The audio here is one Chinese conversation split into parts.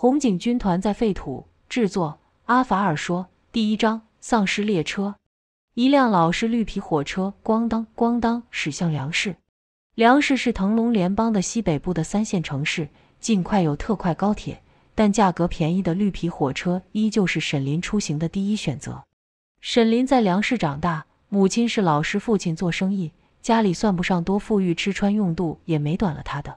红警军团在废土制作。阿法尔说：“第一章，丧尸列车。一辆老式绿皮火车，咣当咣当驶向粮食。粮食是腾龙联邦的西北部的三线城市。近快有特快高铁，但价格便宜的绿皮火车依旧是沈林出行的第一选择。沈林在粮食长大，母亲是老师，父亲做生意，家里算不上多富裕，吃穿用度也没短了他的。”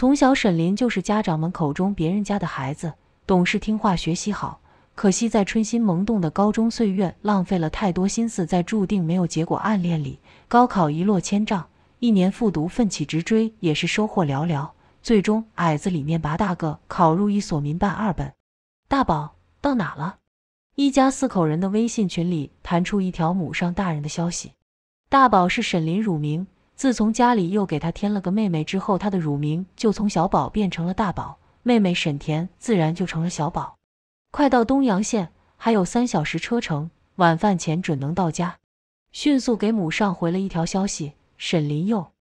从小，沈林就是家长们口中别人家的孩子，懂事听话，学习好。可惜在春心萌动的高中岁月，浪费了太多心思在注定没有结果暗恋里，高考一落千丈，一年复读奋起直追也是收获寥寥。最终，矮子里面拔大个，考入一所民办二本。大宝到哪了？一家四口人的微信群里弹出一条母上大人的消息。大宝是沈林乳名。自从家里又给他添了个妹妹之后，他的乳名就从小宝变成了大宝，妹妹沈田自然就成了小宝。快到东阳县，还有三小时车程，晚饭前准能到家。迅速给母上回了一条消息：沈林佑，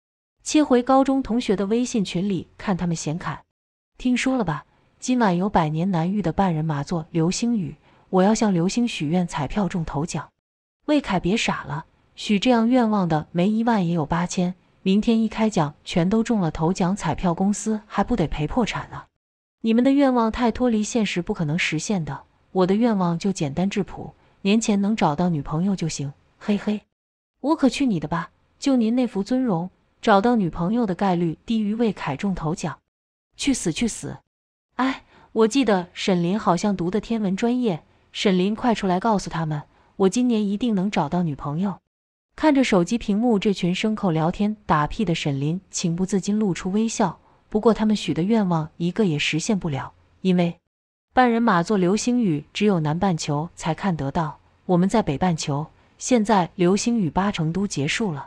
切回高中同学的微信群里看他们闲侃。听说了吧？今晚有百年难遇的半人马座流星雨，我要向流星许愿，彩票中头奖。魏凯，别傻了。许这样愿望的没一万也有八千，明天一开奖全都中了头奖，彩票公司还不得赔破产了？你们的愿望太脱离现实，不可能实现的。我的愿望就简单质朴，年前能找到女朋友就行。嘿嘿，我可去你的吧！就您那副尊容，找到女朋友的概率低于魏凯中头奖。去死去死！哎，我记得沈林好像读的天文专业，沈林快出来告诉他们，我今年一定能找到女朋友。看着手机屏幕，这群牲口聊天打屁的沈林情不自禁露出微笑。不过他们许的愿望一个也实现不了，因为半人马座流星雨只有南半球才看得到，我们在北半球，现在流星雨八成都结束了。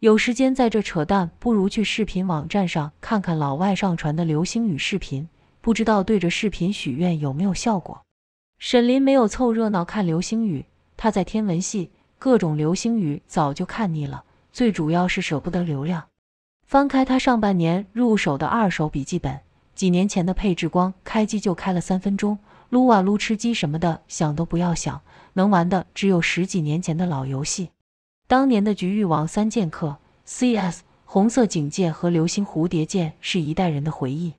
有时间在这扯淡，不如去视频网站上看看老外上传的流星雨视频，不知道对着视频许愿有没有效果。沈林没有凑热闹看流星雨，他在天文系。各种流星雨早就看腻了，最主要是舍不得流量。翻开他上半年入手的二手笔记本，几年前的配置光开机就开了三分钟，撸啊撸吃鸡什么的想都不要想，能玩的只有十几年前的老游戏。当年的局域网三剑客 CS、红色警戒和流星蝴蝶剑是一代人的回忆，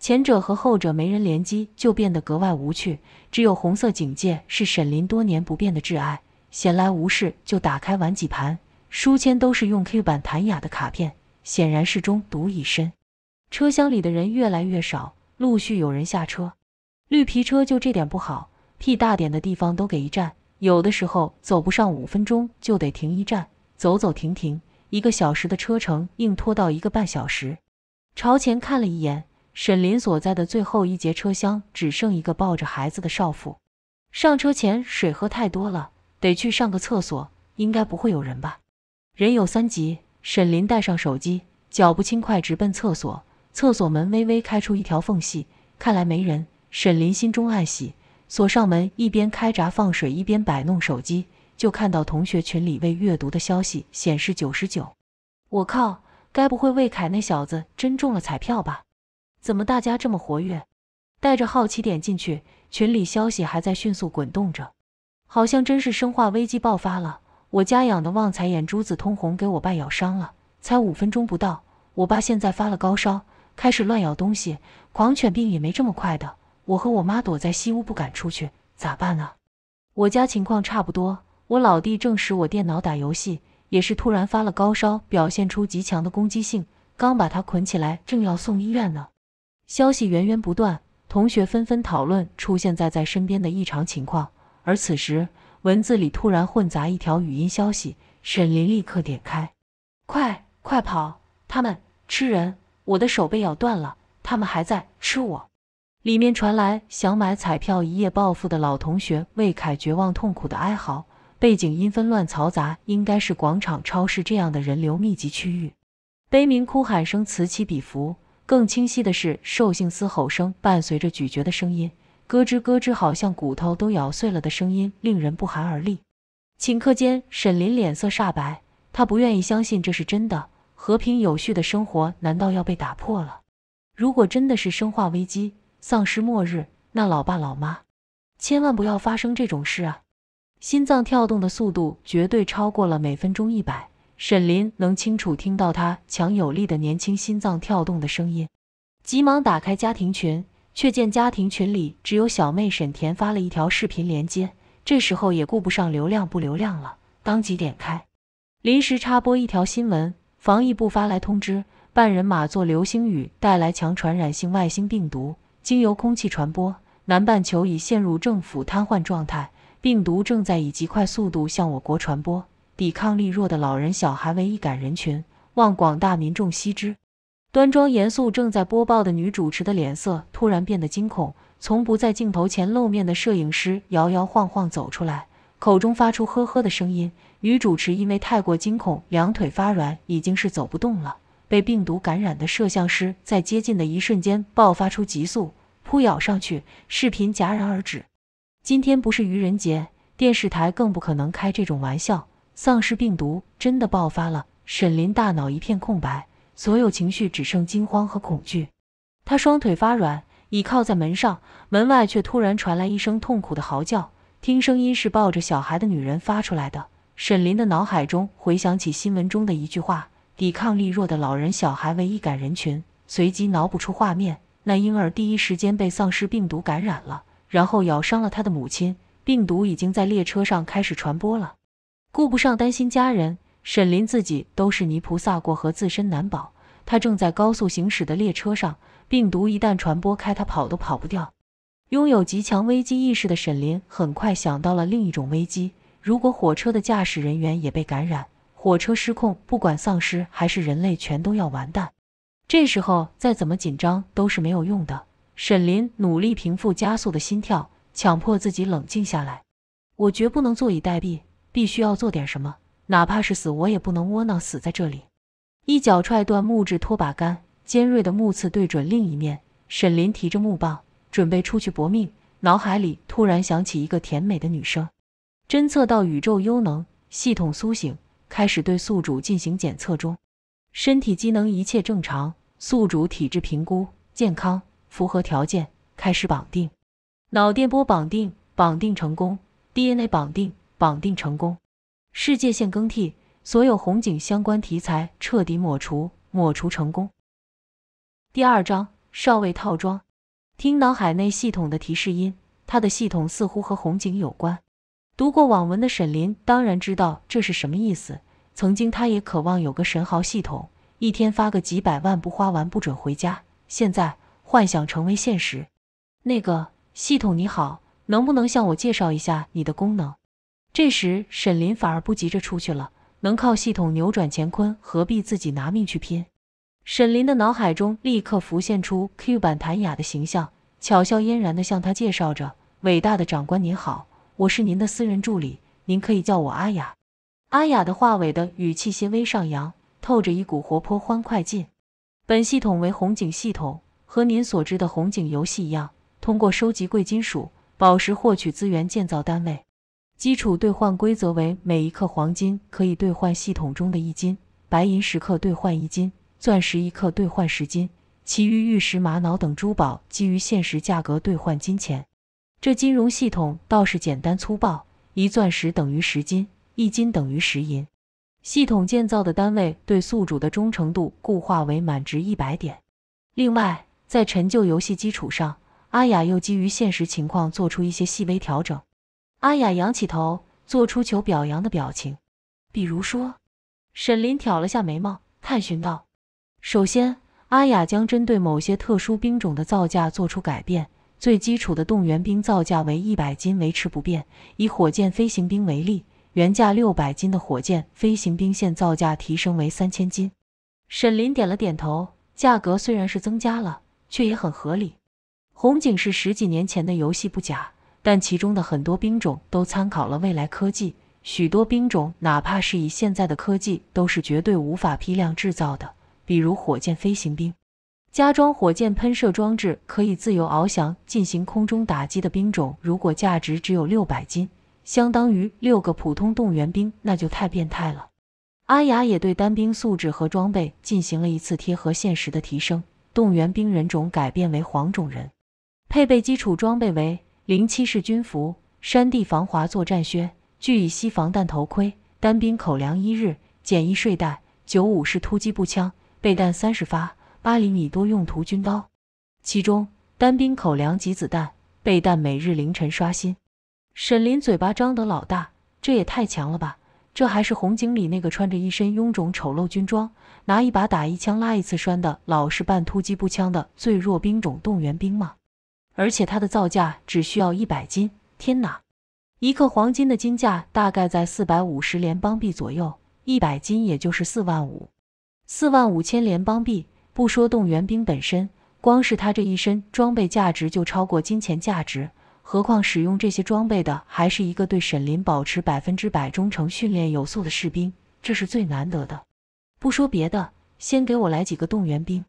前者和后者没人联机就变得格外无趣，只有红色警戒是沈林多年不变的挚爱。闲来无事就打开玩几盘，书签都是用 K 版谭雅的卡片，显然是中毒已深。车厢里的人越来越少，陆续有人下车。绿皮车就这点不好，屁大点的地方都给一站，有的时候走不上五分钟就得停一站，走走停停，一个小时的车程硬拖到一个半小时。朝前看了一眼，沈林所在的最后一节车厢只剩一个抱着孩子的少妇。上车前水喝太多了。得去上个厕所，应该不会有人吧？人有三急。沈林带上手机，脚步轻快，直奔厕所。厕所门微微开出一条缝隙，看来没人。沈林心中暗喜，锁上门，一边开闸放水，一边摆弄手机，就看到同学群里未阅读的消息显示九十九。我靠，该不会魏凯那小子真中了彩票吧？怎么大家这么活跃？带着好奇点进去，群里消息还在迅速滚动着。好像真是生化危机爆发了！我家养的旺财眼珠子通红，给我爸咬伤了，才五分钟不到，我爸现在发了高烧，开始乱咬东西，狂犬病也没这么快的。我和我妈躲在西屋不敢出去，咋办啊？我家情况差不多，我老弟正使我电脑打游戏，也是突然发了高烧，表现出极强的攻击性，刚把他捆起来，正要送医院呢。消息源源不断，同学纷纷讨论出现在在身边的异常情况。而此时，文字里突然混杂一条语音消息，沈林立刻点开：“快快跑！他们吃人！我的手被咬断了！他们还在吃我！”里面传来想买彩票一夜暴富的老同学魏凯绝望痛苦的哀嚎，背景音纷乱嘈杂，应该是广场、超市这样的人流密集区域，悲鸣、哭喊声此起彼伏，更清晰的是兽性嘶吼声，伴随着咀嚼的声音。咯吱咯吱，好像骨头都咬碎了的声音，令人不寒而栗。顷刻间，沈林脸色煞白，他不愿意相信这是真的。和平有序的生活难道要被打破了？如果真的是生化危机、丧尸末日，那老爸老妈，千万不要发生这种事啊！心脏跳动的速度绝对超过了每分钟一百，沈林能清楚听到他强有力的年轻心脏跳动的声音。急忙打开家庭群。却见家庭群里只有小妹沈田发了一条视频链接，这时候也顾不上流量不流量了，当即点开。临时插播一条新闻：防疫部发来通知，半人马座流星雨带来强传染性外星病毒，经由空气传播，南半球已陷入政府瘫痪状态，病毒正在以极快速度向我国传播，抵抗力弱的老人、小孩为易感人群，望广大民众悉知。端庄严肃，正在播报的女主持的脸色突然变得惊恐。从不在镜头前露面的摄影师摇摇晃晃走出来，口中发出呵呵的声音。女主持因为太过惊恐，两腿发软，已经是走不动了。被病毒感染的摄像师在接近的一瞬间爆发出急速扑咬上去，视频戛然而止。今天不是愚人节，电视台更不可能开这种玩笑。丧尸病毒真的爆发了！沈林大脑一片空白。所有情绪只剩惊慌和恐惧，他双腿发软，倚靠在门上，门外却突然传来一声痛苦的嚎叫，听声音是抱着小孩的女人发出来的。沈林的脑海中回想起新闻中的一句话：“抵抗力弱的老人、小孩为易感人群。”随即脑补出画面：那婴儿第一时间被丧尸病毒感染了，然后咬伤了他的母亲，病毒已经在列车上开始传播了。顾不上担心家人。沈林自己都是泥菩萨过河，自身难保。他正在高速行驶的列车上，病毒一旦传播开，他跑都跑不掉。拥有极强危机意识的沈林很快想到了另一种危机：如果火车的驾驶人员也被感染，火车失控，不管丧尸还是人类，全都要完蛋。这时候再怎么紧张都是没有用的。沈林努力平复加速的心跳，强迫自己冷静下来。我绝不能坐以待毙，必须要做点什么。哪怕是死，我也不能窝囊死在这里。一脚踹断木质拖把杆，尖锐的木刺对准另一面。沈林提着木棒，准备出去搏命。脑海里突然响起一个甜美的女声：“侦测到宇宙幽能，系统苏醒，开始对宿主进行检测中。身体机能一切正常，宿主体质评估健康，符合条件，开始绑定。脑电波绑定，绑定成功。DNA 绑定，绑定成功。”世界线更替，所有红警相关题材彻底抹除，抹除成功。第二章，少尉套装。听脑海内系统的提示音，他的系统似乎和红警有关。读过网文的沈林当然知道这是什么意思。曾经他也渴望有个神豪系统，一天发个几百万不花完不准回家。现在幻想成为现实。那个系统你好，能不能向我介绍一下你的功能？这时，沈林反而不急着出去了。能靠系统扭转乾坤，何必自己拿命去拼？沈林的脑海中立刻浮现出 Q 版谭雅的形象，巧笑嫣然地向他介绍着：“伟大的长官您好，我是您的私人助理，您可以叫我阿雅。”阿雅的话尾的语气些微上扬，透着一股活泼欢快劲。本系统为红警系统，和您所知的红警游戏一样，通过收集贵金属、宝石获取资源，建造单位。基础兑换规则为：每一克黄金可以兑换系统中的一金，白银十克兑换一金，钻石一克兑换十金，其余玉石、玛瑙等珠宝基于现实价格兑换金钱。这金融系统倒是简单粗暴，一钻石等于十金，一金等于十银。系统建造的单位对宿主的忠诚度固化为满值一百点。另外，在陈旧游戏基础上，阿雅又基于现实情况做出一些细微调整。阿雅仰起头，做出求表扬的表情。比如说，沈林挑了下眉毛，探寻道：“首先，阿雅将针对某些特殊兵种的造价做出改变。最基础的动员兵造价为一百斤，维持不变。以火箭飞行兵为例，原价六百斤的火箭飞行兵线造价提升为三千金。”沈林点了点头，价格虽然是增加了，却也很合理。红警是十几年前的游戏，不假。但其中的很多兵种都参考了未来科技，许多兵种哪怕是以现在的科技都是绝对无法批量制造的，比如火箭飞行兵，加装火箭喷射装置可以自由翱翔进行空中打击的兵种，如果价值只有六百斤，相当于六个普通动员兵，那就太变态了。阿雅也对单兵素质和装备进行了一次贴合现实的提升，动员兵人种改变为黄种人，配备基础装备为。零七式军服、山地防滑作战靴、聚乙烯防弹头盔、单兵口粮一日、简易睡袋、九五式突击步枪、备弹三十发、八厘米多用途军刀。其中，单兵口粮及子弹、备弹每日凌晨刷新。沈林嘴巴张得老大，这也太强了吧！这还是红警里那个穿着一身臃肿丑陋军装、拿一把打一枪拉一次栓的老式半突击步枪的最弱兵种动员兵吗？而且它的造价只需要一百金，天哪！一克黄金的金价大概在四百五十联邦币左右，一百金也就是四万五，四万五千联邦币。不说动员兵本身，光是他这一身装备价值就超过金钱价值。何况使用这些装备的还是一个对沈林保持百分之百忠诚、训练有素的士兵，这是最难得的。不说别的，先给我来几个动员兵！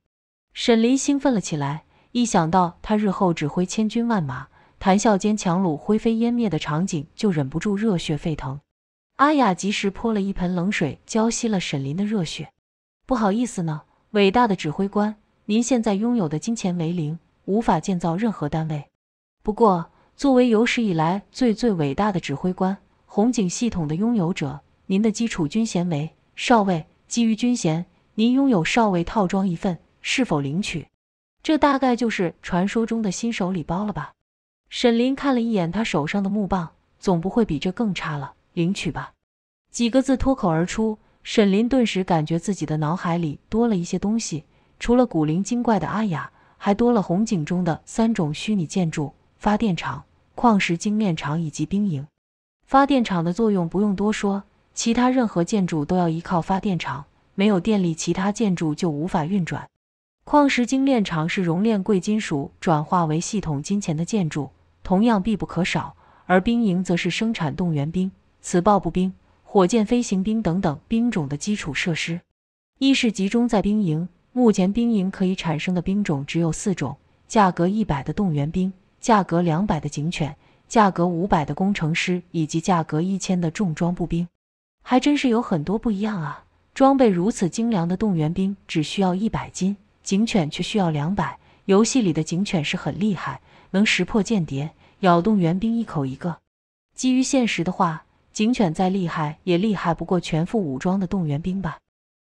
沈林兴奋了起来。一想到他日后指挥千军万马，谈笑间强弩灰飞烟灭的场景，就忍不住热血沸腾。阿雅及时泼了一盆冷水，浇熄了沈林的热血。不好意思呢，伟大的指挥官，您现在拥有的金钱为零，无法建造任何单位。不过，作为有史以来最最伟大的指挥官，红警系统的拥有者，您的基础军衔为少尉。基于军衔，您拥有少尉套装一份，是否领取？这大概就是传说中的新手礼包了吧？沈林看了一眼他手上的木棒，总不会比这更差了。领取吧，几个字脱口而出，沈林顿时感觉自己的脑海里多了一些东西，除了古灵精怪的阿雅，还多了红警中的三种虚拟建筑：发电厂、矿石精炼厂以及兵营。发电厂的作用不用多说，其他任何建筑都要依靠发电厂，没有电力，其他建筑就无法运转。矿石精炼厂是熔炼贵金属转化为系统金钱的建筑，同样必不可少。而兵营则是生产动员兵、磁爆步兵、火箭飞行兵等等兵种的基础设施。一是集中在兵营，目前兵营可以产生的兵种只有四种：价格一百的动员兵，价格两百的警犬，价格五百的工程师，以及价格一千的重装步兵。还真是有很多不一样啊！装备如此精良的动员兵只需要一百斤。警犬却需要两百。游戏里的警犬是很厉害，能识破间谍，咬动援兵一口一个。基于现实的话，警犬再厉害也厉害不过全副武装的动员兵吧。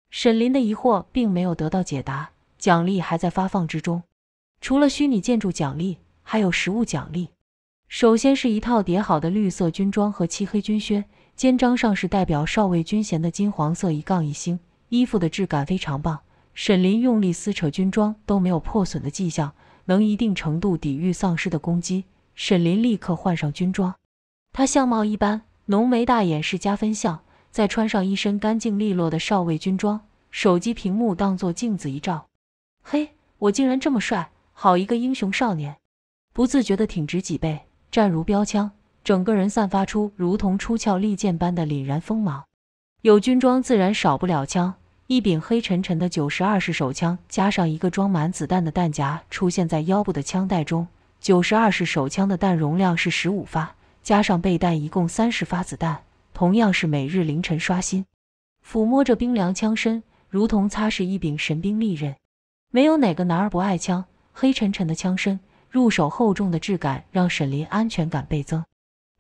沈林的疑惑并没有得到解答，奖励还在发放之中。除了虚拟建筑奖励，还有实物奖励。首先是一套叠好的绿色军装和漆黑军靴，肩章上是代表少尉军衔的金黄色一杠一星，衣服的质感非常棒。沈林用力撕扯军装，都没有破损的迹象，能一定程度抵御丧尸的攻击。沈林立刻换上军装，他相貌一般，浓眉大眼是加分项，再穿上一身干净利落的少尉军装，手机屏幕当做镜子一照，嘿，我竟然这么帅！好一个英雄少年！不自觉地挺直脊背，站如标枪，整个人散发出如同出鞘利剑般的凛然锋芒。有军装自然少不了枪。一柄黑沉沉的九十二式手枪，加上一个装满子弹的弹夹，出现在腰部的枪袋中。九十二式手枪的弹容量是十五发，加上备弹一共三十发子弹。同样是每日凌晨刷新。抚摸着冰凉枪身，如同擦拭一柄神兵利刃。没有哪个男儿不爱枪。黑沉沉的枪身，入手厚重的质感，让沈林安全感倍增。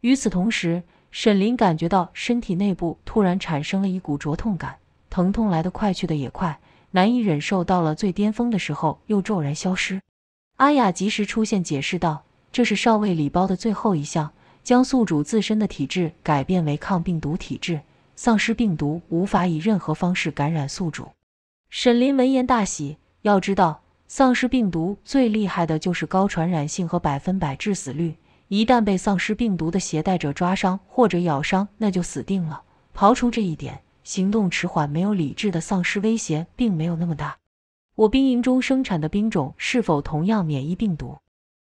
与此同时，沈林感觉到身体内部突然产生了一股灼痛感。疼痛来得快，去得也快，难以忍受。到了最巅峰的时候，又骤然消失。阿雅及时出现，解释道：“这是少尉礼包的最后一项，将宿主自身的体质改变为抗病毒体质，丧尸病毒无法以任何方式感染宿主。”沈林闻言大喜，要知道，丧尸病毒最厉害的就是高传染性和百分百致死率。一旦被丧尸病毒的携带者抓伤或者咬伤，那就死定了。刨除这一点。行动迟缓、没有理智的丧尸威胁并没有那么大。我兵营中生产的兵种是否同样免疫病毒？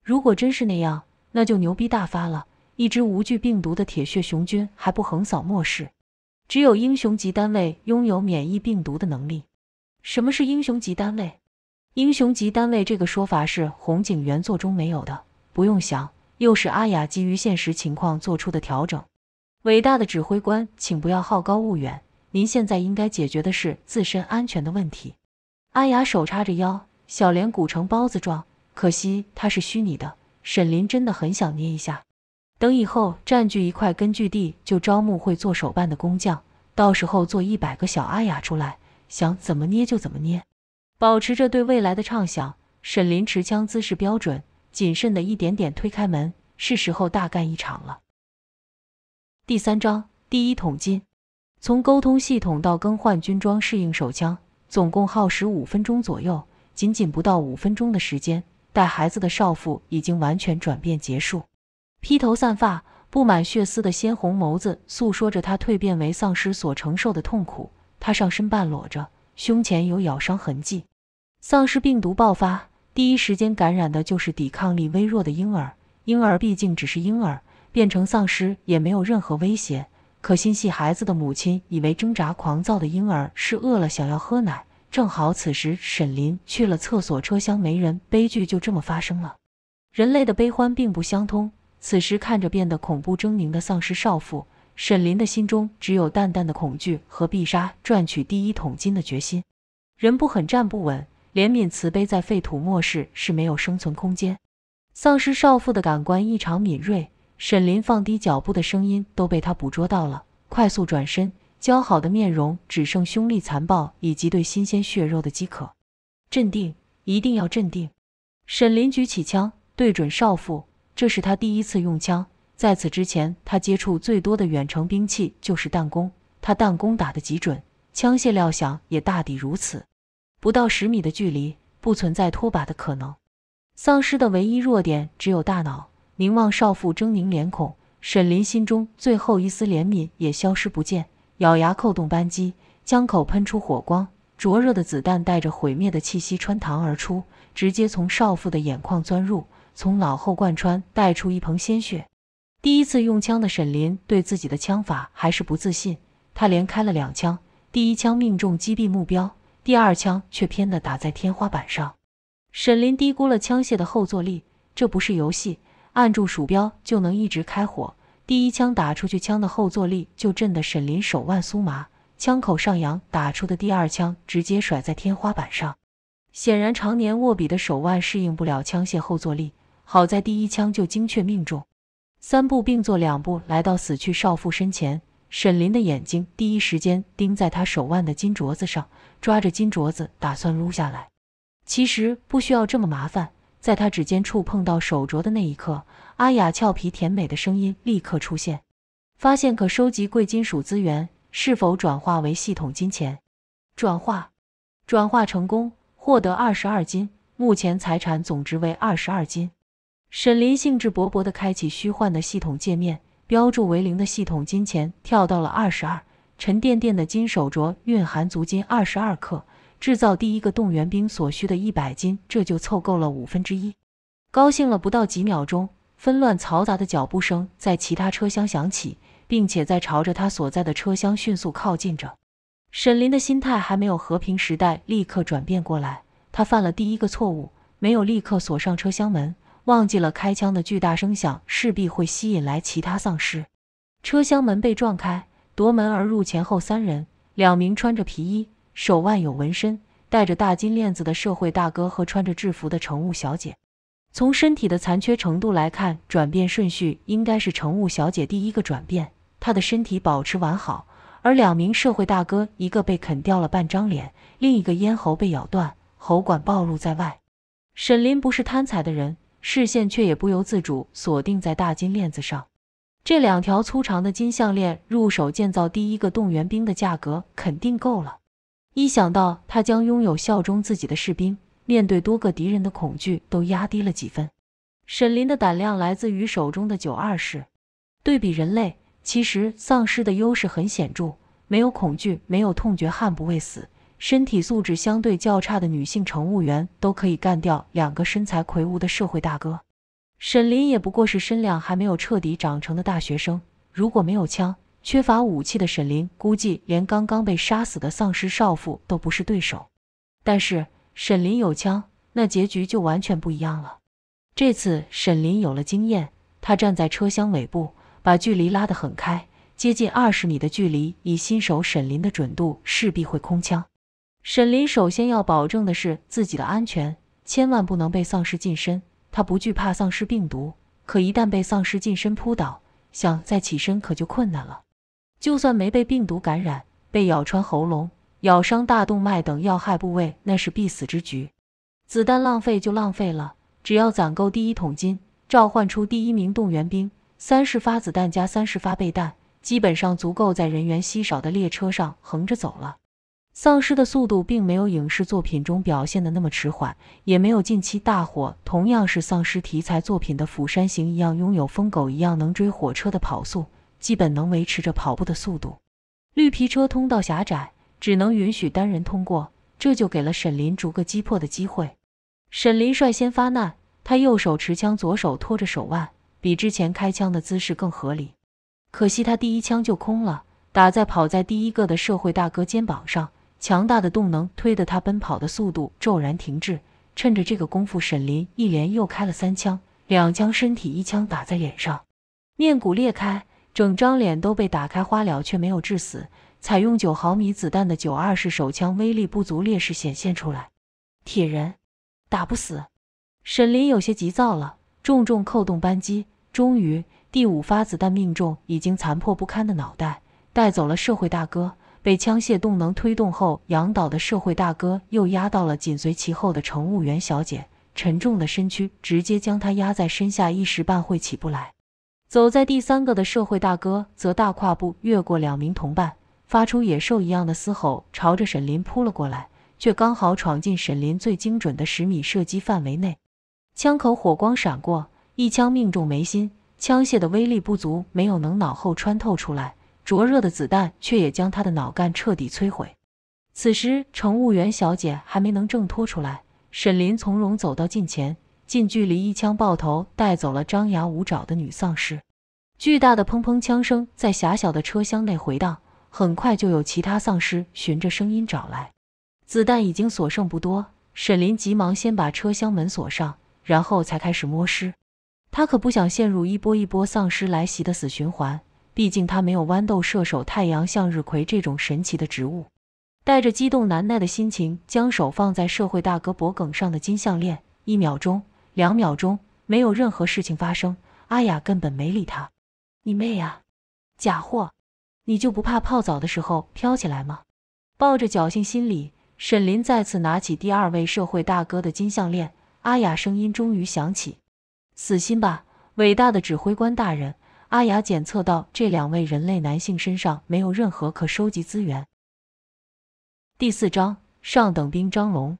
如果真是那样，那就牛逼大发了！一支无惧病毒的铁血雄军还不横扫末世？只有英雄级单位拥有免疫病毒的能力。什么是英雄级单位？英雄级单位这个说法是红警原作中没有的，不用想，又是阿雅基于现实情况做出的调整。伟大的指挥官，请不要好高骛远。您现在应该解决的是自身安全的问题。阿雅手叉着腰，小脸鼓成包子状，可惜她是虚拟的。沈林真的很想捏一下。等以后占据一块根据地，就招募会做手办的工匠，到时候做一百个小阿雅出来，想怎么捏就怎么捏。保持着对未来的畅想，沈林持枪姿势标准，谨慎的一点点推开门。是时候大干一场了。第三章，第一桶金。从沟通系统到更换军装、适应手枪，总共耗时五分钟左右。仅仅不到五分钟的时间，带孩子的少妇已经完全转变结束。披头散发、布满血丝的鲜红眸子诉说着她蜕变为丧尸所承受的痛苦。她上身半裸着，胸前有咬伤痕迹。丧尸病毒爆发，第一时间感染的就是抵抗力微弱的婴儿。婴儿毕竟只是婴儿，变成丧尸也没有任何威胁。可心系孩子的母亲以为挣扎狂躁的婴儿是饿了想要喝奶，正好此时沈林去了厕所车厢没人，悲剧就这么发生了。人类的悲欢并不相通。此时看着变得恐怖狰狞的丧尸少妇，沈林的心中只有淡淡的恐惧和必杀赚取第一桶金的决心。人不狠站不稳，怜悯慈悲在废土末世是没有生存空间。丧尸少妇的感官异常敏锐。沈林放低脚步的声音都被他捕捉到了，快速转身，姣好的面容只剩凶戾残暴以及对新鲜血肉的饥渴。镇定，一定要镇定！沈林举起枪，对准少妇。这是他第一次用枪，在此之前，他接触最多的远程兵器就是弹弓。他弹弓打的极准，枪械料想也大抵如此。不到十米的距离，不存在脱靶的可能。丧尸的唯一弱点只有大脑。凝望少妇狰狞脸孔，沈林心中最后一丝怜悯也消失不见，咬牙扣动扳机，枪口喷出火光，灼热的子弹带着毁灭的气息穿膛而出，直接从少妇的眼眶钻入，从脑后贯穿，带出一盆鲜血。第一次用枪的沈林对自己的枪法还是不自信，他连开了两枪，第一枪命中击毙目标，第二枪却偏的打在天花板上。沈林低估了枪械的后坐力，这不是游戏。按住鼠标就能一直开火，第一枪打出去，枪的后坐力就震得沈林手腕酥麻，枪口上扬，打出的第二枪直接甩在天花板上。显然，常年握笔的手腕适应不了枪械后坐力，好在第一枪就精确命中。三步并作两步来到死去少妇身前，沈林的眼睛第一时间盯在他手腕的金镯子上，抓着金镯子打算撸下来。其实不需要这么麻烦。在他指尖触碰到手镯的那一刻，阿雅俏皮甜美的声音立刻出现。发现可收集贵金属资源是否转化为系统金钱？转化，转化成功，获得二十二金，目前财产总值为二十二金。沈林兴致勃勃地开启虚幻的系统界面，标注为零的系统金钱跳到了二十二。沉甸甸的金手镯蕴含足金二十二克。制造第一个动员兵所需的一百斤，这就凑够了五分之一。高兴了不到几秒钟，纷乱嘈杂的脚步声在其他车厢响起，并且在朝着他所在的车厢迅速靠近着。沈林的心态还没有和平时代立刻转变过来，他犯了第一个错误，没有立刻锁上车厢门，忘记了开枪的巨大声响势必会吸引来其他丧尸。车厢门被撞开，夺门而入前后三人，两名穿着皮衣。手腕有纹身，戴着大金链子的社会大哥和穿着制服的乘务小姐，从身体的残缺程度来看，转变顺序应该是乘务小姐第一个转变，她的身体保持完好，而两名社会大哥，一个被啃掉了半张脸，另一个咽喉被咬断，喉管暴露在外。沈林不是贪财的人，视线却也不由自主锁定在大金链子上，这两条粗长的金项链入手建造第一个动员兵的价格肯定够了。一想到他将拥有效忠自己的士兵，面对多个敌人的恐惧都压低了几分。沈林的胆量来自于手中的九二式。对比人类，其实丧尸的优势很显著：没有恐惧，没有痛觉，悍不畏死，身体素质相对较差的女性乘务员都可以干掉两个身材魁梧的社会大哥。沈林也不过是身量还没有彻底长成的大学生，如果没有枪。缺乏武器的沈林估计连刚刚被杀死的丧尸少妇都不是对手，但是沈林有枪，那结局就完全不一样了。这次沈林有了经验，他站在车厢尾部，把距离拉得很开，接近二十米的距离，以新手沈林的准度，势必会空枪。沈林首先要保证的是自己的安全，千万不能被丧尸近身。他不惧怕丧尸病毒，可一旦被丧尸近身扑倒，想再起身可就困难了。就算没被病毒感染，被咬穿喉咙、咬伤大动脉等要害部位，那是必死之局。子弹浪费就浪费了，只要攒够第一桶金，召唤出第一名动员兵，三十发子弹加三十发备弹，基本上足够在人员稀少的列车上横着走了。丧尸的速度并没有影视作品中表现的那么迟缓，也没有近期大火同样是丧尸题材作品的《釜山行》一样拥有疯狗一样能追火车的跑速。基本能维持着跑步的速度。绿皮车通道狭窄，只能允许单人通过，这就给了沈林逐个击破的机会。沈林率先发难，他右手持枪，左手托着手腕，比之前开枪的姿势更合理。可惜他第一枪就空了，打在跑在第一个的社会大哥肩膀上，强大的动能推得他奔跑的速度骤然停滞。趁着这个功夫，沈林一连又开了三枪，两枪身体，一枪打在脸上，面骨裂开。整张脸都被打开花了，却没有致死。采用九毫米子弹的九二式手枪威力不足劣势显现出来，铁人打不死。沈林有些急躁了，重重扣动扳机，终于第五发子弹命中已经残破不堪的脑袋，带走了社会大哥。被枪械动能推动后，仰倒的社会大哥又压到了紧随其后的乘务员小姐，沉重的身躯直接将她压在身下，一时半会起不来。走在第三个的社会大哥则大跨步越过两名同伴，发出野兽一样的嘶吼，朝着沈林扑了过来，却刚好闯进沈林最精准的十米射击范围内。枪口火光闪过，一枪命中眉心。枪械的威力不足，没有能脑后穿透出来，灼热的子弹却也将他的脑干彻底摧毁。此时乘务员小姐还没能挣脱出来，沈林从容走到近前。近距离一枪爆头，带走了张牙舞爪的女丧尸。巨大的砰砰枪声在狭小的车厢内回荡，很快就有其他丧尸循着声音找来。子弹已经所剩不多，沈林急忙先把车厢门锁上，然后才开始摸尸。他可不想陷入一波一波丧尸来袭的死循环，毕竟他没有豌豆射手、太阳向日葵这种神奇的植物。带着激动难耐的心情，将手放在社会大哥脖梗上的金项链，一秒钟。两秒钟，没有任何事情发生。阿雅根本没理他。你妹呀！假货！你就不怕泡澡的时候飘起来吗？抱着侥幸心理，沈林再次拿起第二位社会大哥的金项链。阿雅声音终于响起：“死心吧，伟大的指挥官大人！”阿雅检测到这两位人类男性身上没有任何可收集资源。第四章上等兵张龙。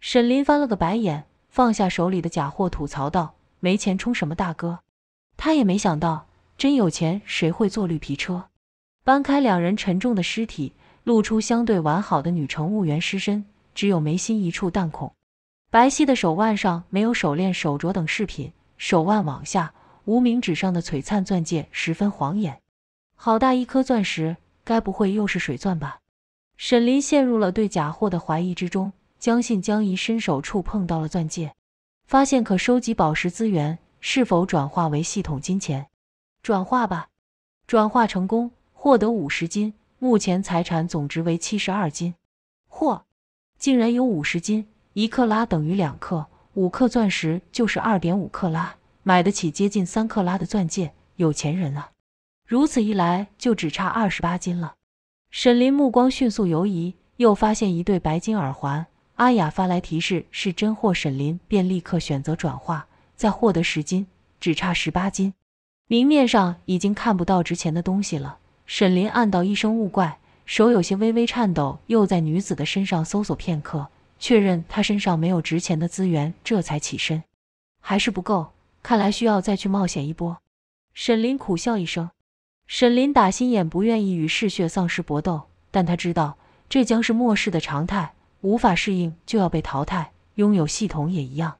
沈林翻了个白眼。放下手里的假货，吐槽道：“没钱充什么大哥？”他也没想到，真有钱谁会坐绿皮车？搬开两人沉重的尸体，露出相对完好的女乘务员尸身，只有眉心一处弹孔，白皙的手腕上没有手链、手镯等饰品，手腕往下，无名指上的璀璨钻戒十分晃眼，好大一颗钻石，该不会又是水钻吧？沈林陷入了对假货的怀疑之中。将信将疑，伸手触碰到了钻戒，发现可收集宝石资源是否转化为系统金钱？转化吧，转化成功，获得五十金，目前财产总值为七十二金。嚯，竟然有五十金！一克拉等于两克，五克钻石就是二点五克拉，买得起接近三克拉的钻戒，有钱人啊！如此一来，就只差二十八金了。沈林目光迅速游移，又发现一对白金耳环。阿雅发来提示是真货，沈林便立刻选择转化，再获得十斤，只差十八斤，明面上已经看不到值钱的东西了，沈林暗道一声勿怪，手有些微微颤抖，又在女子的身上搜索片刻，确认她身上没有值钱的资源，这才起身。还是不够，看来需要再去冒险一波。沈林苦笑一声。沈林打心眼不愿意与嗜血丧尸搏斗，但他知道这将是末世的常态。无法适应就要被淘汰，拥有系统也一样。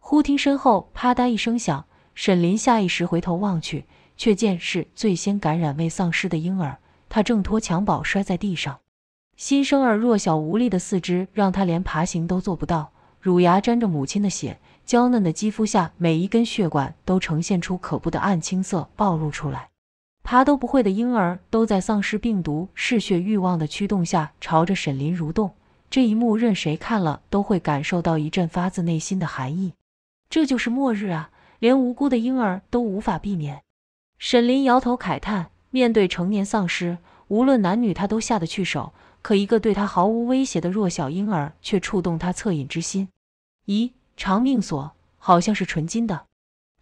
忽听身后啪嗒一声响，沈林下意识回头望去，却见是最先感染未丧尸的婴儿，他挣脱襁褓摔在地上。新生儿弱小无力的四肢让他连爬行都做不到，乳牙沾着母亲的血，娇嫩的肌肤下每一根血管都呈现出可怖的暗青色暴露出来。爬都不会的婴儿都在丧尸病毒嗜血欲望的驱动下朝着沈林蠕动。这一幕，任谁看了都会感受到一阵发自内心的寒意。这就是末日啊，连无辜的婴儿都无法避免。沈林摇头慨叹，面对成年丧尸，无论男女，他都下得去手。可一个对他毫无威胁的弱小婴儿，却触动他恻隐之心。咦，长命锁好像是纯金的。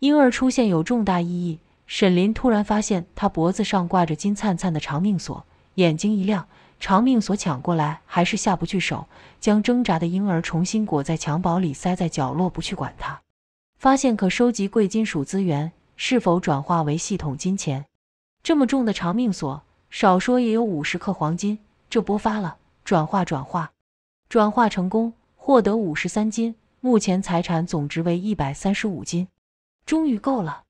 婴儿出现有重大意义。沈林突然发现，他脖子上挂着金灿灿的长命锁，眼睛一亮。长命锁抢过来，还是下不去手，将挣扎的婴儿重新裹在襁褓里，塞在角落，不去管他。发现可收集贵金属资源，是否转化为系统金钱？这么重的长命锁，少说也有五十克黄金，这波发了！转化，转化，转化成功，获得五十三金，目前财产总值为一百三十五金，终于够了！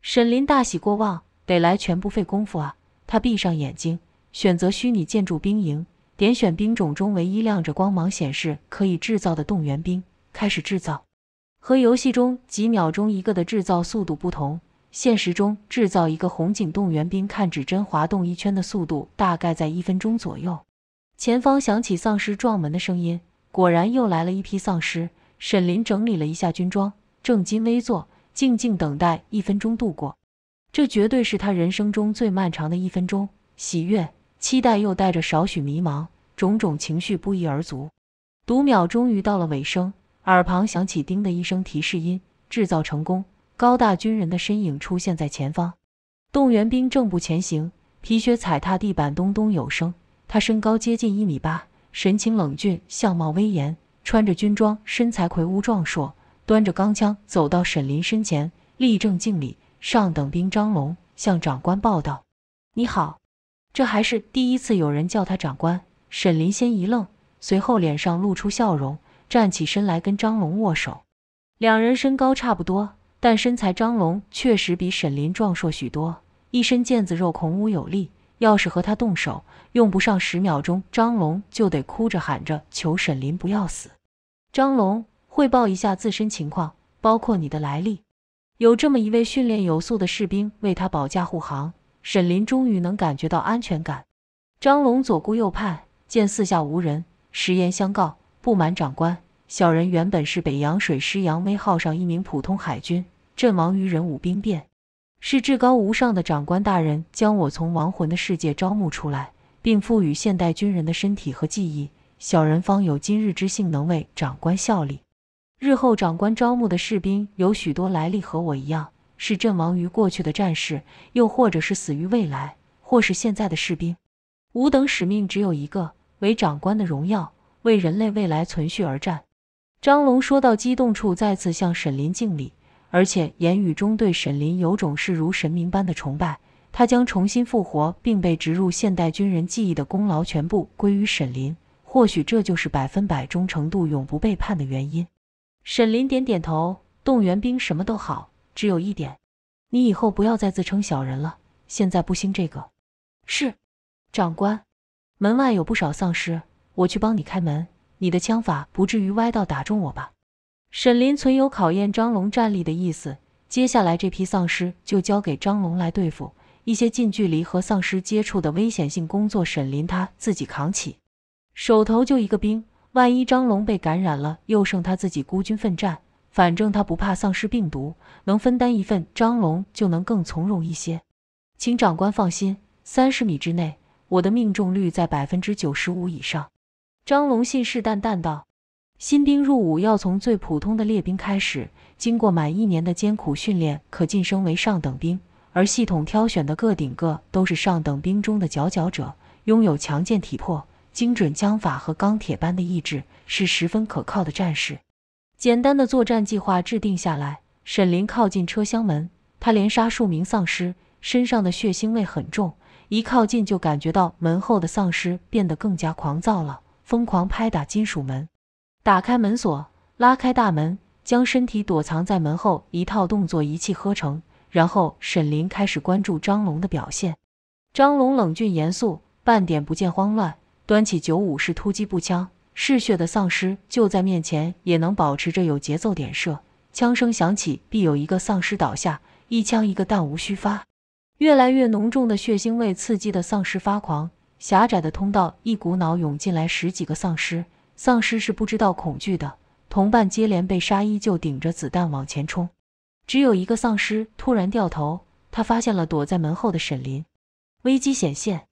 沈林大喜过望，得来全不费工夫啊！他闭上眼睛。选择虚拟建筑兵营，点选兵种中唯一亮着光芒显示可以制造的动员兵，开始制造。和游戏中几秒钟一个的制造速度不同，现实中制造一个红警动员兵，看指针滑动一圈的速度大概在一分钟左右。前方响起丧尸撞门的声音，果然又来了一批丧尸。沈林整理了一下军装，正襟危坐，静静等待一分钟度过。这绝对是他人生中最漫长的一分钟，喜悦。期待又带着少许迷茫，种种情绪不一而足。读秒终于到了尾声，耳旁响起“叮”的一声提示音，制造成功。高大军人的身影出现在前方，动员兵正步前行，皮靴踩踏地板，咚咚有声。他身高接近一米八，神情冷峻，相貌威严，穿着军装，身材魁梧壮硕，端着钢枪走到沈林身前，立正敬礼。上等兵张龙向长官报道：“你好。”这还是第一次有人叫他长官。沈林先一愣，随后脸上露出笑容，站起身来跟张龙握手。两人身高差不多，但身材张龙确实比沈林壮硕许多，一身腱子肉，孔武有力。要是和他动手，用不上十秒钟，张龙就得哭着喊着求沈林不要死。张龙，汇报一下自身情况，包括你的来历。有这么一位训练有素的士兵为他保驾护航。沈林终于能感觉到安全感。张龙左顾右盼，见四下无人，实言相告：“不瞒长官，小人原本是北洋水师‘扬威’号上一名普通海军，阵亡于壬午兵变。是至高无上的长官大人将我从亡魂的世界招募出来，并赋予现代军人的身体和记忆，小人方有今日之幸，能为长官效力。日后长官招募的士兵有许多来历和我一样。”是阵亡于过去的战士，又或者是死于未来，或是现在的士兵。吾等使命只有一个，为长官的荣耀，为人类未来存续而战。张龙说到激动处，再次向沈林敬礼，而且言语中对沈林有种是如神明般的崇拜。他将重新复活并被植入现代军人记忆的功劳全部归于沈林。或许这就是百分百忠诚度、永不背叛的原因。沈林点点头，动员兵什么都好。只有一点，你以后不要再自称小人了。现在不兴这个。是，长官。门外有不少丧尸，我去帮你开门。你的枪法不至于歪到打中我吧？沈林存有考验张龙战力的意思。接下来这批丧尸就交给张龙来对付。一些近距离和丧尸接触的危险性工作，沈林他自己扛起。手头就一个兵，万一张龙被感染了，又剩他自己孤军奋战。反正他不怕丧尸病毒，能分担一份，张龙就能更从容一些。请长官放心，三十米之内，我的命中率在百分之九十五以上。张龙信誓旦旦道：“新兵入伍要从最普通的列兵开始，经过满一年的艰苦训练，可晋升为上等兵。而系统挑选的个顶个都是上等兵中的佼佼者，拥有强健体魄、精准枪法和钢铁般的意志，是十分可靠的战士。”简单的作战计划制定下来，沈林靠近车厢门，他连杀数名丧尸，身上的血腥味很重，一靠近就感觉到门后的丧尸变得更加狂躁了，疯狂拍打金属门，打开门锁，拉开大门，将身体躲藏在门后，一套动作一气呵成。然后沈林开始关注张龙的表现，张龙冷峻严肃，半点不见慌乱，端起九五式突击步枪。嗜血的丧尸就在面前，也能保持着有节奏点射，枪声响起，必有一个丧尸倒下，一枪一个，弹无虚发。越来越浓重的血腥味刺激的丧尸发狂，狭窄的通道，一股脑涌进来十几个丧尸。丧尸是不知道恐惧的，同伴接连被杀，依旧顶着子弹往前冲。只有一个丧尸突然掉头，他发现了躲在门后的沈林，危机显现，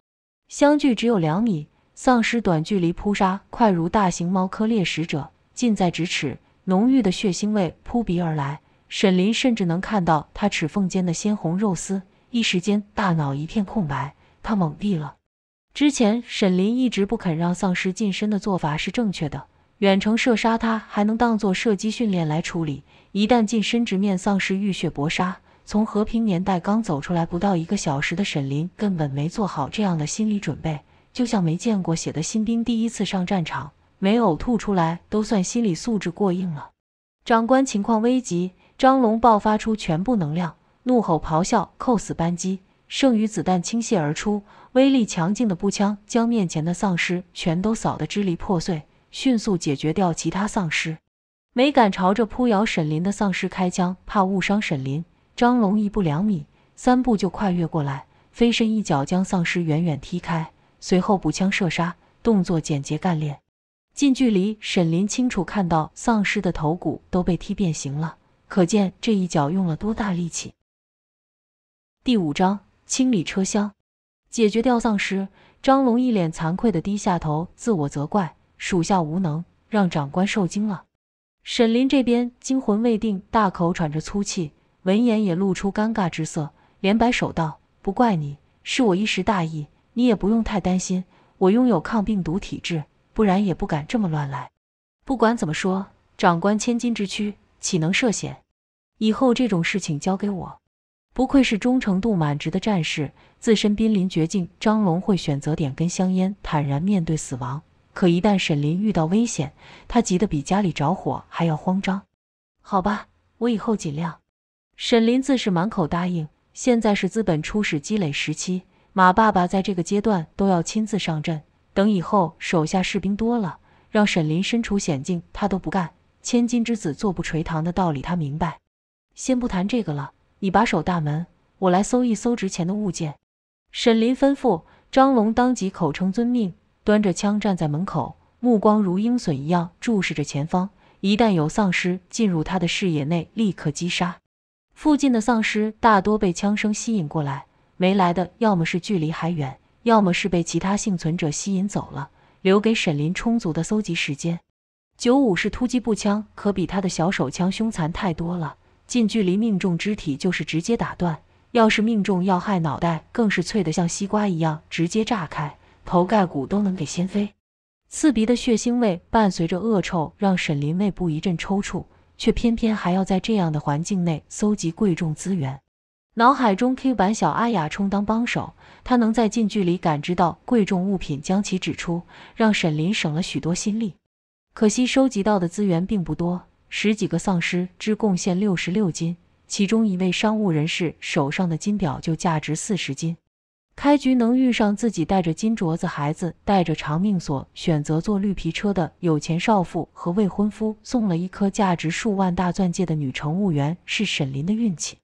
相距只有两米。丧尸短距离扑杀，快如大型猫科猎食者，近在咫尺，浓郁的血腥味扑鼻而来。沈林甚至能看到他齿缝间的鲜红肉丝，一时间大脑一片空白，他懵逼了。之前沈林一直不肯让丧尸近身的做法是正确的，远程射杀他还能当做射击训练来处理。一旦近身直面丧尸浴血搏杀，从和平年代刚走出来不到一个小时的沈林根本没做好这样的心理准备。就像没见过血的新兵第一次上战场，没呕吐出来都算心理素质过硬了。长官情况危急，张龙爆发出全部能量，怒吼咆哮，扣死扳机，剩余子弹倾泻而出，威力强劲的步枪将面前的丧尸全都扫得支离破碎，迅速解决掉其他丧尸。没敢朝着扑咬沈林的丧尸开枪，怕误伤沈林。张龙一步两米，三步就跨越过来，飞身一脚将丧尸远远踢开。随后补枪射杀，动作简洁干练。近距离，沈林清楚看到丧尸的头骨都被踢变形了，可见这一脚用了多大力气。第五章清理车厢，解决掉丧尸。张龙一脸惭愧的低下头，自我责怪属下无能，让长官受惊了。沈林这边惊魂未定，大口喘着粗气，闻言也露出尴尬之色，连摆手道：“不怪你，是我一时大意。”你也不用太担心，我拥有抗病毒体质，不然也不敢这么乱来。不管怎么说，长官千金之躯岂能涉险？以后这种事情交给我。不愧是忠诚度满值的战士，自身濒临绝境，张龙会选择点根香烟，坦然面对死亡。可一旦沈林遇到危险，他急得比家里着火还要慌张。好吧，我以后尽量。沈林自是满口答应。现在是资本初始积累时期。马爸爸在这个阶段都要亲自上阵，等以后手下士兵多了，让沈林身处险境，他都不干。千金之子坐不垂堂的道理，他明白。先不谈这个了，你把守大门，我来搜一搜值钱的物件。沈林吩咐张龙，当即口称遵命，端着枪站在门口，目光如鹰隼一样注视着前方。一旦有丧尸进入他的视野内，立刻击杀。附近的丧尸大多被枪声吸引过来。没来的，要么是距离还远，要么是被其他幸存者吸引走了，留给沈林充足的搜集时间。九五式突击步枪，可比他的小手枪凶残太多了。近距离命中肢体就是直接打断，要是命中要害，脑袋更是脆的像西瓜一样，直接炸开，头盖骨都能给掀飞。刺鼻的血腥味伴随着恶臭，让沈林胃部一阵抽搐，却偏偏还要在这样的环境内搜集贵重资源。脑海中 Q 版小阿雅充当帮手，她能在近距离感知到贵重物品，将其指出，让沈林省了许多心力。可惜收集到的资源并不多，十几个丧尸只贡献六十六金，其中一位商务人士手上的金表就价值四十金。开局能遇上自己带着金镯子、孩子带着长命锁、选择坐绿皮车的有钱少妇和未婚夫，送了一颗价值数万大钻戒的女乘务员，是沈林的运气。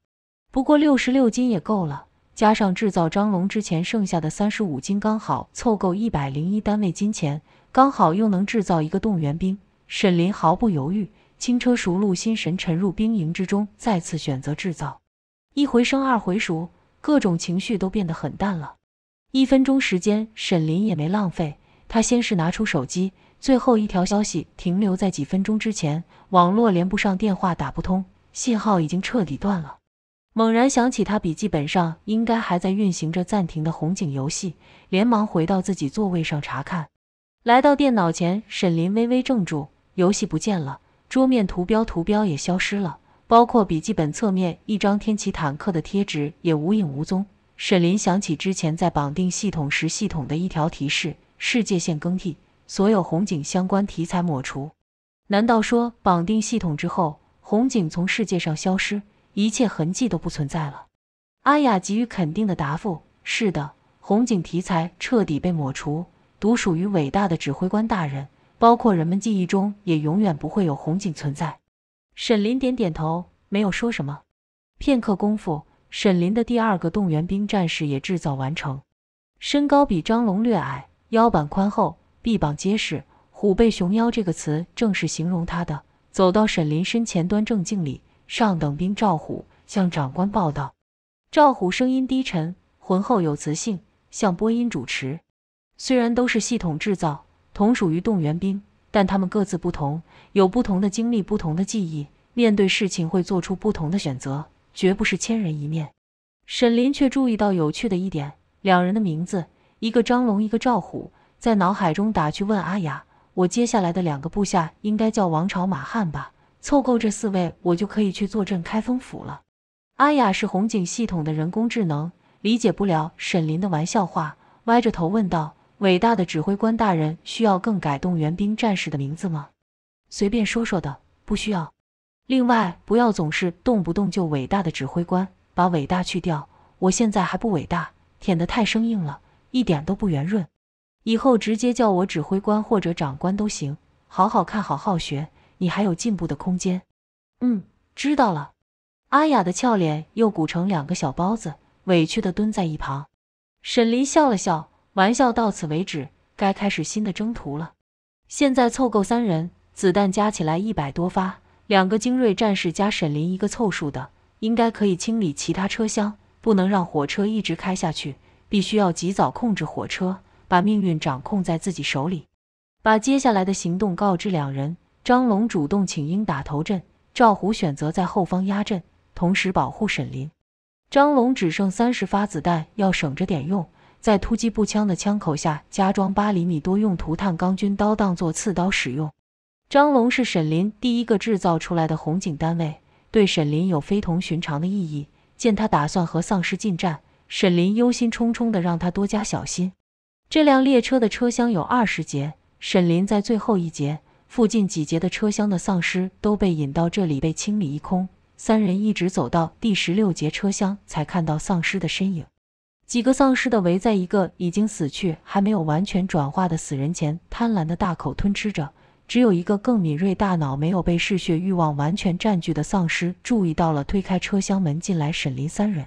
不过六十六斤也够了，加上制造张龙之前剩下的三十五斤，刚好凑够一百零一单位金钱，刚好又能制造一个动员兵。沈林毫不犹豫，轻车熟路，心神沉入兵营之中，再次选择制造。一回生，二回熟，各种情绪都变得很淡了。一分钟时间，沈林也没浪费，他先是拿出手机，最后一条消息停留在几分钟之前，网络连不上，电话打不通，信号已经彻底断了。猛然想起，他笔记本上应该还在运行着暂停的红警游戏，连忙回到自己座位上查看。来到电脑前，沈林微微怔住，游戏不见了，桌面图标、图标也消失了，包括笔记本侧面一张天启坦克的贴纸也无影无踪。沈林想起之前在绑定系统时，系统的一条提示：世界线更替，所有红警相关题材抹除。难道说绑定系统之后，红警从世界上消失？一切痕迹都不存在了。阿雅给予肯定的答复：“是的，红警题材彻底被抹除，独属于伟大的指挥官大人。包括人们记忆中，也永远不会有红警存在。”沈林点点头，没有说什么。片刻功夫，沈林的第二个动员兵战士也制造完成。身高比张龙略矮，腰板宽厚，臂膀结实，“虎背熊腰”这个词正是形容他的。走到沈林身前，端正敬礼。上等兵赵虎向长官报道。赵虎声音低沉、浑厚有磁性，像播音主持。虽然都是系统制造，同属于动员兵，但他们各自不同，有不同的经历、不同的记忆，面对事情会做出不同的选择，绝不是千人一面。沈林却注意到有趣的一点：两人的名字，一个张龙，一个赵虎，在脑海中打趣问阿雅：“我接下来的两个部下应该叫王朝、马汉吧？”凑够这四位，我就可以去坐镇开封府了。阿雅是红警系统的人工智能，理解不了沈林的玩笑话，歪着头问道：“伟大的指挥官大人，需要更改动员兵战士的名字吗？”“随便说说的，不需要。另外，不要总是动不动就伟大的指挥官，把伟大去掉。我现在还不伟大，舔得太生硬了，一点都不圆润。以后直接叫我指挥官或者长官都行。好好看，好好学。”你还有进步的空间，嗯，知道了。阿雅的俏脸又鼓成两个小包子，委屈的蹲在一旁。沈林笑了笑，玩笑到此为止，该开始新的征途了。现在凑够三人，子弹加起来一百多发，两个精锐战士加沈林一个凑数的，应该可以清理其他车厢。不能让火车一直开下去，必须要及早控制火车，把命运掌控在自己手里。把接下来的行动告知两人。张龙主动请缨打头阵，赵虎选择在后方压阵，同时保护沈林。张龙只剩三十发子弹，要省着点用。在突击步枪的枪口下加装八厘米多用途碳钢军刀，当作刺刀使用。张龙是沈林第一个制造出来的红警单位，对沈林有非同寻常的意义。见他打算和丧尸近战，沈林忧心忡忡地让他多加小心。这辆列车的车厢有二十节，沈林在最后一节。附近几节的车厢的丧尸都被引到这里，被清理一空。三人一直走到第十六节车厢，才看到丧尸的身影。几个丧尸的围在一个已经死去、还没有完全转化的死人前，贪婪的大口吞吃着。只有一个更敏锐、大脑没有被嗜血欲望完全占据的丧尸注意到了，推开车厢门进来。沈林三人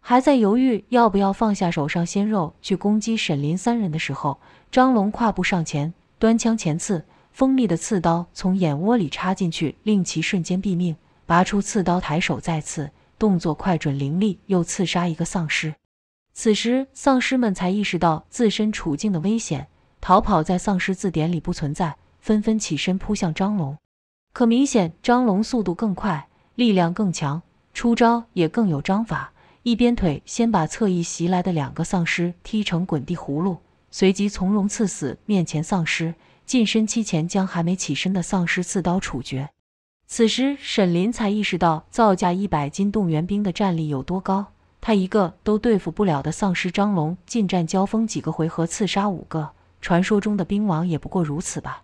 还在犹豫要不要放下手上鲜肉去攻击沈林三人的时候，张龙跨步上前，端枪前刺。锋利的刺刀从眼窝里插进去，令其瞬间毙命。拔出刺刀，抬手再刺，动作快准凌厉，又刺杀一个丧尸。此时，丧尸们才意识到自身处境的危险，逃跑在丧尸字典里不存在，纷纷起身扑向张龙。可明显，张龙速度更快，力量更强，出招也更有章法。一边腿先把侧翼袭来的两个丧尸踢成滚地葫芦，随即从容刺死面前丧尸。近身期前将还没起身的丧尸刺刀处决。此时沈林才意识到造价一百斤动员兵的战力有多高，他一个都对付不了的丧尸张龙近战交锋几个回合刺杀五个，传说中的兵王也不过如此吧？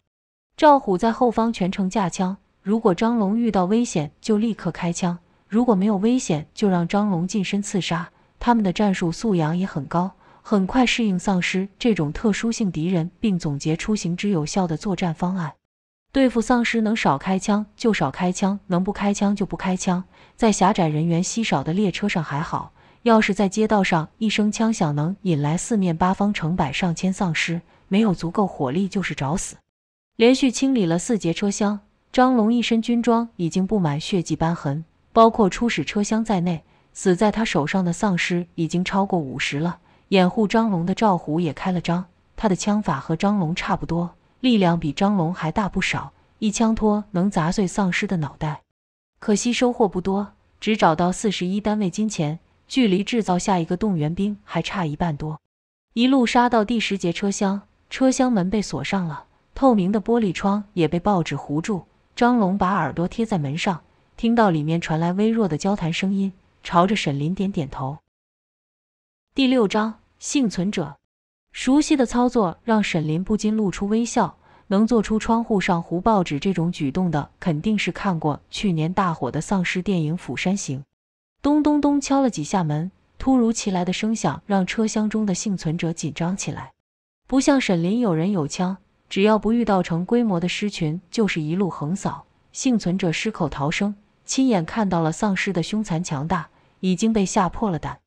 赵虎在后方全程架枪，如果张龙遇到危险就立刻开枪，如果没有危险就让张龙近身刺杀。他们的战术素养也很高。很快适应丧尸这种特殊性敌人，并总结出行之有效的作战方案。对付丧尸，能少开枪就少开枪，能不开枪就不开枪。在狭窄人员稀少的列车上还好，要是在街道上，一声枪响能引来四面八方成百上千丧尸，没有足够火力就是找死。连续清理了四节车厢，张龙一身军装已经布满血迹斑痕，包括初始车厢在内，死在他手上的丧尸已经超过五十了。掩护张龙的赵虎也开了张，他的枪法和张龙差不多，力量比张龙还大不少，一枪托能砸碎丧尸的脑袋。可惜收获不多，只找到四十一单位金钱，距离制造下一个动员兵还差一半多。一路杀到第十节车厢，车厢门被锁上了，透明的玻璃窗也被报纸糊住。张龙把耳朵贴在门上，听到里面传来微弱的交谈声音，朝着沈林点点头。第六章幸存者，熟悉的操作让沈林不禁露出微笑。能做出窗户上糊报纸这种举动的，肯定是看过去年大火的丧尸电影《釜山行》。咚咚咚，敲了几下门，突如其来的声响让车厢中的幸存者紧张起来。不像沈林，有人有枪，只要不遇到成规模的尸群，就是一路横扫。幸存者失口逃生，亲眼看到了丧尸的凶残强大，已经被吓破了胆。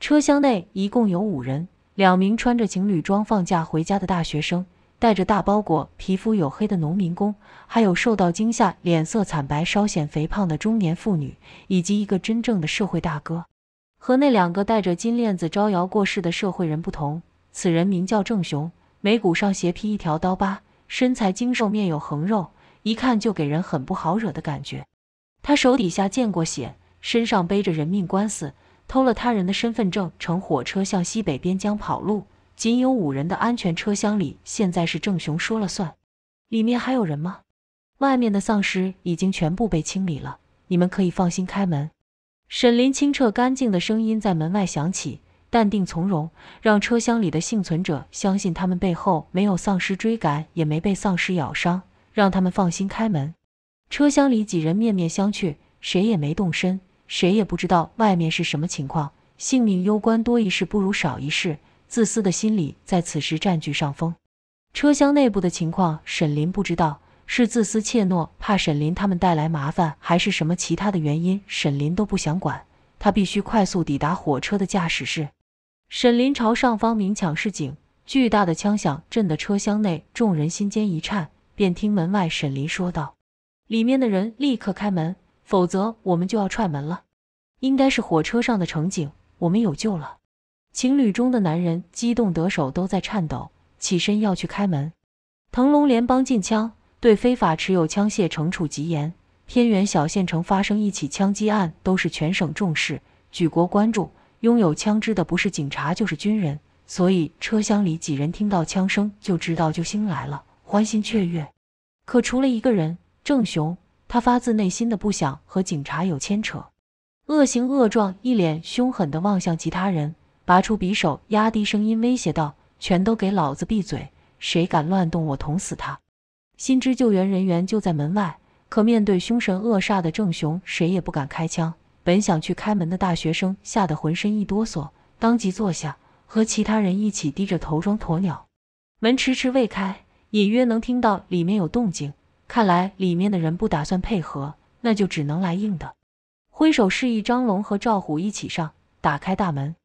车厢内一共有五人：两名穿着情侣装放假回家的大学生，带着大包裹、皮肤黝黑的农民工，还有受到惊吓、脸色惨白、稍显肥胖的中年妇女，以及一个真正的社会大哥。和那两个带着金链子招摇过市的社会人不同，此人名叫郑雄，眉骨上斜劈一条刀疤，身材精瘦，面有横肉，一看就给人很不好惹的感觉。他手底下见过血，身上背着人命官司。偷了他人的身份证，乘火车向西北边疆跑路。仅有五人的安全车厢里，现在是郑雄说了算。里面还有人吗？外面的丧尸已经全部被清理了，你们可以放心开门。沈林清澈干净的声音在门外响起，淡定从容，让车厢里的幸存者相信他们背后没有丧尸追赶，也没被丧尸咬伤，让他们放心开门。车厢里几人面面相觑，谁也没动身。谁也不知道外面是什么情况，性命攸关，多一事不如少一事。自私的心理在此时占据上风。车厢内部的情况，沈林不知道，是自私怯懦，怕沈林他们带来麻烦，还是什么其他的原因？沈林都不想管，他必须快速抵达火车的驾驶室。沈林朝上方鸣枪示警，巨大的枪响震得车厢内众人心尖一颤，便听门外沈林说道：“里面的人立刻开门。”否则我们就要踹门了。应该是火车上的乘警，我们有救了。情侣中的男人激动得手都在颤抖，起身要去开门。腾龙联邦禁枪，对非法持有枪械惩处极严。偏远小县城发生一起枪击案，都是全省重视，举国关注。拥有枪支的不是警察就是军人，所以车厢里几人听到枪声就知道救星来了，欢欣雀跃。可除了一个人，郑雄。他发自内心的不想和警察有牵扯，恶形恶状，一脸凶狠地望向其他人，拔出匕首，压低声音威胁道：“全都给老子闭嘴！谁敢乱动，我捅死他！”心知救援人员就在门外，可面对凶神恶煞的郑雄，谁也不敢开枪。本想去开门的大学生吓得浑身一哆嗦，当即坐下，和其他人一起低着头装鸵鸟。门迟迟未开，隐约能听到里面有动静。看来里面的人不打算配合，那就只能来硬的。挥手示意张龙和赵虎一起上，打开大门，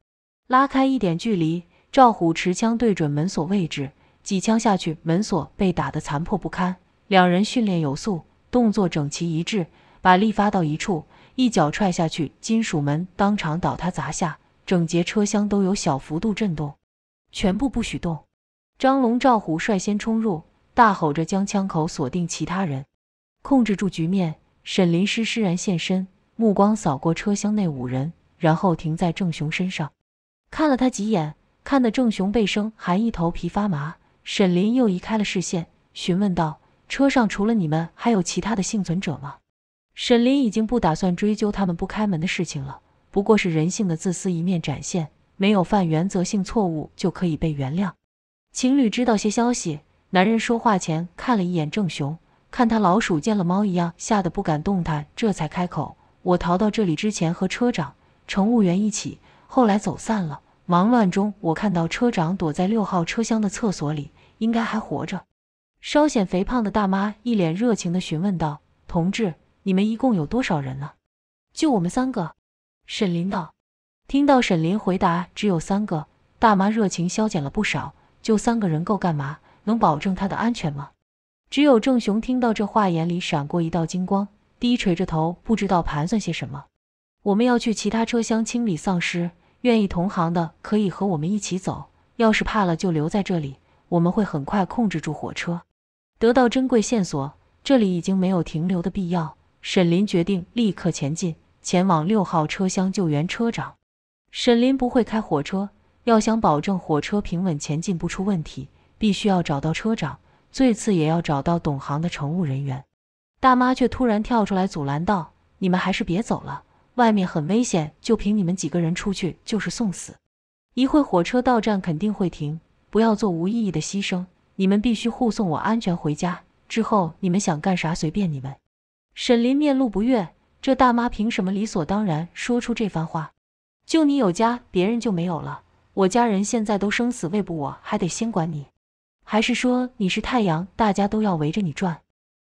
拉开一点距离。赵虎持枪对准门锁位置，几枪下去，门锁被打得残破不堪。两人训练有素，动作整齐一致，把力发到一处，一脚踹下去，金属门当场倒塌砸下，整节车厢都有小幅度震动。全部不许动！张龙、赵虎率先冲入。大吼着将枪口锁定其他人，控制住局面。沈林师施然现身，目光扫过车厢内五人，然后停在郑雄身上，看了他几眼，看得郑雄背生寒意，头皮发麻。沈林又移开了视线，询问道：“车上除了你们，还有其他的幸存者吗？”沈林已经不打算追究他们不开门的事情了，不过是人性的自私一面展现，没有犯原则性错误就可以被原谅。情侣知道些消息。男人说话前看了一眼郑雄，看他老鼠见了猫一样，吓得不敢动弹，这才开口：“我逃到这里之前和车长、乘务员一起，后来走散了。忙乱中，我看到车长躲在六号车厢的厕所里，应该还活着。”稍显肥胖的大妈一脸热情地询问道：“同志，你们一共有多少人呢？”“就我们三个。”沈林道。听到沈林回答只有三个，大妈热情消减了不少：“就三个人够干嘛？”能保证他的安全吗？只有郑雄听到这话，眼里闪过一道金光，低垂着头，不知道盘算些什么。我们要去其他车厢清理丧尸，愿意同行的可以和我们一起走，要是怕了就留在这里。我们会很快控制住火车，得到珍贵线索。这里已经没有停留的必要。沈林决定立刻前进，前往六号车厢救援车长。沈林不会开火车，要想保证火车平稳前进，不出问题。必须要找到车长，最次也要找到懂行的乘务人员。大妈却突然跳出来阻拦道：“你们还是别走了，外面很危险，就凭你们几个人出去就是送死。一会火车到站肯定会停，不要做无意义的牺牲。你们必须护送我安全回家，之后你们想干啥随便你们。”沈林面露不悦：“这大妈凭什么理所当然说出这番话？就你有家，别人就没有了。我家人现在都生死未卜，我还得先管你。”还是说你是太阳，大家都要围着你转。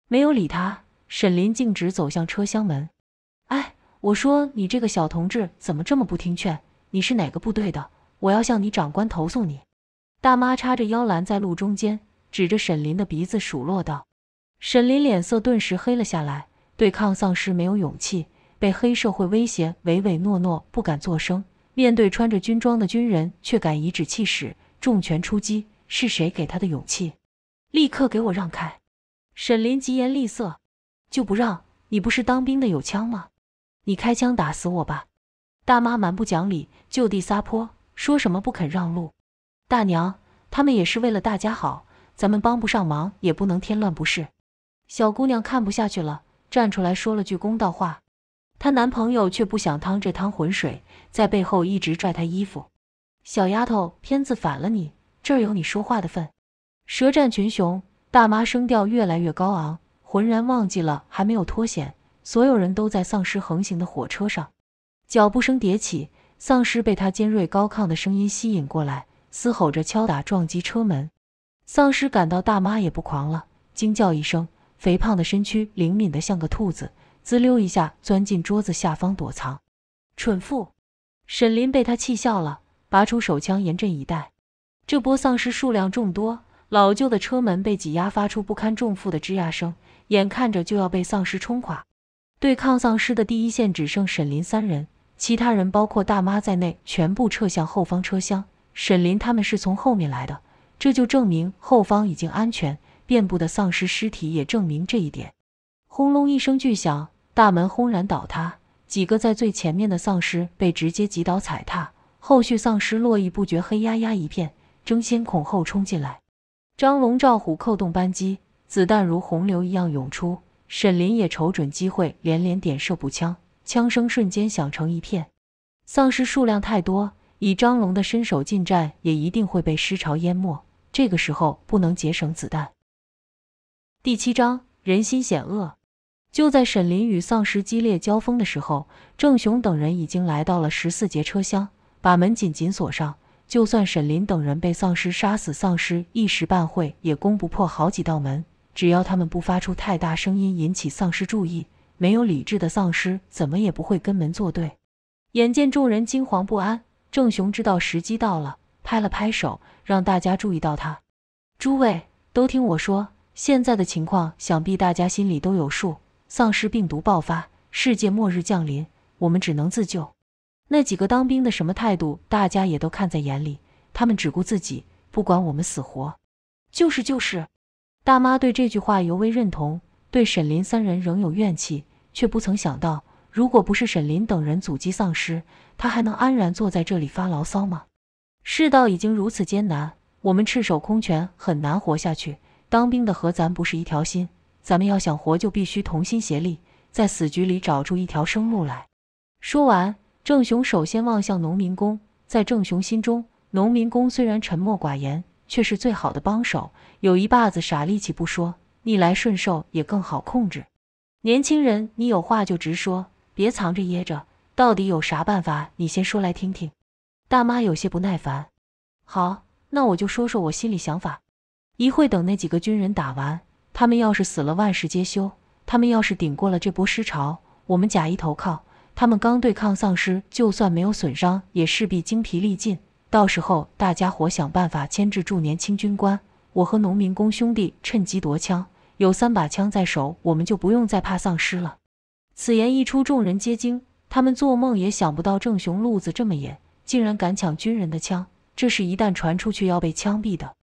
没有理他，沈林径直走向车厢门。哎，我说你这个小同志怎么这么不听劝？你是哪个部队的？我要向你长官投诉你！大妈叉着腰拦在路中间，指着沈林的鼻子数落道。沈林脸色顿时黑了下来。对抗丧尸没有勇气，被黑社会威胁唯唯诺诺不敢作声，面对穿着军装的军人却敢颐指气使，重拳出击。是谁给他的勇气？立刻给我让开！沈林疾言厉色，就不让你不是当兵的有枪吗？你开枪打死我吧！大妈蛮不讲理，就地撒泼，说什么不肯让路。大娘，他们也是为了大家好，咱们帮不上忙，也不能添乱，不是？小姑娘看不下去了，站出来说了句公道话。她男朋友却不想趟这趟浑水，在背后一直拽她衣服。小丫头片子反了你！这儿有你说话的份，舌战群雄，大妈声调越来越高昂，浑然忘记了还没有脱险。所有人都在丧尸横行的火车上，脚步声迭起，丧尸被她尖锐高亢的声音吸引过来，嘶吼着敲打撞击车门。丧尸感到大妈也不狂了，惊叫一声，肥胖的身躯灵敏的像个兔子，滋溜一下钻进桌子下方躲藏。蠢妇，沈林被他气笑了，拔出手枪严阵以待。这波丧尸数量众多，老旧的车门被挤压发出不堪重负的吱呀声，眼看着就要被丧尸冲垮。对抗丧尸的第一线只剩沈林三人，其他人包括大妈在内全部撤向后方车厢。沈林他们是从后面来的，这就证明后方已经安全。遍布的丧尸尸体也证明这一点。轰隆一声巨响，大门轰然倒塌，几个在最前面的丧尸被直接挤倒踩踏，后续丧尸络绎不绝，黑压压一片。争先恐后冲进来，张龙、赵虎扣动扳机，子弹如洪流一样涌出。沈林也瞅准机会，连连点射步枪，枪声瞬间响成一片。丧尸数量太多，以张龙的身手近战也一定会被尸潮淹没。这个时候不能节省子弹。第七章人心险恶。就在沈林与丧尸激烈交锋的时候，郑雄等人已经来到了十四节车厢，把门紧紧锁上。就算沈林等人被丧尸杀死，丧尸一时半会也攻不破好几道门。只要他们不发出太大声音引起丧尸注意，没有理智的丧尸怎么也不会跟门作对。眼见众人惊惶不安，郑雄知道时机到了，拍了拍手，让大家注意到他。诸位都听我说，现在的情况想必大家心里都有数。丧尸病毒爆发，世界末日降临，我们只能自救。那几个当兵的什么态度，大家也都看在眼里。他们只顾自己，不管我们死活。就是就是，大妈对这句话尤为认同，对沈林三人仍有怨气，却不曾想到，如果不是沈林等人阻击丧尸，他还能安然坐在这里发牢骚吗？世道已经如此艰难，我们赤手空拳很难活下去。当兵的和咱不是一条心，咱们要想活，就必须同心协力，在死局里找出一条生路来。说完。郑雄首先望向农民工，在郑雄心中，农民工虽然沉默寡言，却是最好的帮手。有一把子傻力气不说，逆来顺受也更好控制。年轻人，你有话就直说，别藏着掖着。到底有啥办法？你先说来听听。大妈有些不耐烦。好，那我就说说我心里想法。一会等那几个军人打完，他们要是死了，万事皆休。他们要是顶过了这波尸潮，我们假意投靠。他们刚对抗丧尸，就算没有损伤，也势必精疲力尽。到时候大家伙想办法牵制住年轻军官，我和农民工兄弟趁机夺枪。有三把枪在手，我们就不用再怕丧尸了。此言一出，众人皆惊。他们做梦也想不到郑雄路子这么野，竟然敢抢军人的枪。这是一旦传出去，要被枪毙的。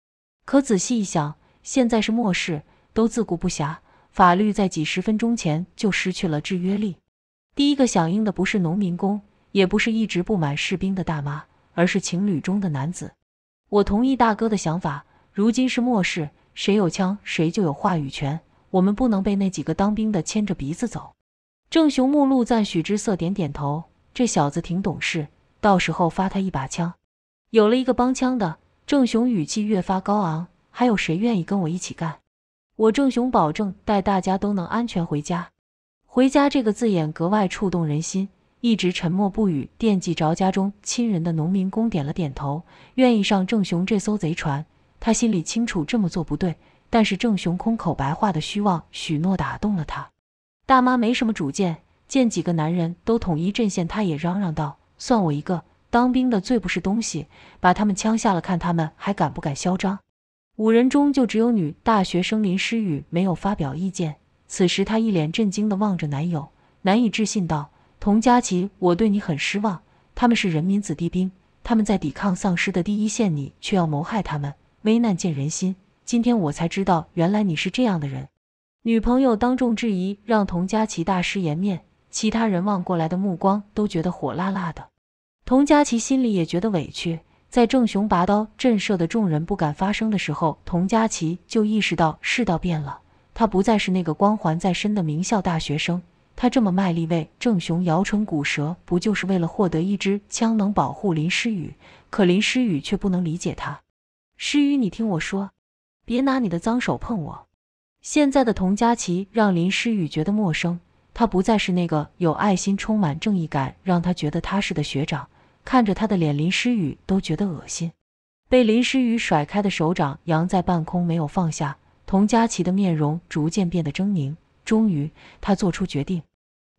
可仔细一想，现在是末世，都自顾不暇，法律在几十分钟前就失去了制约力。第一个响应的不是农民工，也不是一直不满士兵的大妈，而是情侣中的男子。我同意大哥的想法，如今是末世，谁有枪谁就有话语权。我们不能被那几个当兵的牵着鼻子走。郑雄目露赞许之色，点点头，这小子挺懂事。到时候发他一把枪，有了一个帮腔的，郑雄语气越发高昂。还有谁愿意跟我一起干？我郑雄保证，带大家都能安全回家。回家这个字眼格外触动人心。一直沉默不语、惦记着家中亲人的农民工点了点头，愿意上郑雄这艘贼船。他心里清楚这么做不对，但是郑雄空口白话的虚妄许诺打动了他。大妈没什么主见，见几个男人都统一阵线，她也嚷嚷道：“算我一个！当兵的最不是东西，把他们枪下了，看他们还敢不敢嚣张。”五人中就只有女大学生林诗雨没有发表意见。此时，她一脸震惊地望着男友，难以置信道：“童佳琪，我对你很失望。他们是人民子弟兵，他们在抵抗丧尸的第一线，你却要谋害他们。危难见人心，今天我才知道，原来你是这样的人。”女朋友当众质疑，让童佳琪大失颜面，其他人望过来的目光都觉得火辣辣的。童佳琪心里也觉得委屈。在郑雄拔刀震慑的众人不敢发声的时候，童佳琪就意识到世道变了。他不再是那个光环在身的名校大学生，他这么卖力为郑雄摇成骨折，不就是为了获得一支枪能保护林诗雨？可林诗雨却不能理解他。诗雨，你听我说，别拿你的脏手碰我。现在的童佳琪让林诗雨觉得陌生，他不再是那个有爱心、充满正义感，让他觉得踏实的学长。看着他的脸，林诗雨都觉得恶心。被林诗雨甩开的手掌扬在半空，没有放下。童佳琪的面容逐渐变得狰狞，终于，她做出决定，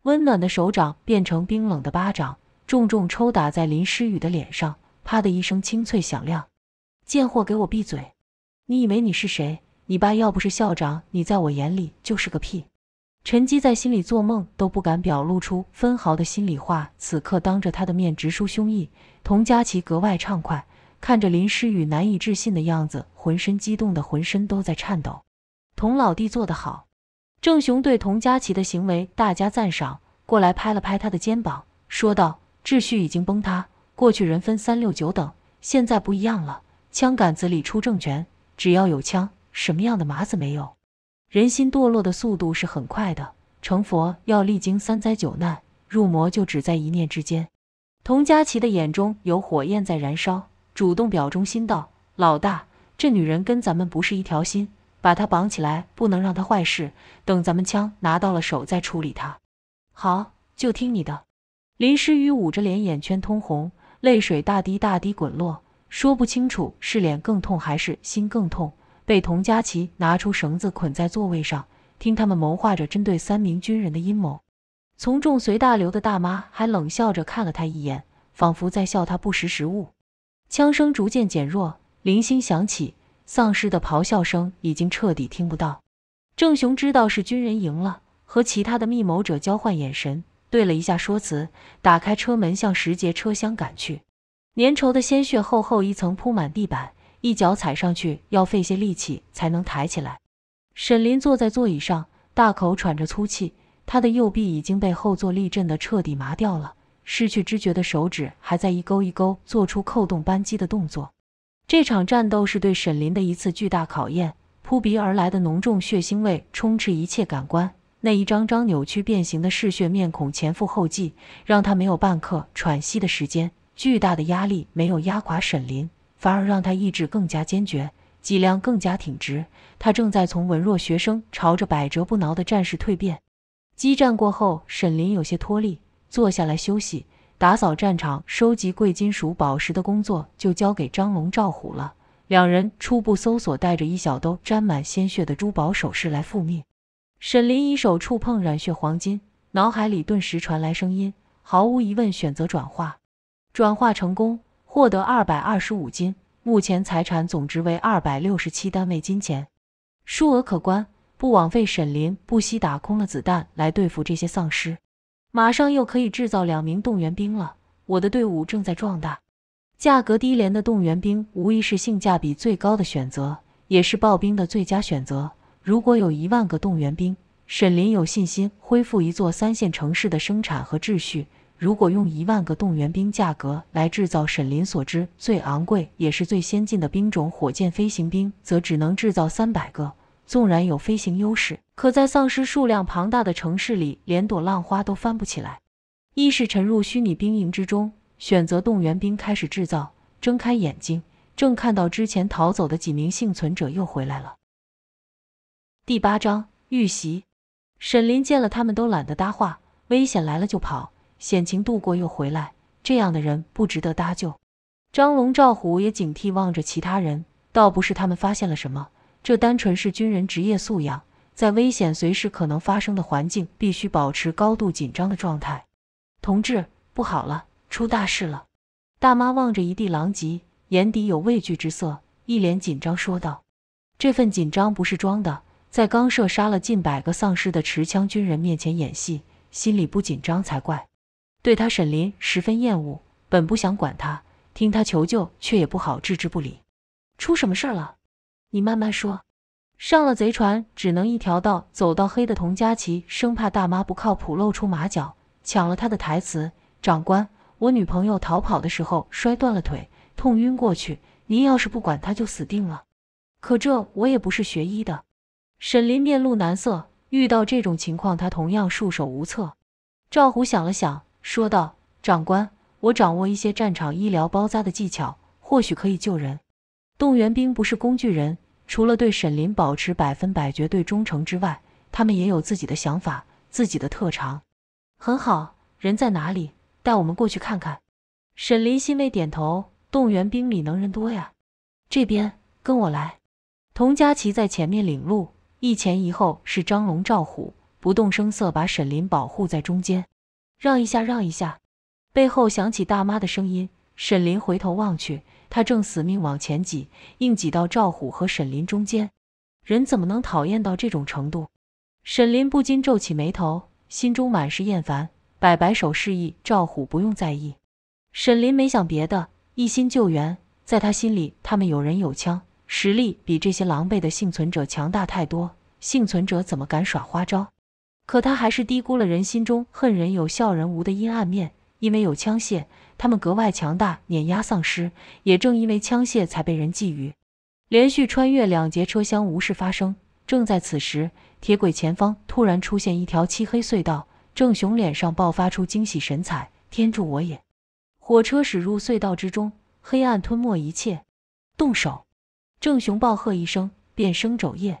温暖的手掌变成冰冷的巴掌，重重抽打在林诗雨的脸上，啪的一声清脆响亮。贱货，给我闭嘴！你以为你是谁？你爸要不是校长，你在我眼里就是个屁。陈曦在心里做梦都不敢表露出分毫的心里话，此刻当着他的面直抒胸臆，童佳琪格外畅快。看着林诗雨难以置信的样子，浑身激动的浑身都在颤抖。童老弟做得好，郑雄对童佳琪的行为大加赞赏，过来拍了拍他的肩膀，说道：“秩序已经崩塌，过去人分三六九等，现在不一样了，枪杆子里出政权，只要有枪，什么样的麻子没有？人心堕落的速度是很快的，成佛要历经三灾九难，入魔就只在一念之间。”童佳琪的眼中有火焰在燃烧。主动表忠心道：“老大，这女人跟咱们不是一条心，把她绑起来，不能让她坏事。等咱们枪拿到了手，再处理她。”好，就听你的。林诗雨捂着脸，眼圈通红，泪水大滴大滴滚落，说不清楚是脸更痛还是心更痛。被童佳琪拿出绳子捆在座位上，听他们谋划着针对三名军人的阴谋。从众随大流的大妈还冷笑着看了他一眼，仿佛在笑他不识时务。枪声逐渐减弱，零星响起，丧尸的咆哮声已经彻底听不到。郑雄知道是军人赢了，和其他的密谋者交换眼神，对了一下说辞，打开车门向十节车厢赶去。粘稠的鲜血厚厚一层铺满地板，一脚踩上去要费些力气才能抬起来。沈林坐在座椅上，大口喘着粗气，他的右臂已经被后坐力震得彻底麻掉了。失去知觉的手指还在一勾一勾做出扣动扳机的动作。这场战斗是对沈林的一次巨大考验，扑鼻而来的浓重血腥味充斥一切感官，那一张张扭曲变形的嗜血面孔前赴后继，让他没有半刻喘息的时间。巨大的压力没有压垮沈林，反而让他意志更加坚决，脊梁更加挺直。他正在从文弱学生朝着百折不挠的战士蜕变。激战过后，沈林有些脱力。坐下来休息，打扫战场、收集贵金属、宝石的工作就交给张龙、赵虎了。两人初步搜索，带着一小兜沾满鲜血的珠宝首饰来复命。沈林一手触碰染血黄金，脑海里顿时传来声音：毫无疑问，选择转化，转化成功，获得二百二十五金，目前财产总值为二百六十七单位金钱，数额可观，不枉费沈林不惜打空了子弹来对付这些丧尸。马上又可以制造两名动员兵了，我的队伍正在壮大。价格低廉的动员兵无疑是性价比最高的选择，也是爆兵的最佳选择。如果有一万个动员兵，沈林有信心恢复一座三线城市的生产和秩序。如果用一万个动员兵价格来制造沈林所知最昂贵也是最先进的兵种——火箭飞行兵，则只能制造三百个。纵然有飞行优势，可在丧尸数量庞大的城市里，连朵浪花都翻不起来。意识沉入虚拟兵营之中，选择动员兵开始制造。睁开眼睛，正看到之前逃走的几名幸存者又回来了。第八章遇袭。沈林见了他们都懒得搭话，危险来了就跑，险情度过又回来，这样的人不值得搭救。张龙、赵虎也警惕望着其他人，倒不是他们发现了什么。这单纯是军人职业素养，在危险随时可能发生的环境，必须保持高度紧张的状态。同志，不好了，出大事了！大妈望着一地狼藉，眼底有畏惧之色，一脸紧张说道：“这份紧张不是装的，在刚射杀了近百个丧尸的持枪军人面前演戏，心里不紧张才怪。”对他沈林十分厌恶，本不想管他，听他求救，却也不好置之不理。出什么事了？你慢慢说。上了贼船，只能一条道走到黑的童佳琪，生怕大妈不靠谱露出马脚，抢了他的台词。长官，我女朋友逃跑的时候摔断了腿，痛晕过去。您要是不管她，就死定了。可这我也不是学医的。沈林面露难色，遇到这种情况，他同样束手无策。赵虎想了想，说道：“长官，我掌握一些战场医疗包扎的技巧，或许可以救人。动员兵不是工具人。”除了对沈林保持百分百绝对忠诚之外，他们也有自己的想法、自己的特长。很好，人在哪里？带我们过去看看。沈林欣慰点头，动员兵里能人多呀。这边，跟我来。童佳琪在前面领路，一前一后是张龙、赵虎，不动声色把沈林保护在中间。让一下，让一下。背后响起大妈的声音，沈林回头望去。他正死命往前挤，硬挤到赵虎和沈林中间。人怎么能讨厌到这种程度？沈林不禁皱起眉头，心中满是厌烦，摆摆手示意赵虎不用在意。沈林没想别的，一心救援。在他心里，他们有人有枪，实力比这些狼狈的幸存者强大太多，幸存者怎么敢耍花招？可他还是低估了人心中恨人有笑人无的阴暗面，因为有枪械。他们格外强大，碾压丧尸。也正因为枪械，才被人觊觎。连续穿越两节车厢，无事发生。正在此时，铁轨前方突然出现一条漆黑隧道。郑雄脸上爆发出惊喜神采，天助我也！火车驶入隧道之中，黑暗吞没一切。动手！郑雄暴喝一声，变伸肘腋。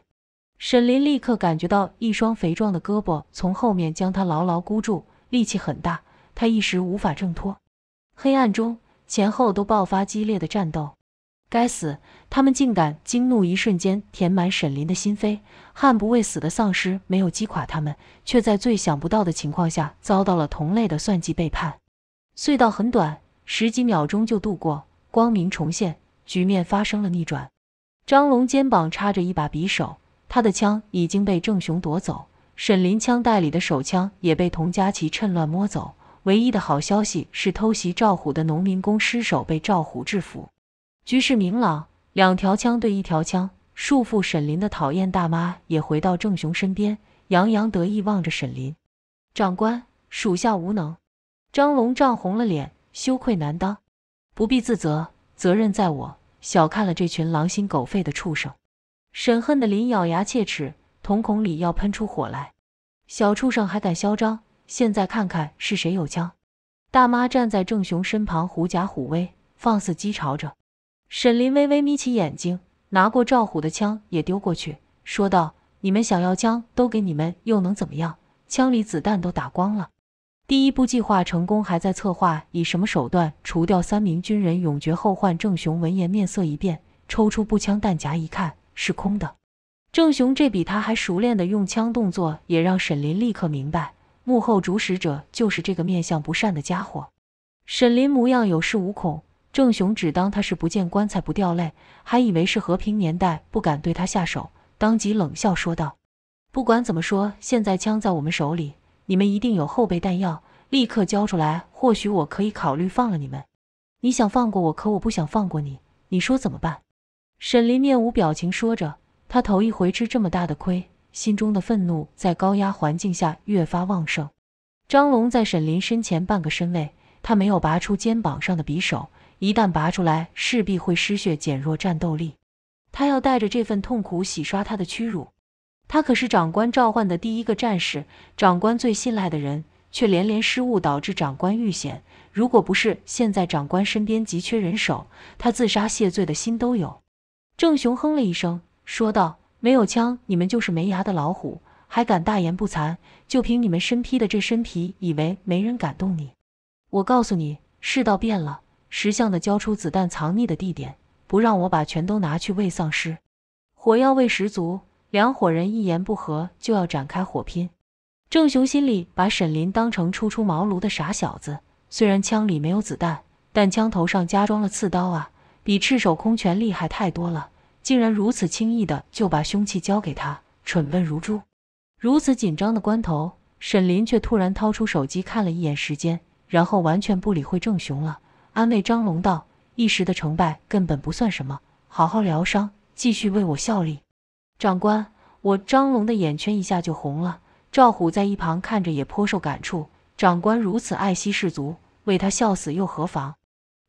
沈林立刻感觉到一双肥壮的胳膊从后面将他牢牢箍住，力气很大，他一时无法挣脱。黑暗中，前后都爆发激烈的战斗。该死，他们竟敢惊怒！一瞬间填满沈林的心扉。悍不畏死的丧尸没有击垮他们，却在最想不到的情况下遭到了同类的算计背叛。隧道很短，十几秒钟就度过，光明重现，局面发生了逆转。张龙肩膀插着一把匕首，他的枪已经被郑雄夺走，沈林枪袋里的手枪也被童佳琪趁乱摸走。唯一的好消息是，偷袭赵虎的农民工失手被赵虎制服，局势明朗。两条枪对一条枪，束缚沈林的讨厌大妈也回到郑雄身边，洋洋得意望着沈林。长官，属下无能。张龙涨红了脸，羞愧难当。不必自责，责任在我，小看了这群狼心狗肺的畜生。沈恨的林咬牙切齿，瞳孔里要喷出火来。小畜生还敢嚣张！现在看看是谁有枪。大妈站在郑雄身旁，狐假虎威，放肆讥嘲着。沈林微微眯起眼睛，拿过赵虎的枪，也丢过去，说道：“你们想要枪，都给你们，又能怎么样？枪里子弹都打光了。”第一步计划成功，还在策划以什么手段除掉三名军人，永绝后患。郑雄闻言，面色一变，抽出步枪弹夹一看，是空的。郑雄这比他还熟练的用枪动作，也让沈林立刻明白。幕后主使者就是这个面相不善的家伙，沈林模样有恃无恐，郑雄只当他是不见棺材不掉泪，还以为是和平年代不敢对他下手，当即冷笑说道：“不管怎么说，现在枪在我们手里，你们一定有后备弹药，立刻交出来，或许我可以考虑放了你们。”“你想放过我，可我不想放过你，你说怎么办？”沈林面无表情说着，他头一回吃这么大的亏。心中的愤怒在高压环境下越发旺盛。张龙在沈林身前半个身位，他没有拔出肩膀上的匕首，一旦拔出来，势必会失血，减弱战斗力。他要带着这份痛苦洗刷他的屈辱。他可是长官召唤的第一个战士，长官最信赖的人，却连连失误，导致长官遇险。如果不是现在长官身边急缺人手，他自杀谢罪的心都有。郑雄哼了一声，说道。没有枪，你们就是没牙的老虎，还敢大言不惭？就凭你们身披的这身皮，以为没人敢动你？我告诉你，世道变了，识相的交出子弹藏匿的地点，不让我把全都拿去喂丧尸，火药味十足。两伙人一言不合就要展开火拼。郑雄心里把沈林当成初出茅庐的傻小子，虽然枪里没有子弹，但枪头上加装了刺刀啊，比赤手空拳厉害太多了。竟然如此轻易的就把凶器交给他，蠢笨如猪。如此紧张的关头，沈林却突然掏出手机看了一眼时间，然后完全不理会郑雄了，安慰张龙道：“一时的成败根本不算什么，好好疗伤，继续为我效力。”长官，我张龙的眼圈一下就红了。赵虎在一旁看着也颇受感触，长官如此爱惜士卒，为他效死又何妨？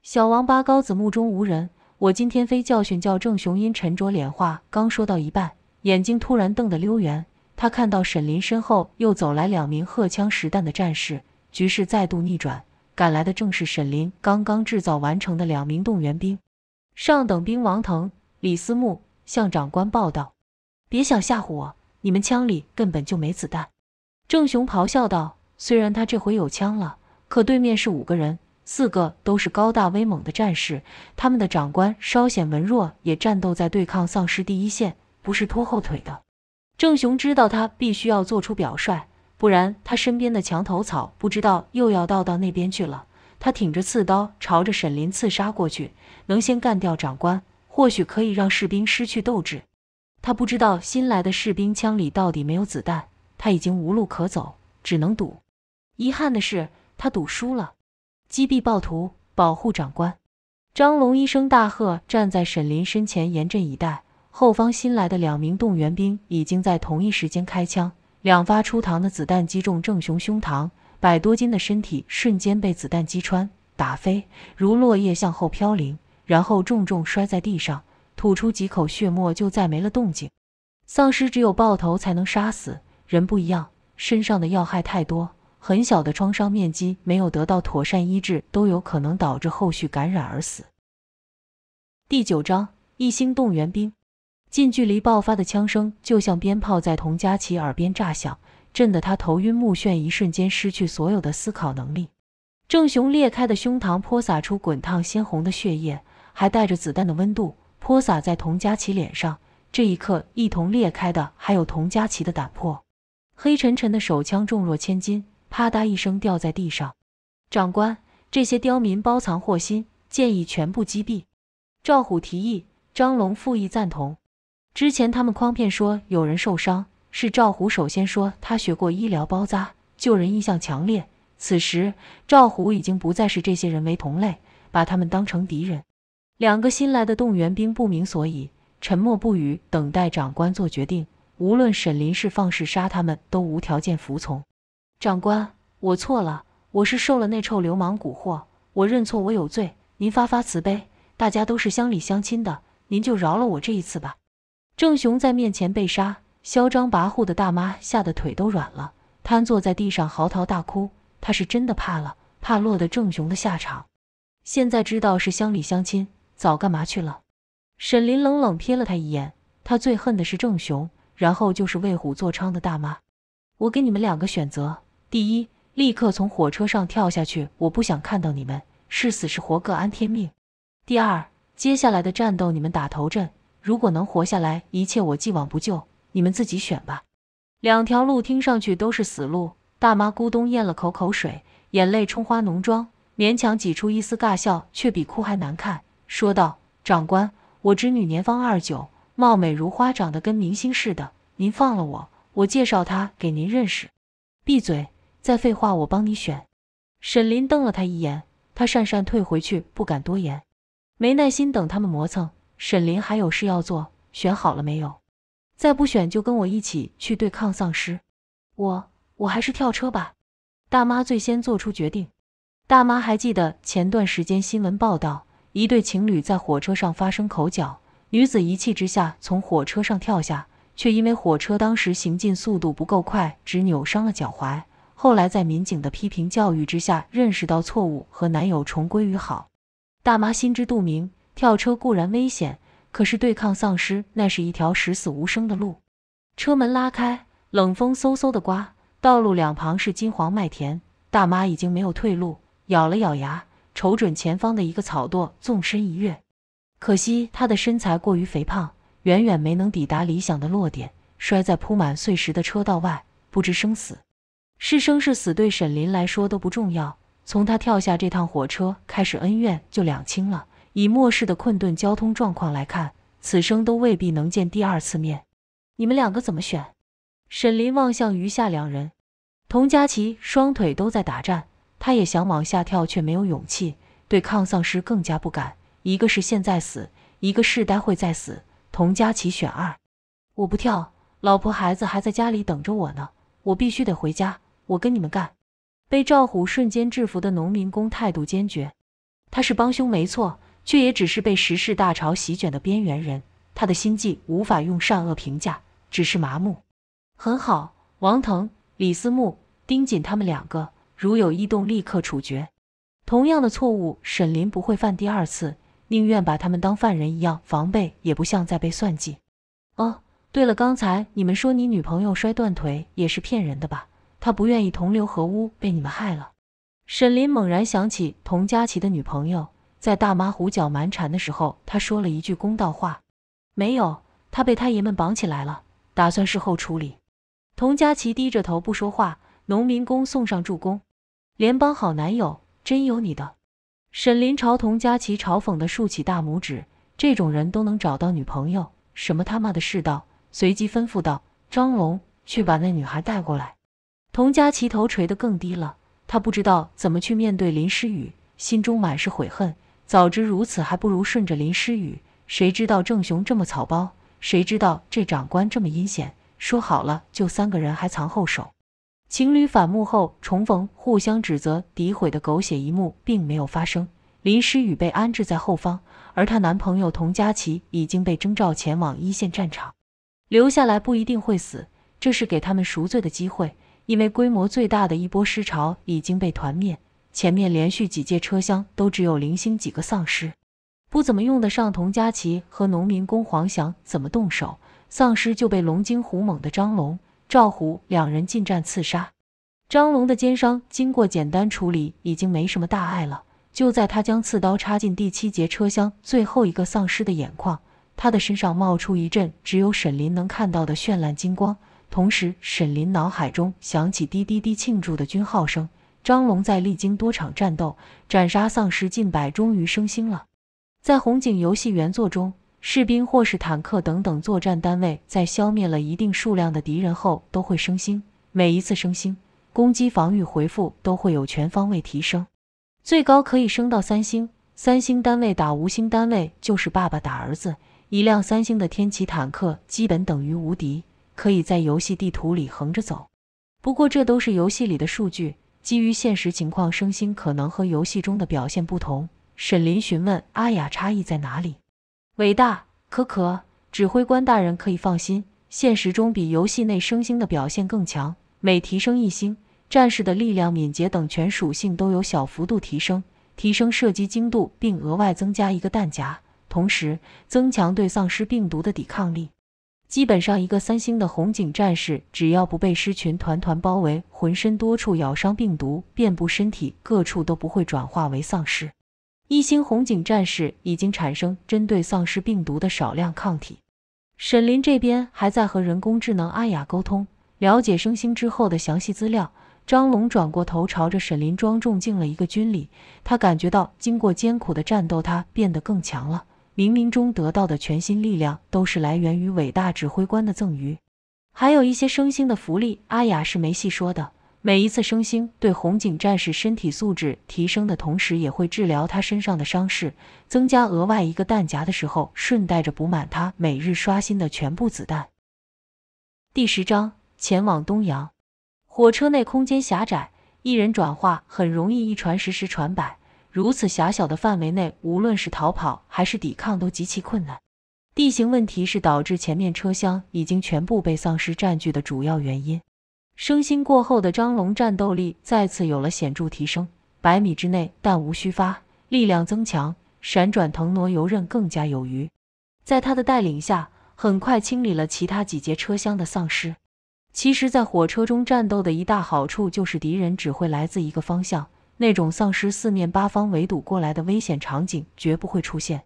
小王八羔子，目中无人！我今天非教训教训郑雄因沉着脸，话刚说到一半，眼睛突然瞪得溜圆。他看到沈林身后又走来两名荷枪实弹的战士，局势再度逆转。赶来的正是沈林刚刚制造完成的两名动员兵，上等兵王腾、李思慕向长官报道：“别想吓唬我，你们枪里根本就没子弹。”郑雄咆哮道：“虽然他这回有枪了，可对面是五个人。”四个都是高大威猛的战士，他们的长官稍显文弱，也战斗在对抗丧尸第一线，不是拖后腿的。郑雄知道他必须要做出表率，不然他身边的墙头草不知道又要倒到那边去了。他挺着刺刀朝着沈林刺杀过去，能先干掉长官，或许可以让士兵失去斗志。他不知道新来的士兵枪里到底没有子弹，他已经无路可走，只能赌。遗憾的是，他赌输了。击毙暴徒，保护长官！张龙一声大喝，站在沈林身前严阵以待。后方新来的两名动员兵已经在同一时间开枪，两发出膛的子弹击中郑雄胸膛，百多斤的身体瞬间被子弹击穿，打飞如落叶向后飘零，然后重重摔在地上，吐出几口血沫，就再没了动静。丧尸只有爆头才能杀死，人不一样，身上的要害太多。很小的创伤面积没有得到妥善医治，都有可能导致后续感染而死。第九章，一星动员兵，近距离爆发的枪声就像鞭炮在童佳琪耳边炸响，震得他头晕目眩，一瞬间失去所有的思考能力。郑雄裂开的胸膛泼洒出滚烫鲜红的血液，还带着子弹的温度泼洒在童佳琪脸上。这一刻，一同裂开的还有童佳琪的胆魄。黑沉沉的手枪重若千斤，啪嗒一声掉在地上，长官，这些刁民包藏祸心，建议全部击毙。赵虎提议，张龙附议赞同。之前他们诓骗说有人受伤，是赵虎首先说他学过医疗包扎，救人意向强烈。此时赵虎已经不再是这些人为同类，把他们当成敌人。两个新来的动员兵不明所以，沉默不语，等待长官做决定。无论沈林是放是杀，他们都无条件服从。长官，我错了，我是受了那臭流氓蛊惑，我认错，我有罪，您发发慈悲，大家都是乡里乡亲的，您就饶了我这一次吧。郑雄在面前被杀，嚣张跋扈的大妈吓得腿都软了，瘫坐在地上嚎啕大哭，他是真的怕了，怕落得郑雄的下场。现在知道是乡里乡亲，早干嘛去了？沈林冷冷瞥了他一眼，他最恨的是郑雄，然后就是为虎作伥的大妈。我给你们两个选择。第一，立刻从火车上跳下去！我不想看到你们是死是活，各安天命。第二，接下来的战斗你们打头阵，如果能活下来，一切我既往不咎，你们自己选吧。两条路听上去都是死路。大妈咕咚咽了口口水，眼泪冲花浓妆，勉强挤出一丝尬笑，却比哭还难看，说道：“长官，我侄女年方二九，貌美如花，长得跟明星似的。您放了我，我介绍她给您认识。”闭嘴。再废话，我帮你选。沈林瞪了他一眼，他讪讪退回去，不敢多言。没耐心等他们磨蹭，沈林还有事要做。选好了没有？再不选就跟我一起去对抗丧尸。我，我还是跳车吧。大妈最先做出决定。大妈还记得前段时间新闻报道，一对情侣在火车上发生口角，女子一气之下从火车上跳下，却因为火车当时行进速度不够快，只扭伤了脚踝。后来，在民警的批评教育之下，认识到错误，和男友重归于好。大妈心知肚明，跳车固然危险，可是对抗丧尸，那是一条十死无生的路。车门拉开，冷风嗖嗖的刮，道路两旁是金黄麦田。大妈已经没有退路，咬了咬牙，瞅准前方的一个草垛，纵身一跃。可惜她的身材过于肥胖，远远没能抵达理想的落点，摔在铺满碎石的车道外，不知生死。是生是死，对沈林来说都不重要。从他跳下这趟火车开始，恩怨就两清了。以末世的困顿交通状况来看，此生都未必能见第二次面。你们两个怎么选？沈林望向余下两人，童佳琪双腿都在打颤，他也想往下跳，却没有勇气对抗丧尸，更加不敢。一个是现在死，一个是待会再死。童佳琪选二，我不跳，老婆孩子还在家里等着我呢，我必须得回家。我跟你们干！被赵虎瞬间制服的农民工态度坚决。他是帮凶没错，却也只是被时事大潮席卷的边缘人。他的心计无法用善恶评价，只是麻木。很好，王腾、李思慕、盯紧他们两个，如有异动立刻处决。同样的错误，沈林不会犯第二次，宁愿把他们当犯人一样防备，也不像在被算计。哦，对了，刚才你们说你女朋友摔断腿也是骗人的吧？他不愿意同流合污，被你们害了。沈林猛然想起童佳琪的女朋友，在大妈胡搅蛮缠的时候，他说了一句公道话。没有，他被他爷们绑起来了，打算事后处理。童佳琪低着头不说话。农民工送上助攻，联邦好男友，真有你的！沈林朝童佳琪嘲讽的竖起大拇指，这种人都能找到女朋友，什么他妈的世道！随即吩咐道：“张龙，去把那女孩带过来。”佟佳琪头垂得更低了，她不知道怎么去面对林诗雨，心中满是悔恨。早知如此，还不如顺着林诗雨。谁知道郑雄这么草包？谁知道这长官这么阴险？说好了就三个人，还藏后手。情侣反目后重逢，互相指责诋毁的狗血一幕并没有发生。林诗雨被安置在后方，而她男朋友童佳琪已经被征召前往一线战场。留下来不一定会死，这是给他们赎罪的机会。因为规模最大的一波尸潮已经被团灭，前面连续几节车厢都只有零星几个丧尸，不怎么用得上。童佳琪和农民工黄翔怎么动手，丧尸就被龙精虎猛的张龙、赵虎两人近战刺杀。张龙的肩伤经过简单处理已经没什么大碍了。就在他将刺刀插进第七节车厢最后一个丧尸的眼眶，他的身上冒出一阵只有沈林能看到的绚烂金光。同时，沈林脑海中响起滴滴滴庆祝的军号声。张龙在历经多场战斗，斩杀丧尸近百，终于升星了。在《红警》游戏原作中，士兵或是坦克等等作战单位，在消灭了一定数量的敌人后，都会升星。每一次升星，攻击、防御、回复都会有全方位提升，最高可以升到三星。三星单位打无星单位就是爸爸打儿子，一辆三星的天启坦克基本等于无敌。可以在游戏地图里横着走，不过这都是游戏里的数据，基于现实情况升星可能和游戏中的表现不同。沈林询问阿雅差异在哪里？伟大可可，指挥官大人可以放心，现实中比游戏内升星的表现更强。每提升一星，战士的力量、敏捷等全属性都有小幅度提升，提升射击精度，并额外增加一个弹夹，同时增强对丧尸病毒的抵抗力。基本上，一个三星的红警战士，只要不被狮群团团包围，浑身多处咬伤，病毒遍布身体各处都不会转化为丧尸。一星红警战士已经产生针对丧尸病毒的少量抗体。沈林这边还在和人工智能阿雅沟通，了解升星之后的详细资料。张龙转过头，朝着沈林庄重敬了一个军礼。他感觉到，经过艰苦的战斗，他变得更强了。冥冥中得到的全新力量，都是来源于伟大指挥官的赠予，还有一些升星的福利，阿雅是没细说的。每一次升星，对红警战士身体素质提升的同时，也会治疗他身上的伤势，增加额外一个弹夹的时候，顺带着补满他每日刷新的全部子弹。第十章：前往东阳。火车内空间狭窄，一人转化很容易一传十，十传百。如此狭小的范围内，无论是逃跑还是抵抗都极其困难。地形问题是导致前面车厢已经全部被丧尸占据的主要原因。升星过后的张龙战斗力再次有了显著提升，百米之内弹无虚发，力量增强，闪转腾挪游刃更加有余。在他的带领下，很快清理了其他几节车厢的丧尸。其实，在火车中战斗的一大好处就是敌人只会来自一个方向。那种丧尸四面八方围堵过来的危险场景绝不会出现。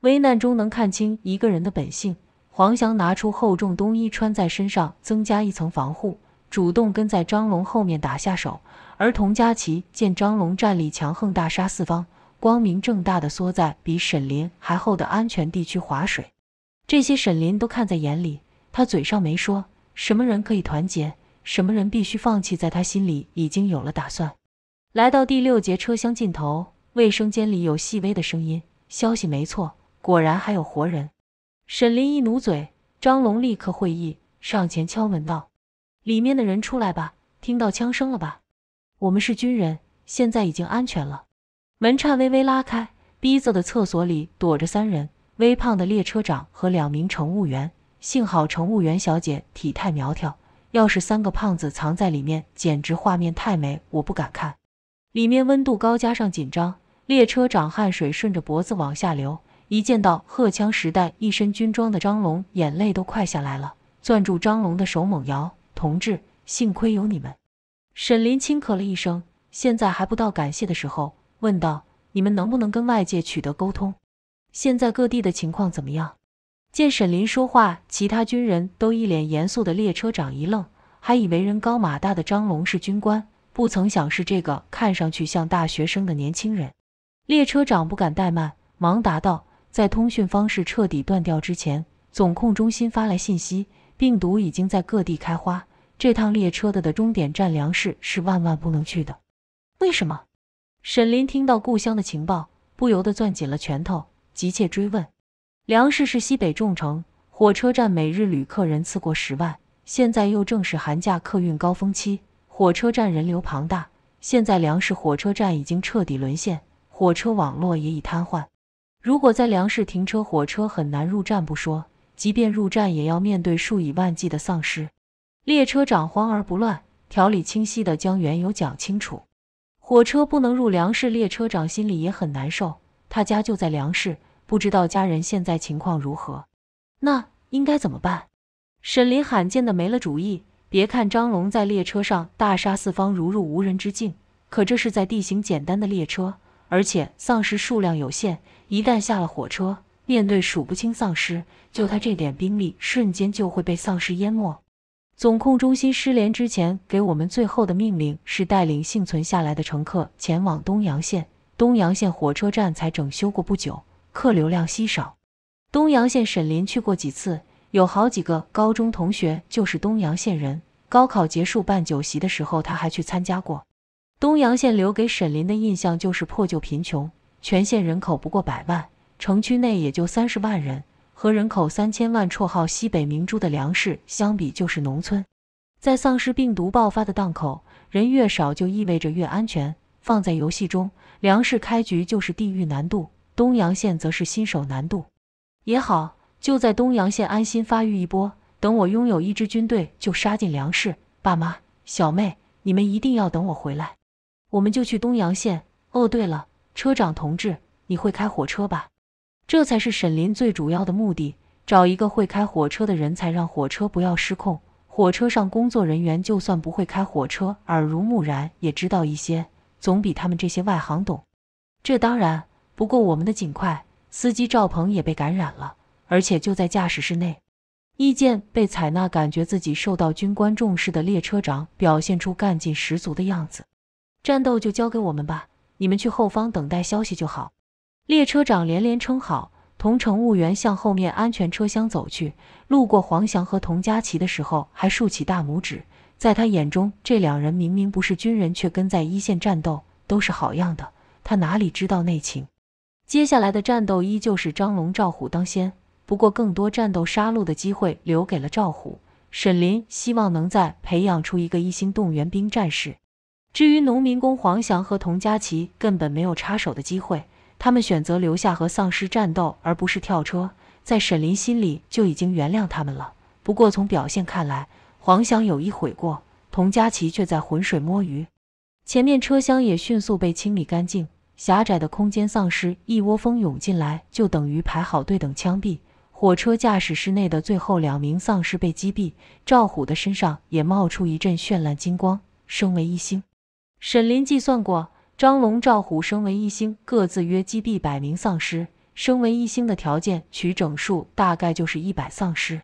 危难中能看清一个人的本性。黄翔拿出厚重冬衣穿在身上，增加一层防护，主动跟在张龙后面打下手。而童佳琪见张龙战力强横，大杀四方，光明正大的缩在比沈林还厚的安全地区划水。这些沈林都看在眼里，他嘴上没说，什么人可以团结，什么人必须放弃，在他心里已经有了打算。来到第六节车厢尽头，卫生间里有细微的声音。消息没错，果然还有活人。沈林一努嘴，张龙立刻会意，上前敲门道：“里面的人出来吧，听到枪声了吧？我们是军人，现在已经安全了。”门颤巍巍拉开，逼仄的厕所里躲着三人，微胖的列车长和两名乘务员。幸好乘务员小姐体态苗条，要是三个胖子藏在里面，简直画面太美，我不敢看。里面温度高，加上紧张，列车长汗水顺着脖子往下流。一见到荷枪实弹、一身军装的张龙，眼泪都快下来了，攥住张龙的手猛摇：“同志，幸亏有你们！”沈林轻咳了一声，现在还不到感谢的时候，问道：“你们能不能跟外界取得沟通？现在各地的情况怎么样？”见沈林说话，其他军人都一脸严肃的列车长一愣，还以为人高马大的张龙是军官。不曾想是这个看上去像大学生的年轻人，列车长不敢怠慢，忙答道：“在通讯方式彻底断掉之前，总控中心发来信息，病毒已经在各地开花。这趟列车的的终点站粮食是万万不能去的。”为什么？沈林听到故乡的情报，不由得攥紧了拳头，急切追问：“粮食是西北重城，火车站每日旅客人次过十万，现在又正是寒假客运高峰期。”火车站人流庞大，现在粮食火车站已经彻底沦陷，火车网络也已瘫痪。如果在粮食停车，火车很难入站不说，即便入站，也要面对数以万计的丧尸。列车长慌而不乱，条理清晰的将缘由讲清楚。火车不能入粮食，列车长心里也很难受。他家就在粮食，不知道家人现在情况如何。那应该怎么办？沈林罕见的没了主意。别看张龙在列车上大杀四方，如入无人之境，可这是在地形简单的列车，而且丧尸数量有限。一旦下了火车，面对数不清丧尸，就他这点兵力，瞬间就会被丧尸淹没。总控中心失联之前，给我们最后的命令是带领幸存下来的乘客前往东阳县。东阳县火车站才整修过不久，客流量稀少。东阳县沈林去过几次，有好几个高中同学就是东阳县人。高考结束办酒席的时候，他还去参加过。东阳县留给沈林的印象就是破旧贫穷，全县人口不过百万，城区内也就三十万人。和人口三千万、绰号“西北明珠”的粮食相比，就是农村。在丧尸病毒爆发的档口，人越少就意味着越安全。放在游戏中，粮食开局就是地狱难度，东阳县则是新手难度。也好，就在东阳县安心发育一波。等我拥有一支军队，就杀进粮食。爸妈、小妹，你们一定要等我回来。我们就去东阳县。哦，对了，车长同志，你会开火车吧？这才是沈林最主要的目的：找一个会开火车的人才，让火车不要失控。火车上工作人员就算不会开火车，耳濡目染也知道一些，总比他们这些外行懂。这当然，不过我们的尽快，司机赵鹏也被感染了，而且就在驾驶室内。意见被采纳，感觉自己受到军官重视的列车长表现出干劲十足的样子。战斗就交给我们吧，你们去后方等待消息就好。列车长连连称好，同乘务员向后面安全车厢走去。路过黄翔和童佳琪的时候，还竖起大拇指。在他眼中，这两人明明不是军人，却跟在一线战斗，都是好样的。他哪里知道内情？接下来的战斗依旧是张龙赵虎当先。不过，更多战斗杀戮的机会留给了赵虎、沈林，希望能再培养出一个一星动员兵战士。至于农民工黄翔和童佳琪，根本没有插手的机会，他们选择留下和丧尸战斗，而不是跳车。在沈林心里，就已经原谅他们了。不过，从表现看来，黄翔有意悔过，童佳琪却在浑水摸鱼。前面车厢也迅速被清理干净，狭窄的空间，丧尸一窝蜂涌进来，就等于排好队等枪毙。火车驾驶室内的最后两名丧尸被击毙，赵虎的身上也冒出一阵绚烂金光，升为一星。沈林计算过，张龙、赵虎升为一星，各自约击毙百名丧尸。升为一星的条件取整数，大概就是一百丧尸。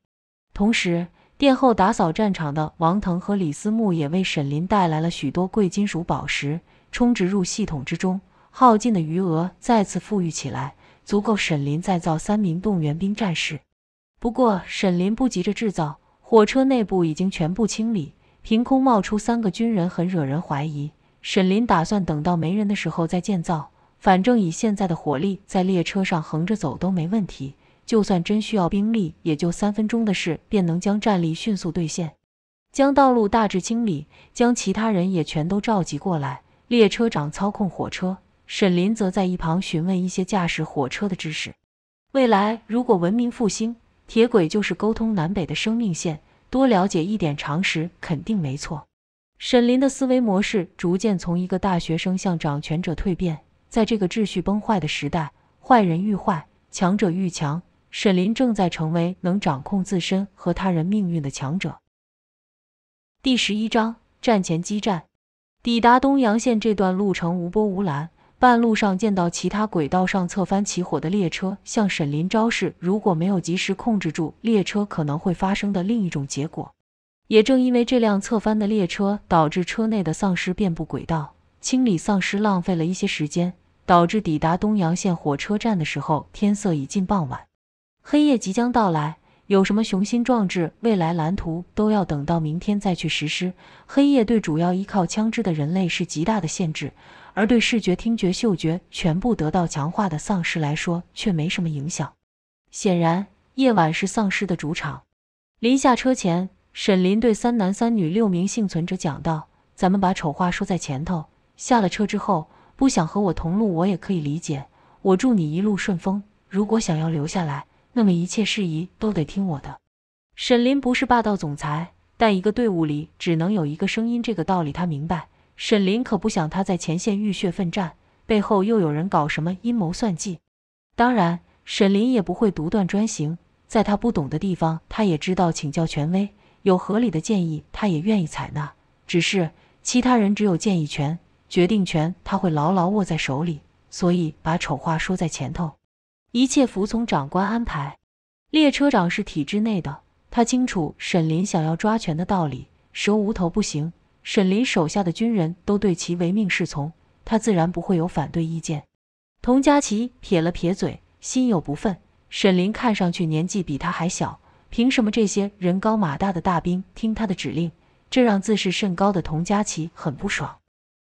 同时，殿后打扫战场的王腾和李思慕也为沈林带来了许多贵金属宝石，充值入系统之中，耗尽的余额再次富裕起来。足够沈林再造三名动员兵战士，不过沈林不急着制造。火车内部已经全部清理，凭空冒出三个军人很惹人怀疑。沈林打算等到没人的时候再建造，反正以现在的火力，在列车上横着走都没问题。就算真需要兵力，也就三分钟的事，便能将战力迅速兑现。将道路大致清理，将其他人也全都召集过来。列车长操控火车。沈林则在一旁询问一些驾驶火车的知识。未来如果文明复兴，铁轨就是沟通南北的生命线。多了解一点常识，肯定没错。沈林的思维模式逐渐从一个大学生向掌权者蜕变。在这个秩序崩坏的时代，坏人愈坏，强者愈强。沈林正在成为能掌控自身和他人命运的强者。第十一章：战前激战。抵达东阳县这段路程无波无澜。半路上见到其他轨道上侧翻起火的列车，向沈林昭示如果没有及时控制住列车，可能会发生的另一种结果。也正因为这辆侧翻的列车，导致车内的丧尸遍布轨道，清理丧尸浪费了一些时间，导致抵达东阳县火车站的时候，天色已近傍晚，黑夜即将到来。有什么雄心壮志、未来蓝图，都要等到明天再去实施。黑夜对主要依靠枪支的人类是极大的限制。而对视觉、听觉、嗅觉全部得到强化的丧尸来说，却没什么影响。显然，夜晚是丧尸的主场。临下车前，沈林对三男三女六名幸存者讲道：“咱们把丑话说在前头，下了车之后，不想和我同路，我也可以理解。我祝你一路顺风。如果想要留下来，那么一切事宜都得听我的。”沈林不是霸道总裁，但一个队伍里只能有一个声音，这个道理他明白。沈林可不想他在前线浴血奋战，背后又有人搞什么阴谋算计。当然，沈林也不会独断专行，在他不懂的地方，他也知道请教权威，有合理的建议，他也愿意采纳。只是其他人只有建议权，决定权他会牢牢握在手里。所以把丑话说在前头，一切服从长官安排。列车长是体制内的，他清楚沈林想要抓权的道理，蛇无头不行。沈林手下的军人都对其唯命是从，他自然不会有反对意见。童佳琪撇了撇嘴，心有不忿。沈林看上去年纪比他还小，凭什么这些人高马大的大兵听他的指令？这让自视甚高的童佳琪很不爽。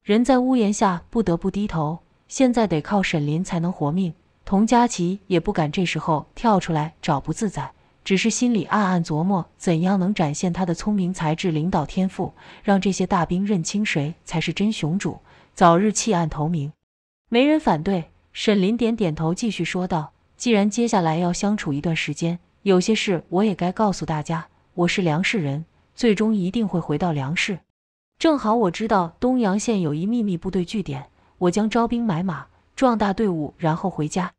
人在屋檐下，不得不低头。现在得靠沈林才能活命，童佳琪也不敢这时候跳出来找不自在。只是心里暗暗琢磨，怎样能展现他的聪明才智、领导天赋，让这些大兵认清谁才是真雄主，早日弃暗投明。没人反对，沈林点点头，继续说道：“既然接下来要相处一段时间，有些事我也该告诉大家。我是梁氏人，最终一定会回到梁氏。正好我知道东阳县有一秘密部队据点，我将招兵买马，壮大队伍，然后回家。”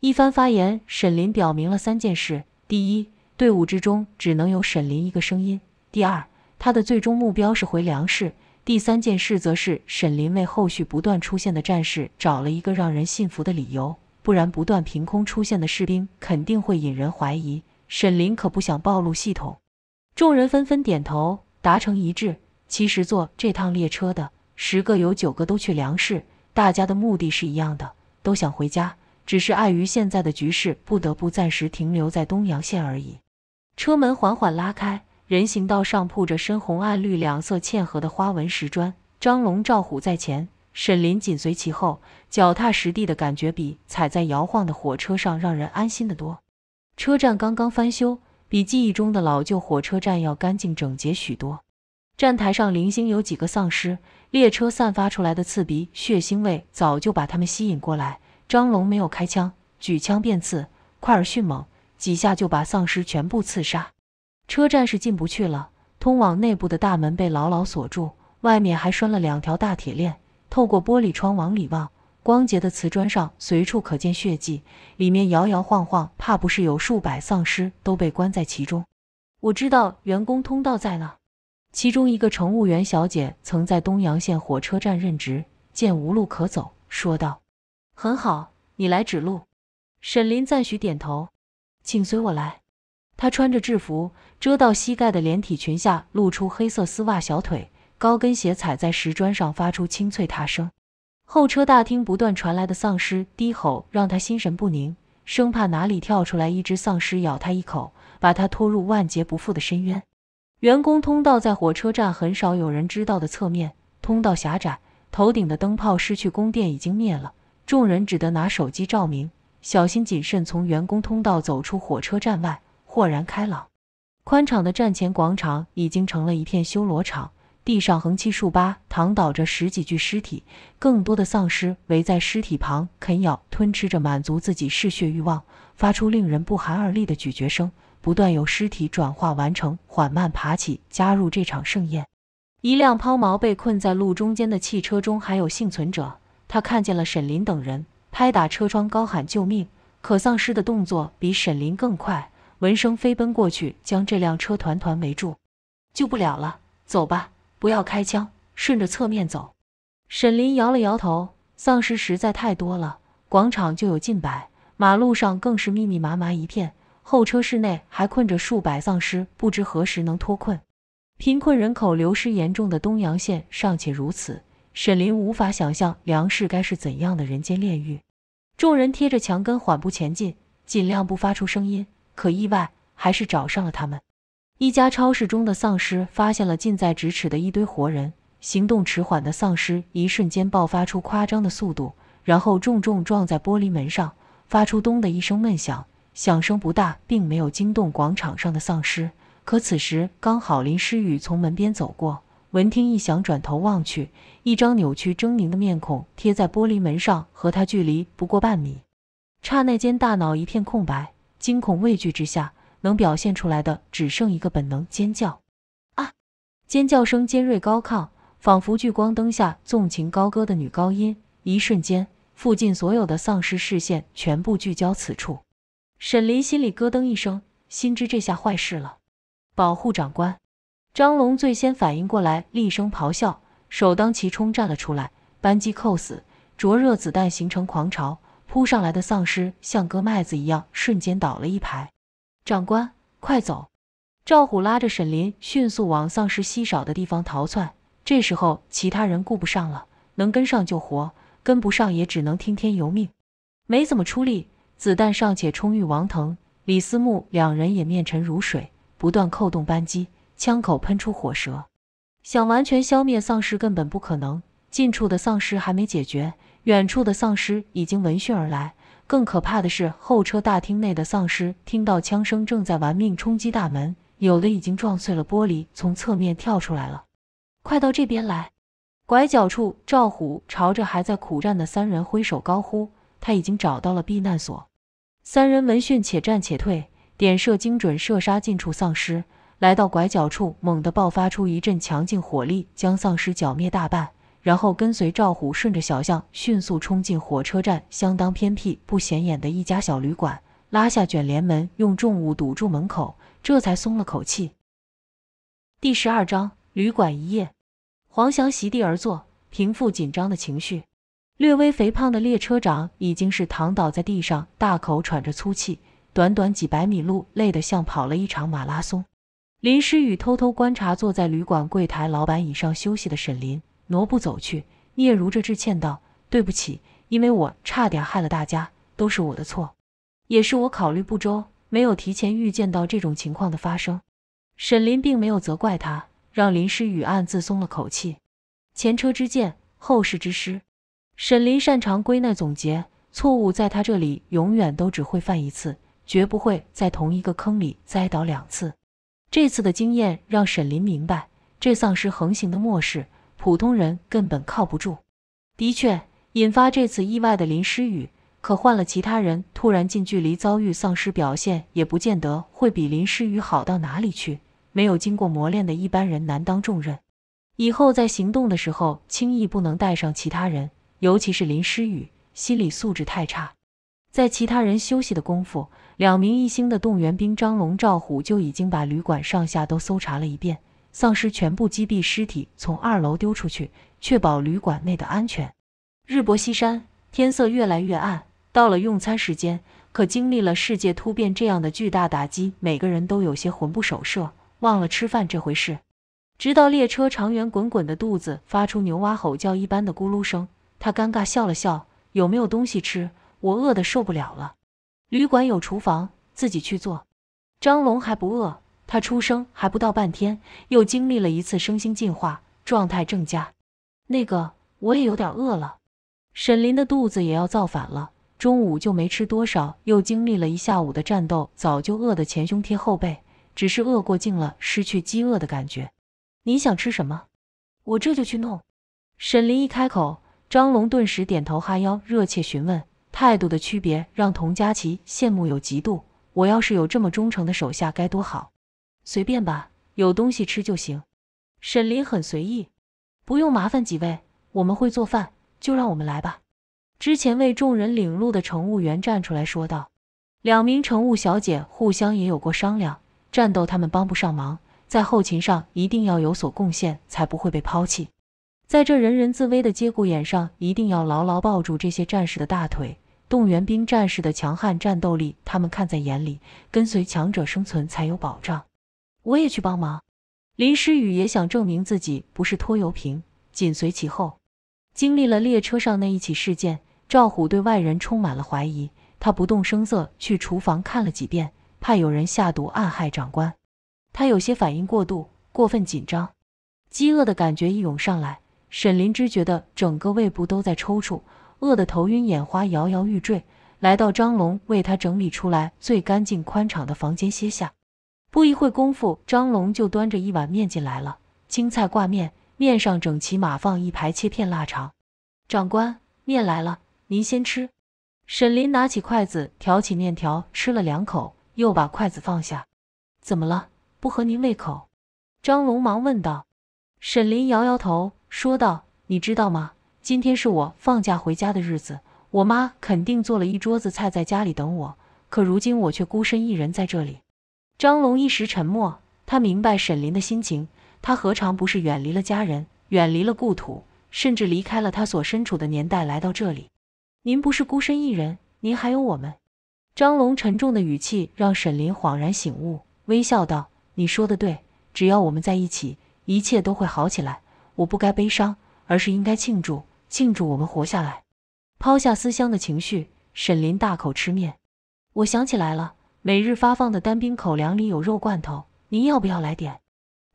一番发言，沈林表明了三件事。第一，队伍之中只能有沈林一个声音。第二，他的最终目标是回粮食。第三件事，则是沈林为后续不断出现的战士找了一个让人信服的理由，不然不断凭空出现的士兵肯定会引人怀疑。沈林可不想暴露系统。众人纷纷点头，达成一致。其实坐这趟列车的十个有九个都去粮食，大家的目的是一样的，都想回家。只是碍于现在的局势，不得不暂时停留在东阳县而已。车门缓缓拉开，人行道上铺着深红、暗绿两色嵌合的花纹石砖。张龙、赵虎在前，沈林紧随其后，脚踏实地的感觉比踩在摇晃的火车上让人安心的多。车站刚刚翻修，比记忆中的老旧火车站要干净整洁许多。站台上零星有几个丧尸，列车散发出来的刺鼻血腥味早就把他们吸引过来。张龙没有开枪，举枪便刺，快而迅猛，几下就把丧尸全部刺杀。车站是进不去了，通往内部的大门被牢牢锁住，外面还拴了两条大铁链。透过玻璃窗往里望，光洁的瓷砖上随处可见血迹，里面摇摇晃晃，怕不是有数百丧尸都被关在其中。我知道员工通道在哪。其中一个乘务员小姐曾在东阳县火车站任职，见无路可走，说道。很好，你来指路。沈林赞许点头，请随我来。他穿着制服，遮到膝盖的连体裙下露出黑色丝袜，小腿高跟鞋踩在石砖上发出清脆踏声。候车大厅不断传来的丧尸低吼让他心神不宁，生怕哪里跳出来一只丧尸咬他一口，把他拖入万劫不复的深渊。员工通道在火车站很少有人知道的侧面，通道狭窄，头顶的灯泡失去供电已经灭了。众人只得拿手机照明，小心谨慎从员工通道走出火车站外，豁然开朗。宽敞的站前广场已经成了一片修罗场，地上横七竖八躺倒着十几具尸体，更多的丧尸围在尸体旁啃咬吞吃着，满足自己嗜血欲望，发出令人不寒而栗的咀嚼声。不断有尸体转化完成，缓慢爬起，加入这场盛宴。一辆抛锚被困在路中间的汽车中还有幸存者。他看见了沈林等人，拍打车窗，高喊救命。可丧尸的动作比沈林更快，闻声飞奔过去，将这辆车团团围住。救不了了，走吧，不要开枪，顺着侧面走。沈林摇了摇头，丧尸实在太多了，广场就有近百，马路上更是密密麻麻一片。候车室内还困着数百丧尸，不知何时能脱困。贫困人口流失严重的东阳县尚且如此。沈林无法想象梁氏该是怎样的人间炼狱。众人贴着墙根缓步前进，尽量不发出声音，可意外还是找上了他们。一家超市中的丧尸发现了近在咫尺的一堆活人，行动迟缓的丧尸一瞬间爆发出夸张的速度，然后重重撞在玻璃门上，发出咚的一声闷响。响声不大，并没有惊动广场上的丧尸。可此时刚好林诗雨从门边走过。闻听一响，转头望去，一张扭曲狰狞的面孔贴在玻璃门上，和他距离不过半米。刹那间，大脑一片空白，惊恐畏惧之下，能表现出来的只剩一个本能——尖叫！啊！尖叫声尖锐高亢，仿佛聚光灯下纵情高歌的女高音。一瞬间，附近所有的丧尸视线全部聚焦此处。沈林心里咯噔一声，心知这下坏事了。保护长官！张龙最先反应过来，厉声咆哮，首当其冲站了出来，扳机扣死，灼热子弹形成狂潮，扑上来的丧尸像割麦子一样，瞬间倒了一排。长官，快走！赵虎拉着沈林，迅速往丧尸稀少的地方逃窜。这时候其他人顾不上了，能跟上就活，跟不上也只能听天由命。没怎么出力，子弹尚且充裕。王腾、李思慕两人也面沉如水，不断扣动扳机。枪口喷出火舌，想完全消灭丧尸根本不可能。近处的丧尸还没解决，远处的丧尸已经闻讯而来。更可怕的是，候车大厅内的丧尸听到枪声，正在玩命冲击大门，有的已经撞碎了玻璃，从侧面跳出来了。快到这边来！拐角处，赵虎朝着还在苦战的三人挥手高呼：“他已经找到了避难所。”三人闻讯，且战且退，点射精准射杀近处丧尸。来到拐角处，猛地爆发出一阵强劲火力，将丧尸剿灭大半。然后跟随赵虎顺着小巷迅速冲进火车站，相当偏僻不显眼的一家小旅馆，拉下卷帘门，用重物堵住门口，这才松了口气。第十二章：旅馆一夜。黄翔席地而坐，平复紧张的情绪。略微肥胖的列车长已经是躺倒在地上，大口喘着粗气。短短几百米路，累得像跑了一场马拉松。林诗雨偷偷观察坐在旅馆柜台老板椅上休息的沈林，挪步走去，嗫嚅着致歉道：“对不起，因为我差点害了大家，都是我的错，也是我考虑不周，没有提前预见到这种情况的发生。”沈林并没有责怪他，让林诗雨暗自松了口气。前车之鉴，后事之师。沈林擅长归纳总结错误，在他这里永远都只会犯一次，绝不会在同一个坑里栽倒两次。这次的经验让沈林明白，这丧尸横行的末世，普通人根本靠不住。的确，引发这次意外的林诗雨，可换了其他人，突然近距离遭遇丧尸，表现也不见得会比林诗雨好到哪里去。没有经过磨练的一般人，难当重任。以后在行动的时候，轻易不能带上其他人，尤其是林诗雨，心理素质太差。在其他人休息的功夫。两名一星的动员兵张龙、赵虎就已经把旅馆上下都搜查了一遍，丧尸全部击毙，尸体从二楼丢出去，确保旅馆内的安全。日薄西山，天色越来越暗，到了用餐时间。可经历了世界突变这样的巨大打击，每个人都有些魂不守舍，忘了吃饭这回事。直到列车长圆滚滚的肚子发出牛蛙吼叫一般的咕噜声，他尴尬笑了笑：“有没有东西吃？我饿得受不了了。”旅馆有厨房，自己去做。张龙还不饿，他出生还不到半天，又经历了一次生星进化，状态正佳。那个，我也有点饿了。沈林的肚子也要造反了，中午就没吃多少，又经历了一下午的战斗，早就饿得前胸贴后背，只是饿过劲了，失去饥饿的感觉。你想吃什么？我这就去弄。沈林一开口，张龙顿时点头哈腰，热切询问。态度的区别让童佳琪羡慕有嫉妒，我要是有这么忠诚的手下该多好。随便吧，有东西吃就行。沈林很随意，不用麻烦几位，我们会做饭，就让我们来吧。之前为众人领路的乘务员站出来说道：“两名乘务小姐互相也有过商量，战斗他们帮不上忙，在后勤上一定要有所贡献，才不会被抛弃。在这人人自危的节骨眼上，一定要牢牢抱住这些战士的大腿。”动员兵战士的强悍战斗力，他们看在眼里，跟随强者生存才有保障。我也去帮忙。林诗雨也想证明自己不是拖油瓶，紧随其后。经历了列车上那一起事件，赵虎对外人充满了怀疑。他不动声色去厨房看了几遍，怕有人下毒暗害长官。他有些反应过度，过分紧张。饥饿的感觉一涌上来，沈林芝觉得整个胃部都在抽搐。饿得头晕眼花，摇摇欲坠，来到张龙为他整理出来最干净宽敞的房间歇下。不一会功夫，张龙就端着一碗面进来了，青菜挂面，面上整齐码放一排切片腊肠。长官，面来了，您先吃。沈林拿起筷子挑起面条吃了两口，又把筷子放下。怎么了？不合您胃口？张龙忙问道。沈林摇摇头，说道：“你知道吗？”今天是我放假回家的日子，我妈肯定做了一桌子菜在家里等我。可如今我却孤身一人在这里。张龙一时沉默，他明白沈林的心情，他何尝不是远离了家人，远离了故土，甚至离开了他所身处的年代来到这里？您不是孤身一人，您还有我们。张龙沉重的语气让沈林恍然醒悟，微笑道：“你说的对，只要我们在一起，一切都会好起来。我不该悲伤，而是应该庆祝。”庆祝我们活下来，抛下思乡的情绪，沈林大口吃面。我想起来了，每日发放的单兵口粮里有肉罐头，您要不要来点？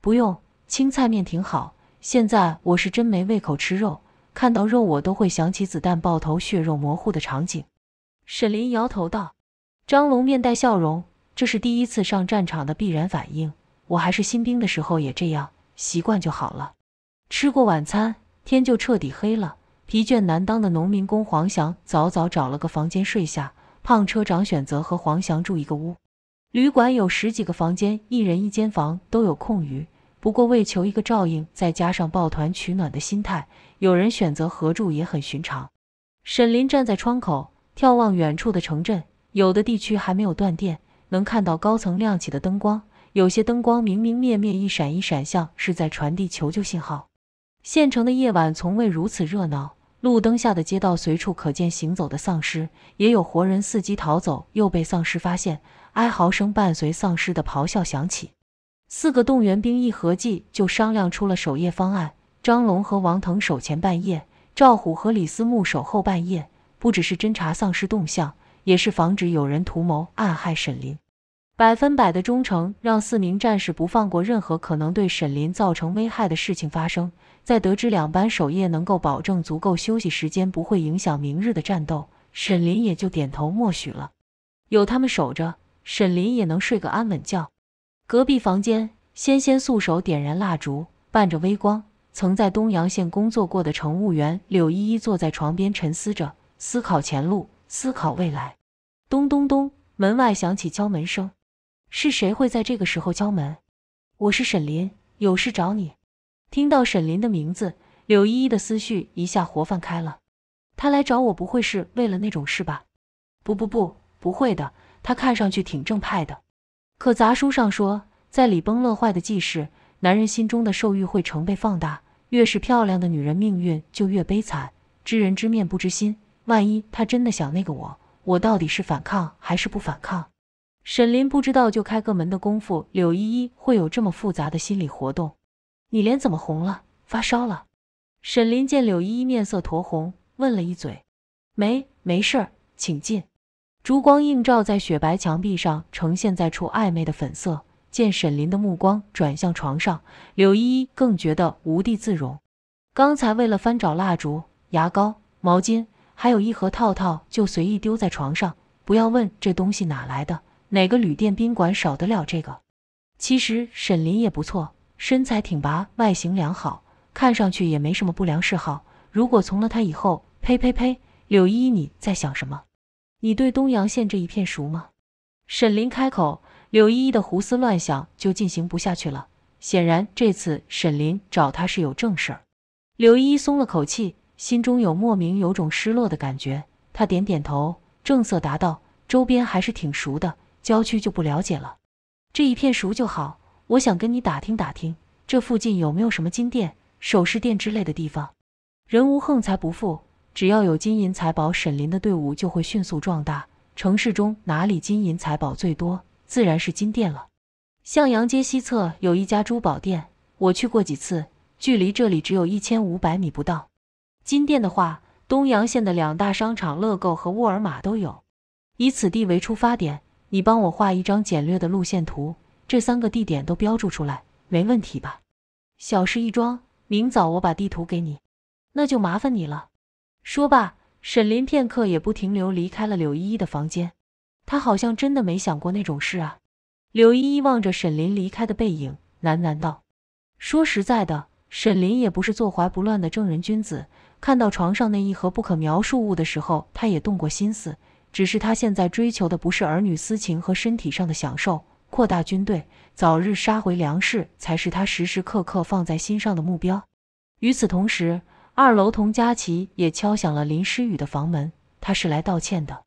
不用，青菜面挺好。现在我是真没胃口吃肉，看到肉我都会想起子弹爆头、血肉模糊的场景。沈林摇头道。张龙面带笑容，这是第一次上战场的必然反应。我还是新兵的时候也这样，习惯就好了。吃过晚餐，天就彻底黑了。疲倦难当的农民工黄翔早早找了个房间睡下，胖车长选择和黄翔住一个屋。旅馆有十几个房间，一人一间房都有空余。不过为求一个照应，再加上抱团取暖的心态，有人选择合住也很寻常。沈林站在窗口眺望远处的城镇，有的地区还没有断电，能看到高层亮起的灯光，有些灯光明明灭灭，一闪一闪，像是在传递求救信号。县城的夜晚从未如此热闹。路灯下的街道随处可见行走的丧尸，也有活人伺机逃走，又被丧尸发现。哀嚎声伴随丧尸的咆哮响起。四个动员兵一合计，就商量出了守夜方案：张龙和王腾守前半夜，赵虎和李思慕守后半夜。不只是侦查丧尸动向，也是防止有人图谋暗害沈林。百分百的忠诚让四名战士不放过任何可能对沈林造成危害的事情发生。在得知两班守夜能够保证足够休息时间，不会影响明日的战斗，沈林也就点头默许了。有他们守着，沈林也能睡个安稳觉。隔壁房间，纤纤素手点燃蜡烛，伴着微光，曾在东阳县工作过的乘务员柳依依坐在床边沉思着，思考前路，思考未来。咚咚咚，门外响起敲门声。是谁会在这个时候敲门？我是沈林，有事找你。听到沈林的名字，柳依依的思绪一下活泛开了。他来找我，不会是为了那种事吧？不不不，不会的。他看上去挺正派的。可杂书上说，在礼崩乐坏的季事，男人心中的兽欲会成倍放大。越是漂亮的女人，命运就越悲惨。知人知面不知心，万一他真的想那个我，我到底是反抗还是不反抗？沈林不知道，就开个门的功夫，柳依依会有这么复杂的心理活动。你脸怎么红了？发烧了？沈林见柳依依面色酡红，问了一嘴。没，没事儿，请进。烛光映照在雪白墙壁上，呈现在处暧昧的粉色。见沈林的目光转向床上，柳依依更觉得无地自容。刚才为了翻找蜡烛、牙膏、毛巾，还有一盒套套，就随意丢在床上。不要问这东西哪来的。哪个旅店宾馆少得了这个？其实沈林也不错，身材挺拔，外形良好，看上去也没什么不良嗜好。如果从了他以后，呸呸呸！柳依依，你在想什么？你对东阳县这一片熟吗？沈林开口，柳依依的胡思乱想就进行不下去了。显然这次沈林找他是有正事儿。柳依依松了口气，心中有莫名有种失落的感觉。他点点头，正色答道：“周边还是挺熟的。”郊区就不了解了，这一片熟就好。我想跟你打听打听，这附近有没有什么金店、首饰店之类的地方？人无横财不富，只要有金银财宝，沈林的队伍就会迅速壮大。城市中哪里金银财宝最多，自然是金店了。向阳街西侧有一家珠宝店，我去过几次，距离这里只有一千五百米不到。金店的话，东阳县的两大商场乐购和沃尔玛都有。以此地为出发点。你帮我画一张简略的路线图，这三个地点都标注出来，没问题吧？小事一桩，明早我把地图给你。那就麻烦你了。说罢，沈林片刻也不停留，离开了柳依依的房间。他好像真的没想过那种事啊。柳依依望着沈林离开的背影，喃喃道：“说实在的，沈林也不是坐怀不乱的正人君子。看到床上那一盒不可描述物的时候，他也动过心思。”只是他现在追求的不是儿女私情和身体上的享受，扩大军队，早日杀回梁氏才是他时时刻刻放在心上的目标。与此同时，二楼童佳琪也敲响了林诗雨的房门，她是来道歉的。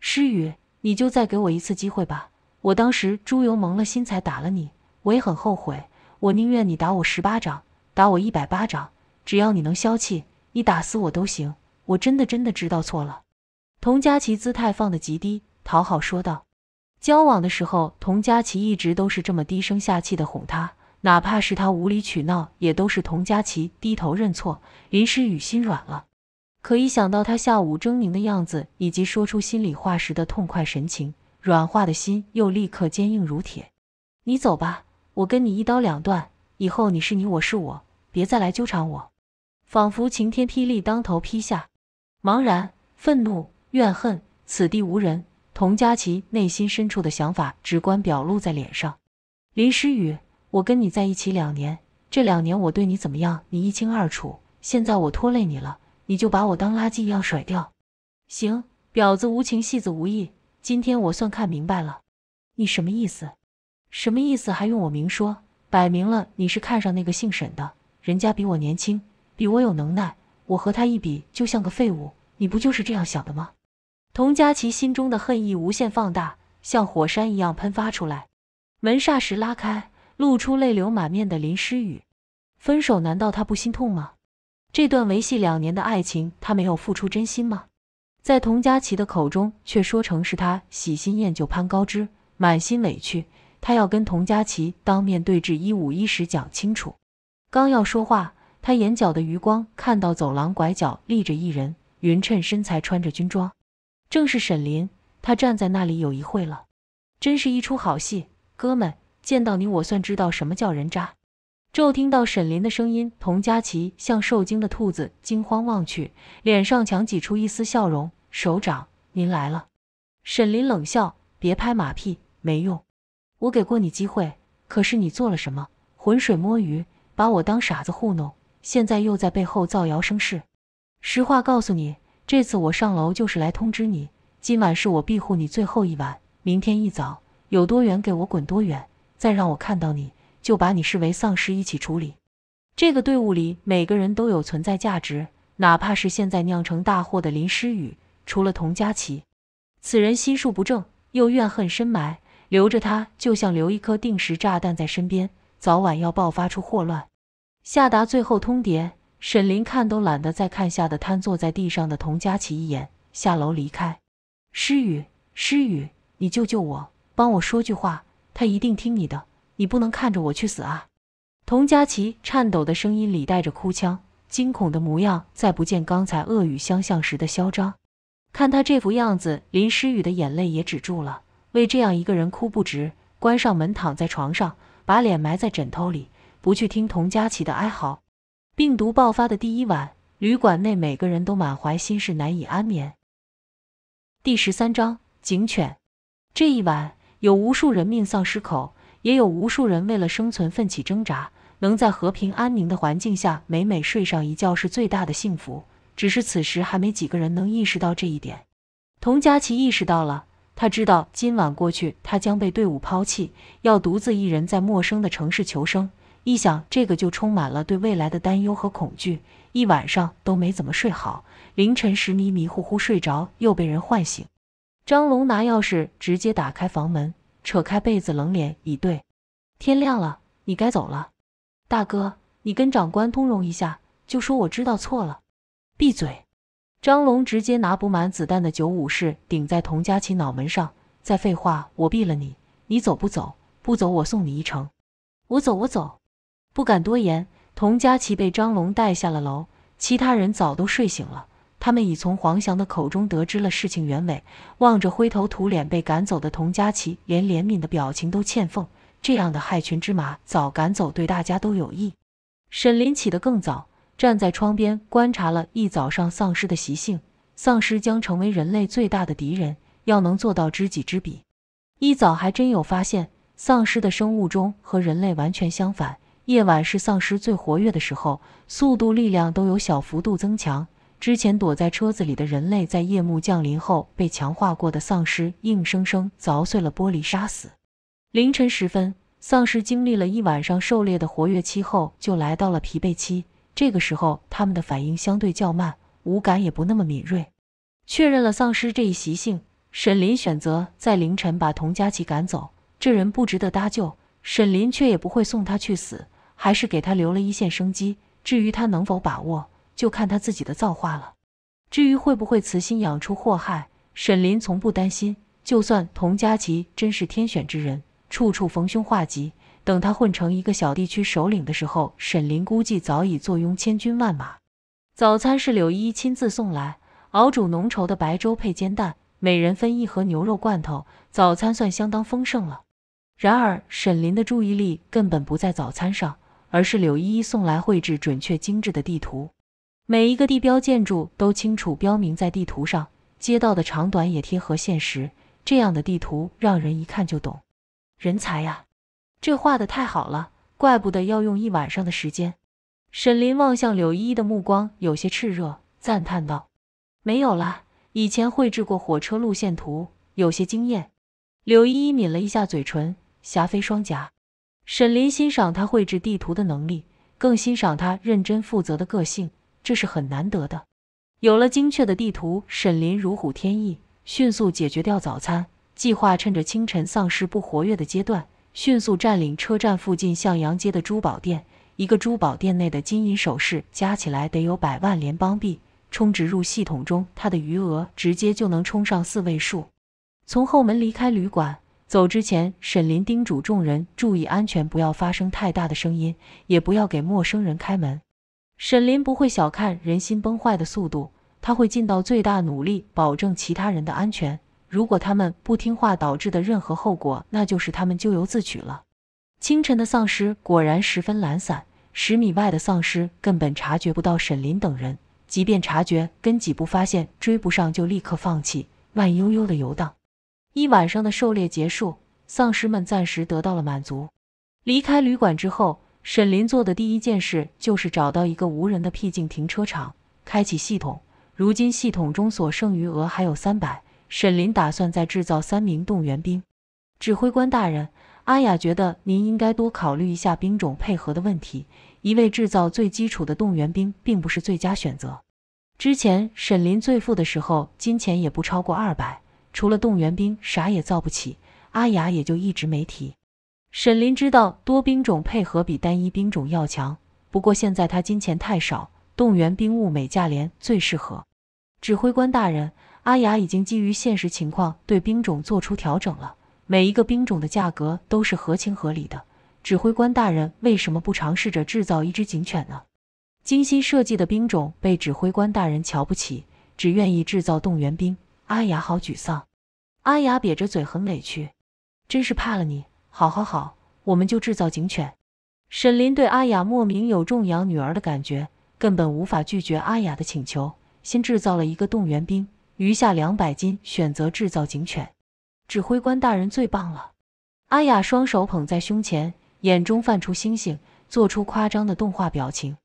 诗雨，你就再给我一次机会吧！我当时猪油蒙了心才打了你，我也很后悔。我宁愿你打我十八掌，打我一百巴掌，只要你能消气，你打死我都行。我真的真的知道错了。童佳琪姿态放得极低，讨好说道：“交往的时候，童佳琪一直都是这么低声下气的哄他，哪怕是他无理取闹，也都是童佳琪低头认错。”林诗雨心软了，可一想到他下午狰狞的样子，以及说出心里话时的痛快神情，软化的心又立刻坚硬如铁。“你走吧，我跟你一刀两断，以后你是你，我是我，别再来纠缠我。”仿佛晴天霹雳当头劈下，茫然，愤怒。怨恨，此地无人。童佳琪内心深处的想法，直观表露在脸上。林诗雨，我跟你在一起两年，这两年我对你怎么样，你一清二楚。现在我拖累你了，你就把我当垃圾一样甩掉。行，婊子无情，戏子无义。今天我算看明白了，你什么意思？什么意思还用我明说？摆明了你是看上那个姓沈的，人家比我年轻，比我有能耐，我和他一比就像个废物。你不就是这样想的吗？童佳琪心中的恨意无限放大，像火山一样喷发出来。门霎时拉开，露出泪流满面的林诗雨。分手难道他不心痛吗？这段维系两年的爱情，他没有付出真心吗？在童佳琪的口中，却说成是他喜新厌旧、攀高枝，满心委屈。他要跟童佳琪当面对质，一五一十讲清楚。刚要说话，他眼角的余光看到走廊拐角立着一人，匀称身材，穿着军装。正是沈林，他站在那里有一会了，真是一出好戏。哥们，见到你，我算知道什么叫人渣。骤听到沈林的声音，童佳琪像受惊的兔子，惊慌望去，脸上强挤出一丝笑容：“首长，您来了。”沈林冷笑：“别拍马屁，没用。我给过你机会，可是你做了什么？浑水摸鱼，把我当傻子糊弄，现在又在背后造谣生事。实话告诉你。”这次我上楼就是来通知你，今晚是我庇护你最后一晚，明天一早有多远给我滚多远，再让我看到你，就把你视为丧尸一起处理。这个队伍里每个人都有存在价值，哪怕是现在酿成大祸的林诗雨，除了童佳琪，此人心术不正，又怨恨深埋，留着他就像留一颗定时炸弹在身边，早晚要爆发出祸乱。下达最后通牒。沈林看都懒得再看吓得瘫坐在地上的童佳琪一眼，下楼离开。诗雨，诗雨，你救救我，帮我说句话，他一定听你的，你不能看着我去死啊！童佳琪颤抖的声音里带着哭腔，惊恐的模样再不见刚才恶语相向时的嚣张。看他这副样子，林诗雨的眼泪也止住了，为这样一个人哭不值。关上门，躺在床上，把脸埋在枕头里，不去听童佳琪的哀嚎。病毒爆发的第一晚，旅馆内每个人都满怀心事，难以安眠。第十三章，警犬。这一晚，有无数人命丧狮口，也有无数人为了生存奋起挣扎。能在和平安宁的环境下美美睡上一觉是最大的幸福。只是此时还没几个人能意识到这一点。童佳琪意识到了，她知道今晚过去，她将被队伍抛弃，要独自一人在陌生的城市求生。一想这个就充满了对未来的担忧和恐惧，一晚上都没怎么睡好。凌晨时迷迷糊糊睡着，又被人唤醒。张龙拿钥匙直接打开房门，扯开被子，冷脸以对：“天亮了，你该走了。”“大哥，你跟长官通融一下，就说我知道错了。”“闭嘴！”张龙直接拿不满子弹的九五式顶在童佳琪脑门上：“再废话，我毙了你！你走不走？不走，我送你一程。”“我走，我走。”不敢多言，童佳琪被张龙带下了楼。其他人早都睡醒了，他们已从黄翔的口中得知了事情原委。望着灰头土脸被赶走的童佳琪，连怜悯的表情都欠奉。这样的害群之马早赶走，对大家都有益。沈林起得更早，站在窗边观察了一早上丧尸的习性。丧尸将成为人类最大的敌人，要能做到知己知彼。一早还真有发现，丧尸的生物钟和人类完全相反。夜晚是丧尸最活跃的时候，速度、力量都有小幅度增强。之前躲在车子里的人类，在夜幕降临后，被强化过的丧尸硬生生凿碎了玻璃，杀死。凌晨时分，丧尸经历了一晚上狩猎的活跃期后，就来到了疲惫期。这个时候，他们的反应相对较慢，五感也不那么敏锐。确认了丧尸这一习性，沈林选择在凌晨把童佳琪赶走。这人不值得搭救，沈林却也不会送他去死。还是给他留了一线生机，至于他能否把握，就看他自己的造化了。至于会不会慈心养出祸害，沈林从不担心。就算童佳琪真是天选之人，处处逢凶化吉，等他混成一个小地区首领的时候，沈林估计早已坐拥千军万马。早餐是柳依亲自送来，熬煮浓稠的白粥配煎蛋，每人分一盒牛肉罐头，早餐算相当丰盛了。然而，沈林的注意力根本不在早餐上。而是柳依依送来绘制准确精致的地图，每一个地标建筑都清楚标明在地图上，街道的长短也贴合现实。这样的地图让人一看就懂，人才呀！这画的太好了，怪不得要用一晚上的时间。沈林望向柳依依的目光有些炽热，赞叹道：“没有了，以前绘制过火车路线图，有些经验。”柳依依抿了一下嘴唇，霞飞双颊。沈林欣赏他绘制地图的能力，更欣赏他认真负责的个性，这是很难得的。有了精确的地图，沈林如虎添翼，迅速解决掉早餐计划，趁着清晨丧尸不活跃的阶段，迅速占领车站附近向阳街的珠宝店。一个珠宝店内的金银首饰加起来得有百万联邦币，充值入系统中，他的余额直接就能冲上四位数。从后门离开旅馆。走之前，沈林叮嘱众人注意安全，不要发生太大的声音，也不要给陌生人开门。沈林不会小看人心崩坏的速度，他会尽到最大努力保证其他人的安全。如果他们不听话导致的任何后果，那就是他们咎由自取了。清晨的丧尸果然十分懒散，十米外的丧尸根本察觉不到沈林等人，即便察觉，跟几步发现追不上就立刻放弃，慢悠悠的游荡。一晚上的狩猎结束，丧尸们暂时得到了满足。离开旅馆之后，沈林做的第一件事就是找到一个无人的僻静停车场，开启系统。如今系统中所剩余额还有三百，沈林打算再制造三名动员兵。指挥官大人，阿雅觉得您应该多考虑一下兵种配合的问题。一味制造最基础的动员兵并不是最佳选择。之前沈林最富的时候，金钱也不超过二百。除了动员兵，啥也造不起。阿雅也就一直没提。沈林知道多兵种配合比单一兵种要强，不过现在他金钱太少，动员兵物美价廉，最适合。指挥官大人，阿雅已经基于现实情况对兵种做出调整了，每一个兵种的价格都是合情合理的。指挥官大人为什么不尝试着制造一只警犬呢？精心设计的兵种被指挥官大人瞧不起，只愿意制造动员兵。阿雅好沮丧，阿雅瘪着嘴，很委屈，真是怕了你。好好好，我们就制造警犬。沈林对阿雅莫名有重养女儿的感觉，根本无法拒绝阿雅的请求，先制造了一个动员兵，余下两百斤选择制造警犬。指挥官大人最棒了！阿雅双手捧在胸前，眼中泛出星星，做出夸张的动画表情。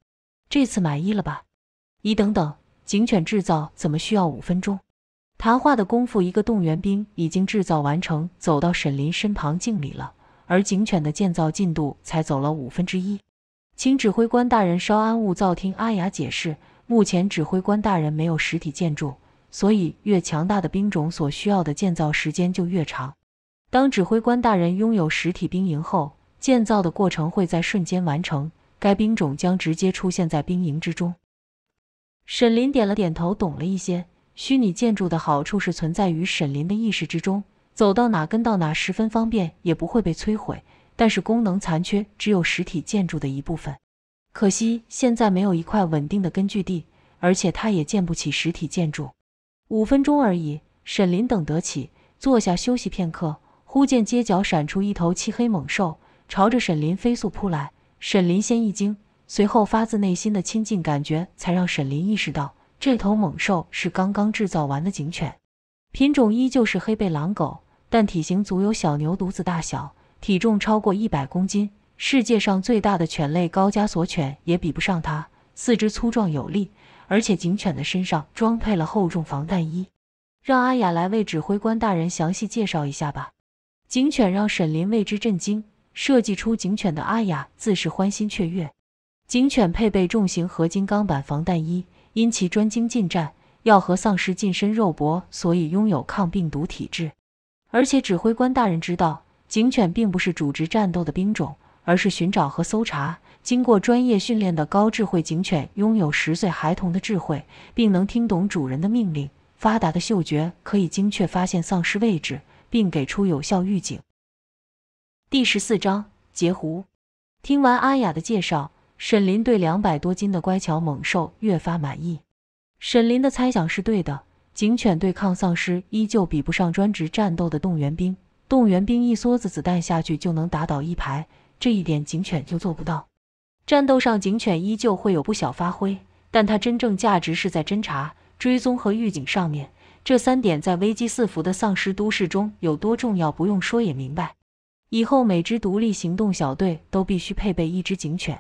这次满意了吧？你等等，警犬制造怎么需要五分钟？谈话的功夫，一个动员兵已经制造完成，走到沈林身旁敬礼了。而警犬的建造进度才走了五分之一，请指挥官大人稍安勿躁，听阿雅解释。目前指挥官大人没有实体建筑，所以越强大的兵种所需要的建造时间就越长。当指挥官大人拥有实体兵营后，建造的过程会在瞬间完成，该兵种将直接出现在兵营之中。沈林点了点头，懂了一些。虚拟建筑的好处是存在于沈林的意识之中，走到哪跟到哪，十分方便，也不会被摧毁。但是功能残缺，只有实体建筑的一部分。可惜现在没有一块稳定的根据地，而且他也建不起实体建筑。五分钟而已，沈林等得起，坐下休息片刻。忽见街角闪出一头漆黑猛兽，朝着沈林飞速扑来。沈林先一惊，随后发自内心的亲近感觉，才让沈林意识到。这头猛兽是刚刚制造完的警犬，品种依旧是黑背狼狗，但体型足有小牛犊子大小，体重超过一百公斤。世界上最大的犬类高加索犬也比不上它。四肢粗壮有力，而且警犬的身上装配了厚重防弹衣。让阿雅来为指挥官大人详细介绍一下吧。警犬让沈林为之震惊，设计出警犬的阿雅自是欢欣雀跃。警犬配备重型合金钢板防弹衣。因其专精近战，要和丧尸近身肉搏，所以拥有抗病毒体质。而且指挥官大人知道，警犬并不是组织战斗的兵种，而是寻找和搜查。经过专业训练的高智慧警犬，拥有十岁孩童的智慧，并能听懂主人的命令。发达的嗅觉可以精确发现丧尸位置，并给出有效预警。第十四章截胡。听完阿雅的介绍。沈林对两百多斤的乖巧猛兽越发满意。沈林的猜想是对的，警犬对抗丧尸依旧比不上专职战斗的动员兵。动员兵一梭子子弹下去就能打倒一排，这一点警犬就做不到。战斗上，警犬依旧会有不小发挥，但它真正价值是在侦查、追踪和预警上面。这三点在危机四伏的丧尸都市中有多重要，不用说也明白。以后每支独立行动小队都必须配备一只警犬。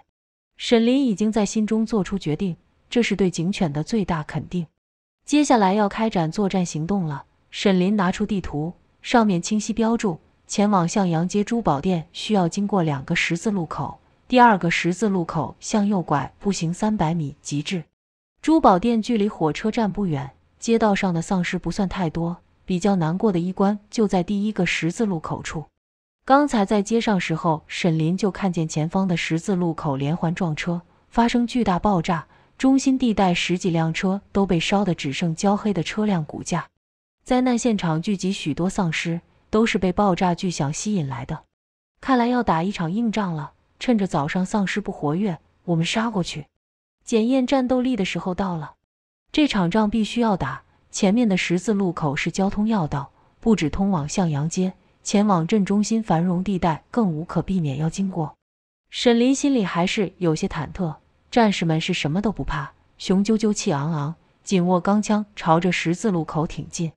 沈林已经在心中做出决定，这是对警犬的最大肯定。接下来要开展作战行动了。沈林拿出地图，上面清晰标注：前往向阳街珠宝店需要经过两个十字路口，第二个十字路口向右拐，步行三百米即至珠宝店。距离火车站不远，街道上的丧尸不算太多，比较难过的关就在第一个十字路口处。刚才在街上时候，沈林就看见前方的十字路口连环撞车，发生巨大爆炸，中心地带十几辆车都被烧得只剩焦黑的车辆骨架。灾难现场聚集许多丧尸，都是被爆炸巨响吸引来的。看来要打一场硬仗了。趁着早上丧尸不活跃，我们杀过去。检验战斗力的时候到了，这场仗必须要打。前面的十字路口是交通要道，不止通往向阳街。前往镇中心繁荣地带，更无可避免要经过。沈林心里还是有些忐忑。战士们是什么都不怕，雄赳赳气昂昂，紧握钢枪，朝着十字路口挺进。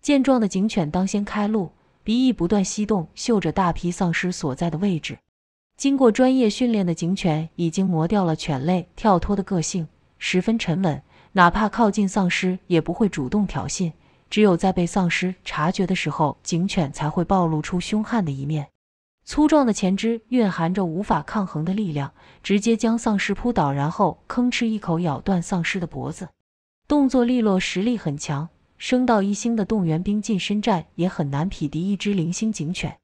健壮的警犬当先开路，鼻翼不断吸动，嗅着大批丧尸所在的位置。经过专业训练的警犬已经磨掉了犬类跳脱的个性，十分沉稳，哪怕靠近丧尸也不会主动挑衅。只有在被丧尸察觉的时候，警犬才会暴露出凶悍的一面。粗壮的前肢蕴含着无法抗衡的力量，直接将丧尸扑倒，然后吭哧一口咬断丧尸的脖子，动作利落，实力很强。升到一星的动员兵近身战也很难匹敌一只零星警犬。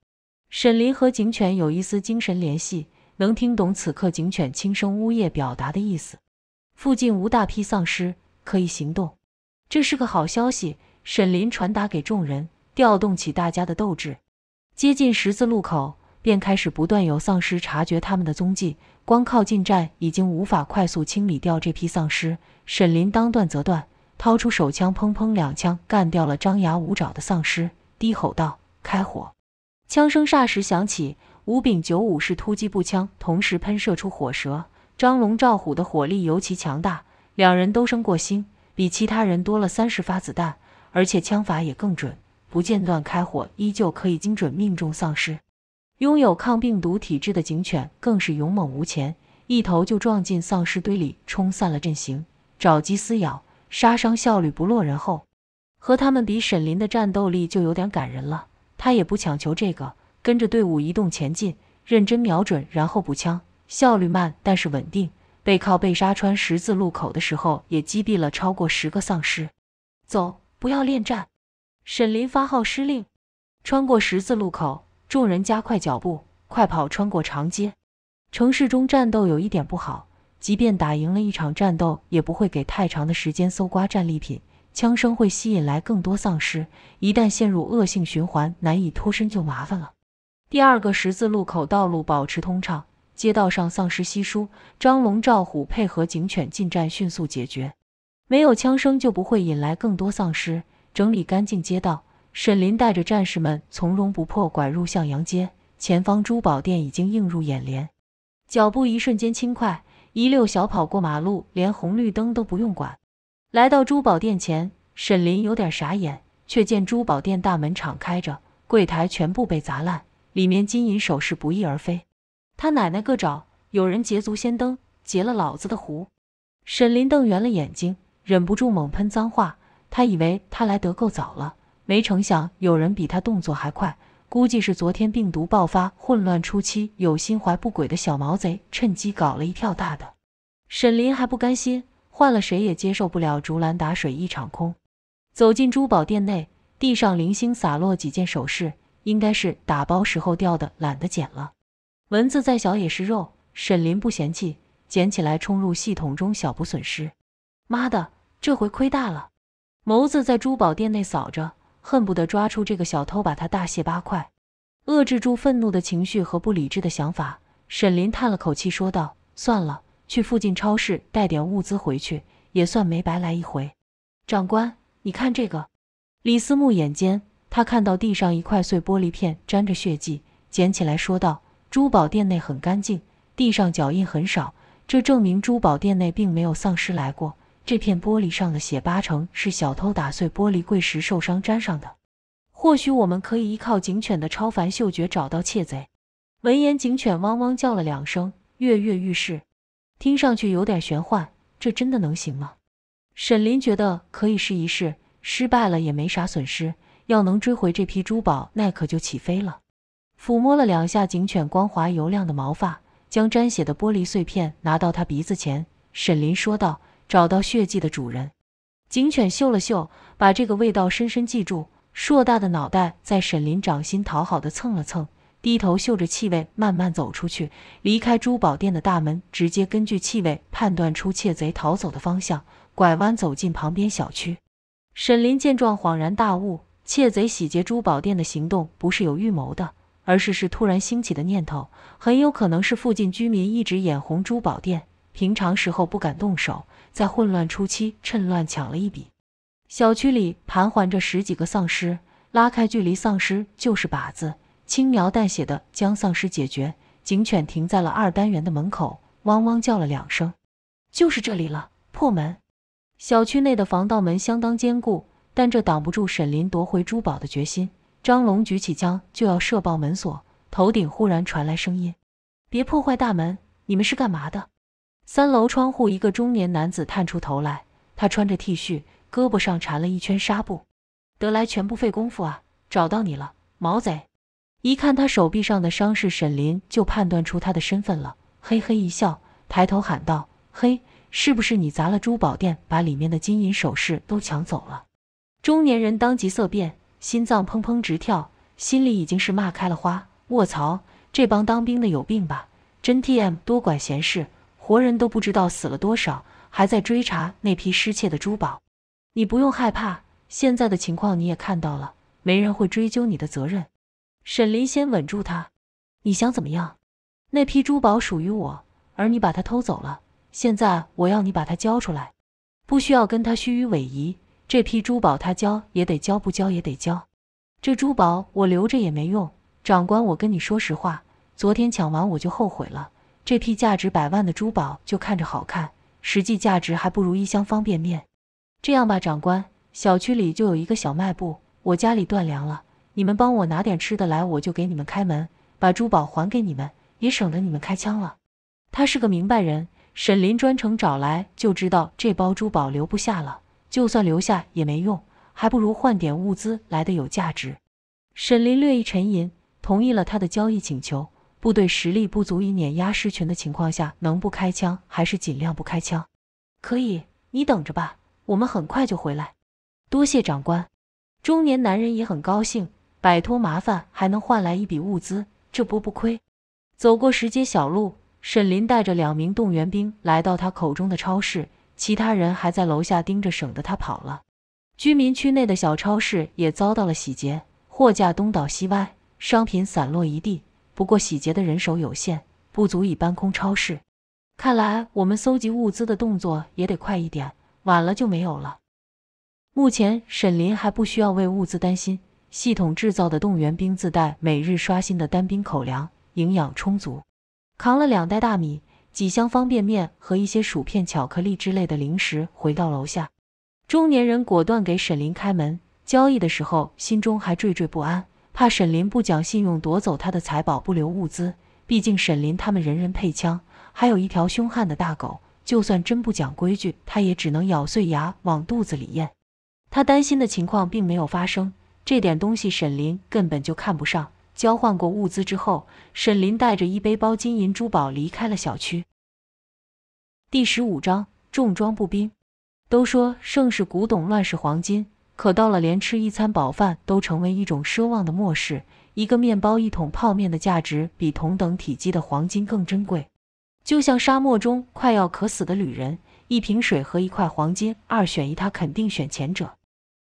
沈林和警犬有一丝精神联系，能听懂此刻警犬轻声呜咽表达的意思。附近无大批丧尸，可以行动，这是个好消息。沈林传达给众人，调动起大家的斗志。接近十字路口，便开始不断有丧尸察觉他们的踪迹。光靠近战已经无法快速清理掉这批丧尸。沈林当断则断，掏出手枪，砰砰两枪干掉了张牙舞爪的丧尸，低吼道：“开火！”枪声霎时响起，五柄九五式突击步枪同时喷射出火舌。张龙、赵虎的火力尤其强大，两人都升过星，比其他人多了三十发子弹。而且枪法也更准，不间断开火依旧可以精准命中丧尸。拥有抗病毒体质的警犬更是勇猛无前，一头就撞进丧尸堆里，冲散了阵型，找击撕咬，杀伤效率不落人后。和他们比，沈林的战斗力就有点感人了。他也不强求这个，跟着队伍移动前进，认真瞄准，然后补枪，效率慢但是稳定。背靠背杀穿十字路口的时候，也击毙了超过十个丧尸。走。不要恋战，沈林发号施令，穿过十字路口，众人加快脚步，快跑穿过长街。城市中战斗有一点不好，即便打赢了一场战斗，也不会给太长的时间搜刮战利品，枪声会吸引来更多丧尸，一旦陷入恶性循环，难以脱身就麻烦了。第二个十字路口，道路保持通畅，街道上丧尸稀疏，张龙赵虎配合警犬进站，迅速解决。没有枪声就不会引来更多丧尸。整理干净街道，沈林带着战士们从容不迫拐入向阳街。前方珠宝店已经映入眼帘，脚步一瞬间轻快，一溜小跑过马路，连红绿灯都不用管。来到珠宝店前，沈林有点傻眼，却见珠宝店大门敞开着，柜台全部被砸烂，里面金银首饰不翼而飞。他奶奶个找，有人捷足先登，劫了老子的胡。沈林瞪圆了眼睛。忍不住猛喷脏话，他以为他来得够早了，没成想有人比他动作还快，估计是昨天病毒爆发混乱初期，有心怀不轨的小毛贼趁机搞了一票大的。沈林还不甘心，换了谁也接受不了竹篮打水一场空。走进珠宝店内，地上零星洒落几件首饰，应该是打包时候掉的，懒得捡了。蚊子再小也是肉，沈林不嫌弃，捡起来冲入系统中，小补损失。妈的，这回亏大了！眸子在珠宝店内扫着，恨不得抓出这个小偷，把他大卸八块。遏制住愤怒的情绪和不理智的想法，沈林叹了口气，说道：“算了，去附近超市带点物资回去，也算没白来一回。”长官，你看这个。李思慕眼尖，他看到地上一块碎玻璃片沾着血迹，捡起来说道：“珠宝店内很干净，地上脚印很少，这证明珠宝店内并没有丧尸来过。”这片玻璃上的血八成是小偷打碎玻璃柜时受伤沾上的，或许我们可以依靠警犬的超凡嗅觉找到窃贼。闻言，警犬汪汪叫了两声，跃跃欲试。听上去有点玄幻，这真的能行吗？沈林觉得可以试一试，失败了也没啥损失，要能追回这批珠宝，那可就起飞了。抚摸了两下警犬光滑油亮的毛发，将沾血的玻璃碎片拿到他鼻子前，沈林说道。找到血迹的主人，警犬嗅了嗅，把这个味道深深记住。硕大的脑袋在沈林掌心讨好的蹭了蹭，低头嗅着气味，慢慢走出去，离开珠宝店的大门，直接根据气味判断出窃贼逃走的方向，拐弯走进旁边小区。沈林见状恍然大悟，窃贼洗劫珠宝店的行动不是有预谋的，而是是突然兴起的念头，很有可能是附近居民一直眼红珠宝店，平常时候不敢动手。在混乱初期，趁乱抢了一笔。小区里盘桓着十几个丧尸，拉开距离，丧尸就是靶子。轻描淡写的将丧尸解决。警犬停在了二单元的门口，汪汪叫了两声，就是这里了。破门。小区内的防盗门相当坚固，但这挡不住沈林夺回珠宝的决心。张龙举起枪就要射爆门锁，头顶忽然传来声音：“别破坏大门，你们是干嘛的？”三楼窗户，一个中年男子探出头来。他穿着 T 恤，胳膊上缠了一圈纱布。得来全不费工夫啊，找到你了，毛贼！一看他手臂上的伤势，沈林就判断出他的身份了。嘿嘿一笑，抬头喊道：“嘿，是不是你砸了珠宝店，把里面的金银首饰都抢走了？”中年人当即色变，心脏砰砰直跳，心里已经是骂开了花：“卧槽，这帮当兵的有病吧？真 TM 多管闲事！”活人都不知道死了多少，还在追查那批失窃的珠宝。你不用害怕，现在的情况你也看到了，没人会追究你的责任。沈林，先稳住他。你想怎么样？那批珠宝属于我，而你把它偷走了。现在我要你把它交出来，不需要跟他虚与委蛇。这批珠宝他交也得交，不交也得交。这珠宝我留着也没用。长官，我跟你说实话，昨天抢完我就后悔了。这批价值百万的珠宝就看着好看，实际价值还不如一箱方便面。这样吧，长官，小区里就有一个小卖部，我家里断粮了，你们帮我拿点吃的来，我就给你们开门，把珠宝还给你们，也省得你们开枪了。他是个明白人，沈林专程找来，就知道这包珠宝留不下了，就算留下也没用，还不如换点物资来的有价值。沈林略一沉吟，同意了他的交易请求。部队实力不足以碾压狮群的情况下，能不开枪还是尽量不开枪。可以，你等着吧，我们很快就回来。多谢长官。中年男人也很高兴，摆脱麻烦还能换来一笔物资，这波不亏。走过石阶小路，沈林带着两名动员兵来到他口中的超市，其他人还在楼下盯着，省得他跑了。居民区内的小超市也遭到了洗劫，货架东倒西歪，商品散落一地。不过洗劫的人手有限，不足以搬空超市。看来我们搜集物资的动作也得快一点，晚了就没有了。目前沈林还不需要为物资担心，系统制造的动员兵自带每日刷新的单兵口粮，营养充足。扛了两袋大米、几箱方便面和一些薯片、巧克力之类的零食，回到楼下，中年人果断给沈林开门。交易的时候，心中还惴惴不安。怕沈林不讲信用，夺走他的财宝，不留物资。毕竟沈林他们人人配枪，还有一条凶悍的大狗。就算真不讲规矩，他也只能咬碎牙往肚子里咽。他担心的情况并没有发生，这点东西沈林根本就看不上。交换过物资之后，沈林带着一背包金银珠宝离开了小区。第十五章：重装步兵。都说盛世古董，乱世黄金。可到了连吃一餐饱饭都成为一种奢望的末世，一个面包一桶泡面的价值比同等体积的黄金更珍贵。就像沙漠中快要渴死的旅人，一瓶水和一块黄金二选一，他肯定选前者。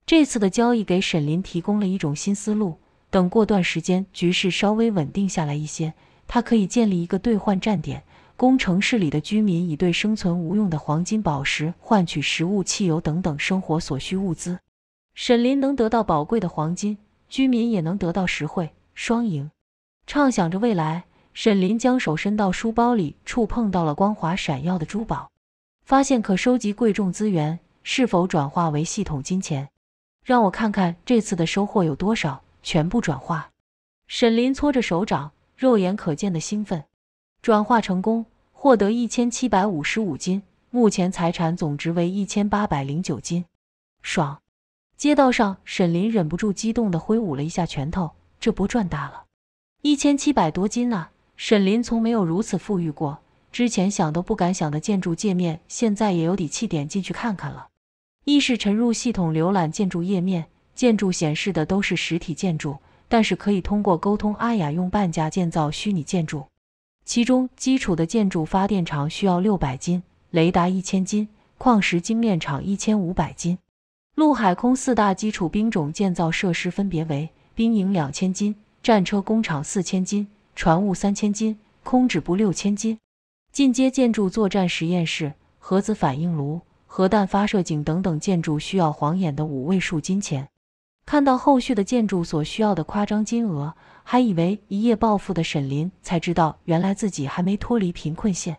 这次的交易给沈林提供了一种新思路。等过段时间局势稍微稳定下来一些，他可以建立一个兑换站点，供城市里的居民以对生存无用的黄金宝石换取食物、汽油等等生活所需物资。沈林能得到宝贵的黄金，居民也能得到实惠，双赢。畅想着未来，沈林将手伸到书包里，触碰到了光滑闪耀的珠宝，发现可收集贵重资源是否转化为系统金钱？让我看看这次的收获有多少，全部转化。沈林搓着手掌，肉眼可见的兴奋。转化成功，获得一千七百五十五金，目前财产总值为一千八百零九金，爽。街道上，沈林忍不住激动地挥舞了一下拳头，这波赚大了，一千七百多斤啊！沈林从没有如此富裕过，之前想都不敢想的建筑界面，现在也有底气点进去看看了。意识沉入系统，浏览建筑页面，建筑显示的都是实体建筑，但是可以通过沟通阿雅用半价建造虚拟建筑。其中，基础的建筑发电厂需要六百斤，雷达一千斤，矿石精炼厂一千五百斤。陆海空四大基础兵种建造设施分别为：兵营两千斤，战车工厂四千斤，船坞三千斤，空指部六千斤，进阶建筑、作战实验室、核子反应炉、核弹发射井等等建筑需要晃眼的五位数金钱。看到后续的建筑所需要的夸张金额，还以为一夜暴富的沈林才知道，原来自己还没脱离贫困线。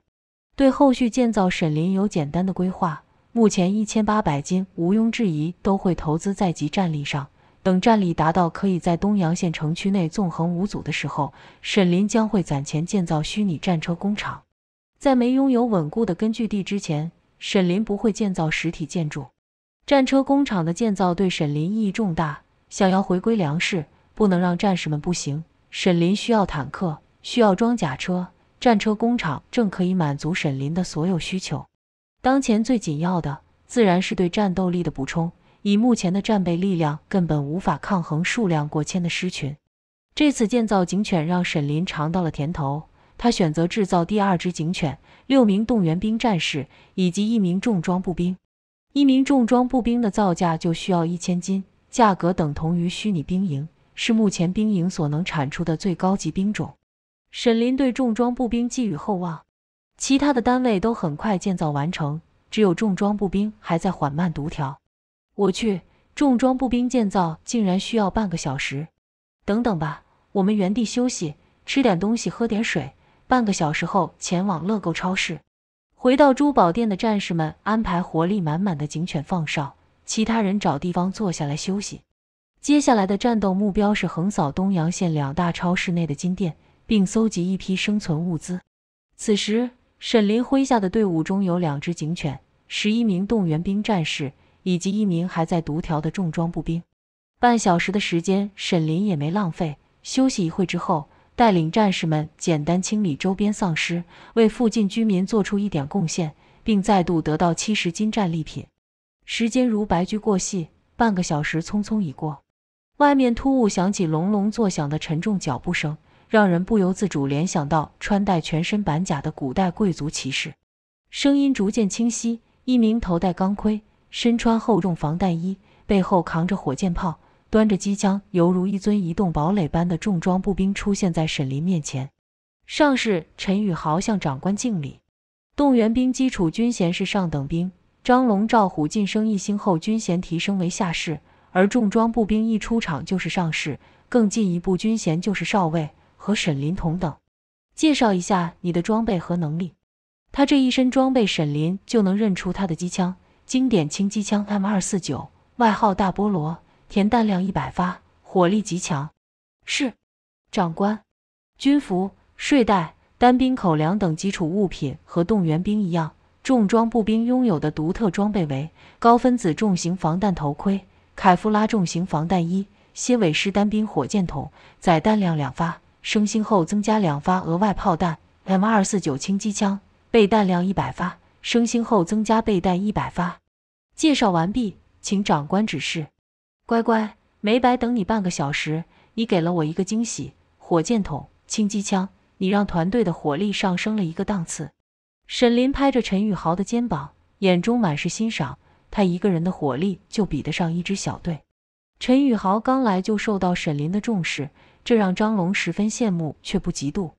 对后续建造，沈林有简单的规划。目前一千八百斤毋庸置疑都会投资在集战力上，等战力达到可以在东阳县城区内纵横无阻的时候，沈林将会攒钱建造虚拟战车工厂。在没拥有稳固的根据地之前，沈林不会建造实体建筑。战车工厂的建造对沈林意义重大，想要回归粮食，不能让战士们不行。沈林需要坦克，需要装甲车，战车工厂正可以满足沈林的所有需求。当前最紧要的，自然是对战斗力的补充。以目前的战备力量，根本无法抗衡数量过千的狮群。这次建造警犬让沈林尝到了甜头，他选择制造第二只警犬。六名动员兵战士以及一名重装步兵，一名重装步兵的造价就需要一千金，价格等同于虚拟兵营，是目前兵营所能产出的最高级兵种。沈林对重装步兵寄予厚望。其他的单位都很快建造完成，只有重装步兵还在缓慢读条。我去，重装步兵建造竟然需要半个小时！等等吧，我们原地休息，吃点东西，喝点水，半个小时后前往乐购超市。回到珠宝店的战士们安排活力满满的警犬放哨，其他人找地方坐下来休息。接下来的战斗目标是横扫东阳县两大超市内的金店，并搜集一批生存物资。此时。沈林麾下的队伍中有两只警犬、十一名动员兵战士以及一名还在读条的重装步兵。半小时的时间，沈林也没浪费，休息一会之后，带领战士们简单清理周边丧尸，为附近居民做出一点贡献，并再度得到七十斤战利品。时间如白驹过隙，半个小时匆匆已过，外面突兀响起隆隆作响的沉重脚步声。让人不由自主联想到穿戴全身板甲的古代贵族骑士。声音逐渐清晰，一名头戴钢盔、身穿厚重防弹衣、背后扛着火箭炮、端着机枪，犹如一尊移动堡垒般的重装步兵出现在沈林面前。上士陈宇豪向长官敬礼。动员兵基础军衔是上等兵。张龙、赵虎晋升一星后，军衔提升为下士。而重装步兵一出场就是上士，更进一步军衔就是少尉。和沈林同等，介绍一下你的装备和能力。他这一身装备，沈林就能认出他的机枪，经典轻机枪 M 二四九，外号大菠萝，填弹量一百发，火力极强。是，长官。军服、睡袋、单兵口粮等基础物品和动员兵一样。重装步兵拥有的独特装备为高分子重型防弹头盔、凯夫拉重型防弹衣、蝎尾式单兵火箭筒，载弹量两发。升星后增加两发额外炮弹，M 二四九轻机枪备弹量一百发，升星后增加备弹一百发。介绍完毕，请长官指示。乖乖，没白等你半个小时，你给了我一个惊喜。火箭筒、轻机枪，你让团队的火力上升了一个档次。沈林拍着陈宇豪的肩膀，眼中满是欣赏。他一个人的火力就比得上一支小队。陈宇豪刚来就受到沈林的重视。这让张龙十分羡慕，却不嫉妒。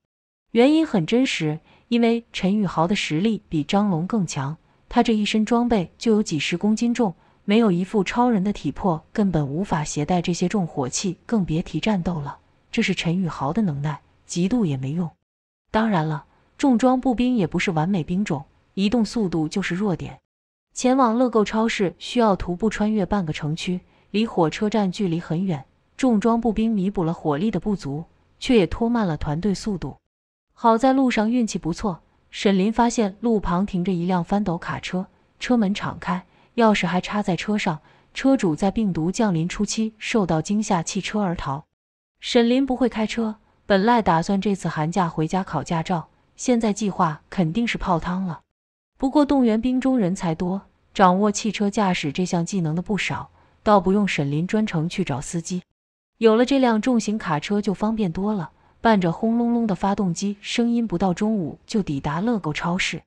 原因很真实，因为陈宇豪的实力比张龙更强。他这一身装备就有几十公斤重，没有一副超人的体魄，根本无法携带这些重火器，更别提战斗了。这是陈宇豪的能耐，嫉妒也没用。当然了，重装步兵也不是完美兵种，移动速度就是弱点。前往乐购超市需要徒步穿越半个城区，离火车站距离很远。重装步兵弥补了火力的不足，却也拖慢了团队速度。好在路上运气不错，沈林发现路旁停着一辆翻斗卡车，车门敞开，钥匙还插在车上。车主在病毒降临初期受到惊吓弃车而逃。沈林不会开车，本来打算这次寒假回家考驾照，现在计划肯定是泡汤了。不过动员兵中人才多，掌握汽车驾驶这项技能的不少，倒不用沈林专程去找司机。有了这辆重型卡车，就方便多了。伴着轰隆隆的发动机声音，不到中午就抵达乐购超市。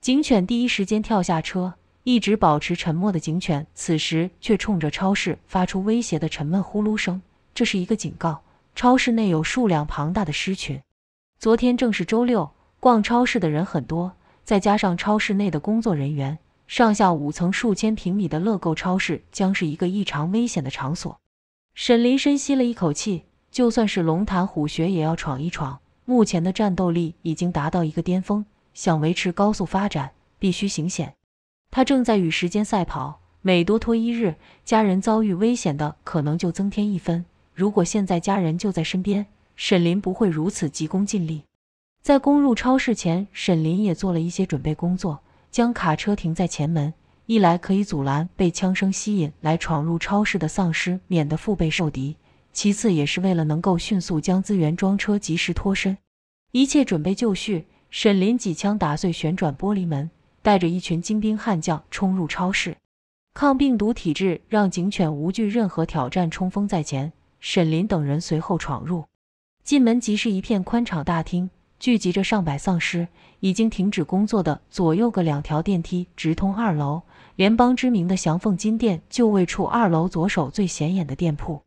警犬第一时间跳下车，一直保持沉默的警犬此时却冲着超市发出威胁的沉闷呼噜声，这是一个警告。超市内有数量庞大的狮群。昨天正是周六，逛超市的人很多，再加上超市内的工作人员，上下五层、数千平米的乐购超市将是一个异常危险的场所。沈林深吸了一口气，就算是龙潭虎穴也要闯一闯。目前的战斗力已经达到一个巅峰，想维持高速发展，必须行险。他正在与时间赛跑，每多拖一日，家人遭遇危险的可能就增添一分。如果现在家人就在身边，沈林不会如此急功近利。在攻入超市前，沈林也做了一些准备工作，将卡车停在前门。一来可以阻拦被枪声吸引来闯入超市的丧尸，免得腹背受敌；其次也是为了能够迅速将资源装车，及时脱身。一切准备就绪，沈林几枪打碎旋转玻璃门，带着一群精兵悍将冲入超市。抗病毒体质让警犬无惧任何挑战，冲锋在前。沈林等人随后闯入，进门即是一片宽敞大厅，聚集着上百丧尸。已经停止工作的左右各两条电梯直通二楼。联邦知名的祥凤金店就位处二楼左手最显眼的店铺，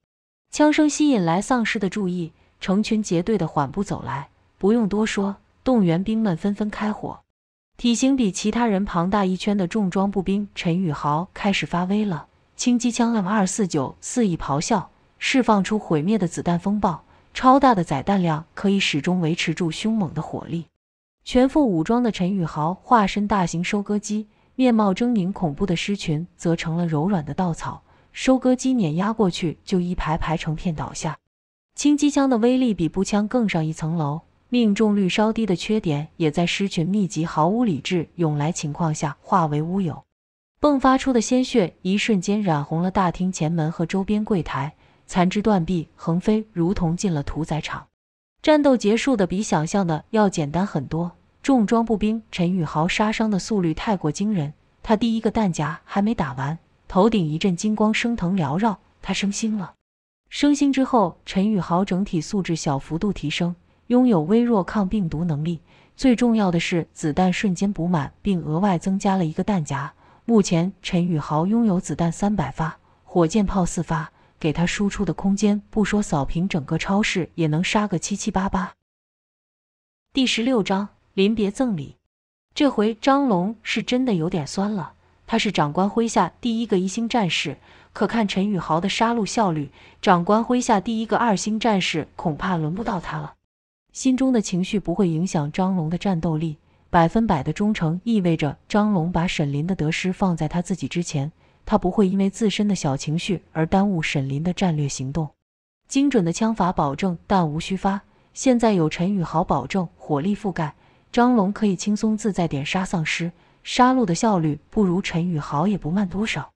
枪声吸引来丧尸的注意，成群结队的缓步走来。不用多说，动员兵们纷纷开火。体型比其他人庞大一圈的重装步兵陈宇豪开始发威了，轻机枪 M 二四九肆意咆哮，释放出毁灭的子弹风暴。超大的载弹量可以始终维持住凶猛的火力。全副武装的陈宇豪化身大型收割机。面貌狰狞、恐怖的狮群则成了柔软的稻草，收割机碾压过去就一排排、成片倒下。轻机枪的威力比步枪更上一层楼，命中率稍低的缺点也在狮群密集、毫无理智涌来情况下化为乌有。迸发出的鲜血一瞬间染红了大厅前门和周边柜台，残肢断臂横飞，如同进了屠宰场。战斗结束的比想象的要简单很多。重装步兵陈宇豪杀伤的速率太过惊人，他第一个弹夹还没打完，头顶一阵金光升腾缭绕，他升星了。升星之后，陈宇豪整体素质小幅度提升，拥有微弱抗病毒能力。最重要的是，子弹瞬间补满，并额外增加了一个弹夹。目前陈宇豪拥有子弹三百发，火箭炮四发，给他输出的空间，不说扫平整个超市，也能杀个七七八八。第十六章。临别赠礼，这回张龙是真的有点酸了。他是长官麾下第一个一星战士，可看陈宇豪的杀戮效率，长官麾下第一个二星战士恐怕轮不到他了。心中的情绪不会影响张龙的战斗力，百分百的忠诚意味着张龙把沈林的得失放在他自己之前，他不会因为自身的小情绪而耽误沈林的战略行动。精准的枪法保证弹无虚发，现在有陈宇豪保证火力覆盖。张龙可以轻松自在点杀丧尸，杀戮的效率不如陈宇豪，也不慢多少。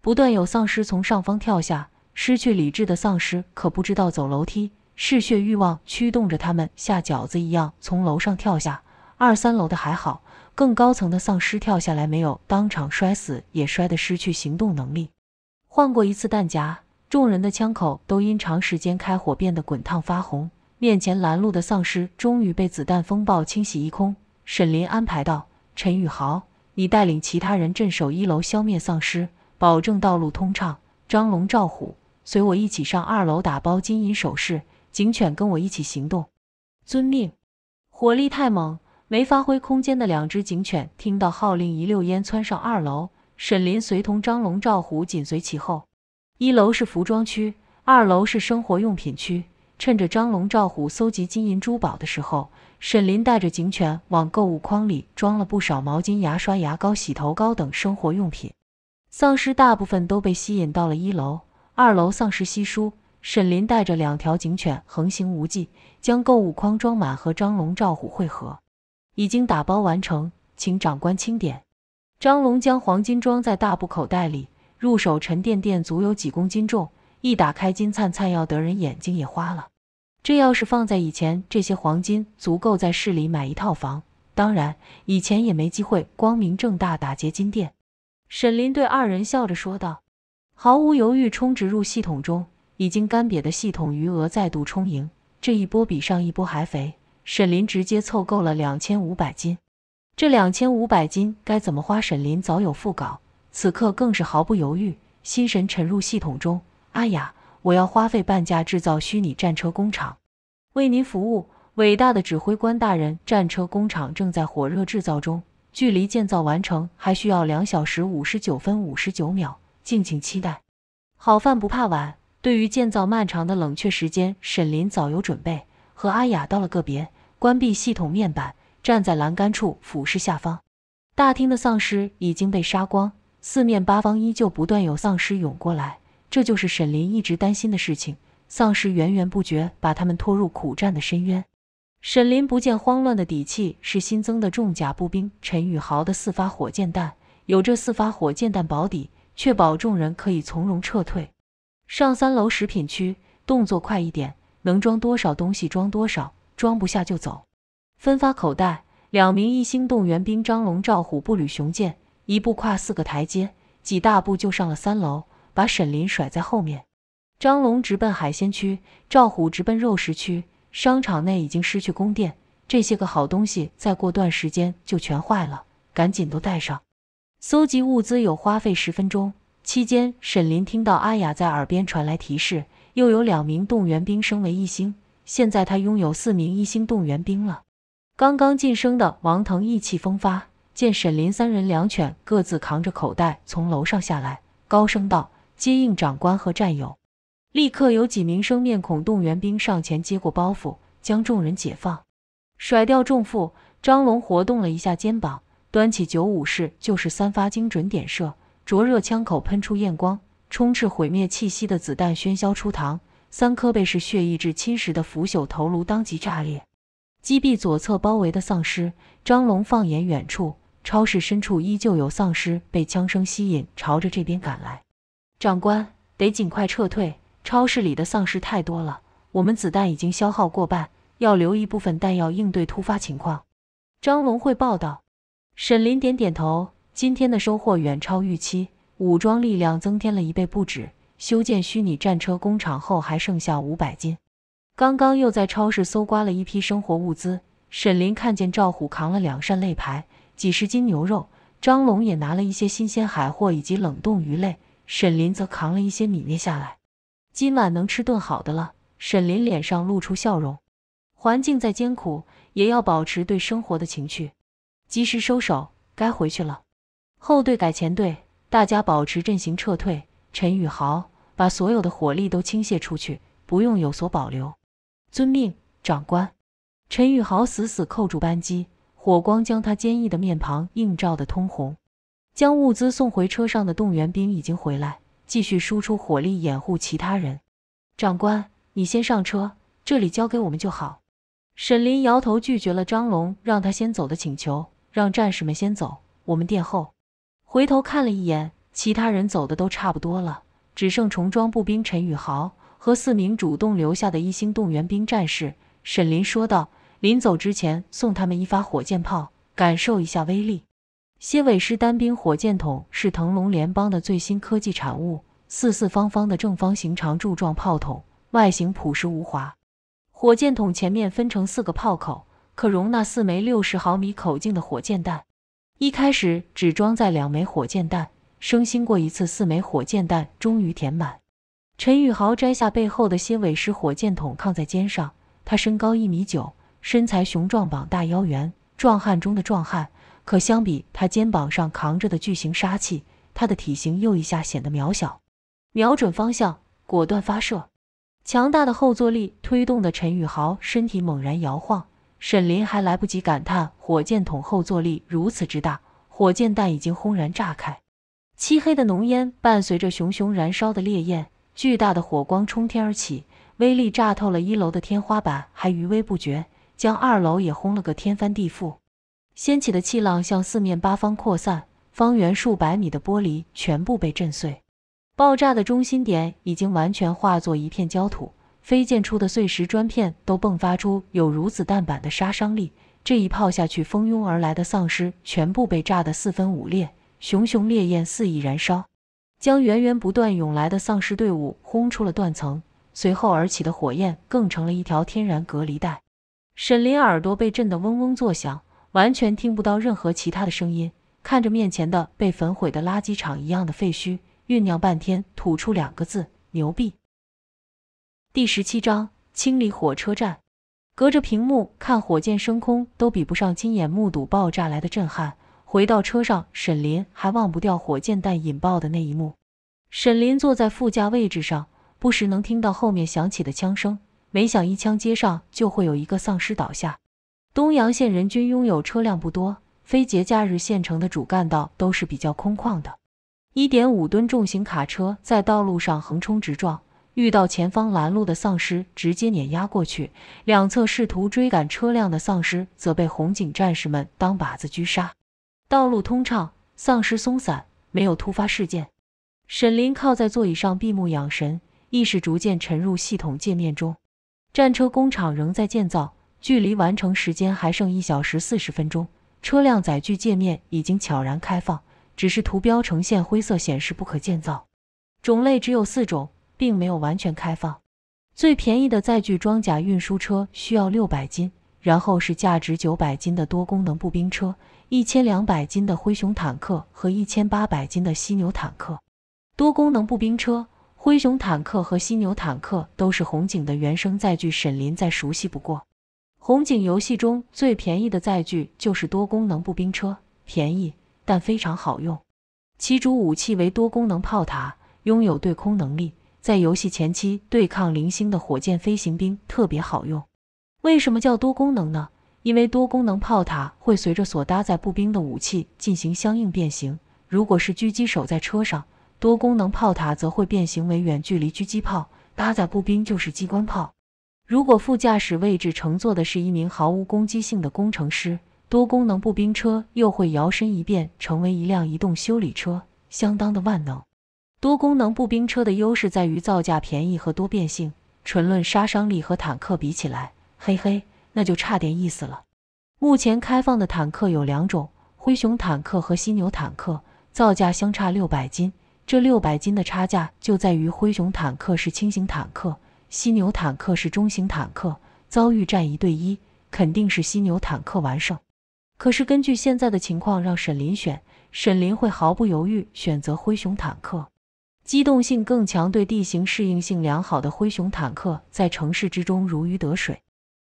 不断有丧尸从上方跳下，失去理智的丧尸可不知道走楼梯，嗜血欲望驱动着他们下饺子一样从楼上跳下。二三楼的还好，更高层的丧尸跳下来没有当场摔死，也摔得失去行动能力。换过一次弹夹，众人的枪口都因长时间开火变得滚烫发红。面前拦路的丧尸终于被子弹风暴清洗一空。沈林安排道：“陈宇豪，你带领其他人镇守一楼，消灭丧尸，保证道路通畅。张龙、赵虎，随我一起上二楼打包金银首饰。警犬跟我一起行动。”“遵命。”火力太猛，没发挥空间的两只警犬听到号令，一溜烟窜上二楼。沈林随同张龙、赵虎紧随其后。一楼是服装区，二楼是生活用品区。趁着张龙、赵虎搜集金银珠宝的时候，沈林带着警犬往购物筐里装了不少毛巾、牙刷、牙膏、洗头膏等生活用品。丧尸大部分都被吸引到了一楼，二楼丧尸稀疏。沈林带着两条警犬横行无忌，将购物筐装满，和张龙、赵虎汇合。已经打包完成，请长官清点。张龙将黄金装在大布口袋里，入手沉甸甸，足有几公斤重。一打开金灿灿，要得人眼睛也花了。这要是放在以前，这些黄金足够在市里买一套房。当然，以前也没机会光明正大打劫金店。沈林对二人笑着说道，毫无犹豫充值入系统中，已经干瘪的系统余额再度充盈，这一波比上一波还肥。沈林直接凑够了两千五百金。这两千五百金该怎么花？沈林早有腹稿，此刻更是毫不犹豫，心神沉入系统中。阿雅，我要花费半价制造虚拟战车工厂，为您服务，伟大的指挥官大人！战车工厂正在火热制造中，距离建造完成还需要两小时五十九分五十九秒，敬请期待。好饭不怕晚，对于建造漫长的冷却时间，沈林早有准备。和阿雅道了个别，关闭系统面板，站在栏杆处俯视下方，大厅的丧尸已经被杀光，四面八方依旧不断有丧尸涌过来。这就是沈林一直担心的事情，丧尸源源不绝，把他们拖入苦战的深渊。沈林不见慌乱的底气是新增的重甲步兵陈宇豪的四发火箭弹，有这四发火箭弹保底，确保众人可以从容撤退。上三楼食品区，动作快一点，能装多少东西装多少，装不下就走。分发口袋，两名一星动员兵张龙、赵虎步履雄健，一步跨四个台阶，几大步就上了三楼。把沈林甩在后面，张龙直奔海鲜区，赵虎直奔肉食区。商场内已经失去供电，这些个好东西再过段时间就全坏了，赶紧都带上。搜集物资有花费十分钟，期间沈林听到阿雅在耳边传来提示，又有两名动员兵升为一星，现在他拥有四名一星动员兵了。刚刚晋升的王腾意气风发，见沈林三人两犬各自扛着口袋从楼上下来，高声道。接应长官和战友，立刻有几名生面孔动员兵上前接过包袱，将众人解放，甩掉重负。张龙活动了一下肩膀，端起九五式，就是三发精准点射，灼热枪口喷出焰光，充斥毁灭气息的子弹喧嚣出膛，三颗被是血意志侵蚀的腐朽头颅当即炸裂，击毙左侧包围的丧尸。张龙放眼远处，超市深处依旧有丧尸被枪声吸引，朝着这边赶来。长官，得尽快撤退。超市里的丧尸太多了，我们子弹已经消耗过半，要留一部分弹药应对突发情况。张龙汇报道。沈林点点头。今天的收获远超预期，武装力量增添了一倍不止。修建虚拟战车工厂后还剩下五百斤，刚刚又在超市搜刮了一批生活物资。沈林看见赵虎扛了两扇肋排，几十斤牛肉，张龙也拿了一些新鲜海货以及冷冻鱼类。沈林则扛了一些米面下来，今晚能吃顿好的了。沈林脸上露出笑容，环境再艰苦，也要保持对生活的情趣。及时收手，该回去了。后队改前队，大家保持阵型撤退。陈宇豪，把所有的火力都倾泻出去，不用有所保留。遵命，长官。陈宇豪死死扣住扳机，火光将他坚毅的面庞映照得通红。将物资送回车上的动员兵已经回来，继续输出火力掩护其他人。长官，你先上车，这里交给我们就好。沈林摇头拒绝了张龙让他先走的请求，让战士们先走，我们殿后。回头看了一眼，其他人走的都差不多了，只剩重装步兵陈宇豪和四名主动留下的一星动员兵战士。沈林说道：“临走之前，送他们一发火箭炮，感受一下威力。”蝎尾师单兵火箭筒是腾龙联邦的最新科技产物，四四方方的正方形长柱状炮筒，外形朴实无华。火箭筒前面分成四个炮口，可容纳四枚六十毫米口径的火箭弹。一开始只装载两枚火箭弹，升星过一次，四枚火箭弹终于填满。陈宇豪摘下背后的蝎尾师火箭筒，扛在肩上。他身高一米九，身材雄壮，膀大腰圆，壮汉中的壮汉。可相比他肩膀上扛着的巨型杀器，他的体型又一下显得渺小。瞄准方向，果断发射。强大的后坐力推动的陈宇豪身体猛然摇晃。沈林还来不及感叹火箭筒后坐力如此之大，火箭弹已经轰然炸开。漆黑的浓烟伴随着熊熊燃烧的烈焰，巨大的火光冲天而起，威力炸透了一楼的天花板，还余威不绝，将二楼也轰了个天翻地覆。掀起的气浪向四面八方扩散，方圆数百米的玻璃全部被震碎。爆炸的中心点已经完全化作一片焦土，飞溅出的碎石砖片都迸发出有如子弹般的杀伤力。这一炮下去，蜂拥而来的丧尸全部被炸得四分五裂，熊熊烈焰肆意燃烧，将源源不断涌来的丧尸队伍轰出了断层。随后而起的火焰更成了一条天然隔离带。沈林耳朵被震得嗡嗡作响。完全听不到任何其他的声音，看着面前的被焚毁的垃圾场一样的废墟，酝酿半天，吐出两个字：“牛逼。”第十七章清理火车站。隔着屏幕看火箭升空，都比不上亲眼目睹爆炸来的震撼。回到车上，沈林还忘不掉火箭弹引爆的那一幕。沈林坐在副驾位置上，不时能听到后面响起的枪声，每响一枪，街上就会有一个丧尸倒下。东阳县人均拥有车辆不多，非节假日县城的主干道都是比较空旷的。一点五吨重型卡车在道路上横冲直撞，遇到前方拦路的丧尸直接碾压过去，两侧试图追赶车辆的丧尸则被红警战士们当靶子狙杀。道路通畅，丧尸松散，没有突发事件。沈林靠在座椅上闭目养神，意识逐渐沉入系统界面中。战车工厂仍在建造。距离完成时间还剩一小时四十分钟，车辆载具界面已经悄然开放，只是图标呈现灰色显示不可建造，种类只有四种，并没有完全开放。最便宜的载具装甲运输车需要六百斤，然后是价值九百斤的多功能步兵车，一千两百斤的灰熊坦克和一千八百斤的犀牛坦克。多功能步兵车、灰熊坦克和犀牛坦克都是红警的原生载具，沈林再熟悉不过。红警游戏中最便宜的载具就是多功能步兵车，便宜但非常好用。其主武器为多功能炮塔，拥有对空能力，在游戏前期对抗零星的火箭飞行兵特别好用。为什么叫多功能呢？因为多功能炮塔会随着所搭载步兵的武器进行相应变形。如果是狙击手在车上，多功能炮塔则会变形为远距离狙击炮；搭载步兵就是机关炮。如果副驾驶位置乘坐的是一名毫无攻击性的工程师，多功能步兵车又会摇身一变成为一辆移动修理车，相当的万能。多功能步兵车的优势在于造价便宜和多变性。纯论杀伤力和坦克比起来，嘿嘿，那就差点意思了。目前开放的坦克有两种：灰熊坦克和犀牛坦克，造价相差六百斤。这六百斤的差价就在于灰熊坦克是轻型坦克。犀牛坦克是中型坦克，遭遇战一对一肯定是犀牛坦克完胜。可是根据现在的情况，让沈林选，沈林会毫不犹豫选择灰熊坦克，机动性更强，对地形适应性良好的灰熊坦克在城市之中如鱼得水。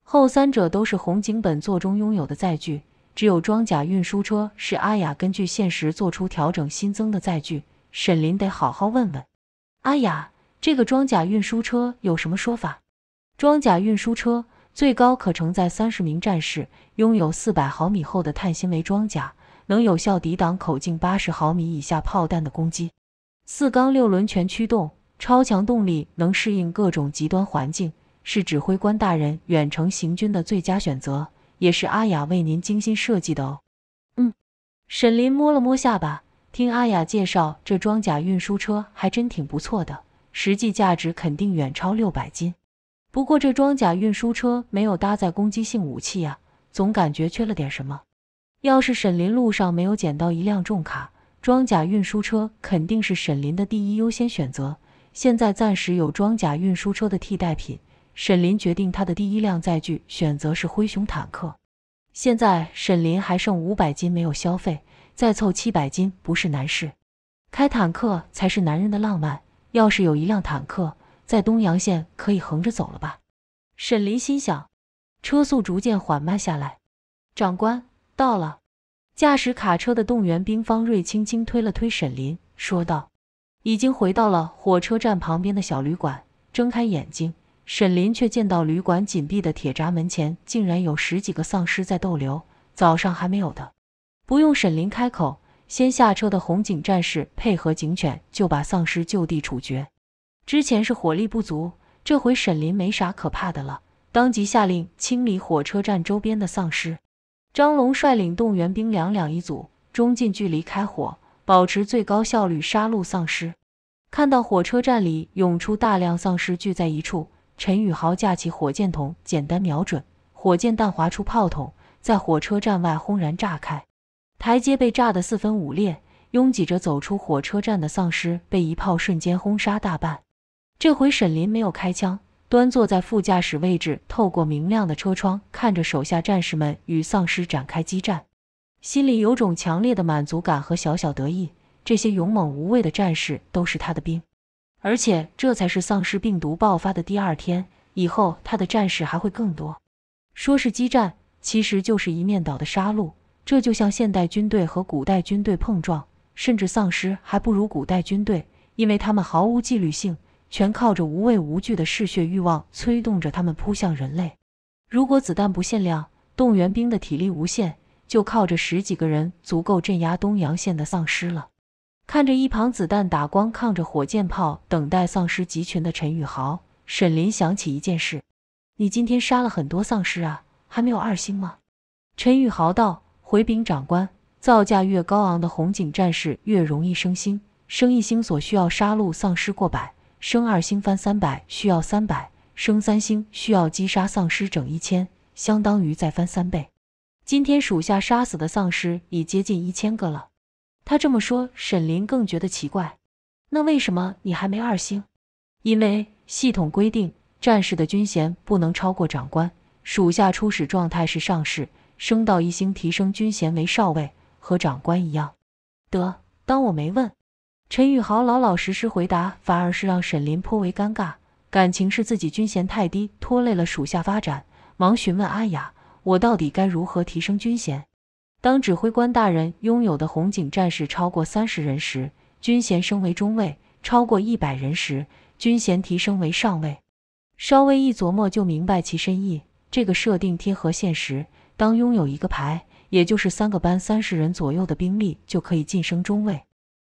后三者都是红警本作中拥有的载具，只有装甲运输车是阿雅根据现实做出调整新增的载具。沈林得好好问问阿雅。这个装甲运输车有什么说法？装甲运输车最高可承载三十名战士，拥有四百毫米厚的碳纤维装甲，能有效抵挡口径八十毫米以下炮弹的攻击。四缸六轮全驱动，超强动力，能适应各种极端环境，是指挥官大人远程行军的最佳选择，也是阿雅为您精心设计的哦。嗯，沈林摸了摸下巴，听阿雅介绍，这装甲运输车还真挺不错的。实际价值肯定远超六百斤。不过这装甲运输车没有搭载攻击性武器呀，总感觉缺了点什么。要是沈林路上没有捡到一辆重卡装甲运输车，肯定是沈林的第一优先选择。现在暂时有装甲运输车的替代品，沈林决定他的第一辆载具选择是灰熊坦克。现在沈林还剩五百斤没有消费，再凑七百斤不是难事。开坦克才是男人的浪漫。要是有一辆坦克在东阳县可以横着走了吧？沈林心想，车速逐渐缓慢下来。长官到了，驾驶卡车的动员兵方瑞轻轻推了推沈林，说道：“已经回到了火车站旁边的小旅馆。”睁开眼睛，沈林却见到旅馆紧闭的铁闸门前竟然有十几个丧尸在逗留。早上还没有的，不用沈林开口。先下车的红警战士配合警犬，就把丧尸就地处决。之前是火力不足，这回沈林没啥可怕的了，当即下令清理火车站周边的丧尸。张龙率领动员兵两两一组，中近距离开火，保持最高效率杀戮丧尸。看到火车站里涌出大量丧尸，聚在一处，陈宇豪架起火箭筒，简单瞄准，火箭弹划出炮筒，在火车站外轰然炸开。台阶被炸得四分五裂，拥挤着走出火车站的丧尸被一炮瞬间轰杀大半。这回沈林没有开枪，端坐在副驾驶位置，透过明亮的车窗看着手下战士们与丧尸展开激战，心里有种强烈的满足感和小小得意。这些勇猛无畏的战士都是他的兵，而且这才是丧尸病毒爆发的第二天，以后他的战士还会更多。说是激战，其实就是一面倒的杀戮。这就像现代军队和古代军队碰撞，甚至丧尸还不如古代军队，因为他们毫无纪律性，全靠着无畏无惧的嗜血欲望催动着他们扑向人类。如果子弹不限量，动员兵的体力无限，就靠着十几个人足够镇压东阳县的丧尸了。看着一旁子弹打光，抗着火箭炮等待丧尸集群的陈宇豪，沈林想起一件事：“你今天杀了很多丧尸啊，还没有二星吗？”陈宇豪道。回禀长官，造价越高昂的红警战士越容易升星，升一星所需要杀戮丧尸过百，升二星翻三百需要三百，升三星需要击杀丧尸整一千，相当于再翻三倍。今天属下杀死的丧尸已接近一千个了。他这么说，沈林更觉得奇怪。那为什么你还没二星？因为系统规定战士的军衔不能超过长官，属下初始状态是上士。升到一星，提升军衔为少尉，和长官一样，得当我没问。陈宇豪老老实实回答，反而是让沈林颇为尴尬。感情是自己军衔太低，拖累了属下发展，忙询问阿雅：“我到底该如何提升军衔？”当指挥官大人拥有的红警战士超过三十人时，军衔升为中尉；超过一百人时，军衔提升为上尉。稍微一琢磨就明白其深意，这个设定贴合现实。当拥有一个排，也就是三个班三十人左右的兵力，就可以晋升中尉。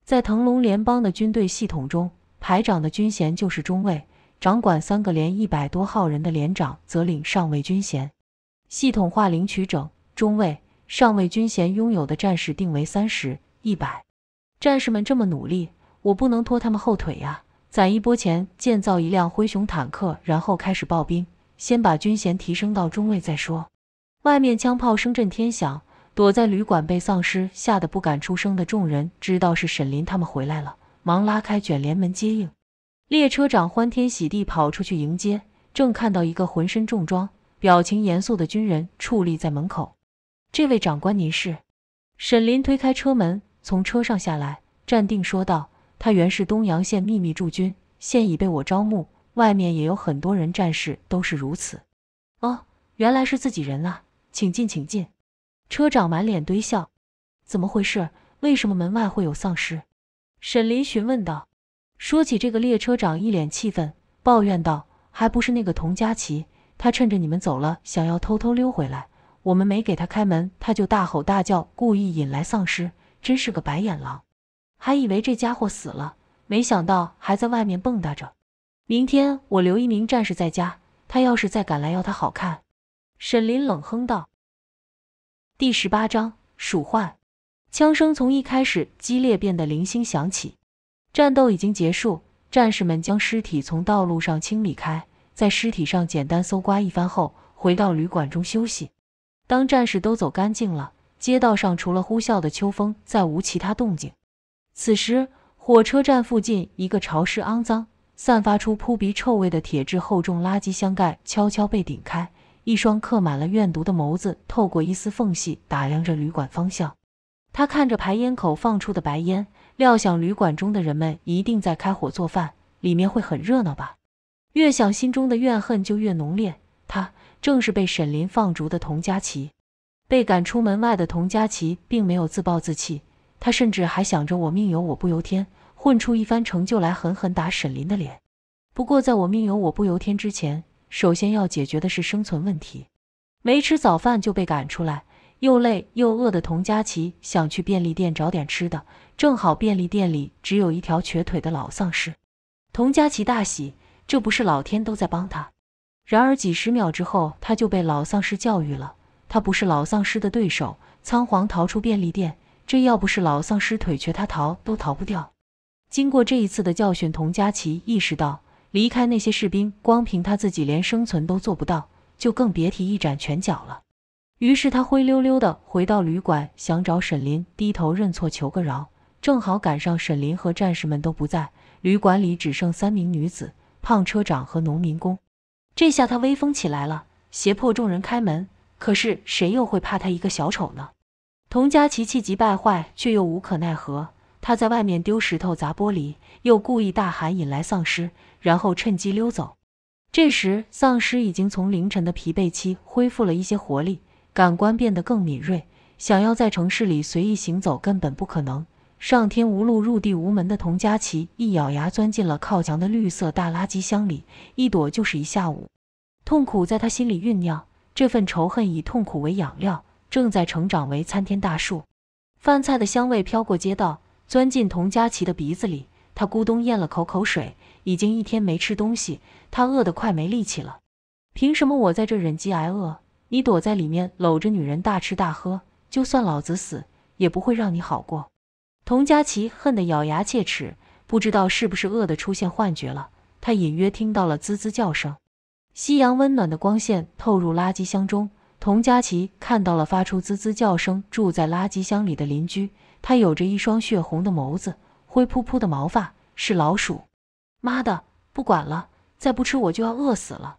在腾龙联邦的军队系统中，排长的军衔就是中尉，掌管三个连一百多号人的连长则领上尉军衔。系统化领取整中尉、上尉军衔拥有的战士定为三十、一百。战士们这么努力，我不能拖他们后腿呀！攒一波钱，建造一辆灰熊坦克，然后开始爆兵，先把军衔提升到中尉再说。外面枪炮声震天响，躲在旅馆被丧尸吓得不敢出声的众人知道是沈林他们回来了，忙拉开卷帘门接应。列车长欢天喜地跑出去迎接，正看到一个浑身重装、表情严肃的军人矗立在门口。这位长官，您是？沈林推开车门，从车上下来，站定说道：“他原是东阳县秘密驻军，现已被我招募。外面也有很多人，战士都是如此。”哦，原来是自己人啊。请进，请进。车长满脸堆笑。怎么回事？为什么门外会有丧尸？沈林询问道。说起这个，列车长一脸气愤，抱怨道：“还不是那个童佳琪，他趁着你们走了，想要偷偷溜回来。我们没给他开门，他就大吼大叫，故意引来丧尸，真是个白眼狼。还以为这家伙死了，没想到还在外面蹦跶着。明天我留一名战士在家，他要是再敢来，要他好看。”沈林冷哼道：“第十八章鼠患。枪声从一开始激烈，变得零星响起。战斗已经结束，战士们将尸体从道路上清理开，在尸体上简单搜刮一番后，回到旅馆中休息。当战士都走干净了，街道上除了呼啸的秋风，再无其他动静。此时，火车站附近一个潮湿、肮脏、散发出扑鼻臭味的铁质厚重垃圾箱盖，悄悄被顶开。”一双刻满了怨毒的眸子透过一丝缝隙打量着旅馆方向，他看着排烟口放出的白烟，料想旅馆中的人们一定在开火做饭，里面会很热闹吧。越想，心中的怨恨就越浓烈。他正是被沈林放逐的童佳琪，被赶出门外的童佳琪并没有自暴自弃，他甚至还想着“我命由我不由天”，混出一番成就来，狠狠打沈林的脸。不过，在“我命由我不由天”之前。首先要解决的是生存问题。没吃早饭就被赶出来，又累又饿的童佳琪想去便利店找点吃的。正好便利店里只有一条瘸腿的老丧尸，童佳琪大喜，这不是老天都在帮他。然而几十秒之后，他就被老丧尸教育了，他不是老丧尸的对手，仓皇逃出便利店。这要不是老丧尸腿瘸，他逃都逃不掉。经过这一次的教训，童佳琪意识到。离开那些士兵，光凭他自己连生存都做不到，就更别提一展拳脚了。于是他灰溜溜地回到旅馆，想找沈林低头认错求个饶。正好赶上沈林和战士们都不在，旅馆里只剩三名女子、胖车长和农民工。这下他威风起来了，胁迫众人开门。可是谁又会怕他一个小丑呢？童佳琪气急败坏，却又无可奈何。他在外面丢石头砸玻璃，又故意大喊引来丧尸。然后趁机溜走。这时，丧尸已经从凌晨的疲惫期恢复了一些活力，感官变得更敏锐。想要在城市里随意行走根本不可能。上天无路，入地无门的童佳琪一咬牙，钻进了靠墙的绿色大垃圾箱里，一躲就是一下午。痛苦在他心里酝酿，这份仇恨以痛苦为养料，正在成长为参天大树。饭菜的香味飘过街道，钻进童佳琪的鼻子里，他咕咚咽了口口水。已经一天没吃东西，他饿得快没力气了。凭什么我在这忍饥挨饿，你躲在里面搂着女人大吃大喝？就算老子死，也不会让你好过。童佳琪恨得咬牙切齿，不知道是不是饿得出现幻觉了，他隐约听到了滋滋叫声。夕阳温暖的光线透入垃圾箱中，童佳琪看到了发出滋滋叫声住在垃圾箱里的邻居。他有着一双血红的眸子，灰扑扑的毛发，是老鼠。妈的，不管了，再不吃我就要饿死了。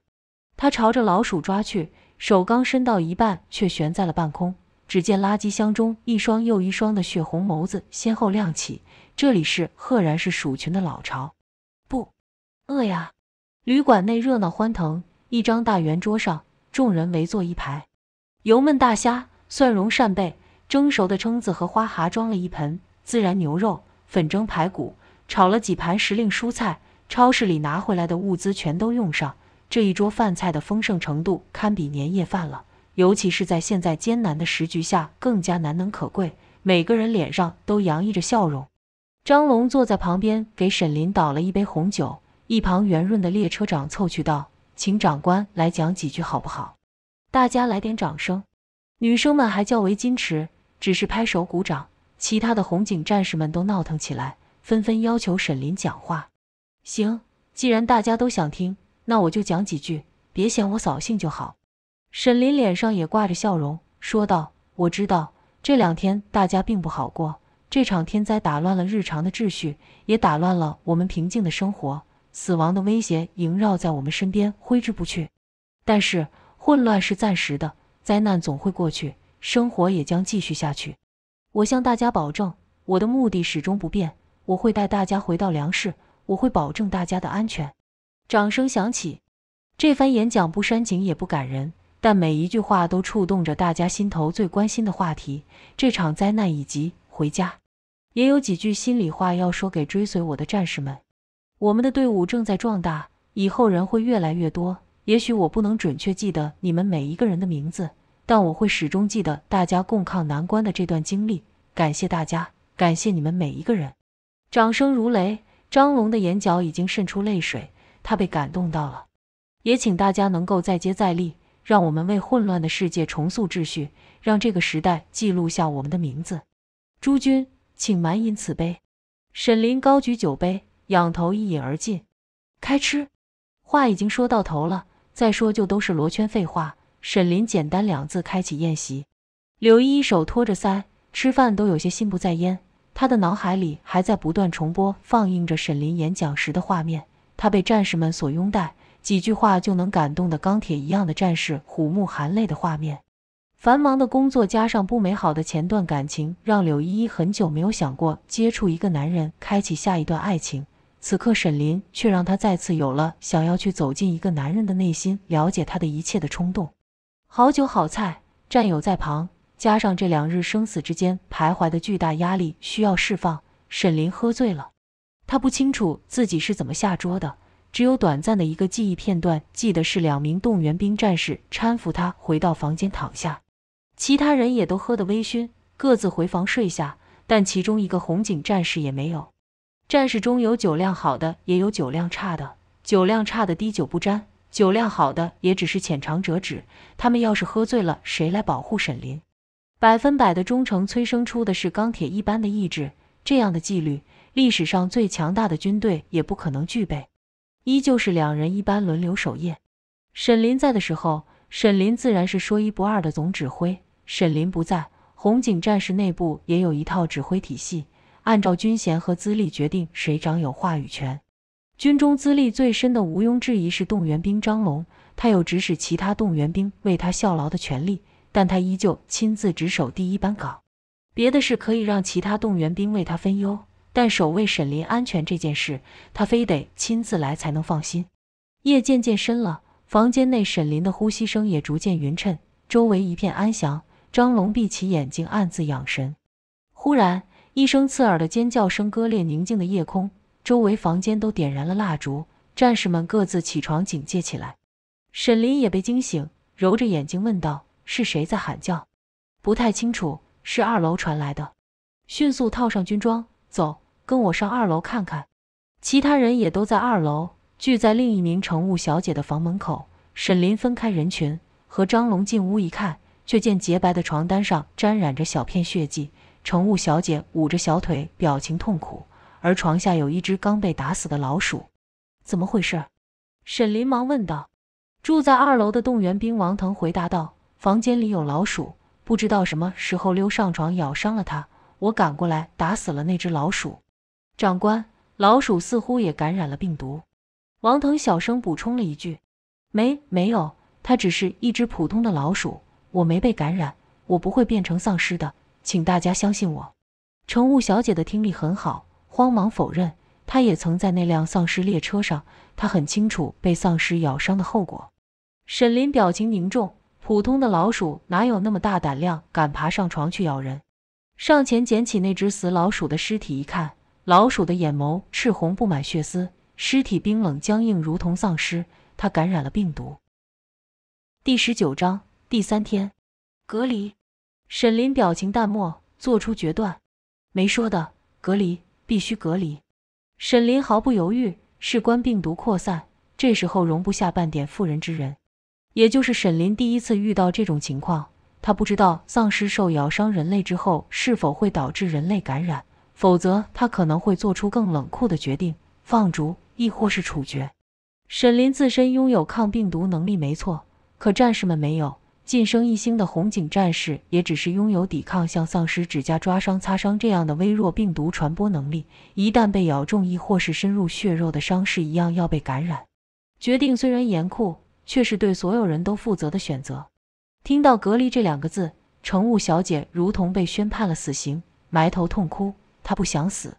他朝着老鼠抓去，手刚伸到一半，却悬在了半空。只见垃圾箱中一双又一双的血红眸子先后亮起，这里是赫然是鼠群的老巢。不，饿呀！旅馆内热闹欢腾，一张大圆桌上，众人围坐一排。油焖大虾、蒜蓉扇贝、蒸熟的蛏子和花蛤装了一盆，孜然牛肉、粉蒸排骨，炒了几盘时令蔬菜。超市里拿回来的物资全都用上，这一桌饭菜的丰盛程度堪比年夜饭了。尤其是在现在艰难的时局下，更加难能可贵。每个人脸上都洋溢着笑容。张龙坐在旁边，给沈林倒了一杯红酒。一旁圆润的列车长凑去道：“请长官来讲几句好不好？大家来点掌声。”女生们还较为矜持，只是拍手鼓掌。其他的红警战士们都闹腾起来，纷纷要求沈林讲话。行，既然大家都想听，那我就讲几句，别嫌我扫兴就好。沈林脸上也挂着笑容，说道：“我知道这两天大家并不好过，这场天灾打乱了日常的秩序，也打乱了我们平静的生活，死亡的威胁萦绕在我们身边，挥之不去。但是混乱是暂时的，灾难总会过去，生活也将继续下去。我向大家保证，我的目的始终不变，我会带大家回到粮食。”我会保证大家的安全。掌声响起。这番演讲不煽情也不感人，但每一句话都触动着大家心头最关心的话题——这场灾难以及回家。也有几句心里话要说给追随我的战士们：我们的队伍正在壮大，以后人会越来越多。也许我不能准确记得你们每一个人的名字，但我会始终记得大家共抗难关的这段经历。感谢大家，感谢你们每一个人。掌声如雷。张龙的眼角已经渗出泪水，他被感动到了。也请大家能够再接再厉，让我们为混乱的世界重塑秩序，让这个时代记录下我们的名字。诸君，请满饮此杯。沈林高举酒杯，仰头一饮而尽。开吃。话已经说到头了，再说就都是罗圈废话。沈林简单两字开启宴席。柳依依手托着腮，吃饭都有些心不在焉。他的脑海里还在不断重播、放映着沈林演讲时的画面，他被战士们所拥戴，几句话就能感动的钢铁一样的战士，虎目含泪的画面。繁忙的工作加上不美好的前段感情，让柳依依很久没有想过接触一个男人，开启下一段爱情。此刻，沈林却让她再次有了想要去走进一个男人的内心，了解他的一切的冲动。好酒好菜，战友在旁。加上这两日生死之间徘徊的巨大压力，需要释放。沈林喝醉了，他不清楚自己是怎么下桌的，只有短暂的一个记忆片段，记得是两名动员兵战士搀扶他回到房间躺下。其他人也都喝得微醺，各自回房睡下。但其中一个红警战士也没有。战士中有酒量好的，也有酒量差的。酒量差的滴酒不沾，酒量好的也只是浅尝辄止。他们要是喝醉了，谁来保护沈林？百分百的忠诚催生出的是钢铁一般的意志，这样的纪律，历史上最强大的军队也不可能具备。依旧是两人一般轮流守夜。沈林在的时候，沈林自然是说一不二的总指挥。沈林不在，红警战士内部也有一套指挥体系，按照军衔和资历决定谁掌有话语权。军中资历最深的毋庸置疑是动员兵张龙，他有指使其他动员兵为他效劳的权利。但他依旧亲自值守第一班岗，别的事可以让其他动员兵为他分忧，但守卫沈林安全这件事，他非得亲自来才能放心。夜渐渐深了，房间内沈林的呼吸声也逐渐匀称，周围一片安详。张龙闭起眼睛，暗自养神。忽然，一声刺耳的尖叫声割裂宁静的夜空，周围房间都点燃了蜡烛，战士们各自起床警戒起来。沈林也被惊醒，揉着眼睛问道。是谁在喊叫？不太清楚，是二楼传来的。迅速套上军装，走，跟我上二楼看看。其他人也都在二楼，聚在另一名乘务小姐的房门口。沈林分开人群，和张龙进屋一看，却见洁白的床单上沾染着小片血迹，乘务小姐捂着小腿，表情痛苦，而床下有一只刚被打死的老鼠。怎么回事？沈林忙问道。住在二楼的动员兵王腾回答道。房间里有老鼠，不知道什么时候溜上床咬伤了他。我赶过来打死了那只老鼠。长官，老鼠似乎也感染了病毒。王腾小声补充了一句：“没，没有，它只是一只普通的老鼠，我没被感染，我不会变成丧尸的，请大家相信我。”乘务小姐的听力很好，慌忙否认。她也曾在那辆丧尸列车上，她很清楚被丧尸咬伤的后果。沈林表情凝重。普通的老鼠哪有那么大胆量，敢爬上床去咬人？上前捡起那只死老鼠的尸体，一看，老鼠的眼眸赤红，布满血丝，尸体冰冷僵硬，如同丧尸。它感染了病毒。第十九章第三天，隔离。沈林表情淡漠，做出决断，没说的，隔离必须隔离。沈林毫不犹豫，事关病毒扩散，这时候容不下半点妇人之仁。也就是沈林第一次遇到这种情况，他不知道丧尸受咬伤人类之后是否会导致人类感染，否则他可能会做出更冷酷的决定，放逐亦或是处决。沈林自身拥有抗病毒能力，没错，可战士们没有晋升一星的红警战士，也只是拥有抵抗像丧尸指甲抓伤、擦伤这样的微弱病毒传播能力，一旦被咬中，亦或是深入血肉的伤势，一样要被感染。决定虽然严酷。却是对所有人都负责的选择。听到“隔离”这两个字，乘务小姐如同被宣判了死刑，埋头痛哭。她不想死，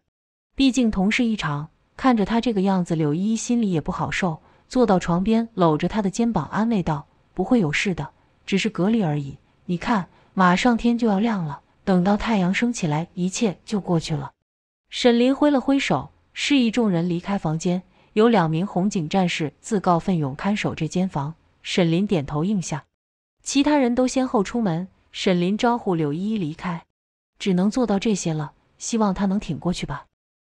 毕竟同事一场。看着她这个样子，柳依依心里也不好受，坐到床边，搂着她的肩膀安慰道：“不会有事的，只是隔离而已。你看，马上天就要亮了，等到太阳升起来，一切就过去了。”沈林挥了挥手，示意众人离开房间。有两名红警战士自告奋勇看守这间房，沈林点头应下，其他人都先后出门。沈林招呼柳依依离开，只能做到这些了，希望她能挺过去吧。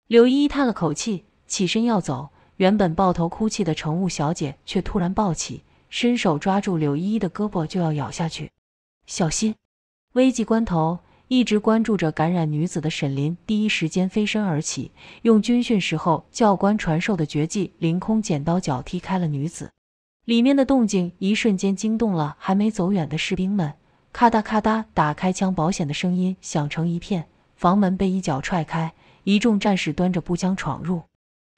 柳依依叹了口气，起身要走，原本抱头哭泣的乘务小姐却突然抱起，伸手抓住柳依依的胳膊就要咬下去，小心！危急关头。一直关注着感染女子的沈林，第一时间飞身而起，用军训时候教官传授的绝技——凌空剪刀脚，踢开了女子。里面的动静一瞬间惊动了还没走远的士兵们，咔哒咔哒，打开枪保险的声音响成一片，房门被一脚踹开，一众战士端着步枪闯入。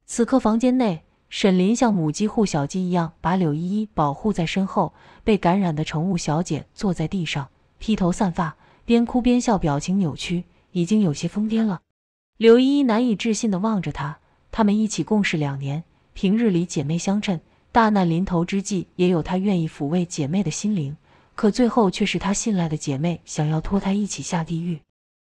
此刻房间内，沈林像母鸡护小鸡一样把柳依依保护在身后，被感染的乘务小姐坐在地上，披头散发。边哭边笑，表情扭曲，已经有些疯癫了。柳依依难以置信地望着他，他们一起共事两年，平日里姐妹相称，大难临头之际也有他愿意抚慰姐妹的心灵，可最后却是他信赖的姐妹想要拖他一起下地狱。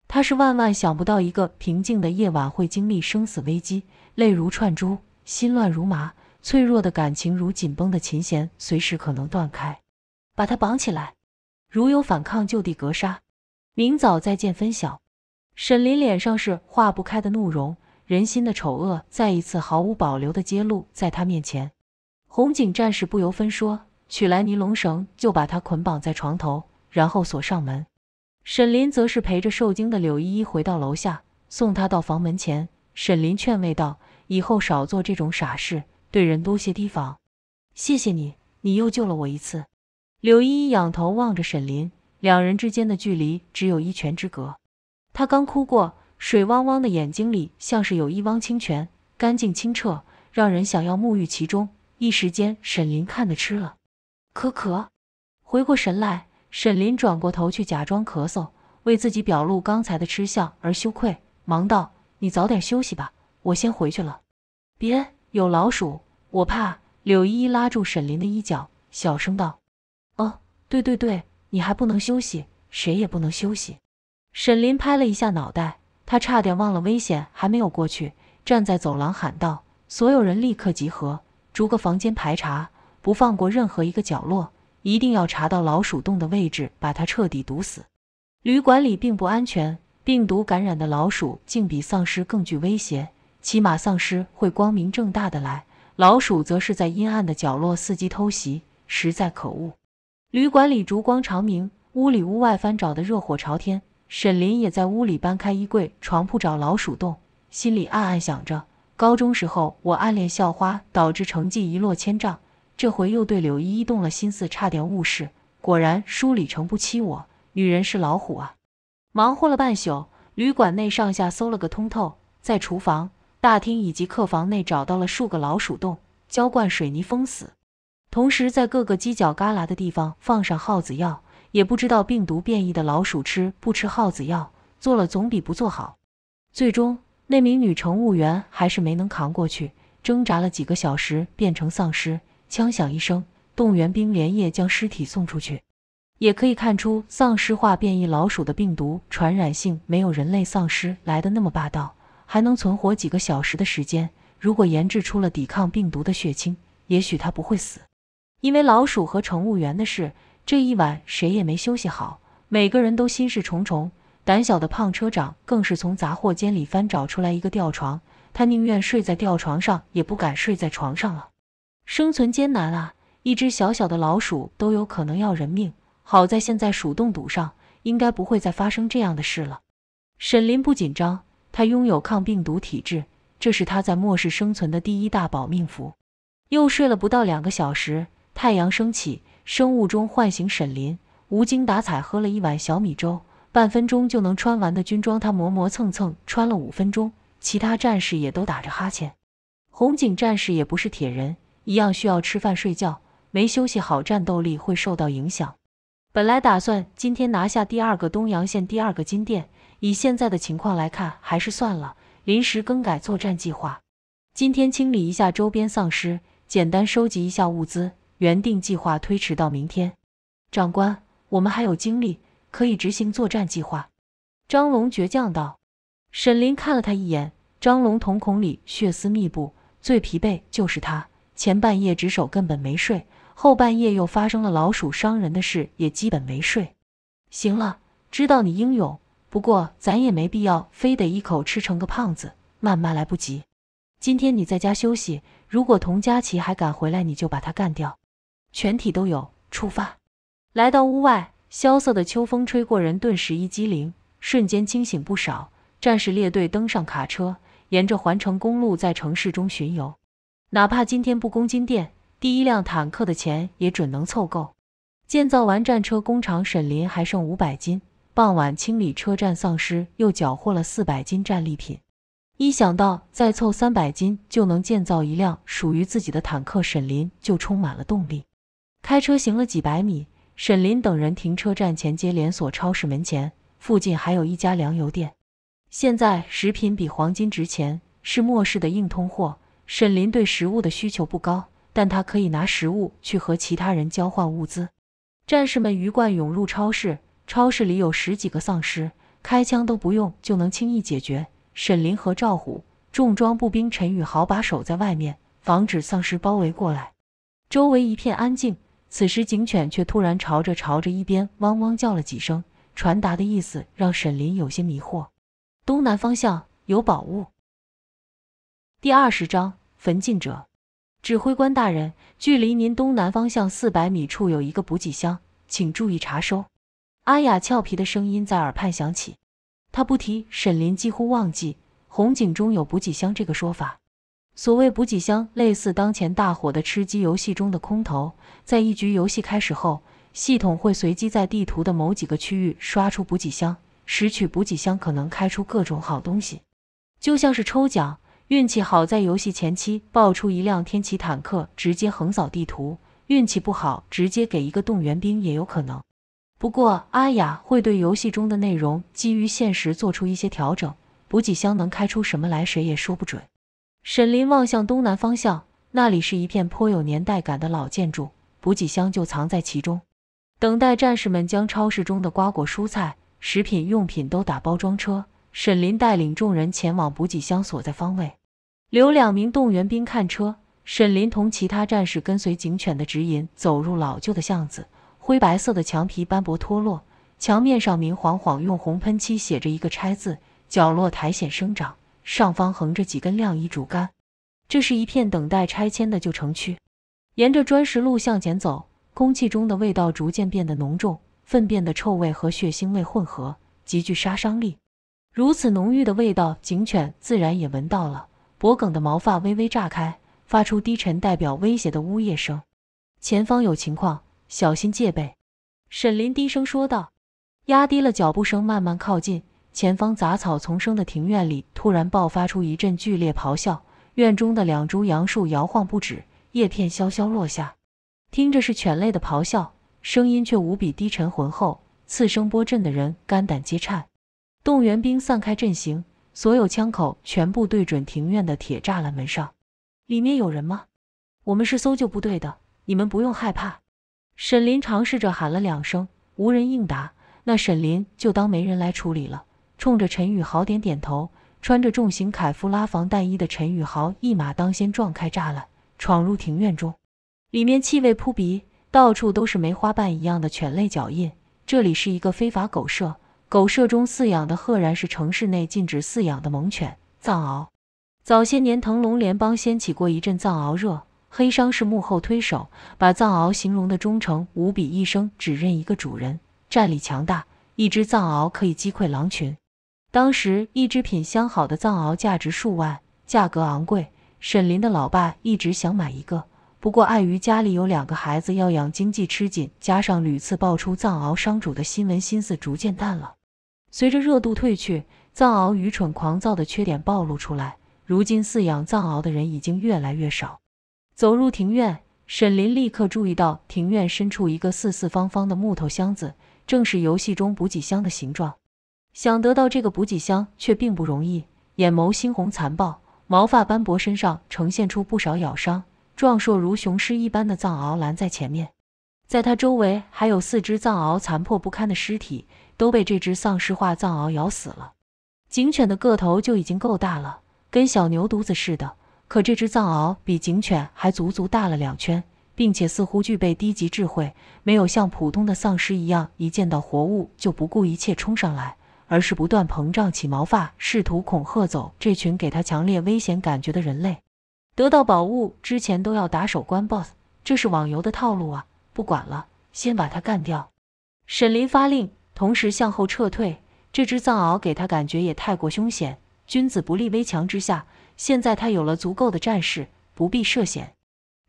他是万万想不到一个平静的夜晚会经历生死危机，泪如串珠，心乱如麻，脆弱的感情如紧绷的琴弦，随时可能断开。把他绑起来，如有反抗就地格杀。明早再见分晓。沈林脸上是化不开的怒容，人心的丑恶再一次毫无保留的揭露在他面前。红警战士不由分说，取来尼龙绳就把他捆绑在床头，然后锁上门。沈林则是陪着受惊的柳依依回到楼下，送她到房门前。沈林劝慰道：“以后少做这种傻事，对人多些提防。”“谢谢你，你又救了我一次。”柳依依仰头望着沈林。两人之间的距离只有一拳之隔，他刚哭过，水汪汪的眼睛里像是有一汪清泉，干净清澈，让人想要沐浴其中。一时间，沈林看得痴了。可可，回过神来，沈林转过头去，假装咳嗽，为自己表露刚才的吃相而羞愧，忙道：“你早点休息吧，我先回去了。”别，有老鼠，我怕。柳依依拉住沈林的衣角，小声道：“哦，对对对。”你还不能休息，谁也不能休息。沈林拍了一下脑袋，他差点忘了危险还没有过去。站在走廊喊道：“所有人立刻集合，逐个房间排查，不放过任何一个角落，一定要查到老鼠洞的位置，把它彻底毒死。”旅馆里并不安全，病毒感染的老鼠竟比丧尸更具威胁。起码丧尸会光明正大的来，老鼠则是在阴暗的角落伺机偷袭，实在可恶。旅馆里烛光长明，屋里屋外翻找得热火朝天。沈林也在屋里搬开衣柜、床铺找老鼠洞，心里暗暗想着：高中时候我暗恋校花，导致成绩一落千丈；这回又对柳依依动了心思，差点误事。果然，书里诚不欺我，女人是老虎啊！忙活了半宿，旅馆内上下搜了个通透，在厨房、大厅以及客房内找到了数个老鼠洞，浇灌水泥封死。同时，在各个犄角旮旯的地方放上耗子药，也不知道病毒变异的老鼠吃不吃耗子药，做了总比不做好。最终，那名女乘务员还是没能扛过去，挣扎了几个小时变成丧尸。枪响一声，动员兵连夜将尸体送出去。也可以看出，丧尸化变异老鼠的病毒传染性没有人类丧尸来的那么霸道，还能存活几个小时的时间。如果研制出了抵抗病毒的血清，也许他不会死。因为老鼠和乘务员的事，这一晚谁也没休息好，每个人都心事重重。胆小的胖车长更是从杂货间里翻找出来一个吊床，他宁愿睡在吊床上，也不敢睡在床上了。生存艰难啊，一只小小的老鼠都有可能要人命。好在现在鼠洞堵上，应该不会再发生这样的事了。沈林不紧张，他拥有抗病毒体质，这是他在末世生存的第一大保命符。又睡了不到两个小时。太阳升起，生物钟唤醒沈林，无精打采，喝了一碗小米粥。半分钟就能穿完的军装，他磨磨蹭蹭穿了五分钟。其他战士也都打着哈欠。红警战士也不是铁人，一样需要吃饭睡觉，没休息好，战斗力会受到影响。本来打算今天拿下第二个东阳县，第二个金店。以现在的情况来看，还是算了，临时更改作战计划。今天清理一下周边丧尸，简单收集一下物资。原定计划推迟到明天，长官，我们还有精力可以执行作战计划。张龙倔强道。沈林看了他一眼，张龙瞳孔里血丝密布，最疲惫就是他前半夜值守根本没睡，后半夜又发生了老鼠伤人的事，也基本没睡。行了，知道你英勇，不过咱也没必要非得一口吃成个胖子，慢慢来不及。今天你在家休息，如果童佳琪还敢回来，你就把他干掉。全体都有，出发！来到屋外，萧瑟的秋风吹过，人顿时一激灵，瞬间清醒不少。战士列队登上卡车，沿着环城公路在城市中巡游。哪怕今天不攻金店，第一辆坦克的钱也准能凑够。建造完战车工厂，沈林还剩五百斤。傍晚清理车站丧尸，又缴获了四百斤战利品。一想到再凑三百斤就能建造一辆属于自己的坦克，沈林就充满了动力。开车行了几百米，沈林等人停车站前街连锁超市门前附近还有一家粮油店。现在食品比黄金值钱，是末世的硬通货。沈林对食物的需求不高，但他可以拿食物去和其他人交换物资。战士们鱼贯涌入超市，超市里有十几个丧尸，开枪都不用就能轻易解决。沈林和赵虎重装步兵陈宇豪把守在外面，防止丧尸包围过来。周围一片安静。此时，警犬却突然朝着朝着一边汪汪叫了几声，传达的意思让沈林有些迷惑。东南方向有宝物。第二十章焚尽者。指挥官大人，距离您东南方向四百米处有一个补给箱，请注意查收。阿雅俏皮的声音在耳畔响起，她不提，沈林几乎忘记红警中有补给箱这个说法。所谓补给箱，类似当前大火的吃鸡游戏中的空投，在一局游戏开始后，系统会随机在地图的某几个区域刷出补给箱。拾取补给箱可能开出各种好东西，就像是抽奖。运气好，在游戏前期爆出一辆天启坦克，直接横扫地图；运气不好，直接给一个动员兵也有可能。不过，阿雅会对游戏中的内容基于现实做出一些调整，补给箱能开出什么来，谁也说不准。沈林望向东南方向，那里是一片颇有年代感的老建筑，补给箱就藏在其中，等待战士们将超市中的瓜果蔬菜、食品用品都打包装车。沈林带领众人前往补给箱所在方位，留两名动员兵看车。沈林同其他战士跟随警犬的指引，走入老旧的巷子，灰白色的墙皮斑驳脱落，墙面上明晃晃用红喷漆写着一个拆字，角落苔藓生长。上方横着几根晾衣竹竿，这是一片等待拆迁的旧城区。沿着砖石路向前走，空气中的味道逐渐变得浓重，粪便的臭味和血腥味混合，极具杀伤力。如此浓郁的味道，警犬自然也闻到了，脖梗的毛发微微炸开，发出低沉、代表威胁的呜咽声。前方有情况，小心戒备。沈林低声说道，压低了脚步声，慢慢靠近。前方杂草丛生的庭院里突然爆发出一阵剧烈咆哮，院中的两株杨树摇晃不止，叶片萧萧落下。听着是犬类的咆哮，声音却无比低沉浑厚，次声波震得人肝胆皆颤。动员兵散开阵型，所有枪口全部对准庭院的铁栅栏门上。里面有人吗？我们是搜救部队的，你们不用害怕。沈林尝试着喊了两声，无人应答，那沈林就当没人来处理了。冲着陈宇豪点点头，穿着重型凯夫拉防弹衣的陈宇豪一马当先撞开栅栏，闯入庭院中。里面气味扑鼻，到处都是梅花瓣一样的犬类脚印。这里是一个非法狗舍，狗舍中饲养的赫然是城市内禁止饲养的猛犬藏獒。早些年，腾龙联邦掀起过一阵藏獒热，黑商是幕后推手，把藏獒形容的忠诚无比，一生只认一个主人，战力强大，一只藏獒可以击溃狼群。当时，一只品相好的藏獒价值数万，价格昂贵。沈林的老爸一直想买一个，不过碍于家里有两个孩子要养，经济吃紧，加上屡次爆出藏獒伤主的新闻，心思逐渐淡了。随着热度退去，藏獒愚蠢、狂躁的缺点暴露出来，如今饲养藏獒的人已经越来越少。走入庭院，沈林立刻注意到庭院深处一个四四方方的木头箱子，正是游戏中补给箱的形状。想得到这个补给箱却并不容易。眼眸猩红残暴，毛发斑驳，身上呈现出不少咬伤。壮硕如雄狮一般的藏獒拦在前面，在它周围还有四只藏獒残破不堪的尸体，都被这只丧尸化藏獒咬死了。警犬的个头就已经够大了，跟小牛犊子似的，可这只藏獒比警犬还足足大了两圈，并且似乎具备低级智慧，没有像普通的丧尸一样，一见到活物就不顾一切冲上来。而是不断膨胀起毛发，试图恐吓走这群给他强烈危险感觉的人类。得到宝物之前都要打手关 BOSS，这是网游的套路啊！不管了，先把它干掉。沈林发令，同时向后撤退。这只藏獒给他感觉也太过凶险，君子不立危墙之下。现在他有了足够的战士，不必涉险。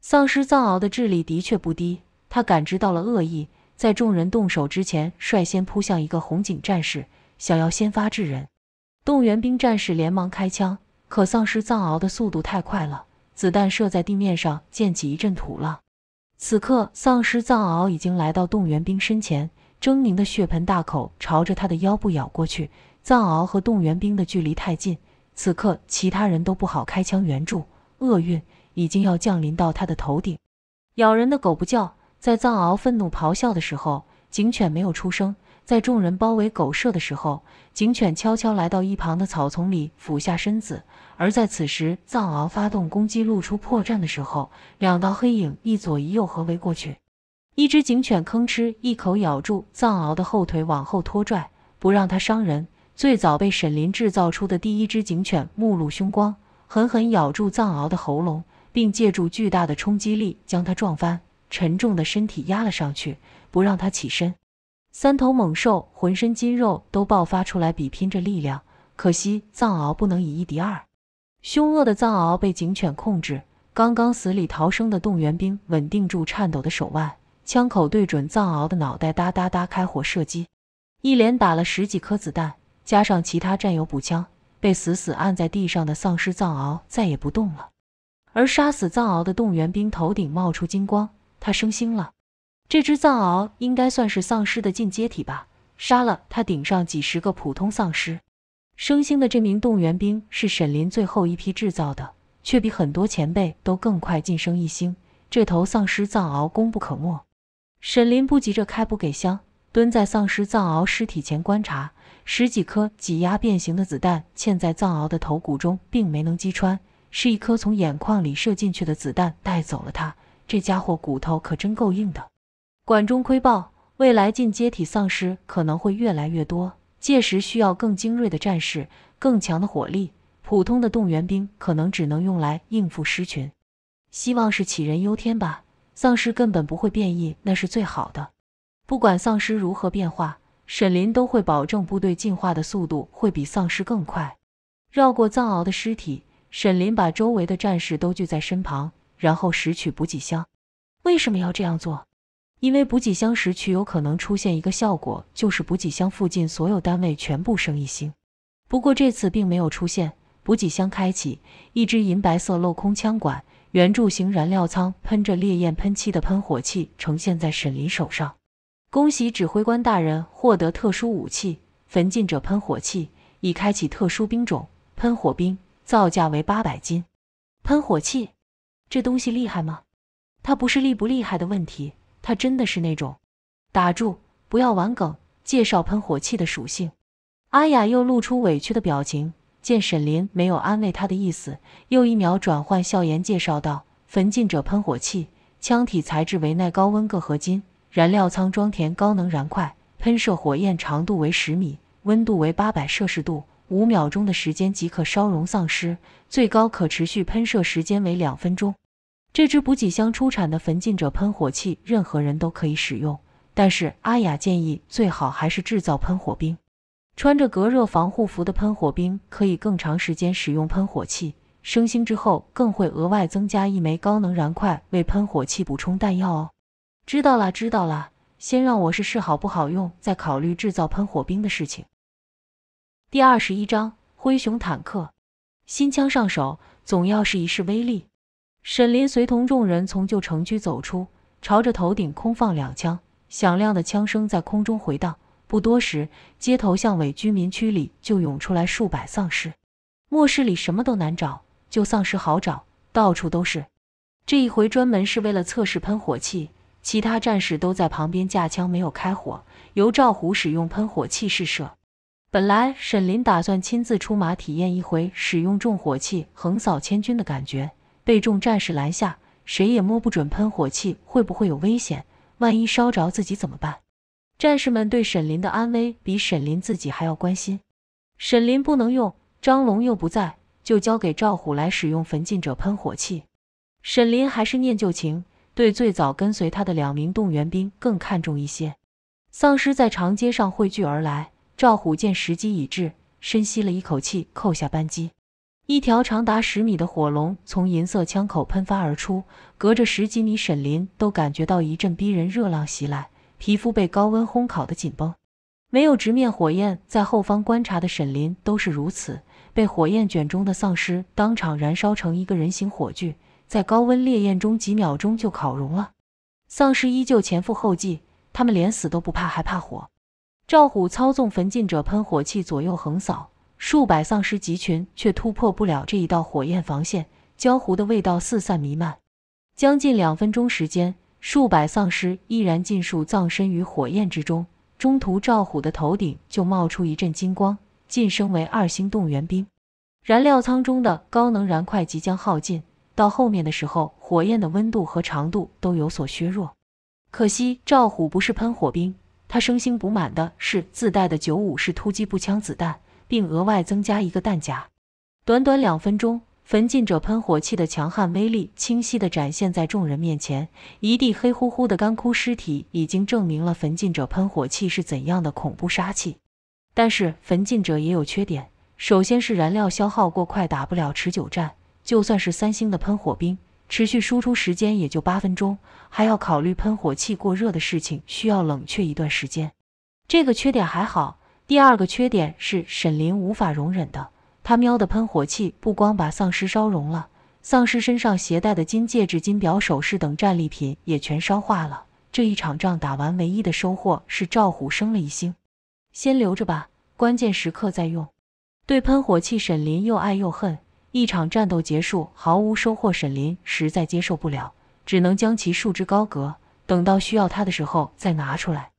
丧尸藏獒的智力的确不低，他感知到了恶意，在众人动手之前，率先扑向一个红警战士。想要先发制人，动员兵战士连忙开枪，可丧尸藏獒的速度太快了，子弹射在地面上溅起一阵土浪。此刻，丧尸藏獒已经来到动员兵身前，狰狞的血盆大口朝着他的腰部咬过去。藏獒和动员兵的距离太近，此刻其他人都不好开枪援助，厄运已经要降临到他的头顶。咬人的狗不叫，在藏獒愤怒咆哮的时候，警犬没有出声。在众人包围狗舍的时候，警犬悄悄来到一旁的草丛里，俯下身子。而在此时，藏獒发动攻击、露出破绽的时候，两道黑影一左一右合围过去。一只警犬吭哧一口咬住藏獒的后腿，往后拖拽，不让它伤人。最早被沈林制造出的第一只警犬目露凶光，狠狠咬住藏獒的喉咙，并借助巨大的冲击力将它撞翻，沉重的身体压了上去，不让它起身。三头猛兽浑身筋肉都爆发出来，比拼着力量。可惜藏獒不能以一敌二。凶恶的藏獒被警犬控制，刚刚死里逃生的动员兵稳定住颤抖的手腕，枪口对准藏獒的脑袋，哒哒哒开火射击，一连打了十几颗子弹，加上其他战友补枪，被死死按在地上的丧尸藏獒再也不动了。而杀死藏獒的动员兵头顶冒出金光，他升星了。这只藏獒应该算是丧尸的进阶体吧，杀了它顶上几十个普通丧尸。升星的这名动员兵是沈林最后一批制造的，却比很多前辈都更快晋升一星，这头丧尸藏獒功不可没。沈林不急着开补给箱，蹲在丧尸藏獒尸体前观察，十几颗挤压变形的子弹嵌在藏獒的头骨中，并没能击穿，是一颗从眼眶里射进去的子弹带走了它。这家伙骨头可真够硬的。管中窥豹，未来进阶体丧尸可能会越来越多，届时需要更精锐的战士、更强的火力，普通的动员兵可能只能用来应付尸群。希望是杞人忧天吧，丧尸根本不会变异，那是最好的。不管丧尸如何变化，沈林都会保证部队进化的速度会比丧尸更快。绕过藏獒的尸体，沈林把周围的战士都聚在身旁，然后拾取补给箱。为什么要这样做？因为补给箱拾取有可能出现一个效果，就是补给箱附近所有单位全部升一星。不过这次并没有出现。补给箱开启，一只银白色镂空枪管、圆柱形燃料舱、喷着烈焰喷漆的喷火器呈现在沈林手上。恭喜指挥官大人获得特殊武器——焚尽者喷火器，已开启特殊兵种——喷火兵，造价为八百金。喷火器，这东西厉害吗？它不是厉不厉害的问题。他真的是那种，打住，不要玩梗！介绍喷火器的属性。阿雅又露出委屈的表情，见沈林没有安慰她的意思，又一秒转换笑颜，介绍道：“焚尽者喷火器，枪体材质为耐高温铬合金，燃料仓装填高能燃块，喷射火焰长度为十米，温度为八百摄氏度，五秒钟的时间即可烧融丧尸，最高可持续喷射时间为两分钟。”这支补给箱出产的焚禁者喷火器，任何人都可以使用，但是阿雅建议最好还是制造喷火兵。穿着隔热防护服的喷火兵可以更长时间使用喷火器，升星之后更会额外增加一枚高能燃块为喷火器补充弹药哦。知道了，知道了，先让我试试好不好用，再考虑制造喷火兵的事情。第二十一章：灰熊坦克新枪上手，总要试一试威力。沈林随同众人从旧城区走出，朝着头顶空放两枪，响亮的枪声在空中回荡。不多时，街头巷尾、居民区里就涌出来数百丧尸。末世里什么都难找，就丧尸好找，到处都是。这一回专门是为了测试喷火器，其他战士都在旁边架枪，没有开火，由赵虎使用喷火器试射。本来沈林打算亲自出马，体验一回使用重火器横扫千军的感觉。被众战士拦下，谁也摸不准喷火器会不会有危险，万一烧着自己怎么办？战士们对沈林的安危比沈林自己还要关心。沈林不能用，张龙又不在，就交给赵虎来使用焚尽者喷火器。沈林还是念旧情，对最早跟随他的两名动员兵更看重一些。丧尸在长街上汇聚而来，赵虎见时机已至，深吸了一口气，扣下扳机。一条长达十米的火龙从银色枪口喷发而出，隔着十几米，沈林都感觉到一阵逼人热浪袭来，皮肤被高温烘烤得紧绷。没有直面火焰，在后方观察的沈林都是如此，被火焰卷中的丧尸当场燃烧成一个人形火炬，在高温烈焰中几秒钟就烤融了。丧尸依旧前赴后继，他们连死都不怕，还怕火？赵虎操纵焚尽者喷火器左右横扫。数百丧尸集群却突破不了这一道火焰防线，焦糊的味道四散弥漫。将近两分钟时间，数百丧尸依然尽数葬身于火焰之中。中途，赵虎的头顶就冒出一阵金光，晋升为二星动员兵。燃料舱中的高能燃块即将耗尽，到后面的时候，火焰的温度和长度都有所削弱。可惜赵虎不是喷火兵，他升心不满的是自带的九五式突击步枪子弹。并额外增加一个弹夹。短短两分钟，焚尽者喷火器的强悍威力清晰地展现在众人面前。一地黑乎乎的干枯尸体已经证明了焚尽者喷火器是怎样的恐怖杀器。但是焚尽者也有缺点，首先是燃料消耗过快，打不了持久战。就算是三星的喷火兵，持续输出时间也就八分钟，还要考虑喷火器过热的事情，需要冷却一段时间。这个缺点还好。第二个缺点是沈林无法容忍的。他喵的喷火器不光把丧尸烧融了，丧尸身上携带的金戒指、金表、首饰等战利品也全烧化了。这一场仗打完，唯一的收获是赵虎升了一星，先留着吧，关键时刻再用。对喷火器，沈林又爱又恨。一场战斗结束，毫无收获，沈林实在接受不了，只能将其束之高阁，等到需要它的时候再拿出来。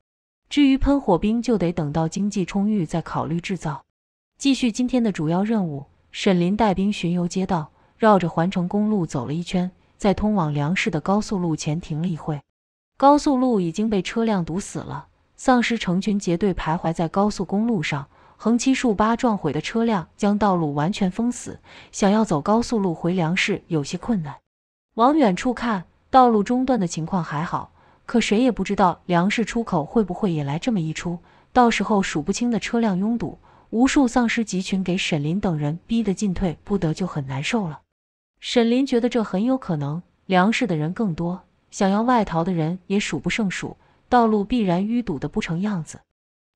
至于喷火兵，就得等到经济充裕再考虑制造。继续今天的主要任务，沈林带兵巡游街道，绕着环城公路走了一圈，在通往粮食的高速路前停了一会。高速路已经被车辆堵死了，丧尸成群结队徘徊在高速公路上，横七竖八撞毁的车辆将道路完全封死，想要走高速路回粮食有些困难。往远处看，道路中断的情况还好。可谁也不知道粮食出口会不会也来这么一出，到时候数不清的车辆拥堵，无数丧尸集群给沈林等人逼得进退不得，就很难受了。沈林觉得这很有可能，粮食的人更多，想要外逃的人也数不胜数，道路必然淤堵的不成样子。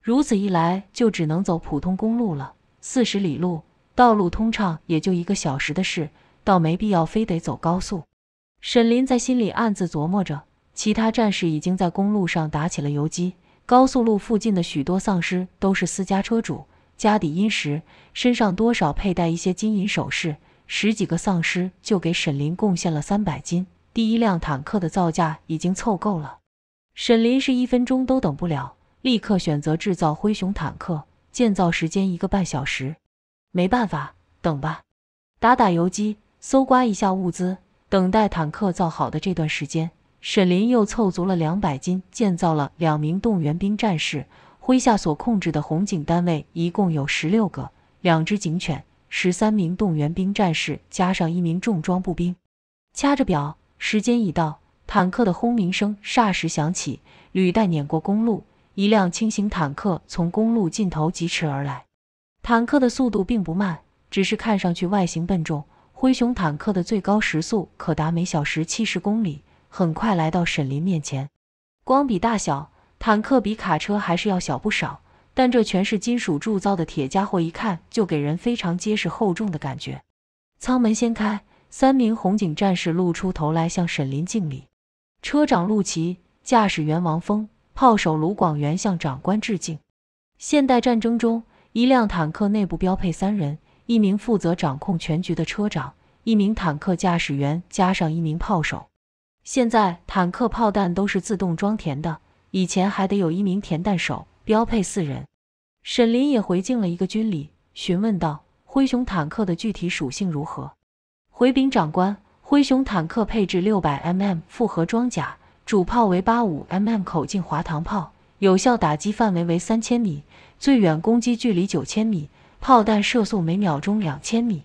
如此一来，就只能走普通公路了。四十里路，道路通畅也就一个小时的事，倒没必要非得走高速。沈林在心里暗自琢磨着。其他战士已经在公路上打起了游击。高速路附近的许多丧尸都是私家车主，家底殷实，身上多少佩戴一些金银首饰。十几个丧尸就给沈林贡献了三百金。第一辆坦克的造价已经凑够了。沈林是一分钟都等不了，立刻选择制造灰熊坦克。建造时间一个半小时。没办法，等吧。打打游击，搜刮一下物资，等待坦克造好的这段时间。沈林又凑足了两百斤，建造了两名动员兵战士，麾下所控制的红警单位一共有十六个，两只警犬，十三名动员兵战士，加上一名重装步兵。掐着表，时间已到，坦克的轰鸣声霎时响起，履带碾过公路，一辆轻型坦克从公路尽头疾驰而来。坦克的速度并不慢，只是看上去外形笨重。灰熊坦克的最高时速可达每小时七十公里。很快来到沈林面前，光比大小，坦克比卡车还是要小不少。但这全是金属铸造的铁家伙，一看就给人非常结实厚重的感觉。舱门掀开，三名红警战士露出头来，向沈林敬礼。车长陆奇，驾驶员王峰，炮手卢广元向长官致敬。现代战争中，一辆坦克内部标配三人：一名负责掌控全局的车长，一名坦克驾驶员，加上一名炮手。现在坦克炮弹都是自动装填的，以前还得有一名填弹手，标配四人。沈林也回敬了一个军礼，询问道：“灰熊坦克的具体属性如何？”回禀长官，灰熊坦克配置六百 mm 复合装甲，主炮为八五 mm 口径滑膛炮，有效打击范围为三千米，最远攻击距离九千米，炮弹射速每秒钟两千米。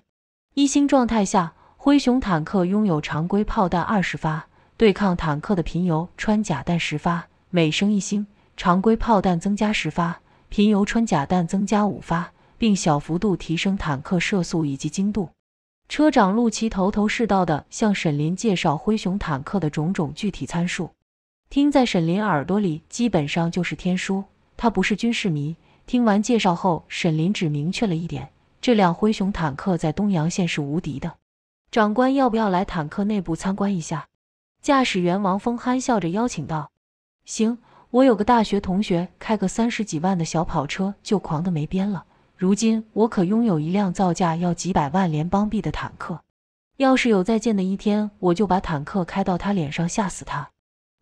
一星状态下，灰熊坦克拥有常规炮弹二十发。对抗坦克的贫油穿甲弹十发，每升一星；常规炮弹增加十发，贫油穿甲弹增加五发，并小幅度提升坦克射速以及精度。车长陆奇头头是道地向沈林介绍灰熊坦克的种种具体参数，听在沈林耳朵里基本上就是天书。他不是军事迷，听完介绍后，沈林只明确了一点：这辆灰熊坦克在东阳县是无敌的。长官，要不要来坦克内部参观一下？驾驶员王峰憨笑着邀请道：“行，我有个大学同学开个三十几万的小跑车就狂得没边了。如今我可拥有一辆造价要几百万联邦币的坦克，要是有再见的一天，我就把坦克开到他脸上吓死他。”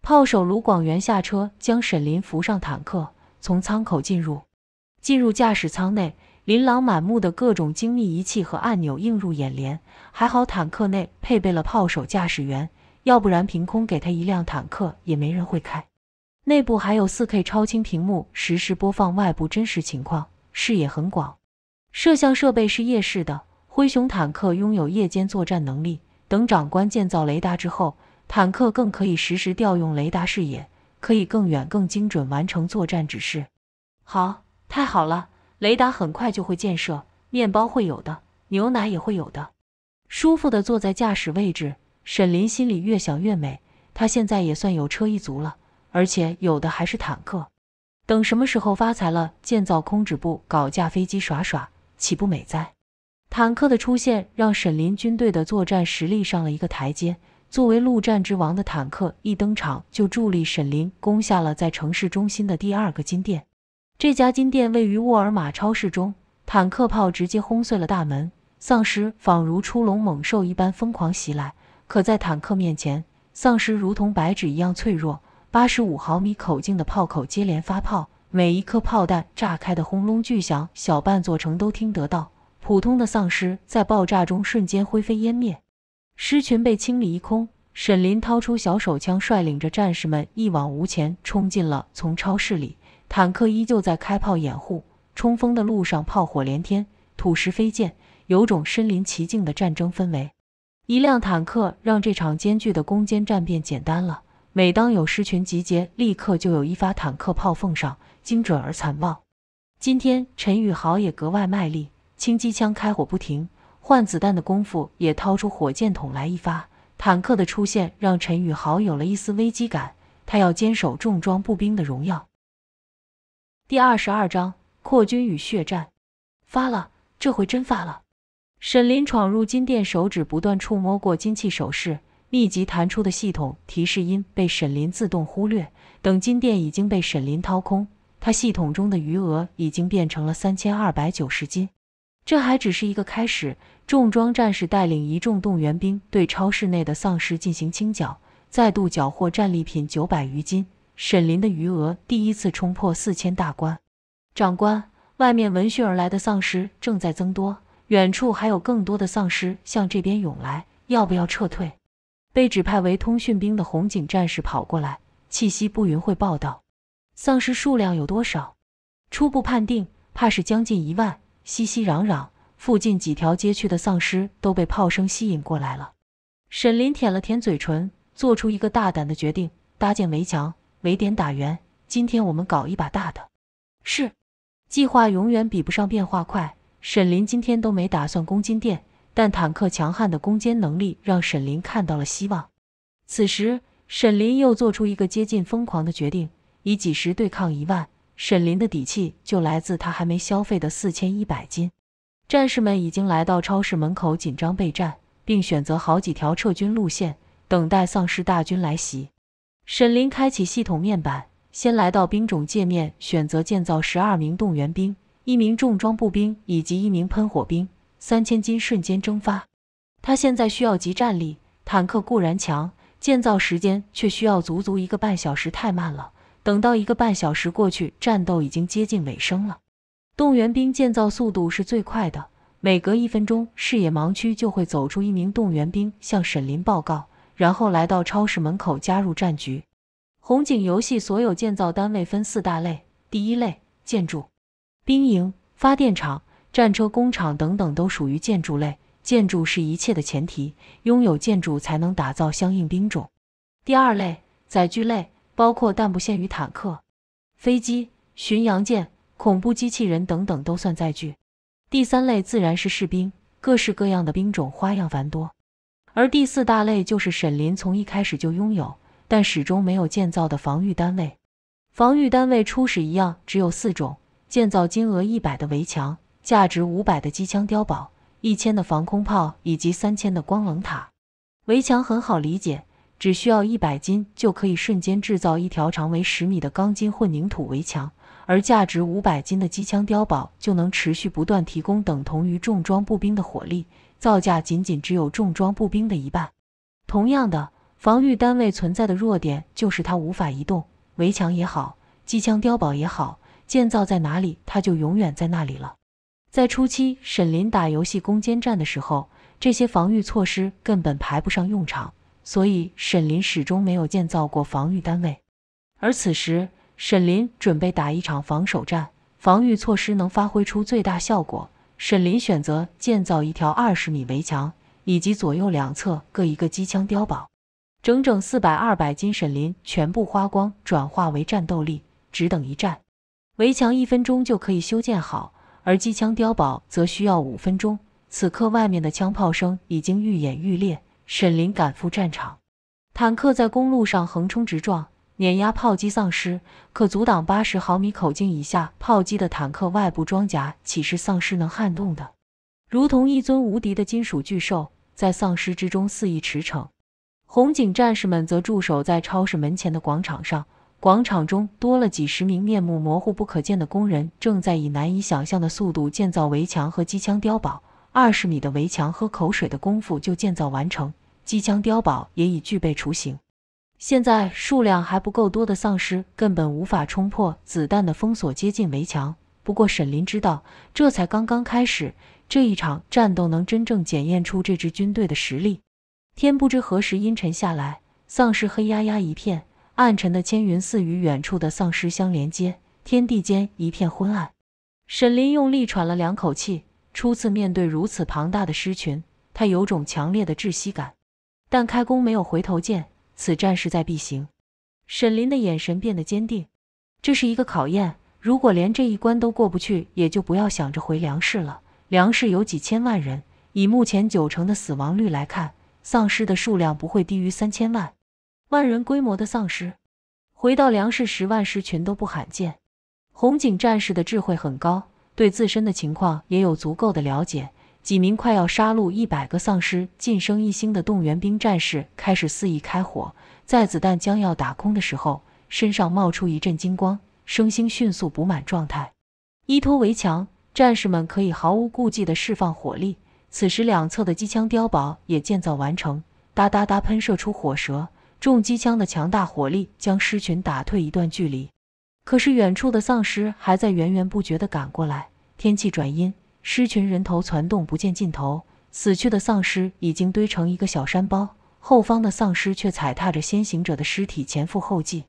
炮手卢广元下车，将沈林扶上坦克，从舱口进入，进入驾驶舱内，琳琅满目的各种精密仪器和按钮映入眼帘。还好坦克内配备了炮手、驾驶员。要不然凭空给他一辆坦克也没人会开。内部还有 4K 超清屏幕实时播放外部真实情况，视野很广。摄像设备是夜视的，灰熊坦克拥有夜间作战能力。等长官建造雷达之后，坦克更可以实时调用雷达视野，可以更远、更精准完成作战指示。好，太好了，雷达很快就会建设，面包会有的，牛奶也会有的。舒服的坐在驾驶位置。沈林心里越想越美，他现在也算有车一族了，而且有的还是坦克。等什么时候发财了，建造空指部，搞架飞机耍耍，岂不美哉？坦克的出现让沈林军队的作战实力上了一个台阶。作为陆战之王的坦克一登场，就助力沈林攻下了在城市中心的第二个金店。这家金店位于沃尔玛超市中，坦克炮直接轰碎了大门，丧尸仿如出笼猛兽一般疯狂袭来。可在坦克面前，丧尸如同白纸一样脆弱。八十五毫米口径的炮口接连发炮，每一颗炮弹炸开的轰隆巨响，小半座城都听得到。普通的丧尸在爆炸中瞬间灰飞烟灭，尸群被清理一空。沈林掏出小手枪，率领着战士们一往无前，冲进了从超市里。坦克依旧在开炮掩护，冲锋的路上炮火连天，土石飞溅，有种身临其境的战争氛围。一辆坦克让这场艰巨的攻坚战变简单了。每当有狮群集结，立刻就有一发坦克炮奉上，精准而残暴。今天陈宇豪也格外卖力，轻机枪开火不停，换子弹的功夫也掏出火箭筒来一发。坦克的出现让陈宇豪有了一丝危机感，他要坚守重装步兵的荣耀。第二十二章：扩军与血战。发了，这回真发了。沈林闯入金店，手指不断触摸过金器首饰，密集弹出的系统提示音被沈林自动忽略。等金店已经被沈林掏空，他系统中的余额已经变成了三千二百九十金。这还只是一个开始。重装战士带领一众动员兵对超市内的丧尸进行清剿，再度缴获战利品九百余斤。沈林的余额第一次冲破四千大关。长官，外面闻讯而来的丧尸正在增多。远处还有更多的丧尸向这边涌来，要不要撤退？被指派为通讯兵的红警战士跑过来，气息不匀，汇报道：“丧尸数量有多少？初步判定，怕是将近一万。熙熙攘攘，附近几条街区的丧尸都被炮声吸引过来了。”沈林舔了舔嘴唇，做出一个大胆的决定：搭建围墙，围点打援。今天我们搞一把大的。是。计划永远比不上变化快。沈林今天都没打算攻金店，但坦克强悍的攻坚能力让沈林看到了希望。此时，沈林又做出一个接近疯狂的决定，以几十对抗一万。沈林的底气就来自他还没消费的四千一百金。战士们已经来到超市门口，紧张备战，并选择好几条撤军路线，等待丧尸大军来袭。沈林开启系统面板，先来到兵种界面，选择建造十二名动员兵。一名重装步兵以及一名喷火兵，三千斤瞬间蒸发。他现在需要集战力，坦克固然强，建造时间却需要足足一个半小时，太慢了。等到一个半小时过去，战斗已经接近尾声了。动员兵建造速度是最快的，每隔一分钟，视野盲区就会走出一名动员兵，向沈林报告，然后来到超市门口加入战局。红警游戏所有建造单位分四大类，第一类建筑。兵营、发电厂、战车工厂等等都属于建筑类，建筑是一切的前提，拥有建筑才能打造相应兵种。第二类载具类，包括但不限于坦克、飞机、巡洋舰、恐怖机器人等等都算载具。第三类自然是士兵，各式各样的兵种花样繁多。而第四大类就是沈林从一开始就拥有，但始终没有建造的防御单位。防御单位初始一样只有四种。建造金额一百的围墙，价值五百的机枪碉堡，一千的防空炮，以及三千的光棱塔。围墙很好理解，只需要一百斤就可以瞬间制造一条长为十米的钢筋混凝土围墙，而价值五百斤的机枪碉堡就能持续不断提供等同于重装步兵的火力，造价仅仅只有重装步兵的一半。同样的，防御单位存在的弱点就是它无法移动，围墙也好，机枪碉堡也好。建造在哪里，它就永远在那里了。在初期，沈林打游戏攻坚战的时候，这些防御措施根本排不上用场，所以沈林始终没有建造过防御单位。而此时，沈林准备打一场防守战，防御措施能发挥出最大效果。沈林选择建造一条二十米围墙，以及左右两侧各一个机枪碉堡，整整四百二百斤沈林全部花光，转化为战斗力，只等一战。围墙一分钟就可以修建好，而机枪碉堡则需要五分钟。此刻，外面的枪炮声已经愈演愈烈。沈林赶赴战场，坦克在公路上横冲直撞，碾压炮击丧尸。可阻挡八十毫米口径以下炮击的坦克外部装甲，岂是丧尸能撼动的？如同一尊无敌的金属巨兽，在丧尸之中肆意驰骋。红警战士们则驻守在超市门前的广场上。广场中多了几十名面目模糊不可见的工人，正在以难以想象的速度建造围墙和机枪碉堡。二十米的围墙喝口水的功夫就建造完成，机枪碉堡也已具备雏形。现在数量还不够多的丧尸根本无法冲破子弹的封锁接近围墙。不过沈林知道，这才刚刚开始，这一场战斗能真正检验出这支军队的实力。天不知何时阴沉下来，丧尸黑压压一片。暗沉的千云寺与远处的丧尸相连接，天地间一片昏暗。沈林用力喘了两口气，初次面对如此庞大的尸群，他有种强烈的窒息感。但开弓没有回头箭，此战势在必行。沈林的眼神变得坚定，这是一个考验。如果连这一关都过不去，也就不要想着回梁食了。梁食有几千万人，以目前九成的死亡率来看，丧尸的数量不会低于三千万。万人规模的丧尸，回到粮食十万，尸群都不罕见。红警战士的智慧很高，对自身的情况也有足够的了解。几名快要杀戮一百个丧尸晋升一星的动员兵战士开始肆意开火，在子弹将要打空的时候，身上冒出一阵金光，升星迅速补满状态。依托围墙，战士们可以毫无顾忌地释放火力。此时两侧的机枪碉堡也建造完成，哒哒哒喷射出火舌。重机枪的强大火力将尸群打退一段距离，可是远处的丧尸还在源源不绝地赶过来。天气转阴，尸群人头攒动，不见尽头。死去的丧尸已经堆成一个小山包，后方的丧尸却踩踏着先行者的尸体前赴后继。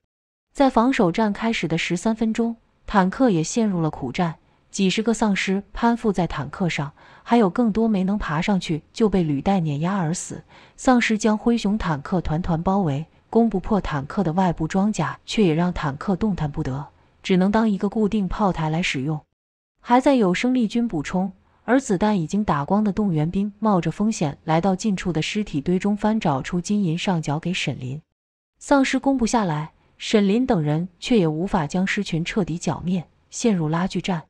在防守战开始的十三分钟，坦克也陷入了苦战，几十个丧尸攀附在坦克上。还有更多没能爬上去就被履带碾压而死。丧尸将灰熊坦克团团包围，攻不破坦克的外部装甲，却也让坦克动弹不得，只能当一个固定炮台来使用。还在有生力军补充，而子弹已经打光的动员兵，冒着风险来到近处的尸体堆中翻找出金银上缴给沈林。丧尸攻不下来，沈林等人却也无法将尸群彻底剿灭，陷入拉锯战。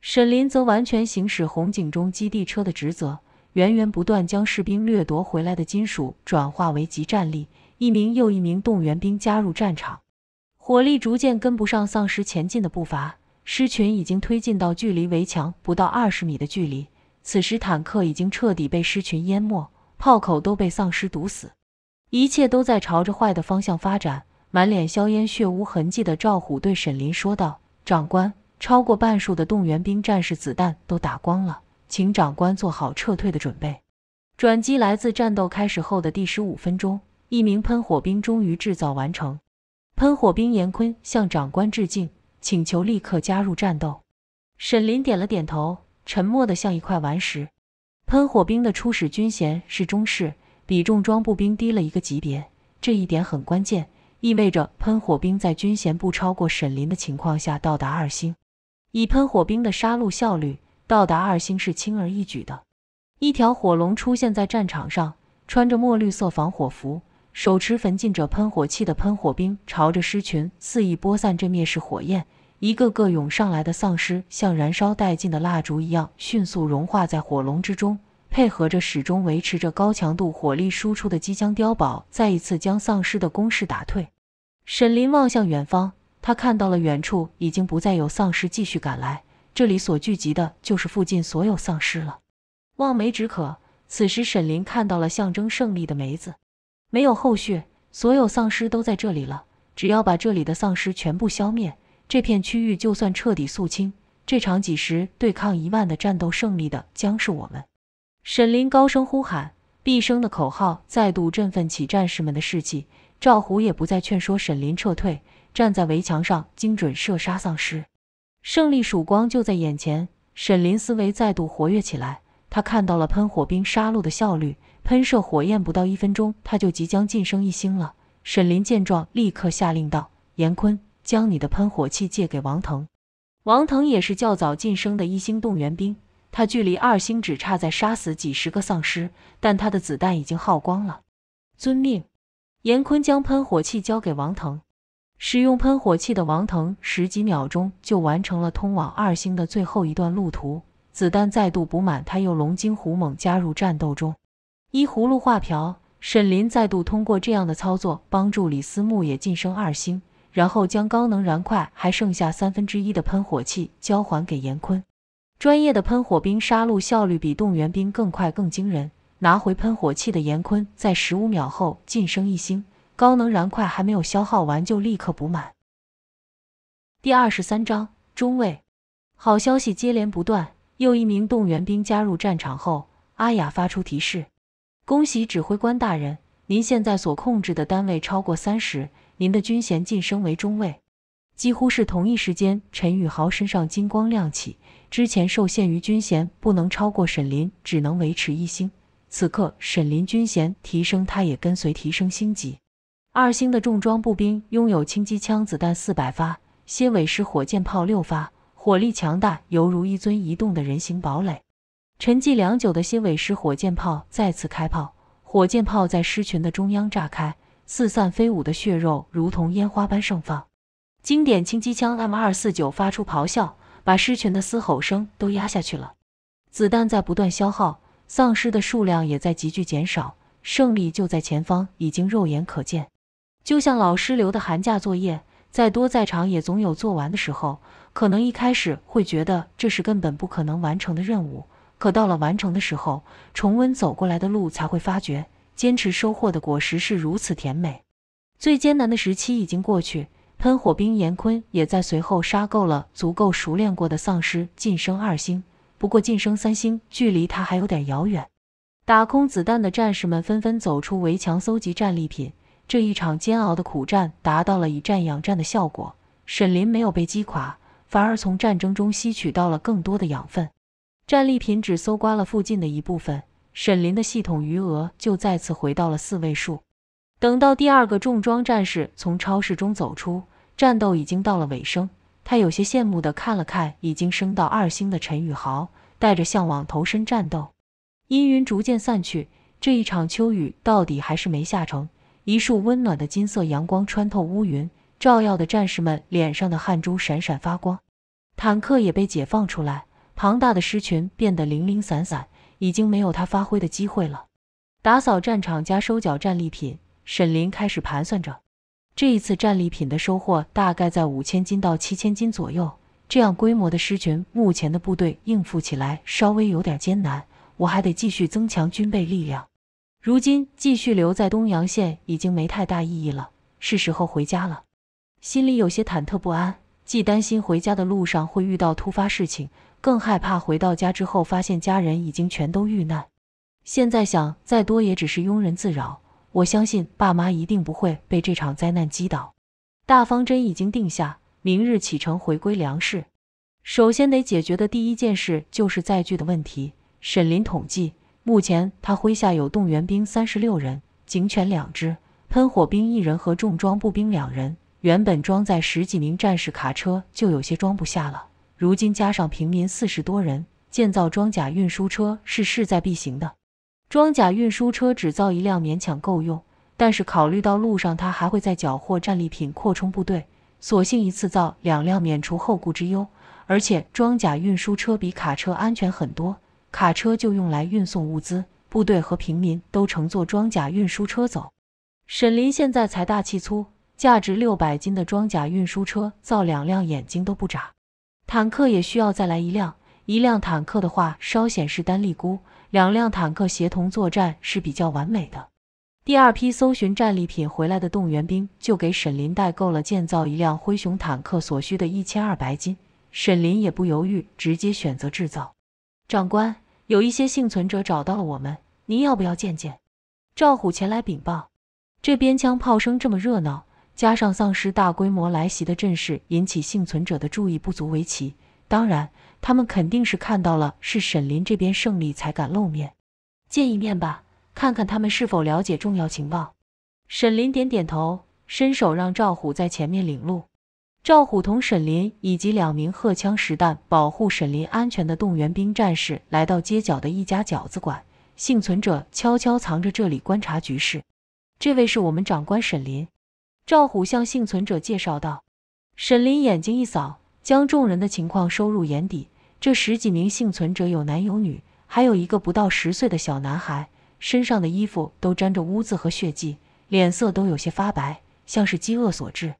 沈林则完全行使红警中基地车的职责，源源不断将士兵掠夺回来的金属转化为即战力，一名又一名动员兵加入战场，火力逐渐跟不上丧尸前进的步伐。尸群已经推进到距离围墙不到二十米的距离，此时坦克已经彻底被尸群淹没，炮口都被丧尸堵死，一切都在朝着坏的方向发展。满脸硝烟血污痕迹的赵虎对沈林说道：“长官。”超过半数的动员兵战士子弹都打光了，请长官做好撤退的准备。转机来自战斗开始后的第十五分钟，一名喷火兵终于制造完成。喷火兵严坤向长官致敬，请求立刻加入战斗。沈林点了点头，沉默的像一块顽石。喷火兵的初始军衔是中士，比重装步兵低了一个级别，这一点很关键，意味着喷火兵在军衔不超过沈林的情况下到达二星。以喷火兵的杀戮效率，到达二星是轻而易举的。一条火龙出现在战场上，穿着墨绿色防火服，手持焚尽者喷火器的喷火兵，朝着狮群肆意播散着灭世火焰。一个个涌上来的丧尸，像燃烧殆尽的蜡烛一样，迅速融化在火龙之中。配合着始终维持着高强度火力输出的机枪碉堡，再一次将丧尸的攻势打退。沈林望向远方。他看到了远处已经不再有丧尸继续赶来，这里所聚集的就是附近所有丧尸了。望梅止渴，此时沈林看到了象征胜利的梅子，没有后续，所有丧尸都在这里了。只要把这里的丧尸全部消灭，这片区域就算彻底肃清。这场几十对抗一万的战斗胜利的将是我们。沈林高声呼喊，毕生的口号再度振奋起战士们的士气。赵虎也不再劝说沈林撤退。站在围墙上精准射杀丧尸，胜利曙光就在眼前。沈林思维再度活跃起来，他看到了喷火兵杀戮的效率，喷射火焰不到一分钟，他就即将晋升一星了。沈林见状，立刻下令道：“严坤，将你的喷火器借给王腾。”王腾也是较早晋升的一星动员兵，他距离二星只差在杀死几十个丧尸，但他的子弹已经耗光了。遵命。严坤将喷火器交给王腾。使用喷火器的王腾，十几秒钟就完成了通往二星的最后一段路途。子弹再度补满，他又龙精虎猛加入战斗中。依葫芦画瓢，沈林再度通过这样的操作，帮助李思慕也晋升二星。然后将高能燃块还剩下三分之一的喷火器交还给严坤。专业的喷火兵杀戮效率比动员兵更快更惊人。拿回喷火器的严坤，在十五秒后晋升一星。高能燃块还没有消耗完，就立刻补满。第二十三章中尉，好消息接连不断，又一名动员兵加入战场后，阿雅发出提示：恭喜指挥官大人，您现在所控制的单位超过三十，您的军衔晋升为中尉。几乎是同一时间，陈宇豪身上金光亮起，之前受限于军衔不能超过沈林，只能维持一星，此刻沈林军衔提升，他也跟随提升星级。二星的重装步兵拥有轻机枪子弹四百发，蝎尾狮火箭炮六发，火力强大，犹如一尊移动的人形堡垒。沉寂良久的蝎尾狮火箭炮再次开炮，火箭炮在狮群的中央炸开，四散飞舞的血肉如同烟花般盛放。经典轻机枪 M 二四九发出咆哮，把狮群的嘶吼声都压下去了。子弹在不断消耗，丧尸的数量也在急剧减少，胜利就在前方，已经肉眼可见。就像老师留的寒假作业，再多再长，也总有做完的时候。可能一开始会觉得这是根本不可能完成的任务，可到了完成的时候，重温走过来的路，才会发觉坚持收获的果实是如此甜美。最艰难的时期已经过去，喷火兵严坤也在随后杀够了足够熟练过的丧尸，晋升二星。不过晋升三星距离他还有点遥远。打空子弹的战士们纷纷走出围墙，搜集战利品。这一场煎熬的苦战达到了以战养战的效果。沈林没有被击垮，反而从战争中吸取到了更多的养分。战利品只搜刮了附近的一部分，沈林的系统余额就再次回到了四位数。等到第二个重装战士从超市中走出，战斗已经到了尾声。他有些羡慕地看了看已经升到二星的陈宇豪，带着向往投身战斗。阴云逐渐散去，这一场秋雨到底还是没下成。一束温暖的金色阳光穿透乌云，照耀的战士们脸上的汗珠闪闪发光，坦克也被解放出来，庞大的狮群变得零零散散，已经没有他发挥的机会了。打扫战场加收缴战利品，沈林开始盘算着，这一次战利品的收获大概在五千斤到七千斤左右。这样规模的狮群，目前的部队应付起来稍微有点艰难，我还得继续增强军备力量。如今继续留在东阳县已经没太大意义了，是时候回家了。心里有些忐忑不安，既担心回家的路上会遇到突发事情，更害怕回到家之后发现家人已经全都遇难。现在想再多也只是庸人自扰。我相信爸妈一定不会被这场灾难击倒。大方针已经定下，明日启程回归粮食。首先得解决的第一件事就是载具的问题。沈林统计。目前他麾下有动员兵三十六人，警犬两只，喷火兵一人和重装步兵两人。原本装载十几名战士，卡车就有些装不下了。如今加上平民四十多人，建造装甲运输车是势在必行的。装甲运输车只造一辆勉强够用，但是考虑到路上他还会再缴获战利品扩充部队，索性一次造两辆，免除后顾之忧。而且装甲运输车比卡车安全很多。卡车就用来运送物资，部队和平民都乘坐装甲运输车走。沈林现在财大气粗，价值六百斤的装甲运输车造两辆眼睛都不眨。坦克也需要再来一辆，一辆坦克的话稍显势单力孤，两辆坦克协同作战是比较完美的。第二批搜寻战利品回来的动员兵就给沈林代购了建造一辆灰熊坦克所需的一千二百斤。沈林也不犹豫，直接选择制造。长官，有一些幸存者找到了我们，您要不要见见？赵虎前来禀报，这边枪炮声这么热闹，加上丧尸大规模来袭的阵势，引起幸存者的注意不足为奇。当然，他们肯定是看到了是沈林这边胜利才敢露面。见一面吧，看看他们是否了解重要情报。沈林点点头，伸手让赵虎在前面领路。赵虎同沈林以及两名荷枪实弹保护沈林安全的动员兵战士来到街角的一家饺子馆，幸存者悄悄藏着这里观察局势。这位是我们长官沈林，赵虎向幸存者介绍道。沈林眼睛一扫，将众人的情况收入眼底。这十几名幸存者有男有女，还有一个不到十岁的小男孩，身上的衣服都沾着污渍和血迹，脸色都有些发白，像是饥饿所致。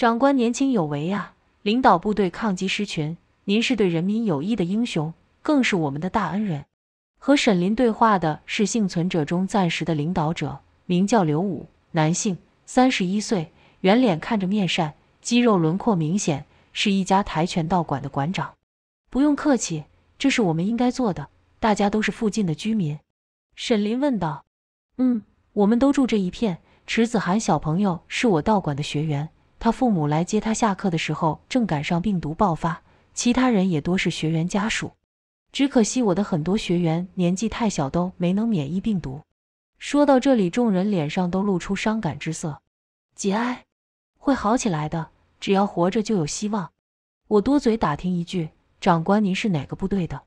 长官年轻有为呀，领导部队抗击狮群，您是对人民有益的英雄，更是我们的大恩人。和沈林对话的是幸存者中暂时的领导者，名叫刘武，男性，三十一岁，圆脸，看着面善，肌肉轮廓明显，是一家跆拳道馆的馆长。不用客气，这是我们应该做的。大家都是附近的居民。沈林问道：“嗯，我们都住这一片。池子涵小朋友是我道馆的学员。”他父母来接他下课的时候，正赶上病毒爆发，其他人也多是学员家属。只可惜我的很多学员年纪太小，都没能免疫病毒。说到这里，众人脸上都露出伤感之色，节哀，会好起来的，只要活着就有希望。我多嘴打听一句，长官您是哪个部队的？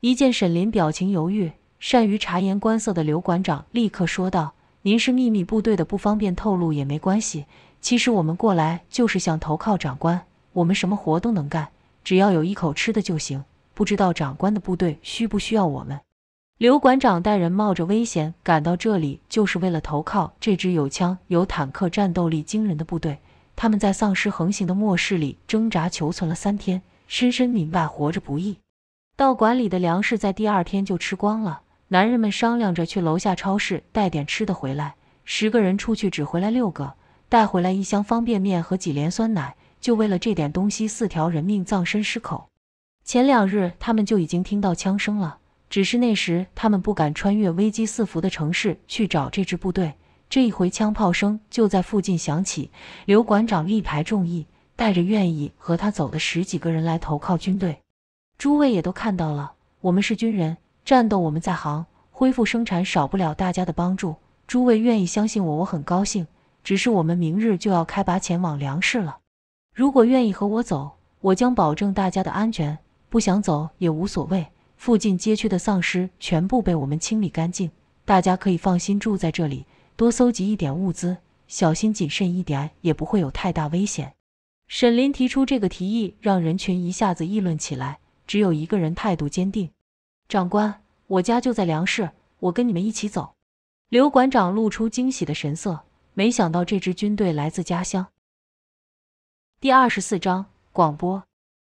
一见沈林表情犹豫，善于察言观色的刘馆长立刻说道：“您是秘密部队的，不方便透露也没关系。”其实我们过来就是想投靠长官，我们什么活都能干，只要有一口吃的就行。不知道长官的部队需不需要我们？刘馆长带人冒着危险赶到这里，就是为了投靠这支有枪有坦克、战斗力惊人的部队。他们在丧尸横行的末世里挣扎求存了三天，深深明白活着不易。道馆里的粮食在第二天就吃光了，男人们商量着去楼下超市带点吃的回来。十个人出去只回来六个。带回来一箱方便面和几连酸奶，就为了这点东西，四条人命葬身尸口。前两日他们就已经听到枪声了，只是那时他们不敢穿越危机四伏的城市去找这支部队。这一回枪炮声就在附近响起。刘馆长力排众议，带着愿意和他走的十几个人来投靠军队。诸位也都看到了，我们是军人，战斗我们在行，恢复生产少不了大家的帮助。诸位愿意相信我，我很高兴。只是我们明日就要开拔前往粮食了，如果愿意和我走，我将保证大家的安全；不想走也无所谓。附近街区的丧尸全部被我们清理干净，大家可以放心住在这里，多搜集一点物资，小心谨慎一点，也不会有太大危险。沈林提出这个提议，让人群一下子议论起来。只有一个人态度坚定：“长官，我家就在粮食，我跟你们一起走。”刘馆长露出惊喜的神色。没想到这支军队来自家乡。第二十四章广播，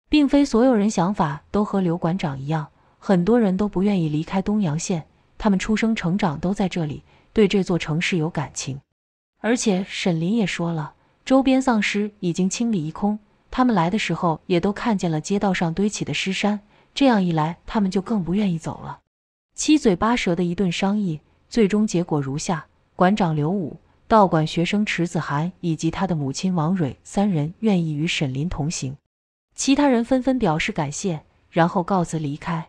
并非所有人想法都和刘馆长一样，很多人都不愿意离开东阳县，他们出生成长都在这里，对这座城市有感情。而且沈林也说了，周边丧尸已经清理一空，他们来的时候也都看见了街道上堆起的尸山，这样一来，他们就更不愿意走了。七嘴八舌的一顿商议，最终结果如下：馆长刘武。道馆学生池子涵以及他的母亲王蕊三人愿意与沈林同行，其他人纷纷表示感谢，然后告辞离开。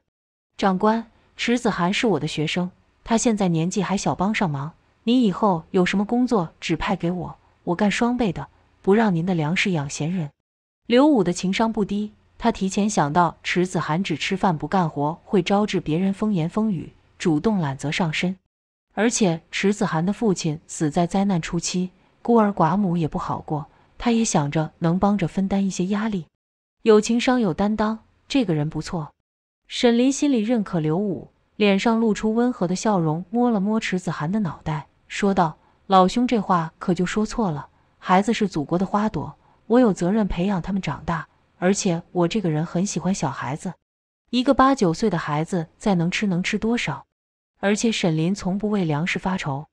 长官，池子涵是我的学生，他现在年纪还小，帮上忙。您以后有什么工作指派给我，我干双倍的，不让您的粮食养闲人。刘武的情商不低，他提前想到池子涵只吃饭不干活，会招致别人风言风语，主动揽责上身。而且池子涵的父亲死在灾难初期，孤儿寡母也不好过。他也想着能帮着分担一些压力，有情商有担当，这个人不错。沈林心里认可刘武，脸上露出温和的笑容，摸了摸池子涵的脑袋，说道：“老兄，这话可就说错了。孩子是祖国的花朵，我有责任培养他们长大。而且我这个人很喜欢小孩子，一个八九岁的孩子，再能吃能吃多少。”而且沈林从不为粮食发愁，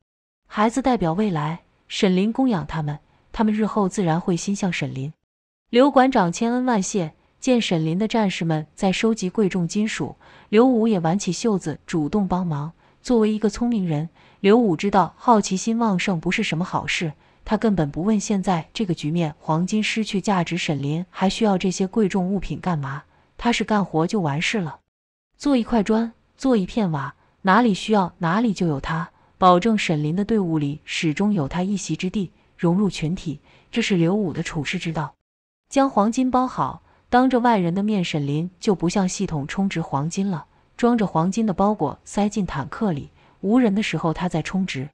孩子代表未来，沈林供养他们，他们日后自然会心向沈林。刘馆长千恩万谢，见沈林的战士们在收集贵重金属，刘武也挽起袖子主动帮忙。作为一个聪明人，刘武知道好奇心旺盛不是什么好事，他根本不问现在这个局面，黄金失去价值，沈林还需要这些贵重物品干嘛？他是干活就完事了，做一块砖，做一片瓦。哪里需要哪里就有他，保证沈林的队伍里始终有他一席之地，融入群体，这是刘武的处事之道。将黄金包好，当着外人的面，沈林就不向系统充值黄金了。装着黄金的包裹塞进坦克里，无人的时候他再充值。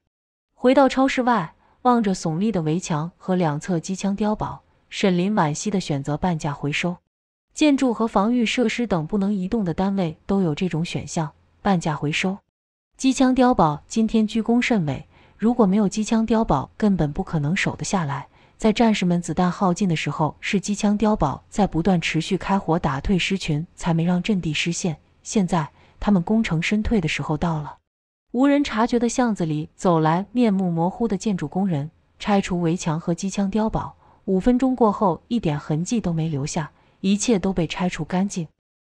回到超市外，望着耸立的围墙和两侧机枪碉堡，沈林惋惜的选择半价回收。建筑和防御设施等不能移动的单位都有这种选项。半价回收机枪碉堡，今天居功甚伟。如果没有机枪碉堡，根本不可能守得下来。在战士们子弹耗尽的时候，是机枪碉堡在不断持续开火，打退狮群，才没让阵地失陷。现在，他们功成身退的时候到了。无人察觉的巷子里，走来面目模糊的建筑工人，拆除围墙和机枪碉堡。五分钟过后，一点痕迹都没留下，一切都被拆除干净，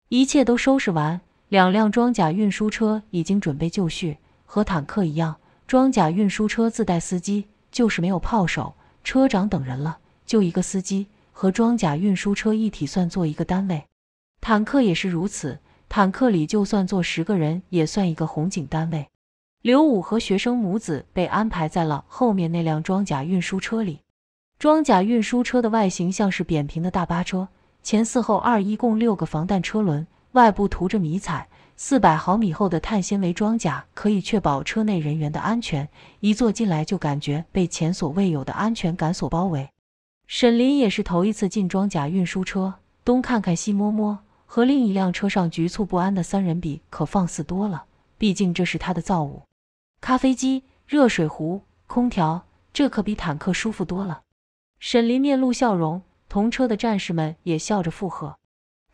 一切都收拾完。两辆装甲运输车已经准备就绪，和坦克一样，装甲运输车自带司机，就是没有炮手、车长等人了，就一个司机，和装甲运输车一体算作一个单位。坦克也是如此，坦克里就算坐十个人也算一个红警单位。刘武和学生母子被安排在了后面那辆装甲运输车里。装甲运输车的外形像是扁平的大巴车，前四后二，一共六个防弹车轮。外部涂着迷彩，四百毫米厚的碳纤维装甲可以确保车内人员的安全。一坐进来就感觉被前所未有的安全感所包围。沈林也是头一次进装甲运输车，东看看西摸摸，和另一辆车上局促不安的三人比，可放肆多了。毕竟这是他的造物。咖啡机、热水壶、空调，这可比坦克舒服多了。沈林面露笑容，同车的战士们也笑着附和。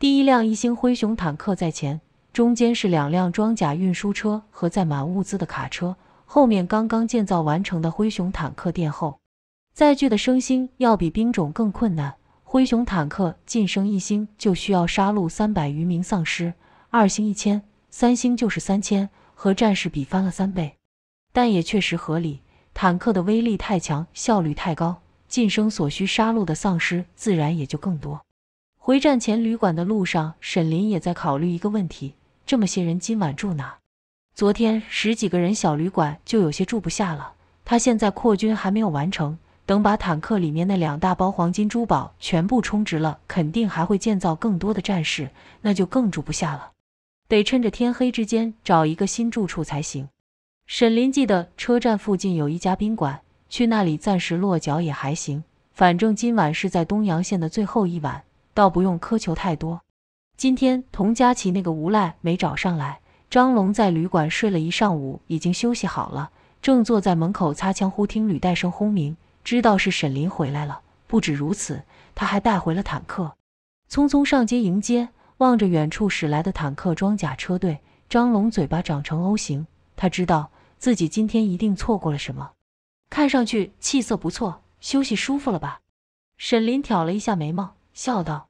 第一辆一星灰熊坦克在前，中间是两辆装甲运输车和载满物资的卡车，后面刚刚建造完成的灰熊坦克殿后。载具的升星要比兵种更困难。灰熊坦克晋升一星就需要杀戮三百余名丧尸，二星一千，三星就是三千，和战士比翻了三倍，但也确实合理。坦克的威力太强，效率太高，晋升所需杀戮的丧尸自然也就更多。回站前旅馆的路上，沈林也在考虑一个问题：这么些人今晚住哪？昨天十几个人小旅馆就有些住不下了。他现在扩军还没有完成，等把坦克里面那两大包黄金珠宝全部充值了，肯定还会建造更多的战士，那就更住不下了。得趁着天黑之间找一个新住处才行。沈林记得车站附近有一家宾馆，去那里暂时落脚也还行。反正今晚是在东阳县的最后一晚。倒不用苛求太多。今天童佳琪那个无赖没找上来，张龙在旅馆睡了一上午，已经休息好了，正坐在门口擦枪，忽听履带声轰鸣，知道是沈林回来了。不止如此，他还带回了坦克。匆匆上街迎接，望着远处驶来的坦克装甲车队，张龙嘴巴长成 O 型，他知道自己今天一定错过了什么。看上去气色不错，休息舒服了吧？沈林挑了一下眉毛。笑道。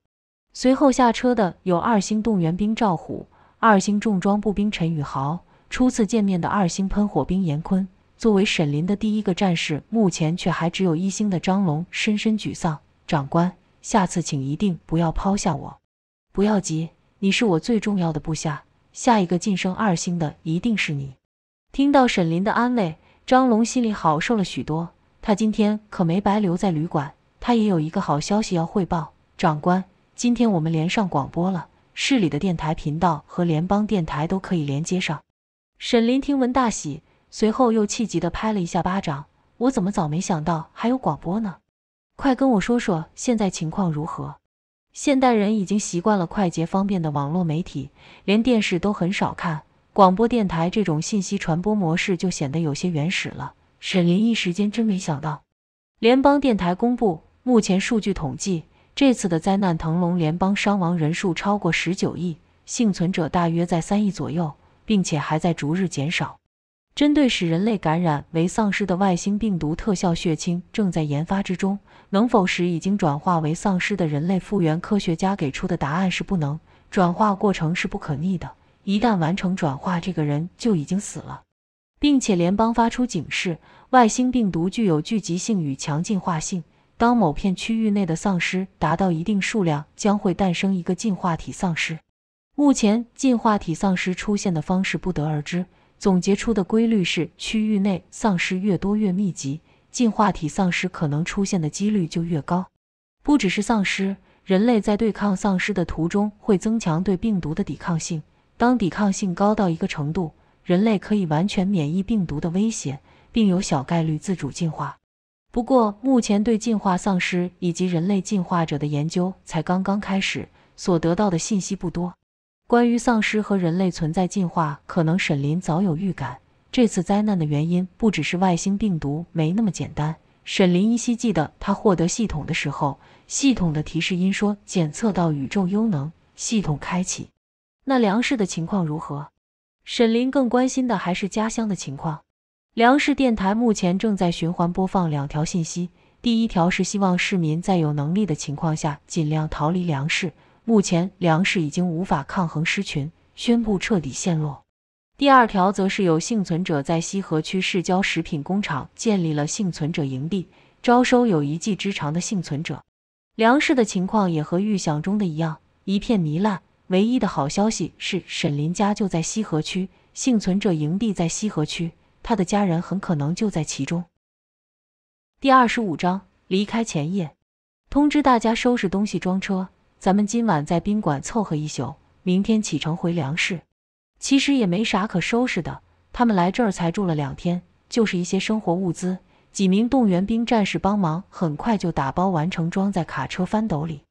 随后下车的有二星动员兵赵虎，二星重装步兵陈宇豪，初次见面的二星喷火兵严坤。作为沈林的第一个战士，目前却还只有一星的张龙深深沮丧。长官，下次请一定不要抛下我。不要急，你是我最重要的部下，下一个晋升二星的一定是你。听到沈林的安慰，张龙心里好受了许多。他今天可没白留在旅馆，他也有一个好消息要汇报。长官，今天我们连上广播了，市里的电台频道和联邦电台都可以连接上。沈林听闻大喜，随后又气急地拍了一下巴掌：“我怎么早没想到还有广播呢？快跟我说说现在情况如何？现代人已经习惯了快捷方便的网络媒体，连电视都很少看，广播电台这种信息传播模式就显得有些原始了。”沈林一时间真没想到，联邦电台公布目前数据统计。这次的灾难，腾龙联邦伤亡人数超过十九亿，幸存者大约在三亿左右，并且还在逐日减少。针对使人类感染为丧尸的外星病毒特效血清正在研发之中，能否使已经转化为丧尸的人类复原？科学家给出的答案是不能，转化过程是不可逆的，一旦完成转化，这个人就已经死了。并且，联邦发出警示：外星病毒具有聚集性与强进化性。当某片区域内的丧尸达到一定数量，将会诞生一个进化体丧尸。目前，进化体丧尸出现的方式不得而知。总结出的规律是：区域内丧尸越多越密集，进化体丧尸可能出现的几率就越高。不只是丧尸，人类在对抗丧尸的途中会增强对病毒的抵抗性。当抵抗性高到一个程度，人类可以完全免疫病毒的威胁，并有小概率自主进化。不过，目前对进化丧尸以及人类进化者的研究才刚刚开始，所得到的信息不多。关于丧尸和人类存在进化，可能沈林早有预感。这次灾难的原因不只是外星病毒，没那么简单。沈林依稀记得，他获得系统的时候，系统的提示音说：“检测到宇宙优能，系统开启。”那粮食的情况如何？沈林更关心的还是家乡的情况。粮食电台目前正在循环播放两条信息。第一条是希望市民在有能力的情况下，尽量逃离粮食，目前粮食已经无法抗衡狮群，宣布彻底陷落。第二条则是有幸存者在西河区市郊食品工厂建立了幸存者营地，招收有一技之长的幸存者。粮食的情况也和预想中的一样，一片糜烂。唯一的好消息是，沈林家就在西河区，幸存者营地在西河区。他的家人很可能就在其中。第二十五章离开前夜，通知大家收拾东西装车。咱们今晚在宾馆凑合一宿，明天启程回梁市。其实也没啥可收拾的，他们来这儿才住了两天，就是一些生活物资。几名动员兵战士帮忙，很快就打包完成，装在卡车翻斗里。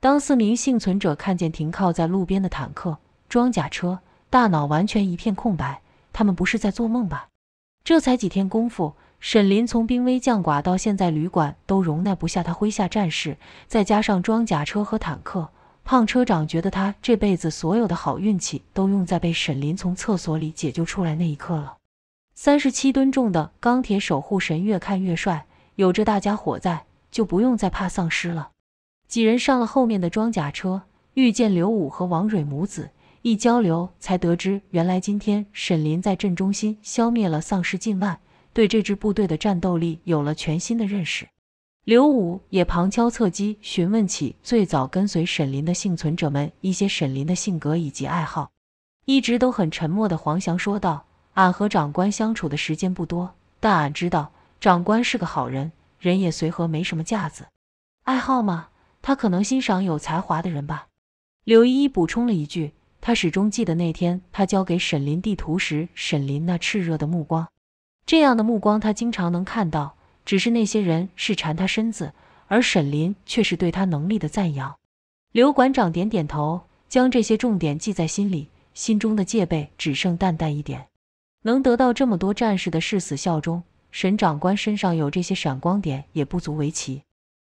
当四名幸存者看见停靠在路边的坦克、装甲车，大脑完全一片空白。他们不是在做梦吧？这才几天功夫，沈林从兵危将寡到现在，旅馆都容纳不下他麾下战士，再加上装甲车和坦克，胖车长觉得他这辈子所有的好运气都用在被沈林从厕所里解救出来那一刻了。三十七吨重的钢铁守护神越看越帅，有着大家伙在，就不用再怕丧尸了。几人上了后面的装甲车，遇见刘武和王蕊母子。一交流，才得知原来今天沈林在镇中心消灭了丧尸近万，对这支部队的战斗力有了全新的认识。刘武也旁敲侧击询问起最早跟随沈林的幸存者们一些沈林的性格以及爱好。一直都很沉默的黄翔说道：“俺和长官相处的时间不多，但俺知道长官是个好人，人也随和，没什么架子。爱好嘛，他可能欣赏有才华的人吧。”刘依依补充了一句。他始终记得那天，他交给沈林地图时，沈林那炽热的目光。这样的目光，他经常能看到。只是那些人是缠他身子，而沈林却是对他能力的赞扬。刘馆长点点头，将这些重点记在心里，心中的戒备只剩淡淡一点。能得到这么多战士的誓死效忠，沈长官身上有这些闪光点也不足为奇。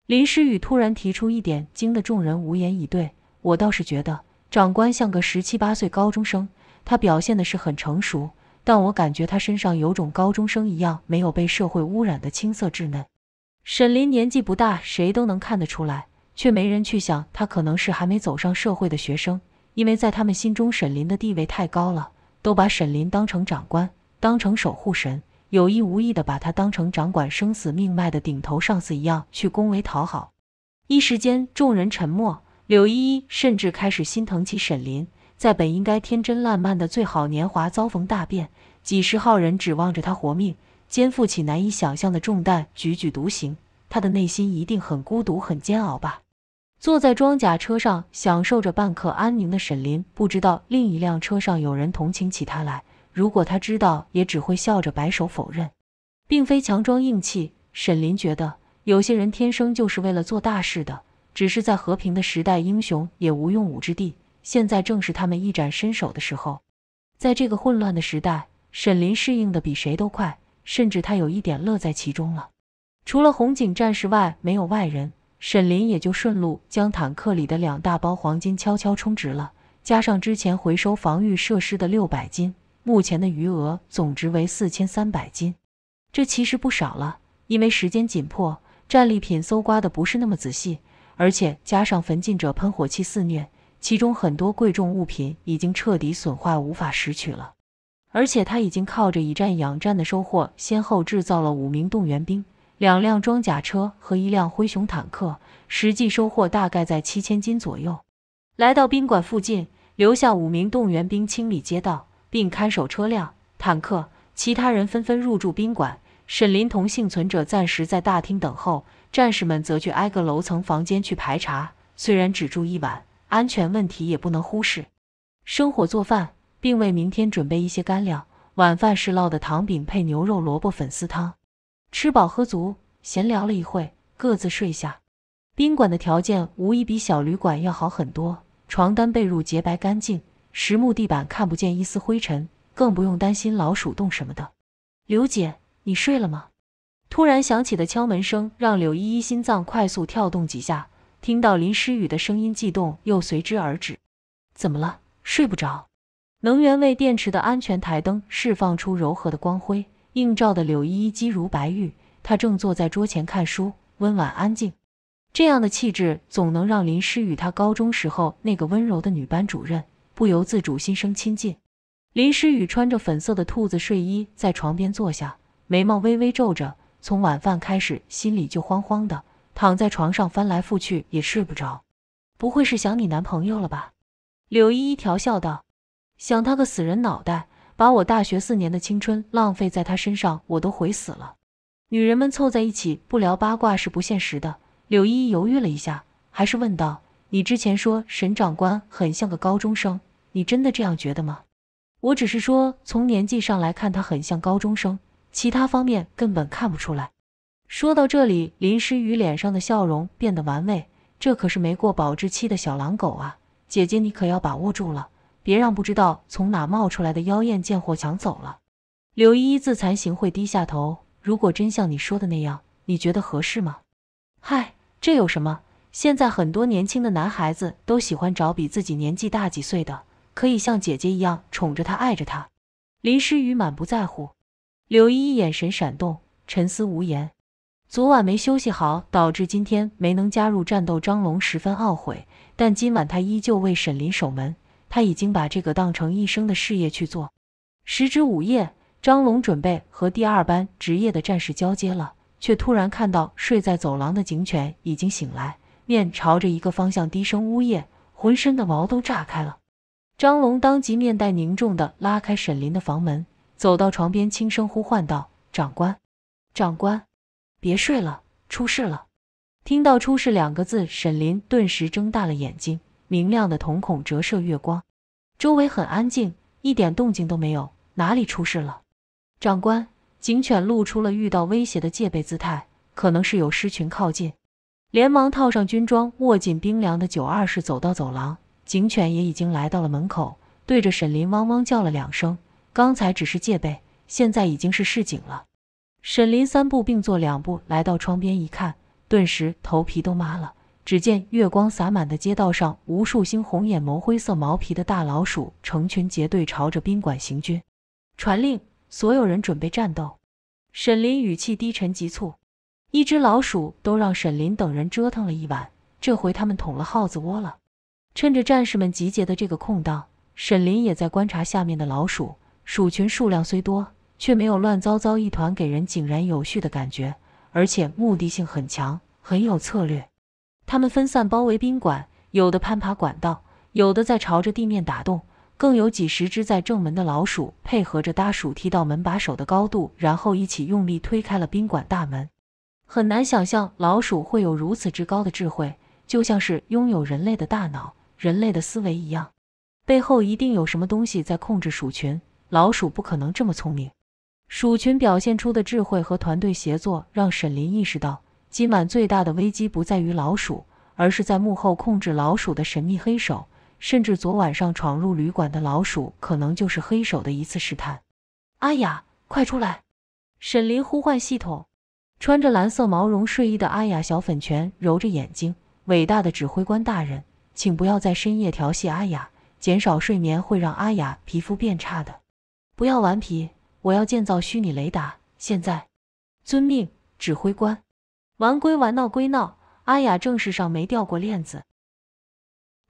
林诗雨突然提出一点，惊得众人无言以对。我倒是觉得。长官像个十七八岁高中生，他表现的是很成熟，但我感觉他身上有种高中生一样没有被社会污染的青涩稚嫩。沈林年纪不大，谁都能看得出来，却没人去想他可能是还没走上社会的学生，因为在他们心中，沈林的地位太高了，都把沈林当成长官，当成守护神，有意无意的把他当成掌管生死命脉的顶头上司一样去恭维讨好。一时间，众人沉默。柳依依甚至开始心疼起沈林，在本应该天真烂漫的最好年华遭逢大变，几十号人指望着他活命，肩负起难以想象的重担，踽踽独行，他的内心一定很孤独、很煎熬吧？坐在装甲车上享受着半刻安宁的沈林，不知道另一辆车上有人同情起他来。如果他知道，也只会笑着摆手否认，并非强装硬气。沈林觉得，有些人天生就是为了做大事的。只是在和平的时代，英雄也无用武之地。现在正是他们一展身手的时候。在这个混乱的时代，沈林适应的比谁都快，甚至他有一点乐在其中了。除了红警战士外，没有外人，沈林也就顺路将坦克里的两大包黄金悄悄充值了，加上之前回收防御设施的六百金，目前的余额总值为四千三百金。这其实不少了，因为时间紧迫，战利品搜刮的不是那么仔细。而且加上焚尽者喷火器肆虐，其中很多贵重物品已经彻底损坏，无法拾取了。而且他已经靠着以战养战的收获，先后制造了五名动员兵、两辆装甲车和一辆灰熊坦克，实际收获大概在七千斤左右。来到宾馆附近，留下五名动员兵清理街道，并看守车辆、坦克，其他人纷纷入住宾馆。沈林同幸存者暂时在大厅等候。战士们则去挨个楼层、房间去排查，虽然只住一晚，安全问题也不能忽视。生火做饭，并为明天准备一些干粮。晚饭是烙的糖饼配牛肉萝卜粉丝汤，吃饱喝足，闲聊了一会，各自睡下。宾馆的条件无疑比小旅馆要好很多，床单被褥洁白干净，实木地板看不见一丝灰尘，更不用担心老鼠洞什么的。刘姐，你睡了吗？突然响起的敲门声让柳依依心脏快速跳动几下，听到林诗雨的声音悸动又随之而止。怎么了？睡不着？能源为电池的安全台灯释放出柔和的光辉，映照的柳依依肌如白玉。她正坐在桌前看书，温婉安静。这样的气质总能让林诗雨她高中时候那个温柔的女班主任不由自主心生亲近。林诗雨穿着粉色的兔子睡衣在床边坐下，眉毛微微皱着。从晚饭开始，心里就慌慌的，躺在床上翻来覆去也睡不着。不会是想你男朋友了吧？柳依依调笑道：“想他个死人脑袋，把我大学四年的青春浪费在他身上，我都悔死了。”女人们凑在一起不聊八卦是不现实的。柳依依犹豫了一下，还是问道：“你之前说沈长官很像个高中生，你真的这样觉得吗？”“我只是说从年纪上来看，他很像高中生。”其他方面根本看不出来。说到这里，林诗雨脸上的笑容变得玩味。这可是没过保质期的小狼狗啊，姐姐你可要把握住了，别让不知道从哪冒出来的妖艳贱货抢走了。柳依依自惭形秽，低下头。如果真像你说的那样，你觉得合适吗？嗨，这有什么？现在很多年轻的男孩子都喜欢找比自己年纪大几岁的，可以像姐姐一样宠着她、爱着她。林诗雨满不在乎。柳依依眼神闪动，沉思无言。昨晚没休息好，导致今天没能加入战斗。张龙十分懊悔，但今晚他依旧为沈林守门。他已经把这个当成一生的事业去做。时值午夜，张龙准备和第二班值夜的战士交接了，却突然看到睡在走廊的警犬已经醒来，面朝着一个方向低声呜咽，浑身的毛都炸开了。张龙当即面带凝重地拉开沈林的房门。走到床边，轻声呼唤道：“长官，长官，别睡了，出事了！”听到“出事”两个字，沈林顿时睁大了眼睛，明亮的瞳孔折射月光。周围很安静，一点动静都没有。哪里出事了？长官，警犬露出了遇到威胁的戒备姿态，可能是有狮群靠近。连忙套上军装，握紧冰凉的九二式，走到走廊。警犬也已经来到了门口，对着沈林汪汪叫了两声。刚才只是戒备，现在已经是示警了。沈林三步并作两步来到窗边一看，顿时头皮都麻了。只见月光洒满的街道上，无数星红眼眸、灰色毛皮的大老鼠成群结队朝着宾馆行军。传令，所有人准备战斗。沈林语气低沉急促。一只老鼠都让沈林等人折腾了一晚，这回他们捅了耗子窝了。趁着战士们集结的这个空档，沈林也在观察下面的老鼠。鼠群数量虽多，却没有乱糟糟一团，给人井然有序的感觉，而且目的性很强，很有策略。它们分散包围宾馆，有的攀爬管道，有的在朝着地面打洞，更有几十只在正门的老鼠配合着搭鼠梯到门把手的高度，然后一起用力推开了宾馆大门。很难想象老鼠会有如此之高的智慧，就像是拥有人类的大脑、人类的思维一样。背后一定有什么东西在控制鼠群。老鼠不可能这么聪明。鼠群表现出的智慧和团队协作，让沈林意识到今晚最大的危机不在于老鼠，而是在幕后控制老鼠的神秘黑手。甚至昨晚上闯入旅馆的老鼠，可能就是黑手的一次试探。阿雅，快出来！沈林呼唤系统。穿着蓝色毛绒睡衣的阿雅小粉拳揉着眼睛：“伟大的指挥官大人，请不要在深夜调戏阿雅，减少睡眠会让阿雅皮肤变差的。”不要顽皮！我要建造虚拟雷达。现在，遵命，指挥官。玩归玩，闹归闹，阿雅正式上没掉过链子。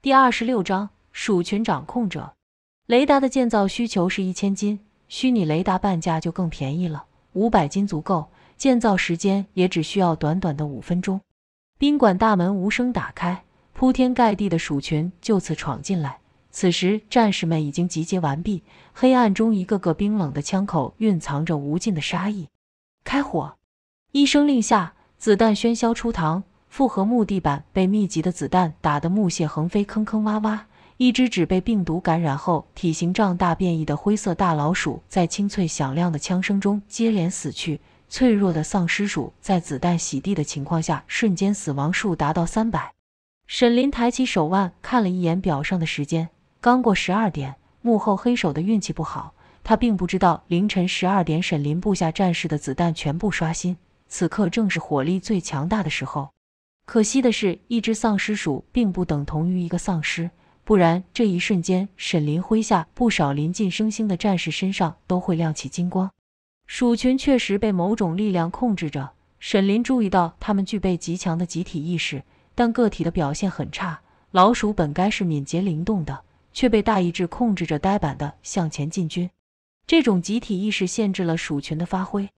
第二十六章：鼠群掌控者。雷达的建造需求是一千斤，虚拟雷达半价就更便宜了，五百斤足够。建造时间也只需要短短的五分钟。宾馆大门无声打开，铺天盖地的鼠群就此闯进来。此时，战士们已经集结完毕。黑暗中，一个个冰冷的枪口蕴藏着无尽的杀意。开火！一声令下，子弹喧嚣出膛，复合木地板被密集的子弹打得木屑横飞，坑坑洼洼。一只只被病毒感染后体型胀大、变异的灰色大老鼠，在清脆响亮的枪声中接连死去。脆弱的丧尸鼠在子弹洗地的情况下，瞬间死亡数达到三百。沈林抬起手腕，看了一眼表上的时间。刚过十二点，幕后黑手的运气不好，他并不知道凌晨十二点，沈林部下战士的子弹全部刷新，此刻正是火力最强大的时候。可惜的是，一只丧尸鼠并不等同于一个丧尸，不然这一瞬间，沈林麾下不少临近升星的战士身上都会亮起金光。鼠群确实被某种力量控制着，沈林注意到他们具备极强的集体意识，但个体的表现很差。老鼠本该是敏捷灵动的。却被大意志控制着呆板的向前进军，这种集体意识限制了鼠群的发挥。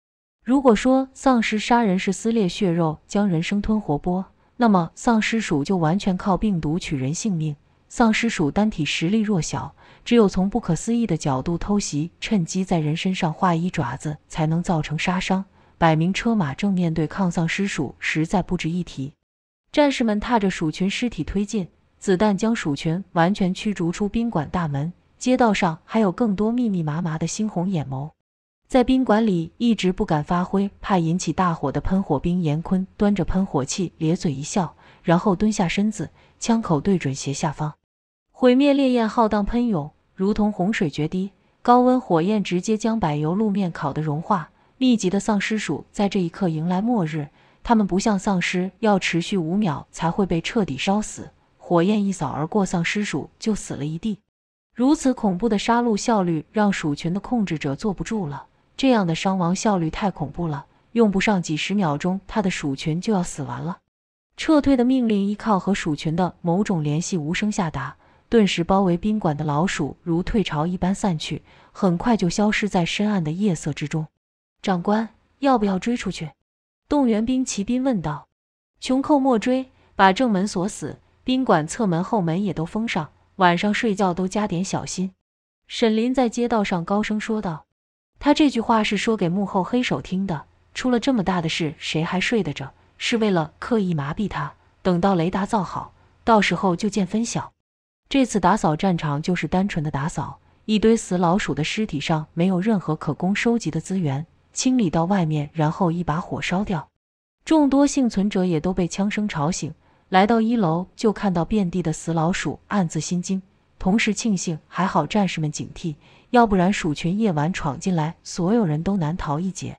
如果说丧尸杀人是撕裂血肉，将人生吞活剥，那么丧尸鼠就完全靠病毒取人性命。丧尸鼠单体实力弱小，只有从不可思议的角度偷袭，趁机在人身上画一爪子，才能造成杀伤。百名车马正面对抗丧尸鼠，实在不值一提。战士们踏着鼠群尸体推进。子弹将鼠群完全驱逐出宾馆大门，街道上还有更多密密麻麻的猩红眼眸。在宾馆里一直不敢发挥，怕引起大火的喷火兵严坤端着喷火器咧嘴一笑，然后蹲下身子，枪口对准斜下方，毁灭烈焰浩荡喷涌，如同洪水决堤，高温火焰直接将柏油路面烤得融化。密集的丧尸鼠在这一刻迎来末日，它们不像丧尸，要持续五秒才会被彻底烧死。火焰一扫而过，丧尸鼠就死了一地。如此恐怖的杀戮效率，让鼠群的控制者坐不住了。这样的伤亡效率太恐怖了，用不上几十秒钟，他的鼠群就要死完了。撤退的命令依靠和鼠群的某种联系无声下达，顿时包围宾馆的老鼠如退潮一般散去，很快就消失在深暗的夜色之中。长官，要不要追出去？动员兵骑兵问道。穷寇莫追，把正门锁死。宾馆侧门、后门也都封上，晚上睡觉都加点小心。沈林在街道上高声说道：“他这句话是说给幕后黑手听的。出了这么大的事，谁还睡得着？是为了刻意麻痹他。等到雷达造好，到时候就见分晓。这次打扫战场就是单纯的打扫，一堆死老鼠的尸体上没有任何可供收集的资源，清理到外面，然后一把火烧掉。众多幸存者也都被枪声吵醒。”来到一楼，就看到遍地的死老鼠，暗自心惊，同时庆幸还好战士们警惕，要不然鼠群夜晚闯进来，所有人都难逃一劫。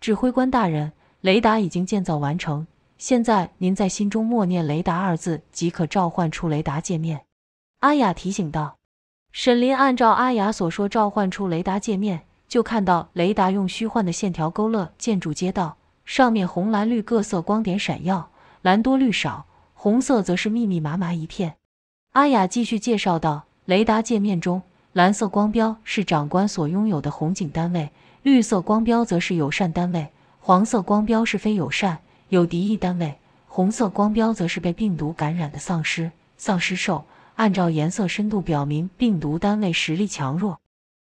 指挥官大人，雷达已经建造完成，现在您在心中默念“雷达”二字，即可召唤出雷达界面。阿雅提醒道。沈林按照阿雅所说召唤出雷达界面，就看到雷达用虚幻的线条勾勒建筑街道，上面红蓝绿各色光点闪耀，蓝多绿少。红色则是密密麻麻一片。阿雅继续介绍到，雷达界面中，蓝色光标是长官所拥有的红警单位，绿色光标则是友善单位，黄色光标是非友善、有敌意单位，红色光标则是被病毒感染的丧尸、丧尸兽。按照颜色深度表明病毒单位实力强弱。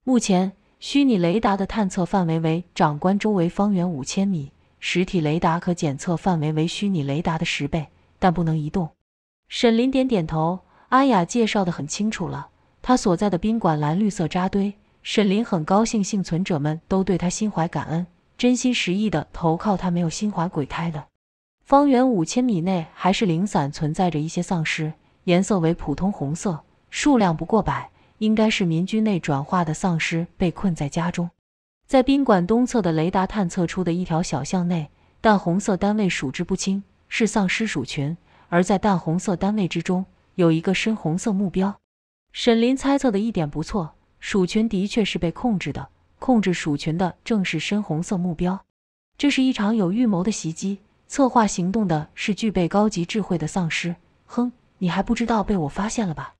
目前，虚拟雷达的探测范围为长官周围方圆五千米，实体雷达可检测范围为虚拟雷达的十倍。但不能移动。沈林点点头。阿雅介绍的很清楚了。他所在的宾馆蓝绿色扎堆。沈林很高兴，幸存者们都对他心怀感恩，真心实意的投靠他，没有心怀鬼胎的。方圆五千米内还是零散存在着一些丧尸，颜色为普通红色，数量不过百，应该是民居内转化的丧尸被困在家中。在宾馆东侧的雷达探测出的一条小巷内，淡红色单位数之不清。是丧尸鼠群，而在淡红色单位之中有一个深红色目标。沈林猜测的一点不错，鼠群的确是被控制的，控制鼠群的正是深红色目标。这是一场有预谋的袭击，策划行动的是具备高级智慧的丧尸。哼，你还不知道被我发现了吧？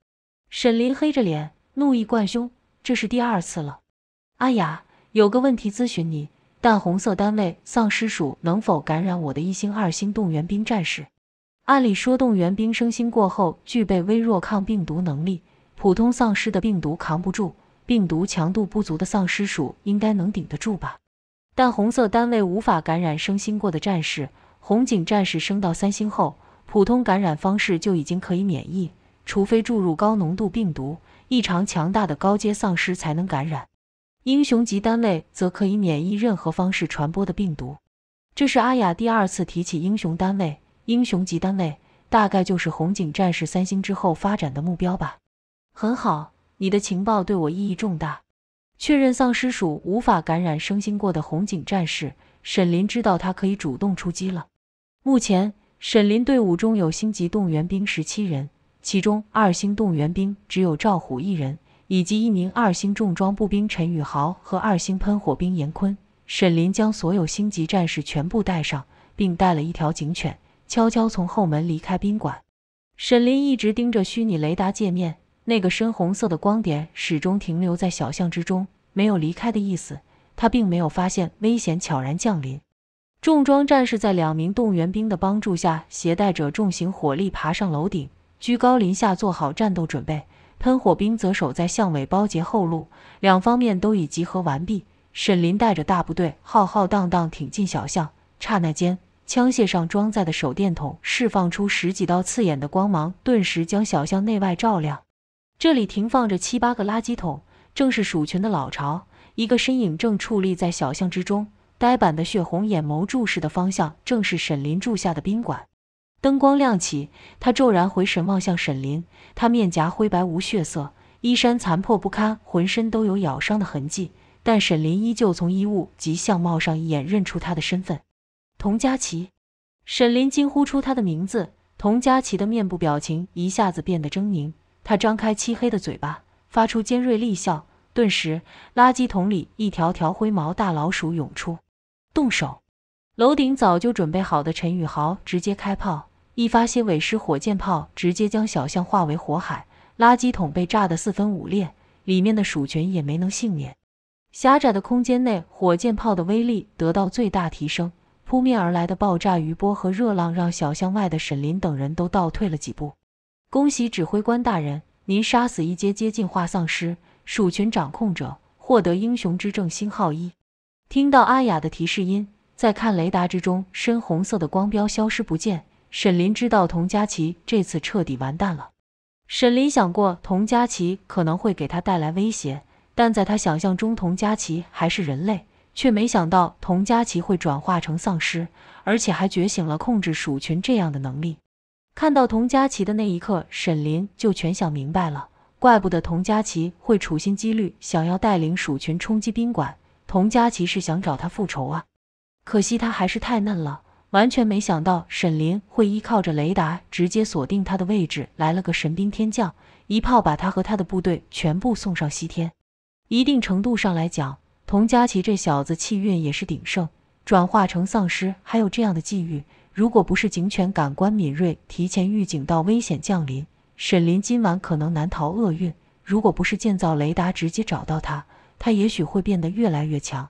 沈林黑着脸，怒意贯胸。这是第二次了。阿雅，有个问题咨询你。但红色单位丧尸鼠能否感染我的一星、二星动员兵战士？按理说，动员兵升星过后具备微弱抗病毒能力，普通丧尸的病毒扛不住，病毒强度不足的丧尸鼠应该能顶得住吧？但红色单位无法感染升星过的战士。红警战士升到三星后，普通感染方式就已经可以免疫，除非注入高浓度病毒，异常强大的高阶丧尸才能感染。英雄级单位则可以免疫任何方式传播的病毒。这是阿雅第二次提起英雄单位，英雄级单位大概就是红警战士三星之后发展的目标吧。很好，你的情报对我意义重大。确认丧尸鼠无法感染升星过的红警战士。沈林知道他可以主动出击了。目前，沈林队伍中有星级动员兵十七人，其中二星动员兵只有赵虎一人。以及一名二星重装步兵陈宇豪和二星喷火兵严坤，沈林将所有星级战士全部带上，并带了一条警犬，悄悄从后门离开宾馆。沈林一直盯着虚拟雷达界面，那个深红色的光点始终停留在小巷之中，没有离开的意思。他并没有发现危险悄然降临。重装战士在两名动员兵的帮助下，携带着重型火力爬上楼顶，居高临下做好战斗准备。喷火兵则守在巷尾，包截后路。两方面都已集合完毕。沈林带着大部队浩浩荡荡挺进小巷。刹那间，枪械上装载的手电筒释放出十几道刺眼的光芒，顿时将小巷内外照亮。这里停放着七八个垃圾桶，正是鼠群的老巢。一个身影正矗立在小巷之中，呆板的血红眼眸注视的方向，正是沈林住下的宾馆。灯光亮起，他骤然回神望向沈林，他面颊灰白无血色，衣衫残破不堪，浑身都有咬伤的痕迹。但沈林依旧从衣物及相貌上一眼认出他的身份，童佳琪。沈林惊呼出他的名字。童佳琪的面部表情一下子变得狰狞，他张开漆黑的嘴巴，发出尖锐厉笑，顿时垃圾桶里一条条灰毛大老鼠涌出。动手！楼顶早就准备好的陈宇豪直接开炮。一发蝎尾狮火箭炮直接将小巷化为火海，垃圾桶被炸得四分五裂，里面的鼠群也没能幸免。狭窄的空间内，火箭炮的威力得到最大提升，扑面而来的爆炸余波和热浪让小巷外的沈林等人都倒退了几步。恭喜指挥官大人，您杀死一阶接近化丧尸鼠群掌控者，获得英雄之证星号一。听到阿雅的提示音，在看雷达之中，深红色的光标消失不见。沈林知道童佳琪这次彻底完蛋了。沈林想过童佳琪可能会给他带来威胁，但在他想象中，童佳琪还是人类，却没想到童佳琪会转化成丧尸，而且还觉醒了控制鼠群这样的能力。看到童佳琪的那一刻，沈林就全想明白了，怪不得童佳琪会处心积虑想要带领鼠群冲击宾馆。童佳琪是想找他复仇啊，可惜他还是太嫩了。完全没想到沈林会依靠着雷达直接锁定他的位置，来了个神兵天降，一炮把他和他的部队全部送上西天。一定程度上来讲，童佳琪这小子气运也是鼎盛，转化成丧尸还有这样的际遇。如果不是警犬感官敏锐，提前预警到危险降临，沈林今晚可能难逃厄运。如果不是建造雷达直接找到他，他也许会变得越来越强。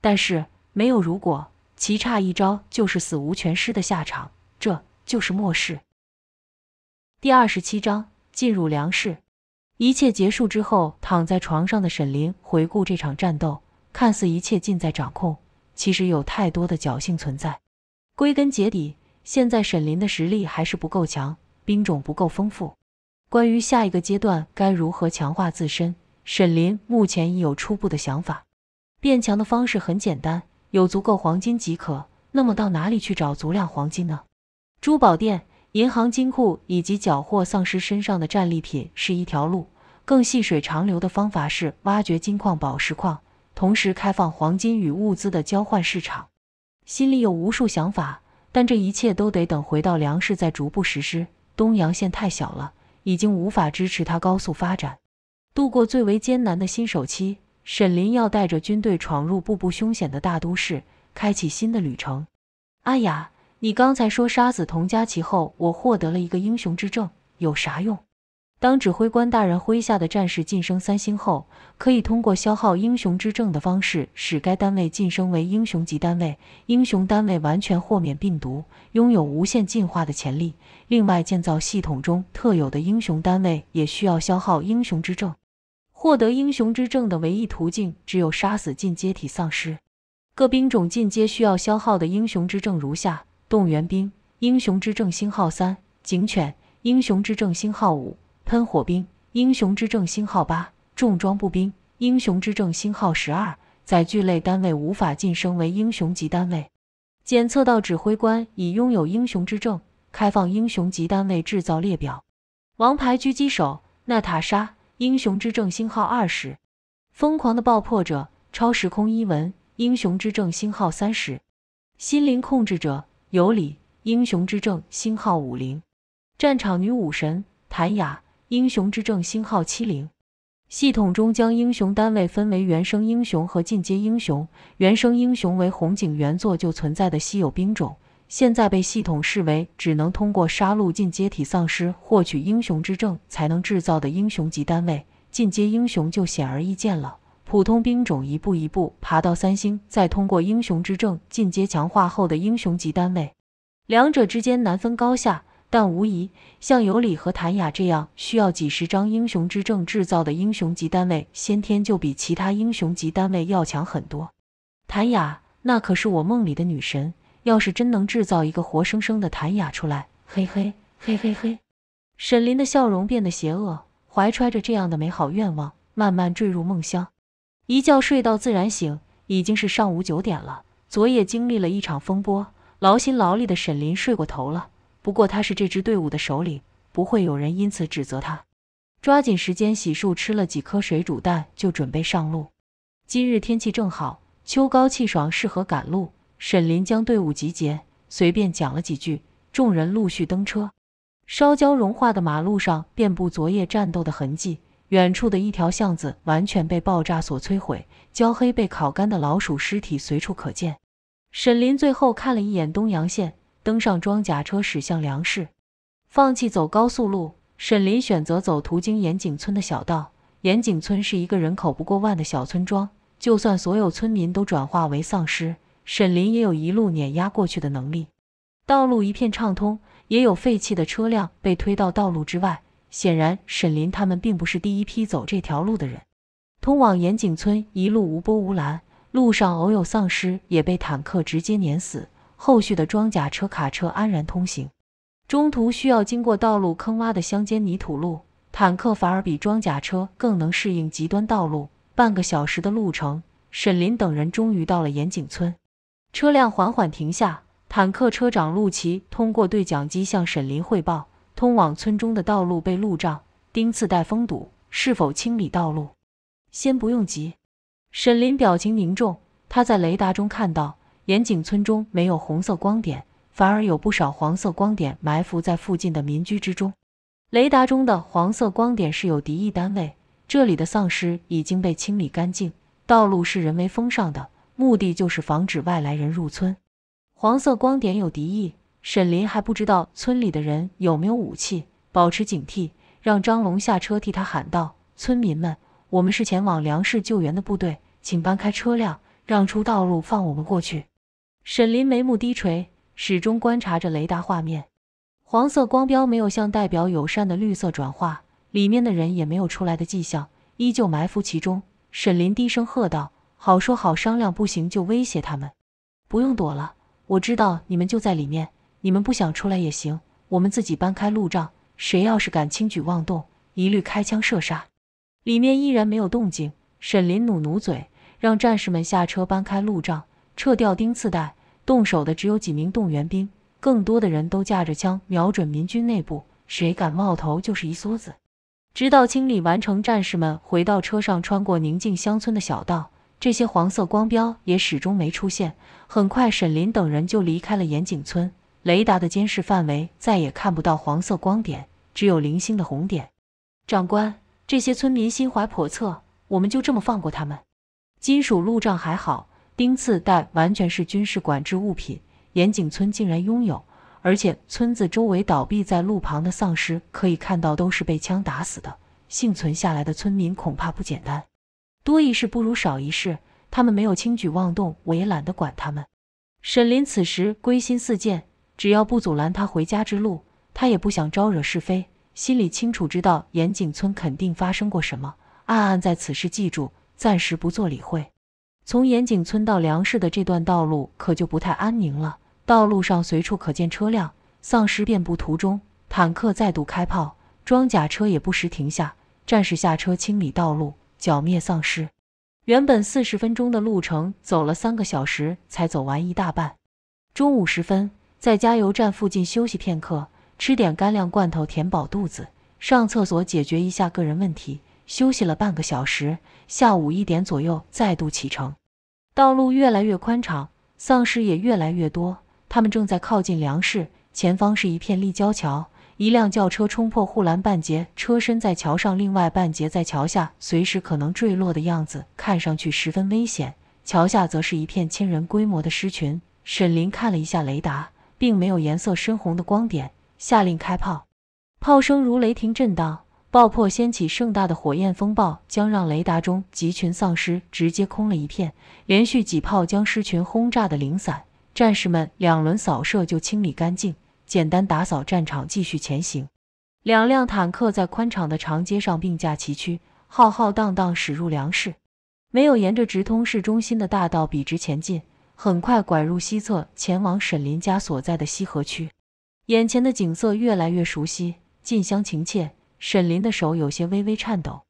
但是没有如果。棋差一招，就是死无全尸的下场。这就是末世。第二十七章，进入粮食，一切结束之后，躺在床上的沈林回顾这场战斗，看似一切尽在掌控，其实有太多的侥幸存在。归根结底，现在沈林的实力还是不够强，兵种不够丰富。关于下一个阶段该如何强化自身，沈林目前已有初步的想法。变强的方式很简单。有足够黄金即可，那么到哪里去找足量黄金呢？珠宝店、银行金库以及缴获丧尸身上的战利品是一条路，更细水长流的方法是挖掘金矿、宝石矿，同时开放黄金与物资的交换市场。心里有无数想法，但这一切都得等回到粮食再逐步实施。东阳县太小了，已经无法支持它高速发展，度过最为艰难的新手期。沈林要带着军队闯入步步凶险的大都市，开启新的旅程。阿雅，你刚才说杀死童佳琪后，我获得了一个英雄之证，有啥用？当指挥官大人麾下的战士晋升三星后，可以通过消耗英雄之证的方式，使该单位晋升为英雄级单位。英雄单位完全豁免病毒，拥有无限进化的潜力。另外，建造系统中特有的英雄单位也需要消耗英雄之证。获得英雄之证的唯一途径只有杀死进阶体丧尸。各兵种进阶需要消耗的英雄之证如下：动员兵，英雄之证星号三；警犬，英雄之证星号五；喷火兵，英雄之证星号八；重装步兵，英雄之证星号十二。载具类单位无法晋升为英雄级单位。检测到指挥官已拥有英雄之证，开放英雄级单位制造列表。王牌狙击手，娜塔莎。英雄之证星号二十，疯狂的爆破者超时空一文。英雄之证星号三十，心灵控制者尤里。英雄之证星号五零，战场女武神谭雅。英雄之证星号七零。系统中将英雄单位分为原生英雄和进阶英雄。原生英雄为红警原作就存在的稀有兵种。现在被系统视为只能通过杀戮进阶体丧尸获取英雄之证才能制造的英雄级单位，进阶英雄就显而易见了。普通兵种一步一步爬到三星，再通过英雄之证进阶强化后的英雄级单位，两者之间难分高下。但无疑，像尤里和谭雅这样需要几十张英雄之证制造的英雄级单位，先天就比其他英雄级单位要强很多。谭雅，那可是我梦里的女神。要是真能制造一个活生生的谭雅出来，嘿嘿嘿嘿嘿！沈林的笑容变得邪恶，怀揣着这样的美好愿望，慢慢坠入梦乡。一觉睡到自然醒，已经是上午九点了。昨夜经历了一场风波，劳心劳力的沈林睡过头了。不过他是这支队伍的首领，不会有人因此指责他。抓紧时间洗漱，吃了几颗水煮蛋，就准备上路。今日天气正好，秋高气爽，适合赶路。沈林将队伍集结，随便讲了几句，众人陆续登车。烧焦融化的马路上遍布昨夜战斗的痕迹，远处的一条巷子完全被爆炸所摧毁，焦黑被烤干的老鼠尸体随处可见。沈林最后看了一眼东阳县，登上装甲车驶向粮市，放弃走高速路，沈林选择走途经盐井村的小道。盐井村是一个人口不过万的小村庄，就算所有村民都转化为丧尸。沈林也有一路碾压过去的能力，道路一片畅通，也有废弃的车辆被推到道路之外。显然，沈林他们并不是第一批走这条路的人。通往岩井村一路无波无澜，路上偶有丧尸也被坦克直接碾死，后续的装甲车、卡车安然通行。中途需要经过道路坑洼的乡间泥土路，坦克反而比装甲车更能适应极端道路。半个小时的路程，沈林等人终于到了岩井村。车辆缓缓停下，坦克车长陆奇通过对讲机向沈林汇报：“通往村中的道路被路障钉刺带封堵，是否清理道路？”“先不用急。”沈林表情凝重，他在雷达中看到岩井村中没有红色光点，反而有不少黄色光点埋伏在附近的民居之中。雷达中的黄色光点是有敌意单位，这里的丧尸已经被清理干净，道路是人为封上的。目的就是防止外来人入村。黄色光点有敌意，沈林还不知道村里的人有没有武器，保持警惕。让张龙下车替他喊道：“村民们，我们是前往粮食救援的部队，请搬开车辆，让出道路，放我们过去。”沈林眉目低垂，始终观察着雷达画面。黄色光标没有向代表友善的绿色转化，里面的人也没有出来的迹象，依旧埋伏其中。沈林低声喝道。好说好商量，不行就威胁他们。不用躲了，我知道你们就在里面。你们不想出来也行，我们自己搬开路障。谁要是敢轻举妄动，一律开枪射杀。里面依然没有动静。沈林努努嘴，让战士们下车搬开路障，撤掉钉刺带。动手的只有几名动员兵，更多的人都架着枪，瞄准民军内部。谁敢冒头，就是一梭子。直到清理完成，战士们回到车上，穿过宁静乡村的小道。这些黄色光标也始终没出现。很快，沈林等人就离开了岩井村，雷达的监视范围再也看不到黄色光点，只有零星的红点。长官，这些村民心怀叵测，我们就这么放过他们？金属路障还好，钉刺带完全是军事管制物品，岩井村竟然拥有，而且村子周围倒闭在路旁的丧尸可以看到都是被枪打死的，幸存下来的村民恐怕不简单。多一事不如少一事，他们没有轻举妄动，我也懒得管他们。沈林此时归心似箭，只要不阻拦他回家之路，他也不想招惹是非。心里清楚知道盐井村肯定发生过什么，暗暗在此事记住，暂时不做理会。从盐井村到梁氏的这段道路可就不太安宁了，道路上随处可见车辆，丧尸遍布途中，坦克再度开炮，装甲车也不时停下，战士下车清理道路。剿灭丧尸，原本四十分钟的路程，走了三个小时才走完一大半。中午时分，在加油站附近休息片刻，吃点干粮罐头填饱肚子，上厕所解决一下个人问题，休息了半个小时。下午一点左右再度启程，道路越来越宽敞，丧尸也越来越多，他们正在靠近粮食。前方是一片立交桥。一辆轿车冲破护栏半截，车身在桥上，另外半截在桥下，随时可能坠落的样子看上去十分危险。桥下则是一片千人规模的尸群。沈林看了一下雷达，并没有颜色深红的光点，下令开炮。炮声如雷霆震荡，爆破掀起盛大的火焰风暴，将让雷达中集群丧尸直接空了一片。连续几炮将尸群轰炸的零散，战士们两轮扫射就清理干净。简单打扫战场，继续前行。两辆坦克在宽敞的长街上并驾齐驱，浩浩荡荡驶入粮市，没有沿着直通市中心的大道笔直前进，很快拐入西侧，前往沈林家所在的西河区。眼前的景色越来越熟悉，近乡情怯，沈林的手有些微微颤抖。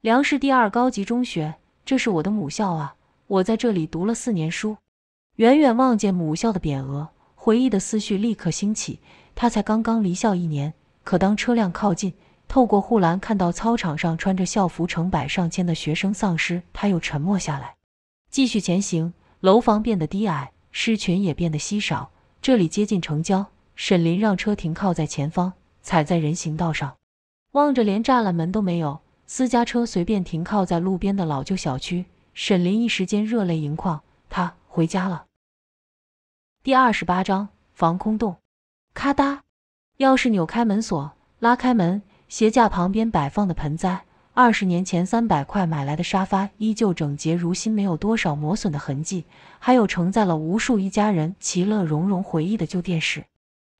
梁市第二高级中学，这是我的母校啊！我在这里读了四年书。远远望见母校的匾额。回忆的思绪立刻兴起，他才刚刚离校一年。可当车辆靠近，透过护栏看到操场上穿着校服、成百上千的学生丧尸，他又沉默下来，继续前行。楼房变得低矮，尸群也变得稀少，这里接近城郊。沈林让车停靠在前方，踩在人行道上，望着连栅栏门都没有、私家车随便停靠在路边的老旧小区，沈林一时间热泪盈眶。他回家了。第二十八章防空洞。咔哒，钥匙扭开门锁，拉开门。鞋架旁边摆放的盆栽，二十年前三百块买来的沙发依旧整洁如新，没有多少磨损的痕迹。还有承载了无数一家人其乐融融回忆的旧电视。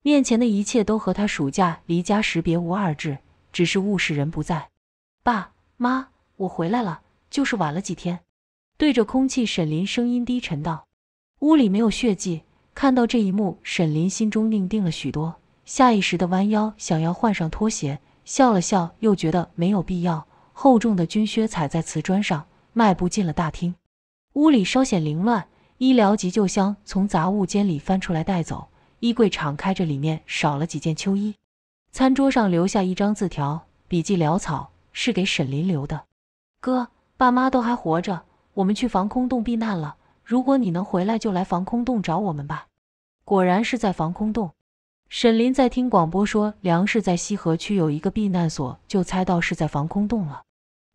面前的一切都和他暑假离家时别无二致，只是物是人不在。爸妈，我回来了，就是晚了几天。对着空气，沈林声音低沉道：“屋里没有血迹。”看到这一幕，沈林心中宁定了许多，下意识的弯腰想要换上拖鞋，笑了笑，又觉得没有必要。厚重的军靴踩在瓷砖上，迈步进了大厅。屋里稍显凌乱，医疗急救箱从杂物间里翻出来带走，衣柜敞开着，里面少了几件秋衣。餐桌上留下一张字条，笔迹潦草，是给沈林留的：“哥，爸妈都还活着，我们去防空洞避难了。”如果你能回来，就来防空洞找我们吧。果然是在防空洞。沈林在听广播说粮食在西河区有一个避难所，就猜到是在防空洞了。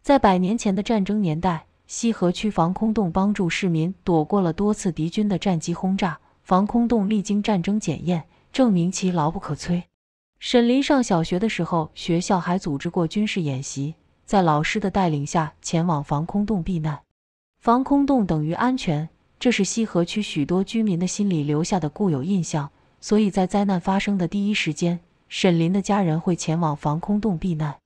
在百年前的战争年代，西河区防空洞帮助市民躲过了多次敌军的战机轰炸，防空洞历经战争检验，证明其牢不可摧。沈林上小学的时候，学校还组织过军事演习，在老师的带领下前往防空洞避难。防空洞等于安全。这是西河区许多居民的心里留下的固有印象，所以在灾难发生的第一时间，沈林的家人会前往防空洞避难。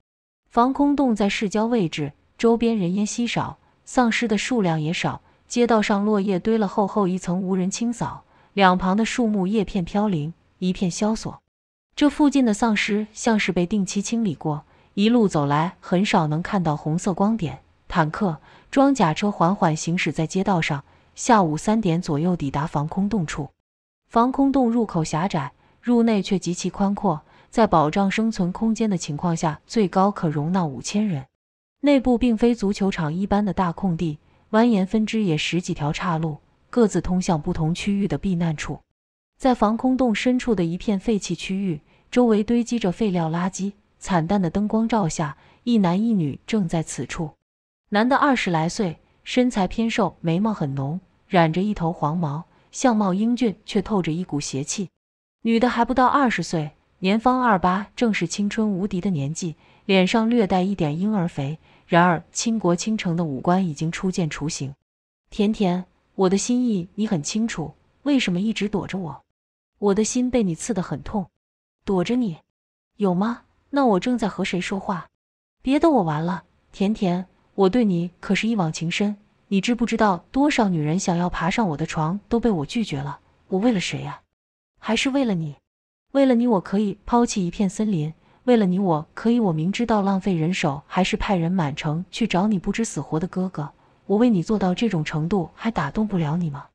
防空洞在市郊位置，周边人烟稀少，丧尸的数量也少。街道上落叶堆了厚厚一层，无人清扫，两旁的树木叶片飘零，一片萧索。这附近的丧尸像是被定期清理过，一路走来很少能看到红色光点。坦克、装甲车缓缓行驶在街道上。下午三点左右抵达防空洞处，防空洞入口狭窄，入内却极其宽阔，在保障生存空间的情况下，最高可容纳五千人。内部并非足球场一般的大空地，蜿蜒分支也十几条岔路，各自通向不同区域的避难处。在防空洞深处的一片废弃区域，周围堆积着废料垃圾，惨淡的灯光照下，一男一女正在此处。男的二十来岁，身材偏瘦，眉毛很浓。染着一头黄毛，相貌英俊却透着一股邪气。女的还不到二十岁，年方二八，正是青春无敌的年纪，脸上略带一点婴儿肥，然而倾国倾城的五官已经初见雏形。甜甜，我的心意你很清楚，为什么一直躲着我？我的心被你刺得很痛，躲着你，有吗？那我正在和谁说话？别逗我玩了，甜甜，我对你可是一往情深。你知不知道，多少女人想要爬上我的床都被我拒绝了？我为了谁呀？还是为了你？为了你，我可以抛弃一片森林；为了你，我可以我明知道浪费人手，还是派人满城去找你不知死活的哥哥。我为你做到这种程度，还打动不了你吗？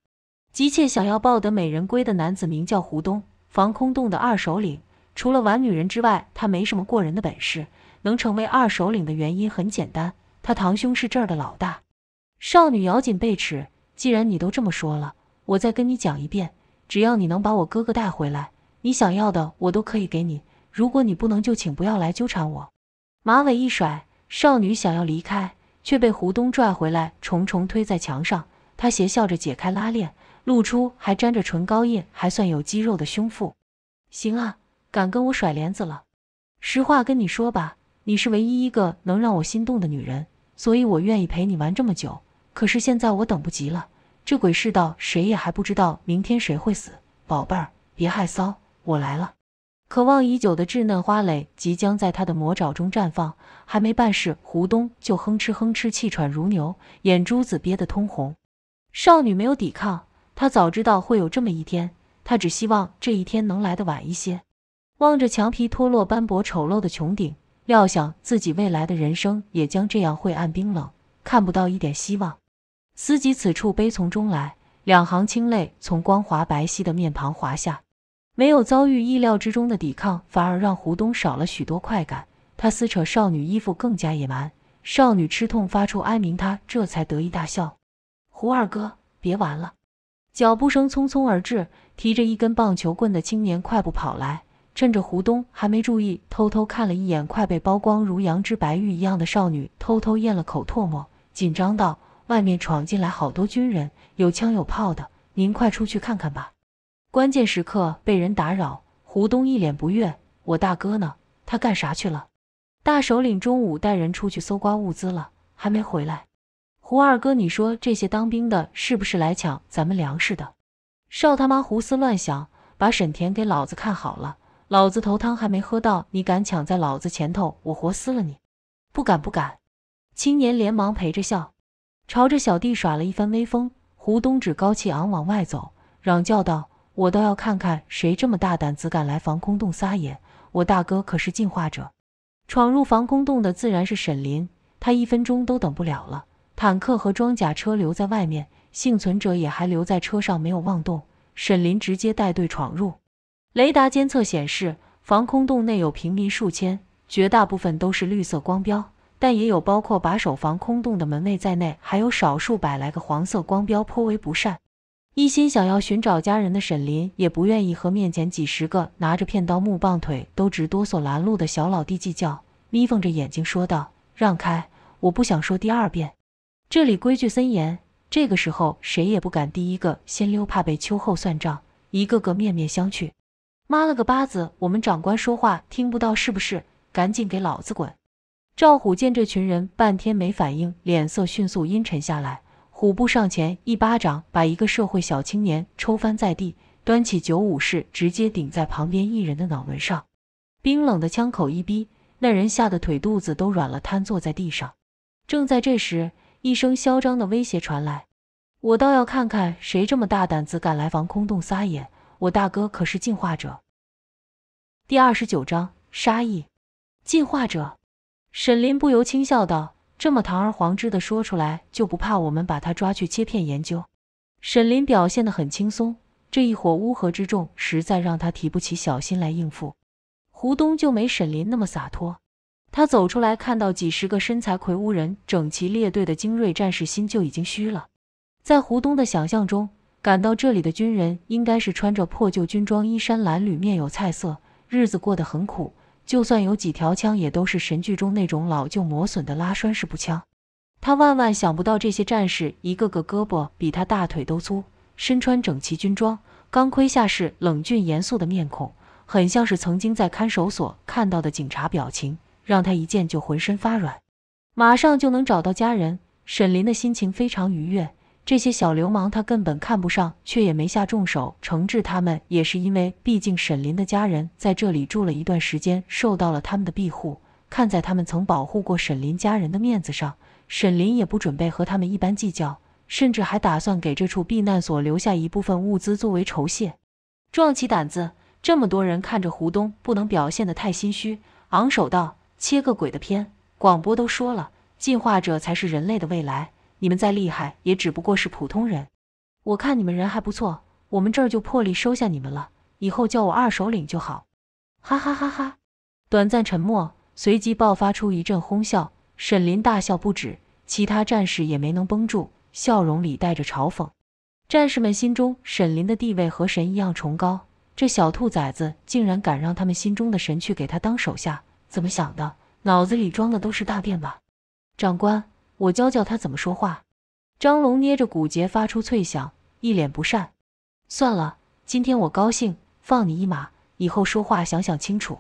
急切想要抱得美人归的男子名叫胡东，防空洞的二首领。除了玩女人之外，他没什么过人的本事。能成为二首领的原因很简单，他堂兄是这儿的老大。少女咬紧被齿，既然你都这么说了，我再跟你讲一遍，只要你能把我哥哥带回来，你想要的我都可以给你。如果你不能，就请不要来纠缠我。马尾一甩，少女想要离开，却被胡东拽回来，重重推在墙上。他邪笑着解开拉链，露出还沾着唇膏印，还算有肌肉的胸腹。行啊，敢跟我甩帘子了。实话跟你说吧，你是唯一一个能让我心动的女人，所以我愿意陪你玩这么久。可是现在我等不及了，这鬼世道，谁也还不知道明天谁会死。宝贝儿，别害臊，我来了。渴望已久的稚嫩花蕾即将在他的魔爪中绽放，还没办事，胡东就哼哧哼哧，气喘如牛，眼珠子憋得通红。少女没有抵抗，她早知道会有这么一天，她只希望这一天能来得晚一些。望着墙皮脱落、斑驳丑陋的穹顶，料想自己未来的人生也将这样晦暗冰冷，看不到一点希望。司机此处悲从中来，两行清泪从光滑白皙的面庞滑下。没有遭遇意料之中的抵抗，反而让胡东少了许多快感。他撕扯少女衣服更加野蛮，少女吃痛发出哀鸣，他这才得意大笑。胡二哥，别玩了！脚步声匆匆而至，提着一根棒球棍的青年快步跑来，趁着胡东还没注意，偷偷看了一眼快被剥光如羊脂白玉一样的少女，偷偷咽了口唾沫，紧张道。外面闯进来好多军人，有枪有炮的，您快出去看看吧。关键时刻被人打扰，胡东一脸不悦：“我大哥呢？他干啥去了？”大首领中午带人出去搜刮物资了，还没回来。胡二哥，你说这些当兵的是不是来抢咱们粮食的？少他妈胡思乱想，把沈田给老子看好了，老子头汤还没喝到，你敢抢在老子前头，我活撕了你！不敢不敢。青年连忙陪着笑。朝着小弟耍了一番威风，胡东趾高气昂往外走，嚷叫道：“我倒要看看谁这么大胆子敢来防空洞撒野！我大哥可是进化者。”闯入防空洞的自然是沈林，他一分钟都等不了了。坦克和装甲车留在外面，幸存者也还留在车上没有妄动。沈林直接带队闯入。雷达监测显示，防空洞内有平民数千，绝大部分都是绿色光标。但也有包括把守防空洞的门卫在内，还有少数百来个黄色光标颇为不善。一心想要寻找家人的沈林，也不愿意和面前几十个拿着片刀木棒、腿都直哆嗦拦路的小老弟计较，眯缝着眼睛说道：“让开，我不想说第二遍。这里规矩森严，这个时候谁也不敢第一个先溜，怕被秋后算账。”一个个面面相觑：“妈了个巴子，我们长官说话听不到是不是？赶紧给老子滚！”赵虎见这群人半天没反应，脸色迅速阴沉下来，虎步上前一巴掌，把一个社会小青年抽翻在地，端起九五式直接顶在旁边一人的脑门上，冰冷的枪口一逼，那人吓得腿肚子都软了，瘫坐在地上。正在这时，一声嚣张的威胁传来：“我倒要看看谁这么大胆子敢来防空洞撒野！我大哥可是进化者。”第二十九章杀意，进化者。沈林不由轻笑道：“这么堂而皇之的说出来，就不怕我们把他抓去切片研究？”沈林表现得很轻松，这一伙乌合之众实在让他提不起小心来应付。胡东就没沈林那么洒脱，他走出来看到几十个身材魁梧人整齐列队的精锐战士，心就已经虚了。在胡东的想象中，赶到这里的军人应该是穿着破旧军装，衣衫褴褛，面有菜色，日子过得很苦。就算有几条枪，也都是神剧中那种老旧磨损的拉栓式步枪。他万万想不到，这些战士一个个胳膊比他大腿都粗，身穿整齐军装，钢盔下是冷峻严肃的面孔，很像是曾经在看守所看到的警察表情，让他一见就浑身发软。马上就能找到家人，沈林的心情非常愉悦。这些小流氓，他根本看不上，却也没下重手惩治他们，也是因为，毕竟沈林的家人在这里住了一段时间，受到了他们的庇护。看在他们曾保护过沈林家人的面子上，沈林也不准备和他们一般计较，甚至还打算给这处避难所留下一部分物资作为酬谢。壮起胆子，这么多人看着胡东，不能表现得太心虚，昂首道：“切个鬼的片，广播都说了，进化者才是人类的未来。”你们再厉害，也只不过是普通人。我看你们人还不错，我们这儿就破例收下你们了。以后叫我二首领就好。哈哈哈哈！短暂沉默，随即爆发出一阵哄笑。沈林大笑不止，其他战士也没能绷住，笑容里带着嘲讽。战士们心中，沈林的地位和神一样崇高。这小兔崽子竟然敢让他们心中的神去给他当手下，怎么想的？脑子里装的都是大便吧？长官。我教教他怎么说话。张龙捏着骨节发出脆响，一脸不善。算了，今天我高兴，放你一马。以后说话想想清楚。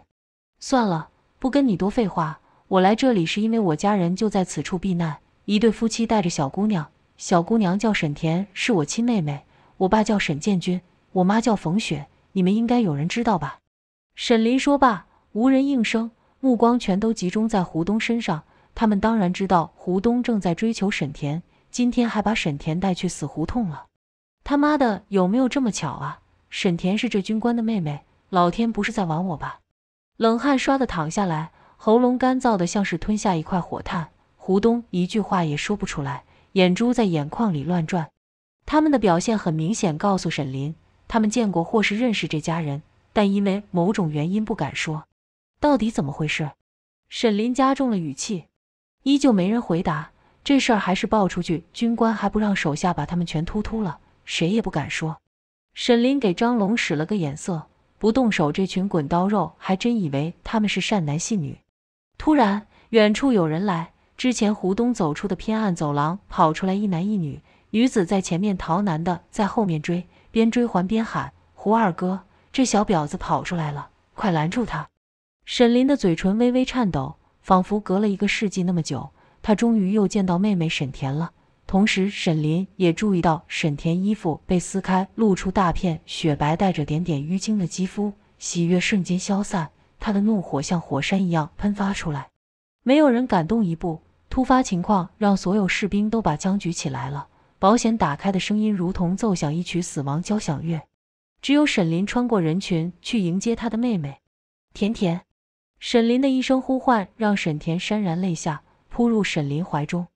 算了，不跟你多废话。我来这里是因为我家人就在此处避难，一对夫妻带着小姑娘，小姑娘叫沈田，是我亲妹妹。我爸叫沈建军，我妈叫冯雪，你们应该有人知道吧？沈林说罢，无人应声，目光全都集中在胡东身上。他们当然知道胡东正在追求沈田，今天还把沈田带去死胡同了。他妈的，有没有这么巧啊？沈田是这军官的妹妹，老天不是在玩我吧？冷汗唰地淌下来，喉咙干燥得像是吞下一块火炭。胡东一句话也说不出来，眼珠在眼眶里乱转。他们的表现很明显告诉沈林，他们见过或是认识这家人，但因为某种原因不敢说。到底怎么回事？沈林加重了语气。依旧没人回答，这事儿还是报出去，军官还不让手下把他们全突突了，谁也不敢说。沈林给张龙使了个眼色，不动手，这群滚刀肉还真以为他们是善男信女。突然，远处有人来，之前胡东走出的偏暗走廊跑出来一男一女，女子在前面逃，男的在后面追，边追还边喊：“胡二哥，这小婊子跑出来了，快拦住他！”沈林的嘴唇微微颤抖。仿佛隔了一个世纪那么久，他终于又见到妹妹沈田了。同时，沈林也注意到沈田衣服被撕开，露出大片雪白、带着点点淤青的肌肤。喜悦瞬间消散，他的怒火像火山一样喷发出来。没有人敢动一步。突发情况让所有士兵都把枪举起来了。保险打开的声音如同奏响一曲死亡交响乐。只有沈林穿过人群去迎接他的妹妹，甜甜。沈林的一声呼唤，让沈田潸然泪下，扑入沈林怀中。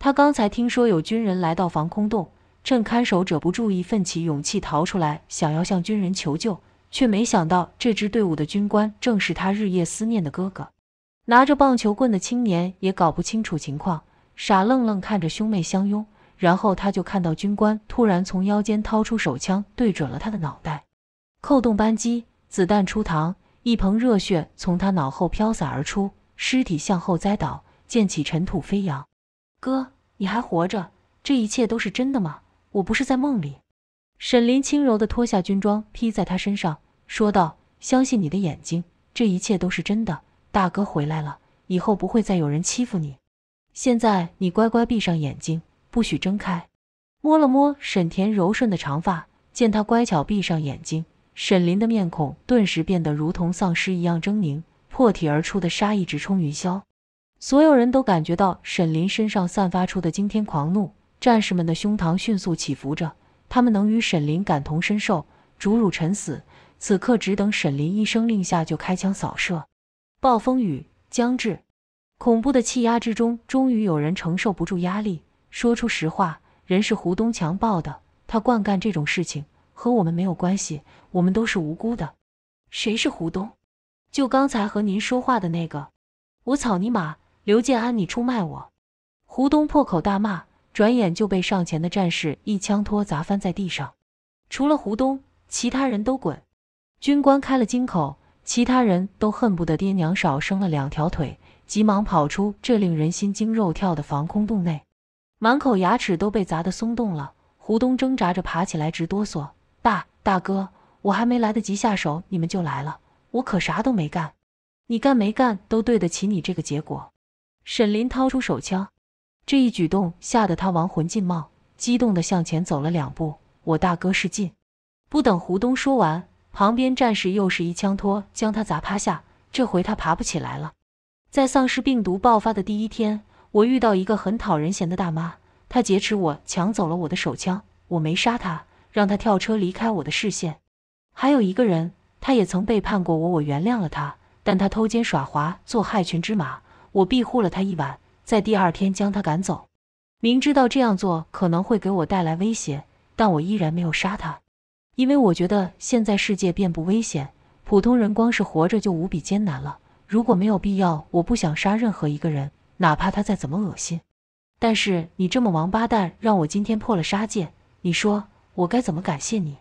他刚才听说有军人来到防空洞，趁看守者不注意，奋起勇气逃出来，想要向军人求救，却没想到这支队伍的军官正是他日夜思念的哥哥。拿着棒球棍的青年也搞不清楚情况，傻愣愣看着兄妹相拥，然后他就看到军官突然从腰间掏出手枪，对准了他的脑袋，扣动扳机，子弹出膛。一盆热血从他脑后飘洒而出，尸体向后栽倒，溅起尘土飞扬。哥，你还活着？这一切都是真的吗？我不是在梦里。沈林轻柔地脱下军装披在他身上，说道：“相信你的眼睛，这一切都是真的。大哥回来了，以后不会再有人欺负你。现在你乖乖闭上眼睛，不许睁开。”摸了摸沈田柔顺的长发，见他乖巧闭上眼睛。沈林的面孔顿时变得如同丧尸一样狰狞，破体而出的杀意直冲云霄。所有人都感觉到沈林身上散发出的惊天狂怒，战士们的胸膛迅速起伏着。他们能与沈林感同身受，主辱臣死。此刻只等沈林一声令下，就开枪扫射。暴风雨将至，恐怖的气压之中，终于有人承受不住压力，说出实话：人是胡东强抱的，他惯干这种事情。和我们没有关系，我们都是无辜的。谁是胡东？就刚才和您说话的那个。我草泥马，刘建安，你出卖我！胡东破口大骂，转眼就被上前的战士一枪托砸翻在地上。除了胡东，其他人都滚！军官开了金口，其他人都恨不得爹娘少生了两条腿，急忙跑出这令人心惊肉跳的防空洞内，满口牙齿都被砸得松动了。胡东挣扎着爬起来，直哆嗦。大大哥，我还没来得及下手，你们就来了，我可啥都没干。你干没干都对得起你这个结果。沈林掏出手枪，这一举动吓得他亡魂尽冒，激动地向前走了两步。我大哥是劲，不等胡东说完，旁边战士又是一枪托将他砸趴下，这回他爬不起来了。在丧尸病毒爆发的第一天，我遇到一个很讨人嫌的大妈，她劫持我，抢走了我的手枪，我没杀她。让他跳车离开我的视线。还有一个人，他也曾背叛过我，我原谅了他，但他偷奸耍滑，做害群之马，我庇护了他一晚，在第二天将他赶走。明知道这样做可能会给我带来威胁，但我依然没有杀他，因为我觉得现在世界遍布危险，普通人光是活着就无比艰难了。如果没有必要，我不想杀任何一个人，哪怕他再怎么恶心。但是你这么王八蛋，让我今天破了杀戒，你说。我该怎么感谢你？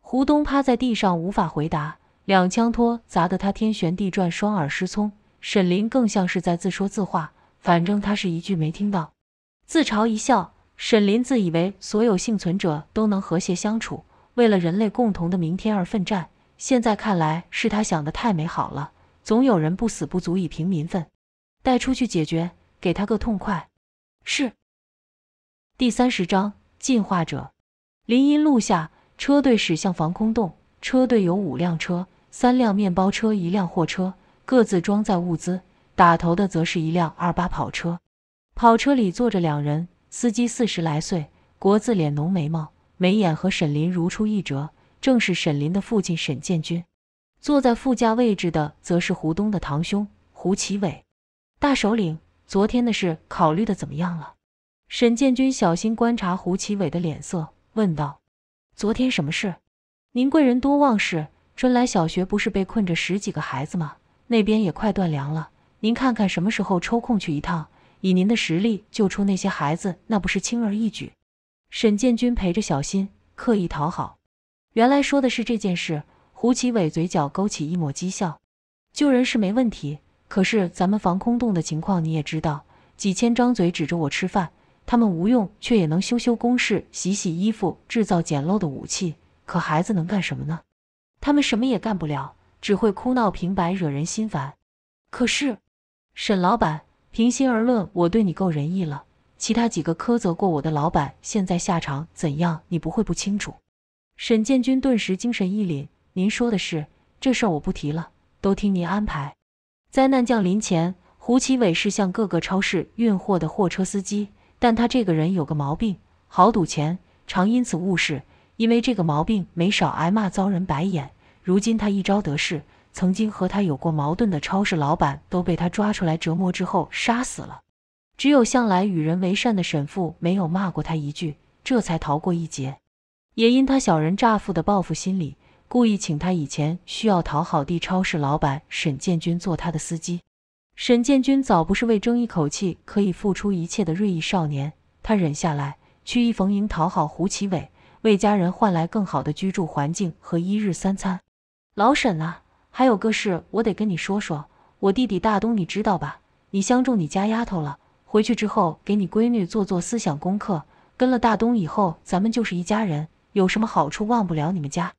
胡东趴在地上无法回答，两枪托砸得他天旋地转，双耳失聪。沈林更像是在自说自话，反正他是一句没听到。自嘲一笑，沈林自以为所有幸存者都能和谐相处，为了人类共同的明天而奋战。现在看来是他想的太美好了，总有人不死不足以平民愤。带出去解决，给他个痛快。是。第三十章进化者。林荫路下，车队驶向防空洞。车队有五辆车，三辆面包车，一辆货车，各自装载物资。打头的则是一辆二八跑车，跑车里坐着两人，司机四十来岁，国字脸，浓眉毛，眉眼和沈林如出一辙，正是沈林的父亲沈建军。坐在副驾位置的则是胡东的堂兄胡奇伟。大首领，昨天的事考虑的怎么样了？沈建军小心观察胡奇伟的脸色。问道：“昨天什么事？”“您贵人多忘事，春来小学不是被困着十几个孩子吗？那边也快断粮了。您看看什么时候抽空去一趟，以您的实力救出那些孩子，那不是轻而易举？”沈建军陪着小心，刻意讨好。原来说的是这件事。胡启伟嘴角勾起一抹讥笑：“救人是没问题，可是咱们防空洞的情况你也知道，几千张嘴指着我吃饭。”他们无用，却也能修修工事、洗洗衣服、制造简陋的武器。可孩子能干什么呢？他们什么也干不了，只会哭闹，平白惹人心烦。可是，沈老板，平心而论，我对你够仁义了。其他几个苛责过我的老板，现在下场怎样，你不会不清楚。沈建军顿时精神一凛：“您说的是，这事儿我不提了，都听您安排。”灾难降临前，胡奇伟是向各个超市运货的货车司机。但他这个人有个毛病，好赌钱，常因此误事。因为这个毛病，没少挨骂、遭人白眼。如今他一朝得势，曾经和他有过矛盾的超市老板都被他抓出来折磨之后杀死了。只有向来与人为善的沈父没有骂过他一句，这才逃过一劫。也因他小人诈富的报复心理，故意请他以前需要讨好地超市老板沈建军做他的司机。沈建军早不是为争一口气可以付出一切的锐意少年，他忍下来，曲意逢迎，讨好胡奇伟，为家人换来更好的居住环境和一日三餐。老沈啊，还有个事我得跟你说说，我弟弟大东你知道吧？你相中你家丫头了，回去之后给你闺女做做思想功课。跟了大东以后，咱们就是一家人，有什么好处忘不了你们家。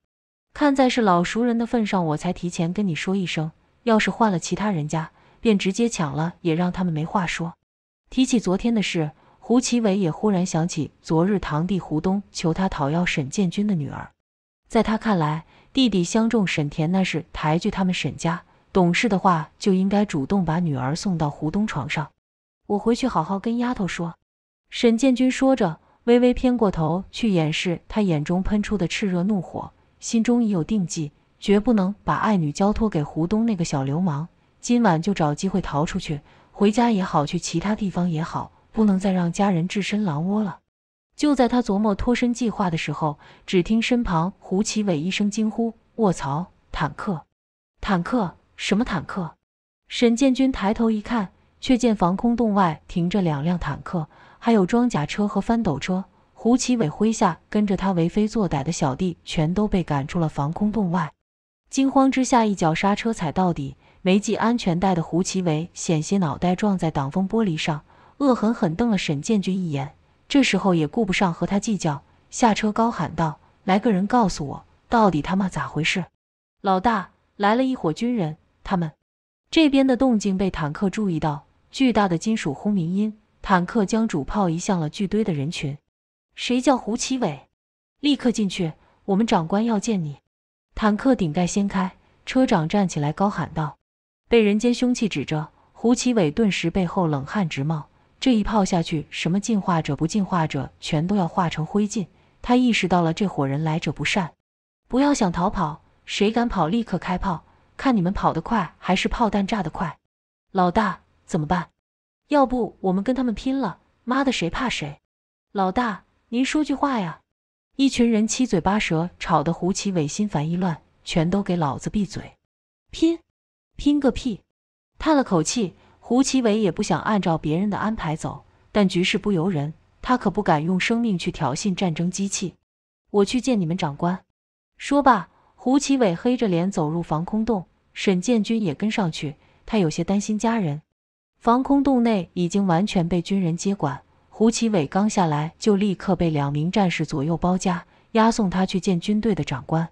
看在是老熟人的份上，我才提前跟你说一声，要是换了其他人家。便直接抢了，也让他们没话说。提起昨天的事，胡奇伟也忽然想起昨日堂弟胡东求他讨要沈建军的女儿。在他看来，弟弟相中沈田那是抬举他们沈家，懂事的话就应该主动把女儿送到胡东床上。我回去好好跟丫头说。沈建军说着，微微偏过头去，掩饰他眼中喷出的炽热怒火，心中已有定计，绝不能把爱女交托给胡东那个小流氓。今晚就找机会逃出去，回家也好，去其他地方也好，不能再让家人置身狼窝了。就在他琢磨脱身计划的时候，只听身旁胡奇伟一声惊呼：“卧槽！坦克！坦克！什么坦克？”沈建军抬头一看，却见防空洞外停着两辆坦克，还有装甲车和翻斗车。胡奇伟麾下跟着他为非作歹的小弟全都被赶出了防空洞外，惊慌之下一脚刹车踩到底。没系安全带的胡奇伟险些脑袋撞在挡风玻璃上，恶狠狠瞪了沈建军一眼。这时候也顾不上和他计较，下车高喊道：“来个人，告诉我，到底他妈咋回事？”老大，来了一伙军人，他们这边的动静被坦克注意到，巨大的金属轰鸣音，坦克将主炮移向了巨堆的人群。谁叫胡奇伟？立刻进去，我们长官要见你。坦克顶盖掀开，车长站起来高喊道。被人间凶器指着，胡奇伟顿时背后冷汗直冒。这一炮下去，什么进化者不进化者，全都要化成灰烬。他意识到了这伙人来者不善，不要想逃跑，谁敢跑立刻开炮，看你们跑得快还是炮弹炸得快。老大怎么办？要不我们跟他们拼了？妈的，谁怕谁？老大，您说句话呀！一群人七嘴八舌，吵得胡奇伟心烦意乱。全都给老子闭嘴！拼！拼个屁！叹了口气，胡奇伟也不想按照别人的安排走，但局势不由人，他可不敢用生命去挑衅战争机器。我去见你们长官。说罢，胡奇伟黑着脸走入防空洞，沈建军也跟上去。他有些担心家人。防空洞内已经完全被军人接管。胡奇伟刚下来，就立刻被两名战士左右包夹，押送他去见军队的长官。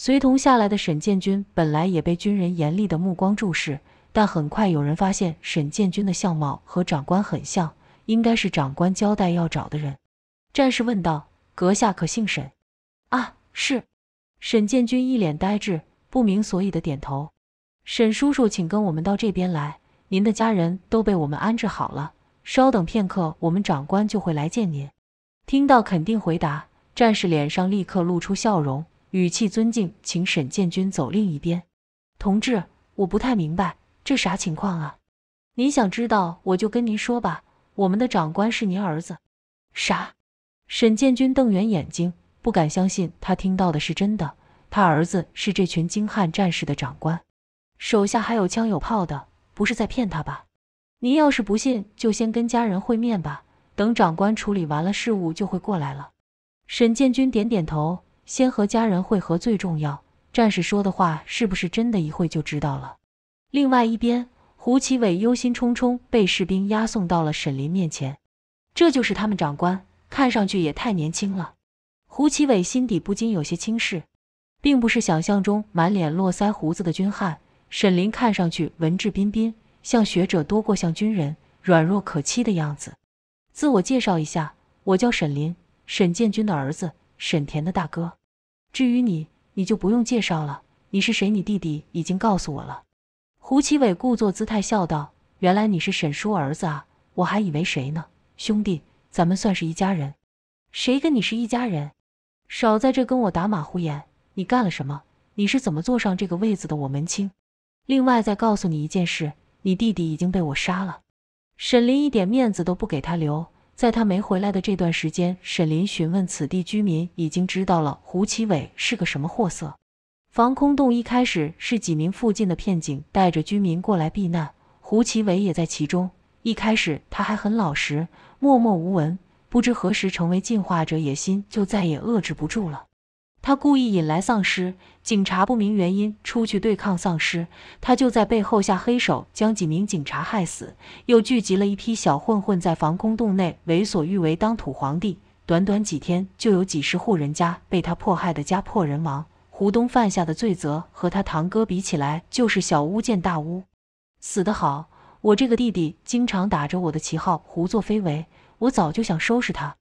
随同下来的沈建军本来也被军人严厉的目光注视，但很快有人发现沈建军的相貌和长官很像，应该是长官交代要找的人。战士问道：“阁下可姓沈？”“啊，是。”沈建军一脸呆滞，不明所以的点头。“沈叔叔，请跟我们到这边来，您的家人都被我们安置好了。稍等片刻，我们长官就会来见您。”听到肯定回答，战士脸上立刻露出笑容。语气尊敬，请沈建军走另一边，同志，我不太明白这啥情况啊？您想知道，我就跟您说吧。我们的长官是您儿子。啥？沈建军瞪圆眼睛，不敢相信他听到的是真的。他儿子是这群精悍战士的长官，手下还有枪有炮的，不是在骗他吧？您要是不信，就先跟家人会面吧。等长官处理完了事务，就会过来了。沈建军点点头。先和家人会合最重要。战士说的话是不是真的？一会就知道了。另外一边，胡奇伟忧心忡忡，被士兵押送到了沈林面前。这就是他们长官，看上去也太年轻了。胡奇伟心底不禁有些轻视，并不是想象中满脸络腮胡子的军汉。沈林看上去文质彬彬，像学者多过像军人，软弱可欺的样子。自我介绍一下，我叫沈林，沈建军的儿子，沈田的大哥。至于你，你就不用介绍了。你是谁？你弟弟已经告诉我了。胡奇伟故作姿态笑道：“原来你是沈叔儿子啊，我还以为谁呢？兄弟，咱们算是一家人。谁跟你是一家人？少在这跟我打马虎眼！你干了什么？你是怎么坐上这个位子的？我门清。另外再告诉你一件事，你弟弟已经被我杀了。”沈林一点面子都不给他留。在他没回来的这段时间，沈林询问此地居民，已经知道了胡奇伟是个什么货色。防空洞一开始是几名附近的片警带着居民过来避难，胡奇伟也在其中。一开始他还很老实，默默无闻，不知何时成为进化者，野心就再也遏制不住了。他故意引来丧尸，警察不明原因出去对抗丧尸，他就在背后下黑手，将几名警察害死，又聚集了一批小混混在防空洞内为所欲为，当土皇帝。短短几天，就有几十户人家被他迫害的家破人亡。胡东犯下的罪责和他堂哥比起来，就是小巫见大巫。死得好，我这个弟弟经常打着我的旗号胡作非为，我早就想收拾他。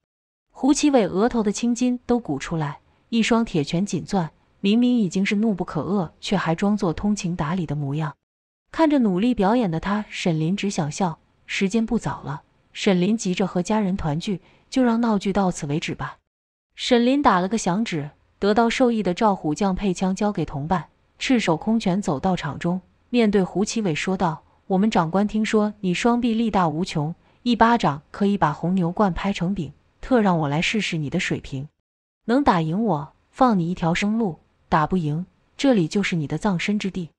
胡奇伟额头的青筋都鼓出来。一双铁拳紧攥，明明已经是怒不可遏，却还装作通情达理的模样。看着努力表演的他，沈林只想笑。时间不早了，沈林急着和家人团聚，就让闹剧到此为止吧。沈林打了个响指，得到授意的赵虎将配枪交给同伴，赤手空拳走到场中，面对胡奇伟说道：“我们长官听说你双臂力大无穷，一巴掌可以把红牛罐拍成饼，特让我来试试你的水平。”能打赢我，放你一条生路；打不赢，这里就是你的葬身之地。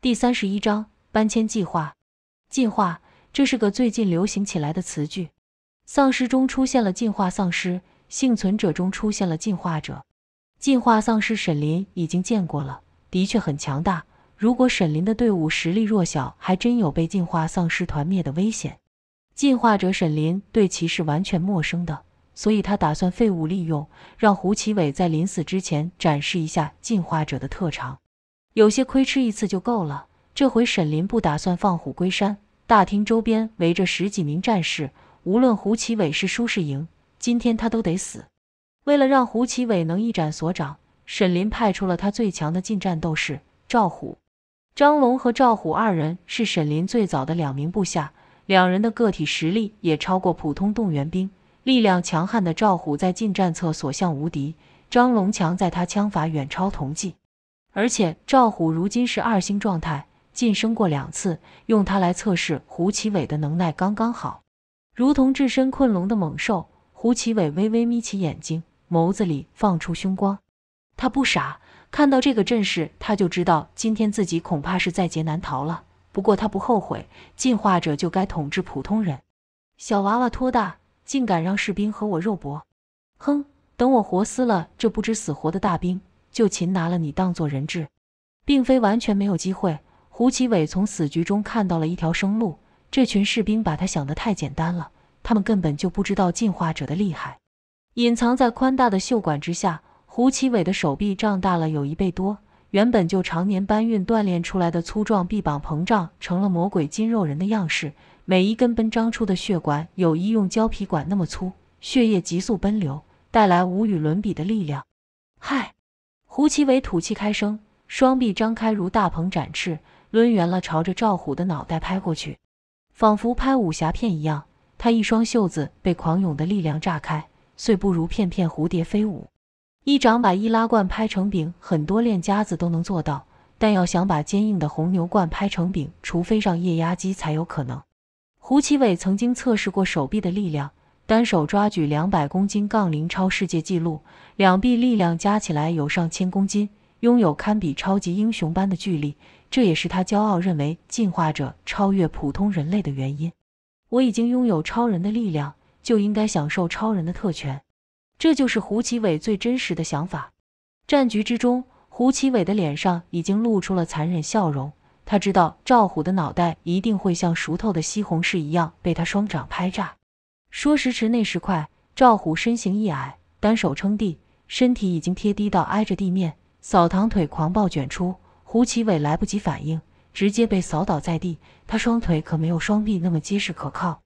第三十一章搬迁计划。进化，这是个最近流行起来的词句。丧尸中出现了进化丧尸，幸存者中出现了进化者。进化丧尸沈林已经见过了，的确很强大。如果沈林的队伍实力弱小，还真有被进化丧尸团灭的危险。进化者沈林对其是完全陌生的。所以他打算废物利用，让胡奇伟在临死之前展示一下进化者的特长。有些亏吃一次就够了。这回沈林不打算放虎归山。大厅周边围着十几名战士，无论胡奇伟是输是赢，今天他都得死。为了让胡奇伟能一展所长，沈林派出了他最强的近战斗士赵虎、张龙和赵虎二人是沈林最早的两名部下，两人的个体实力也超过普通动员兵。力量强悍的赵虎在近战侧所向无敌，张龙强在他枪法远超同济。而且赵虎如今是二星状态，晋升过两次，用他来测试胡奇伟的能耐刚刚好，如同置身困龙的猛兽。胡奇伟微微眯起眼睛，眸子里放出凶光，他不傻，看到这个阵势，他就知道今天自己恐怕是在劫难逃了。不过他不后悔，进化者就该统治普通人，小娃娃托大。竟敢让士兵和我肉搏！哼，等我活撕了这不知死活的大兵，就擒拿了你当做人质，并非完全没有机会。胡奇伟从死局中看到了一条生路。这群士兵把他想得太简单了，他们根本就不知道进化者的厉害。隐藏在宽大的袖管之下，胡奇伟的手臂胀大了有一倍多，原本就常年搬运锻炼出来的粗壮臂膀膨胀成了魔鬼筋肉人的样式。每一根奔张出的血管有医用胶皮管那么粗，血液急速奔流，带来无与伦比的力量。嗨，胡奇伟吐气开声，双臂张开如大鹏展翅，抡圆了朝着赵虎的脑袋拍过去，仿佛拍武侠片一样。他一双袖子被狂涌的力量炸开，碎步如片片蝴蝶飞舞。一掌把易拉罐拍成饼，很多练家子都能做到，但要想把坚硬的红牛罐拍成饼，除非上液压机才有可能。胡奇伟曾经测试过手臂的力量，单手抓举两百公斤杠铃超世界纪录，两臂力量加起来有上千公斤，拥有堪比超级英雄般的巨力，这也是他骄傲认为进化者超越普通人类的原因。我已经拥有超人的力量，就应该享受超人的特权，这就是胡奇伟最真实的想法。战局之中，胡奇伟的脸上已经露出了残忍笑容。他知道赵虎的脑袋一定会像熟透的西红柿一样被他双掌拍炸。说时迟，那时快，赵虎身形一矮，单手撑地，身体已经贴地到挨着地面，扫堂腿狂暴卷出，胡奇伟来不及反应，直接被扫倒在地。他双腿可没有双臂那么结实可靠。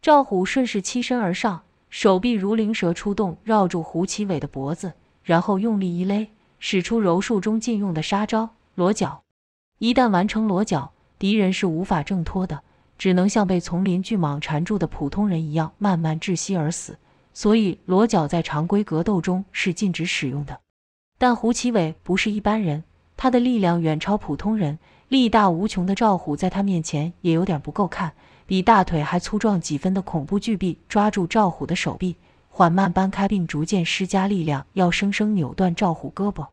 赵虎顺势欺身而上，手臂如灵蛇出洞，绕住胡奇伟的脖子，然后用力一勒，使出柔术中禁用的杀招——裸脚。一旦完成裸脚，敌人是无法挣脱的，只能像被丛林巨蟒缠住的普通人一样，慢慢窒息而死。所以，裸脚在常规格斗中是禁止使用的。但胡奇伟不是一般人，他的力量远超普通人。力大无穷的赵虎在他面前也有点不够看。比大腿还粗壮几分的恐怖巨臂抓住赵虎的手臂，缓慢搬开，并逐渐施加力量，要生生扭断赵虎胳膊。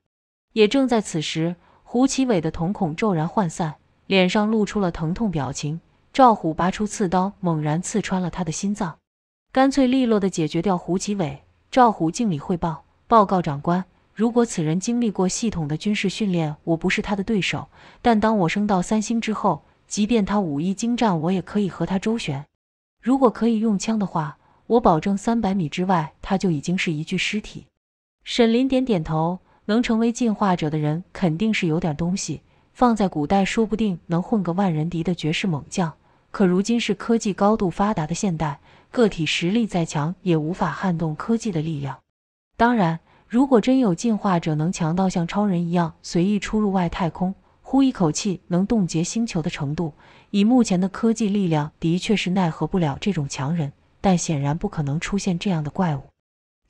也正在此时。胡奇伟的瞳孔骤然涣散，脸上露出了疼痛表情。赵虎拔出刺刀，猛然刺穿了他的心脏，干脆利落地解决掉胡奇伟。赵虎敬礼汇报：“报告长官，如果此人经历过系统的军事训练，我不是他的对手。但当我升到三星之后，即便他武艺精湛，我也可以和他周旋。如果可以用枪的话，我保证三百米之外他就已经是一具尸体。”沈林点点头。能成为进化者的人肯定是有点东西，放在古代说不定能混个万人敌的绝世猛将。可如今是科技高度发达的现代，个体实力再强也无法撼动科技的力量。当然，如果真有进化者能强到像超人一样随意出入外太空，呼一口气能冻结星球的程度，以目前的科技力量的确是奈何不了这种强人。但显然不可能出现这样的怪物。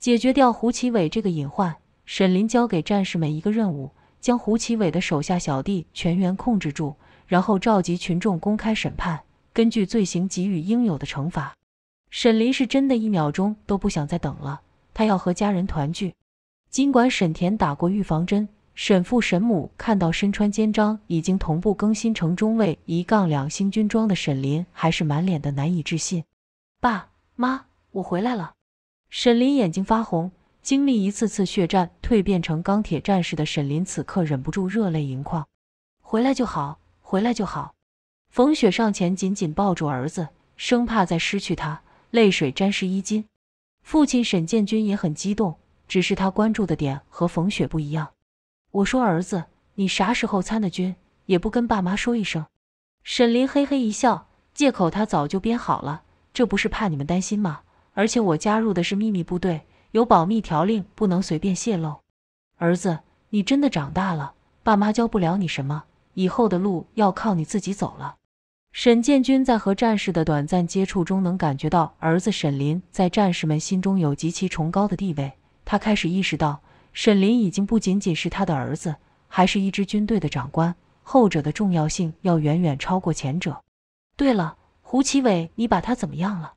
解决掉胡奇伟这个隐患。沈林交给战士们一个任务，将胡启伟的手下小弟全员控制住，然后召集群众公开审判，根据罪行给予应有的惩罚。沈林是真的一秒钟都不想再等了，他要和家人团聚。尽管沈田打过预防针，沈父沈母看到身穿肩章已经同步更新成中尉一杠两星军装的沈林，还是满脸的难以置信。爸妈，我回来了。沈林眼睛发红。经历一次次血战，蜕变成钢铁战士的沈林，此刻忍不住热泪盈眶。回来就好，回来就好。冯雪上前紧紧抱住儿子，生怕再失去他，泪水沾湿衣襟。父亲沈建军也很激动，只是他关注的点和冯雪不一样。我说：“儿子，你啥时候参的军，也不跟爸妈说一声。”沈林嘿嘿一笑，借口他早就编好了，这不是怕你们担心吗？而且我加入的是秘密部队。有保密条令，不能随便泄露。儿子，你真的长大了，爸妈教不了你什么，以后的路要靠你自己走了。沈建军在和战士的短暂接触中，能感觉到儿子沈林在战士们心中有极其崇高的地位。他开始意识到，沈林已经不仅仅是他的儿子，还是一支军队的长官，后者的重要性要远远超过前者。对了，胡奇伟，你把他怎么样了？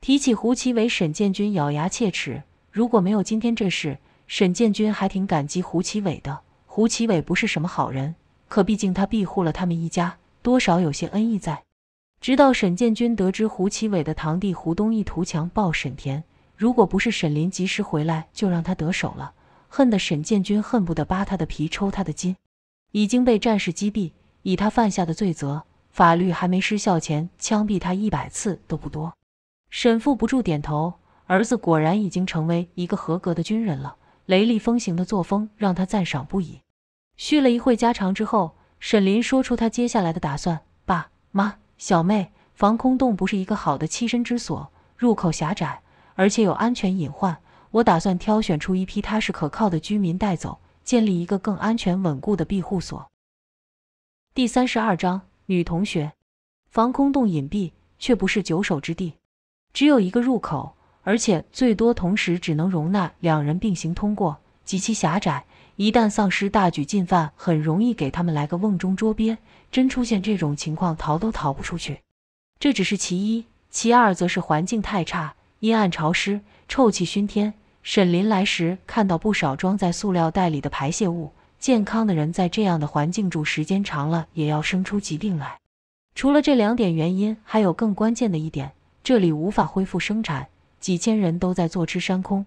提起胡奇伟，沈建军咬牙切齿。如果没有今天这事，沈建军还挺感激胡奇伟的。胡奇伟不是什么好人，可毕竟他庇护了他们一家，多少有些恩义在。直到沈建军得知胡奇伟的堂弟胡东义图强暴沈田，如果不是沈林及时回来，就让他得手了，恨得沈建军恨不得扒他的皮抽他的筋。已经被战士击毙，以他犯下的罪责，法律还没失效前，枪毙他一百次都不多。沈父不住点头。儿子果然已经成为一个合格的军人了，雷厉风行的作风让他赞赏不已。叙了一会家常之后，沈林说出他接下来的打算：爸妈、小妹，防空洞不是一个好的栖身之所，入口狭窄，而且有安全隐患。我打算挑选出一批踏实可靠的居民带走，建立一个更安全稳固的庇护所。第三十二章：女同学，防空洞隐蔽，却不是久守之地，只有一个入口。而且最多同时只能容纳两人并行通过，极其狭窄。一旦丧尸大举进犯，很容易给他们来个瓮中捉鳖。真出现这种情况，逃都逃不出去。这只是其一，其二则是环境太差，阴暗潮湿，臭气熏天。沈林来时看到不少装在塑料袋里的排泄物，健康的人在这样的环境住时间长了，也要生出疾病来。除了这两点原因，还有更关键的一点，这里无法恢复生产。几千人都在坐吃山空。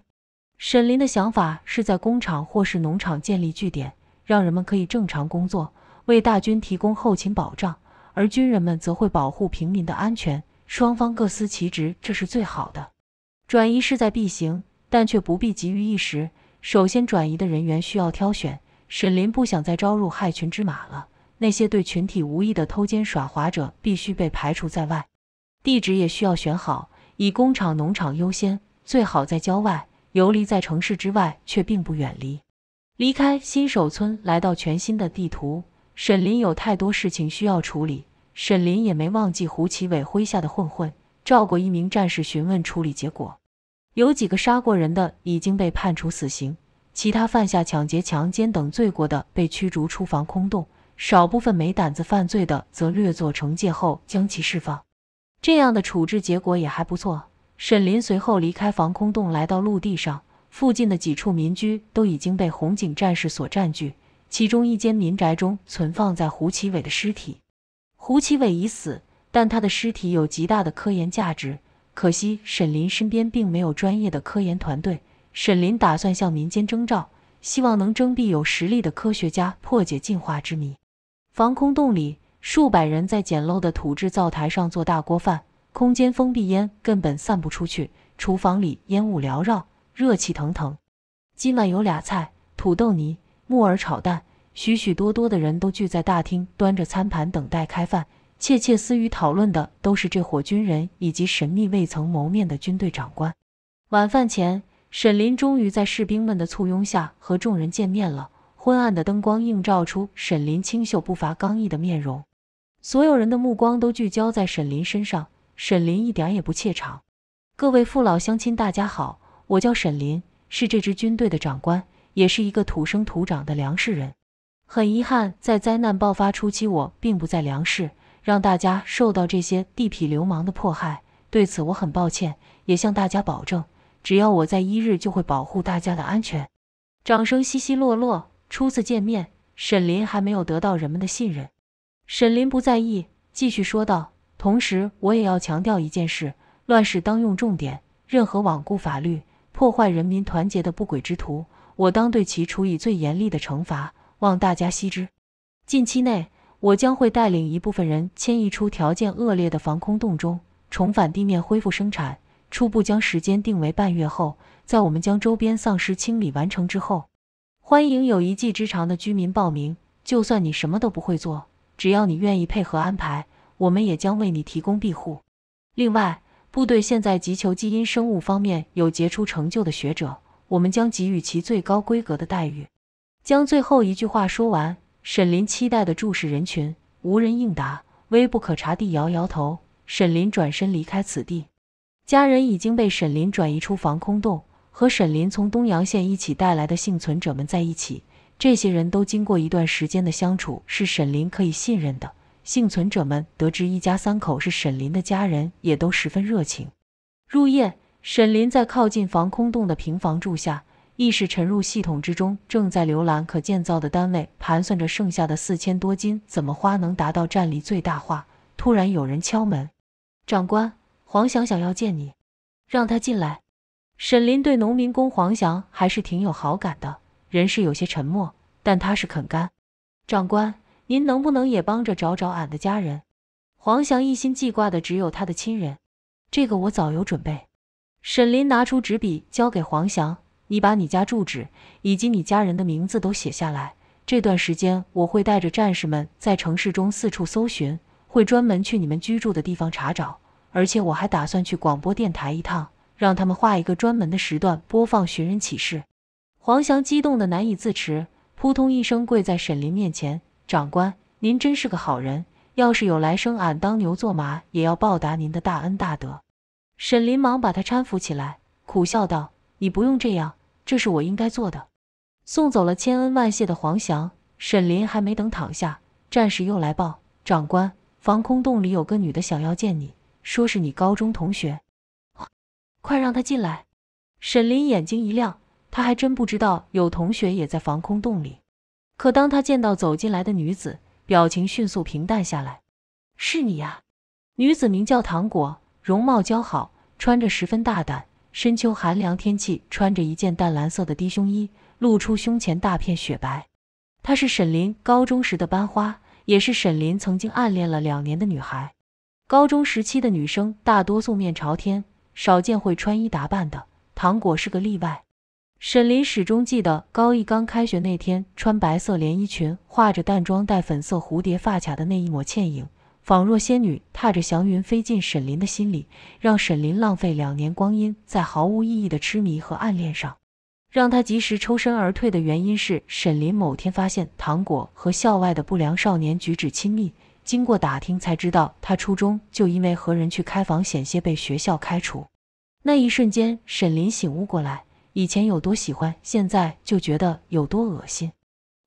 沈林的想法是在工厂或是农场建立据点，让人们可以正常工作，为大军提供后勤保障；而军人们则会保护平民的安全，双方各司其职，这是最好的。转移势在必行，但却不必急于一时。首先，转移的人员需要挑选，沈林不想再招入害群之马了。那些对群体无益的偷奸耍滑者必须被排除在外。地址也需要选好。以工厂、农场优先，最好在郊外，游离在城市之外，却并不远离。离开新手村，来到全新的地图，沈林有太多事情需要处理。沈林也没忘记胡奇伟麾下的混混，照顾一名战士询问处理结果。有几个杀过人的已经被判处死刑，其他犯下抢劫、强奸等罪过的被驱逐出防空洞，少部分没胆子犯罪的则略作惩戒后将其释放。这样的处置结果也还不错。沈林随后离开防空洞，来到陆地上附近的几处民居，都已经被红警战士所占据。其中一间民宅中存放在胡奇伟的尸体。胡奇伟已死，但他的尸体有极大的科研价值。可惜沈林身边并没有专业的科研团队，沈林打算向民间征召，希望能征辟有实力的科学家破解进化之谜。防空洞里。数百人在简陋的土质灶台上做大锅饭，空间封闭，烟根本散不出去，厨房里烟雾缭绕，热气腾腾。今晚有俩菜：土豆泥、木耳炒蛋。许许多多的人都聚在大厅，端着餐盘等待开饭，窃窃私语讨论的都是这伙军人以及神秘未曾谋面的军队长官。晚饭前，沈林终于在士兵们的簇拥下和众人见面了。昏暗的灯光映照出沈林清秀不乏刚毅的面容。所有人的目光都聚焦在沈林身上。沈林一点也不怯场。各位父老乡亲，大家好，我叫沈林，是这支军队的长官，也是一个土生土长的粮食人。很遗憾，在灾难爆发初期，我并不在粮食，让大家受到这些地痞流氓的迫害，对此我很抱歉，也向大家保证，只要我在一日，就会保护大家的安全。掌声稀稀落落。初次见面，沈林还没有得到人们的信任。沈林不在意，继续说道：“同时，我也要强调一件事：乱世当用重典，任何罔顾法律、破坏人民团结的不轨之徒，我当对其处以最严厉的惩罚。望大家悉知。近期内，我将会带领一部分人迁移出条件恶劣的防空洞中，重返地面恢复生产。初步将时间定为半月后，在我们将周边丧尸清理完成之后，欢迎有一技之长的居民报名。就算你什么都不会做。”只要你愿意配合安排，我们也将为你提供庇护。另外，部队现在急求基因生物方面有杰出成就的学者，我们将给予其最高规格的待遇。将最后一句话说完，沈林期待的注视人群，无人应答，微不可察地摇摇头。沈林转身离开此地，家人已经被沈林转移出防空洞，和沈林从东阳县一起带来的幸存者们在一起。这些人都经过一段时间的相处，是沈林可以信任的。幸存者们得知一家三口是沈林的家人，也都十分热情。入夜，沈林在靠近防空洞的平房住下，意识沉入系统之中，正在浏览可建造的单位，盘算着剩下的四千多斤怎么花，能达到战力最大化。突然有人敲门，“长官，黄翔想要见你，让他进来。”沈林对农民工黄翔还是挺有好感的。人是有些沉默，但他是肯干。长官，您能不能也帮着找找俺的家人？黄翔一心记挂的只有他的亲人，这个我早有准备。沈林拿出纸笔，交给黄翔：“你把你家住址以及你家人的名字都写下来。这段时间，我会带着战士们在城市中四处搜寻，会专门去你们居住的地方查找。而且我还打算去广播电台一趟，让他们画一个专门的时段播放寻人启事。”黄翔激动的难以自持，扑通一声跪在沈林面前：“长官，您真是个好人！要是有来生，俺当牛做马也要报答您的大恩大德。”沈林忙把他搀扶起来，苦笑道：“你不用这样，这是我应该做的。”送走了千恩万谢的黄翔，沈林还没等躺下，战士又来报：“长官，防空洞里有个女的想要见你，说是你高中同学，快让她进来。”沈林眼睛一亮。他还真不知道有同学也在防空洞里，可当他见到走进来的女子，表情迅速平淡下来。是你呀，女子名叫糖果，容貌姣好，穿着十分大胆。深秋寒凉天气，穿着一件淡蓝色的低胸衣，露出胸前大片雪白。她是沈林高中时的班花，也是沈林曾经暗恋了两年的女孩。高中时期的女生大多素面朝天，少见会穿衣打扮的，糖果是个例外。沈林始终记得高一刚开学那天，穿白色连衣裙、化着淡妆、戴粉色蝴蝶发卡的那一抹倩影，仿若仙女踏着祥云飞进沈林的心里，让沈林浪费两年光阴在毫无意义的痴迷和暗恋上。让他及时抽身而退的原因是，沈林某天发现糖果和校外的不良少年举止亲密，经过打听才知道，他初中就因为和人去开房险些被学校开除。那一瞬间，沈林醒悟过来。以前有多喜欢，现在就觉得有多恶心。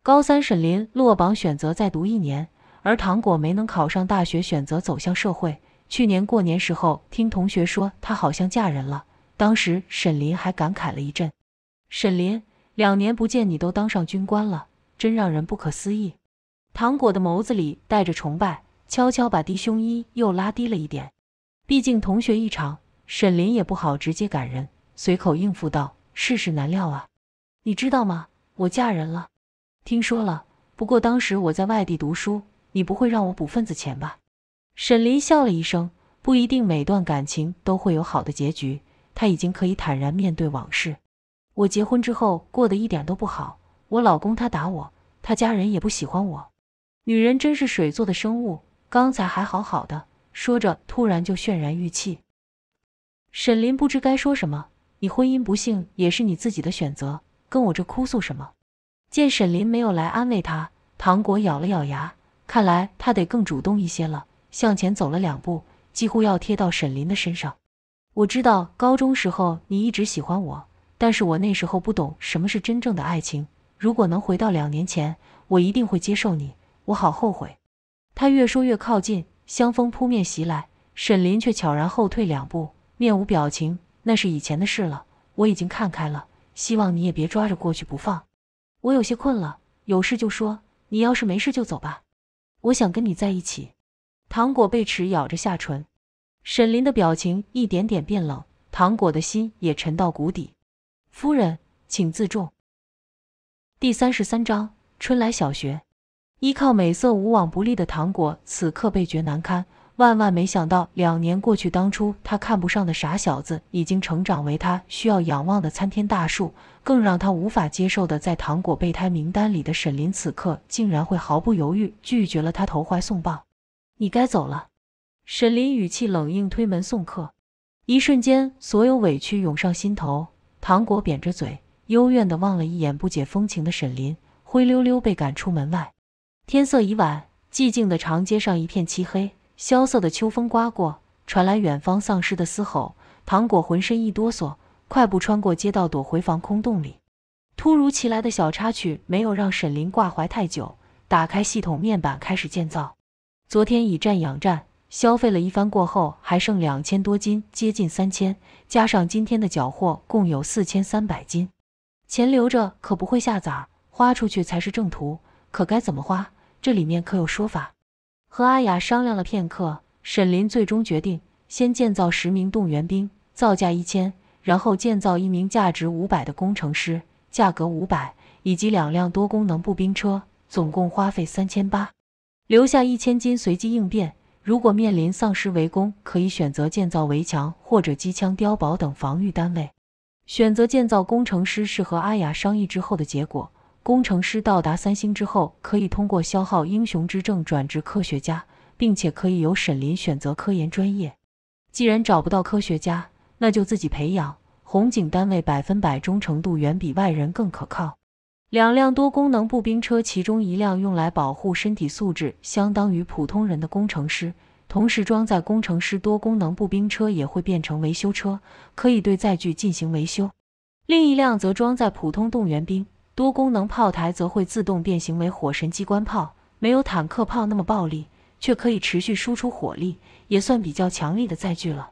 高三，沈林落榜，选择再读一年；而糖果没能考上大学，选择走向社会。去年过年时候，听同学说她好像嫁人了，当时沈林还感慨了一阵。沈林，两年不见，你都当上军官了，真让人不可思议。糖果的眸子里带着崇拜，悄悄把低胸衣又拉低了一点。毕竟同学一场，沈林也不好直接感人，随口应付道。世事难料啊，你知道吗？我嫁人了，听说了。不过当时我在外地读书，你不会让我补份子钱吧？沈林笑了一声，不一定每段感情都会有好的结局。他已经可以坦然面对往事。我结婚之后过得一点都不好，我老公他打我，他家人也不喜欢我。女人真是水做的生物，刚才还好好的，说着突然就渲然欲泣。沈林不知该说什么。你婚姻不幸也是你自己的选择，跟我这哭诉什么？见沈林没有来安慰他，唐果咬了咬牙，看来他得更主动一些了。向前走了两步，几乎要贴到沈林的身上。我知道高中时候你一直喜欢我，但是我那时候不懂什么是真正的爱情。如果能回到两年前，我一定会接受你。我好后悔。他越说越靠近，香风扑面袭来，沈林却悄然后退两步，面无表情。那是以前的事了，我已经看开了，希望你也别抓着过去不放。我有些困了，有事就说，你要是没事就走吧。我想跟你在一起。糖果被齿咬着下唇，沈林的表情一点点变冷，糖果的心也沉到谷底。夫人，请自重。第三十三章春来小学，依靠美色无往不利的糖果，此刻倍觉难堪。万万没想到，两年过去，当初他看不上的傻小子，已经成长为他需要仰望的参天大树。更让他无法接受的，在糖果备胎名单里的沈林，此刻竟然会毫不犹豫拒绝了他投怀送抱。你该走了。沈林语气冷硬，推门送客。一瞬间，所有委屈涌上心头。糖果扁着嘴，幽怨地望了一眼不解风情的沈林，灰溜溜被赶出门外。天色已晚，寂静的长街上一片漆黑。萧瑟的秋风刮过，传来远方丧尸的嘶吼。糖果浑身一哆嗦，快步穿过街道，躲回防空洞里。突如其来的小插曲没有让沈林挂怀太久。打开系统面板，开始建造。昨天以战养战，消费了一番过后，还剩两千多斤，接近三千。加上今天的缴获，共有四千三百斤。钱留着可不会下崽，花出去才是正途。可该怎么花？这里面可有说法？和阿雅商量了片刻，沈林最终决定先建造十名动员兵，造价一千，然后建造一名价值五百的工程师，价格五百，以及两辆多功能步兵车，总共花费三千八，留下一千金随机应变。如果面临丧尸围攻，可以选择建造围墙或者机枪碉堡等防御单位。选择建造工程师是和阿雅商议之后的结果。工程师到达三星之后，可以通过消耗英雄之证转职科学家，并且可以由沈林选择科研专业。既然找不到科学家，那就自己培养。红警单位百分百忠诚度，远比外人更可靠。两辆多功能步兵车，其中一辆用来保护身体素质相当于普通人的工程师，同时装载工程师多功能步兵车也会变成维修车，可以对载具进行维修。另一辆则装载普通动员兵。多功能炮台则会自动变形为火神机关炮，没有坦克炮那么暴力，却可以持续输出火力，也算比较强力的载具了。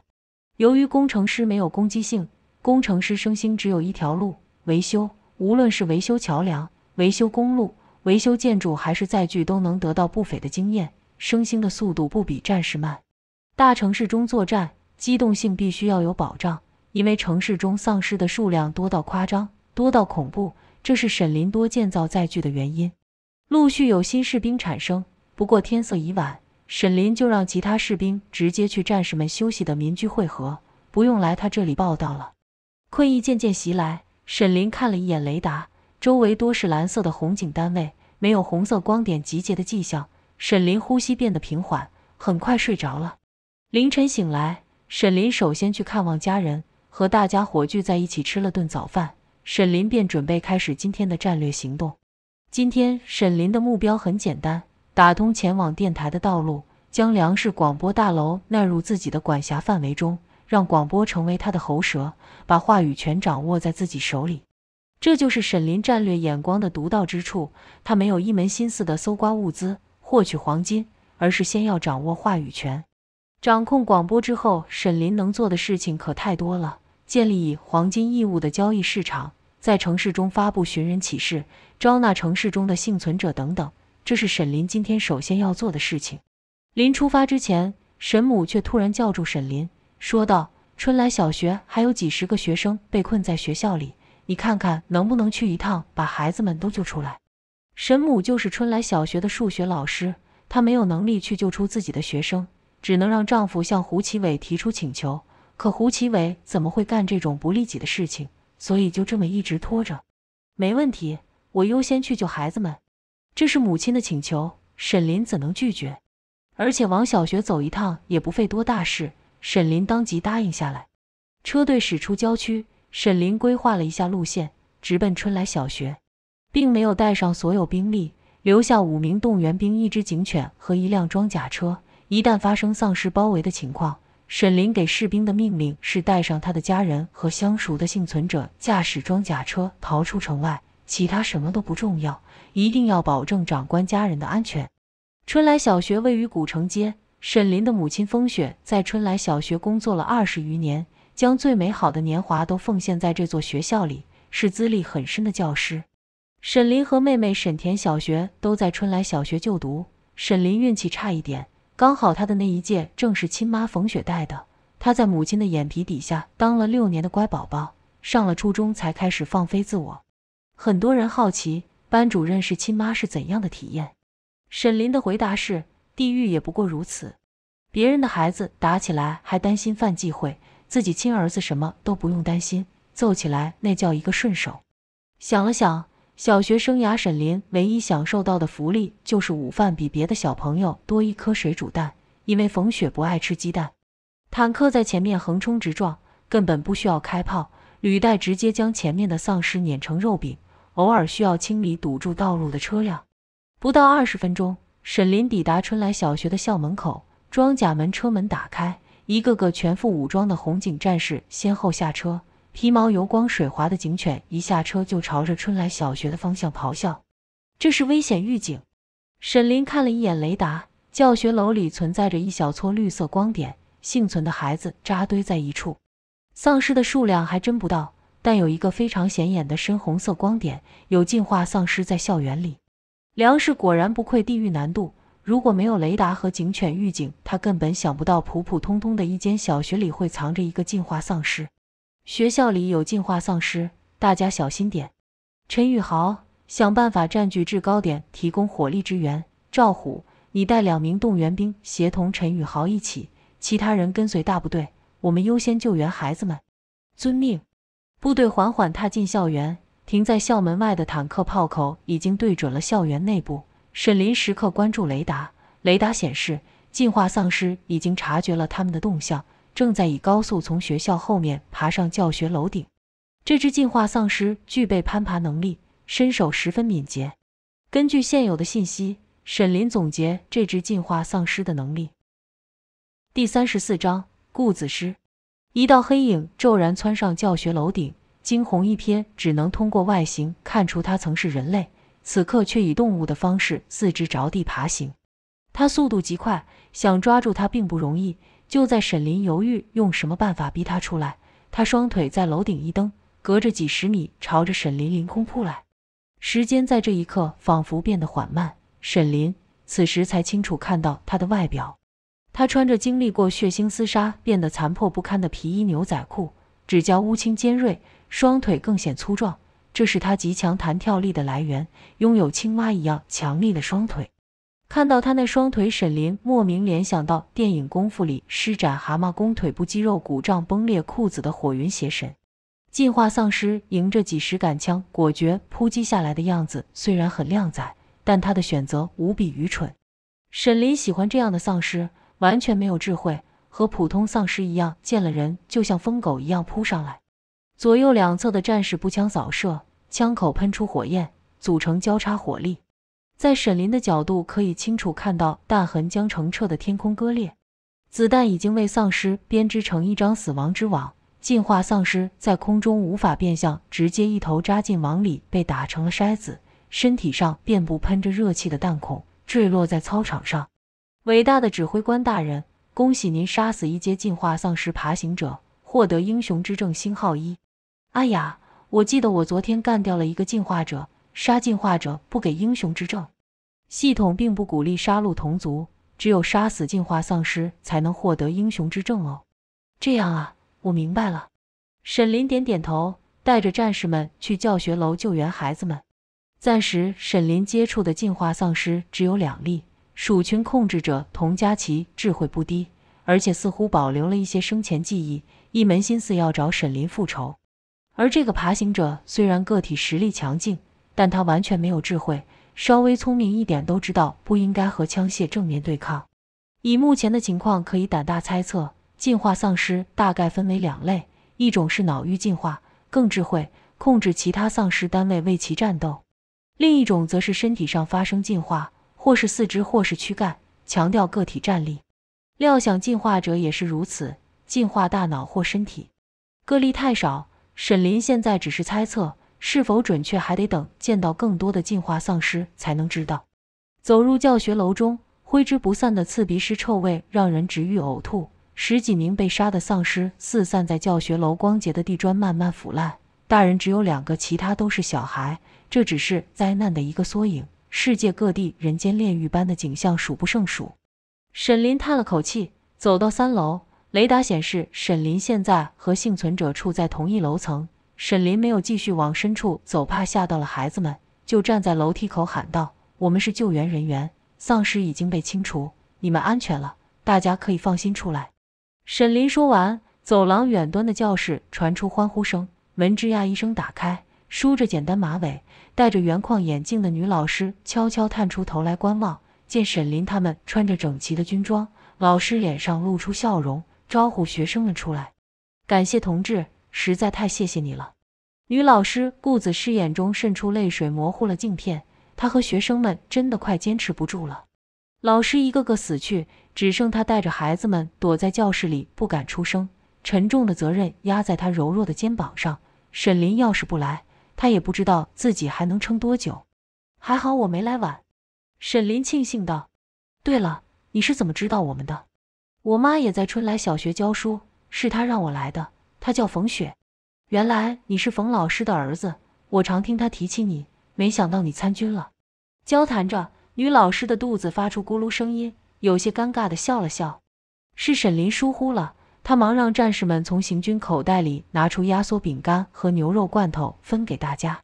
由于工程师没有攻击性，工程师升星只有一条路——维修。无论是维修桥梁、维修公路、维修建筑，还是载具，都能得到不菲的经验，升星的速度不比战士慢。大城市中作战，机动性必须要有保障，因为城市中丧尸的数量多到夸张，多到恐怖。这是沈林多建造载具的原因。陆续有新士兵产生，不过天色已晚，沈林就让其他士兵直接去战士们休息的民居汇合，不用来他这里报道了。困意渐渐袭来，沈林看了一眼雷达，周围多是蓝色的红警单位，没有红色光点集结的迹象。沈林呼吸变得平缓，很快睡着了。凌晨醒来，沈林首先去看望家人，和大家伙聚在一起吃了顿早饭。沈林便准备开始今天的战略行动。今天，沈林的目标很简单：打通前往电台的道路，将粮食广播大楼纳入自己的管辖范围中，让广播成为他的喉舌，把话语权掌握在自己手里。这就是沈林战略眼光的独到之处。他没有一门心思的搜刮物资、获取黄金，而是先要掌握话语权，掌控广播之后，沈林能做的事情可太多了。建立以黄金义务的交易市场，在城市中发布寻人启事，招纳城市中的幸存者等等，这是沈林今天首先要做的事情。临出发之前，沈母却突然叫住沈林，说道：“春来小学还有几十个学生被困在学校里，你看看能不能去一趟，把孩子们都救出来。”沈母就是春来小学的数学老师，她没有能力去救出自己的学生，只能让丈夫向胡启伟提出请求。可胡奇伟怎么会干这种不利己的事情？所以就这么一直拖着。没问题，我优先去救孩子们。这是母亲的请求，沈林怎能拒绝？而且往小学走一趟也不费多大事。沈林当即答应下来。车队驶出郊区，沈林规划了一下路线，直奔春来小学，并没有带上所有兵力，留下五名动员兵、一只警犬和一辆装甲车，一旦发生丧尸包围的情况。沈林给士兵的命令是带上他的家人和相熟的幸存者，驾驶装甲车逃出城外。其他什么都不重要，一定要保证长官家人的安全。春来小学位于古城街，沈林的母亲风雪在春来小学工作了二十余年，将最美好的年华都奉献在这座学校里，是资历很深的教师。沈林和妹妹沈田小学都在春来小学就读，沈林运气差一点。刚好他的那一届正是亲妈冯雪带的，他在母亲的眼皮底下当了六年的乖宝宝，上了初中才开始放飞自我。很多人好奇班主任是亲妈是怎样的体验，沈林的回答是：地狱也不过如此。别人的孩子打起来还担心犯忌讳，自己亲儿子什么都不用担心，揍起来那叫一个顺手。想了想。小学生涯，沈林唯一享受到的福利就是午饭比别的小朋友多一颗水煮蛋，因为冯雪不爱吃鸡蛋。坦克在前面横冲直撞，根本不需要开炮，履带直接将前面的丧尸碾成肉饼。偶尔需要清理堵住道路的车辆。不到二十分钟，沈林抵达春来小学的校门口，装甲门车门打开，一个个全副武装的红警战士先后下车。皮毛油光水滑的警犬一下车就朝着春来小学的方向咆哮，这是危险预警。沈林看了一眼雷达，教学楼里存在着一小撮绿色光点，幸存的孩子扎堆在一处，丧尸的数量还真不到，但有一个非常显眼的深红色光点，有进化丧尸在校园里。梁氏果然不愧地狱难度，如果没有雷达和警犬预警，他根本想不到普普通通的一间小学里会藏着一个进化丧尸。学校里有进化丧尸，大家小心点。陈宇豪，想办法占据制高点，提供火力支援。赵虎，你带两名动员兵协同陈宇豪一起，其他人跟随大部队。我们优先救援孩子们。遵命。部队缓缓踏进校园，停在校门外的坦克炮口已经对准了校园内部。沈林时刻关注雷达，雷达显示进化丧尸已经察觉了他们的动向。正在以高速从学校后面爬上教学楼顶，这只进化丧尸具备攀爬能力，身手十分敏捷。根据现有的信息，沈林总结这只进化丧尸的能力。第三十四章：顾子诗，一道黑影骤然窜上教学楼顶，惊鸿一瞥，只能通过外形看出他曾是人类，此刻却以动物的方式四肢着地爬行。他速度极快，想抓住他并不容易。就在沈林犹豫用什么办法逼他出来，他双腿在楼顶一蹬，隔着几十米朝着沈林凌空扑来。时间在这一刻仿佛变得缓慢。沈林此时才清楚看到他的外表，他穿着经历过血腥厮杀变得残破不堪的皮衣牛仔裤，指甲乌青尖锐，双腿更显粗壮，这是他极强弹跳力的来源，拥有青蛙一样强力的双腿。看到他那双腿，沈林莫名联想到电影《功夫》里施展蛤蟆功腿部肌肉鼓胀崩裂裤子的火云邪神。进化丧尸迎着几十杆枪果决扑击下来的样子虽然很靓仔，但他的选择无比愚蠢。沈林喜欢这样的丧尸，完全没有智慧，和普通丧尸一样，见了人就像疯狗一样扑上来。左右两侧的战士步枪扫射，枪口喷出火焰，组成交叉火力。在沈林的角度，可以清楚看到弹痕将澄澈的天空割裂。子弹已经为丧尸编织成一张死亡之网，进化丧尸在空中无法变向，直接一头扎进网里，被打成了筛子，身体上遍布喷着热气的弹孔，坠落在操场上。伟大的指挥官大人，恭喜您杀死一阶进化丧尸爬行者，获得英雄之证星号一。阿雅，我记得我昨天干掉了一个进化者。杀进化者不给英雄之证，系统并不鼓励杀戮同族，只有杀死进化丧尸才能获得英雄之证哦。这样啊，我明白了。沈林点点头，带着战士们去教学楼救援孩子们。暂时，沈林接触的进化丧尸只有两例。鼠群控制者童佳琪智慧不低，而且似乎保留了一些生前记忆，一门心思要找沈林复仇。而这个爬行者虽然个体实力强劲，但他完全没有智慧，稍微聪明一点都知道不应该和枪械正面对抗。以目前的情况，可以胆大猜测，进化丧尸大概分为两类：一种是脑域进化，更智慧，控制其他丧尸单位为其战斗；另一种则是身体上发生进化，或是四肢，或是躯干，强调个体战力。料想进化者也是如此，进化大脑或身体。个例太少，沈林现在只是猜测。是否准确，还得等见到更多的进化丧尸才能知道。走入教学楼中，挥之不散的刺鼻尸臭味让人直欲呕吐。十几名被杀的丧尸四散在教学楼光洁的地砖，慢慢腐烂。大人只有两个，其他都是小孩。这只是灾难的一个缩影，世界各地人间炼狱般的景象数不胜数。沈林叹了口气，走到三楼，雷达显示沈林现在和幸存者处在同一楼层。沈林没有继续往深处走，怕吓到了孩子们，就站在楼梯口喊道：“我们是救援人员，丧尸已经被清除，你们安全了，大家可以放心出来。”沈林说完，走廊远端的教室传出欢呼声，门吱呀一声打开，梳着简单马尾、戴着圆框眼镜的女老师悄悄探出头来观望，见沈林他们穿着整齐的军装，老师脸上露出笑容，招呼学生们出来：“感谢同志。”实在太谢谢你了，女老师顾子诗眼中渗出泪水，模糊了镜片。她和学生们真的快坚持不住了，老师一个个死去，只剩她带着孩子们躲在教室里，不敢出声。沉重的责任压在她柔弱的肩膀上。沈林要是不来，她也不知道自己还能撑多久。还好我没来晚，沈林庆幸道。对了，你是怎么知道我们的？我妈也在春来小学教书，是她让我来的。他叫冯雪，原来你是冯老师的儿子，我常听他提起你，没想到你参军了。交谈着，女老师的肚子发出咕噜声音，有些尴尬地笑了笑。是沈林疏忽了，他忙让战士们从行军口袋里拿出压缩饼干和牛肉罐头分给大家。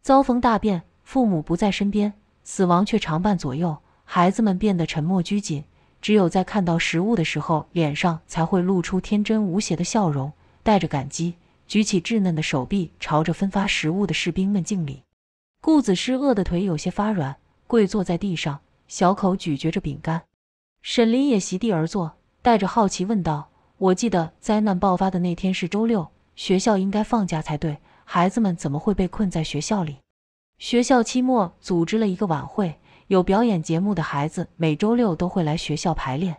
遭逢大变，父母不在身边，死亡却常伴左右，孩子们变得沉默拘谨，只有在看到食物的时候，脸上才会露出天真无邪的笑容。带着感激，举起稚嫩的手臂，朝着分发食物的士兵们敬礼。顾子诗饿得腿有些发软，跪坐在地上，小口咀嚼着饼干。沈林也席地而坐，带着好奇问道：“我记得灾难爆发的那天是周六，学校应该放假才对，孩子们怎么会被困在学校里？”学校期末组织了一个晚会，有表演节目的孩子每周六都会来学校排练。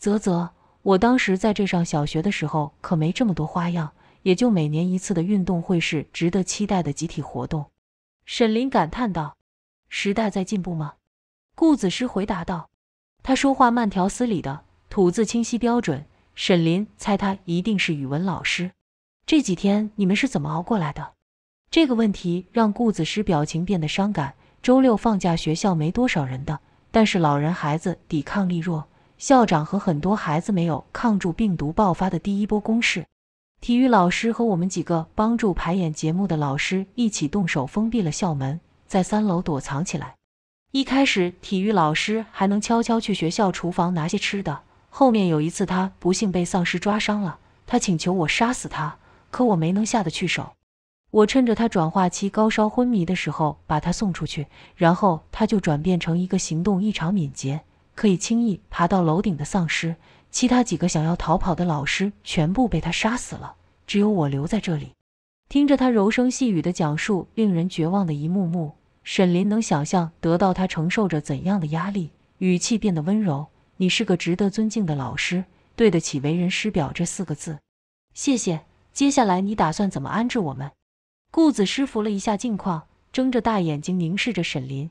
啧啧。我当时在这上小学的时候，可没这么多花样，也就每年一次的运动会是值得期待的集体活动。沈林感叹道：“时代在进步吗？”顾子诗回答道：“他说话慢条斯理的，吐字清晰标准。”沈林猜他一定是语文老师。这几天你们是怎么熬过来的？这个问题让顾子诗表情变得伤感。周六放假，学校没多少人的，但是老人孩子抵抗力弱。校长和很多孩子没有抗住病毒爆发的第一波攻势。体育老师和我们几个帮助排演节目的老师一起动手封闭了校门，在三楼躲藏起来。一开始，体育老师还能悄悄去学校厨房拿些吃的。后面有一次，他不幸被丧尸抓伤了，他请求我杀死他，可我没能下得去手。我趁着他转化期高烧昏迷的时候把他送出去，然后他就转变成一个行动异常敏捷。可以轻易爬到楼顶的丧尸，其他几个想要逃跑的老师全部被他杀死了，只有我留在这里，听着他柔声细语的讲述，令人绝望的一幕幕。沈林能想象得到他承受着怎样的压力，语气变得温柔：“你是个值得尊敬的老师，对得起为人师表这四个字。”谢谢。接下来你打算怎么安置我们？顾子师扶了一下镜框，睁着大眼睛凝视着沈林。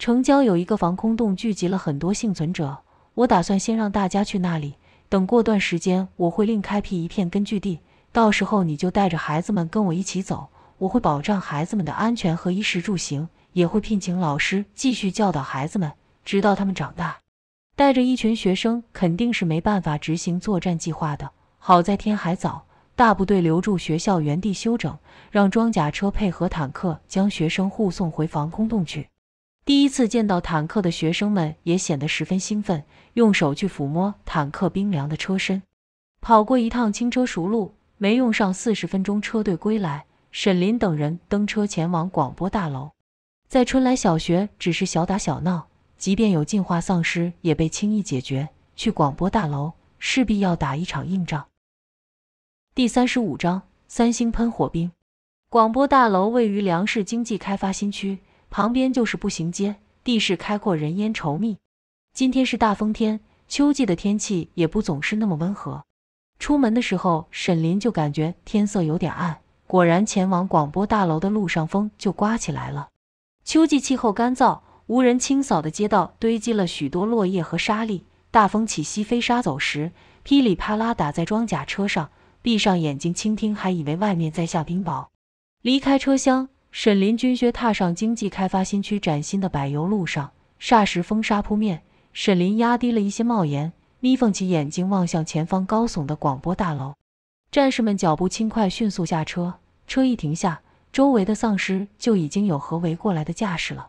城郊有一个防空洞，聚集了很多幸存者。我打算先让大家去那里。等过段时间，我会另开辟一片根据地。到时候你就带着孩子们跟我一起走，我会保障孩子们的安全和衣食住行，也会聘请老师继续教导孩子们，直到他们长大。带着一群学生肯定是没办法执行作战计划的。好在天还早，大部队留住学校原地休整，让装甲车配合坦克将学生护送回防空洞去。第一次见到坦克的学生们也显得十分兴奋，用手去抚摸坦克冰凉的车身。跑过一趟轻车熟路，没用上四十分钟，车队归来，沈林等人登车前往广播大楼。在春来小学只是小打小闹，即便有进化丧尸也被轻易解决。去广播大楼势必要打一场硬仗。第三十五章三星喷火兵。广播大楼位于粮食经济开发新区。旁边就是步行街，地势开阔，人烟稠密。今天是大风天，秋季的天气也不总是那么温和。出门的时候，沈林就感觉天色有点暗，果然前往广播大楼的路上风就刮起来了。秋季气候干燥，无人清扫的街道堆积了许多落叶和沙粒，大风起兮飞沙走石，噼里啪啦打在装甲车上，闭上眼睛倾听，还以为外面在下冰雹。离开车厢。沈林军靴踏上经济开发新区崭新的柏油路上，霎时风沙扑面。沈林压低了一些帽檐，眯缝起眼睛望向前方高耸的广播大楼。战士们脚步轻快，迅速下车。车一停下，周围的丧尸就已经有合围过来的架势了。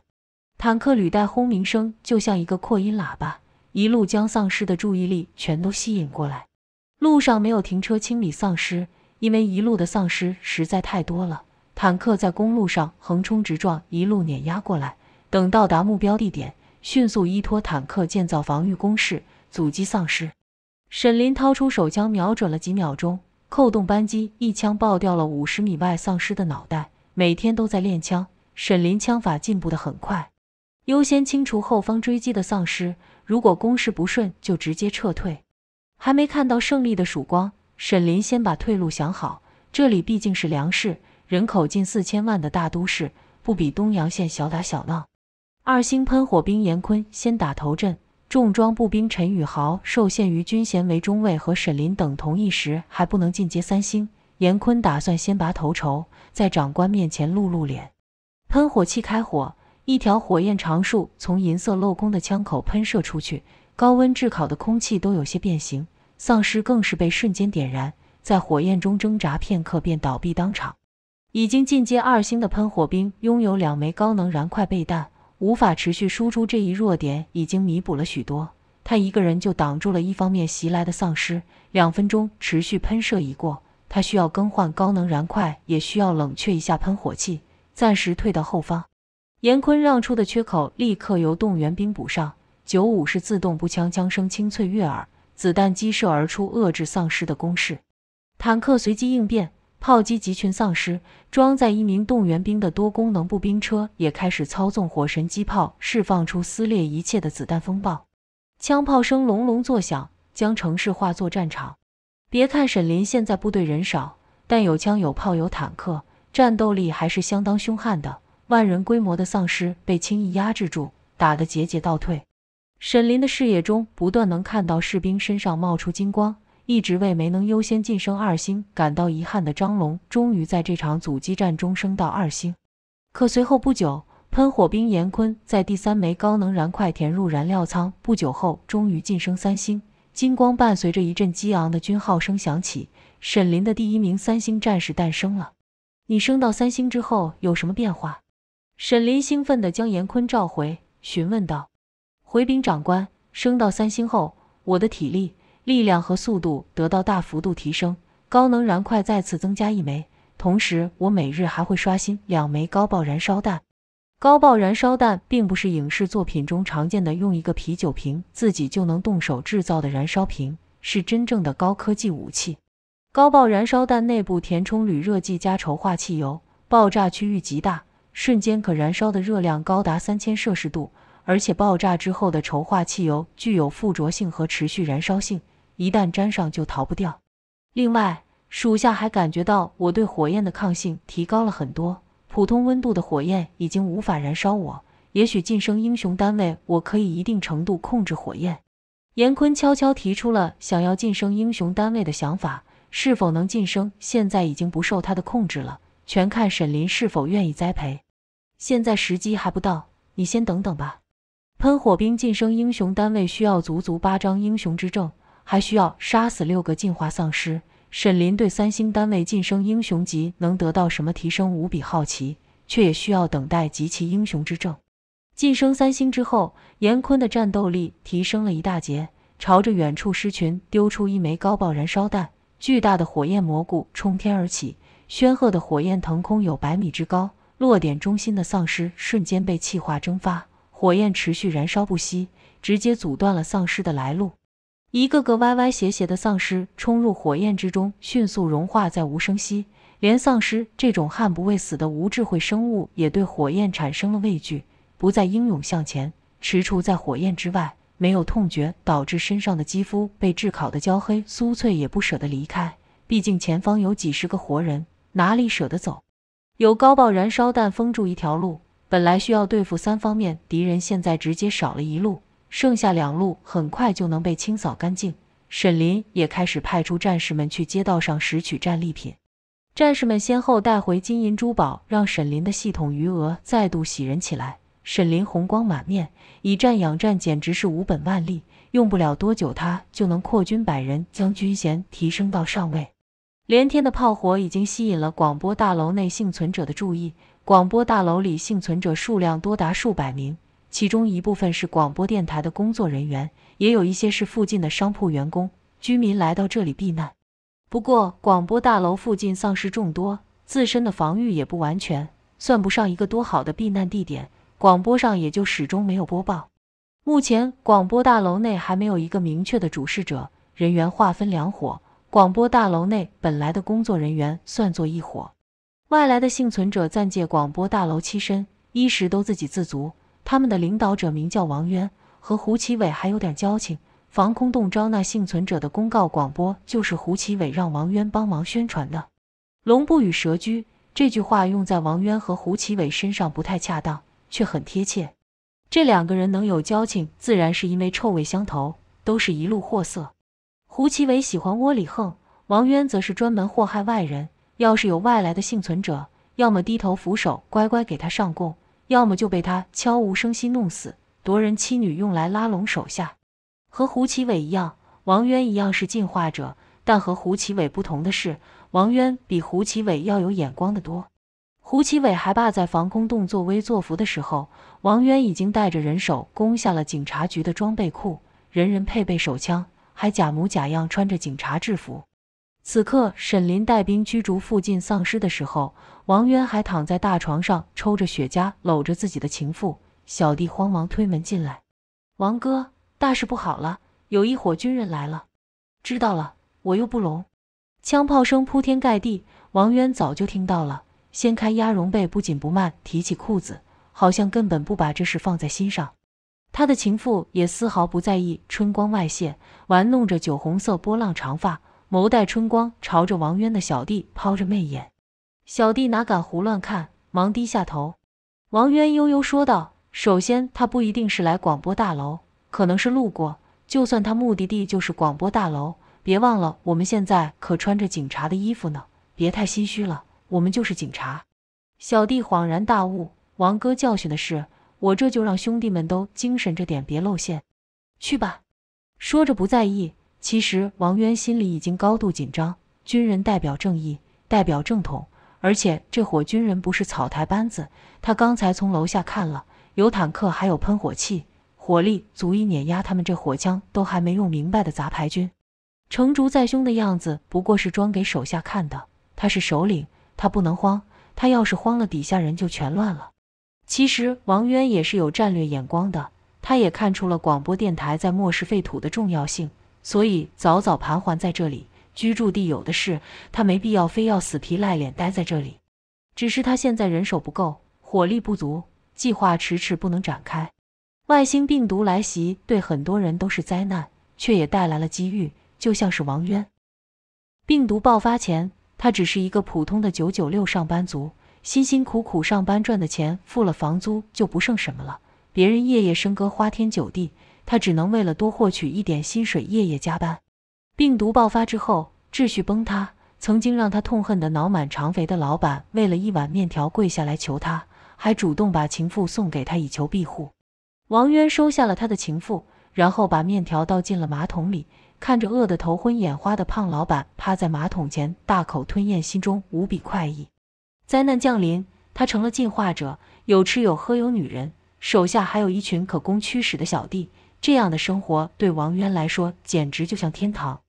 坦克履带轰鸣声就像一个扩音喇叭，一路将丧尸的注意力全都吸引过来。路上没有停车清理丧尸，因为一路的丧尸实在太多了。坦克在公路上横冲直撞，一路碾压过来。等到达目标地点，迅速依托坦克建造防御工事，阻击丧尸。沈林掏出手枪，瞄准了几秒钟，扣动扳机，一枪爆掉了五十米外丧尸的脑袋。每天都在练枪，沈林枪法进步得很快。优先清除后方追击的丧尸，如果攻势不顺，就直接撤退。还没看到胜利的曙光，沈林先把退路想好。这里毕竟是粮食。人口近四千万的大都市，不比东阳县小打小闹。二星喷火兵严坤先打头阵，重装步兵陈宇豪受限于军衔为中尉和沈林等同一时还不能进阶三星。严坤打算先拔头筹，在长官面前露露脸。喷火器开火，一条火焰长树从银色镂空的枪口喷射出去，高温炙烤的空气都有些变形，丧尸更是被瞬间点燃，在火焰中挣扎片刻便倒闭当场。已经进阶二星的喷火兵拥有两枚高能燃块备弹，无法持续输出这一弱点已经弥补了许多。他一个人就挡住了一方面袭来的丧尸。两分钟持续喷射已过，他需要更换高能燃块，也需要冷却一下喷火器，暂时退到后方。严坤让出的缺口立刻由动员兵补上。九五式自动步枪枪声清脆悦耳，子弹激射而出，遏制丧尸的攻势。坦克随机应变。炮击集群丧尸，装载一名动员兵的多功能步兵车也开始操纵火神机炮，释放出撕裂一切的子弹风暴，枪炮声隆隆作响，将城市化作战场。别看沈林现在部队人少，但有枪有炮有坦克，战斗力还是相当凶悍的。万人规模的丧尸被轻易压制住，打得节节倒退。沈林的视野中不断能看到士兵身上冒出金光。一直为没能优先晋升二星感到遗憾的张龙，终于在这场阻击战中升到二星。可随后不久，喷火兵严坤在第三枚高能燃块填入燃料仓，不久后终于晋升三星。金光伴随着一阵激昂的军号声响起，沈林的第一名三星战士诞生了。你升到三星之后有什么变化？沈林兴奋地将严坤召回，询问道：“回禀长官，升到三星后，我的体力……”力量和速度得到大幅度提升，高能燃快再次增加一枚。同时，我每日还会刷新两枚高爆燃烧弹。高爆燃烧弹并不是影视作品中常见的用一个啤酒瓶自己就能动手制造的燃烧瓶，是真正的高科技武器。高爆燃烧弹内部填充铝热剂加稠化汽油，爆炸区域极大，瞬间可燃烧的热量高达三千摄氏度，而且爆炸之后的稠化汽油具有附着性和持续燃烧性。一旦沾上就逃不掉。另外，属下还感觉到我对火焰的抗性提高了很多，普通温度的火焰已经无法燃烧我。也许晋升英雄单位，我可以一定程度控制火焰。严坤悄悄提出了想要晋升英雄单位的想法，是否能晋升，现在已经不受他的控制了，全看沈林是否愿意栽培。现在时机还不到，你先等等吧。喷火兵晋升英雄单位需要足足八张英雄之证。还需要杀死六个进化丧尸。沈林对三星单位晋升英雄级能得到什么提升无比好奇，却也需要等待极其英雄之证。晋升三星之后，严坤的战斗力提升了一大截，朝着远处尸群丢出一枚高爆燃烧弹，巨大的火焰蘑菇冲天而起，煊赫的火焰腾空有百米之高，落点中心的丧尸瞬间被气化蒸发，火焰持续燃烧不息，直接阻断了丧尸的来路。一个个歪歪斜斜的丧尸冲入火焰之中，迅速融化，再无声息。连丧尸这种悍不畏死的无智慧生物，也对火焰产生了畏惧，不再英勇向前，踟蹰在火焰之外。没有痛觉，导致身上的肌肤被炙烤得焦黑酥脆，也不舍得离开。毕竟前方有几十个活人，哪里舍得走？有高爆燃烧弹封住一条路，本来需要对付三方面敌人，现在直接少了一路。剩下两路很快就能被清扫干净，沈林也开始派出战士们去街道上拾取战利品。战士们先后带回金银珠宝，让沈林的系统余额再度喜人起来。沈林红光满面，以战养战，简直是无本万利。用不了多久，他就能扩军百人，将军衔提升到上位。连天的炮火已经吸引了广播大楼内幸存者的注意。广播大楼里幸存者数量多达数百名。其中一部分是广播电台的工作人员，也有一些是附近的商铺员工、居民来到这里避难。不过，广播大楼附近丧尸众多，自身的防御也不完全，算不上一个多好的避难地点。广播上也就始终没有播报。目前，广播大楼内还没有一个明确的主事者，人员划分两伙：广播大楼内本来的工作人员算作一伙，外来的幸存者暂借广播大楼栖身，衣食都自给自足。他们的领导者名叫王渊，和胡奇伟还有点交情。防空洞招纳幸存者的公告广播，就是胡奇伟让王渊帮忙宣传的。“龙不与蛇居”这句话用在王渊和胡奇伟身上不太恰当，却很贴切。这两个人能有交情，自然是因为臭味相投，都是一路货色。胡奇伟喜欢窝里横，王渊则是专门祸害外人。要是有外来的幸存者，要么低头俯首，乖乖给他上供。要么就被他悄无声息弄死，夺人妻女用来拉拢手下。和胡奇伟一样，王渊一样是进化者，但和胡奇伟不同的是，王渊比胡奇伟要有眼光的多。胡奇伟还霸在防空洞作威作福的时候，王渊已经带着人手攻下了警察局的装备库，人人配备手枪，还假模假样穿着警察制服。此刻，沈林带兵驱逐附近丧尸的时候。王渊还躺在大床上抽着雪茄，搂着自己的情妇。小弟慌忙推门进来：“王哥，大事不好了，有一伙军人来了。”“知道了，我又不聋。”枪炮声铺天盖地，王渊早就听到了，掀开鸭绒被，不紧不慢提起裤子，好像根本不把这事放在心上。他的情妇也丝毫不在意春光外泄，玩弄着酒红色波浪长发，眸带春光，朝着王渊的小弟抛着媚眼。小弟哪敢胡乱看，忙低下头。王渊悠悠说道：“首先，他不一定是来广播大楼，可能是路过。就算他目的地就是广播大楼，别忘了我们现在可穿着警察的衣服呢，别太心虚了，我们就是警察。”小弟恍然大悟：“王哥教训的是，我这就让兄弟们都精神着点，别露馅。”去吧，说着不在意，其实王渊心里已经高度紧张。军人代表正义，代表正统。而且这伙军人不是草台班子，他刚才从楼下看了，有坦克，还有喷火器，火力足以碾压他们这火枪都还没用明白的杂牌军。成竹在胸的样子不过是装给手下看的，他是首领，他不能慌，他要是慌了，底下人就全乱了。其实王渊也是有战略眼光的，他也看出了广播电台在末世废土的重要性，所以早早盘桓在这里。居住地有的是，他没必要非要死皮赖脸待在这里。只是他现在人手不够，火力不足，计划迟迟不能展开。外星病毒来袭，对很多人都是灾难，却也带来了机遇。就像是王渊，病毒爆发前，他只是一个普通的九九六上班族，辛辛苦苦上班赚的钱，付了房租就不剩什么了。别人夜夜笙歌，花天酒地，他只能为了多获取一点薪水，夜夜加班。病毒爆发之后，秩序崩塌。曾经让他痛恨的脑满肠肥的老板，为了一碗面条跪下来求他，还主动把情妇送给他以求庇护。王渊收下了他的情妇，然后把面条倒进了马桶里，看着饿得头昏眼花的胖老板趴在马桶前大口吞咽，心中无比快意。灾难降临，他成了进化者，有吃有喝有女人，手下还有一群可供驱使的小弟。这样的生活对王渊来说，简直就像天堂。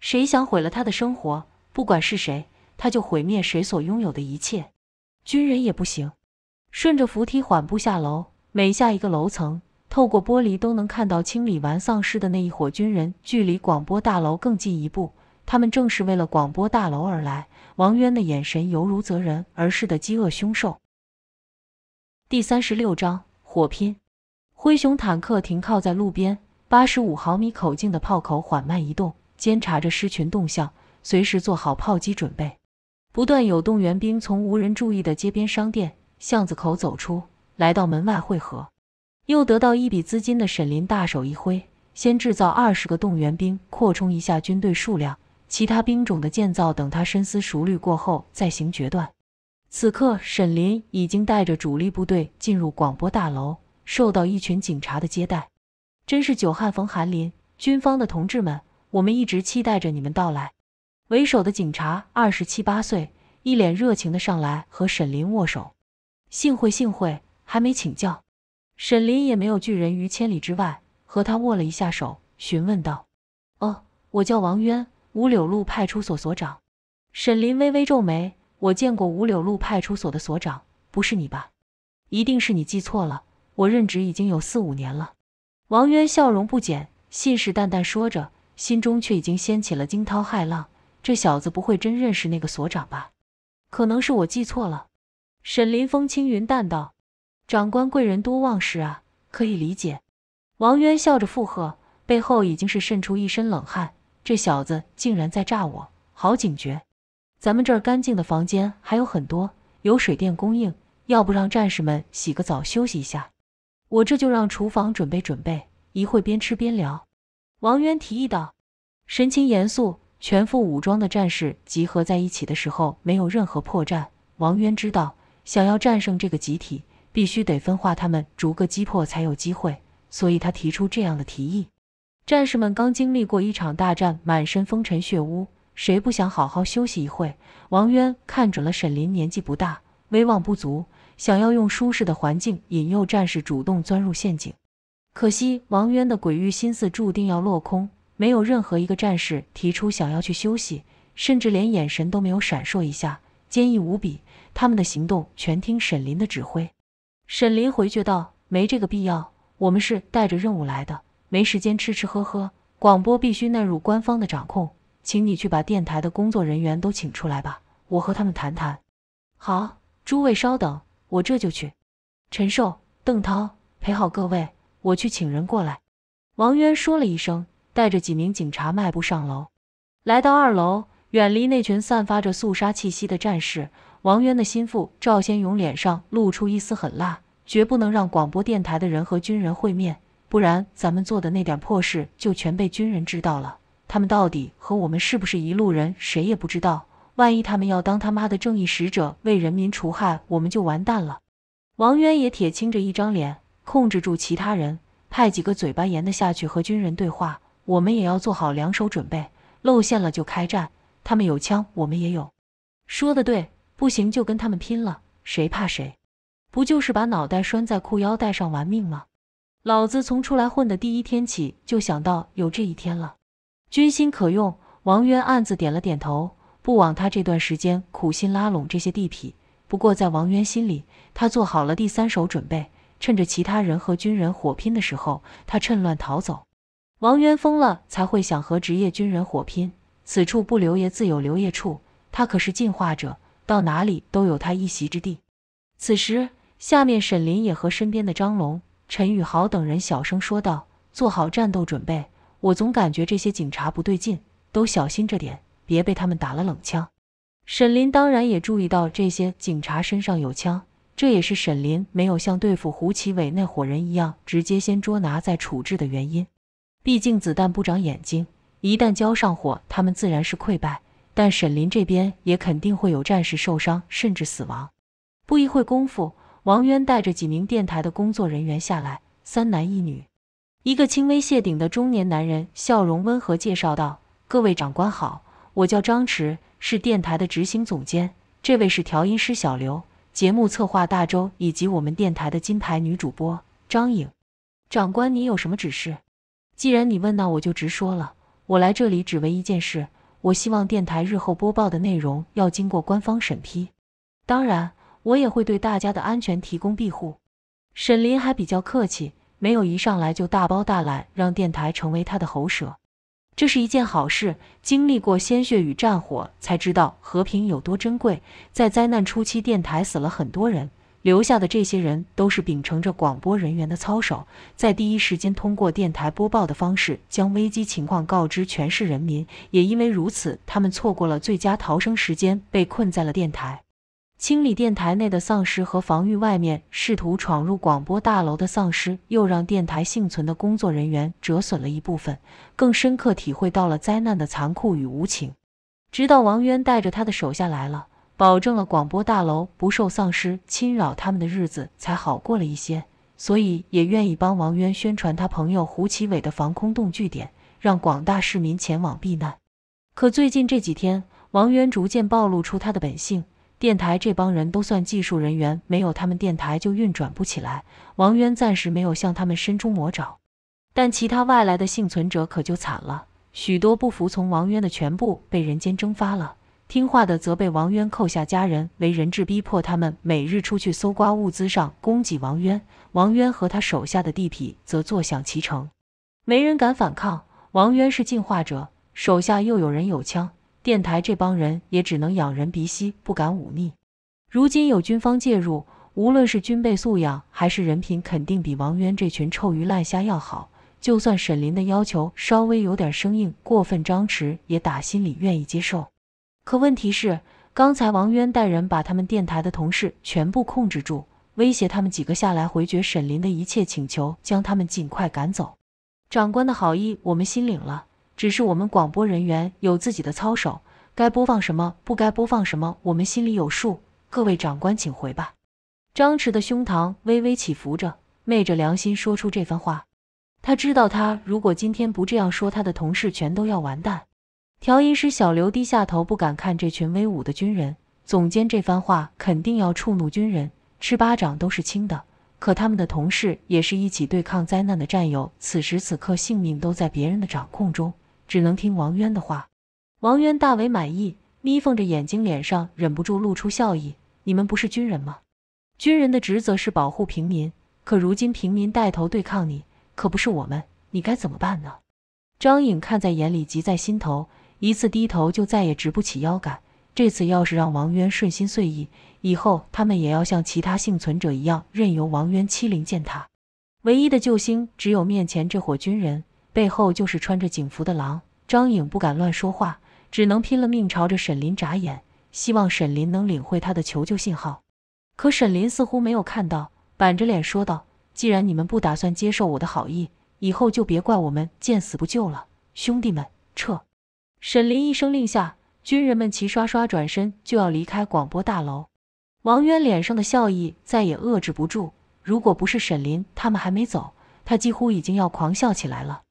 谁想毁了他的生活，不管是谁，他就毁灭谁所拥有的一切。军人也不行。顺着扶梯缓步下楼，每下一个楼层，透过玻璃都能看到清理完丧尸的那一伙军人，距离广播大楼更近一步。他们正是为了广播大楼而来。王渊的眼神犹如择人而噬的饥饿凶兽。第三十六章：火拼。灰熊坦克停靠在路边，八十五毫米口径的炮口缓慢移动。监察着狮群动向，随时做好炮击准备。不断有动员兵从无人注意的街边商店、巷子口走出，来到门外汇合。又得到一笔资金的沈林大手一挥，先制造二十个动员兵，扩充一下军队数量。其他兵种的建造，等他深思熟虑过后再行决断。此刻，沈林已经带着主力部队进入广播大楼，受到一群警察的接待。真是久旱逢寒林，军方的同志们。我们一直期待着你们到来。为首的警察二十七八岁，一脸热情的上来和沈林握手。幸会幸会，还没请教。沈林也没有拒人于千里之外，和他握了一下手，询问道：“哦，我叫王渊，五柳路派出所所长。”沈林微微皱眉：“我见过五柳路派出所的所长，不是你吧？一定是你记错了。我任职已经有四五年了。”王渊笑容不减，信誓旦旦说着。心中却已经掀起了惊涛骇浪。这小子不会真认识那个所长吧？可能是我记错了。沈林风轻云淡道：“长官贵人多忘事啊，可以理解。”王渊笑着附和，背后已经是渗出一身冷汗。这小子竟然在诈我，好警觉！咱们这儿干净的房间还有很多，有水电供应，要不让战士们洗个澡休息一下？我这就让厨房准备准备，一会边吃边聊。王渊提议道，神情严肃。全副武装的战士集合在一起的时候，没有任何破绽。王渊知道，想要战胜这个集体，必须得分化他们，逐个击破才有机会。所以他提出这样的提议。战士们刚经历过一场大战，满身风尘血污，谁不想好好休息一会？王渊看准了沈林年纪不大，威望不足，想要用舒适的环境引诱战士主动钻入陷阱。可惜王渊的鬼域心思注定要落空，没有任何一个战士提出想要去休息，甚至连眼神都没有闪烁一下，坚毅无比。他们的行动全听沈林的指挥。沈林回绝道：“没这个必要，我们是带着任务来的，没时间吃吃喝喝。广播必须纳入官方的掌控，请你去把电台的工作人员都请出来吧，我和他们谈谈。”“好，诸位稍等，我这就去。”陈寿、邓涛陪好各位。我去请人过来。”王渊说了一声，带着几名警察迈步上楼，来到二楼，远离那群散发着肃杀气息的战士。王渊的心腹赵先勇脸上露出一丝狠辣：“绝不能让广播电台的人和军人会面，不然咱们做的那点破事就全被军人知道了。他们到底和我们是不是一路人，谁也不知道。万一他们要当他妈的正义使者，为人民除害，我们就完蛋了。”王渊也铁青着一张脸。控制住其他人，派几个嘴巴严的下去和军人对话。我们也要做好两手准备，露馅了就开战。他们有枪，我们也有。说的对，不行就跟他们拼了，谁怕谁？不就是把脑袋拴在裤腰带上玩命吗？老子从出来混的第一天起就想到有这一天了。军心可用，王渊暗自点了点头，不枉他这段时间苦心拉拢这些地痞。不过在王渊心里，他做好了第三手准备。趁着其他人和军人火拼的时候，他趁乱逃走。王渊疯了才会想和职业军人火拼。此处不留爷，自有留爷处。他可是进化者，到哪里都有他一席之地。此时，下面沈林也和身边的张龙、陈宇豪等人小声说道：“做好战斗准备，我总感觉这些警察不对劲，都小心着点，别被他们打了冷枪。”沈林当然也注意到这些警察身上有枪。这也是沈林没有像对付胡奇伟那伙人一样，直接先捉拿再处置的原因。毕竟子弹不长眼睛，一旦交上火，他们自然是溃败。但沈林这边也肯定会有战士受伤甚至死亡。不一会功夫，王渊带着几名电台的工作人员下来，三男一女，一个轻微谢顶的中年男人，笑容温和介绍道：“各位长官好，我叫张驰，是电台的执行总监。这位是调音师小刘。”节目策划大周以及我们电台的金牌女主播张颖，长官，你有什么指示？既然你问，那我就直说了。我来这里只为一件事，我希望电台日后播报的内容要经过官方审批。当然，我也会对大家的安全提供庇护。沈林还比较客气，没有一上来就大包大揽，让电台成为他的喉舌。这是一件好事。经历过鲜血与战火，才知道和平有多珍贵。在灾难初期，电台死了很多人，留下的这些人都是秉承着广播人员的操守，在第一时间通过电台播报的方式，将危机情况告知全市人民。也因为如此，他们错过了最佳逃生时间，被困在了电台。清理电台内的丧尸和防御外面试图闯入广播大楼的丧尸，又让电台幸存的工作人员折损了一部分，更深刻体会到了灾难的残酷与无情。直到王渊带着他的手下来了，保证了广播大楼不受丧尸侵扰，他们的日子才好过了一些。所以也愿意帮王渊宣传他朋友胡奇伟的防空洞据点，让广大市民前往避难。可最近这几天，王渊逐渐暴露出他的本性。电台这帮人都算技术人员，没有他们，电台就运转不起来。王渊暂时没有向他们伸出魔爪，但其他外来的幸存者可就惨了，许多不服从王渊的全部被人间蒸发了，听话的则被王渊扣下家人为人质，逼迫他们每日出去搜刮物资上供给王渊。王渊和他手下的地痞则坐享其成，没人敢反抗。王渊是进化者，手下又有人有枪。电台这帮人也只能仰人鼻息，不敢忤逆。如今有军方介入，无论是军备素养还是人品，肯定比王渊这群臭鱼烂虾要好。就算沈林的要求稍微有点生硬、过分张弛，也打心里愿意接受。可问题是，刚才王渊带人把他们电台的同事全部控制住，威胁他们几个下来回绝沈林的一切请求，将他们尽快赶走。长官的好意，我们心领了。只是我们广播人员有自己的操守，该播放什么，不该播放什么，我们心里有数。各位长官，请回吧。张弛的胸膛微微起伏着，昧着良心说出这番话。他知道，他如果今天不这样说，他的同事全都要完蛋。调音师小刘低下头，不敢看这群威武的军人。总监这番话肯定要触怒军人，吃巴掌都是轻的。可他们的同事也是一起对抗灾难的战友，此时此刻，性命都在别人的掌控中。只能听王渊的话，王渊大为满意，眯缝着眼睛，脸上忍不住露出笑意。你们不是军人吗？军人的职责是保护平民，可如今平民带头对抗你，可不是我们，你该怎么办呢？张颖看在眼里，急在心头，一次低头就再也直不起腰杆。这次要是让王渊顺心遂意，以后他们也要像其他幸存者一样，任由王渊欺凌践踏。唯一的救星，只有面前这伙军人。背后就是穿着警服的狼，张颖不敢乱说话，只能拼了命朝着沈林眨眼，希望沈林能领会他的求救信号。可沈林似乎没有看到，板着脸说道：“既然你们不打算接受我的好意，以后就别怪我们见死不救了。”兄弟们，撤！沈林一声令下，军人们齐刷刷转身就要离开广播大楼。王渊脸上的笑意再也遏制不住，如果不是沈林他们还没走，他几乎已经要狂笑起来了。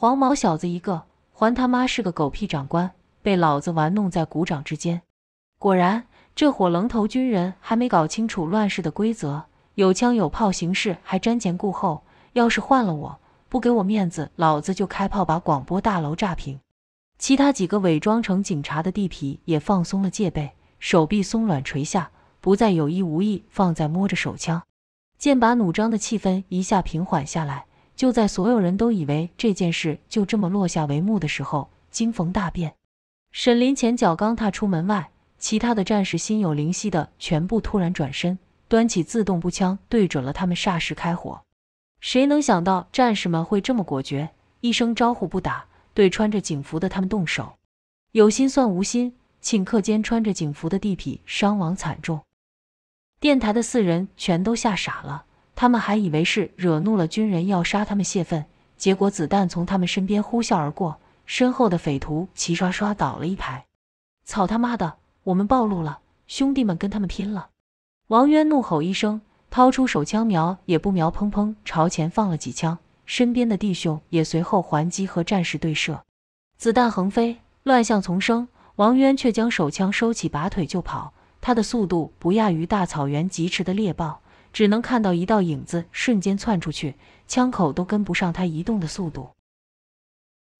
黄毛小子一个，还他妈是个狗屁长官，被老子玩弄在股掌之间。果然，这伙龙头军人还没搞清楚乱世的规则，有枪有炮行事还瞻前顾后。要是换了我，不给我面子，老子就开炮把广播大楼炸平。其他几个伪装成警察的地痞也放松了戒备，手臂松软垂下，不再有意无意放在摸着手枪。剑拔弩张的气氛一下平缓下来。就在所有人都以为这件事就这么落下帷幕的时候，惊逢大变。沈林前脚刚踏出门外，其他的战士心有灵犀的全部突然转身，端起自动步枪对准了他们，霎时开火。谁能想到战士们会这么果决，一声招呼不打，对穿着警服的他们动手？有心算无心，顷刻间穿着警服的地痞伤亡惨重，电台的四人全都吓傻了。他们还以为是惹怒了军人要杀他们泄愤，结果子弹从他们身边呼啸而过，身后的匪徒齐刷刷倒了一排。操他妈的，我们暴露了！兄弟们，跟他们拼了！王渊怒吼一声，掏出手枪瞄也不瞄，砰砰朝前放了几枪。身边的弟兄也随后还击，和战士对射，子弹横飞，乱象丛生。王渊却将手枪收起，拔腿就跑。他的速度不亚于大草原疾驰的猎豹。只能看到一道影子瞬间窜出去，枪口都跟不上他移动的速度。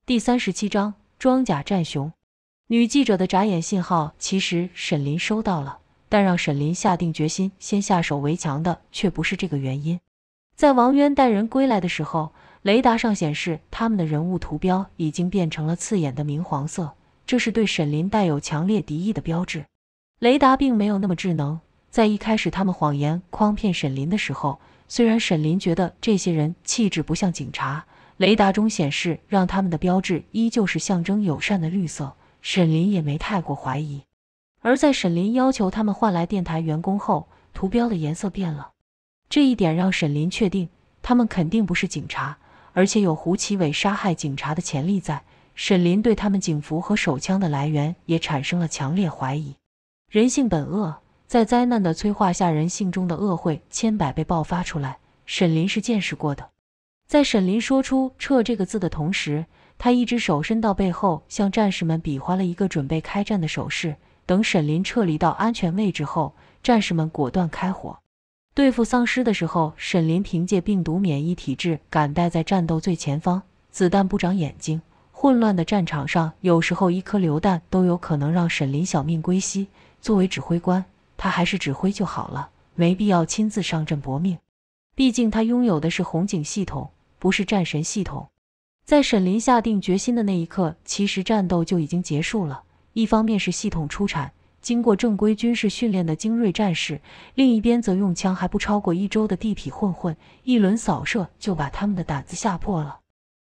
第三十七章装甲战熊。女记者的眨眼信号，其实沈林收到了，但让沈林下定决心先下手为强的，却不是这个原因。在王渊带人归来的时候，雷达上显示他们的人物图标已经变成了刺眼的明黄色，这是对沈林带有强烈敌意的标志。雷达并没有那么智能。在一开始，他们谎言诓骗沈林的时候，虽然沈林觉得这些人气质不像警察，雷达中显示让他们的标志依旧是象征友善的绿色，沈林也没太过怀疑。而在沈林要求他们换来电台员工后，图标的颜色变了，这一点让沈林确定他们肯定不是警察，而且有胡奇伟杀害警察的潜力在。沈林对他们警服和手枪的来源也产生了强烈怀疑。人性本恶。在灾难的催化下，人性中的恶会千百倍爆发出来。沈林是见识过的。在沈林说出“撤”这个字的同时，他一只手伸到背后，向战士们比划了一个准备开战的手势。等沈林撤离到安全位置后，战士们果断开火。对付丧尸的时候，沈林凭借病毒免疫体质，敢待在战斗最前方。子弹不长眼睛，混乱的战场上，有时候一颗榴弹都有可能让沈林小命归西。作为指挥官。他还是指挥就好了，没必要亲自上阵搏命。毕竟他拥有的是红警系统，不是战神系统。在沈林下定决心的那一刻，其实战斗就已经结束了。一方面是系统出产、经过正规军事训练的精锐战士，另一边则用枪还不超过一周的地痞混混，一轮扫射就把他们的胆子吓破了。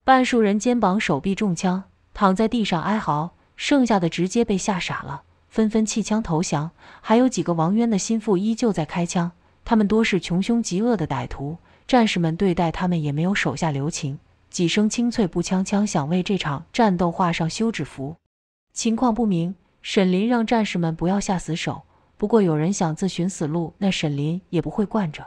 半数人肩膀、手臂中枪，躺在地上哀嚎；剩下的直接被吓傻了。纷纷弃枪投降，还有几个王渊的心腹依旧在开枪，他们多是穷凶极恶的歹徒，战士们对待他们也没有手下留情。几声清脆步枪枪响，为这场战斗画上休止符。情况不明，沈林让战士们不要下死手，不过有人想自寻死路，那沈林也不会惯着。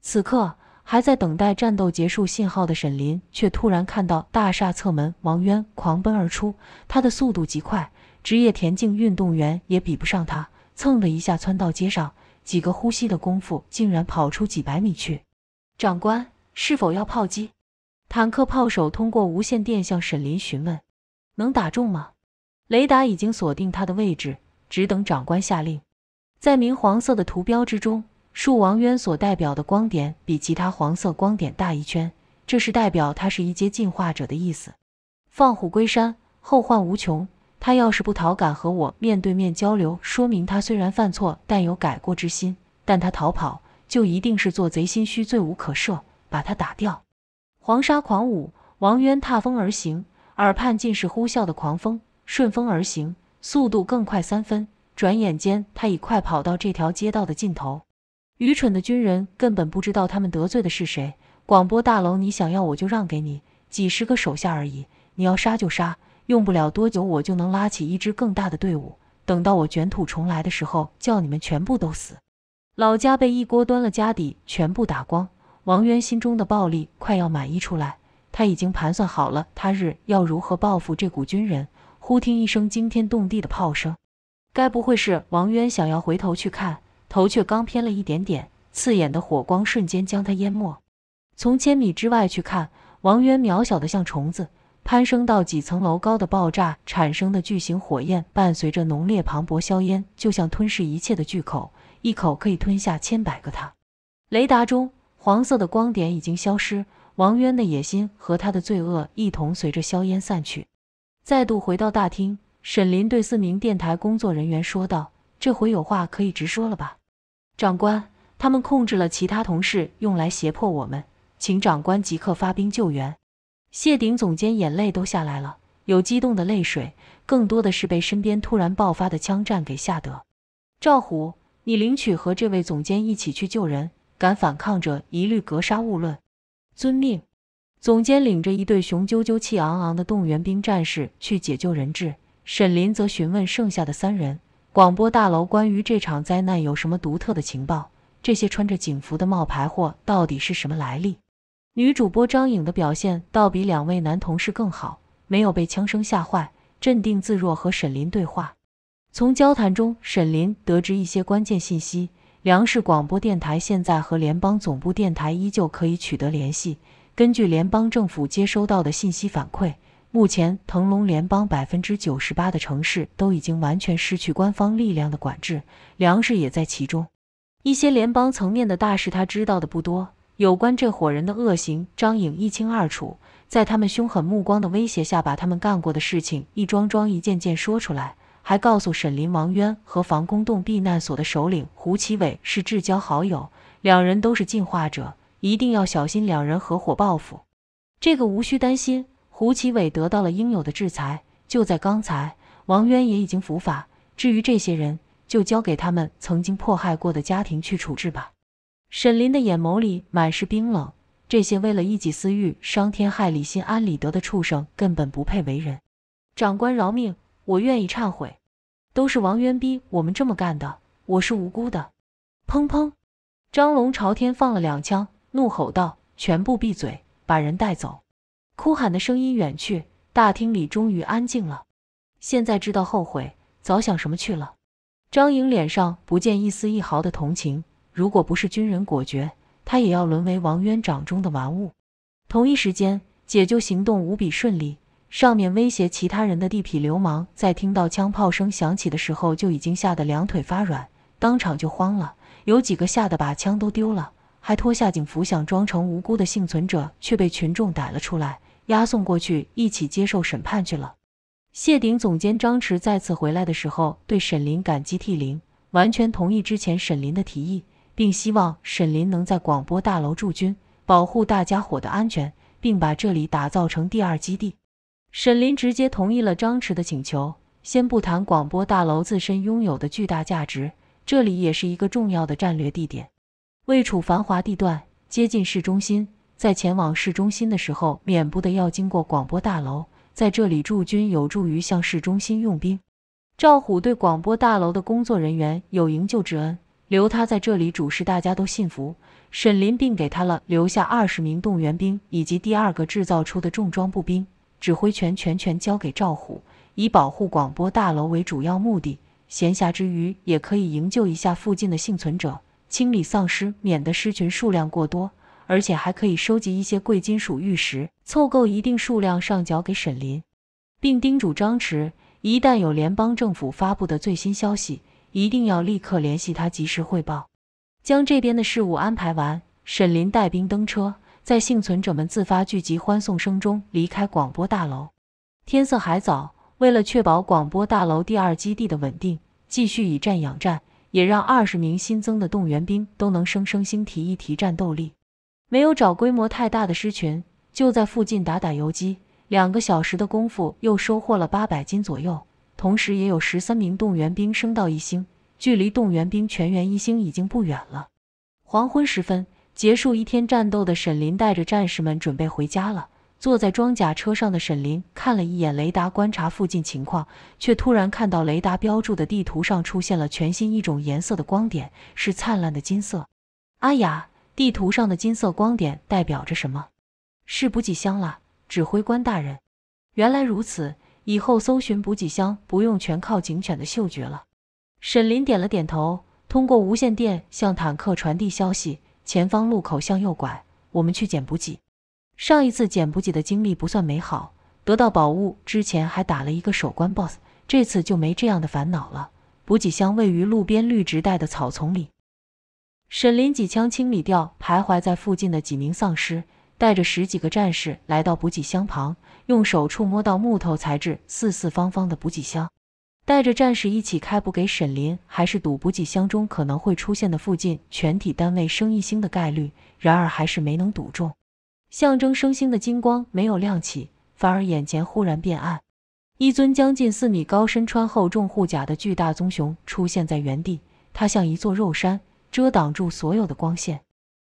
此刻还在等待战斗结束信号的沈林，却突然看到大厦侧门，王渊狂奔而出，他的速度极快。职业田径运动员也比不上他，蹭的一下窜到街上，几个呼吸的功夫竟然跑出几百米去。长官，是否要炮击？坦克炮手通过无线电向沈林询问：“能打中吗？”雷达已经锁定他的位置，只等长官下令。在明黄色的图标之中，树王渊所代表的光点比其他黄色光点大一圈，这是代表他是一阶进化者的意思。放虎归山，后患无穷。他要是不逃，敢和我面对面交流，说明他虽然犯错，但有改过之心；但他逃跑，就一定是做贼心虚，罪无可赦。把他打掉。黄沙狂舞，王渊踏风而行，耳畔尽是呼啸的狂风，顺风而行，速度更快三分。转眼间，他已快跑到这条街道的尽头。愚蠢的军人根本不知道他们得罪的是谁。广播大楼，你想要我就让给你，几十个手下而已，你要杀就杀。用不了多久，我就能拉起一支更大的队伍。等到我卷土重来的时候，叫你们全部都死！老家被一锅端了，家底全部打光。王渊心中的暴力快要满溢出来，他已经盘算好了，他日要如何报复这股军人。忽听一声惊天动地的炮声，该不会是……王渊想要回头去看，头却刚偏了一点点，刺眼的火光瞬间将他淹没。从千米之外去看，王渊渺小的像虫子。攀升到几层楼高的爆炸产生的巨型火焰，伴随着浓烈磅礴硝烟，就像吞噬一切的巨口，一口可以吞下千百个他。雷达中黄色的光点已经消失，王渊的野心和他的罪恶一同随着硝烟散去。再度回到大厅，沈林对四名电台工作人员说道：“这回有话可以直说了吧，长官？他们控制了其他同事，用来胁迫我们，请长官即刻发兵救援。”谢顶总监眼泪都下来了，有激动的泪水，更多的是被身边突然爆发的枪战给吓得。赵虎，你领取和这位总监一起去救人，敢反抗者一律格杀勿论。遵命。总监领着一队雄赳赳气昂昂的动员兵战士去解救人质。沈林则询问剩下的三人：广播大楼关于这场灾难有什么独特的情报？这些穿着警服的冒牌货到底是什么来历？女主播张颖的表现倒比两位男同事更好，没有被枪声吓坏，镇定自若和沈林对话。从交谈中，沈林得知一些关键信息：粮食广播电台现在和联邦总部电台依旧可以取得联系。根据联邦政府接收到的信息反馈，目前腾龙联邦百分之九十八的城市都已经完全失去官方力量的管制，粮食也在其中。一些联邦层面的大事，他知道的不多。有关这伙人的恶行，张颖一清二楚。在他们凶狠目光的威胁下，把他们干过的事情一桩桩、一件件说出来，还告诉沈林、王渊和防空洞避难所的首领胡奇伟是至交好友，两人都是进化者，一定要小心两人合伙报复。这个无需担心，胡奇伟得到了应有的制裁。就在刚才，王渊也已经伏法。至于这些人，就交给他们曾经迫害过的家庭去处置吧。沈林的眼眸里满是冰冷。这些为了一己私欲、伤天害理、心安理得的畜生，根本不配为人。长官饶命，我愿意忏悔，都是王渊逼我们这么干的，我是无辜的。砰砰！张龙朝天放了两枪，怒吼道：“全部闭嘴，把人带走！”哭喊的声音远去，大厅里终于安静了。现在知道后悔，早想什么去了？张颖脸上不见一丝一毫的同情。如果不是军人果决，他也要沦为王渊掌中的玩物。同一时间，解救行动无比顺利。上面威胁其他人的地痞流氓，在听到枪炮声响起的时候，就已经吓得两腿发软，当场就慌了。有几个吓得把枪都丢了，还脱下警服想装成无辜的幸存者，却被群众逮了出来，押送过去一起接受审判去了。谢顶总监张弛再次回来的时候，对沈林感激涕零，完全同意之前沈林的提议。并希望沈林能在广播大楼驻军，保护大家伙的安全，并把这里打造成第二基地。沈林直接同意了张弛的请求。先不谈广播大楼自身拥有的巨大价值，这里也是一个重要的战略地点，位处繁华地段，接近市中心。在前往市中心的时候，免不得要经过广播大楼，在这里驻军有助于向市中心用兵。赵虎对广播大楼的工作人员有营救之恩。留他在这里主事，大家都信服。沈林并给他了留下二十名动员兵以及第二个制造出的重装步兵，指挥权全权交给赵虎，以保护广播大楼为主要目的。闲暇之余也可以营救一下附近的幸存者，清理丧尸，免得尸群数量过多，而且还可以收集一些贵金属玉石，凑够一定数量上缴给沈林，并叮嘱张弛，一旦有联邦政府发布的最新消息。一定要立刻联系他，及时汇报，将这边的事务安排完。沈林带兵登车，在幸存者们自发聚集欢送声中离开广播大楼。天色还早，为了确保广播大楼第二基地的稳定，继续以战养战，也让二十名新增的动员兵都能生生新提一提战斗力。没有找规模太大的狮群，就在附近打打游击。两个小时的功夫，又收获了八百斤左右。同时，也有十三名动员兵升到一星，距离动员兵全员一星已经不远了。黄昏时分，结束一天战斗的沈林带着战士们准备回家了。坐在装甲车上的沈林看了一眼雷达，观察附近情况，却突然看到雷达标注的地图上出现了全新一种颜色的光点，是灿烂的金色。阿雅，地图上的金色光点代表着什么？是补给箱了，指挥官大人。原来如此。以后搜寻补给箱不用全靠警犬的嗅觉了。沈林点了点头，通过无线电向坦克传递消息：前方路口向右拐，我们去捡补给。上一次捡补给的经历不算美好，得到宝物之前还打了一个守关 BOSS，这次就没这样的烦恼了。补给箱位于路边绿植带的草丛里，沈林几枪清理掉徘徊在附近的几名丧尸，带着十几个战士来到补给箱旁。用手触摸到木头材质、四四方方的补给箱，带着战士一起开补给。沈林还是赌补给箱中可能会出现的附近全体单位升一星的概率，然而还是没能赌中。象征升星的金光没有亮起，反而眼前忽然变暗。一尊将近四米高、身穿厚重护甲的巨大棕熊出现在原地，它像一座肉山，遮挡住所有的光线。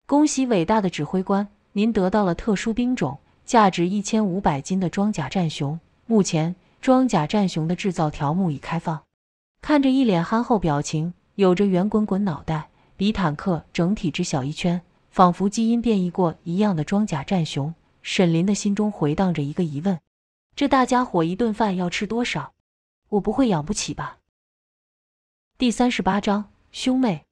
恭喜伟大的指挥官，您得到了特殊兵种。价值一千五百斤的装甲战熊，目前装甲战熊的制造条目已开放。看着一脸憨厚表情，有着圆滚滚脑袋，比坦克整体只小一圈，仿佛基因变异过一样的装甲战熊，沈林的心中回荡着一个疑问：这大家伙一顿饭要吃多少？我不会养不起吧？第三十八章兄妹。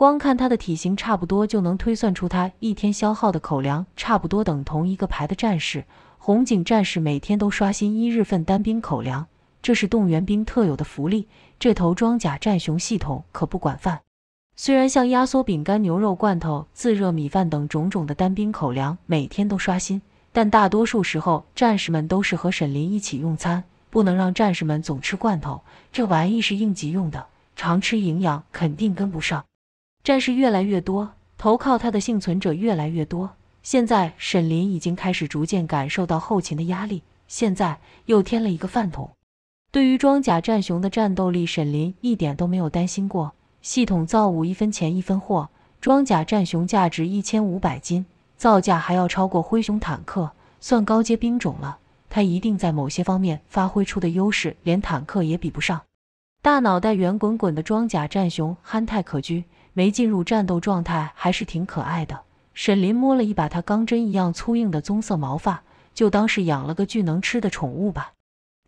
光看它的体型差不多，就能推算出它一天消耗的口粮差不多等同一个排的战士。红警战士每天都刷新一日份单兵口粮，这是动员兵特有的福利。这头装甲战熊系统可不管饭。虽然像压缩饼干、牛肉罐头、自热米饭等种种的单兵口粮每天都刷新，但大多数时候战士们都是和沈林一起用餐。不能让战士们总吃罐头，这玩意是应急用的，常吃营养肯定跟不上。战士越来越多，投靠他的幸存者越来越多。现在沈林已经开始逐渐感受到后勤的压力。现在又添了一个饭桶。对于装甲战熊的战斗力，沈林一点都没有担心过。系统造物一分钱一分货，装甲战熊价值一千五百斤，造价还要超过灰熊坦克，算高阶兵种了。他一定在某些方面发挥出的优势，连坦克也比不上。大脑袋圆滚滚的装甲战熊，憨态可掬。没进入战斗状态，还是挺可爱的。沈林摸了一把他钢针一样粗硬的棕色毛发，就当是养了个巨能吃的宠物吧。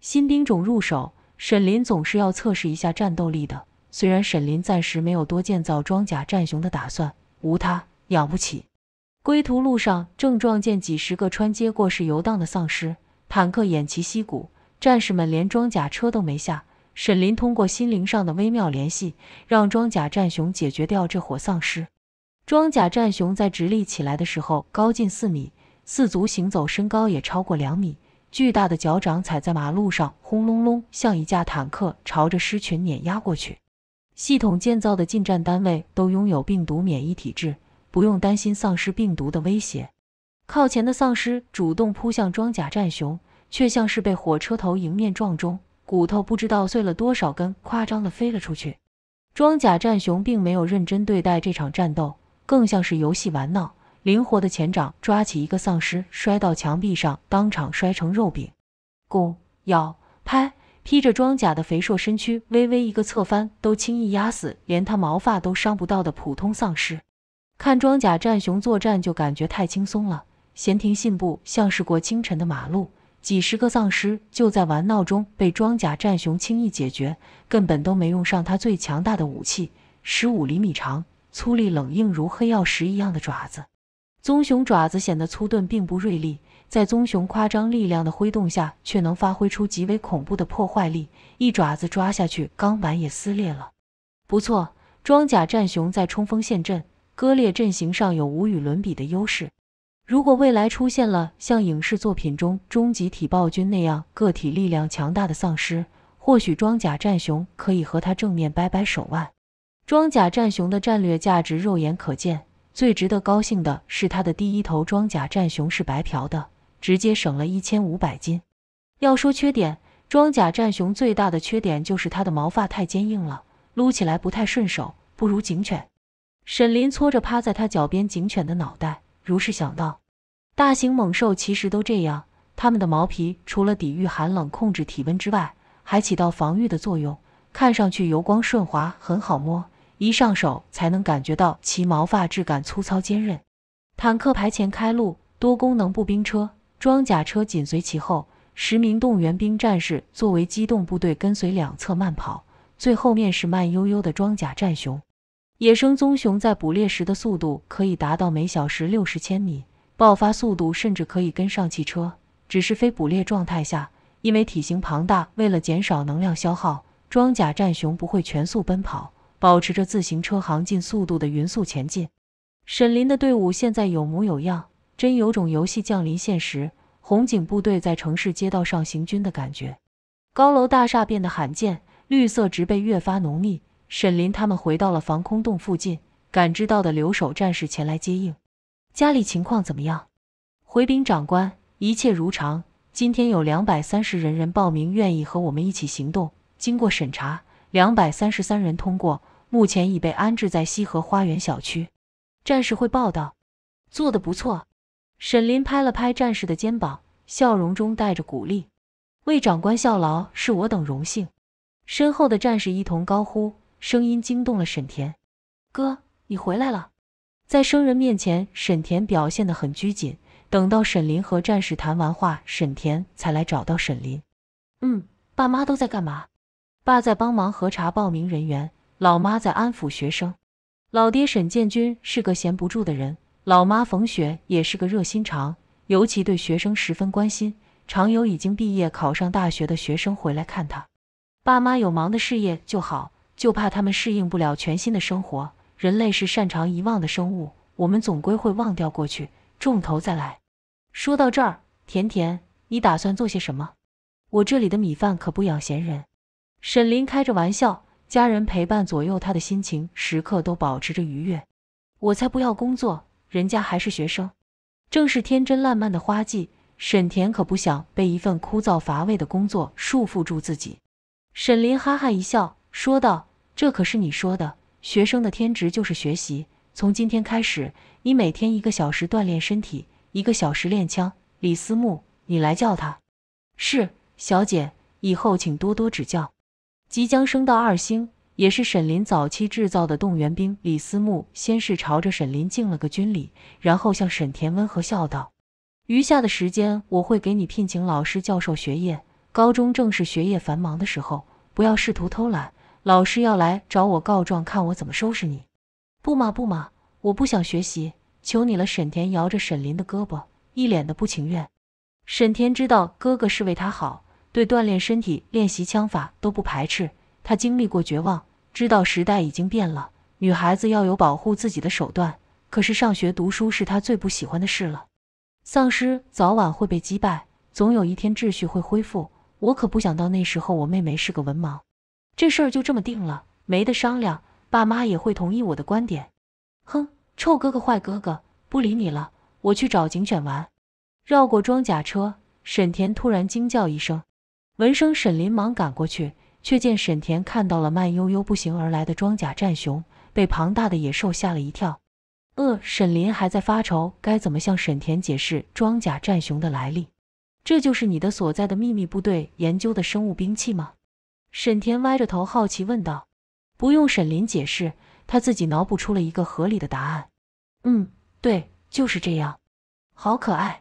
新兵种入手，沈林总是要测试一下战斗力的。虽然沈林暂时没有多建造装甲战熊的打算，无他养不起。归途路上正撞见几十个穿街过市游荡的丧尸，坦克偃旗息鼓，战士们连装甲车都没下。沈林通过心灵上的微妙联系，让装甲战熊解决掉这伙丧尸。装甲战熊在直立起来的时候，高近四米，四足行走，身高也超过两米，巨大的脚掌踩在马路上，轰隆隆，像一架坦克朝着狮群碾压过去。系统建造的近战单位都拥有病毒免疫体质，不用担心丧尸病毒的威胁。靠前的丧尸主动扑向装甲战熊，却像是被火车头迎面撞中。骨头不知道碎了多少根，夸张的飞了出去。装甲战熊并没有认真对待这场战斗，更像是游戏玩闹。灵活的前掌抓起一个丧尸，摔到墙壁上，当场摔成肉饼。弓、咬、拍，披着装甲的肥硕身躯微微一个侧翻，都轻易压死连他毛发都伤不到的普通丧尸。看装甲战熊作战，就感觉太轻松了，闲庭信步，像是过清晨的马路。几十个丧尸就在玩闹中被装甲战熊轻易解决，根本都没用上它最强大的武器——十五厘米长、粗粝冷硬如黑曜石一样的爪子。棕熊爪子显得粗钝，并不锐利，在棕熊夸张力量的挥动下，却能发挥出极为恐怖的破坏力。一爪子抓下去，钢板也撕裂了。不错，装甲战熊在冲锋陷阵、割裂阵型上有无与伦比的优势。如果未来出现了像影视作品中终极体暴君那样个体力量强大的丧尸，或许装甲战熊可以和他正面掰掰手腕。装甲战熊的战略价值肉眼可见，最值得高兴的是他的第一头装甲战熊是白嫖的，直接省了一千五百斤。要说缺点，装甲战熊最大的缺点就是它的毛发太坚硬了，撸起来不太顺手，不如警犬。沈林搓着趴在他脚边警犬的脑袋，如是想到。大型猛兽其实都这样，它们的毛皮除了抵御寒冷、控制体温之外，还起到防御的作用。看上去油光顺滑，很好摸，一上手才能感觉到其毛发质感粗糙坚韧。坦克排前开路，多功能步兵车、装甲车紧随其后，十名动员兵战士作为机动部队跟随两侧慢跑，最后面是慢悠悠的装甲战熊。野生棕熊在捕猎时的速度可以达到每小时六十千米。爆发速度甚至可以跟上汽车，只是非捕猎状态下，因为体型庞大，为了减少能量消耗，装甲战熊不会全速奔跑，保持着自行车行进速度的匀速前进。沈林的队伍现在有模有样，真有种游戏降临现实，红警部队在城市街道上行军的感觉。高楼大厦变得罕见，绿色植被越发浓密。沈林他们回到了防空洞附近，感知到的留守战士前来接应。家里情况怎么样？回禀长官，一切如常。今天有两百三十人人报名，愿意和我们一起行动。经过审查，两百三十三人通过，目前已被安置在西河花园小区。战士会报道，做得不错。沈林拍了拍战士的肩膀，笑容中带着鼓励。为长官效劳是我等荣幸。身后的战士一同高呼，声音惊动了沈田。哥，你回来了。在生人面前，沈田表现得很拘谨。等到沈林和战士谈完话，沈田才来找到沈林。嗯，爸妈都在干嘛？爸在帮忙核查报名人员，老妈在安抚学生。老爹沈建军是个闲不住的人，老妈冯雪也是个热心肠，尤其对学生十分关心，常有已经毕业考上大学的学生回来看他。爸妈有忙的事业就好，就怕他们适应不了全新的生活。人类是擅长遗忘的生物，我们总归会忘掉过去，重头再来。说到这儿，甜甜，你打算做些什么？我这里的米饭可不养闲人。沈林开着玩笑，家人陪伴左右，他的心情时刻都保持着愉悦。我才不要工作，人家还是学生，正是天真烂漫的花季。沈田可不想被一份枯燥乏味的工作束缚住自己。沈林哈哈一笑，说道：“这可是你说的。”学生的天职就是学习。从今天开始，你每天一个小时锻炼身体，一个小时练枪。李思慕，你来叫他。是，小姐，以后请多多指教。即将升到二星，也是沈林早期制造的动员兵。李思慕先是朝着沈林敬了个军礼，然后向沈田温和笑道：“余下的时间，我会给你聘请老师教授学业。高中正是学业繁忙的时候，不要试图偷懒。”老师要来找我告状，看我怎么收拾你！不嘛不嘛，我不想学习，求你了！沈田摇着沈林的胳膊，一脸的不情愿。沈田知道哥哥是为他好，对锻炼身体、练习枪法都不排斥。他经历过绝望，知道时代已经变了，女孩子要有保护自己的手段。可是上学读书是他最不喜欢的事了。丧尸早晚会被击败，总有一天秩序会恢复。我可不想到那时候，我妹妹是个文盲。这事儿就这么定了，没得商量。爸妈也会同意我的观点。哼，臭哥哥，坏哥哥，不理你了。我去找警犬玩。绕过装甲车，沈田突然惊叫一声。闻声，沈林忙赶过去，却见沈田看到了慢悠悠步行而来的装甲战熊，被庞大的野兽吓了一跳。呃，沈林还在发愁该怎么向沈田解释装甲战熊的来历。这就是你的所在的秘密部队研究的生物兵器吗？沈田歪着头，好奇问道：“不用沈林解释，他自己脑补出了一个合理的答案。嗯，对，就是这样。好可爱，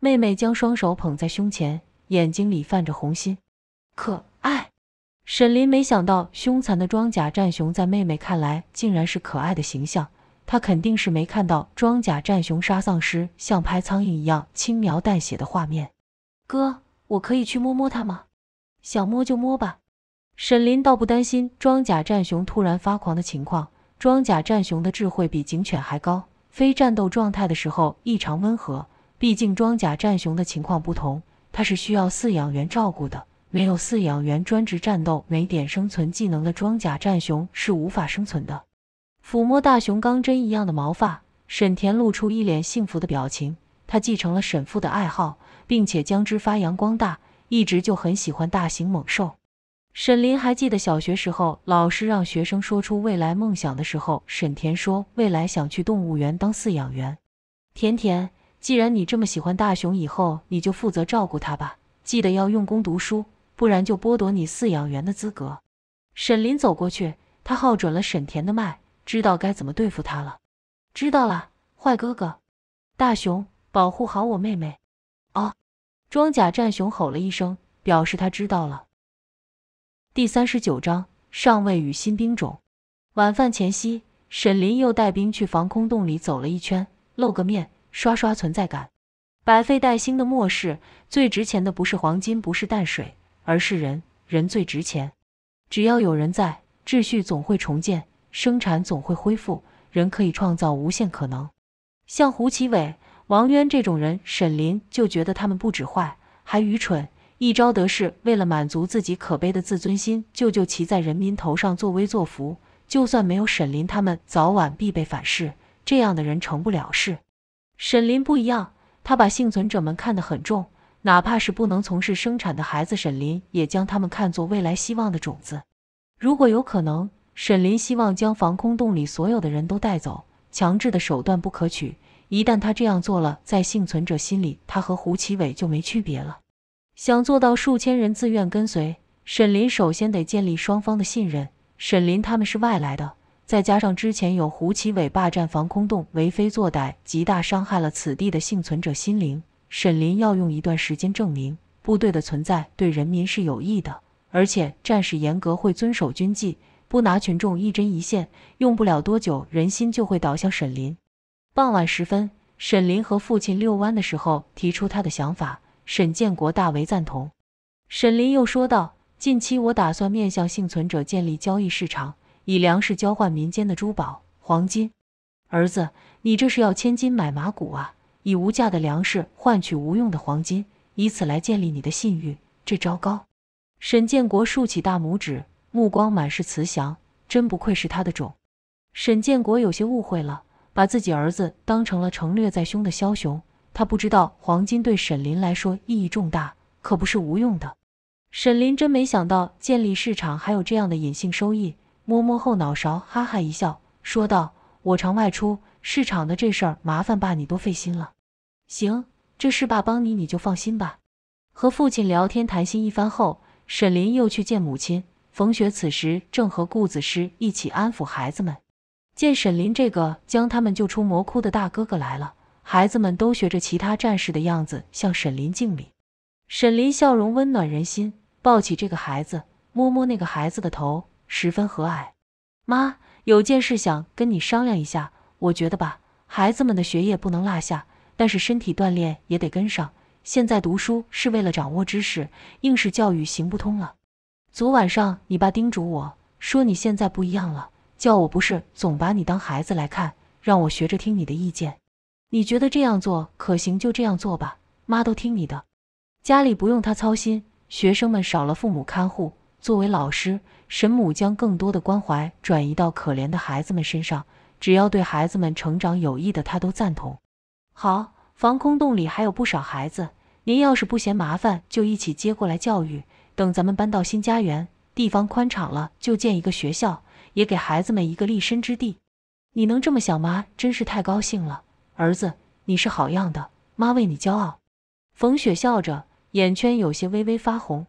妹妹将双手捧在胸前，眼睛里泛着红心，可爱。”沈林没想到，凶残的装甲战熊在妹妹看来竟然是可爱的形象。他肯定是没看到装甲战熊杀丧尸像拍苍蝇一样轻描淡写的画面。哥，我可以去摸摸它吗？想摸就摸吧。沈林倒不担心装甲战熊突然发狂的情况，装甲战熊的智慧比警犬还高，非战斗状态的时候异常温和。毕竟装甲战熊的情况不同，它是需要饲养员照顾的，没有饲养员专职战斗，没点生存技能的装甲战熊是无法生存的。抚摸大熊钢针一样的毛发，沈田露出一脸幸福的表情。他继承了沈父的爱好，并且将之发扬光大，一直就很喜欢大型猛兽。沈林还记得小学时候，老师让学生说出未来梦想的时候，沈田说未来想去动物园当饲养员。甜甜，既然你这么喜欢大熊，以后你就负责照顾他吧。记得要用功读书，不然就剥夺你饲养员的资格。沈林走过去，他号准了沈田的脉，知道该怎么对付他了。知道了，坏哥哥，大熊保护好我妹妹。哦，装甲战熊吼了一声，表示他知道了。第三十九章上尉与新兵种。晚饭前夕，沈林又带兵去防空洞里走了一圈，露个面，刷刷存在感。百废待兴的末世，最值钱的不是黄金，不是淡水，而是人。人最值钱。只要有人在，秩序总会重建，生产总会恢复，人可以创造无限可能。像胡奇伟、王渊这种人，沈林就觉得他们不止坏，还愚蠢。一朝得势，为了满足自己可悲的自尊心，就就骑在人民头上作威作福。就算没有沈林，他们早晚必被反噬。这样的人成不了事。沈林不一样，他把幸存者们看得很重，哪怕是不能从事生产的孩子，沈林也将他们看作未来希望的种子。如果有可能，沈林希望将防空洞里所有的人都带走。强制的手段不可取，一旦他这样做了，在幸存者心里，他和胡奇伟就没区别了。想做到数千人自愿跟随沈林，首先得建立双方的信任。沈林他们是外来的，再加上之前有胡奇伟霸占防空洞为非作歹，极大伤害了此地的幸存者心灵。沈林要用一段时间证明部队的存在对人民是有益的，而且战士严格会遵守军纪，不拿群众一针一线，用不了多久人心就会倒向沈林。傍晚时分，沈林和父亲遛弯的时候提出他的想法。沈建国大为赞同。沈林又说道：“近期我打算面向幸存者建立交易市场，以粮食交换民间的珠宝、黄金。儿子，你这是要千金买马骨啊？以无价的粮食换取无用的黄金，以此来建立你的信誉？这糟糕！”沈建国竖起大拇指，目光满是慈祥，真不愧是他的种。沈建国有些误会了，把自己儿子当成了成略在胸的枭雄。他不知道黄金对沈林来说意义重大，可不是无用的。沈林真没想到建立市场还有这样的隐性收益，摸摸后脑勺，哈哈一笑，说道：“我常外出，市场的这事儿麻烦爸你多费心了。”“行，这事爸帮你，你就放心吧。”和父亲聊天谈心一番后，沈林又去见母亲。冯雪此时正和顾子诗一起安抚孩子们，见沈林这个将他们救出魔窟的大哥哥来了。孩子们都学着其他战士的样子向沈林敬礼。沈林笑容温暖人心，抱起这个孩子，摸摸那个孩子的头，十分和蔼。妈，有件事想跟你商量一下。我觉得吧，孩子们的学业不能落下，但是身体锻炼也得跟上。现在读书是为了掌握知识，应试教育行不通了。昨晚上你爸叮嘱我说，你现在不一样了，叫我不是总把你当孩子来看，让我学着听你的意见。你觉得这样做可行，就这样做吧，妈都听你的。家里不用他操心，学生们少了父母看护。作为老师，沈母将更多的关怀转移到可怜的孩子们身上，只要对孩子们成长有益的，他都赞同。好，防空洞里还有不少孩子，您要是不嫌麻烦，就一起接过来教育。等咱们搬到新家园，地方宽敞了，就建一个学校，也给孩子们一个立身之地。你能这么想吗？真是太高兴了。儿子，你是好样的，妈为你骄傲。冯雪笑着，眼圈有些微微发红。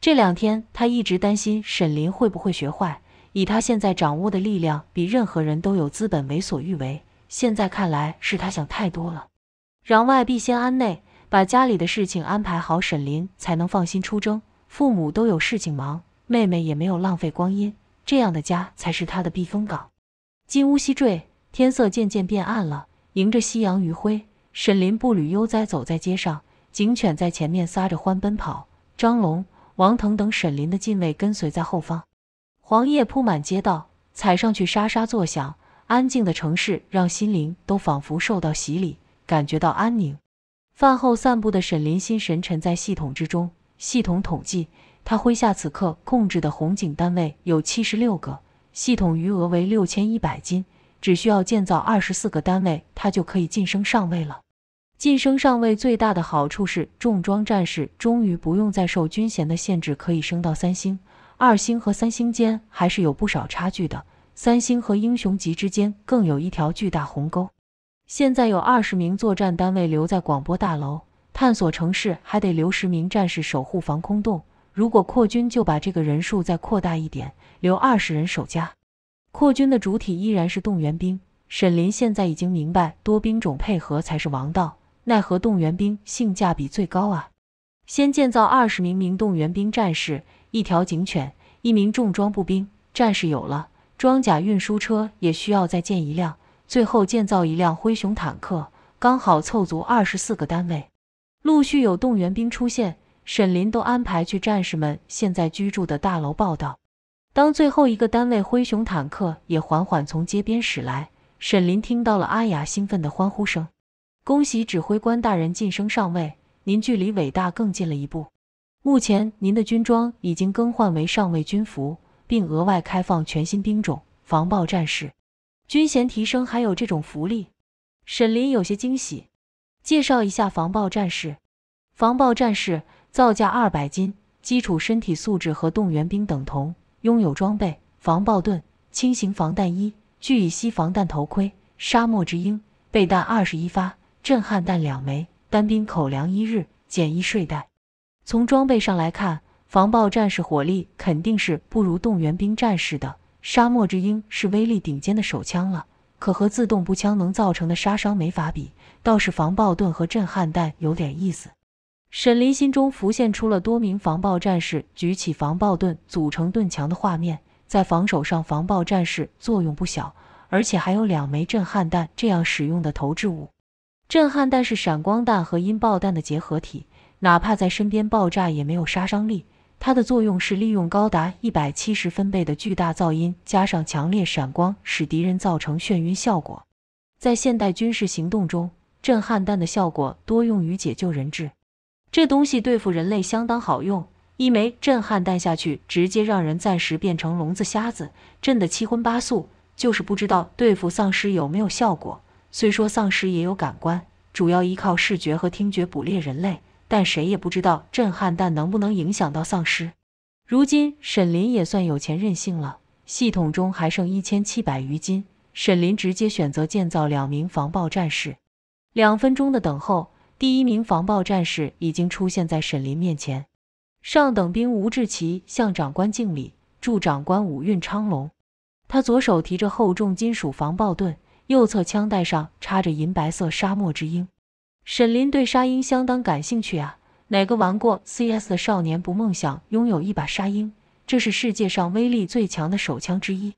这两天她一直担心沈林会不会学坏，以她现在掌握的力量，比任何人都有资本为所欲为。现在看来，是她想太多了。攘外必先安内，把家里的事情安排好，沈林才能放心出征。父母都有事情忙，妹妹也没有浪费光阴，这样的家才是她的避风港。金乌西坠，天色渐渐变暗了。迎着夕阳余晖，沈林步履悠哉走在街上，警犬在前面撒着欢奔跑，张龙、王腾等沈林的近卫跟随在后方。黄叶铺满街道，踩上去沙沙作响。安静的城市让心灵都仿佛受到洗礼，感觉到安宁。饭后散步的沈林心神沉在系统之中，系统统计他麾下此刻控制的红警单位有七十六个，系统余额为六千一百斤。只需要建造二十四个单位，他就可以晋升上位了。晋升上位最大的好处是，重装战士终于不用再受军衔的限制，可以升到三星。二星和三星间还是有不少差距的，三星和英雄级之间更有一条巨大鸿沟。现在有二十名作战单位留在广播大楼，探索城市还得留十名战士守护防空洞。如果扩军，就把这个人数再扩大一点，留二十人守家。扩军的主体依然是动员兵。沈林现在已经明白，多兵种配合才是王道。奈何动员兵性价比最高啊！先建造二十名名动员兵战士，一条警犬，一名重装步兵战士有了，装甲运输车也需要再建一辆。最后建造一辆灰熊坦克，刚好凑足二十四个单位。陆续有动员兵出现，沈林都安排去战士们现在居住的大楼报道。当最后一个单位灰熊坦克也缓缓从街边驶来，沈林听到了阿雅兴奋的欢呼声：“恭喜指挥官大人晋升上尉，您距离伟大更近了一步。目前您的军装已经更换为上尉军服，并额外开放全新兵种防爆战士。军衔提升还有这种福利？”沈林有些惊喜。介绍一下防爆战士，防爆战士造价二百斤，基础身体素质和动员兵等同。拥有装备防爆盾、轻型防弹衣、聚乙烯防弹头盔、沙漠之鹰、备弹二十一发、震撼弹两枚、单兵口粮一日、简易睡袋。从装备上来看，防爆战士火力肯定是不如动员兵战士的。沙漠之鹰是威力顶尖的手枪了，可和自动步枪能造成的杀伤没法比，倒是防爆盾和震撼弹有点意思。沈林心中浮现出了多名防爆战士举起防爆盾组成盾墙的画面。在防守上，防爆战士作用不小，而且还有两枚震撼弹这样使用的投掷物。震撼弹是闪光弹和音爆弹的结合体，哪怕在身边爆炸也没有杀伤力。它的作用是利用高达一百七十分贝的巨大噪音，加上强烈闪光，使敌人造成眩晕效果。在现代军事行动中，震撼弹的效果多用于解救人质。这东西对付人类相当好用，一枚震撼弹下去，直接让人暂时变成聋子瞎子，震得七荤八素。就是不知道对付丧尸有没有效果。虽说丧尸也有感官，主要依靠视觉和听觉捕猎人类，但谁也不知道震撼弹能不能影响到丧尸。如今沈林也算有钱任性了，系统中还剩一千七百余金，沈林直接选择建造两名防爆战士。两分钟的等候。第一名防爆战士已经出现在沈林面前，上等兵吴志奇向长官敬礼，祝长官五运昌隆。他左手提着厚重金属防爆盾，右侧枪带上插着银白色沙漠之鹰。沈林对沙鹰相当感兴趣啊，哪个玩过 CS 的少年不梦想拥有一把沙鹰？这是世界上威力最强的手枪之一，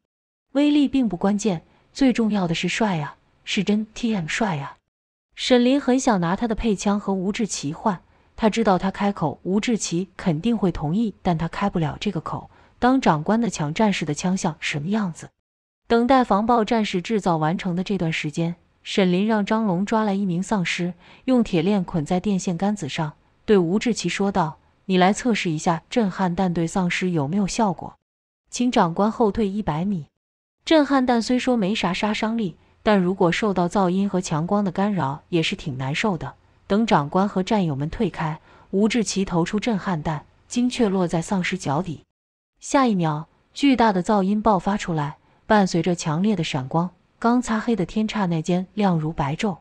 威力并不关键，最重要的是帅啊，是真 TM 帅啊！沈林很想拿他的配枪和吴志奇换，他知道他开口，吴志奇肯定会同意，但他开不了这个口。当长官的抢战士的枪像什么样子？等待防爆战士制造完成的这段时间，沈林让张龙抓来一名丧尸，用铁链捆在电线杆子上，对吴志奇说道：“你来测试一下震撼弹对丧尸有没有效果，请长官后退一百米。震撼弹虽说没啥杀伤力。”但如果受到噪音和强光的干扰，也是挺难受的。等长官和战友们退开，吴志奇投出震撼弹，精确落在丧尸脚底。下一秒，巨大的噪音爆发出来，伴随着强烈的闪光，刚擦黑的天刹那间亮如白昼。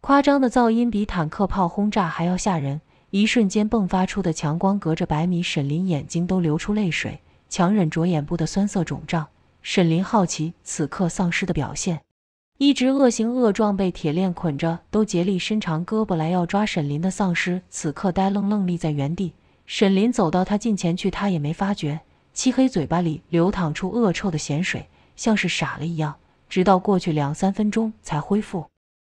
夸张的噪音比坦克炮轰炸还要吓人，一瞬间迸发出的强光，隔着百米，沈林眼睛都流出泪水，强忍着眼部的酸涩肿胀。沈林好奇此刻丧尸的表现。一直恶形恶状、被铁链捆着、都竭力伸长胳膊来要抓沈林的丧尸，此刻呆愣愣立在原地。沈林走到他近前去，他也没发觉。漆黑嘴巴里流淌出恶臭的咸水，像是傻了一样，直到过去两三分钟才恢复。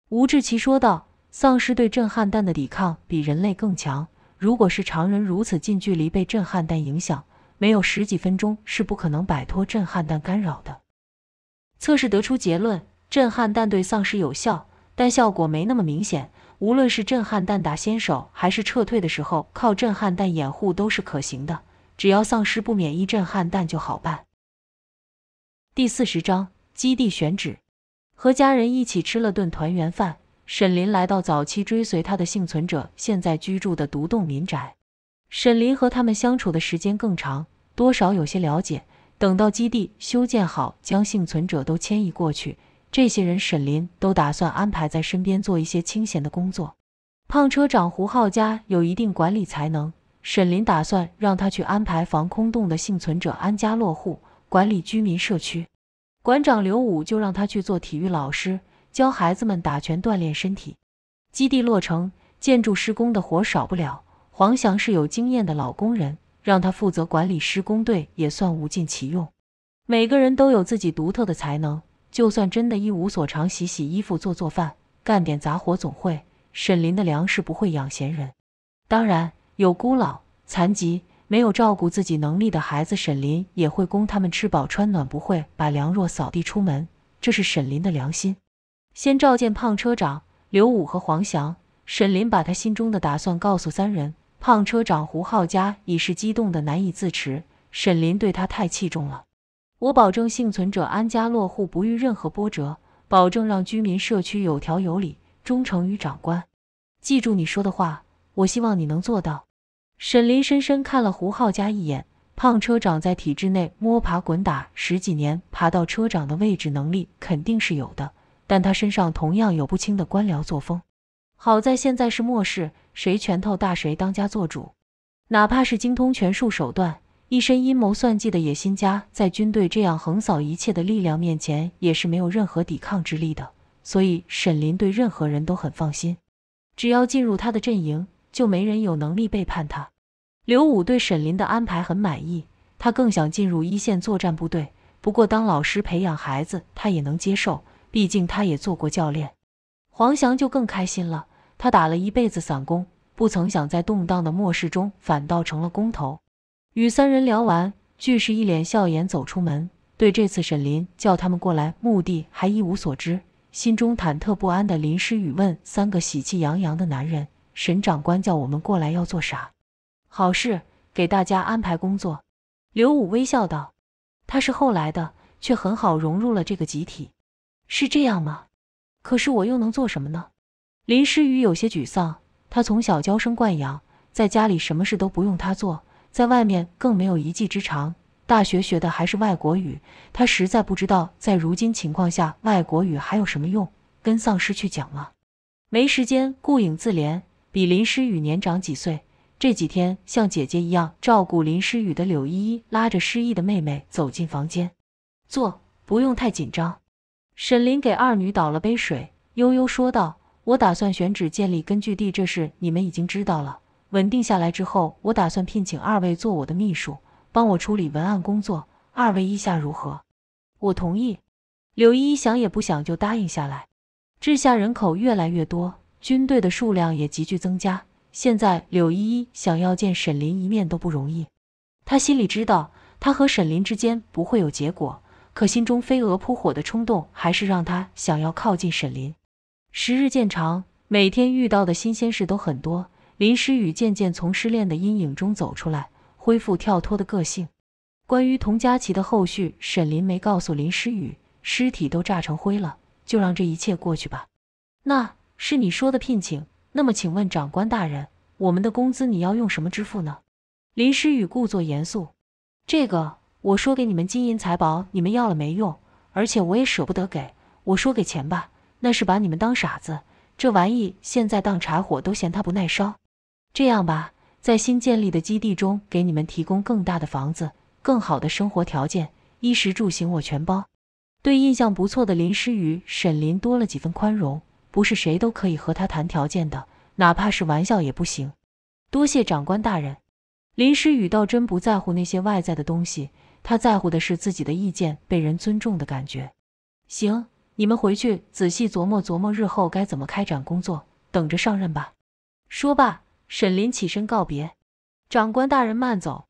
吴志奇说道：“丧尸对震撼弹的抵抗比人类更强。如果是常人如此近距离被震撼弹影响，没有十几分钟是不可能摆脱震撼弹干扰的。”测试得出结论。震撼弹对丧尸有效，但效果没那么明显。无论是震撼弹打先手，还是撤退的时候靠震撼弹掩护，都是可行的。只要丧尸不免疫震撼弹，就好办。第四十章基地选址。和家人一起吃了顿团圆饭，沈林来到早期追随他的幸存者现在居住的独栋民宅。沈林和他们相处的时间更长，多少有些了解。等到基地修建好，将幸存者都迁移过去。这些人，沈林都打算安排在身边做一些清闲的工作。胖车长胡浩家有一定管理才能，沈林打算让他去安排防空洞的幸存者安家落户，管理居民社区。馆长刘武就让他去做体育老师，教孩子们打拳锻炼身体。基地落成，建筑施工的活少不了。黄翔是有经验的老工人，让他负责管理施工队也算物尽其用。每个人都有自己独特的才能。就算真的一无所长，洗洗衣服、做做饭、干点杂活，总会。沈林的粮食不会养闲人。当然，有孤老、残疾、没有照顾自己能力的孩子，沈林也会供他们吃饱穿暖，不会把梁若扫地出门。这是沈林的良心。先召见胖车长刘武和黄翔，沈林把他心中的打算告诉三人。胖车长胡浩家已是激动的难以自持，沈林对他太器重了。我保证幸存者安家落户，不遇任何波折；保证让居民社区有条有理，忠诚于长官。记住你说的话，我希望你能做到。沈林深深看了胡浩家一眼，胖车长在体制内摸爬滚打十几年，爬到车长的位置，能力肯定是有的。但他身上同样有不轻的官僚作风。好在现在是末世，谁拳头大谁当家做主，哪怕是精通权术手段。一身阴谋算计的野心家，在军队这样横扫一切的力量面前，也是没有任何抵抗之力的。所以沈林对任何人都很放心，只要进入他的阵营，就没人有能力背叛他。刘武对沈林的安排很满意，他更想进入一线作战部队，不过当老师培养孩子，他也能接受，毕竟他也做过教练。黄翔就更开心了，他打了一辈子散工，不曾想在动荡的末世中，反倒成了工头。与三人聊完，巨是一脸笑颜走出门。对这次沈林叫他们过来目的还一无所知，心中忐忑不安的林诗雨问三个喜气洋洋的男人：“沈长官叫我们过来要做啥？好事，给大家安排工作。”刘武微笑道：“他是后来的，却很好融入了这个集体，是这样吗？可是我又能做什么呢？”林诗雨有些沮丧，他从小娇生惯养，在家里什么事都不用他做。在外面更没有一技之长，大学学的还是外国语，他实在不知道在如今情况下外国语还有什么用，跟丧尸去讲吗？没时间顾影自怜，比林诗雨年长几岁，这几天像姐姐一样照顾林诗雨的柳依依拉着失忆的妹妹走进房间，坐，不用太紧张。沈林给二女倒了杯水，悠悠说道：“我打算选址建立根据地，这事你们已经知道了。”稳定下来之后，我打算聘请二位做我的秘书，帮我处理文案工作。二位意下如何？我同意。柳依依想也不想就答应下来。治下人口越来越多，军队的数量也急剧增加。现在柳依依想要见沈林一面都不容易。她心里知道，她和沈林之间不会有结果，可心中飞蛾扑火的冲动还是让她想要靠近沈林。时日渐长，每天遇到的新鲜事都很多。林诗雨渐渐从失恋的阴影中走出来，恢复跳脱的个性。关于童佳琪的后续，沈林没告诉林诗雨，尸体都炸成灰了，就让这一切过去吧。那是你说的聘请，那么请问长官大人，我们的工资你要用什么支付呢？林诗雨故作严肃：“这个我说给你们金银财宝，你们要了没用，而且我也舍不得给。我说给钱吧，那是把你们当傻子。这玩意现在当柴火都嫌它不耐烧。”这样吧，在新建立的基地中给你们提供更大的房子、更好的生活条件，衣食住行我全包。对印象不错的林诗雨、沈林多了几分宽容，不是谁都可以和他谈条件的，哪怕是玩笑也不行。多谢长官大人。林诗雨倒真不在乎那些外在的东西，他在乎的是自己的意见被人尊重的感觉。行，你们回去仔细琢磨琢磨，日后该怎么开展工作，等着上任吧。说罢。沈林起身告别，长官大人慢走，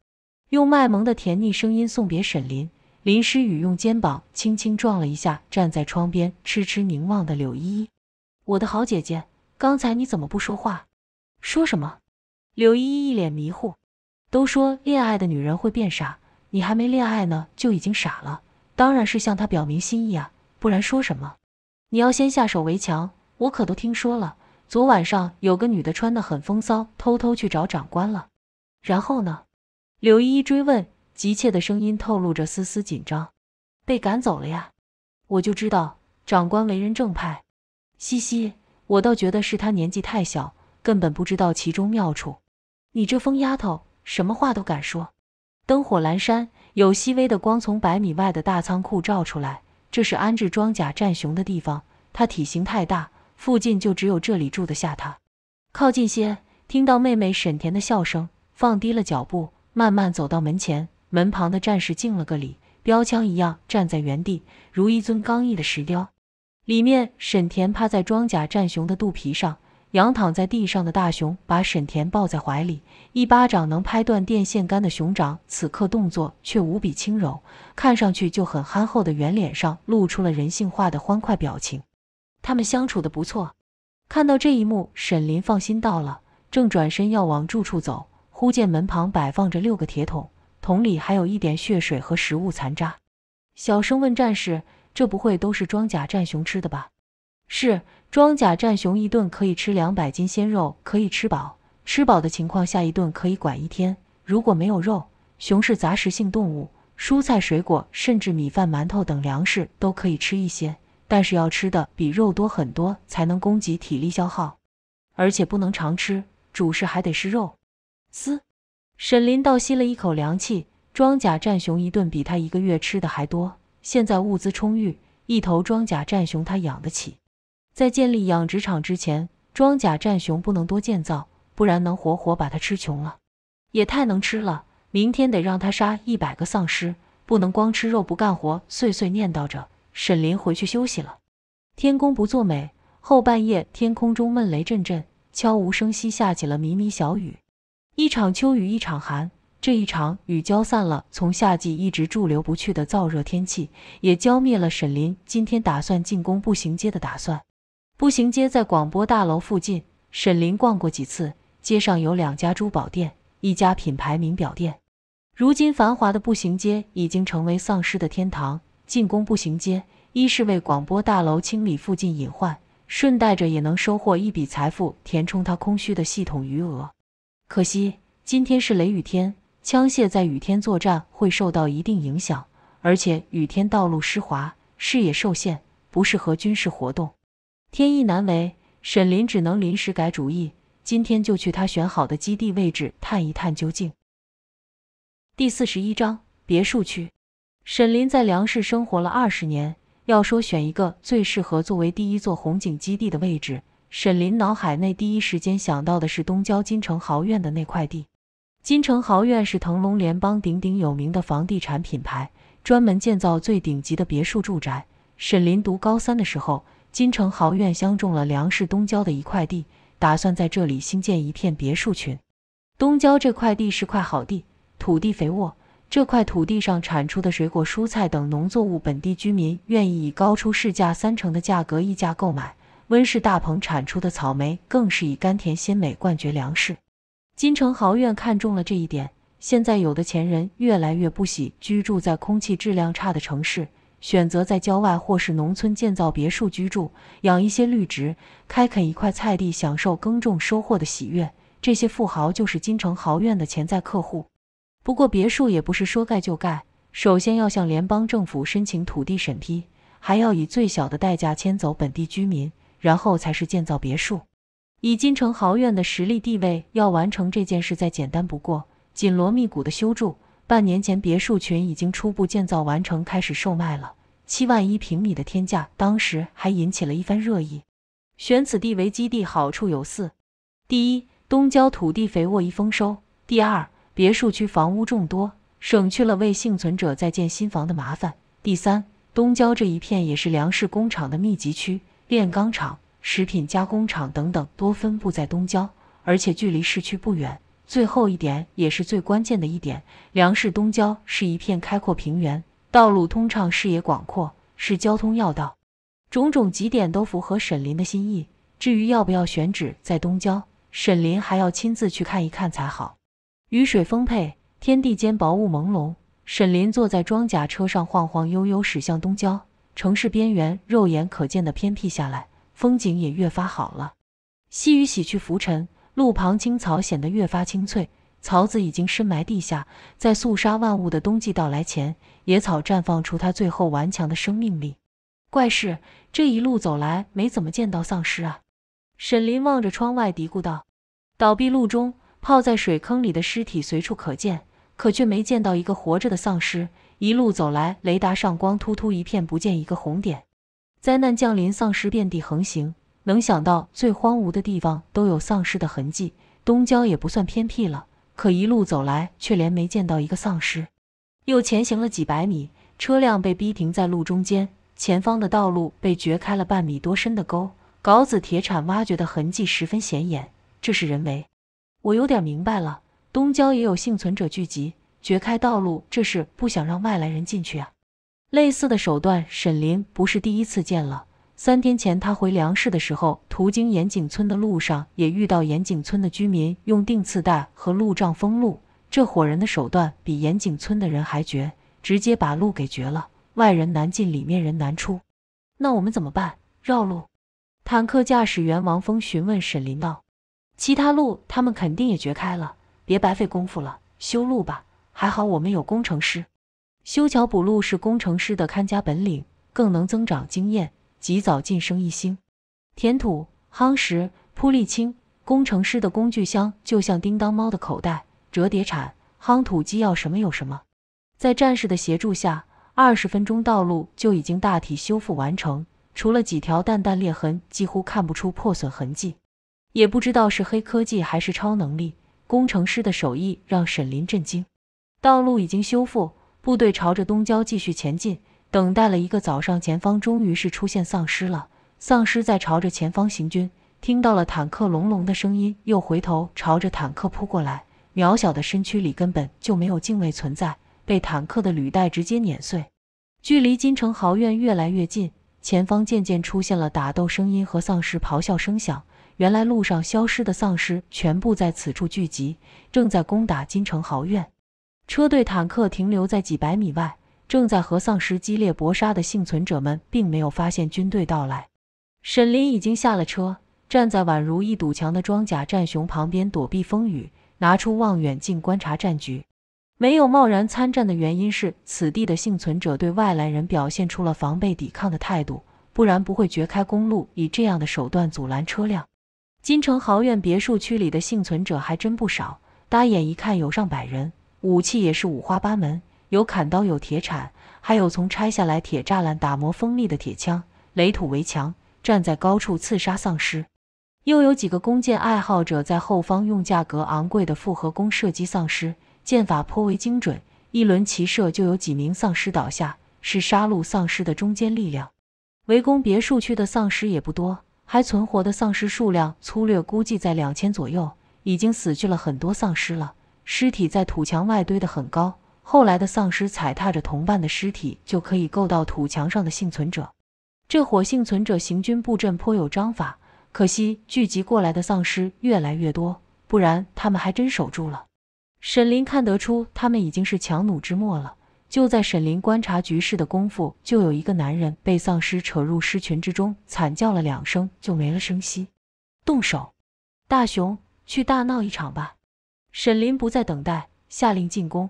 用卖萌的甜腻声音送别沈林。林诗雨用肩膀轻轻撞了一下站在窗边痴痴凝望的柳依依，我的好姐姐，刚才你怎么不说话？说什么？柳依依一脸迷糊，都说恋爱的女人会变傻，你还没恋爱呢就已经傻了，当然是向她表明心意啊，不然说什么？你要先下手为强，我可都听说了。昨晚上有个女的穿得很风骚，偷偷去找长官了。然后呢？柳依依追问，急切的声音透露着丝丝紧张。被赶走了呀！我就知道，长官为人正派。嘻嘻，我倒觉得是他年纪太小，根本不知道其中妙处。你这疯丫头，什么话都敢说。灯火阑珊，有细微的光从百米外的大仓库照出来。这是安置装甲战熊的地方。它体型太大。附近就只有这里住得下他。靠近些，听到妹妹沈田的笑声，放低了脚步，慢慢走到门前。门旁的战士敬了个礼，标枪一样站在原地，如一尊刚毅的石雕。里面，沈田趴在装甲战熊的肚皮上，仰躺在地上的大熊把沈田抱在怀里，一巴掌能拍断电线杆的熊掌，此刻动作却无比轻柔，看上去就很憨厚的圆脸上露出了人性化的欢快表情。他们相处的不错，看到这一幕，沈林放心到了，正转身要往住处走，忽见门旁摆放着六个铁桶，桶里还有一点血水和食物残渣，小声问战士：“这不会都是装甲战熊吃的吧？”“是，装甲战熊一顿可以吃两百斤鲜肉，可以吃饱，吃饱的情况下，一顿可以管一天。如果没有肉，熊是杂食性动物，蔬菜、水果，甚至米饭、馒头等粮食都可以吃一些。”但是要吃的比肉多很多，才能供给体力消耗，而且不能常吃，主食还得是肉。嘶，沈林倒吸了一口凉气，装甲战熊一顿比他一个月吃的还多。现在物资充裕，一头装甲战熊他养得起。在建立养殖场之前，装甲战熊不能多建造，不然能活活把它吃穷了。也太能吃了，明天得让他杀一百个丧尸，不能光吃肉不干活。碎碎念叨着。沈林回去休息了。天公不作美，后半夜天空中闷雷阵阵，悄无声息下起了迷迷小雨。一场秋雨一场寒，这一场雨浇散了从夏季一直驻留不去的燥热天气，也浇灭了沈林今天打算进攻步行街的打算。步行街在广播大楼附近，沈林逛过几次。街上有两家珠宝店，一家品牌名表店。如今繁华的步行街已经成为丧尸的天堂。进攻步行街，一是为广播大楼清理附近隐患，顺带着也能收获一笔财富，填充他空虚的系统余额。可惜今天是雷雨天，枪械在雨天作战会受到一定影响，而且雨天道路湿滑，视野受限，不适合军事活动。天意难违，沈林只能临时改主意，今天就去他选好的基地位置探一探究竟。第四十一章：别墅区。沈林在梁氏生活了二十年，要说选一个最适合作为第一座红警基地的位置，沈林脑海内第一时间想到的是东郊金城豪苑的那块地。金城豪苑是腾龙联邦鼎鼎有名的房地产品牌，专门建造最顶级的别墅住宅。沈林读高三的时候，金城豪苑相中了梁氏东郊的一块地，打算在这里新建一片别墅群。东郊这块地是块好地，土地肥沃。这块土地上产出的水果、蔬菜等农作物，本地居民愿意以高出市价三成的价格溢价购买。温室大棚产出的草莓更是以甘甜鲜美冠绝粮食。金城豪苑看中了这一点。现在有的钱人越来越不喜居住在空气质量差的城市，选择在郊外或是农村建造别墅居住，养一些绿植，开垦一块菜地，享受耕种收获的喜悦。这些富豪就是金城豪苑的潜在客户。不过，别墅也不是说盖就盖，首先要向联邦政府申请土地审批，还要以最小的代价迁走本地居民，然后才是建造别墅。以金城豪苑的实力地位，要完成这件事再简单不过。紧锣密鼓的修筑，半年前别墅群已经初步建造完成，开始售卖了。七万一平米的天价，当时还引起了一番热议。选此地为基地，好处有四：第一，东郊土地肥沃，易丰收；第二，别墅区房屋众多，省去了为幸存者再建新房的麻烦。第三，东郊这一片也是粮食工厂的密集区，炼钢厂、食品加工厂等等多分布在东郊，而且距离市区不远。最后一点也是最关键的一点，粮食东郊是一片开阔平原，道路通畅，视野广阔，是交通要道。种种几点都符合沈林的心意。至于要不要选址在东郊，沈林还要亲自去看一看才好。雨水丰沛，天地间薄雾朦胧。沈林坐在装甲车上，晃晃悠悠驶向东郊城市边缘，肉眼可见的偏僻下来，风景也越发好了。细雨洗去浮尘，路旁青草显得越发青翠。草籽已经深埋地下，在肃杀万物的冬季到来前，野草绽放出它最后顽强的生命力。怪事，这一路走来没怎么见到丧尸啊！沈林望着窗外，嘀咕道：“倒闭路中。”泡在水坑里的尸体随处可见，可却没见到一个活着的丧尸。一路走来，雷达上光秃秃一片，不见一个红点。灾难降临，丧尸遍地横行，能想到最荒芜的地方都有丧尸的痕迹。东郊也不算偏僻了，可一路走来却连没见到一个丧尸。又前行了几百米，车辆被逼停在路中间，前方的道路被掘开了半米多深的沟，镐子、铁铲挖掘的痕迹十分显眼，这是人为。我有点明白了，东郊也有幸存者聚集，掘开道路，这是不想让外来人进去啊。类似的手段，沈林不是第一次见了。三天前他回梁食的时候，途经岩井村的路上，也遇到岩井村的居民用钉刺带和路障封路。这伙人的手段比岩井村的人还绝，直接把路给绝了，外人难进，里面人难出。那我们怎么办？绕路？坦克驾驶员王峰询问沈林道。其他路他们肯定也掘开了，别白费功夫了，修路吧。还好我们有工程师，修桥补路是工程师的看家本领，更能增长经验，及早晋升一星。填土、夯实、铺沥青，工程师的工具箱就像叮当猫的口袋，折叠铲、夯土机要什么有什么。在战士的协助下，二十分钟道路就已经大体修复完成，除了几条淡淡裂痕，几乎看不出破损痕迹。也不知道是黑科技还是超能力，工程师的手艺让沈林震惊。道路已经修复，部队朝着东郊继续前进。等待了一个早上，前方终于是出现丧尸了。丧尸在朝着前方行军，听到了坦克隆隆的声音，又回头朝着坦克扑过来。渺小的身躯里根本就没有敬畏存在，被坦克的履带直接碾碎。距离金城豪苑越来越近，前方渐渐出现了打斗声音和丧尸咆哮声响。原来路上消失的丧尸全部在此处聚集，正在攻打金城豪苑。车队坦克停留在几百米外，正在和丧尸激烈搏杀的幸存者们并没有发现军队到来。沈林已经下了车，站在宛如一堵墙的装甲战熊旁边躲避风雨，拿出望远镜观察战局。没有贸然参战的原因是，此地的幸存者对外来人表现出了防备抵抗的态度，不然不会掘开公路以这样的手段阻拦车辆。金城豪苑别墅区里的幸存者还真不少，打眼一看有上百人，武器也是五花八门，有砍刀，有铁铲，还有从拆下来铁栅栏打磨锋利的铁枪。垒土围墙，站在高处刺杀丧尸；又有几个弓箭爱好者在后方用价格昂贵的复合弓射击丧尸，箭法颇为精准，一轮齐射就有几名丧尸倒下，是杀戮丧尸的中坚力量。围攻别墅区的丧尸也不多。还存活的丧尸数量粗略估计在两千左右，已经死去了很多丧尸了。尸体在土墙外堆得很高，后来的丧尸踩踏着同伴的尸体，就可以够到土墙上的幸存者。这伙幸存者行军布阵颇有章法，可惜聚集过来的丧尸越来越多，不然他们还真守住了。沈林看得出，他们已经是强弩之末了。就在沈林观察局势的功夫，就有一个男人被丧尸扯入尸群之中，惨叫了两声就没了声息。动手，大雄，去大闹一场吧！沈林不再等待，下令进攻。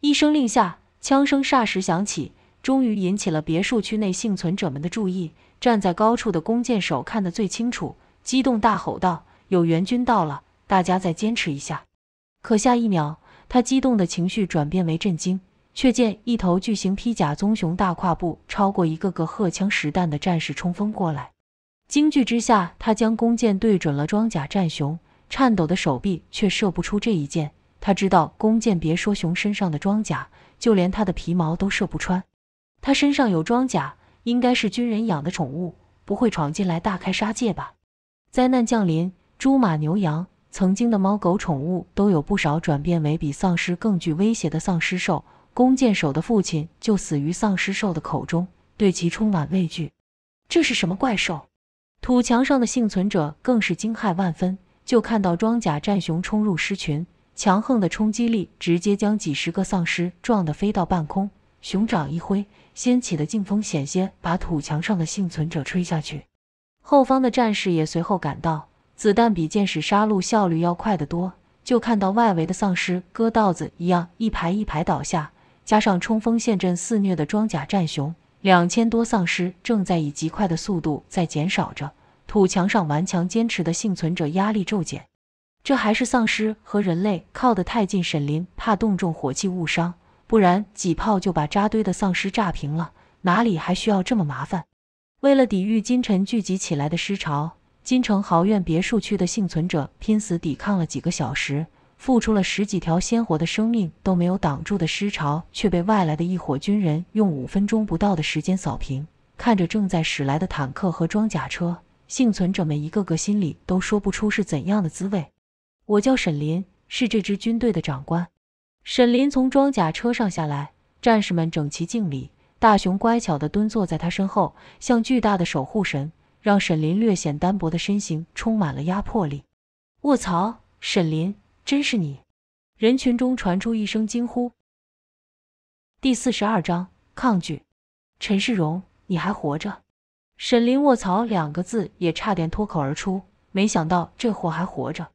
一声令下，枪声霎时响起，终于引起了别墅区内幸存者们的注意。站在高处的弓箭手看得最清楚，激动大吼道：“有援军到了，大家再坚持一下！”可下一秒，他激动的情绪转变为震惊。却见一头巨型披甲棕熊大跨步，超过一个个荷枪实弹的战士冲锋过来。惊惧之下，他将弓箭对准了装甲战熊，颤抖的手臂却射不出这一箭。他知道弓箭别说熊身上的装甲，就连它的皮毛都射不穿。它身上有装甲，应该是军人养的宠物，不会闯进来大开杀戒吧？灾难降临，猪马牛羊，曾经的猫狗宠物都有不少转变为比丧尸更具威胁的丧尸兽。弓箭手的父亲就死于丧尸兽的口中，对其充满畏惧。这是什么怪兽？土墙上的幸存者更是惊骇万分，就看到装甲战熊冲入尸群，强横的冲击力直接将几十个丧尸撞得飞到半空。熊掌一挥，掀起的劲风险些把土墙上的幸存者吹下去。后方的战士也随后赶到，子弹比箭矢杀戮效率要快得多，就看到外围的丧尸割稻子一样一排一排倒下。加上冲锋陷阵肆虐的装甲战熊，两千多丧尸正在以极快的速度在减少着。土墙上顽强坚持的幸存者压力骤减。这还是丧尸和人类靠得太近，沈林怕动中火器误伤，不然几炮就把扎堆的丧尸炸平了，哪里还需要这么麻烦？为了抵御金城聚集起来的尸潮，金城豪苑别墅区的幸存者拼死抵抗了几个小时。付出了十几条鲜活的生命都没有挡住的尸潮，却被外来的一伙军人用五分钟不到的时间扫平。看着正在驶来的坦克和装甲车，幸存者们一个个心里都说不出是怎样的滋味。我叫沈林，是这支军队的长官。沈林从装甲车上下来，战士们整齐敬礼。大熊乖巧地蹲坐在他身后，像巨大的守护神，让沈林略显单薄的身形充满了压迫力。卧槽，沈林！真是你！人群中传出一声惊呼。第四十二章抗拒。陈世荣，你还活着？沈林，卧槽！两个字也差点脱口而出。没想到这货还活着。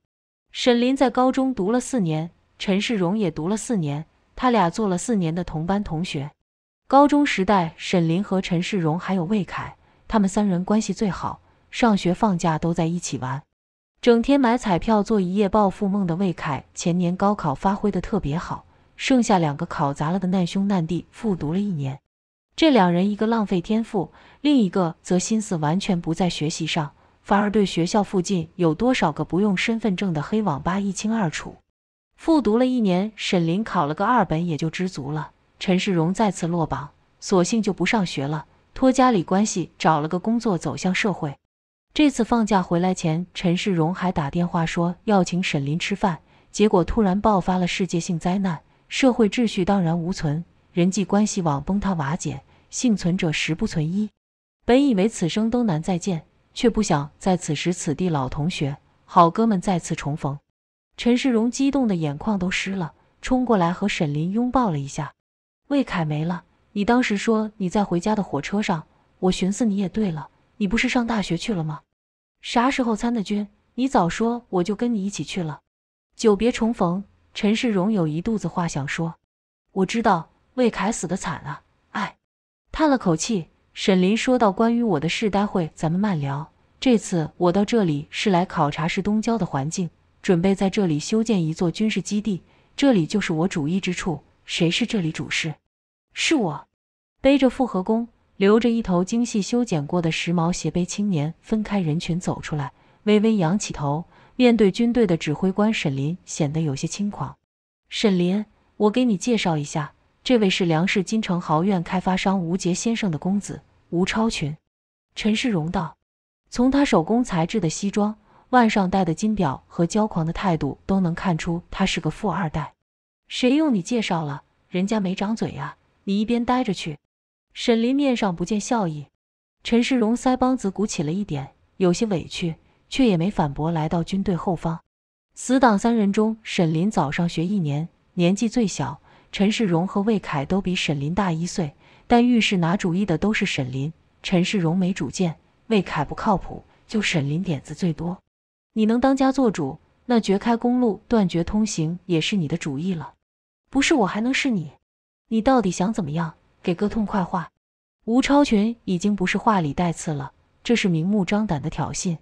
沈林在高中读了四年，陈世荣也读了四年，他俩做了四年的同班同学。高中时代，沈林和陈世荣还有魏凯，他们三人关系最好，上学放假都在一起玩。整天买彩票做一夜暴富梦的魏凯，前年高考发挥的特别好，剩下两个考砸了的难兄难弟复读了一年。这两人一个浪费天赋，另一个则心思完全不在学习上，反而对学校附近有多少个不用身份证的黑网吧一清二楚。复读了一年，沈林考了个二本也就知足了。陈世荣再次落榜，索性就不上学了，托家里关系找了个工作，走向社会。这次放假回来前，陈世荣还打电话说要请沈林吃饭，结果突然爆发了世界性灾难，社会秩序荡然无存，人际关系网崩塌瓦解，幸存者十不存一。本以为此生都难再见，却不想在此时此地，老同学、好哥们再次重逢。陈世荣激动的眼眶都湿了，冲过来和沈林拥抱了一下。魏凯没了，你当时说你在回家的火车上，我寻思你也对了。你不是上大学去了吗？啥时候参的军？你早说，我就跟你一起去了。久别重逢，陈世荣有一肚子话想说。我知道魏凯死的惨了，哎，叹了口气。沈林说到关于我的事，待会咱们慢聊。这次我到这里是来考察市东郊的环境，准备在这里修建一座军事基地。这里就是我主意之处。谁是这里主事？是我，背着复合弓。留着一头精细修剪过的时髦斜背青年，分开人群走出来，微微仰起头，面对军队的指挥官沈林，显得有些轻狂。沈林，我给你介绍一下，这位是梁氏金城豪苑开发商吴杰先生的公子吴超群。陈世荣道：“从他手工材质的西装、腕上戴的金表和骄狂的态度，都能看出他是个富二代。”谁用你介绍了？人家没长嘴呀！你一边待着去。沈林面上不见笑意，陈世荣腮帮子鼓起了一点，有些委屈，却也没反驳。来到军队后方，死党三人中，沈林早上学一年，年纪最小。陈世荣和魏凯都比沈林大一岁，但遇事拿主意的都是沈林。陈世荣没主见，魏凯不靠谱，就沈林点子最多。你能当家做主，那掘开公路断绝通行也是你的主意了。不是我还能是你？你到底想怎么样？给个痛快话！吴超群已经不是话里带刺了，这是明目张胆的挑衅。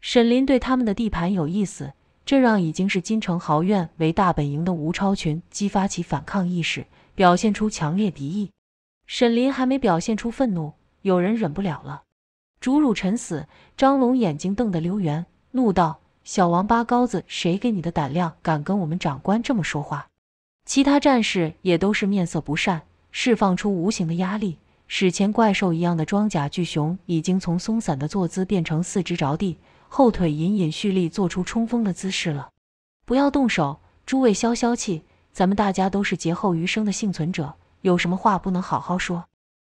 沈林对他们的地盘有意思，这让已经是金城豪苑为大本营的吴超群激发起反抗意识，表现出强烈敌意。沈林还没表现出愤怒，有人忍不了了，主辱臣死。张龙眼睛瞪得溜圆，怒道：“小王八羔子，谁给你的胆量，敢跟我们长官这么说话？”其他战士也都是面色不善。释放出无形的压力，史前怪兽一样的装甲巨熊已经从松散的坐姿变成四肢着地，后腿隐隐蓄力，做出冲锋的姿势了。不要动手，诸位消消气，咱们大家都是劫后余生的幸存者，有什么话不能好好说？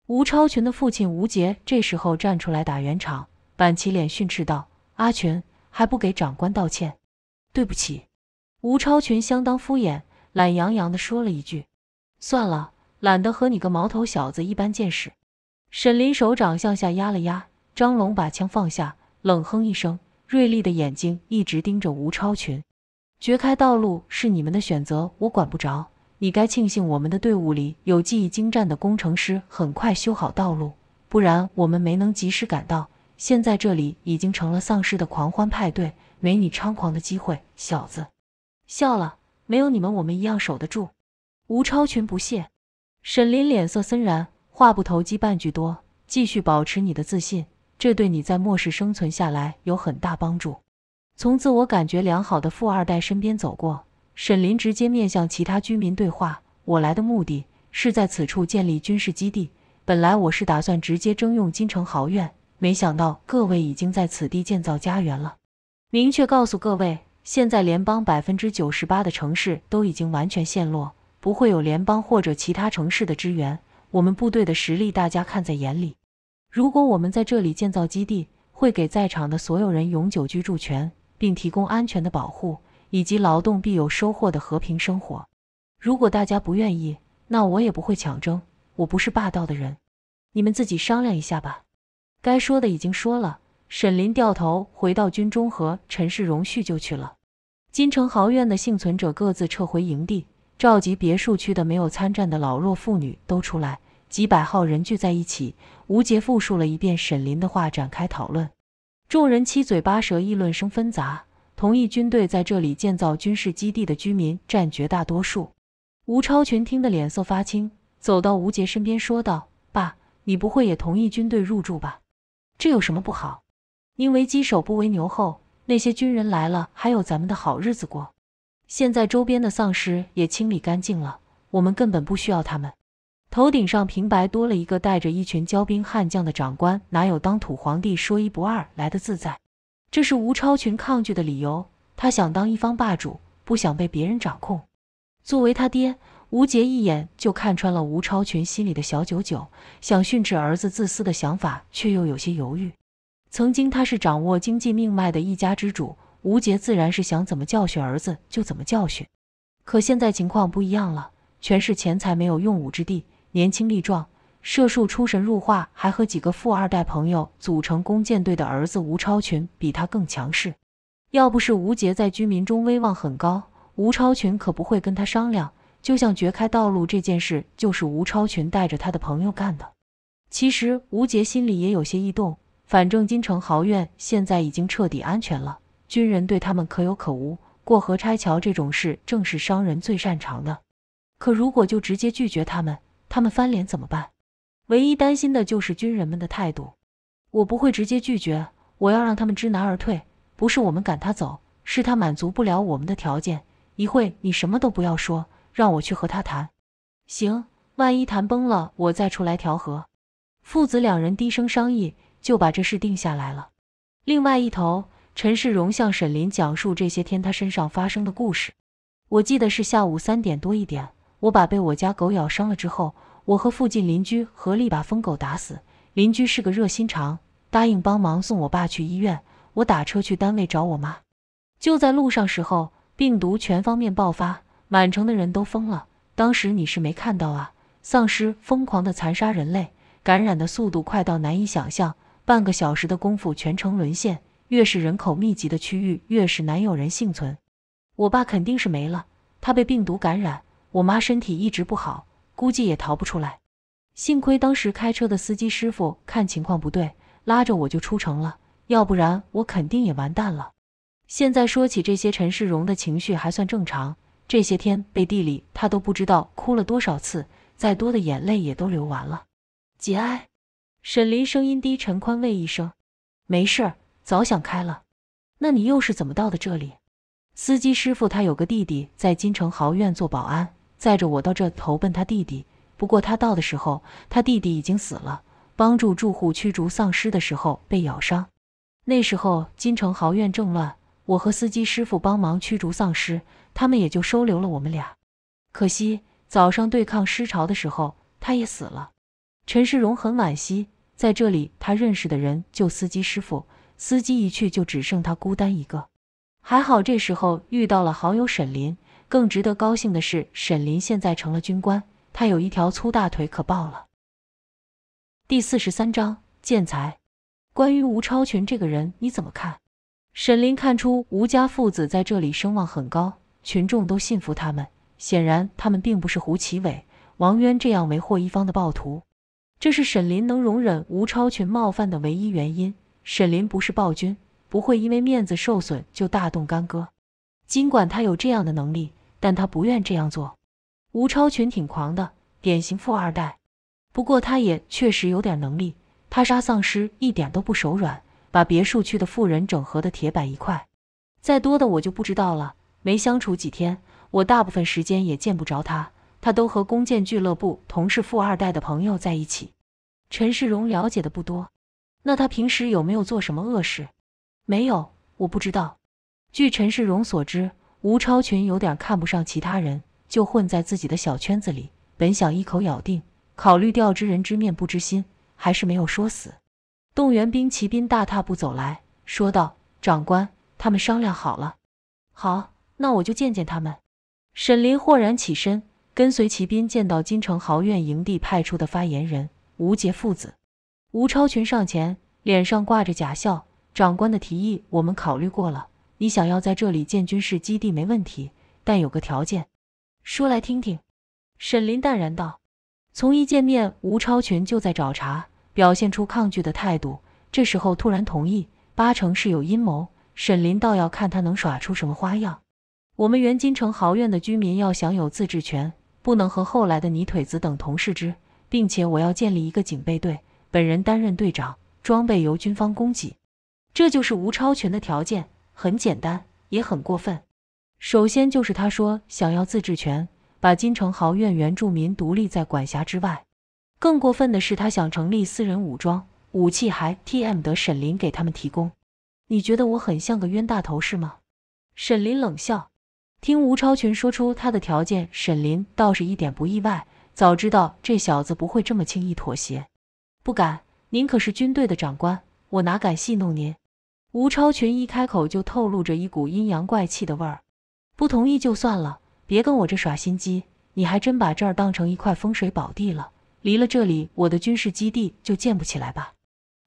吴超群的父亲吴杰这时候站出来打圆场，板起脸训斥道：“阿群，还不给长官道歉？对不起。”吴超群相当敷衍，懒洋洋地说了一句：“算了。”懒得和你个毛头小子一般见识。沈林手掌向下压了压，张龙把枪放下，冷哼一声，锐利的眼睛一直盯着吴超群。掘开道路是你们的选择，我管不着。你该庆幸我们的队伍里有技艺精湛的工程师，很快修好道路。不然我们没能及时赶到，现在这里已经成了丧尸的狂欢派对，没你猖狂的机会，小子。笑了，没有你们，我们一样守得住。吴超群不屑。沈林脸色森然，话不投机半句多，继续保持你的自信，这对你在末世生存下来有很大帮助。从自我感觉良好的富二代身边走过，沈林直接面向其他居民对话：“我来的目的是在此处建立军事基地，本来我是打算直接征用金城豪苑，没想到各位已经在此地建造家园了。明确告诉各位，现在联邦百分之九十八的城市都已经完全陷落。”不会有联邦或者其他城市的支援，我们部队的实力大家看在眼里。如果我们在这里建造基地，会给在场的所有人永久居住权，并提供安全的保护以及劳动必有收获的和平生活。如果大家不愿意，那我也不会强征，我不是霸道的人。你们自己商量一下吧。该说的已经说了。沈林掉头回到军中和陈世荣叙旧去了。金城豪苑的幸存者各自撤回营地。召集别墅区的没有参战的老弱妇女都出来，几百号人聚在一起。吴杰复述了一遍沈林的话，展开讨论。众人七嘴八舌，议论声纷杂。同意军队在这里建造军事基地的居民占绝大多数。吴超群听得脸色发青，走到吴杰身边说道：“爸，你不会也同意军队入住吧？这有什么不好？因为鸡首不为牛后，那些军人来了，还有咱们的好日子过。”现在周边的丧尸也清理干净了，我们根本不需要他们。头顶上平白多了一个带着一群骄兵悍将的长官，哪有当土皇帝说一不二来的自在？这是吴超群抗拒的理由。他想当一方霸主，不想被别人掌控。作为他爹，吴杰一眼就看穿了吴超群心里的小九九，想训斥儿子自私的想法，却又有些犹豫。曾经他是掌握经济命脉的一家之主。吴杰自然是想怎么教训儿子就怎么教训，可现在情况不一样了，全是钱财没有用武之地。年轻力壮，射术出神入化，还和几个富二代朋友组成弓箭队的儿子吴超群比他更强势。要不是吴杰在居民中威望很高，吴超群可不会跟他商量。就像掘开道路这件事，就是吴超群带着他的朋友干的。其实吴杰心里也有些异动，反正金城豪苑现在已经彻底安全了。军人对他们可有可无，过河拆桥这种事正是商人最擅长的。可如果就直接拒绝他们，他们翻脸怎么办？唯一担心的就是军人们的态度。我不会直接拒绝，我要让他们知难而退。不是我们赶他走，是他满足不了我们的条件。一会你什么都不要说，让我去和他谈。行，万一谈崩了，我再出来调和。父子两人低声商议，就把这事定下来了。另外一头。陈世荣向沈林讲述这些天他身上发生的故事。我记得是下午三点多一点，我把被我家狗咬伤了之后，我和附近邻居合力把疯狗打死。邻居是个热心肠，答应帮忙送我爸去医院。我打车去单位找我妈，就在路上时候，病毒全方面爆发，满城的人都疯了。当时你是没看到啊，丧尸疯狂的残杀人类，感染的速度快到难以想象，半个小时的功夫，全城沦陷。越是人口密集的区域，越是难有人幸存。我爸肯定是没了，他被病毒感染。我妈身体一直不好，估计也逃不出来。幸亏当时开车的司机师傅看情况不对，拉着我就出城了，要不然我肯定也完蛋了。现在说起这些，陈世荣的情绪还算正常。这些天背地里他都不知道哭了多少次，再多的眼泪也都流完了。节哀。沈林声音低沉，宽慰一声：“没事儿。”早想开了，那你又是怎么到的这里？司机师傅他有个弟弟在金城豪苑做保安，载着我到这投奔他弟弟。不过他到的时候，他弟弟已经死了，帮助住户驱逐丧尸的时候被咬伤。那时候金城豪苑正乱，我和司机师傅帮忙驱逐丧尸，他们也就收留了我们俩。可惜早上对抗尸潮的时候，他也死了。陈世荣很惋惜，在这里他认识的人就司机师傅。司机一去，就只剩他孤单一个。还好这时候遇到了好友沈林。更值得高兴的是，沈林现在成了军官，他有一条粗大腿可抱了。第四十三章建材。关于吴超群这个人，你怎么看？沈林看出吴家父子在这里声望很高，群众都信服他们。显然，他们并不是胡奇伟、王渊这样为祸一方的暴徒。这是沈林能容忍吴超群冒犯的唯一原因。沈林不是暴君，不会因为面子受损就大动干戈。尽管他有这样的能力，但他不愿这样做。吴超群挺狂的，典型富二代。不过他也确实有点能力，他杀丧尸一点都不手软，把别墅区的富人整合的铁板一块。再多的我就不知道了。没相处几天，我大部分时间也见不着他，他都和弓箭俱乐部同是富二代的朋友在一起。陈世荣了解的不多。那他平时有没有做什么恶事？没有，我不知道。据陈世荣所知，吴超群有点看不上其他人，就混在自己的小圈子里。本想一口咬定，考虑掉知人知面不知心，还是没有说死。动员兵骑兵大踏步走来，说道：“长官，他们商量好了。”“好，那我就见见他们。”沈林豁然起身，跟随骑兵见到金城豪苑营地派出的发言人吴杰父子。吴超群上前，脸上挂着假笑：“长官的提议，我们考虑过了。你想要在这里建军事基地，没问题，但有个条件。”“说来听听。”沈林淡然道。从一见面，吴超群就在找茬，表现出抗拒的态度。这时候突然同意，八成是有阴谋。沈林倒要看他能耍出什么花样。我们原金城豪苑的居民要享有自治权，不能和后来的泥腿子等同视之，并且我要建立一个警备队。本人担任队长，装备由军方供给。这就是吴超群的条件，很简单，也很过分。首先就是他说想要自治权，把金城豪苑原住民独立在管辖之外。更过分的是，他想成立私人武装，武器还 T.M 的沈林给他们提供。你觉得我很像个冤大头是吗？沈林冷笑。听吴超群说出他的条件，沈林倒是一点不意外，早知道这小子不会这么轻易妥协。不敢，您可是军队的长官，我哪敢戏弄您？吴超群一开口就透露着一股阴阳怪气的味儿。不同意就算了，别跟我这耍心机。你还真把这儿当成一块风水宝地了？离了这里，我的军事基地就建不起来吧？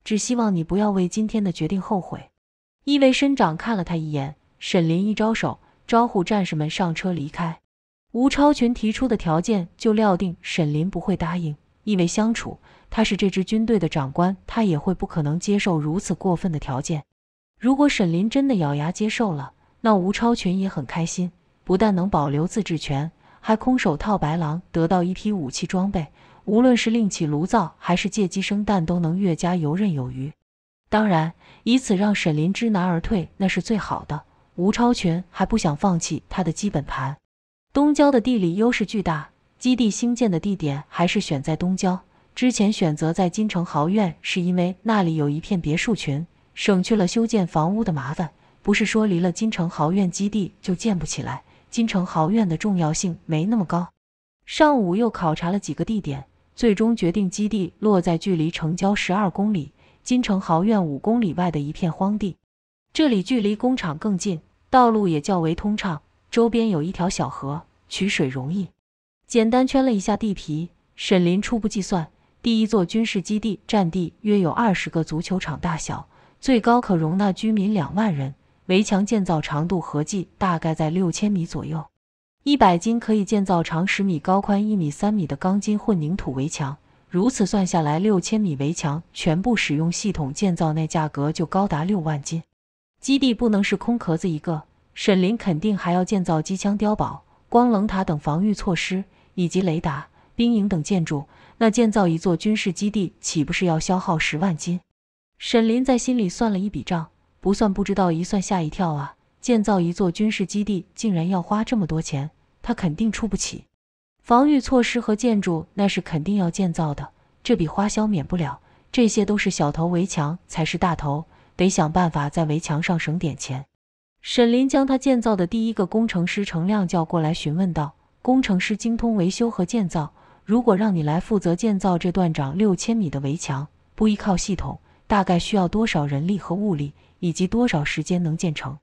只希望你不要为今天的决定后悔。意味深长看了他一眼，沈林一招手招呼战士们上车离开。吴超群提出的条件，就料定沈林不会答应，意味相处。他是这支军队的长官，他也会不可能接受如此过分的条件。如果沈林真的咬牙接受了，那吴超群也很开心，不但能保留自治权，还空手套白狼得到一批武器装备。无论是另起炉灶，还是借机生蛋，都能越加游刃有余。当然，以此让沈林知难而退，那是最好的。吴超群还不想放弃他的基本盘，东郊的地理优势巨大，基地兴建的地点还是选在东郊。之前选择在金城豪苑，是因为那里有一片别墅群，省去了修建房屋的麻烦。不是说离了金城豪苑基地就建不起来，金城豪苑的重要性没那么高。上午又考察了几个地点，最终决定基地落在距离城郊十二公里、金城豪苑五公里外的一片荒地。这里距离工厂更近，道路也较为通畅，周边有一条小河，取水容易。简单圈了一下地皮，沈林初步计算。第一座军事基地占地约有二十个足球场大小，最高可容纳居民两万人。围墙建造长度合计大概在六千米左右。一百斤可以建造长十米、高宽一米三米的钢筋混凝土围墙，如此算下来，六千米围墙全部使用系统建造，那价格就高达六万斤。基地不能是空壳子一个，沈林肯定还要建造机枪碉堡、光棱塔等防御措施，以及雷达、兵营等建筑。那建造一座军事基地岂不是要消耗十万金？沈林在心里算了一笔账，不算不知道，一算吓一跳啊！建造一座军事基地竟然要花这么多钱，他肯定出不起。防御措施和建筑那是肯定要建造的，这笔花销免不了。这些都是小头，围墙才是大头，得想办法在围墙上省点钱。沈林将他建造的第一个工程师程亮叫过来，询问道：“工程师精通维修和建造。”如果让你来负责建造这段长六千米的围墙，不依靠系统，大概需要多少人力和物力，以及多少时间能建成？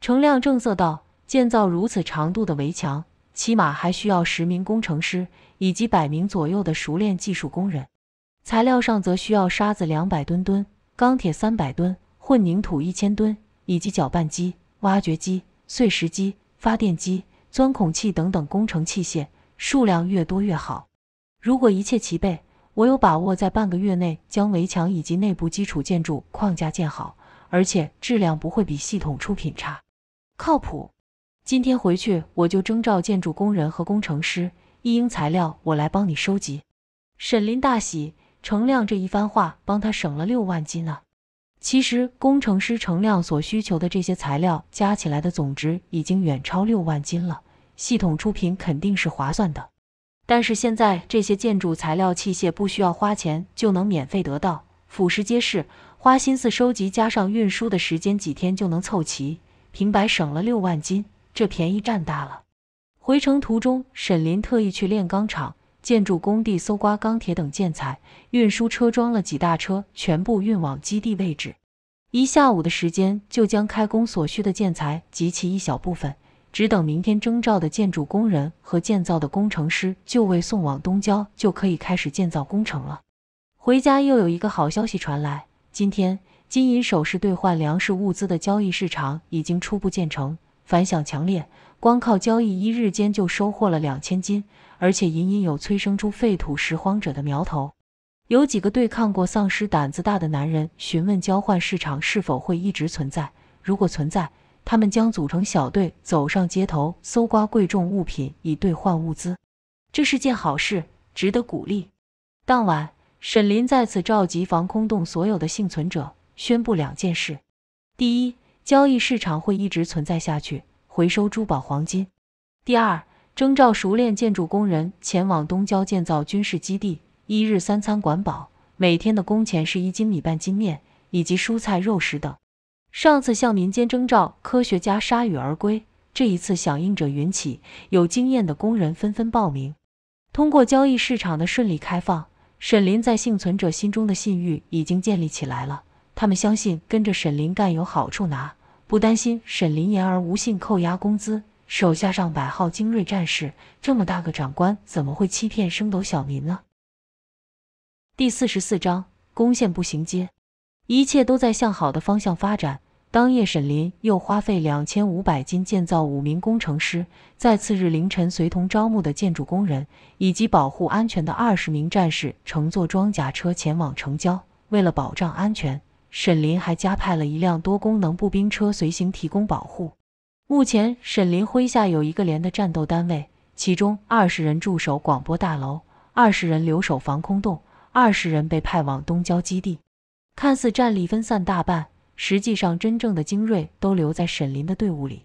程亮正色道：“建造如此长度的围墙，起码还需要十名工程师以及百名左右的熟练技术工人。材料上则需要沙子两百吨吨，钢铁三百吨，混凝土一千吨，以及搅拌机、挖掘机、碎石机、发电机、钻孔器等等工程器械，数量越多越好。”如果一切齐备，我有把握在半个月内将围墙以及内部基础建筑框架建好，而且质量不会比系统出品差，靠谱。今天回去我就征召建筑工人和工程师，一应材料我来帮你收集。沈林大喜，程亮这一番话帮他省了六万金呢。其实，工程师程亮所需求的这些材料加起来的总值已经远超六万金了，系统出品肯定是划算的。但是现在这些建筑材料器械不需要花钱就能免费得到，俯拾皆是。花心思收集加上运输的时间，几天就能凑齐，平白省了六万斤，这便宜占大了。回程途中，沈林特意去炼钢厂、建筑工地搜刮钢铁等建材，运输车装了几大车，全部运往基地位置。一下午的时间就将开工所需的建材集齐一小部分。只等明天征召的建筑工人和建造的工程师就位，送往东郊就可以开始建造工程了。回家又有一个好消息传来：今天金银首饰兑换粮食物资的交易市场已经初步建成，反响强烈。光靠交易一日间就收获了两千斤，而且隐隐有催生出废土拾荒者的苗头。有几个对抗过丧尸胆子大的男人询问交换市场是否会一直存在，如果存在。他们将组成小队走上街头，搜刮贵重物品以兑换物资。这是件好事，值得鼓励。当晚，沈林再次召集防空洞所有的幸存者，宣布两件事：第一，交易市场会一直存在下去，回收珠宝、黄金；第二，征召熟练建筑工人前往东郊建造军事基地，一日三餐管饱，每天的工钱是一斤米、半斤面以及蔬菜、肉食等。上次向民间征召科学家铩羽而归，这一次响应者云起，有经验的工人纷纷报名。通过交易市场的顺利开放，沈林在幸存者心中的信誉已经建立起来了。他们相信跟着沈林干有好处拿，不担心沈林言而无信扣押工资。手下上百号精锐战士，这么大个长官怎么会欺骗升斗小民呢？第四十四章：攻陷步行街。一切都在向好的方向发展。当夜，沈林又花费两千五百金建造五名工程师，在次日凌晨随同招募的建筑工人以及保护安全的二十名战士乘坐装甲车前往城郊。为了保障安全，沈林还加派了一辆多功能步兵车随行提供保护。目前，沈林麾下有一个连的战斗单位，其中二十人驻守广播大楼，二十人留守防空洞，二十人被派往东郊基地。看似战力分散大半，实际上真正的精锐都留在沈林的队伍里。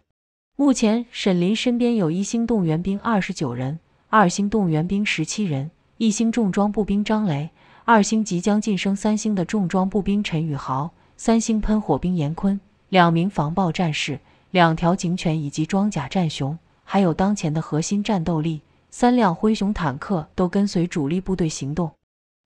目前，沈林身边有一星动员兵二十九人，二星动员兵十七人，一星重装步兵张雷，二星即将晋升三星的重装步兵陈宇豪，三星喷火兵严坤，两名防爆战士，两条警犬以及装甲战熊，还有当前的核心战斗力三辆灰熊坦克都跟随主力部队行动。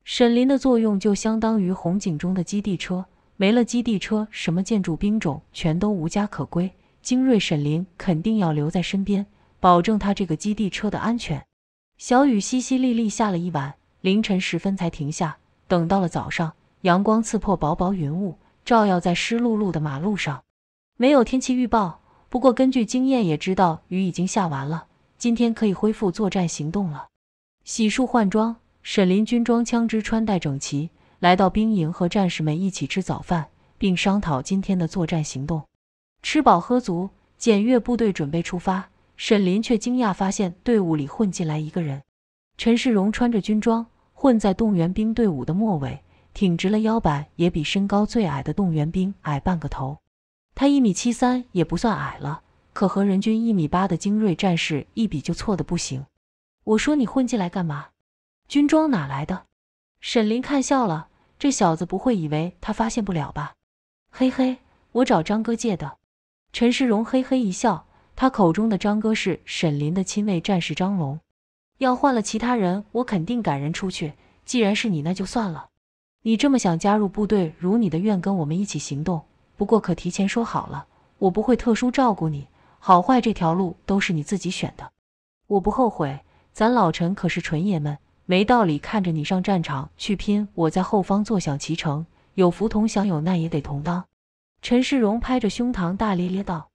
沈林的作用就相当于红警中的基地车，没了基地车，什么建筑兵种全都无家可归。精锐沈林肯定要留在身边，保证他这个基地车的安全。小雨淅淅沥沥下了一晚，凌晨时分才停下。等到了早上，阳光刺破薄薄云雾，照耀在湿漉漉的马路上。没有天气预报，不过根据经验也知道雨已经下完了，今天可以恢复作战行动了。洗漱换装。沈林军装、枪支穿戴整齐，来到兵营和战士们一起吃早饭，并商讨今天的作战行动。吃饱喝足，检阅部队准备出发。沈林却惊讶发现队伍里混进来一个人。陈世荣穿着军装，混在动员兵队伍的末尾，挺直了腰板，也比身高最矮的动员兵矮半个头。他一米七三也不算矮了，可和人均一米八的精锐战士一比就错的不行。我说你混进来干嘛？军装哪来的？沈林看笑了，这小子不会以为他发现不了吧？嘿嘿，我找张哥借的。陈世荣嘿嘿一笑，他口中的张哥是沈林的亲卫战士张龙。要换了其他人，我肯定赶人出去。既然是你，那就算了。你这么想加入部队，如你的愿，跟我们一起行动。不过可提前说好了，我不会特殊照顾你。好坏这条路都是你自己选的，我不后悔。咱老陈可是纯爷们。没道理，看着你上战场去拼，我在后方坐享其成，有福同享，有难也得同当。陈世荣拍着胸膛大咧咧道：“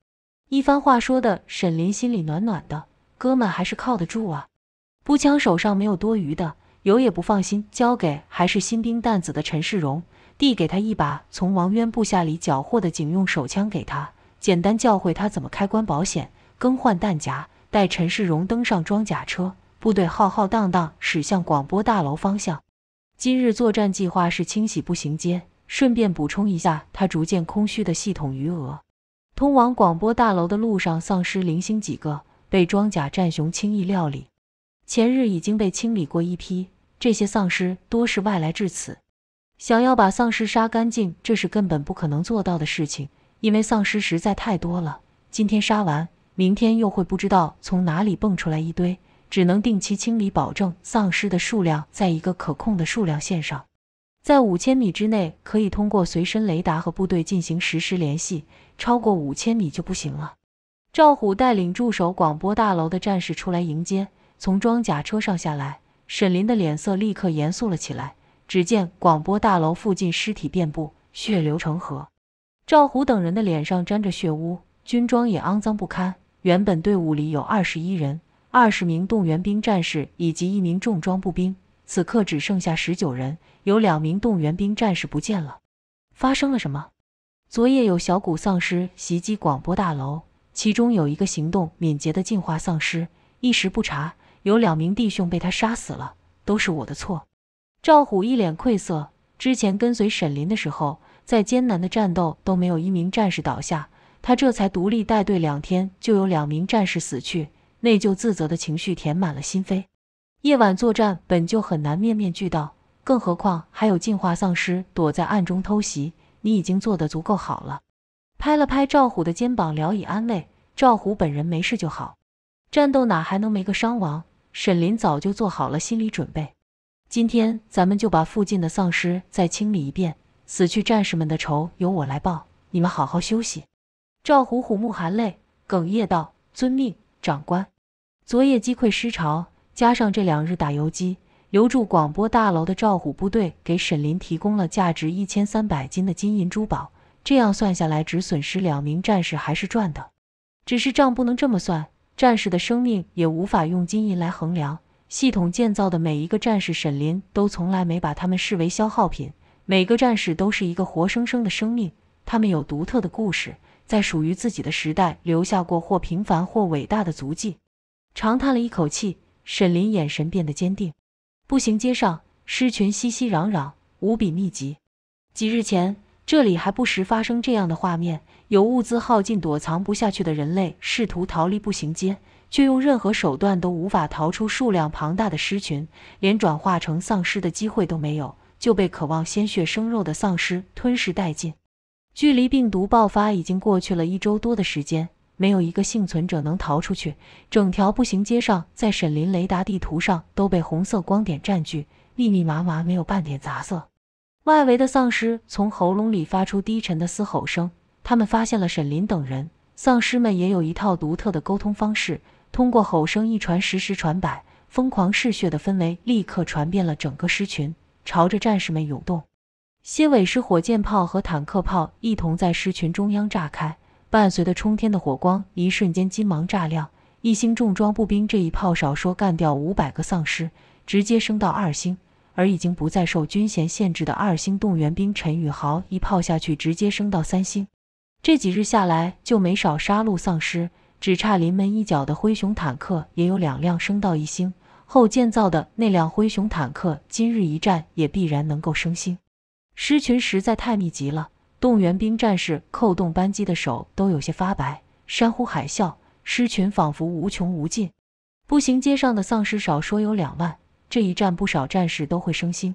一番话说的，沈林心里暖暖的，哥们还是靠得住啊。”步枪手上没有多余的，有也不放心交给还是新兵蛋子的陈世荣，递给他一把从王渊部下里缴获的警用手枪给他，简单教会他怎么开关保险、更换弹夹，带陈世荣登上装甲车。部队浩浩荡荡驶向广播大楼方向。今日作战计划是清洗步行街，顺便补充一下他逐渐空虚的系统余额。通往广播大楼的路上，丧尸零星几个，被装甲战熊轻易料理。前日已经被清理过一批，这些丧尸多是外来至此。想要把丧尸杀干净，这是根本不可能做到的事情，因为丧尸实在太多了。今天杀完，明天又会不知道从哪里蹦出来一堆。只能定期清理，保证丧尸的数量在一个可控的数量线上。在五千米之内，可以通过随身雷达和部队进行实时联系；超过五千米就不行了。赵虎带领驻守广播大楼的战士出来迎接，从装甲车上下来，沈林的脸色立刻严肃了起来。只见广播大楼附近尸体遍布，血流成河，赵虎等人的脸上沾着血污，军装也肮脏不堪。原本队伍里有二十一人。二十名动员兵战士以及一名重装步兵，此刻只剩下十九人，有两名动员兵战士不见了。发生了什么？昨夜有小股丧尸袭击广播大楼，其中有一个行动敏捷的进化丧尸，一时不察，有两名弟兄被他杀死了。都是我的错。赵虎一脸愧色。之前跟随沈林的时候，在艰难的战斗都没有一名战士倒下，他这才独立带队两天，就有两名战士死去。内疚自责的情绪填满了心扉。夜晚作战本就很难面面俱到，更何况还有进化丧尸躲在暗中偷袭。你已经做得足够好了。拍了拍赵虎的肩膀，聊以安慰。赵虎本人没事就好。战斗哪还能没个伤亡？沈林早就做好了心理准备。今天咱们就把附近的丧尸再清理一遍。死去战士们的仇由我来报。你们好好休息。赵虎虎目含泪，哽咽道：“遵命，长官。”昨夜击溃尸潮，加上这两日打游击，留住广播大楼的赵虎部队给沈林提供了价值一千三百斤的金银珠宝。这样算下来，只损失两名战士，还是赚的。只是账不能这么算，战士的生命也无法用金银来衡量。系统建造的每一个战士，沈林都从来没把他们视为消耗品。每个战士都是一个活生生的生命，他们有独特的故事，在属于自己的时代留下过或平凡或伟大的足迹。长叹了一口气，沈林眼神变得坚定。步行街上，尸群熙熙攘攘，无比密集。几日前，这里还不时发生这样的画面：有物资耗尽、躲藏不下去的人类试图逃离步行街，却用任何手段都无法逃出数量庞大的尸群，连转化成丧尸的机会都没有，就被渴望鲜血生肉的丧尸吞噬殆尽。距离病毒爆发已经过去了一周多的时间。没有一个幸存者能逃出去。整条步行街上，在沈林雷达地图上都被红色光点占据，密密麻麻，没有半点杂色。外围的丧尸从喉咙里发出低沉的嘶吼声，他们发现了沈林等人。丧尸们也有一套独特的沟通方式，通过吼声一传十，十传百，疯狂嗜血的氛围立刻传遍了整个尸群，朝着战士们涌动。蝎尾狮火箭炮和坦克炮一同在尸群中央炸开。伴随着冲天的火光，一瞬间金芒炸亮，一星重装步兵这一炮少说干掉五百个丧尸，直接升到二星。而已经不再受军衔限制的二星动员兵陈宇豪，一炮下去直接升到三星。这几日下来就没少杀戮丧尸，只差临门一脚的灰熊坦克也有两辆升到一星，后建造的那辆灰熊坦克今日一战也必然能够升星。狮群实在太密集了。动员兵战士扣动扳机的手都有些发白，山呼海啸，尸群仿佛无穷无尽。步行街上的丧尸少说有两万，这一战不少战士都会升星。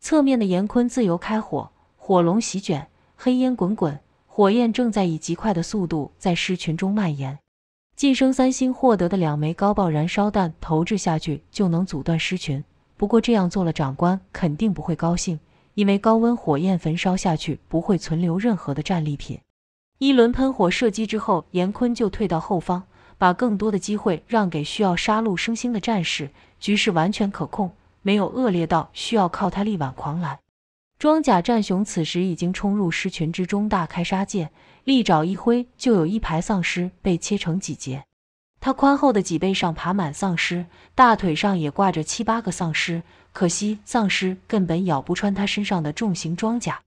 侧面的严坤自由开火，火龙席卷，黑烟滚滚，火焰正在以极快的速度在尸群中蔓延。晋升三星获得的两枚高爆燃烧弹投掷下去就能阻断尸群，不过这样做了，长官肯定不会高兴。因为高温火焰焚烧下去，不会存留任何的战利品。一轮喷火射击之后，严坤就退到后方，把更多的机会让给需要杀戮升星的战士。局势完全可控，没有恶劣到需要靠他力挽狂澜。装甲战熊此时已经冲入尸群之中，大开杀戒，利爪一挥，就有一排丧尸被切成几截。他宽厚的脊背上爬满丧尸，大腿上也挂着七八个丧尸。可惜丧尸根本咬不穿他身上的重型装甲，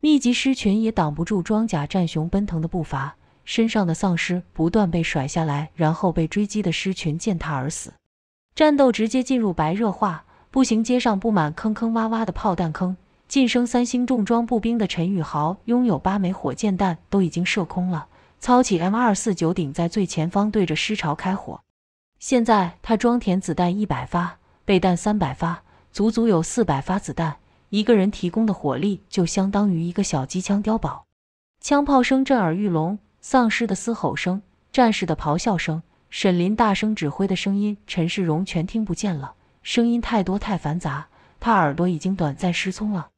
密集尸群也挡不住装甲战熊奔腾的步伐，身上的丧尸不断被甩下来，然后被追击的尸群践踏而死。战斗直接进入白热化，步行街上布满坑坑洼洼的炮弹坑。晋升三星重装步兵的陈宇豪拥有八枚火箭弹，都已经射空了，操起 M 二四九顶在最前方对着尸潮开火。现在他装填子弹一百发，备弹三百发。足足有四百发子弹，一个人提供的火力就相当于一个小机枪碉堡。枪炮声震耳欲聋，丧尸的嘶吼声，战士的咆哮声，沈林大声指挥的声音，陈世荣全听不见了。声音太多太繁杂，他耳朵已经短暂失聪了。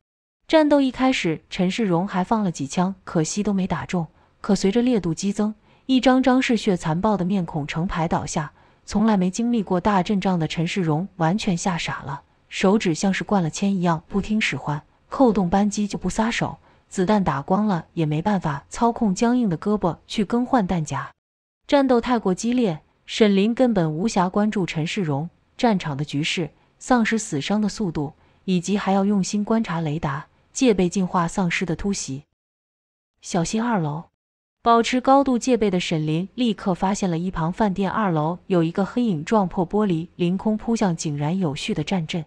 战斗一开始，陈世荣还放了几枪，可惜都没打中。可随着烈度激增，一张张嗜血残暴的面孔成排倒下。从来没经历过大阵仗的陈世荣完全吓傻了。手指像是灌了铅一样不听使唤，扣动扳机就不撒手，子弹打光了也没办法操控僵硬的胳膊去更换弹夹。战斗太过激烈，沈林根本无暇关注陈世荣战场的局势、丧尸死伤的速度，以及还要用心观察雷达戒备进化丧尸的突袭。小心二楼！保持高度戒备的沈林立刻发现了一旁饭店二楼有一个黑影撞破玻璃，凌空扑向井然有序的战阵。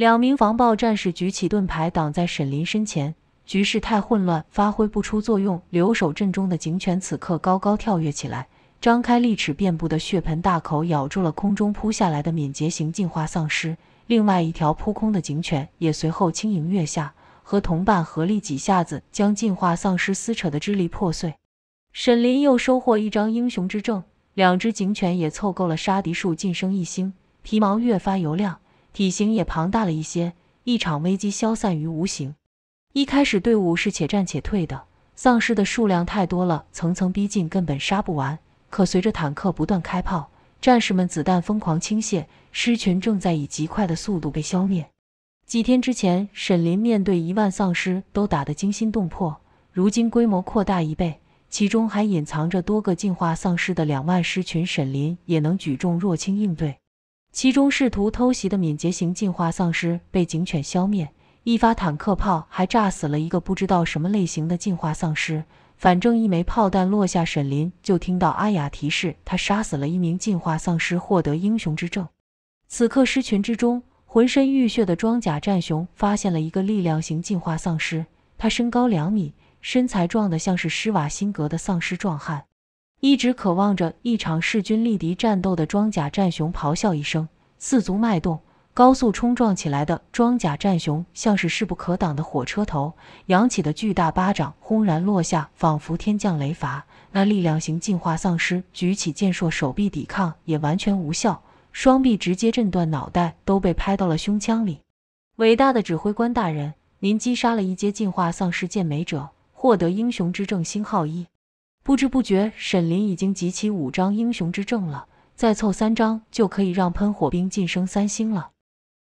两名防暴战士举起盾牌挡在沈林身前，局势太混乱，发挥不出作用。留守阵中的警犬此刻高高跳跃起来，张开利齿遍布的血盆大口咬住了空中扑下来的敏捷型进化丧尸。另外一条扑空的警犬也随后轻盈跃下，和同伴合力几下子将进化丧尸撕扯得支离破碎。沈林又收获一张英雄之证，两只警犬也凑够了杀敌数，晋升一星，皮毛越发油亮。体型也庞大了一些，一场危机消散于无形。一开始，队伍是且战且退的，丧尸的数量太多了，层层逼近，根本杀不完。可随着坦克不断开炮，战士们子弹疯狂倾泻，尸群正在以极快的速度被消灭。几天之前，沈林面对一万丧尸都打得惊心动魄，如今规模扩大一倍，其中还隐藏着多个进化丧尸的两万尸群，沈林也能举重若轻应对。其中试图偷袭的敏捷型进化丧尸被警犬消灭，一发坦克炮还炸死了一个不知道什么类型的进化丧尸。反正一枚炮弹落下，沈林就听到阿雅提示他杀死了一名进化丧尸，获得英雄之证。此刻尸群之中，浑身浴血的装甲战熊发现了一个力量型进化丧尸，他身高两米，身材壮得像是施瓦辛格的丧尸壮汉。一直渴望着一场势均力敌战斗的装甲战熊咆哮一声，四足脉动，高速冲撞起来的装甲战熊像是势不可挡的火车头，扬起的巨大巴掌轰然落下，仿佛天降雷罚。那力量型进化丧尸举起健硕手臂抵抗，也完全无效，双臂直接震断，脑袋都被拍到了胸腔里。伟大的指挥官大人，您击杀了一阶进化丧尸健美者，获得英雄之证星号一。不知不觉，沈林已经集齐五张英雄之证了，再凑三张就可以让喷火兵晋升三星了。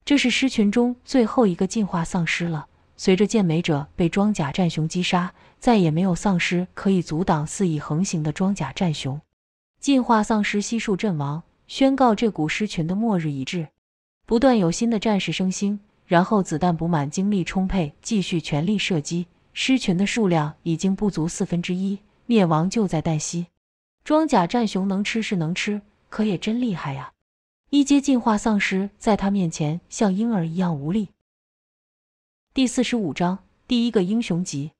这是狮群中最后一个进化丧尸了。随着健美者被装甲战熊击杀，再也没有丧尸可以阻挡肆意横行的装甲战熊。进化丧尸悉数阵亡，宣告这股狮群的末日已至。不断有新的战士升星，然后子弹补满，精力充沛，继续全力射击。狮群的数量已经不足四分之一。灭亡就在旦夕，装甲战熊能吃是能吃，可也真厉害呀！一阶进化丧尸在他面前像婴儿一样无力。第四十五章第一个英雄级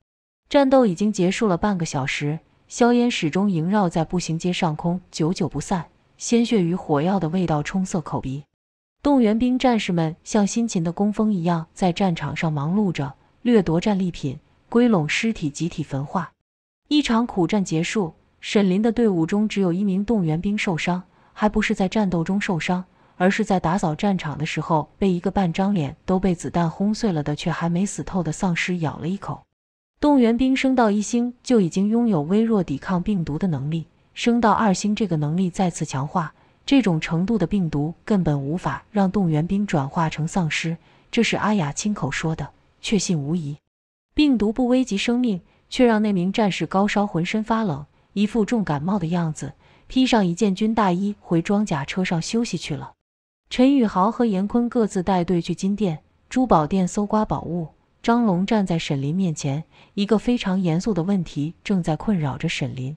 战斗已经结束了半个小时，硝烟始终萦绕在步行街上空，久久不散，鲜血与火药的味道冲塞口鼻。动员兵战士们像辛勤的工蜂一样，在战场上忙碌着，掠夺战利品，归拢尸体，集体焚化。一场苦战结束，沈林的队伍中只有一名动员兵受伤，还不是在战斗中受伤，而是在打扫战场的时候被一个半张脸都被子弹轰碎了的却还没死透的丧尸咬了一口。动员兵升到一星就已经拥有微弱抵抗病毒的能力，升到二星这个能力再次强化。这种程度的病毒根本无法让动员兵转化成丧尸，这是阿雅亲口说的，确信无疑。病毒不危及生命。却让那名战士高烧，浑身发冷，一副重感冒的样子，披上一件军大衣回装甲车上休息去了。陈宇豪和严坤各自带队去金店、珠宝店搜刮宝物。张龙站在沈林面前，一个非常严肃的问题正在困扰着沈林。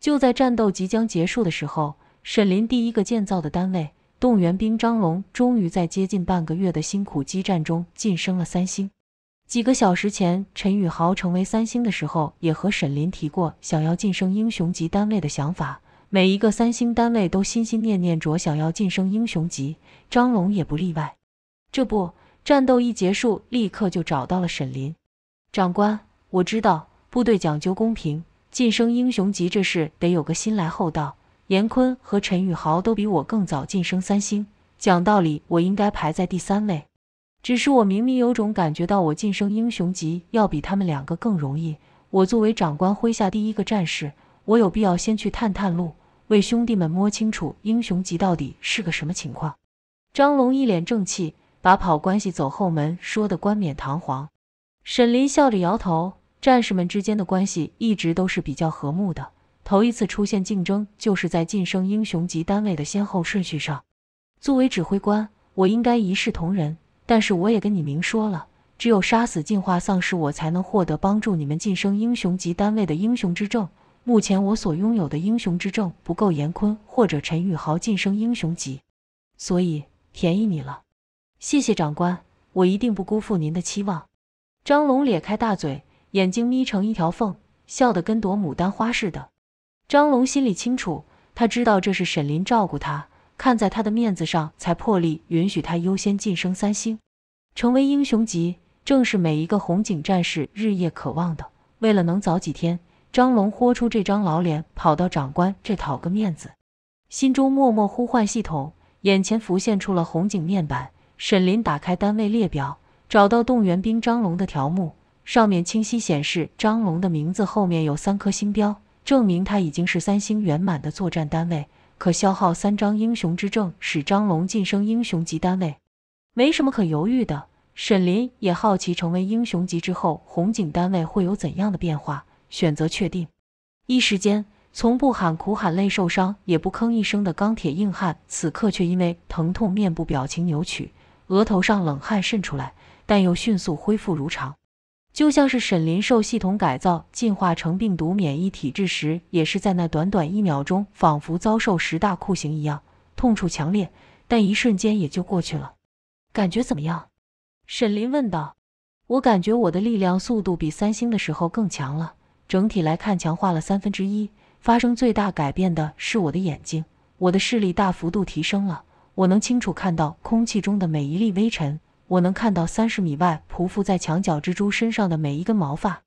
就在战斗即将结束的时候，沈林第一个建造的单位动员兵张龙，终于在接近半个月的辛苦激战中晋升了三星。几个小时前，陈宇豪成为三星的时候，也和沈林提过想要晋升英雄级单位的想法。每一个三星单位都心心念念着想要晋升英雄级，张龙也不例外。这不，战斗一结束，立刻就找到了沈林长官。我知道部队讲究公平，晋升英雄级这事得有个先来后到。严坤和陈宇豪都比我更早晋升三星，讲道理，我应该排在第三位。只是我明明有种感觉到，我晋升英雄级要比他们两个更容易。我作为长官麾下第一个战士，我有必要先去探探路，为兄弟们摸清楚英雄级到底是个什么情况。张龙一脸正气，把跑关系走后门说的冠冕堂皇。沈林笑着摇头，战士们之间的关系一直都是比较和睦的，头一次出现竞争就是在晋升英雄级单位的先后顺序上。作为指挥官，我应该一视同仁。但是我也跟你明说了，只有杀死进化丧尸，我才能获得帮助你们晋升英雄级单位的英雄之证。目前我所拥有的英雄之证不够，严坤或者陈宇豪晋升英雄级，所以便宜你了。谢谢长官，我一定不辜负您的期望。张龙咧开大嘴，眼睛眯成一条缝，笑得跟朵牡丹花似的。张龙心里清楚，他知道这是沈林照顾他。看在他的面子上，才破例允许他优先晋升三星，成为英雄级，正是每一个红警战士日夜渴望的。为了能早几天，张龙豁出这张老脸，跑到长官这讨个面子，心中默默呼唤系统。眼前浮现出了红警面板，沈林打开单位列表，找到动员兵张龙的条目，上面清晰显示张龙的名字后面有三颗星标，证明他已经是三星圆满的作战单位。可消耗三张英雄之证，使张龙晋升英雄级单位。没什么可犹豫的。沈林也好奇，成为英雄级之后，红警单位会有怎样的变化？选择确定。一时间，从不喊苦喊累受伤也不吭一声的钢铁硬汉，此刻却因为疼痛面部表情扭曲，额头上冷汗渗出来，但又迅速恢复如常。就像是沈林受系统改造进化成病毒免疫体质时，也是在那短短一秒钟，仿佛遭受十大酷刑一样，痛楚强烈，但一瞬间也就过去了。感觉怎么样？沈林问道。我感觉我的力量、速度比三星的时候更强了，整体来看强化了三分之一。发生最大改变的是我的眼睛，我的视力大幅度提升了，我能清楚看到空气中的每一粒微尘。我能看到三十米外匍匐在墙角蜘蛛身上的每一根毛发。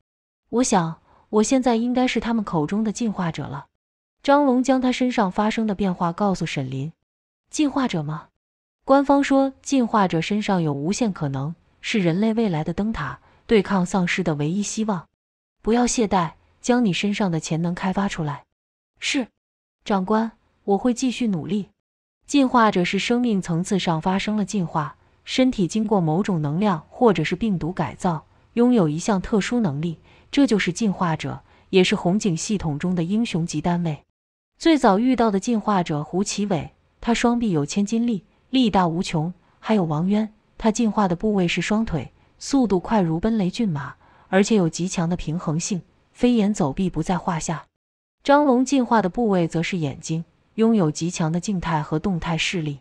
我想，我现在应该是他们口中的进化者了。张龙将他身上发生的变化告诉沈林：“进化者吗？官方说，进化者身上有无限可能，是人类未来的灯塔，对抗丧尸的唯一希望。不要懈怠，将你身上的潜能开发出来。”是，长官，我会继续努力。进化者是生命层次上发生了进化。身体经过某种能量或者是病毒改造，拥有一项特殊能力，这就是进化者，也是红警系统中的英雄级单位。最早遇到的进化者胡奇伟，他双臂有千斤力，力大无穷；还有王渊，他进化的部位是双腿，速度快如奔雷骏马，而且有极强的平衡性，飞檐走壁不在话下。张龙进化的部位则是眼睛，拥有极强的静态和动态视力。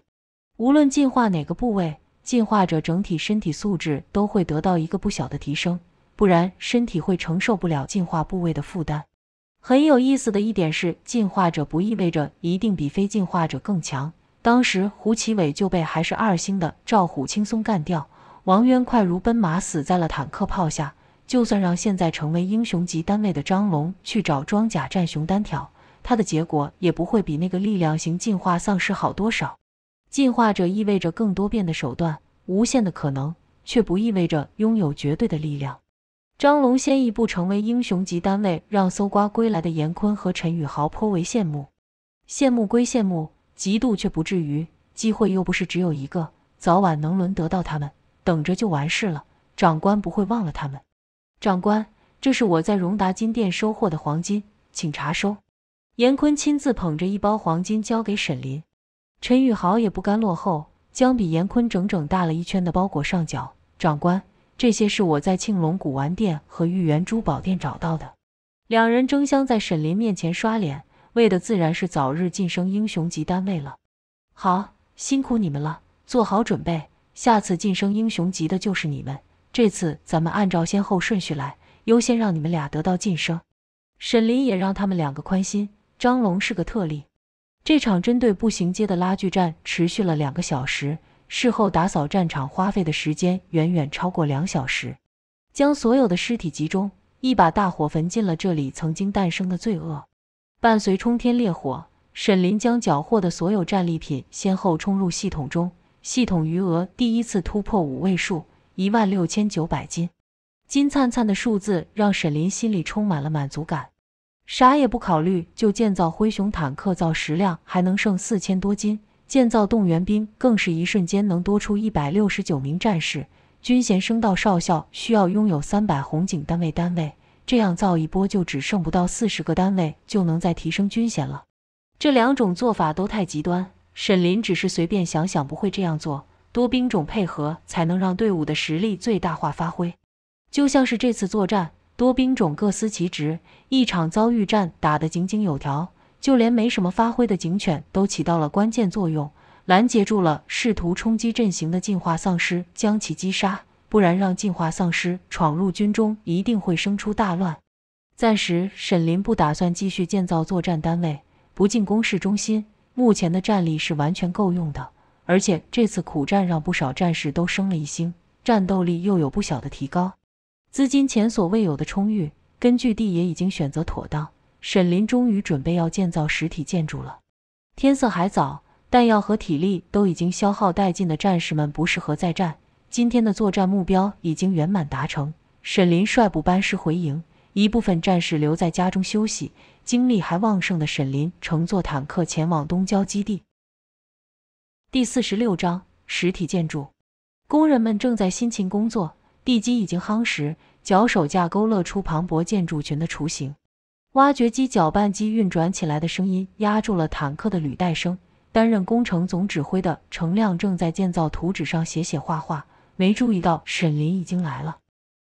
无论进化哪个部位。进化者整体身体素质都会得到一个不小的提升，不然身体会承受不了进化部位的负担。很有意思的一点是，进化者不意味着一定比非进化者更强。当时胡奇伟就被还是二星的赵虎轻松干掉，王渊快如奔马死在了坦克炮下。就算让现在成为英雄级单位的张龙去找装甲战熊单挑，他的结果也不会比那个力量型进化丧尸好多少。进化者意味着更多变的手段，无限的可能，却不意味着拥有绝对的力量。张龙先一步成为英雄级单位，让搜刮归来的严坤和陈宇豪颇为羡慕。羡慕归羡慕，嫉妒却不至于。机会又不是只有一个，早晚能轮得到他们，等着就完事了。长官不会忘了他们。长官，这是我在荣达金店收获的黄金，请查收。严坤亲自捧着一包黄金交给沈林。陈宇豪也不甘落后，将比严坤整整大了一圈的包裹上缴。长官，这些是我在庆隆古玩店和玉园珠宝店找到的。两人争相在沈林面前刷脸，为的自然是早日晋升英雄级单位了。好，辛苦你们了，做好准备，下次晋升英雄级的就是你们。这次咱们按照先后顺序来，优先让你们俩得到晋升。沈林也让他们两个宽心，张龙是个特例。这场针对步行街的拉锯战持续了两个小时，事后打扫战场花费的时间远远超过两小时，将所有的尸体集中，一把大火焚尽了这里曾经诞生的罪恶。伴随冲天烈火，沈林将缴获的所有战利品先后冲入系统中，系统余额第一次突破五位数，一万六千九百金。金灿灿的数字让沈林心里充满了满足感。啥也不考虑，就建造灰熊坦克，造十辆还能剩四千多斤。建造动员兵，更是一瞬间能多出一百六十九名战士，军衔升到少校需要拥有三百红警单位单位，这样造一波就只剩不到四十个单位，就能再提升军衔了。这两种做法都太极端，沈林只是随便想想，不会这样做。多兵种配合才能让队伍的实力最大化发挥，就像是这次作战。多兵种各司其职，一场遭遇战打得井井有条，就连没什么发挥的警犬都起到了关键作用，拦截住了试图冲击阵型的进化丧尸，将其击杀。不然让进化丧尸闯入军中，一定会生出大乱。暂时，沈林不打算继续建造作战单位，不进攻市中心。目前的战力是完全够用的，而且这次苦战让不少战士都升了一星，战斗力又有不小的提高。资金前所未有的充裕，根据地也已经选择妥当。沈林终于准备要建造实体建筑了。天色还早，弹药和体力都已经消耗殆尽的战士们不适合再战。今天的作战目标已经圆满达成，沈林率部班师回营，一部分战士留在家中休息。精力还旺盛的沈林乘坐坦克前往东郊基地。第四十六章：实体建筑。工人们正在辛勤工作。地基已经夯实，脚手架勾勒出磅礴建筑群的雏形。挖掘机、搅拌机运转起来的声音压住了坦克的履带声。担任工程总指挥的程亮正在建造图纸上写写画画，没注意到沈林已经来了。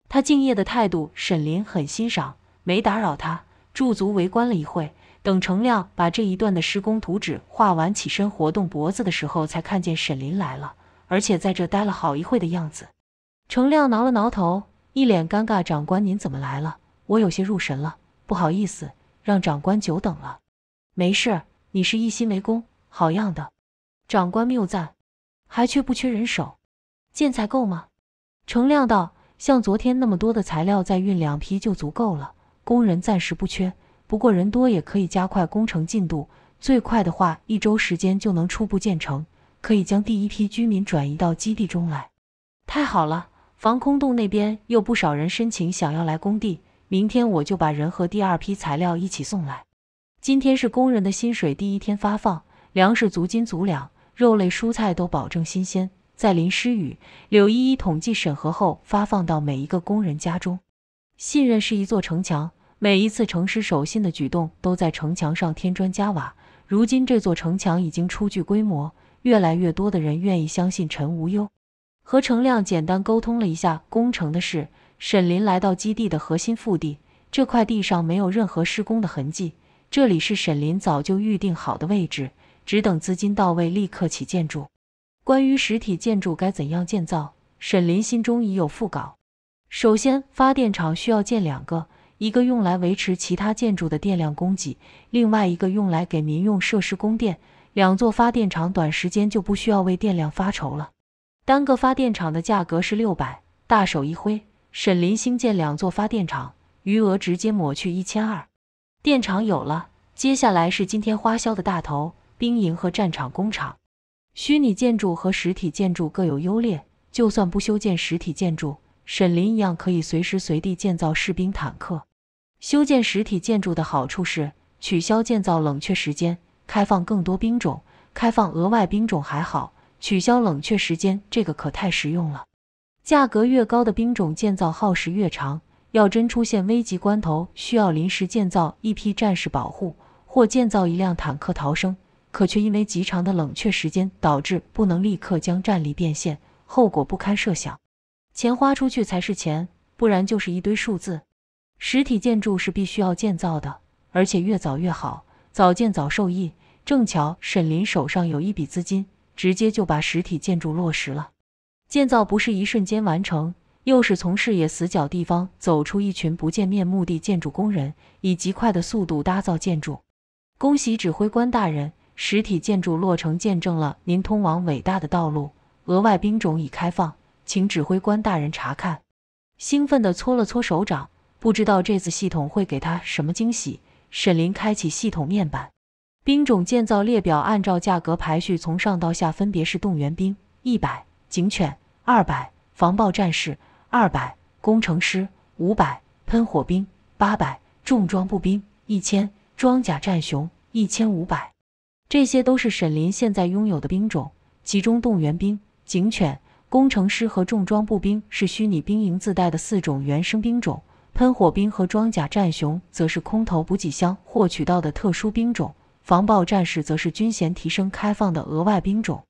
他敬业的态度，沈林很欣赏，没打扰他，驻足围观了一会。等程亮把这一段的施工图纸画完，起身活动脖子的时候，才看见沈林来了，而且在这待了好一会的样子。程亮挠了挠头，一脸尴尬：“长官，您怎么来了？我有些入神了，不好意思，让长官久等了。”“没事，你是一心为公，好样的。”“长官谬赞，还缺不缺人手？建材够吗？”程亮道：“像昨天那么多的材料，再运两批就足够了。工人暂时不缺，不过人多也可以加快工程进度。最快的话，一周时间就能初步建成，可以将第一批居民转移到基地中来。”“太好了！”防空洞那边又不少人申请想要来工地，明天我就把人和第二批材料一起送来。今天是工人的薪水第一天发放，粮食足斤足两，肉类蔬菜都保证新鲜。在淋湿雨，柳依依统计审核后发放到每一个工人家中。信任是一座城墙，每一次诚实守信的举动都在城墙上添砖加瓦。如今这座城墙已经初具规模，越来越多的人愿意相信陈无忧。和程亮简单沟通了一下工程的事，沈林来到基地的核心腹地。这块地上没有任何施工的痕迹，这里是沈林早就预定好的位置，只等资金到位，立刻起建筑。关于实体建筑该怎样建造，沈林心中已有腹稿。首先，发电厂需要建两个，一个用来维持其他建筑的电量供给，另外一个用来给民用设施供电。两座发电厂短时间就不需要为电量发愁了。单个发电厂的价格是六百，大手一挥，沈林兴建两座发电厂，余额直接抹去一千二。电厂有了，接下来是今天花销的大头：兵营和战场工厂。虚拟建筑和实体建筑各有优劣，就算不修建实体建筑，沈林一样可以随时随地建造士兵、坦克。修建实体建筑的好处是取消建造冷却时间，开放更多兵种。开放额外兵种还好。取消冷却时间，这个可太实用了。价格越高的兵种建造耗时越长，要真出现危急关头，需要临时建造一批战士保护，或建造一辆坦克逃生，可却因为极长的冷却时间，导致不能立刻将战力变现，后果不堪设想。钱花出去才是钱，不然就是一堆数字。实体建筑是必须要建造的，而且越早越好，早建早受益。正巧沈林手上有一笔资金。直接就把实体建筑落实了，建造不是一瞬间完成，又是从视野死角地方走出一群不见面目的建筑工人，以极快的速度搭造建筑。恭喜指挥官大人，实体建筑落成，见证了您通往伟大的道路。额外兵种已开放，请指挥官大人查看。兴奋地搓了搓手掌，不知道这次系统会给他什么惊喜。沈林开启系统面板。兵种建造列表按照价格排序，从上到下分别是动员兵一百、警犬二百、防爆战士二百、工程师五百、喷火兵八百、重装步兵一千、装甲战熊一千五百。这些都是沈林现在拥有的兵种，其中动员兵、警犬、工程师和重装步兵是虚拟兵营自带的四种原生兵种，喷火兵和装甲战熊则是空投补给箱获取到的特殊兵种。防爆战士则是军衔提升开放的额外兵种。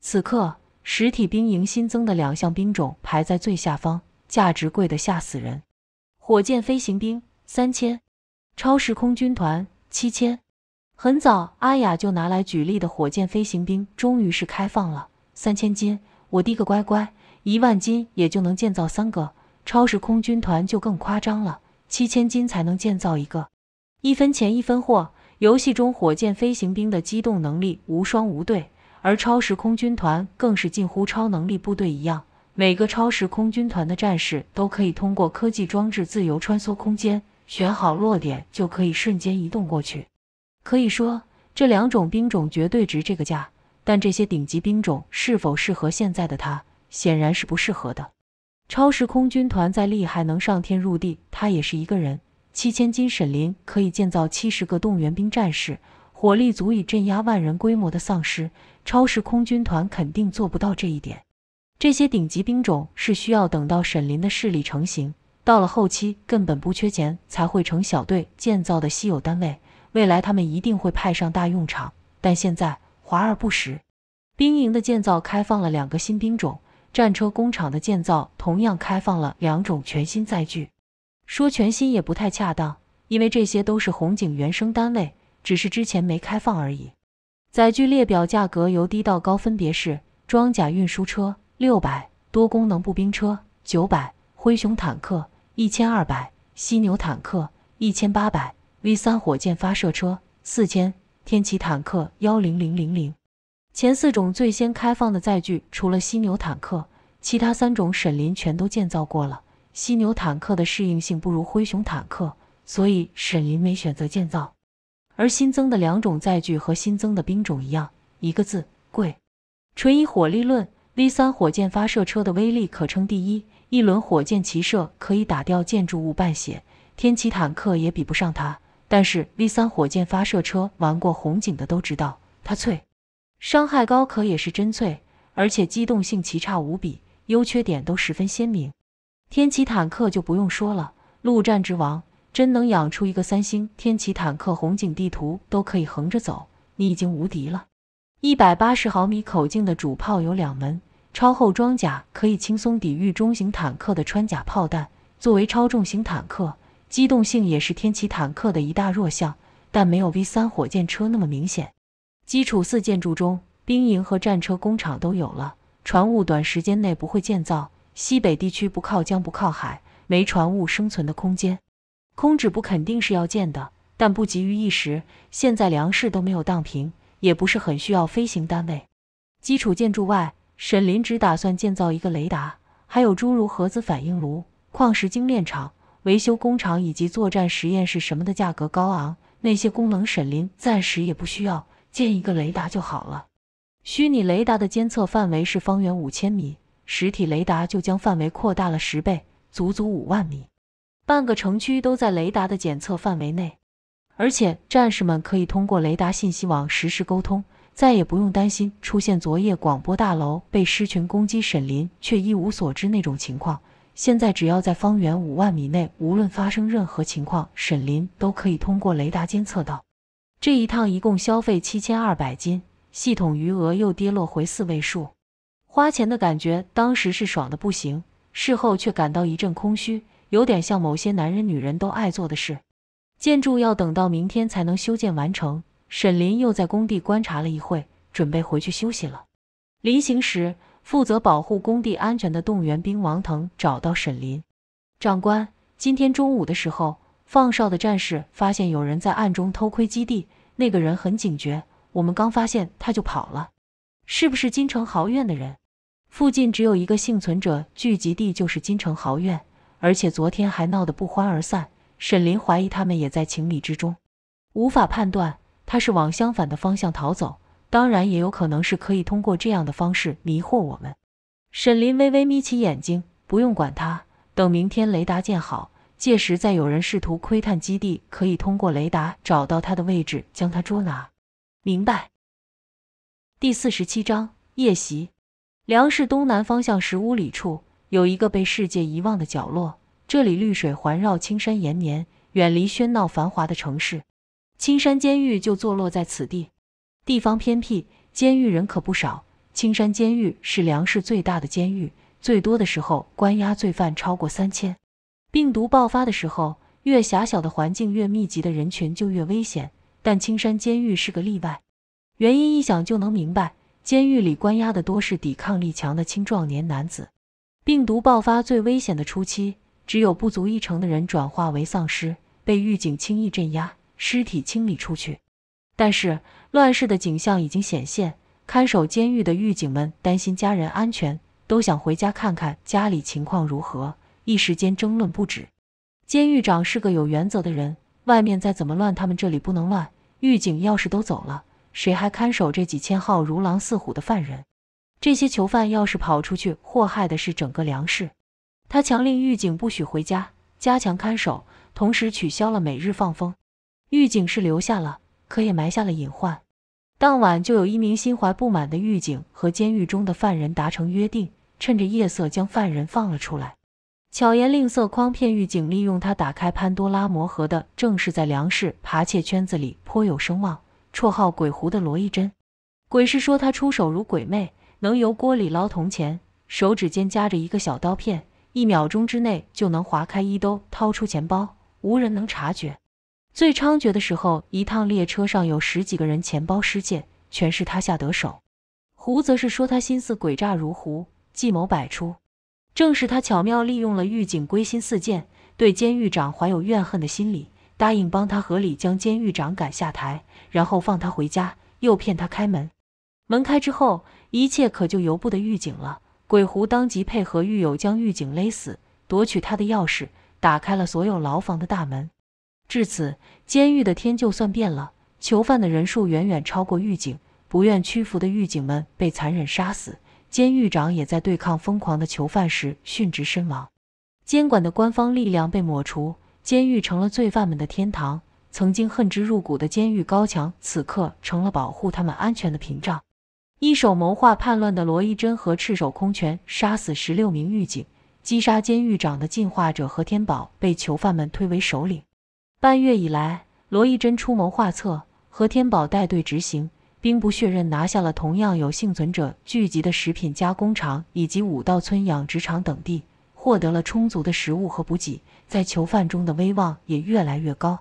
此刻，实体兵营新增的两项兵种排在最下方，价值贵得吓死人。火箭飞行兵三千，超时空军团七千。很早，阿雅就拿来举例的火箭飞行兵，终于是开放了三千斤，我滴个乖乖，一万斤也就能建造三个。超时空军团就更夸张了，七千斤才能建造一个。一分钱一分货。游戏中，火箭飞行兵的机动能力无双无对，而超时空军团更是近乎超能力部队一样。每个超时空军团的战士都可以通过科技装置自由穿梭空间，选好落点就可以瞬间移动过去。可以说，这两种兵种绝对值这个价。但这些顶级兵种是否适合现在的他，显然是不适合的。超时空军团再厉害，能上天入地，他也是一个人。七千金沈林可以建造七十个动员兵战士，火力足以镇压万人规模的丧尸。超时空军团肯定做不到这一点。这些顶级兵种是需要等到沈林的势力成型，到了后期根本不缺钱才会成小队建造的稀有单位。未来他们一定会派上大用场，但现在华而不实。兵营的建造开放了两个新兵种，战车工厂的建造同样开放了两种全新载具。说全新也不太恰当，因为这些都是红警原生单位，只是之前没开放而已。载具列表价格由低到高分别是：装甲运输车六百，多功能步兵车九百，灰熊坦克一千二百，犀牛坦克一千八百，V 三火箭发射车四千，天启坦克幺零零零零。前四种最先开放的载具，除了犀牛坦克，其他三种沈林全都建造过了。犀牛坦克的适应性不如灰熊坦克，所以沈林没选择建造。而新增的两种载具和新增的兵种一样，一个字贵。纯以火力论，V 三火箭发射车的威力可称第一，一轮火箭齐射可以打掉建筑物半血，天启坦克也比不上它。但是 V 三火箭发射车，玩过红警的都知道，它脆，伤害高可也是真脆，而且机动性奇差无比，优缺点都十分鲜明。天启坦克就不用说了，陆战之王，真能养出一个三星天启坦克，红警地图都可以横着走，你已经无敌了。一百八十毫米口径的主炮有两门，超厚装甲可以轻松抵御中型坦克的穿甲炮弹。作为超重型坦克，机动性也是天启坦克的一大弱项，但没有 V 三火箭车那么明显。基础四建筑中，兵营和战车工厂都有了，船坞短时间内不会建造。西北地区不靠江不靠海，没船坞生存的空间，空指不肯定是要建的，但不急于一时。现在粮食都没有荡平，也不是很需要飞行单位。基础建筑外，沈林只打算建造一个雷达，还有诸如核子反应炉、矿石精炼厂、维修工厂以及作战实验室什么的，价格高昂，那些功能沈林暂时也不需要，建一个雷达就好了。虚拟雷达的监测范围是方圆五千米。实体雷达就将范围扩大了十倍，足足五万米，半个城区都在雷达的检测范围内。而且战士们可以通过雷达信息网实时沟通，再也不用担心出现昨夜广播大楼被狮群攻击，沈林却一无所知那种情况。现在只要在方圆五万米内，无论发生任何情况，沈林都可以通过雷达监测到。这一趟一共消费七千二百金，系统余额又跌落回四位数。花钱的感觉，当时是爽的不行，事后却感到一阵空虚，有点像某些男人、女人都爱做的事。建筑要等到明天才能修建完成。沈林又在工地观察了一会，准备回去休息了。临行时，负责保护工地安全的动员兵王腾找到沈林，长官，今天中午的时候，放哨的战士发现有人在暗中偷窥基地，那个人很警觉，我们刚发现他就跑了，是不是金城豪苑的人？附近只有一个幸存者聚集地，就是金城豪苑，而且昨天还闹得不欢而散。沈林怀疑他们也在情理之中，无法判断他是往相反的方向逃走，当然也有可能是可以通过这样的方式迷惑我们。沈林微微眯起眼睛，不用管他，等明天雷达建好，届时再有人试图窥探基地，可以通过雷达找到他的位置，将他捉拿。明白。第四十七章夜袭。梁氏东南方向十五里处有一个被世界遗忘的角落，这里绿水环绕，青山延绵，远离喧闹繁华的城市。青山监狱就坐落在此地，地方偏僻，监狱人可不少。青山监狱是梁氏最大的监狱，最多的时候关押罪犯超过三千。病毒爆发的时候，越狭小的环境，越密集的人群就越危险。但青山监狱是个例外，原因一想就能明白。监狱里关押的多是抵抗力强的青壮年男子，病毒爆发最危险的初期，只有不足一成的人转化为丧尸，被狱警轻易镇压，尸体清理出去。但是乱世的景象已经显现，看守监狱的狱警们担心家人安全，都想回家看看家里情况如何，一时间争论不止。监狱长是个有原则的人，外面再怎么乱，他们这里不能乱。狱警要是都走了。谁还看守这几千号如狼似虎的犯人？这些囚犯要是跑出去，祸害的是整个梁氏。他强令狱警不许回家，加强看守，同时取消了每日放风。狱警是留下了，可也埋下了隐患。当晚就有一名心怀不满的狱警和监狱中的犯人达成约定，趁着夜色将犯人放了出来，巧言令色诓骗狱警，利用他打开潘多拉魔盒的，正是在梁氏扒窃圈子里颇有声望。绰号“鬼狐”的罗一真，鬼是说他出手如鬼魅，能由锅里捞铜钱，手指间夹着一个小刀片，一秒钟之内就能划开衣兜掏出钱包，无人能察觉。最猖獗的时候，一趟列车上有十几个人钱包失窃，全是他下得手。狐则是说他心思诡诈如狐，计谋百出，正是他巧妙利用了狱警归心似箭、对监狱长怀有怨恨的心理，答应帮他合理将监狱长赶下台。然后放他回家，又骗他开门。门开之后，一切可就由不得狱警了。鬼狐当即配合狱友将狱警勒死，夺取他的钥匙，打开了所有牢房的大门。至此，监狱的天就算变了。囚犯的人数远远超过狱警，不愿屈服的狱警们被残忍杀死。监狱长也在对抗疯狂的囚犯时殉职身亡。监管的官方力量被抹除，监狱成了罪犯们的天堂。曾经恨之入骨的监狱高墙，此刻成了保护他们安全的屏障。一手谋划叛乱的罗义珍和赤手空拳杀死十六名狱警、击杀监狱长的进化者何天宝，被囚犯们推为首领。半月以来，罗义珍出谋划策，何天宝带队执行，兵不血刃拿下了同样有幸存者聚集的食品加工厂以及五道村养殖场等地，获得了充足的食物和补给，在囚犯中的威望也越来越高。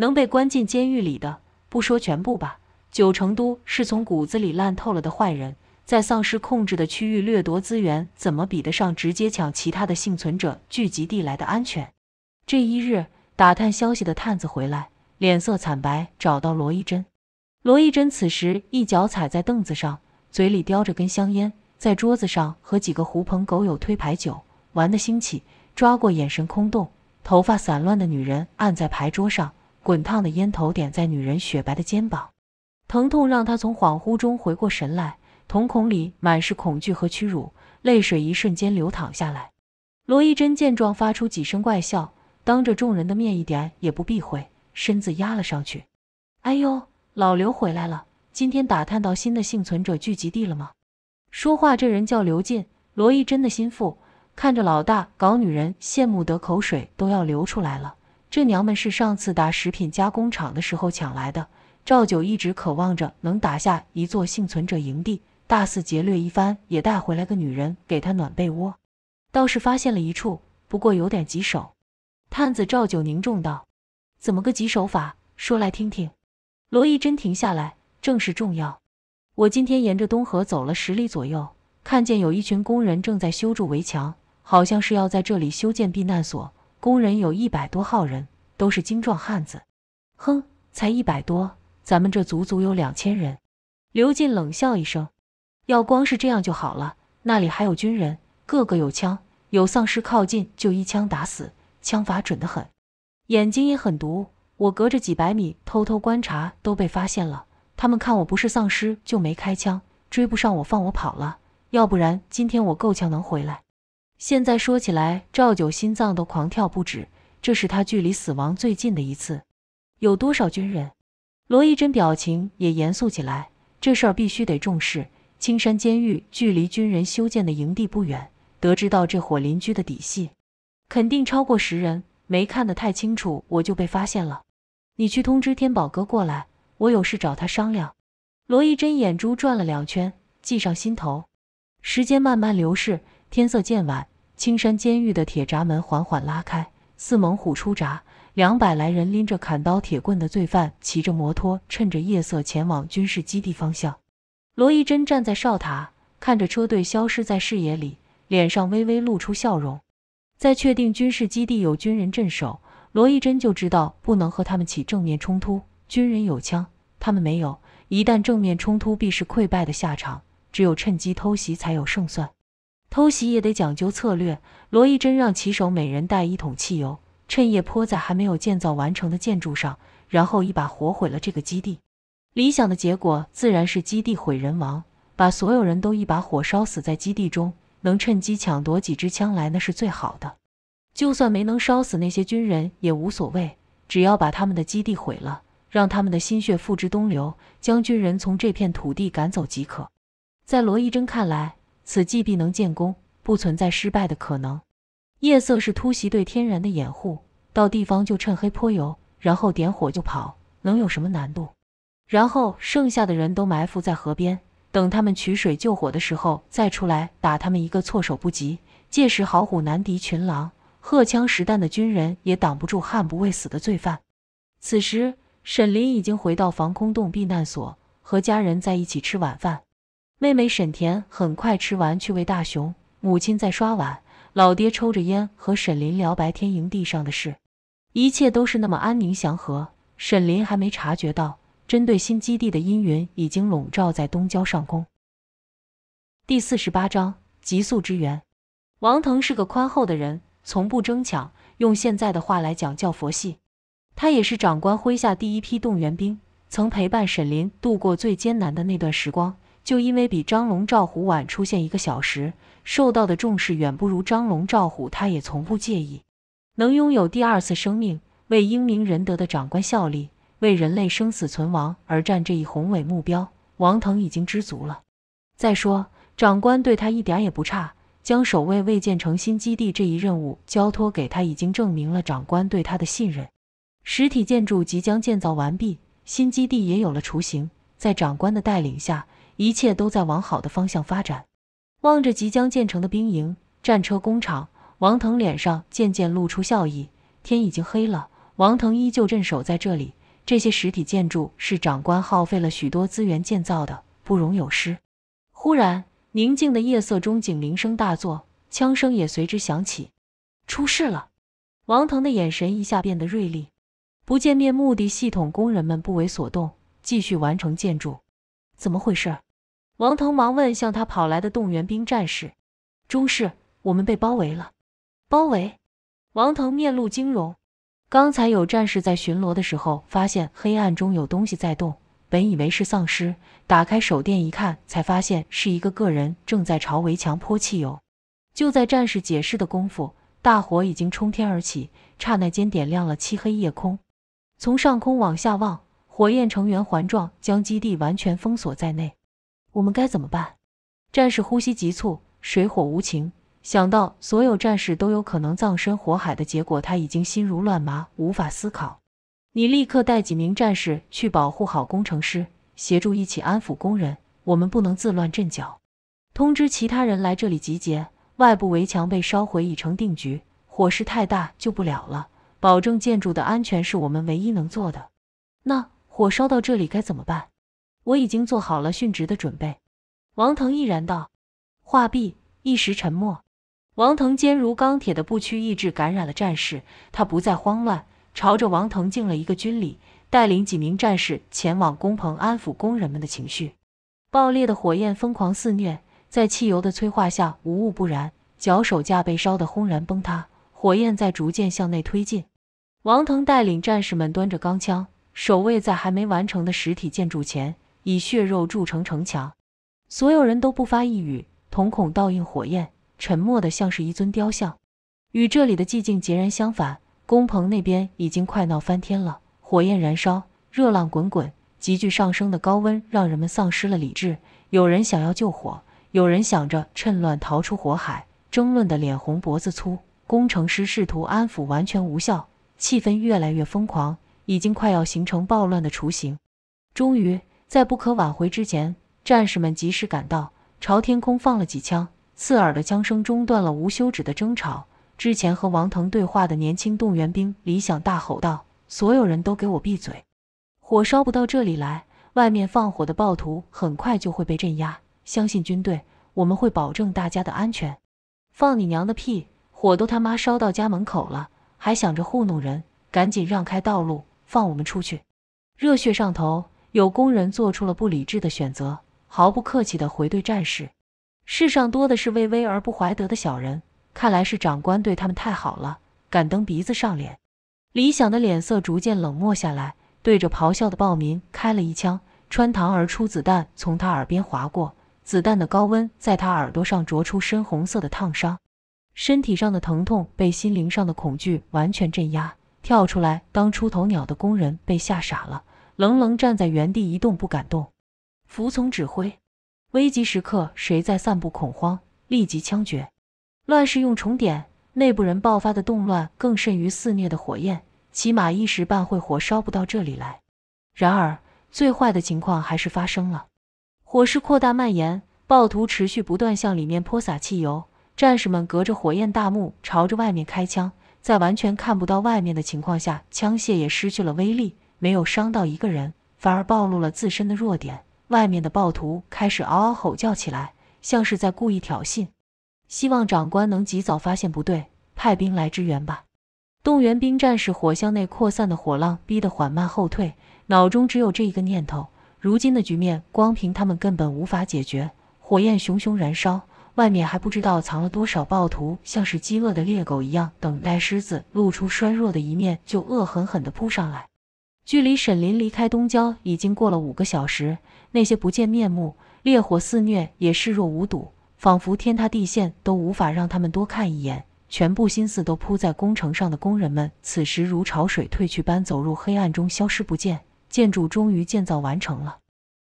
能被关进监狱里的，不说全部吧，九成都是从骨子里烂透了的坏人，在丧尸控制的区域掠夺资源，怎么比得上直接抢其他的幸存者聚集地来的安全？这一日，打探消息的探子回来，脸色惨白，找到罗一真。罗一真此时一脚踩在凳子上，嘴里叼着根香烟，在桌子上和几个狐朋狗友推牌九，玩得兴起，抓过眼神空洞、头发散乱的女人，按在牌桌上。滚烫的烟头点在女人雪白的肩膀，疼痛让她从恍惚中回过神来，瞳孔里满是恐惧和屈辱，泪水一瞬间流淌下来。罗一真见状，发出几声怪笑，当着众人的面一点也不避讳，身子压了上去。哎呦，老刘回来了，今天打探到新的幸存者聚集地了吗？说话这人叫刘进，罗一真的心腹，看着老大搞女人，羡慕得口水都要流出来了。这娘们是上次打食品加工厂的时候抢来的。赵九一直渴望着能打下一座幸存者营地，大肆劫掠一番，也带回来个女人给他暖被窝。倒是发现了一处，不过有点棘手。探子赵九凝重道：“怎么个棘手法？说来听听。”罗义真停下来，正是重要。我今天沿着东河走了十里左右，看见有一群工人正在修筑围墙，好像是要在这里修建避难所。工人有一百多号人，都是精壮汉子。哼，才一百多，咱们这足足有两千人。刘进冷笑一声：“要光是这样就好了，那里还有军人，个个有枪。有丧尸靠近就一枪打死，枪法准得很，眼睛也很毒。我隔着几百米偷偷观察都被发现了，他们看我不是丧尸就没开枪，追不上我放我跑了。要不然今天我够呛能回来。”现在说起来，赵九心脏都狂跳不止，这是他距离死亡最近的一次。有多少军人？罗义珍表情也严肃起来，这事儿必须得重视。青山监狱距离军人修建的营地不远，得知到这伙邻居的底细，肯定超过十人。没看得太清楚，我就被发现了。你去通知天宝哥过来，我有事找他商量。罗义珍眼珠转了两圈，计上心头。时间慢慢流逝，天色渐晚。青山监狱的铁闸门缓缓拉开，似猛虎出闸。两百来人拎着砍刀、铁棍的罪犯，骑着摩托，趁着夜色前往军事基地方向。罗义贞站在哨塔，看着车队消失在视野里，脸上微微露出笑容。在确定军事基地有军人镇守，罗义贞就知道不能和他们起正面冲突。军人有枪，他们没有，一旦正面冲突，必是溃败的下场。只有趁机偷袭，才有胜算。偷袭也得讲究策略。罗义贞让骑手每人带一桶汽油，趁夜泼在还没有建造完成的建筑上，然后一把火毁了这个基地。理想的结果自然是基地毁人亡，把所有人都一把火烧死在基地中。能趁机抢夺几支枪来，那是最好的。就算没能烧死那些军人也无所谓，只要把他们的基地毁了，让他们的心血付之东流，将军人从这片土地赶走即可。在罗义贞看来。此计必能建功，不存在失败的可能。夜色是突袭队天然的掩护，到地方就趁黑泼油，然后点火就跑，能有什么难度？然后剩下的人都埋伏在河边，等他们取水救火的时候再出来打他们一个措手不及。届时，好虎难敌群狼，荷枪实弹的军人也挡不住悍不畏死的罪犯。此时，沈林已经回到防空洞避难所，和家人在一起吃晚饭。妹妹沈田很快吃完，去喂大熊。母亲在刷碗，老爹抽着烟和沈林聊白天营地上的事。一切都是那么安宁祥和。沈林还没察觉到，针对新基地的阴云已经笼罩在东郊上空。第四十八章：急速支援。王腾是个宽厚的人，从不争抢。用现在的话来讲，叫佛系。他也是长官麾下第一批动员兵，曾陪伴沈林度过最艰难的那段时光。就因为比张龙、赵虎晚出现一个小时，受到的重视远不如张龙、赵虎，他也从不介意。能拥有第二次生命，为英明仁德的长官效力，为人类生死存亡而战这一宏伟目标，王腾已经知足了。再说，长官对他一点也不差，将守卫未建成新基地这一任务交托给他，已经证明了长官对他的信任。实体建筑即将建造完毕，新基地也有了雏形，在长官的带领下。一切都在往好的方向发展。望着即将建成的兵营、战车工厂，王腾脸上渐渐露出笑意。天已经黑了，王腾依旧镇守在这里。这些实体建筑是长官耗费了许多资源建造的，不容有失。忽然，宁静的夜色中警铃声大作，枪声也随之响起，出事了！王腾的眼神一下变得锐利。不见面目的系统工人们不为所动，继续完成建筑。怎么回事？王腾忙问向他跑来的动员兵战士：“中士，我们被包围了。”包围？王腾面露惊容。刚才有战士在巡逻的时候，发现黑暗中有东西在动，本以为是丧尸，打开手电一看，才发现是一个个人正在朝围墙泼汽油。就在战士解释的功夫，大火已经冲天而起，刹那间点亮了漆黑夜空。从上空往下望，火焰呈圆环状，将基地完全封锁在内。我们该怎么办？战士呼吸急促，水火无情。想到所有战士都有可能葬身火海的结果，他已经心如乱麻，无法思考。你立刻带几名战士去保护好工程师，协助一起安抚工人。我们不能自乱阵脚。通知其他人来这里集结。外部围墙被烧毁已成定局，火势太大救不了了。保证建筑的安全是我们唯一能做的。那火烧到这里该怎么办？我已经做好了殉职的准备。”王腾毅然道。话毕，一时沉默。王腾坚如钢铁的不屈意志感染了战士，他不再慌乱，朝着王腾敬了一个军礼，带领几名战士前往工棚安抚工人们的情绪。爆裂的火焰疯狂肆虐，在汽油的催化下，无物不燃。脚手架被烧得轰然崩塌，火焰在逐渐向内推进。王腾带领战士们端着钢枪，守卫在还没完成的实体建筑前。以血肉筑成城墙，所有人都不发一语，瞳孔倒映火焰，沉默的像是一尊雕像。与这里的寂静截然相反，工棚那边已经快闹翻天了。火焰燃烧，热浪滚滚，急剧上升的高温让人们丧失了理智。有人想要救火，有人想着趁乱逃出火海，争论的脸红脖子粗。工程师试图安抚，完全无效。气氛越来越疯狂，已经快要形成暴乱的雏形。终于。在不可挽回之前，战士们及时赶到，朝天空放了几枪。刺耳的枪声中断了无休止的争吵。之前和王腾对话的年轻动员兵李想大吼道：“所有人都给我闭嘴！火烧不到这里来，外面放火的暴徒很快就会被镇压。相信军队，我们会保证大家的安全。”“放你娘的屁！火都他妈烧到家门口了，还想着糊弄人？赶紧让开道路，放我们出去！”热血上头。有工人做出了不理智的选择，毫不客气地回对战士：“世上多的是畏威而不怀德的小人，看来是长官对他们太好了，敢蹬鼻子上脸。”李想的脸色逐渐冷漠下来，对着咆哮的暴民开了一枪，穿膛而出，子弹从他耳边划过，子弹的高温在他耳朵上灼出深红色的烫伤。身体上的疼痛被心灵上的恐惧完全镇压，跳出来当出头鸟的工人被吓傻了。冷冷站在原地一动不敢动，服从指挥。危急时刻，谁在散布恐慌，立即枪决。乱世用重典，内部人爆发的动乱更甚于肆虐的火焰，起码一时半会火烧不到这里来。然而，最坏的情况还是发生了，火势扩大蔓延，暴徒持续不断向里面泼洒汽油，战士们隔着火焰大幕朝着外面开枪，在完全看不到外面的情况下，枪械也失去了威力。没有伤到一个人，反而暴露了自身的弱点。外面的暴徒开始嗷嗷吼叫起来，像是在故意挑衅，希望长官能及早发现不对，派兵来支援吧。动员兵战士，火向内扩散的火浪逼得缓慢后退，脑中只有这一个念头：如今的局面，光凭他们根本无法解决。火焰熊熊燃烧，外面还不知道藏了多少暴徒，像是饥饿的猎狗一样，等待狮子露出衰弱的一面就恶狠狠地扑上来。距离沈林离开东郊已经过了五个小时，那些不见面目、烈火肆虐也视若无睹，仿佛天塌地陷都无法让他们多看一眼。全部心思都扑在工程上的工人们，此时如潮水退去般走入黑暗中，消失不见。建筑终于建造完成了。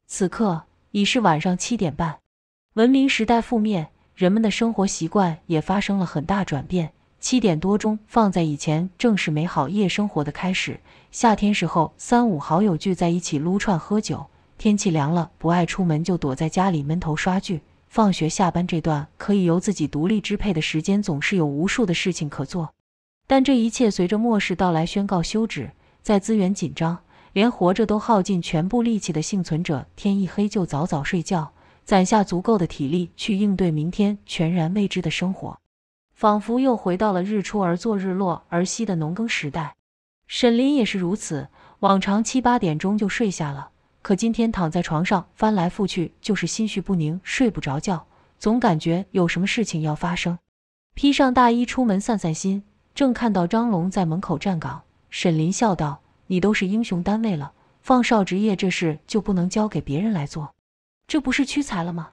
此刻已是晚上七点半，文明时代覆灭，人们的生活习惯也发生了很大转变。七点多钟，放在以前正是美好夜生活的开始。夏天时候，三五好友聚在一起撸串喝酒；天气凉了，不爱出门就躲在家里闷头刷剧。放学、下班这段可以由自己独立支配的时间，总是有无数的事情可做。但这一切随着末世到来宣告休止。在资源紧张、连活着都耗尽全部力气的幸存者，天一黑就早早睡觉，攒下足够的体力去应对明天全然未知的生活。仿佛又回到了日出而作日落而息的农耕时代，沈林也是如此，往常七八点钟就睡下了，可今天躺在床上翻来覆去就是心绪不宁，睡不着觉，总感觉有什么事情要发生。披上大衣出门散散心，正看到张龙在门口站岗，沈林笑道：“你都是英雄单位了，放哨职业这事就不能交给别人来做，这不是屈才了吗？”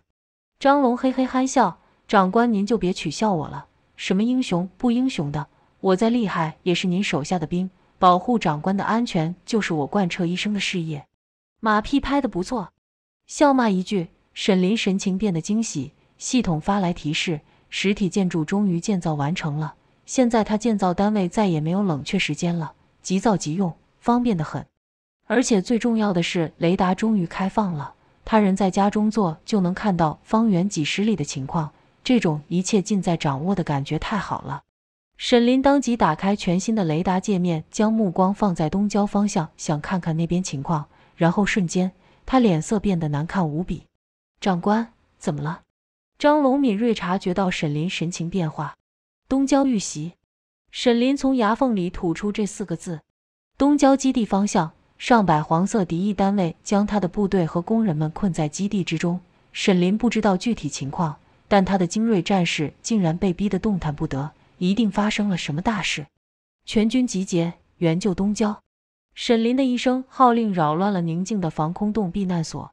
张龙嘿嘿憨笑：“长官您就别取笑我了。”什么英雄不英雄的？我再厉害也是您手下的兵，保护长官的安全就是我贯彻一生的事业。马屁拍得不错，笑骂一句。沈林神情变得惊喜。系统发来提示：实体建筑终于建造完成了。现在他建造单位再也没有冷却时间了，急造急用，方便得很。而且最重要的是，雷达终于开放了，他人在家中坐就能看到方圆几十里的情况。这种一切尽在掌握的感觉太好了。沈林当即打开全新的雷达界面，将目光放在东郊方向，想看看那边情况。然后瞬间，他脸色变得难看无比。“长官，怎么了？”张龙敏锐察觉到沈林神情变化。东郊遇袭！沈林从牙缝里吐出这四个字。东郊基地方向，上百黄色敌意单位将他的部队和工人们困在基地之中。沈林不知道具体情况。但他的精锐战士竟然被逼得动弹不得，一定发生了什么大事！全军集结，援救东郊。沈林的一声号令，扰乱了宁静的防空洞避难所。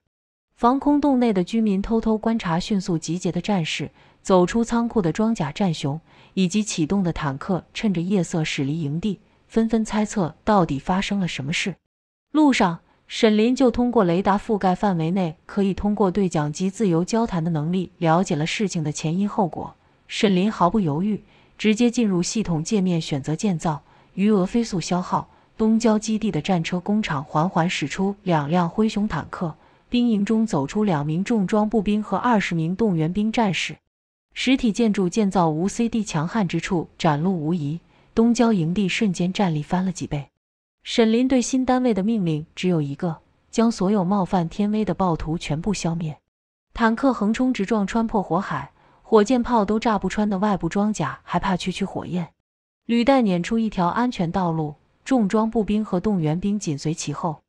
防空洞内的居民偷偷观察，迅速集结的战士、走出仓库的装甲战熊以及启动的坦克，趁着夜色驶离营地，纷纷猜测到底发生了什么事。路上。沈林就通过雷达覆盖范围内可以通过对讲机自由交谈的能力，了解了事情的前因后果。沈林毫不犹豫，直接进入系统界面，选择建造，余额飞速消耗。东郊基地的战车工厂缓缓驶出两辆灰熊坦克，兵营中走出两名重装步兵和二十名动员兵战士。实体建筑建造无 CD，强悍之处展露无遗。东郊营地瞬间战力翻了几倍。沈林对新单位的命令只有一个：将所有冒犯天威的暴徒全部消灭。坦克横冲直撞，穿破火海，火箭炮都炸不穿的外部装甲，还怕区区火焰？履带撵出一条安全道路，重装步兵和动员兵紧随其后。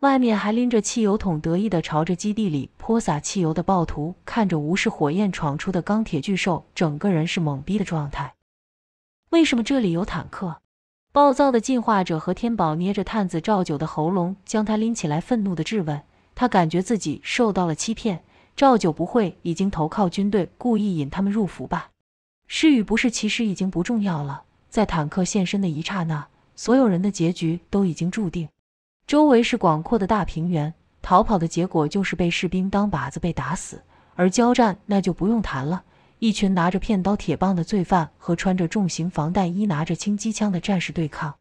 外面还拎着汽油桶，得意地朝着基地里泼洒汽油的暴徒，看着无视火焰闯出的钢铁巨兽，整个人是懵逼的状态。为什么这里有坦克？暴躁的进化者和天宝捏着探子赵九的喉咙，将他拎起来，愤怒地质问他，感觉自己受到了欺骗。赵九不会已经投靠军队，故意引他们入伏吧？是与不是，其实已经不重要了。在坦克现身的一刹那，所有人的结局都已经注定。周围是广阔的大平原，逃跑的结果就是被士兵当靶子被打死，而交战那就不用谈了。一群拿着片刀、铁棒的罪犯和穿着重型防弹衣、拿着轻机枪的战士对抗，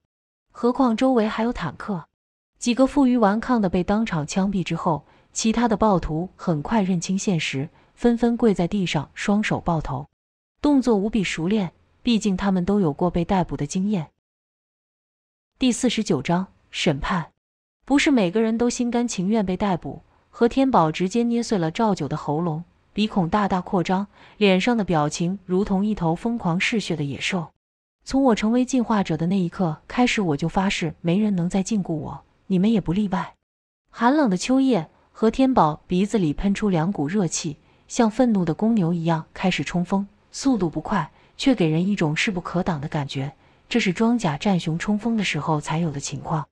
何况周围还有坦克。几个负隅顽抗的被当场枪毙之后，其他的暴徒很快认清现实，纷纷跪在地上，双手抱头，动作无比熟练，毕竟他们都有过被逮捕的经验。第四十九章审判，不是每个人都心甘情愿被逮捕。何天宝直接捏碎了赵九的喉咙。鼻孔大大扩张，脸上的表情如同一头疯狂嗜血的野兽。从我成为进化者的那一刻开始，我就发誓，没人能再禁锢我，你们也不例外。寒冷的秋夜，何天宝鼻子里喷出两股热气，像愤怒的公牛一样开始冲锋。速度不快，却给人一种势不可挡的感觉。这是装甲战熊冲锋的时候才有的情况。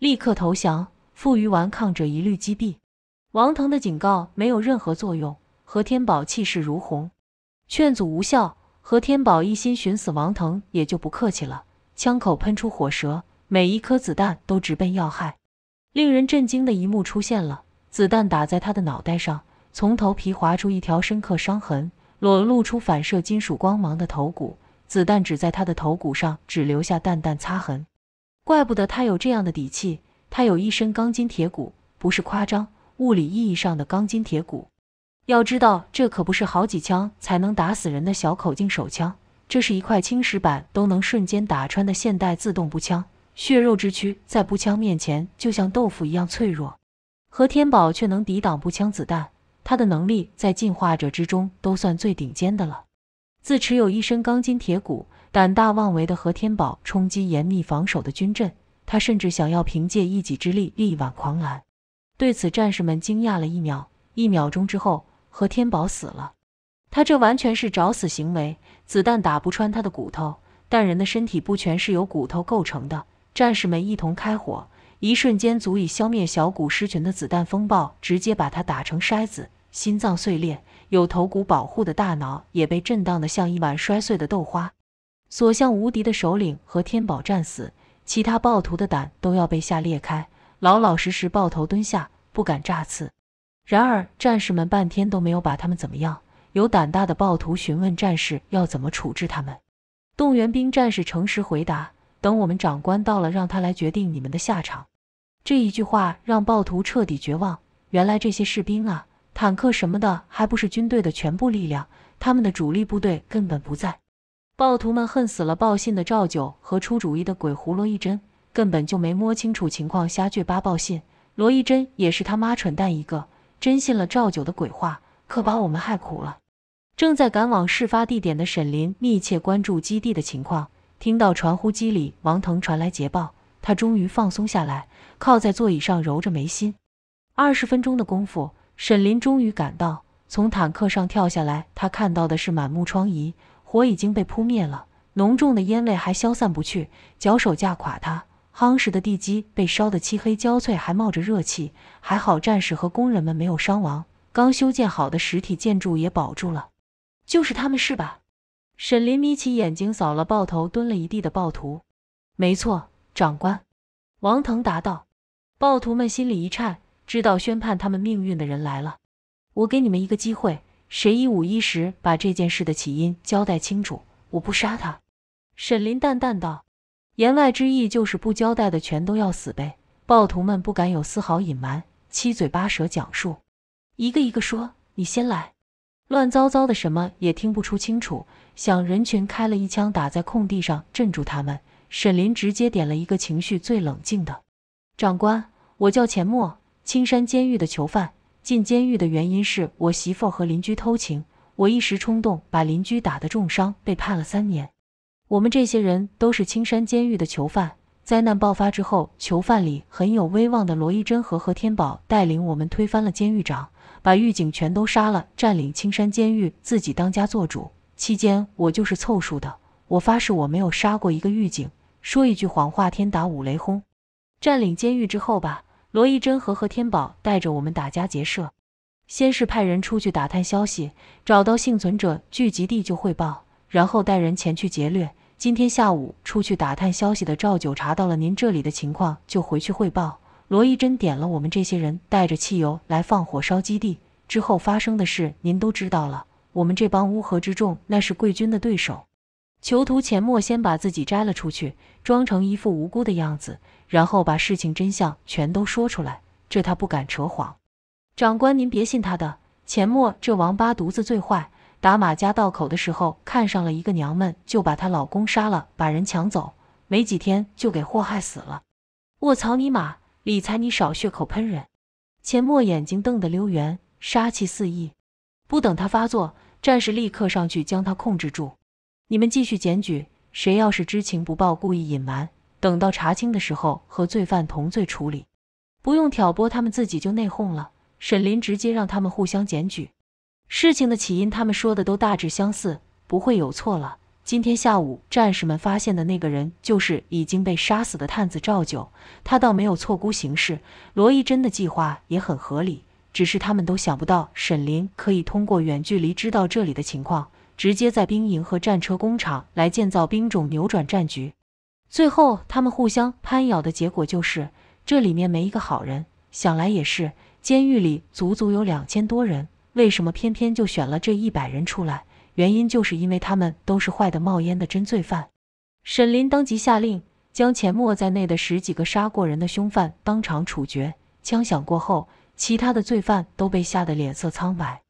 立刻投降，负隅顽抗者一律击毙。王腾的警告没有任何作用。何天宝气势如虹，劝阻无效。何天宝一心寻死，王腾也就不客气了，枪口喷出火舌，每一颗子弹都直奔要害。令人震惊的一幕出现了，子弹打在他的脑袋上，从头皮划出一条深刻伤痕，裸露出反射金属光芒的头骨。子弹只在他的头骨上只留下淡淡擦痕。怪不得他有这样的底气，他有一身钢筋铁骨，不是夸张，物理意义上的钢筋铁骨。要知道，这可不是好几枪才能打死人的小口径手枪，这是一块青石板都能瞬间打穿的现代自动步枪。血肉之躯在步枪面前就像豆腐一样脆弱，何天宝却能抵挡步枪子弹。他的能力在进化者之中都算最顶尖的了。自持有一身钢筋铁骨、胆大妄为的何天宝冲击严密防守的军阵，他甚至想要凭借一己之力力挽狂澜。对此，战士们惊讶了一秒，一秒钟之后。和天宝死了，他这完全是找死行为。子弹打不穿他的骨头，但人的身体不全是由骨头构成的。战士们一同开火，一瞬间足以消灭小骨狮群的子弹风暴，直接把他打成筛子，心脏碎裂，有头骨保护的大脑也被震荡得像一碗摔碎的豆花。所向无敌的首领和天宝战死，其他暴徒的胆都要被吓裂开，老老实实抱头蹲下，不敢炸刺。然而，战士们半天都没有把他们怎么样。有胆大的暴徒询问战士要怎么处置他们。动员兵战士诚实回答：“等我们长官到了，让他来决定你们的下场。”这一句话让暴徒彻底绝望。原来这些士兵啊，坦克什么的还不是军队的全部力量，他们的主力部队根本不在。暴徒们恨死了报信的赵九和出主意的鬼胡罗一真，根本就没摸清楚情况瞎倔巴报信。罗一真也是他妈蠢蛋一个。真信了赵九的鬼话，可把我们害苦了。正在赶往事发地点的沈林密切关注基地的情况，听到传呼机里王腾传来捷报，他终于放松下来，靠在座椅上揉着眉心。二十分钟的功夫，沈林终于赶到，从坦克上跳下来，他看到的是满目疮痍，火已经被扑灭了，浓重的烟味还消散不去，脚手架垮塌。夯实的地基被烧得漆黑焦脆，还冒着热气。还好战士和工人们没有伤亡，刚修建好的实体建筑也保住了。就是他们，是吧？沈林眯起眼睛扫了抱头蹲了一地的暴徒。没错，长官。王腾答道。暴徒们心里一颤，知道宣判他们命运的人来了。我给你们一个机会，谁一五一十把这件事的起因交代清楚，我不杀他。沈林淡淡道。言外之意就是不交代的全都要死呗！暴徒们不敢有丝毫隐瞒，七嘴八舌讲述，一个一个说。你先来。乱糟糟的，什么也听不出清楚。向人群开了一枪，打在空地上镇住他们。沈林直接点了一个情绪最冷静的。长官，我叫钱默，青山监狱的囚犯。进监狱的原因是我媳妇和邻居偷情，我一时冲动把邻居打得重伤，被判了三年。我们这些人都是青山监狱的囚犯。灾难爆发之后，囚犯里很有威望的罗义贞和何天宝带领我们推翻了监狱长，把狱警全都杀了，占领青山监狱，自己当家做主。期间，我就是凑数的。我发誓，我没有杀过一个狱警，说一句谎话，天打五雷轰。占领监狱之后吧，罗义贞和何天宝带着我们打家劫舍。先是派人出去打探消息，找到幸存者聚集地就汇报，然后带人前去劫掠。今天下午出去打探消息的赵九查到了您这里的情况，就回去汇报。罗一真点了我们这些人，带着汽油来放火烧基地。之后发生的事您都知道了。我们这帮乌合之众，那是贵军的对手。囚徒钱默先把自己摘了出去，装成一副无辜的样子，然后把事情真相全都说出来。这他不敢扯谎。长官，您别信他的。钱默这王八犊子最坏。打马家道口的时候，看上了一个娘们，就把她老公杀了，把人抢走。没几天就给祸害死了。卧槽你妈！李财，你少血口喷人！钱默眼睛瞪得溜圆，杀气四溢。不等他发作，战士立刻上去将他控制住。你们继续检举，谁要是知情不报、故意隐瞒，等到查清的时候和罪犯同罪处理。不用挑拨，他们自己就内讧了。沈林直接让他们互相检举。事情的起因，他们说的都大致相似，不会有错了。今天下午，战士们发现的那个人就是已经被杀死的探子赵九，他倒没有错估形势。罗义真的计划也很合理，只是他们都想不到沈林可以通过远距离知道这里的情况，直接在兵营和战车工厂来建造兵种，扭转战局。最后，他们互相攀咬的结果就是，这里面没一个好人。想来也是，监狱里足足有两千多人。为什么偏偏就选了这一百人出来？原因就是因为他们都是坏的冒烟的真罪犯。沈林当即下令，将钱默在内的十几个杀过人的凶犯当场处决。枪响过后，其他的罪犯都被吓得脸色苍白。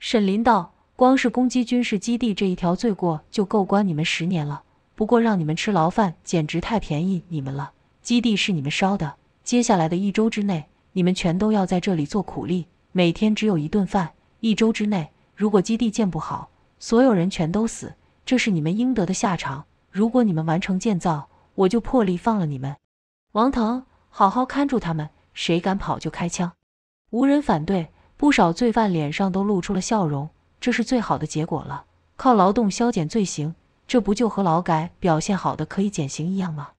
沈林道：“光是攻击军事基地这一条罪过就够关你们十年了。不过让你们吃牢饭简直太便宜你们了。基地是你们烧的，接下来的一周之内，你们全都要在这里做苦力，每天只有一顿饭。”一周之内，如果基地建不好，所有人全都死，这是你们应得的下场。如果你们完成建造，我就破例放了你们。王腾，好好看住他们，谁敢跑就开枪。无人反对，不少罪犯脸上都露出了笑容，这是最好的结果了。靠劳动消减罪行，这不就和劳改表现好的可以减刑一样吗？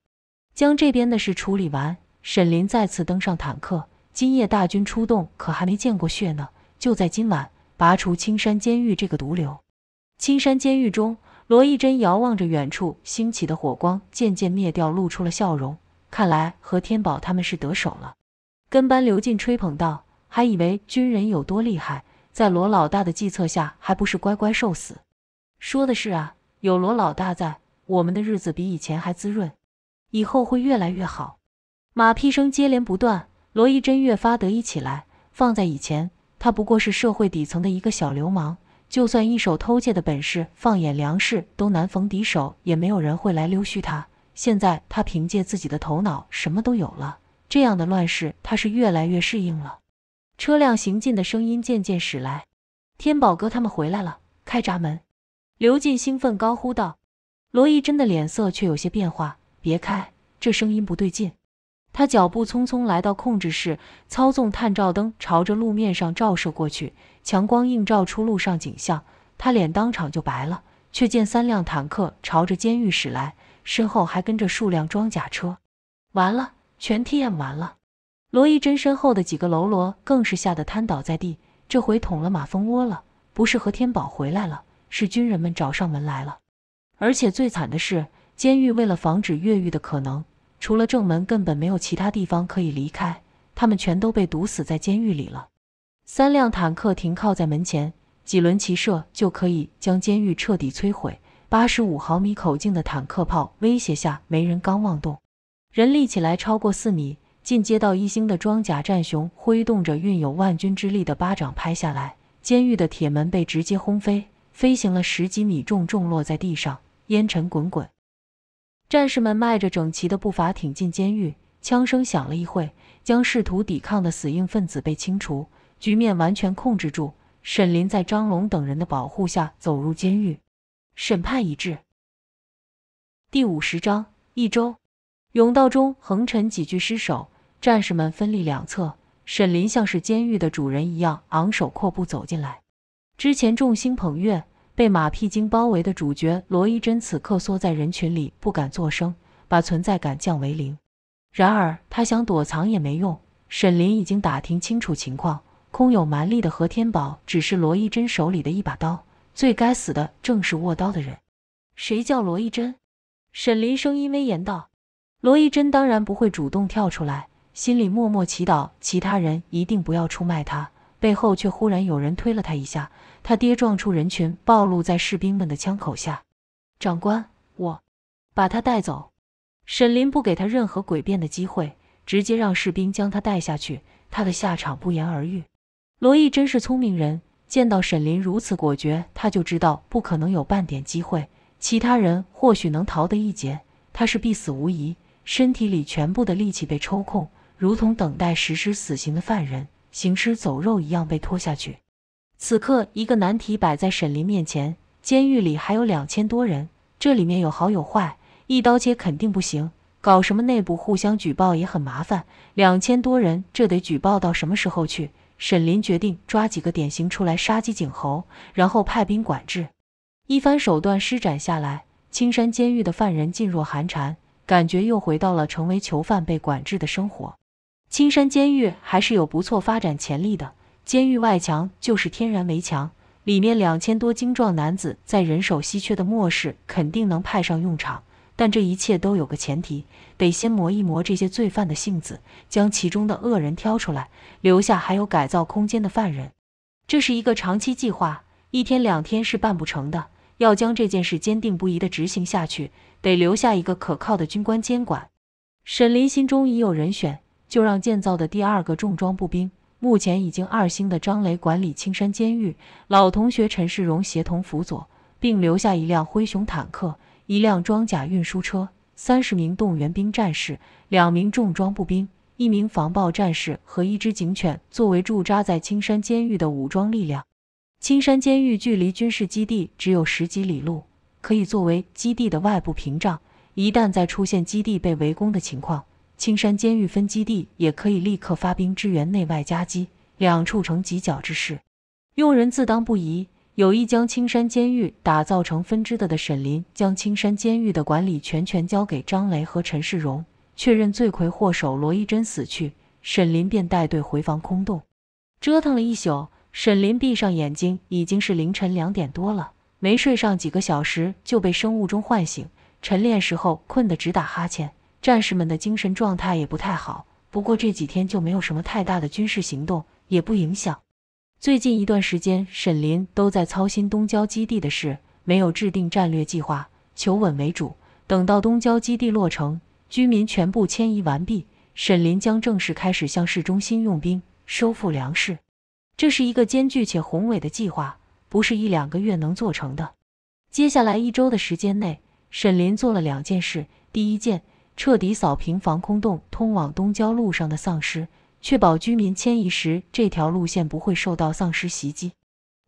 将这边的事处理完，沈林再次登上坦克。今夜大军出动，可还没见过血呢。就在今晚，拔除青山监狱这个毒瘤。青山监狱中，罗义贞遥望着远处兴起的火光，渐渐灭掉，露出了笑容。看来何天宝他们是得手了。跟班刘进吹捧道：“还以为军人有多厉害，在罗老大的计策下，还不是乖乖受死？”说的是啊，有罗老大在，我们的日子比以前还滋润，以后会越来越好。马屁声接连不断，罗义贞越发得意起来。放在以前。他不过是社会底层的一个小流氓，就算一手偷窃的本事，放眼粮食都难逢敌手，也没有人会来溜须他。现在他凭借自己的头脑，什么都有了。这样的乱世，他是越来越适应了。车辆行进的声音渐渐驶来，天宝哥他们回来了，开闸门！刘进兴奋高呼道。罗义真的脸色却有些变化，别开，这声音不对劲。他脚步匆匆来到控制室，操纵探照灯朝着路面上照射过去，强光映照出路上景象。他脸当场就白了，却见三辆坦克朝着监狱驶来，身后还跟着数辆装甲车。完了，全 T M 完了！罗一真身后的几个喽啰更是吓得瘫倒在地。这回捅了马蜂窝了，不是何天宝回来了，是军人们找上门来了。而且最惨的是，监狱为了防止越狱的可能。除了正门，根本没有其他地方可以离开，他们全都被堵死在监狱里了。三辆坦克停靠在门前，几轮齐射就可以将监狱彻底摧毁。八十五毫米口径的坦克炮威胁下，没人刚妄动。人立起来超过四米，进阶到一星的装甲战熊挥动着运有万钧之力的巴掌拍下来，监狱的铁门被直接轰飞，飞行了十几米，重重落在地上，烟尘滚滚。战士们迈着整齐的步伐挺进监狱，枪声响了一会，将试图抵抗的死硬分子被清除，局面完全控制住。沈林在张龙等人的保护下走入监狱，审判已至。第五十章一周，甬道中横陈几具尸首，战士们分立两侧，沈林像是监狱的主人一样昂首阔步走进来，之前众星捧月。被马屁精包围的主角罗一贞此刻缩在人群里，不敢作声，把存在感降为零。然而他想躲藏也没用，沈林已经打听清楚情况，空有蛮力的何天宝只是罗一贞手里的一把刀，最该死的正是握刀的人。谁叫罗一贞？沈林声音威严道。罗一贞当然不会主动跳出来，心里默默祈祷其他人一定不要出卖他，背后却忽然有人推了他一下。他跌撞出人群，暴露在士兵们的枪口下。长官，我把他带走。沈林不给他任何诡辩的机会，直接让士兵将他带下去。他的下场不言而喻。罗毅真是聪明人，见到沈林如此果决，他就知道不可能有半点机会。其他人或许能逃得一劫，他是必死无疑。身体里全部的力气被抽空，如同等待实施死刑的犯人，行尸走肉一样被拖下去。此刻，一个难题摆在沈林面前：监狱里还有两千多人，这里面有好有坏，一刀切肯定不行，搞什么内部互相举报也很麻烦。两千多人，这得举报到什么时候去？沈林决定抓几个典型出来杀鸡儆猴，然后派兵管制。一番手段施展下来，青山监狱的犯人噤若寒蝉，感觉又回到了成为囚犯被管制的生活。青山监狱还是有不错发展潜力的。监狱外墙就是天然围墙，里面两千多精壮男子，在人手稀缺的末世肯定能派上用场。但这一切都有个前提，得先磨一磨这些罪犯的性子，将其中的恶人挑出来，留下还有改造空间的犯人。这是一个长期计划，一天两天是办不成的，要将这件事坚定不移地执行下去，得留下一个可靠的军官监管。沈林心中已有人选，就让建造的第二个重装步兵。目前已经二星的张雷管理青山监狱，老同学陈世荣协同辅佐，并留下一辆灰熊坦克、一辆装甲运输车、三十名动员兵战士、两名重装步兵、一名防爆战士和一只警犬，作为驻扎在青山监狱的武装力量。青山监狱距离军事基地只有十几里路，可以作为基地的外部屏障。一旦再出现基地被围攻的情况。青山监狱分基地也可以立刻发兵支援，内外夹击，两处成犄角之势，用人自当不疑。有意将青山监狱打造成分支的的沈林，将青山监狱的管理全权交给张雷和陈世荣。确认罪魁祸首罗一贞死去，沈林便带队回防空洞。折腾了一宿，沈林闭上眼睛已经是凌晨两点多了，没睡上几个小时就被生物钟唤醒。晨练时候困得直打哈欠。战士们的精神状态也不太好，不过这几天就没有什么太大的军事行动，也不影响。最近一段时间，沈林都在操心东郊基地的事，没有制定战略计划，求稳为主。等到东郊基地落成，居民全部迁移完毕，沈林将正式开始向市中心用兵，收复粮食。这是一个艰巨且宏伟的计划，不是一两个月能做成的。接下来一周的时间内，沈林做了两件事。第一件。彻底扫平防空洞通往东郊路上的丧尸，确保居民迁移时这条路线不会受到丧尸袭击。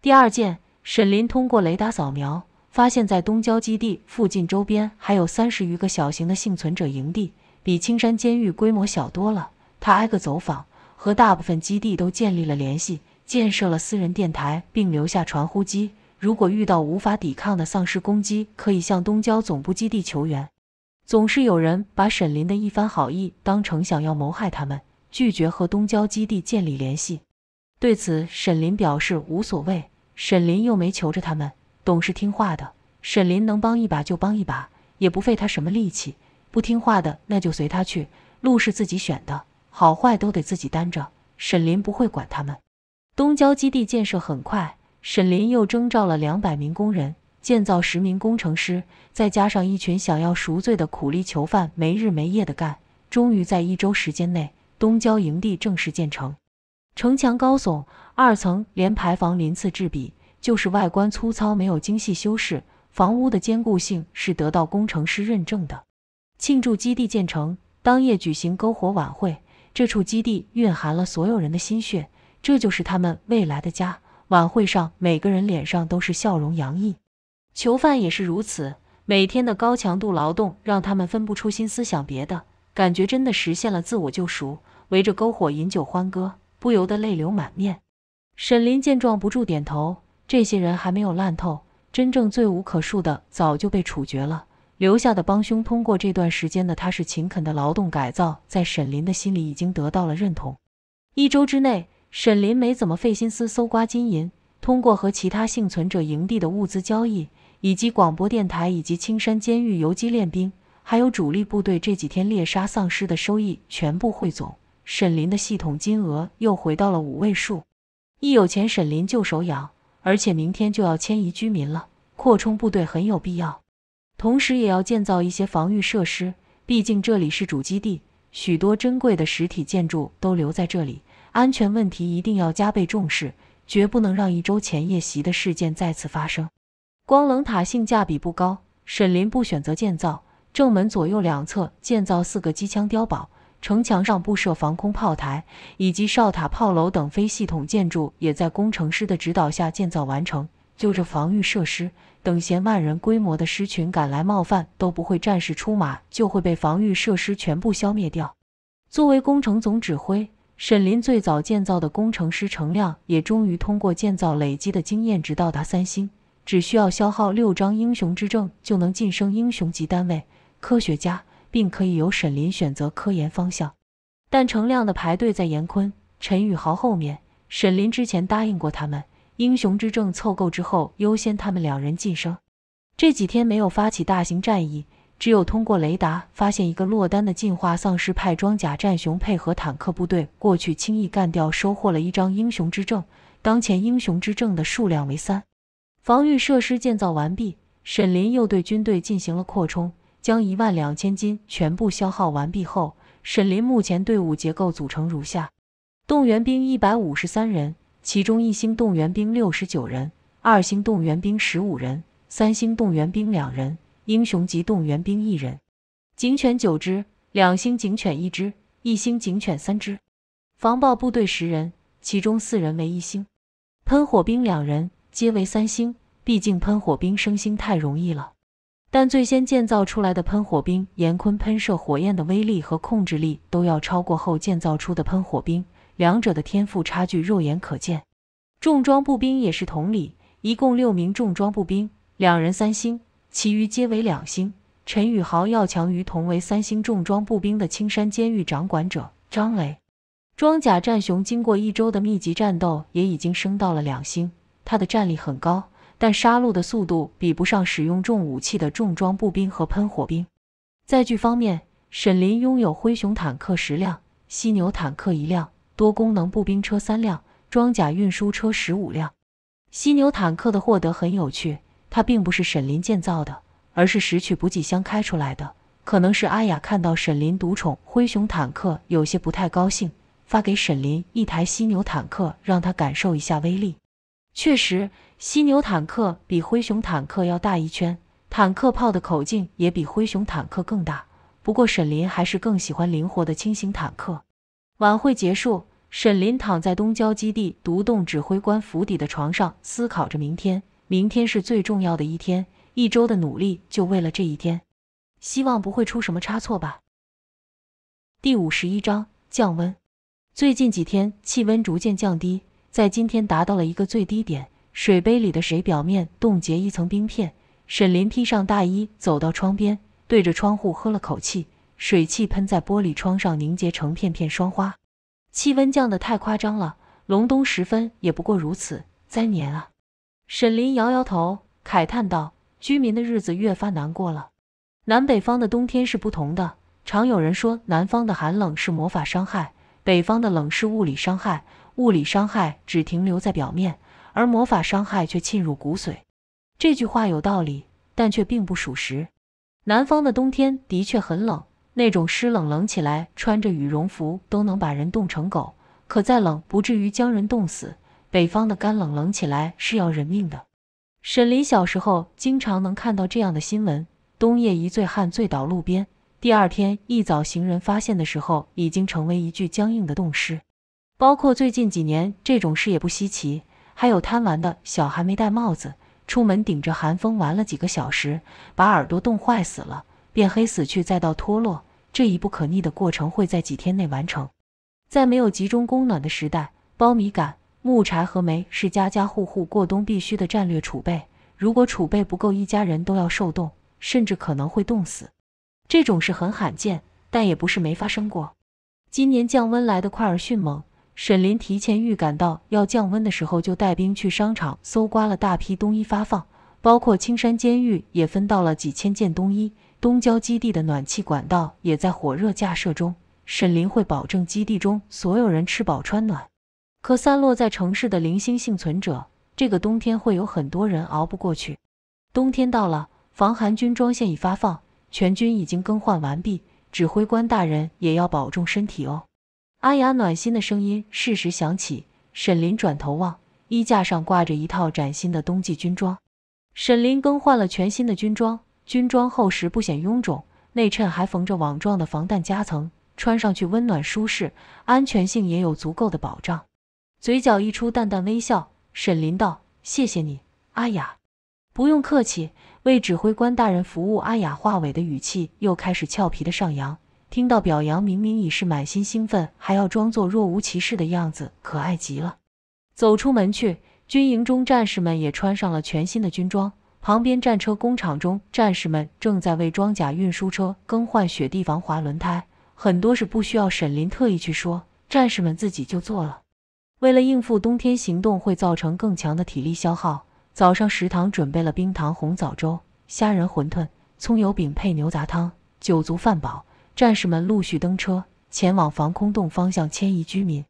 第二件，沈林通过雷达扫描，发现在东郊基地附近周边还有三十余个小型的幸存者营地，比青山监狱规模小多了。他挨个走访，和大部分基地都建立了联系，建设了私人电台，并留下传呼机。如果遇到无法抵抗的丧尸攻击，可以向东郊总部基地求援。总是有人把沈林的一番好意当成想要谋害他们，拒绝和东郊基地建立联系。对此，沈林表示无所谓。沈林又没求着他们，懂事听话的，沈林能帮一把就帮一把，也不费他什么力气。不听话的，那就随他去，路是自己选的，好坏都得自己担着。沈林不会管他们。东郊基地建设很快，沈林又征召了两百名工人。建造十名工程师，再加上一群想要赎罪的苦力囚犯，没日没夜的干，终于在一周时间内，东郊营地正式建成。城墙高耸，二层连排房鳞次栉比，就是外观粗糙，没有精细修饰。房屋的坚固性是得到工程师认证的。庆祝基地建成，当夜举行篝火晚会。这处基地蕴含了所有人的心血，这就是他们未来的家。晚会上，每个人脸上都是笑容洋溢。囚犯也是如此，每天的高强度劳动让他们分不出心思想别的，感觉真的实现了自我救赎。围着篝火饮酒欢歌，不由得泪流满面。沈林见状不住点头，这些人还没有烂透，真正罪无可恕的早就被处决了，留下的帮凶通过这段时间的踏实勤恳的劳动改造，在沈林的心里已经得到了认同。一周之内，沈林没怎么费心思搜刮金银，通过和其他幸存者营地的物资交易。以及广播电台，以及青山监狱游击练兵，还有主力部队这几天猎杀丧尸的收益全部汇总。沈林的系统金额又回到了五位数。一有钱，沈林就手痒，而且明天就要迁移居民了，扩充部队很有必要，同时也要建造一些防御设施。毕竟这里是主基地，许多珍贵的实体建筑都留在这里，安全问题一定要加倍重视，绝不能让一周前夜袭的事件再次发生。光棱塔性价比不高，沈林不选择建造。正门左右两侧建造四个机枪碉堡，城墙上布设防空炮台以及哨塔、炮楼等非系统建筑也在工程师的指导下建造完成。就这防御设施，等闲万人规模的狮群赶来冒犯都不会，战士出马就会被防御设施全部消灭掉。作为工程总指挥，沈林最早建造的工程师程亮也终于通过建造累积的经验值到达三星。只需要消耗六张英雄之证就能晋升英雄级单位科学家，并可以由沈林选择科研方向。但程亮的排队在严坤、陈宇豪后面。沈林之前答应过他们，英雄之证凑够之后优先他们两人晋升。这几天没有发起大型战役，只有通过雷达发现一个落单的进化丧尸，派装甲战熊配合坦克部队过去，轻易干掉，收获了一张英雄之证。当前英雄之证的数量为三。防御设施建造完毕，沈林又对军队进行了扩充。将一万两千金全部消耗完毕后，沈林目前队伍结构组成如下：动员兵一百五十三人，其中一星动员兵六十九人，二星动员兵十五人，三星动员兵两人，英雄级动员兵一人；警犬九只，两星警犬一只，一星警犬三只；防暴部队十人，其中四人为一星；喷火兵两人。皆为三星，毕竟喷火兵升星太容易了。但最先建造出来的喷火兵严坤喷射火焰的威力和控制力都要超过后建造出的喷火兵，两者的天赋差距肉眼可见。重装步兵也是同理，一共六名重装步兵，两人三星，其余皆为两星。陈宇豪要强于同为三星重装步兵的青山监狱掌管者张雷。装甲战熊经过一周的密集战斗，也已经升到了两星。他的战力很高，但杀戮的速度比不上使用重武器的重装步兵和喷火兵。载具方面，沈林拥有灰熊坦克十辆、犀牛坦克一辆、多功能步兵车三辆、装甲运输车十五辆。犀牛坦克的获得很有趣，它并不是沈林建造的，而是拾取补给箱开出来的。可能是阿雅看到沈林独宠灰熊坦克，有些不太高兴，发给沈林一台犀牛坦克，让他感受一下威力。确实，犀牛坦克比灰熊坦克要大一圈，坦克炮的口径也比灰熊坦克更大。不过，沈林还是更喜欢灵活的轻型坦克。晚会结束，沈林躺在东郊基地独栋指挥官府邸的床上，思考着明天。明天是最重要的一天，一周的努力就为了这一天。希望不会出什么差错吧。第五十一章降温。最近几天气温逐渐降低。在今天达到了一个最低点，水杯里的水表面冻结一层冰片。沈林披上大衣，走到窗边，对着窗户喝了口气，水汽喷在玻璃窗上凝结成片片霜花。气温降得太夸张了，隆冬时分也不过如此，灾年啊！沈林摇摇头，慨叹道：“居民的日子越发难过了。南北方的冬天是不同的，常有人说南方的寒冷是魔法伤害，北方的冷是物理伤害。”物理伤害只停留在表面，而魔法伤害却沁入骨髓。这句话有道理，但却并不属实。南方的冬天的确很冷，那种湿冷冷起来，穿着羽绒服都能把人冻成狗，可再冷不至于将人冻死。北方的干冷冷起来是要人命的。沈林小时候经常能看到这样的新闻：冬夜一醉汉醉倒路边，第二天一早行人发现的时候，已经成为一具僵硬的冻尸。包括最近几年，这种事也不稀奇。还有贪玩的小孩没戴帽子，出门顶着寒风玩了几个小时，把耳朵冻坏死了，变黑死去，再到脱落，这一步可逆的过程会在几天内完成。在没有集中供暖的时代，苞米杆、木柴和煤是家家户户过冬必须的战略储备。如果储备不够，一家人都要受冻，甚至可能会冻死。这种事很罕见，但也不是没发生过。今年降温来得快而迅猛。沈林提前预感到要降温的时候，就带兵去商场搜刮了大批冬衣发放，包括青山监狱也分到了几千件冬衣。东郊基地的暖气管道也在火热架设中，沈林会保证基地中所有人吃饱穿暖。可散落在城市的零星幸存者，这个冬天会有很多人熬不过去。冬天到了，防寒军装现已发放，全军已经更换完毕。指挥官大人也要保重身体哦。阿雅暖心的声音适时响起，沈林转头望，衣架上挂着一套崭新的冬季军装。沈林更换了全新的军装，军装厚实不显臃肿，内衬还缝着网状的防弹夹层，穿上去温暖舒适，安全性也有足够的保障。嘴角溢出淡淡微笑，沈林道：“谢谢你，阿雅。”“不用客气，为指挥官大人服务。”阿雅话尾的语气又开始俏皮的上扬。听到表扬，明明已是满心兴奋，还要装作若无其事的样子，可爱极了。走出门去，军营中战士们也穿上了全新的军装。旁边战车工厂中，战士们正在为装甲运输车更换雪地防滑轮胎，很多是不需要沈林特意去说，战士们自己就做了。为了应付冬天行动会造成更强的体力消耗，早上食堂准备了冰糖红枣粥、虾仁馄饨、葱油饼配牛杂汤，酒足饭饱。战士们陆续登车，前往防空洞方向迁移居民。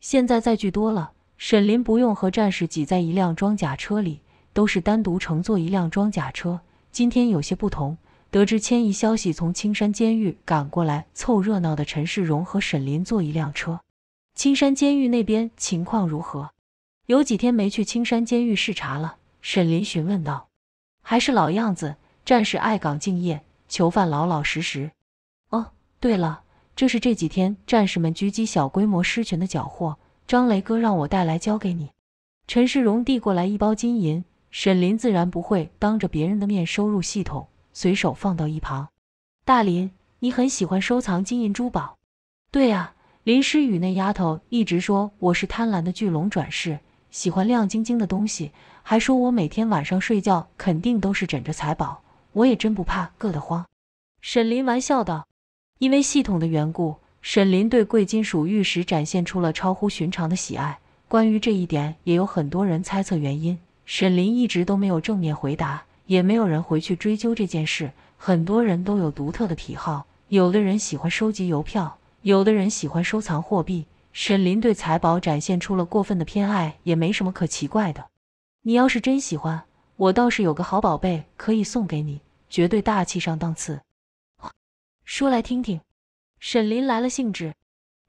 现在载具多了，沈林不用和战士挤在一辆装甲车里，都是单独乘坐一辆装甲车。今天有些不同，得知迁移消息从青山监狱赶过来凑热闹的陈世荣和沈林坐一辆车。青山监狱那边情况如何？有几天没去青山监狱视察了，沈林询问道。还是老样子，战士爱岗敬业，囚犯老老实实。对了，这是这几天战士们狙击小规模狮群的缴获。张雷哥让我带来交给你。陈世荣递过来一包金银，沈林自然不会当着别人的面收入系统，随手放到一旁。大林，你很喜欢收藏金银珠宝？对呀，林诗雨那丫头一直说我是贪婪的巨龙转世，喜欢亮晶晶的东西，还说我每天晚上睡觉肯定都是枕着财宝。我也真不怕硌得慌。沈林玩笑道。因为系统的缘故，沈林对贵金属玉石展现出了超乎寻常的喜爱。关于这一点，也有很多人猜测原因，沈林一直都没有正面回答，也没有人回去追究这件事。很多人都有独特的癖好，有的人喜欢收集邮票，有的人喜欢收藏货币。沈林对财宝展现出了过分的偏爱，也没什么可奇怪的。你要是真喜欢，我倒是有个好宝贝可以送给你，绝对大气上档次。说来听听，沈林来了兴致。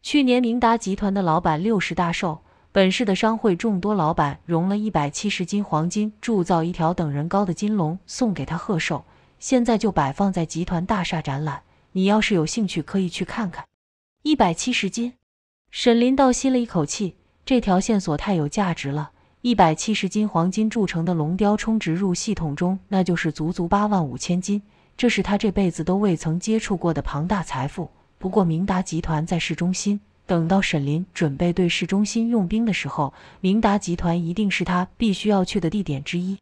去年明达集团的老板六十大寿，本市的商会众多老板融了一百七十斤黄金，铸造一条等人高的金龙送给他贺寿，现在就摆放在集团大厦展览。你要是有兴趣，可以去看看。一百七十斤，沈林倒吸了一口气，这条线索太有价值了。一百七十斤黄金铸成的龙雕，充值入系统中，那就是足足八万五千斤。这是他这辈子都未曾接触过的庞大财富。不过，明达集团在市中心。等到沈林准备对市中心用兵的时候，明达集团一定是他必须要去的地点之一。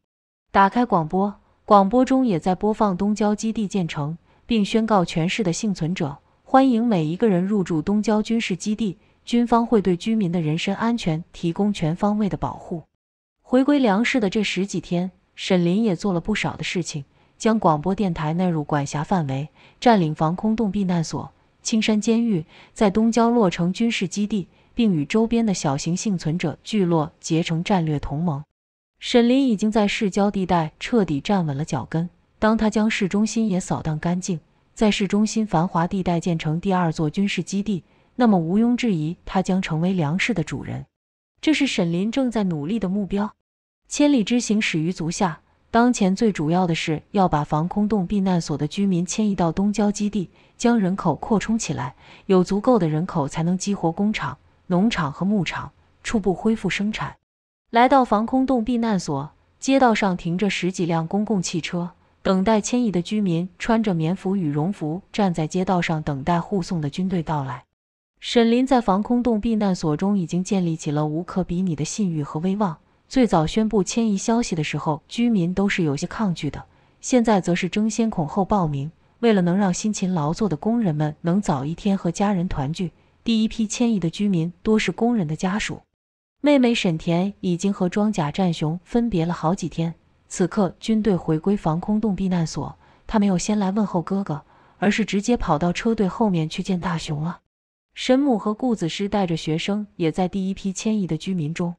打开广播，广播中也在播放东郊基地建成，并宣告全市的幸存者欢迎每一个人入住东郊军事基地，军方会对居民的人身安全提供全方位的保护。回归粮食的这十几天，沈林也做了不少的事情。将广播电台纳入管辖范围，占领防空洞避难所、青山监狱，在东郊落成军事基地，并与周边的小型幸存者聚落结成战略同盟。沈林已经在市郊地带彻底站稳了脚跟。当他将市中心也扫荡干净，在市中心繁华地带建成第二座军事基地，那么毋庸置疑，他将成为粮食的主人。这是沈林正在努力的目标。千里之行，始于足下。当前最主要的是要把防空洞避难所的居民迁移到东郊基地，将人口扩充起来，有足够的人口才能激活工厂、农场和牧场，初步恢复生产。来到防空洞避难所，街道上停着十几辆公共汽车，等待迁移的居民穿着棉服、羽绒服，站在街道上等待护送的军队到来。沈林在防空洞避难所中已经建立起了无可比拟的信誉和威望。最早宣布迁移消息的时候，居民都是有些抗拒的。现在则是争先恐后报名。为了能让辛勤劳作的工人们能早一天和家人团聚，第一批迁移的居民多是工人的家属。妹妹沈田已经和装甲战熊分别了好几天，此刻军队回归防空洞避难所，她没有先来问候哥哥，而是直接跑到车队后面去见大熊了。沈母和顾子师带着学生也在第一批迁移的居民中。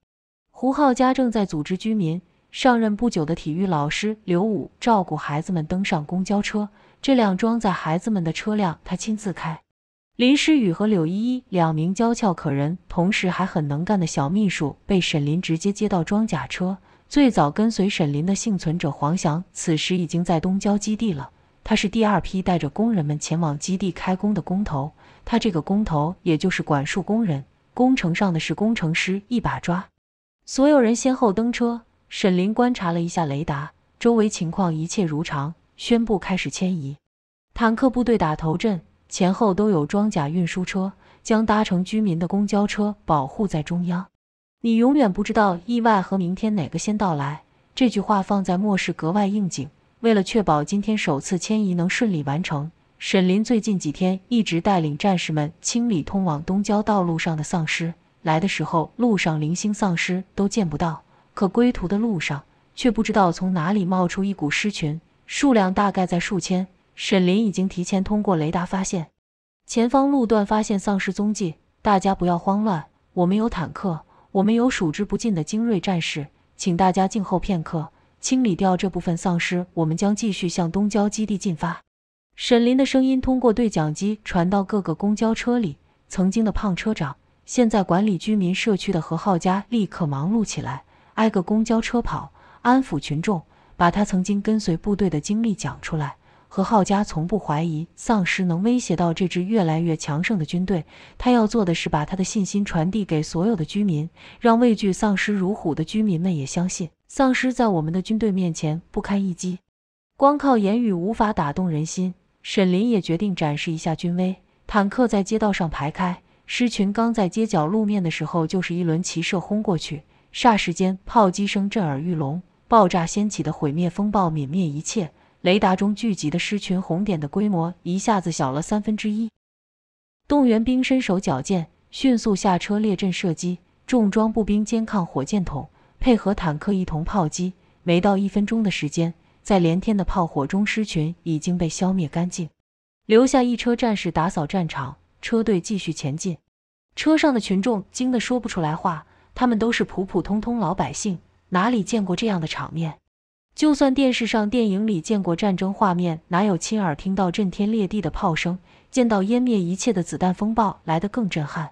胡浩家正在组织居民上任不久的体育老师刘武照顾孩子们登上公交车。这辆装载孩子们的车辆他亲自开。林诗雨和柳依依两名娇俏可人，同时还很能干的小秘书被沈林直接接到装甲车。最早跟随沈林的幸存者黄翔此时已经在东郊基地了。他是第二批带着工人们前往基地开工的工头。他这个工头也就是管束工人，工程上的是工程师一把抓。所有人先后登车。沈林观察了一下雷达，周围情况一切如常，宣布开始迁移。坦克部队打头阵，前后都有装甲运输车将搭乘居民的公交车保护在中央。你永远不知道意外和明天哪个先到来，这句话放在末世格外应景。为了确保今天首次迁移能顺利完成，沈林最近几天一直带领战士们清理通往东郊道路上的丧尸。来的时候路上零星丧尸都见不到，可归途的路上却不知道从哪里冒出一股尸群，数量大概在数千。沈林已经提前通过雷达发现，前方路段发现丧尸踪迹，大家不要慌乱，我们有坦克，我们有数之不尽的精锐战士，请大家静候片刻，清理掉这部分丧尸，我们将继续向东郊基地进发。沈林的声音通过对讲机传到各个公交车里，曾经的胖车长。现在管理居民社区的何浩家立刻忙碌起来，挨个公交车跑，安抚群众，把他曾经跟随部队的经历讲出来。何浩家从不怀疑丧尸能威胁到这支越来越强盛的军队，他要做的是把他的信心传递给所有的居民，让畏惧丧尸如虎的居民们也相信丧尸在我们的军队面前不堪一击。光靠言语无法打动人心，沈林也决定展示一下军威，坦克在街道上排开。狮群刚在街角露面的时候，就是一轮齐射轰过去，霎时间炮击声震耳欲聋，爆炸掀起的毁灭风暴泯灭一切。雷达中聚集的狮群红点的规模一下子小了三分之一。动员兵身手矫健，迅速下车列阵射击，重装步兵肩扛火箭筒，配合坦克一同炮击。没到一分钟的时间，在连天的炮火中，狮群已经被消灭干净，留下一车战士打扫战场。车队继续前进，车上的群众惊得说不出来话。他们都是普普通通老百姓，哪里见过这样的场面？就算电视上、电影里见过战争画面，哪有亲耳听到震天裂地的炮声，见到湮灭一切的子弹风暴来得更震撼？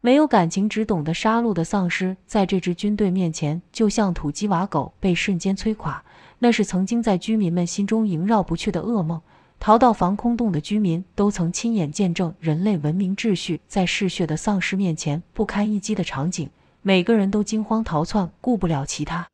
没有感情，只懂得杀戮的丧尸，在这支军队面前，就像土鸡瓦狗，被瞬间摧垮。那是曾经在居民们心中萦绕不去的噩梦。逃到防空洞的居民都曾亲眼见证人类文明秩序在嗜血的丧尸面前不堪一击的场景，每个人都惊慌逃窜，顾不了其他。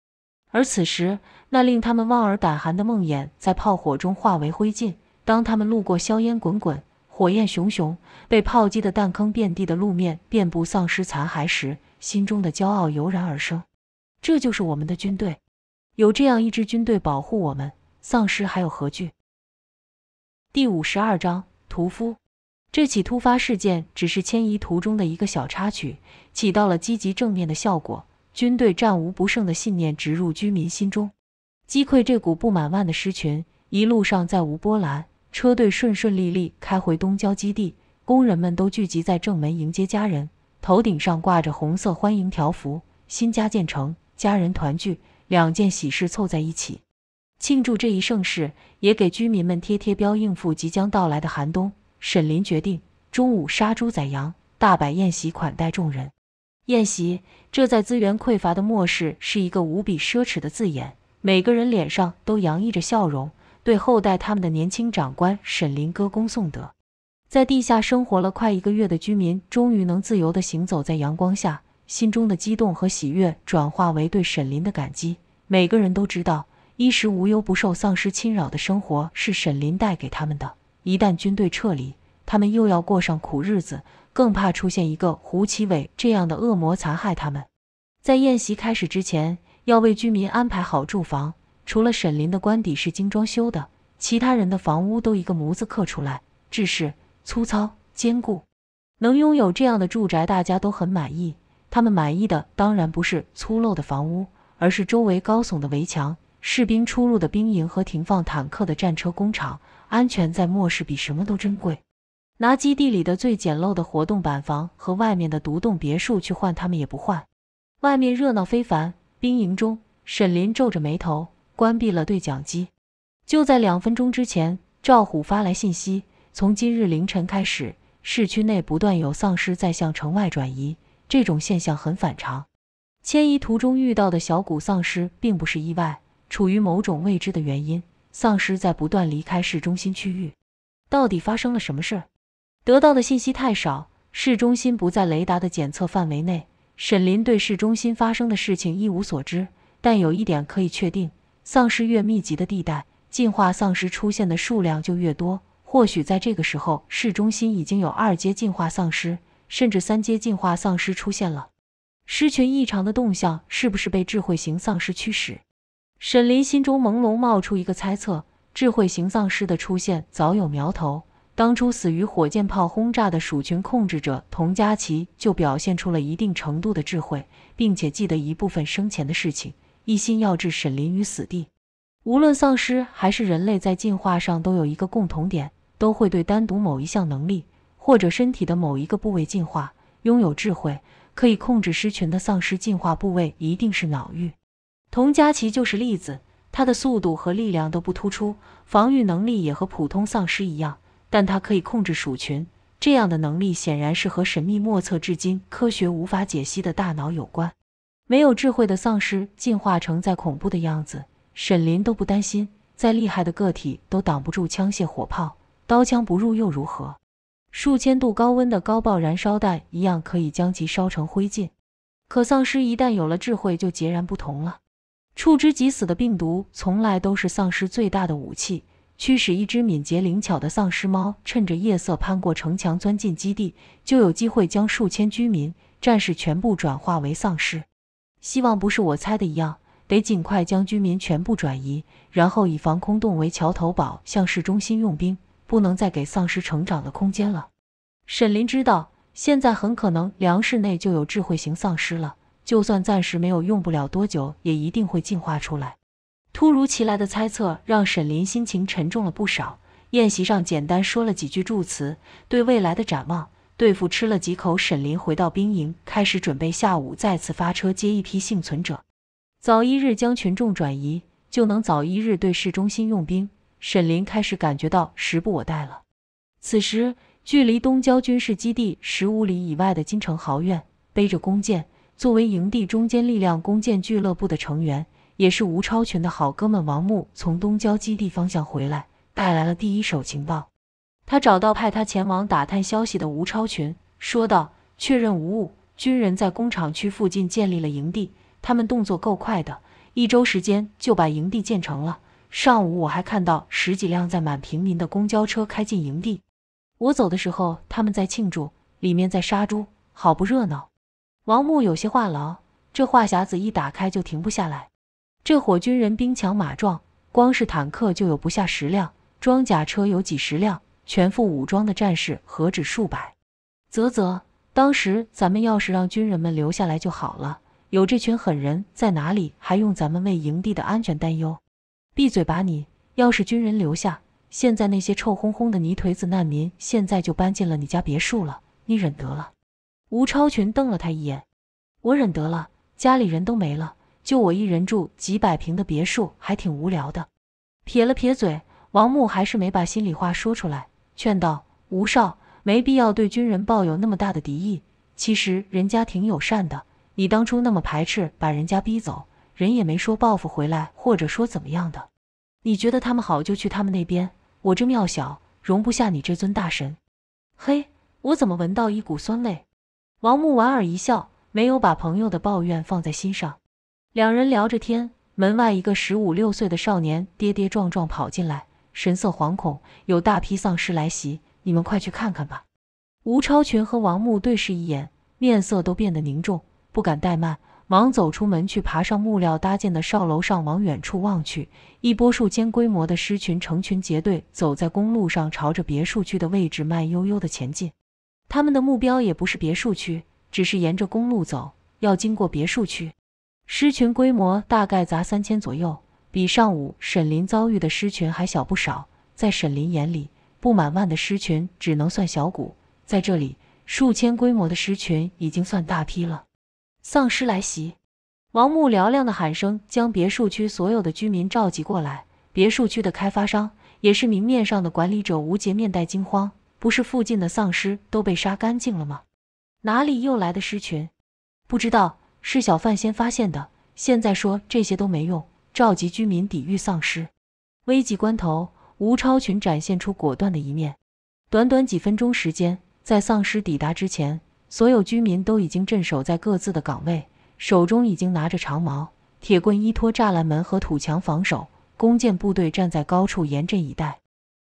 而此时，那令他们望而胆寒的梦魇在炮火中化为灰烬。当他们路过硝烟滚滚、火焰熊熊、被炮击的弹坑遍地的路面，遍布丧尸残骸时，心中的骄傲油然而生。这就是我们的军队，有这样一支军队保护我们，丧尸还有何惧？第五十二章屠夫。这起突发事件只是迁移途中的一个小插曲，起到了积极正面的效果。军队战无不胜的信念植入居民心中，击溃这股不满万的狮群，一路上再无波澜，车队顺顺利利开回东郊基地。工人们都聚集在正门迎接家人，头顶上挂着红色欢迎条幅。新家建成，家人团聚，两件喜事凑在一起。庆祝这一盛世，也给居民们贴贴标，应付即将到来的寒冬。沈林决定中午杀猪宰羊，大摆宴席款待众人。宴席，这在资源匮乏的末世是一个无比奢侈的字眼。每个人脸上都洋溢着笑容，对后代他们的年轻长官沈林歌功颂德。在地下生活了快一个月的居民，终于能自由地行走在阳光下，心中的激动和喜悦转化为对沈林的感激。每个人都知道。衣食无忧、不受丧尸侵扰的生活是沈林带给他们的。一旦军队撤离，他们又要过上苦日子，更怕出现一个胡奇伟这样的恶魔残害他们。在宴席开始之前，要为居民安排好住房。除了沈林的官邸是精装修的，其他人的房屋都一个模子刻出来，制式粗糙坚固。能拥有这样的住宅，大家都很满意。他们满意的当然不是粗陋的房屋，而是周围高耸的围墙。士兵出入的兵营和停放坦克的战车工厂，安全在末世比什么都珍贵。拿基地里的最简陋的活动板房和外面的独栋别墅去换，他们也不换。外面热闹非凡，兵营中，沈林皱着眉头关闭了对讲机。就在两分钟之前，赵虎发来信息：从今日凌晨开始，市区内不断有丧尸在向城外转移，这种现象很反常。迁移途中遇到的小股丧尸并不是意外。处于某种未知的原因，丧尸在不断离开市中心区域。到底发生了什么事儿？得到的信息太少，市中心不在雷达的检测范围内。沈林对市中心发生的事情一无所知。但有一点可以确定：丧尸越密集的地带，进化丧尸出现的数量就越多。或许在这个时候，市中心已经有二阶进化丧尸，甚至三阶进化丧尸出现了。尸群异常的动向，是不是被智慧型丧尸驱使？沈林心中朦胧冒出一个猜测：智慧型丧尸的出现早有苗头。当初死于火箭炮轰炸的鼠群控制者童佳琪就表现出了一定程度的智慧，并且记得一部分生前的事情，一心要置沈林于死地。无论丧尸还是人类，在进化上都有一个共同点，都会对单独某一项能力或者身体的某一个部位进化。拥有智慧可以控制尸群的丧尸进化部位一定是脑域。童佳琪就是例子，他的速度和力量都不突出，防御能力也和普通丧尸一样，但他可以控制鼠群，这样的能力显然是和神秘莫测、至今科学无法解析的大脑有关。没有智慧的丧尸进化成再恐怖的样子，沈林都不担心，再厉害的个体都挡不住枪械、火炮、刀枪不入又如何？数千度高温的高爆燃烧弹一样可以将其烧成灰烬。可丧尸一旦有了智慧，就截然不同了。触之即死的病毒，从来都是丧尸最大的武器。驱使一只敏捷灵巧的丧尸猫，趁着夜色攀过城墙，钻进基地，就有机会将数千居民、战士全部转化为丧尸。希望不是我猜的一样，得尽快将居民全部转移，然后以防空洞为桥头堡，向市中心用兵，不能再给丧尸成长的空间了。沈林知道，现在很可能粮食内就有智慧型丧尸了。就算暂时没有，用不了多久也一定会进化出来。突如其来的猜测让沈林心情沉重了不少。宴席上简单说了几句祝词，对未来的展望。对付吃了几口，沈林回到兵营，开始准备下午再次发车接一批幸存者，早一日将群众转移，就能早一日对市中心用兵。沈林开始感觉到时不我待了。此时，距离东郊军事基地十五里以外的金城豪苑，背着弓箭。作为营地中坚力量弓箭俱乐部的成员，也是吴超群的好哥们王木从东郊基地方向回来，带来了第一手情报。他找到派他前往打探消息的吴超群，说道：“确认无误，军人在工厂区附近建立了营地。他们动作够快的，一周时间就把营地建成了。上午我还看到十几辆载满平民的公交车开进营地。我走的时候，他们在庆祝，里面在杀猪，好不热闹。”王木有些话痨，这话匣子一打开就停不下来。这伙军人兵强马壮，光是坦克就有不下十辆，装甲车有几十辆，全副武装的战士何止数百。啧啧，当时咱们要是让军人们留下来就好了，有这群狠人在哪里，还用咱们为营地的安全担忧？闭嘴吧你！要是军人留下，现在那些臭烘烘的泥腿子难民现在就搬进了你家别墅了，你忍得了？吴超群瞪了他一眼，我忍得了，家里人都没了，就我一人住几百平的别墅，还挺无聊的。撇了撇嘴，王木还是没把心里话说出来，劝道：“吴少，没必要对军人抱有那么大的敌意。其实人家挺友善的，你当初那么排斥，把人家逼走，人也没说报复回来，或者说怎么样的。你觉得他们好就去他们那边，我这庙小容不下你这尊大神。嘿，我怎么闻到一股酸味？”王木莞尔一笑，没有把朋友的抱怨放在心上。两人聊着天，门外一个十五六岁的少年跌跌撞撞跑进来，神色惶恐：“有大批丧尸来袭，你们快去看看吧！”吴超群和王木对视一眼，面色都变得凝重，不敢怠慢，忙走出门去，爬上木料搭建的哨楼上，往远处望去，一波数千规模的尸群成群结队走在公路上，朝着别墅区的位置慢悠悠的前进。他们的目标也不是别墅区，只是沿着公路走，要经过别墅区。狮群规模大概砸三千左右，比上午沈林遭遇的狮群还小不少。在沈林眼里，不满万的狮群只能算小股，在这里，数千规模的狮群已经算大批了。丧尸来袭，王木嘹亮的喊声将别墅区所有的居民召集过来。别墅区的开发商，也是明面上的管理者吴杰，面带惊慌。不是附近的丧尸都被杀干净了吗？哪里又来的尸群？不知道是小范先发现的。现在说这些都没用，召集居民抵御丧尸。危急关头，吴超群展现出果断的一面。短短几分钟时间，在丧尸抵达之前，所有居民都已经镇守在各自的岗位，手中已经拿着长矛、铁棍，依托栅栏门和土墙防守。弓箭部队站在高处，严阵以待。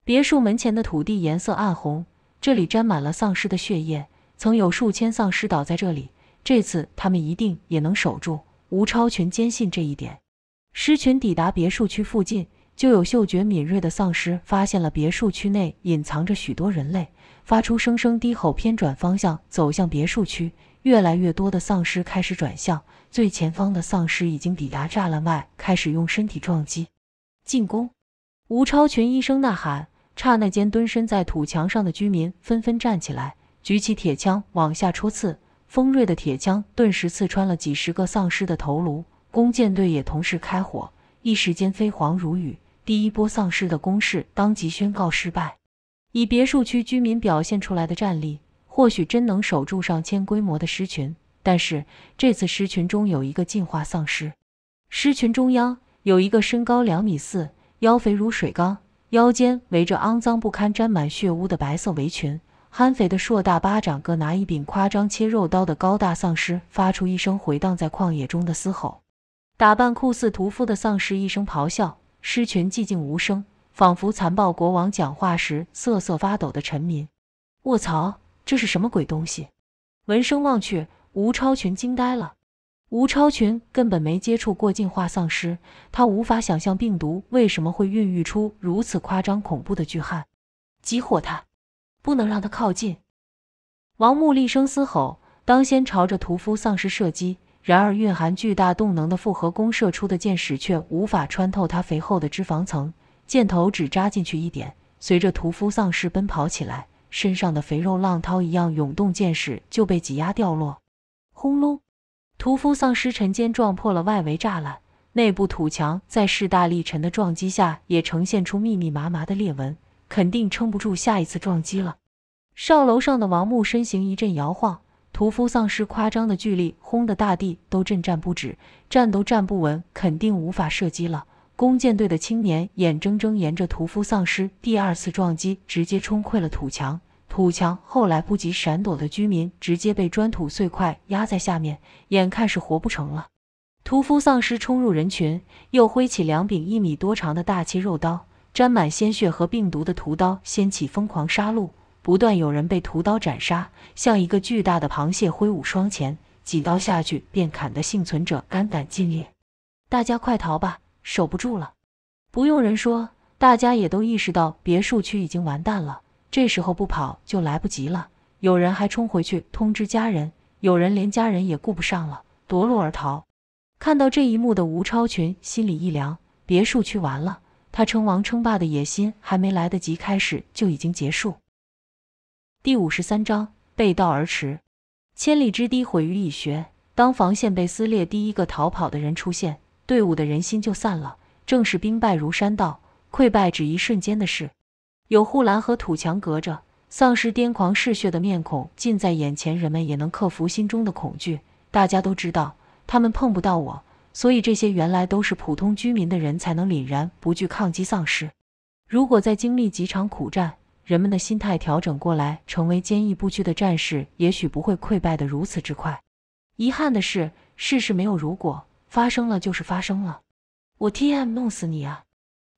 别墅门前的土地颜色暗红，这里沾满了丧尸的血液，曾有数千丧尸倒在这里。这次他们一定也能守住。吴超群坚信这一点。尸群抵达别墅区附近，就有嗅觉敏锐的丧尸发现了别墅区内隐藏着许多人类，发出声声低吼，偏转方向走向别墅区。越来越多的丧尸开始转向，最前方的丧尸已经抵达栅栏外，开始用身体撞击、进攻。吴超群一声呐喊。刹那间，蹲身在土墙上的居民纷纷站起来，举起铁枪往下戳刺。锋锐的铁枪顿时刺穿了几十个丧尸的头颅。弓箭队也同时开火，一时间飞蝗如雨。第一波丧尸的攻势当即宣告失败。以别墅区居民表现出来的战力，或许真能守住上千规模的尸群。但是这次尸群中有一个进化丧尸。尸群中央有一个身高两米四，腰肥如水缸。腰间围着肮脏不堪、沾满血污的白色围裙，憨肥的硕大巴掌，各拿一柄夸张切肉刀的高大丧尸，发出一声回荡在旷野中的嘶吼。打扮酷似屠夫的丧尸一声咆哮，尸群寂静无声，仿佛残暴国王讲话时瑟瑟发抖的臣民。卧槽，这是什么鬼东西？闻声望去，吴超群惊呆了。吴超群根本没接触过进化丧尸，他无法想象病毒为什么会孕育出如此夸张恐怖的巨汉。激活他，不能让他靠近！王木厉声嘶吼，当先朝着屠夫丧尸射击。然而，蕴含巨大动能的复合弓射出的箭矢却无法穿透他肥厚的脂肪层，箭头只扎进去一点。随着屠夫丧尸奔跑起来，身上的肥肉浪涛一样涌动，箭矢就被挤压掉落。轰隆！屠夫丧尸沉间撞破了外围栅栏，内部土墙在势大力沉的撞击下也呈现出密密麻麻的裂纹，肯定撑不住下一次撞击了。哨楼上的王木身形一阵摇晃，屠夫丧尸夸张的巨力轰得大地都震颤不止，站都站不稳，肯定无法射击了。弓箭队的青年眼睁睁沿着屠夫丧尸第二次撞击直接冲溃了土墙。土墙后来不及闪躲的居民，直接被砖土碎块压在下面，眼看是活不成了。屠夫丧尸冲入人群，又挥起两柄一米多长的大切肉刀，沾满鲜血和病毒的屠刀掀起疯狂杀戮，不断有人被屠刀斩杀，像一个巨大的螃蟹挥舞双钳，几刀下去便砍得幸存者肝胆尽裂。大家快逃吧，守不住了！不用人说，大家也都意识到别墅区已经完蛋了。这时候不跑就来不及了。有人还冲回去通知家人，有人连家人也顾不上了，夺路而逃。看到这一幕的吴超群心里一凉，别墅区完了，他称王称霸的野心还没来得及开始就已经结束。第五十三章：背道而驰。千里之堤毁于蚁穴。当防线被撕裂，第一个逃跑的人出现，队伍的人心就散了。正是兵败如山倒，溃败只一瞬间的事。有护栏和土墙隔着，丧尸癫狂嗜血的面孔近在眼前，人们也能克服心中的恐惧。大家都知道，他们碰不到我，所以这些原来都是普通居民的人才能凛然不惧抗击丧尸。如果在经历几场苦战，人们的心态调整过来，成为坚毅不屈的战士，也许不会溃败的如此之快。遗憾的是，事事没有如果，发生了就是发生了。我 T M 弄死你啊！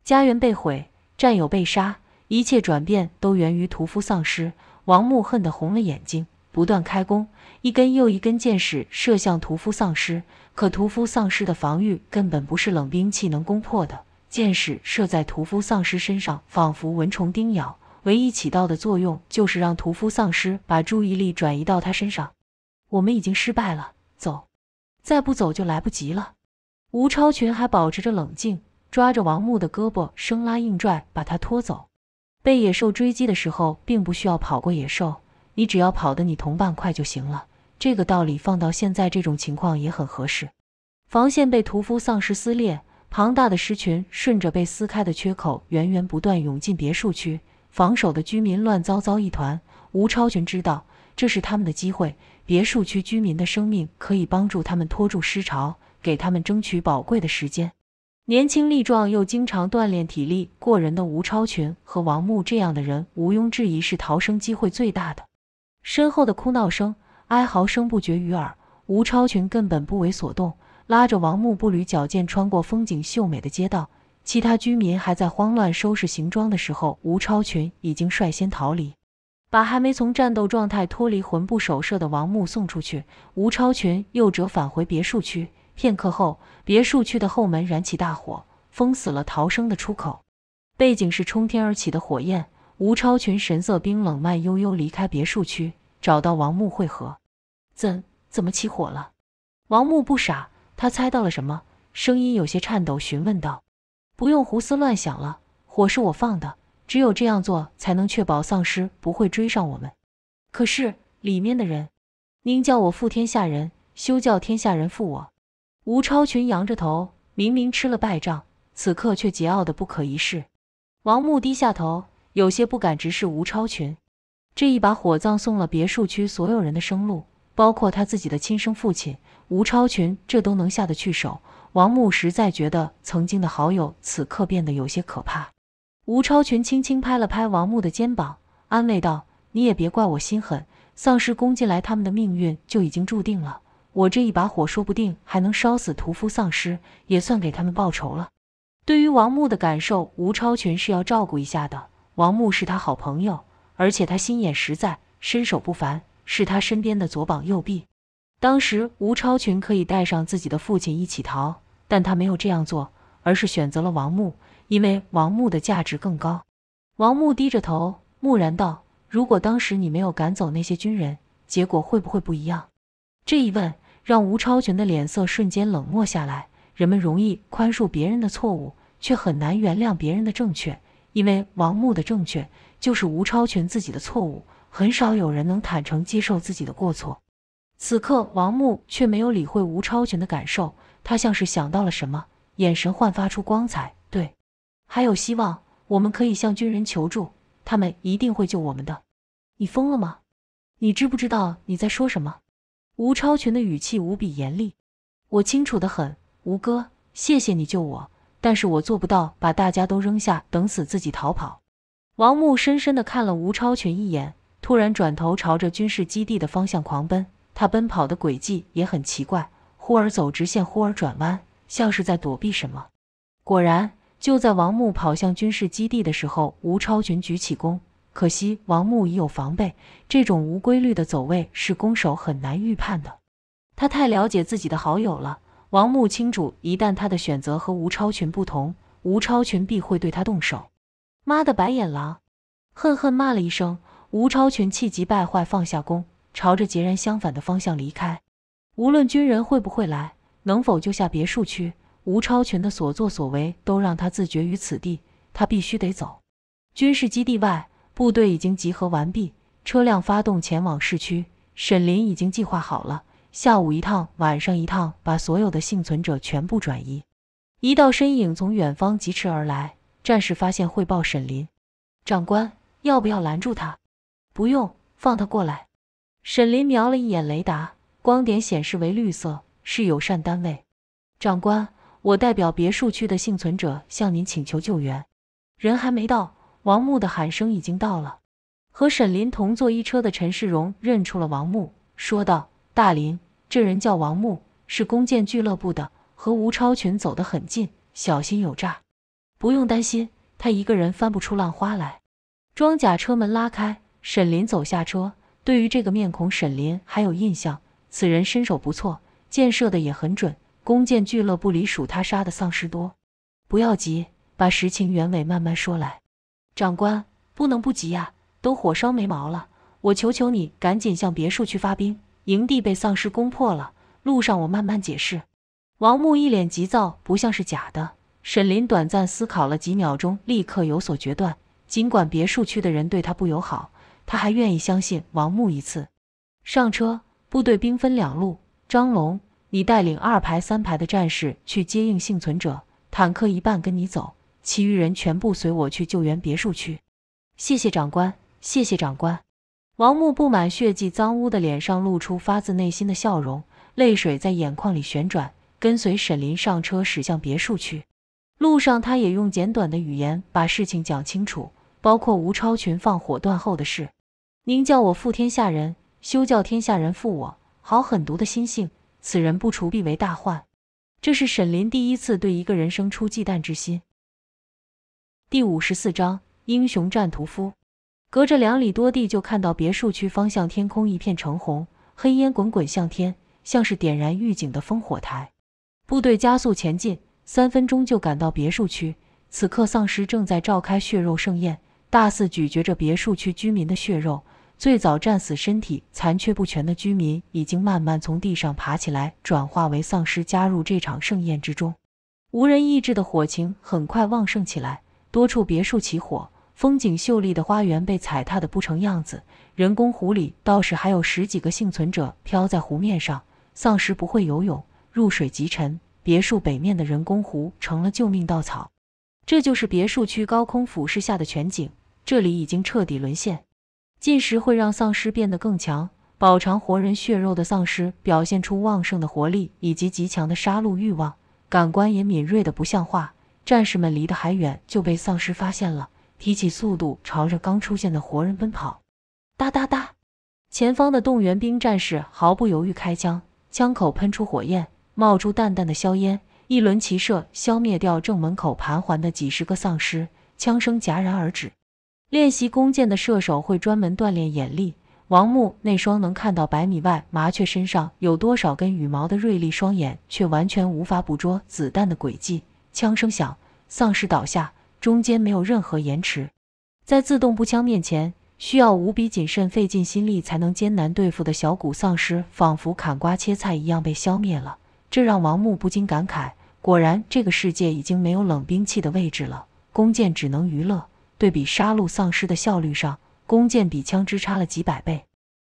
家园被毁，战友被杀。一切转变都源于屠夫丧尸，王木恨得红了眼睛，不断开弓，一根又一根箭矢射向屠夫丧尸。可屠夫丧尸的防御根本不是冷兵器能攻破的，箭矢射在屠夫丧尸身上，仿佛蚊虫叮咬，唯一起到的作用就是让屠夫丧尸把注意力转移到他身上。我们已经失败了，走，再不走就来不及了。吴超群还保持着冷静，抓着王木的胳膊，生拉硬拽，把他拖走。被野兽追击的时候，并不需要跑过野兽，你只要跑得你同伴快就行了。这个道理放到现在这种情况也很合适。防线被屠夫丧尸撕裂，庞大的尸群顺着被撕开的缺口源源不断涌进别墅区，防守的居民乱糟糟一团。吴超群知道这是他们的机会，别墅区居民的生命可以帮助他们拖住尸潮，给他们争取宝贵的时间。年轻力壮又经常锻炼体力过人的吴超群和王木这样的人，毋庸置疑是逃生机会最大的。身后的哭闹声、哀嚎声不绝于耳，吴超群根本不为所动，拉着王木步履矫健穿过风景秀美的街道。其他居民还在慌乱收拾行装的时候，吴超群已经率先逃离，把还没从战斗状态脱离、魂不守舍的王木送出去。吴超群又折返回别墅区。片刻后，别墅区的后门燃起大火，封死了逃生的出口。背景是冲天而起的火焰。吴超群神色冰冷，慢悠悠离开别墅区，找到王木汇合。怎怎么起火了？王木不傻，他猜到了什么，声音有些颤抖，询问道：“不用胡思乱想了，火是我放的。只有这样做，才能确保丧尸不会追上我们。”可是里面的人，宁叫我负天下人，休叫天下人负我。吴超群仰着头，明明吃了败仗，此刻却桀骜的不可一世。王木低下头，有些不敢直视吴超群。这一把火葬送了别墅区所有人的生路，包括他自己的亲生父亲。吴超群这都能下得去手，王木实在觉得曾经的好友此刻变得有些可怕。吴超群轻轻拍了拍王木的肩膀，安慰道：“你也别怪我心狠，丧尸攻进来，他们的命运就已经注定了。”我这一把火，说不定还能烧死屠夫丧尸，也算给他们报仇了。对于王木的感受，吴超群是要照顾一下的。王木是他好朋友，而且他心眼实在，身手不凡，是他身边的左膀右臂。当时吴超群可以带上自己的父亲一起逃，但他没有这样做，而是选择了王木，因为王木的价值更高。王木低着头，木然道：“如果当时你没有赶走那些军人，结果会不会不一样？”这一问。让吴超群的脸色瞬间冷漠下来。人们容易宽恕别人的错误，却很难原谅别人的正确，因为王牧的正确就是吴超群自己的错误。很少有人能坦诚接受自己的过错。此刻，王牧却没有理会吴超群的感受，他像是想到了什么，眼神焕发出光彩。对，还有希望，我们可以向军人求助，他们一定会救我们的。你疯了吗？你知不知道你在说什么？吴超群的语气无比严厉，我清楚的很，吴哥，谢谢你救我，但是我做不到把大家都扔下，等死自己逃跑。王木深深的看了吴超群一眼，突然转头朝着军事基地的方向狂奔，他奔跑的轨迹也很奇怪，忽而走直线，忽而转弯，像是在躲避什么。果然，就在王木跑向军事基地的时候，吴超群举起弓。可惜王木已有防备，这种无规律的走位是攻守很难预判的。他太了解自己的好友了，王木清楚，一旦他的选择和吴超群不同，吴超群必会对他动手。妈的白眼狼！恨恨骂了一声。吴超群气急败坏，放下弓，朝着截然相反的方向离开。无论军人会不会来，能否救下别墅区，吴超群的所作所为都让他自绝于此地。他必须得走。军事基地外。部队已经集合完毕，车辆发动前往市区。沈林已经计划好了，下午一趟，晚上一趟，把所有的幸存者全部转移。一道身影从远方疾驰而来，战士发现汇报沈林长官，要不要拦住他？不用，放他过来。沈林瞄了一眼雷达，光点显示为绿色，是友善单位。长官，我代表别墅区的幸存者向您请求救援。人还没到。王木的喊声已经到了，和沈林同坐一车的陈世荣认出了王木，说道：“大林，这人叫王木，是弓箭俱乐部的，和吴超群走得很近，小心有诈。”“不用担心，他一个人翻不出浪花来。”装甲车门拉开，沈林走下车。对于这个面孔，沈林还有印象，此人身手不错，箭射的也很准。弓箭俱乐部里数他杀的丧尸多。不要急，把实情原委慢慢说来。长官，不能不急呀！都火烧眉毛了，我求求你，赶紧向别墅区发兵！营地被丧尸攻破了，路上我慢慢解释。王木一脸急躁，不像是假的。沈林短暂思考了几秒钟，立刻有所决断。尽管别墅区的人对他不友好，他还愿意相信王木一次。上车，部队兵分两路。张龙，你带领二排、三排的战士去接应幸存者，坦克一半跟你走。其余人全部随我去救援别墅区。谢谢长官，谢谢长官。王木布满血迹脏污的脸上露出发自内心的笑容，泪水在眼眶里旋转，跟随沈林上车，驶向别墅区。路上，他也用简短的语言把事情讲清楚，包括吴超群放火断后的事。您叫我负天下人，休叫天下人负我。好狠毒的心性，此人不除必为大患。这是沈林第一次对一个人生出忌惮之心。第五十四章英雄战屠夫。隔着两里多地，就看到别墅区方向天空一片橙红，黑烟滚滚向天，像是点燃预警的烽火台。部队加速前进，三分钟就赶到别墅区。此刻，丧尸正在召开血肉盛宴，大肆咀嚼着别墅区居民的血肉。最早战死、身体残缺不全的居民，已经慢慢从地上爬起来，转化为丧尸，加入这场盛宴之中。无人抑制的火情很快旺盛起来。多处别墅起火，风景秀丽的花园被踩踏得不成样子。人工湖里倒是还有十几个幸存者漂在湖面上。丧尸不会游泳，入水即沉。别墅北面的人工湖成了救命稻草。这就是别墅区高空俯视下的全景。这里已经彻底沦陷。进食会让丧尸变得更强，饱尝活人血肉的丧尸表现出旺盛的活力以及极强的杀戮欲望，感官也敏锐的不像话。战士们离得还远就被丧尸发现了，提起速度朝着刚出现的活人奔跑。哒哒哒，前方的动员兵战士毫不犹豫开枪，枪口喷出火焰，冒出淡淡的硝烟。一轮齐射消灭掉正门口盘桓的几十个丧尸，枪声戛然而止。练习弓箭的射手会专门锻炼眼力，王木那双能看到百米外麻雀身上有多少根羽毛的锐利双眼，却完全无法捕捉子弹的轨迹。枪声响。丧尸倒下，中间没有任何延迟。在自动步枪面前，需要无比谨慎、费尽心力才能艰难对付的小骨丧尸，仿佛砍瓜切菜一样被消灭了。这让王木不禁感慨：果然，这个世界已经没有冷兵器的位置了。弓箭只能娱乐，对比杀戮丧尸的效率上，弓箭比枪支差了几百倍。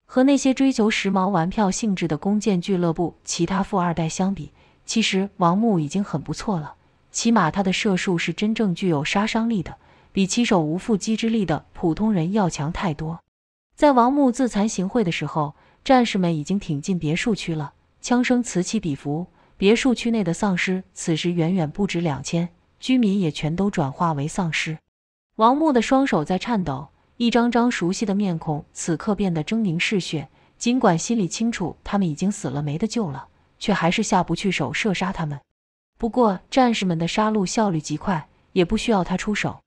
和那些追求时髦、玩票性质的弓箭俱乐部其他富二代相比，其实王木已经很不错了。起码他的射术是真正具有杀伤力的，比起手无缚鸡之力的普通人要强太多。在王木自惭形秽的时候，战士们已经挺进别墅区了，枪声此起彼伏。别墅区内的丧尸此时远远不止两千，居民也全都转化为丧尸。王木的双手在颤抖，一张张熟悉的面孔此刻变得狰狞嗜血。尽管心里清楚他们已经死了，没得救了，却还是下不去手射杀他们。不过，战士们的杀戮效率极快，也不需要他出手。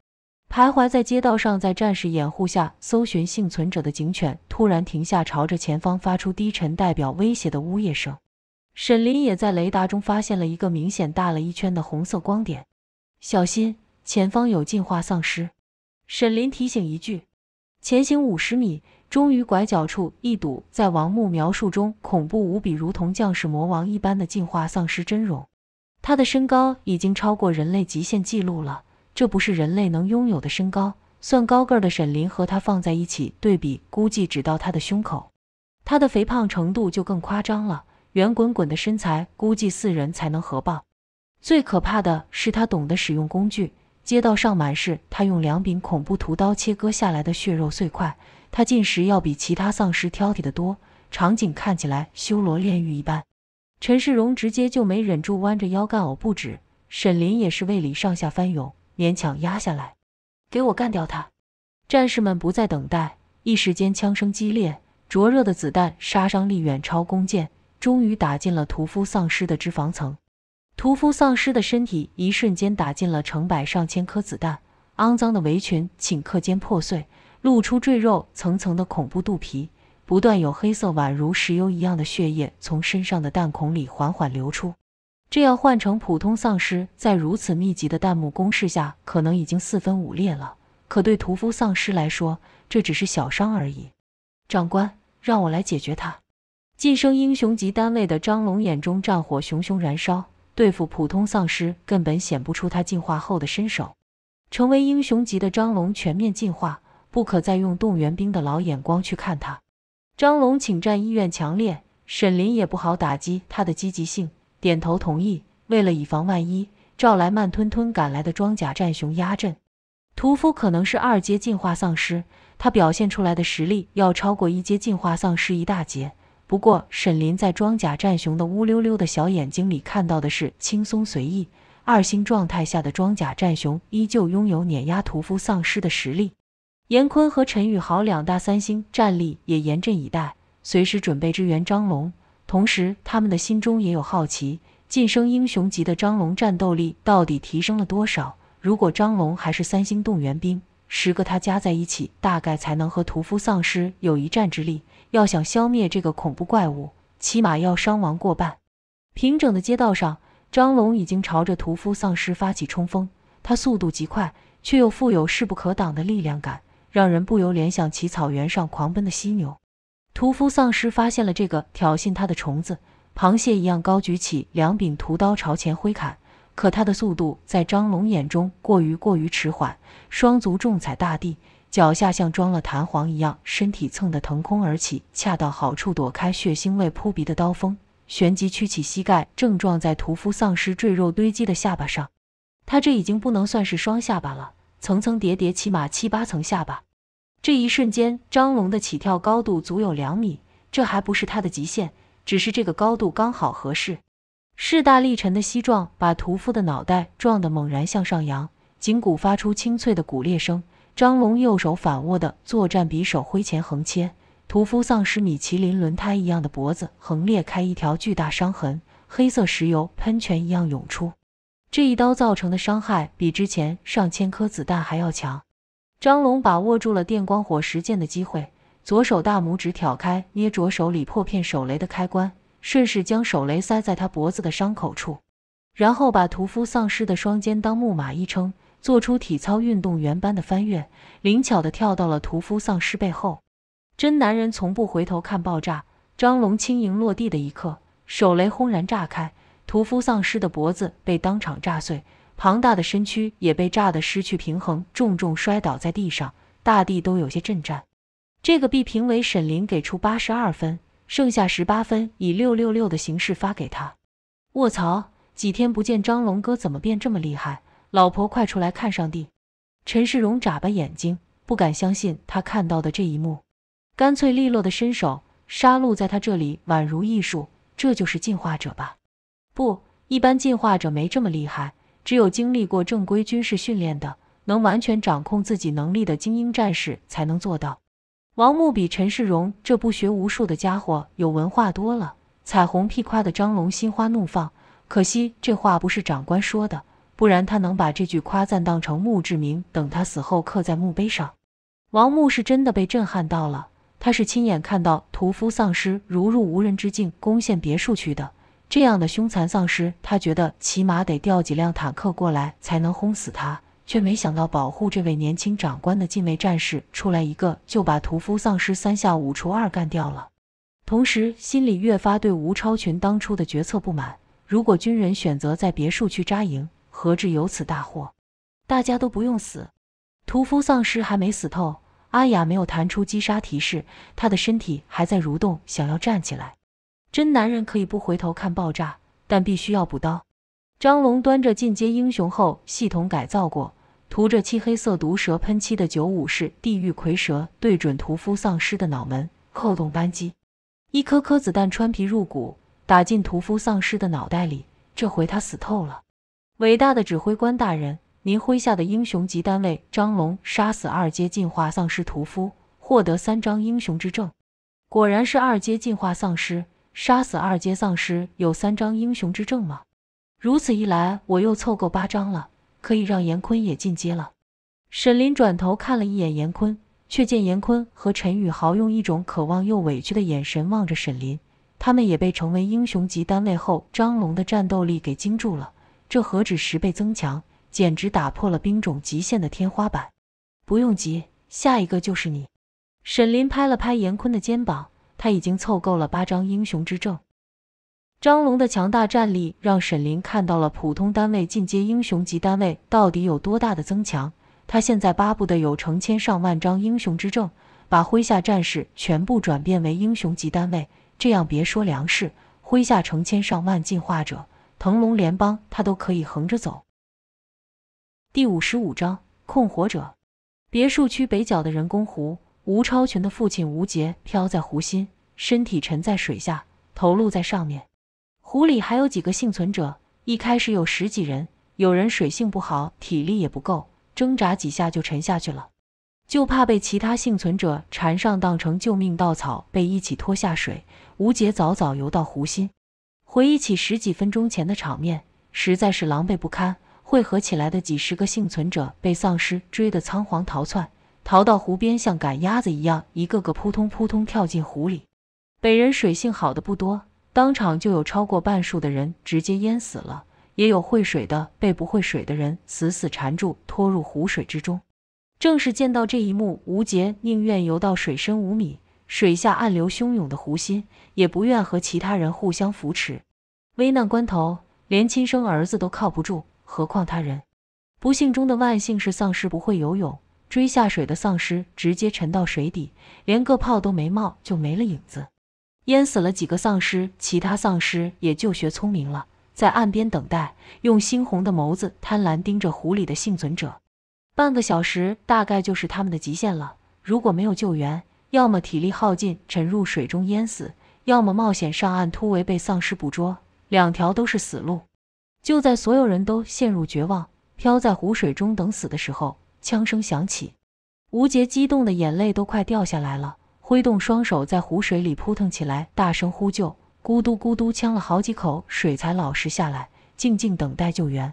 徘徊在街道上，在战士掩护下搜寻幸存者的警犬突然停下，朝着前方发出低沉、代表威胁的呜咽声。沈林也在雷达中发现了一个明显大了一圈的红色光点。小心，前方有进化丧尸！沈林提醒一句。前行五十米，终于拐角处一睹在王木描述中恐怖无比、如同将士魔王一般的进化丧尸真容。他的身高已经超过人类极限记录了，这不是人类能拥有的身高。算高个儿的沈林和他放在一起对比，估计只到他的胸口。他的肥胖程度就更夸张了，圆滚滚的身材估计四人才能合抱。最可怕的是他懂得使用工具，街道上满是他用两柄恐怖屠刀切割下来的血肉碎块。他进食要比其他丧尸挑剔的多，场景看起来修罗炼狱一般。陈世荣直接就没忍住，弯着腰干呕不止。沈林也是胃里上下翻涌，勉强压下来。给我干掉他！战士们不再等待，一时间枪声激烈，灼热的子弹杀伤力远超弓箭，终于打进了屠夫丧尸的脂肪层。屠夫丧尸的身体一瞬间打进了成百上千颗子弹，肮脏的围裙顷刻间破碎，露出赘肉层层的恐怖肚皮。不断有黑色，宛如石油一样的血液从身上的弹孔里缓缓流出。这要换成普通丧尸，在如此密集的弹幕攻势下，可能已经四分五裂了。可对屠夫丧尸来说，这只是小伤而已。长官，让我来解决他。晋升英雄级单位的张龙眼中战火熊熊燃烧，对付普通丧尸根本显不出他进化后的身手。成为英雄级的张龙全面进化，不可再用动员兵的老眼光去看他。张龙请战意愿强烈，沈林也不好打击他的积极性，点头同意。为了以防万一，召来慢吞吞赶来的装甲战熊压阵。屠夫可能是二阶进化丧尸，他表现出来的实力要超过一阶进化丧尸一大截。不过，沈林在装甲战熊的乌溜溜的小眼睛里看到的是轻松随意。二星状态下的装甲战熊依旧拥有碾压屠夫丧尸的实力。严坤和陈宇豪两大三星战力也严阵以待，随时准备支援张龙。同时，他们的心中也有好奇：晋升英雄级的张龙战斗力到底提升了多少？如果张龙还是三星动员兵，十个他加在一起，大概才能和屠夫丧尸有一战之力。要想消灭这个恐怖怪物，起码要伤亡过半。平整的街道上，张龙已经朝着屠夫丧尸发起冲锋。他速度极快，却又富有势不可挡的力量感。让人不由联想起草原上狂奔的犀牛。屠夫丧尸发现了这个挑衅他的虫子，螃蟹一样高举起两柄屠刀朝前挥砍。可他的速度在张龙眼中过于过于迟缓，双足重踩大地，脚下像装了弹簧一样，身体蹭得腾空而起，恰到好处躲开血腥味扑鼻的刀锋，旋即屈起膝盖正撞在屠夫丧尸赘肉堆积的下巴上。他这已经不能算是双下巴了。层层叠叠，起码七八层下吧。这一瞬间，张龙的起跳高度足有两米，这还不是他的极限，只是这个高度刚好合适。势大力沉的膝撞把屠夫的脑袋撞得猛然向上扬，颈骨发出清脆的骨裂声。张龙右手反握的作战匕首挥前横切，屠夫丧失米其林轮胎一样的脖子横裂开一条巨大伤痕，黑色石油喷泉一样涌出。这一刀造成的伤害比之前上千颗子弹还要强。张龙把握住了电光火石间的机会，左手大拇指挑开捏着手里破片手雷的开关，顺势将手雷塞在他脖子的伤口处，然后把屠夫丧尸的双肩当木马一撑，做出体操运动员般的翻越，灵巧的跳到了屠夫丧尸背后。真男人从不回头看爆炸。张龙轻盈落地的一刻，手雷轰然炸开。屠夫丧尸的脖子被当场炸碎，庞大的身躯也被炸得失去平衡，重重摔倒在地上，大地都有些震颤。这个 B 评委沈林给出八十二分，剩下十八分以六六六的形式发给他。卧槽！几天不见张龙哥，怎么变这么厉害？老婆快出来看！上帝！陈世荣眨巴眼睛，不敢相信他看到的这一幕，干脆利落的伸手，杀戮在他这里宛如艺术。这就是进化者吧？不一般，进化者没这么厉害，只有经历过正规军事训练的，能完全掌控自己能力的精英战士才能做到。王牧比陈世荣这不学无术的家伙有文化多了。彩虹屁夸的张龙心花怒放，可惜这话不是长官说的，不然他能把这句夸赞当成墓志铭，等他死后刻在墓碑上。王牧是真的被震撼到了，他是亲眼看到屠夫丧尸如入无人之境攻陷别墅区的。这样的凶残丧尸，他觉得起码得调几辆坦克过来才能轰死他，却没想到保护这位年轻长官的禁卫战士出来一个，就把屠夫丧尸三下五除二干掉了。同时，心里越发对吴超群当初的决策不满。如果军人选择在别墅区扎营，何至有此大祸？大家都不用死。屠夫丧尸还没死透，阿雅没有弹出击杀提示，他的身体还在蠕动，想要站起来。真男人可以不回头看爆炸，但必须要补刀。张龙端着进阶英雄后系统改造过、涂着漆黑色毒蛇喷漆的九五式地狱蝰蛇，对准屠夫丧尸的脑门扣动扳机，一颗颗子弹穿皮入骨，打进屠夫丧尸的脑袋里。这回他死透了。伟大的指挥官大人，您麾下的英雄级单位张龙杀死二阶进化丧尸屠夫，获得三张英雄之证。果然是二阶进化丧尸。杀死二阶丧尸有三张英雄之证吗？如此一来，我又凑够八张了，可以让严坤也进阶了。沈林转头看了一眼严坤，却见严坤和陈宇豪用一种渴望又委屈的眼神望着沈林。他们也被成为英雄级单位后张龙的战斗力给惊住了。这何止十倍增强，简直打破了兵种极限的天花板。不用急，下一个就是你。沈林拍了拍严坤的肩膀。他已经凑够了八张英雄之证，张龙的强大战力让沈林看到了普通单位进阶英雄级单位到底有多大的增强。他现在巴不得有成千上万张英雄之证，把麾下战士全部转变为英雄级单位，这样别说粮食，麾下成千上万进化者，腾龙联邦他都可以横着走。第五十五章控火者，别墅区北角的人工湖。吴超群的父亲吴杰漂在湖心，身体沉在水下，头露在上面。湖里还有几个幸存者，一开始有十几人，有人水性不好，体力也不够，挣扎几下就沉下去了，就怕被其他幸存者缠上，当成救命稻草被一起拖下水。吴杰早早游到湖心，回忆起十几分钟前的场面，实在是狼狈不堪。汇合起来的几十个幸存者被丧尸追得仓皇逃窜。逃到湖边，像赶鸭子一样，一个个扑通扑通跳进湖里。北人水性好的不多，当场就有超过半数的人直接淹死了，也有会水的被不会水的人死死缠住，拖入湖水之中。正是见到这一幕，吴杰宁愿游到水深五米、水下暗流汹涌的湖心，也不愿和其他人互相扶持。危难关头，连亲生儿子都靠不住，何况他人？不幸中的万幸是丧尸不会游泳。追下水的丧尸直接沉到水底，连个泡都没冒，就没了影子，淹死了几个丧尸，其他丧尸也就学聪明了，在岸边等待，用猩红的眸子贪婪盯着湖里的幸存者。半个小时大概就是他们的极限了，如果没有救援，要么体力耗尽沉入水中淹死，要么冒险上岸突围被丧尸捕捉，两条都是死路。就在所有人都陷入绝望，漂在湖水中等死的时候。枪声响起，吴杰激动的眼泪都快掉下来了，挥动双手在湖水里扑腾起来，大声呼救。咕嘟咕嘟呛了好几口水才老实下来，静静等待救援。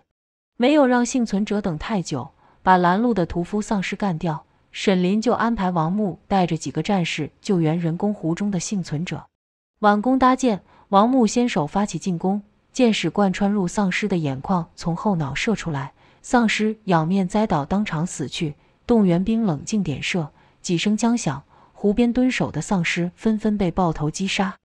没有让幸存者等太久，把拦路的屠夫丧尸干掉。沈林就安排王木带着几个战士救援人工湖中的幸存者。挽弓搭箭，王木先手发起进攻，箭矢贯穿入丧尸的眼眶，从后脑射出来。丧尸仰面栽倒，当场死去。动员兵冷静点射，几声枪响，湖边蹲守的丧尸纷纷被爆头击杀。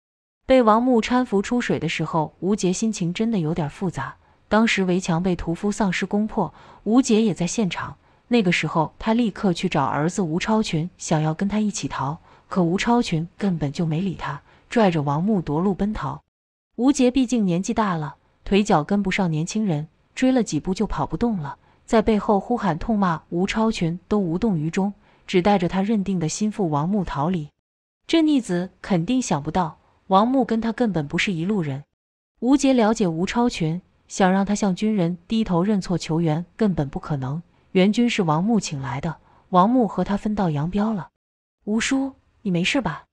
被王木搀扶出水的时候，吴杰心情真的有点复杂。当时围墙被屠夫丧尸攻破，吴杰也在现场。那个时候，他立刻去找儿子吴超群，想要跟他一起逃。可吴超群根本就没理他，拽着王木夺路奔逃。吴杰毕竟年纪大了，腿脚跟不上年轻人。追了几步就跑不动了，在背后呼喊痛骂吴超群都无动于衷，只带着他认定的心腹王木逃离。这逆子肯定想不到，王木跟他根本不是一路人。吴杰了解吴超群，想让他向军人低头认错求援，根本不可能。援军是王木请来的，王木和他分道扬镳了。吴叔，你没事吧？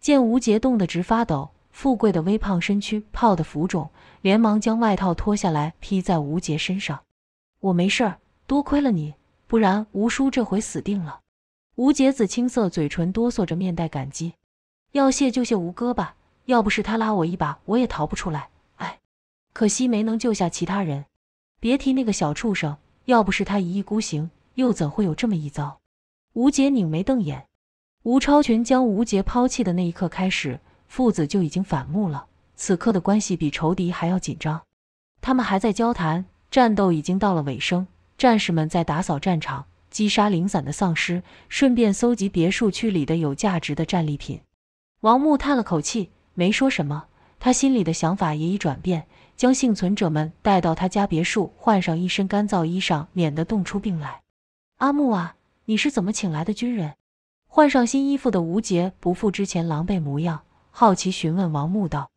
见吴杰冻得直发抖，富贵的微胖身躯泡得浮肿。连忙将外套脱下来披在吴杰身上，我没事儿，多亏了你，不然吴叔这回死定了。吴杰子青色嘴唇哆嗦着，面带感激，要谢就谢吴哥吧，要不是他拉我一把，我也逃不出来。哎，可惜没能救下其他人，别提那个小畜生，要不是他一意孤行，又怎会有这么一遭？吴杰拧眉瞪眼，吴超群将吴杰抛弃的那一刻开始，父子就已经反目了。此刻的关系比仇敌还要紧张，他们还在交谈。战斗已经到了尾声，战士们在打扫战场，击杀零散的丧尸，顺便搜集别墅区里的有价值的战利品。王木叹了口气，没说什么。他心里的想法也已转变，将幸存者们带到他家别墅，换上一身干燥衣裳，免得冻出病来。阿木啊，你是怎么请来的军人？换上新衣服的吴杰不复之前狼狈模样，好奇询问王木道。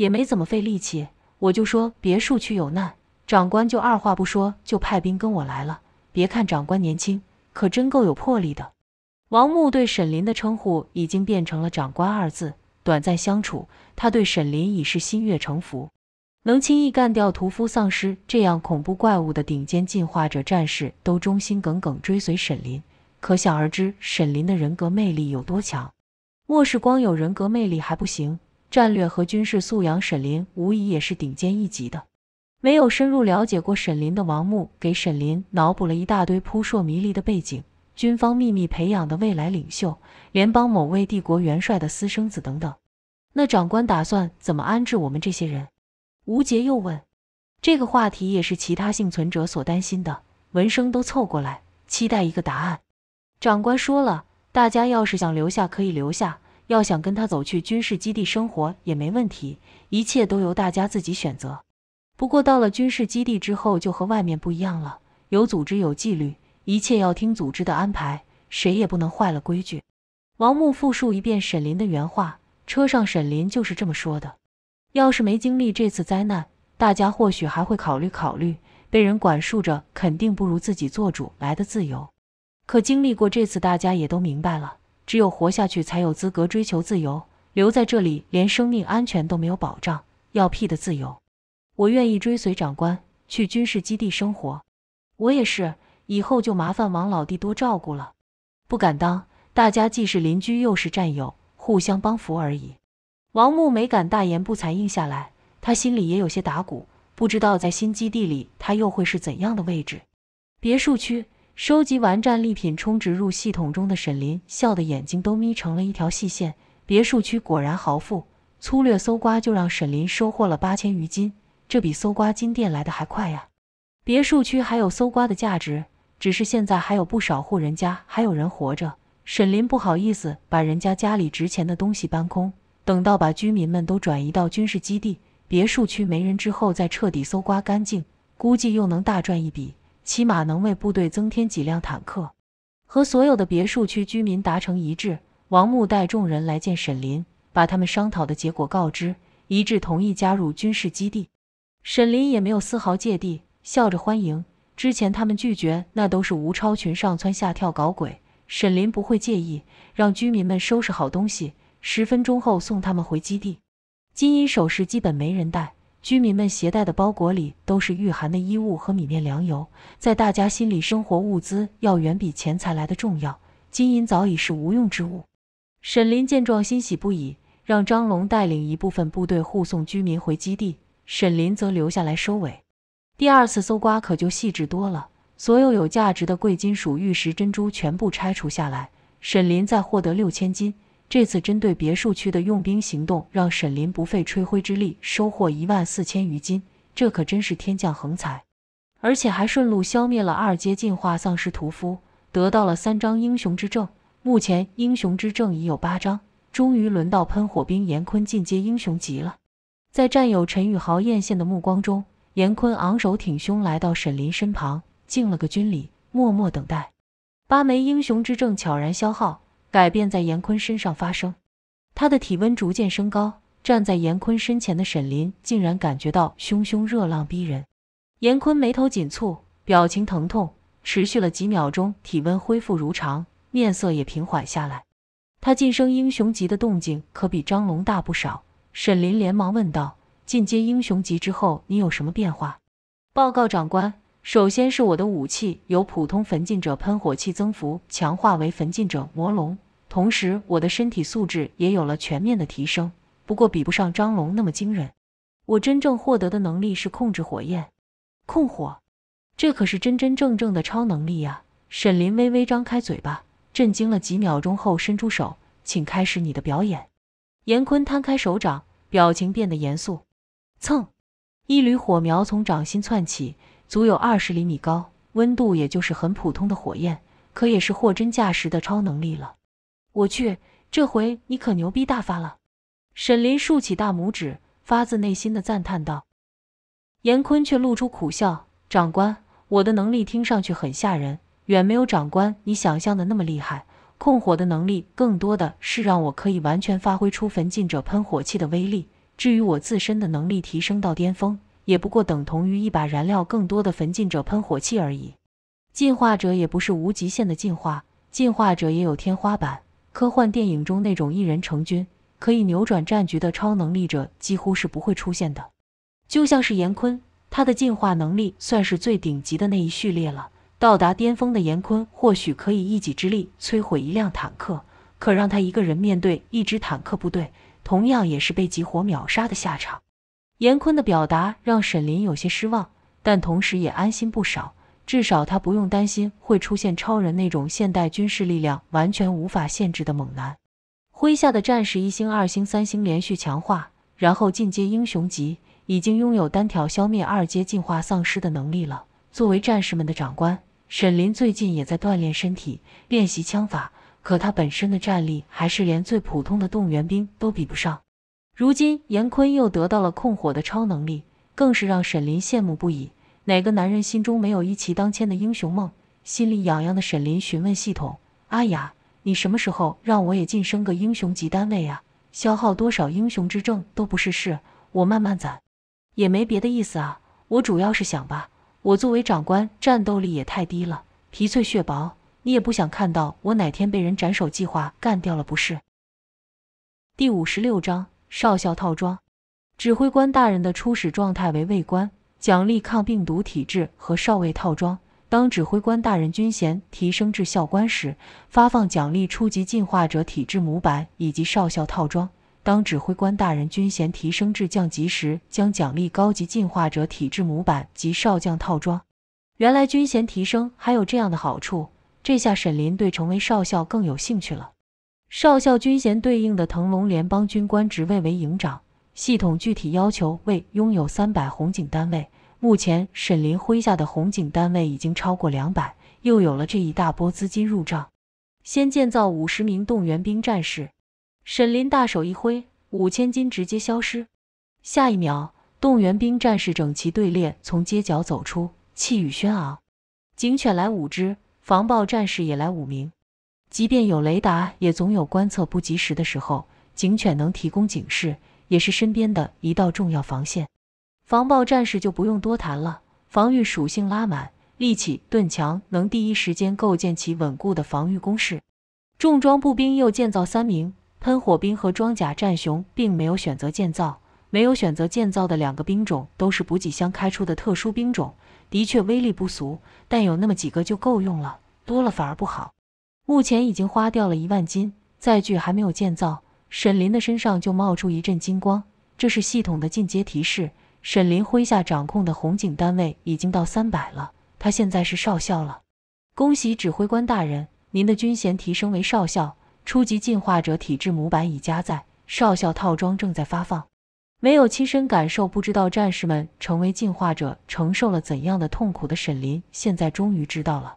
也没怎么费力气，我就说别墅区有难，长官就二话不说就派兵跟我来了。别看长官年轻，可真够有魄力的。王木对沈林的称呼已经变成了“长官”二字。短暂相处，他对沈林已是心悦诚服。能轻易干掉屠夫丧尸这样恐怖怪物的顶尖进化者战士，都忠心耿耿追随沈林，可想而知沈林的人格魅力有多强。末世光有人格魅力还不行。战略和军事素养，沈林无疑也是顶尖一级的。没有深入了解过沈林的王木，给沈林脑补了一大堆扑朔迷离的背景：军方秘密培养的未来领袖，联邦某位帝国元帅的私生子等等。那长官打算怎么安置我们这些人？吴杰又问。这个话题也是其他幸存者所担心的，闻声都凑过来，期待一个答案。长官说了，大家要是想留下，可以留下。要想跟他走去军事基地生活也没问题，一切都由大家自己选择。不过到了军事基地之后就和外面不一样了，有组织有纪律，一切要听组织的安排，谁也不能坏了规矩。王木复述一遍沈林的原话，车上沈林就是这么说的。要是没经历这次灾难，大家或许还会考虑考虑，被人管束着肯定不如自己做主来的自由。可经历过这次，大家也都明白了。只有活下去，才有资格追求自由。留在这里，连生命安全都没有保障，要屁的自由！我愿意追随长官去军事基地生活。我也是，以后就麻烦王老弟多照顾了。不敢当，大家既是邻居，又是战友，互相帮扶而已。王木没敢大言不惭，应下来。他心里也有些打鼓，不知道在新基地里，他又会是怎样的位置。别墅区。收集完战利品，充值入系统中的沈林笑得眼睛都眯成了一条细线。别墅区果然豪富，粗略搜刮就让沈林收获了八千余金，这比搜刮金店来的还快呀！别墅区还有搜刮的价值，只是现在还有不少户人家还有人活着，沈林不好意思把人家家里值钱的东西搬空。等到把居民们都转移到军事基地，别墅区没人之后再彻底搜刮干净，估计又能大赚一笔。起码能为部队增添几辆坦克。和所有的别墅区居民达成一致，王木带众人来见沈林，把他们商讨的结果告知，一致同意加入军事基地。沈林也没有丝毫芥蒂，笑着欢迎。之前他们拒绝，那都是吴超群上蹿下跳搞鬼，沈林不会介意。让居民们收拾好东西，十分钟后送他们回基地。金银首饰基本没人带。居民们携带的包裹里都是御寒的衣物和米面粮油，在大家心里，生活物资要远比钱财来的重要。金银早已是无用之物。沈林见状欣喜不已，让张龙带领一部分部队护送居民回基地，沈林则留下来收尾。第二次搜刮可就细致多了，所有有价值的贵金属、玉石、珍珠全部拆除下来。沈林再获得六千金。这次针对别墅区的用兵行动，让沈林不费吹灰之力收获一万四千余金，这可真是天降横财，而且还顺路消灭了二阶进化丧尸屠夫，得到了三张英雄之证。目前英雄之证已有八张，终于轮到喷火兵严坤进阶英雄级了。在战友陈宇豪艳羡的目光中，严坤昂首挺胸来到沈林身旁，敬了个军礼，默默等待。八枚英雄之证悄然消耗。改变在严坤身上发生，他的体温逐渐升高。站在严坤身前的沈林竟然感觉到汹汹热浪逼人。严坤眉头紧蹙，表情疼痛，持续了几秒钟，体温恢复如常，面色也平缓下来。他晋升英雄级的动静可比张龙大不少。沈林连忙问道：“进阶英雄级之后，你有什么变化？”报告长官。首先是我的武器由普通焚禁者喷火器增幅强化为焚禁者魔龙，同时我的身体素质也有了全面的提升，不过比不上张龙那么惊人。我真正获得的能力是控制火焰，控火，这可是真真正正的超能力呀！沈林微微张开嘴巴，震惊了几秒钟后伸出手，请开始你的表演。严坤摊开手掌，表情变得严肃，蹭，一缕火苗从掌心窜起。足有二十厘米高，温度也就是很普通的火焰，可也是货真价实的超能力了。我去，这回你可牛逼大发了！沈林竖起大拇指，发自内心的赞叹道。严坤却露出苦笑：“长官，我的能力听上去很吓人，远没有长官你想象的那么厉害。控火的能力更多的是让我可以完全发挥出焚尽者喷火器的威力，至于我自身的能力提升到巅峰。”也不过等同于一把燃料更多的焚尽者喷火器而已。进化者也不是无极限的进化，进化者也有天花板。科幻电影中那种一人成军可以扭转战局的超能力者，几乎是不会出现的。就像是严坤，他的进化能力算是最顶级的那一序列了。到达巅峰的严坤，或许可以一己之力摧毁一辆坦克，可让他一个人面对一支坦克部队，同样也是被集火秒杀的下场。严坤的表达让沈林有些失望，但同时也安心不少。至少他不用担心会出现超人那种现代军事力量完全无法限制的猛男。麾下的战士一星、二星、三星连续强化，然后进阶英雄级，已经拥有单挑消灭二阶进化丧尸的能力了。作为战士们的长官，沈林最近也在锻炼身体，练习枪法。可他本身的战力还是连最普通的动员兵都比不上。如今，严坤又得到了控火的超能力，更是让沈林羡慕不已。哪个男人心中没有一骑当千的英雄梦？心里痒痒的，沈林询问系统：“阿雅，你什么时候让我也晋升个英雄级单位呀？消耗多少英雄之证都不是事，我慢慢攒。也没别的意思啊，我主要是想吧，我作为长官，战斗力也太低了，皮脆血薄，你也不想看到我哪天被人斩首计划干掉了，不是？”第五十六章。少校套装，指挥官大人的初始状态为卫官，奖励抗病毒体质和少尉套装。当指挥官大人军衔提升至校官时，发放奖励初级进化者体质模板以及少校套装。当指挥官大人军衔提升至降级时，将奖励高级进化者体质模板及少将套装。原来军衔提升还有这样的好处，这下沈林对成为少校更有兴趣了。少校军衔对应的腾龙联邦军官职位为营长。系统具体要求为拥有三百红警单位。目前沈林麾下的红警单位已经超过两百，又有了这一大波资金入账，先建造五十名动员兵战士。沈林大手一挥，五千金直接消失。下一秒，动员兵战士整齐队列从街角走出，气宇轩昂。警犬来五只，防暴战士也来五名。即便有雷达，也总有观测不及时的时候。警犬能提供警示，也是身边的一道重要防线。防爆战士就不用多谈了，防御属性拉满，立气、盾墙能第一时间构建起稳固的防御工事。重装步兵又建造三名喷火兵和装甲战熊，并没有选择建造。没有选择建造的两个兵种都是补给箱开出的特殊兵种，的确威力不俗，但有那么几个就够用了，多了反而不好。目前已经花掉了一万金，载具还没有建造。沈林的身上就冒出一阵金光，这是系统的进阶提示。沈林麾下掌控的红警单位已经到三百了，他现在是少校了。恭喜指挥官大人，您的军衔提升为少校。初级进化者体质模板已加载，少校套装正在发放。没有亲身感受，不知道战士们成为进化者承受了怎样的痛苦的沈林，现在终于知道了。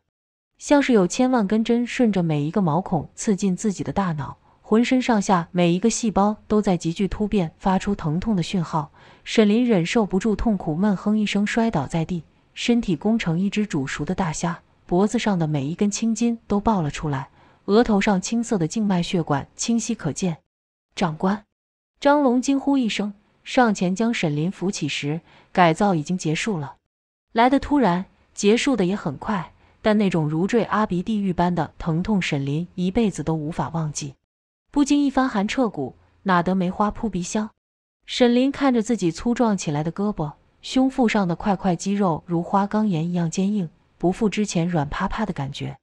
像是有千万根针顺着每一个毛孔刺进自己的大脑，浑身上下每一个细胞都在急剧突变，发出疼痛的讯号。沈林忍受不住痛苦，闷哼一声，摔倒在地，身体弓成一只煮熟的大虾，脖子上的每一根青筋都爆了出来，额头上青色的静脉血管清晰可见。长官，张龙惊呼一声，上前将沈林扶起时，改造已经结束了，来的突然，结束的也很快。但那种如坠阿鼻地狱般的疼痛，沈林一辈子都无法忘记。不经一番寒彻骨，哪得梅花扑鼻香？沈林看着自己粗壮起来的胳膊，胸腹上的块块肌肉如花岗岩一样坚硬，不复之前软趴趴的感觉。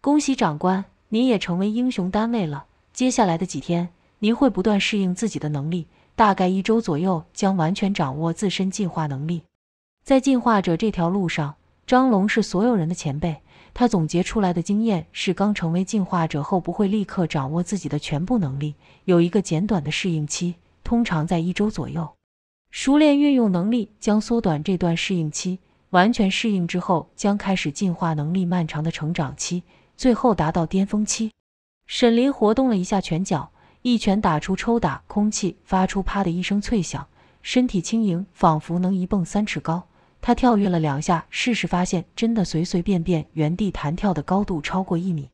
恭喜长官，您也成为英雄单位了。接下来的几天，您会不断适应自己的能力，大概一周左右将完全掌握自身进化能力。在进化者这条路上。张龙是所有人的前辈，他总结出来的经验是：刚成为进化者后，不会立刻掌握自己的全部能力，有一个简短的适应期，通常在一周左右。熟练运用能力将缩短这段适应期，完全适应之后，将开始进化能力漫长的成长期，最后达到巅峰期。沈林活动了一下拳脚，一拳打出，抽打空气，发出啪的一声脆响，身体轻盈，仿佛能一蹦三尺高。他跳跃了两下，试试发现真的随随便便原地弹跳的高度超过一米。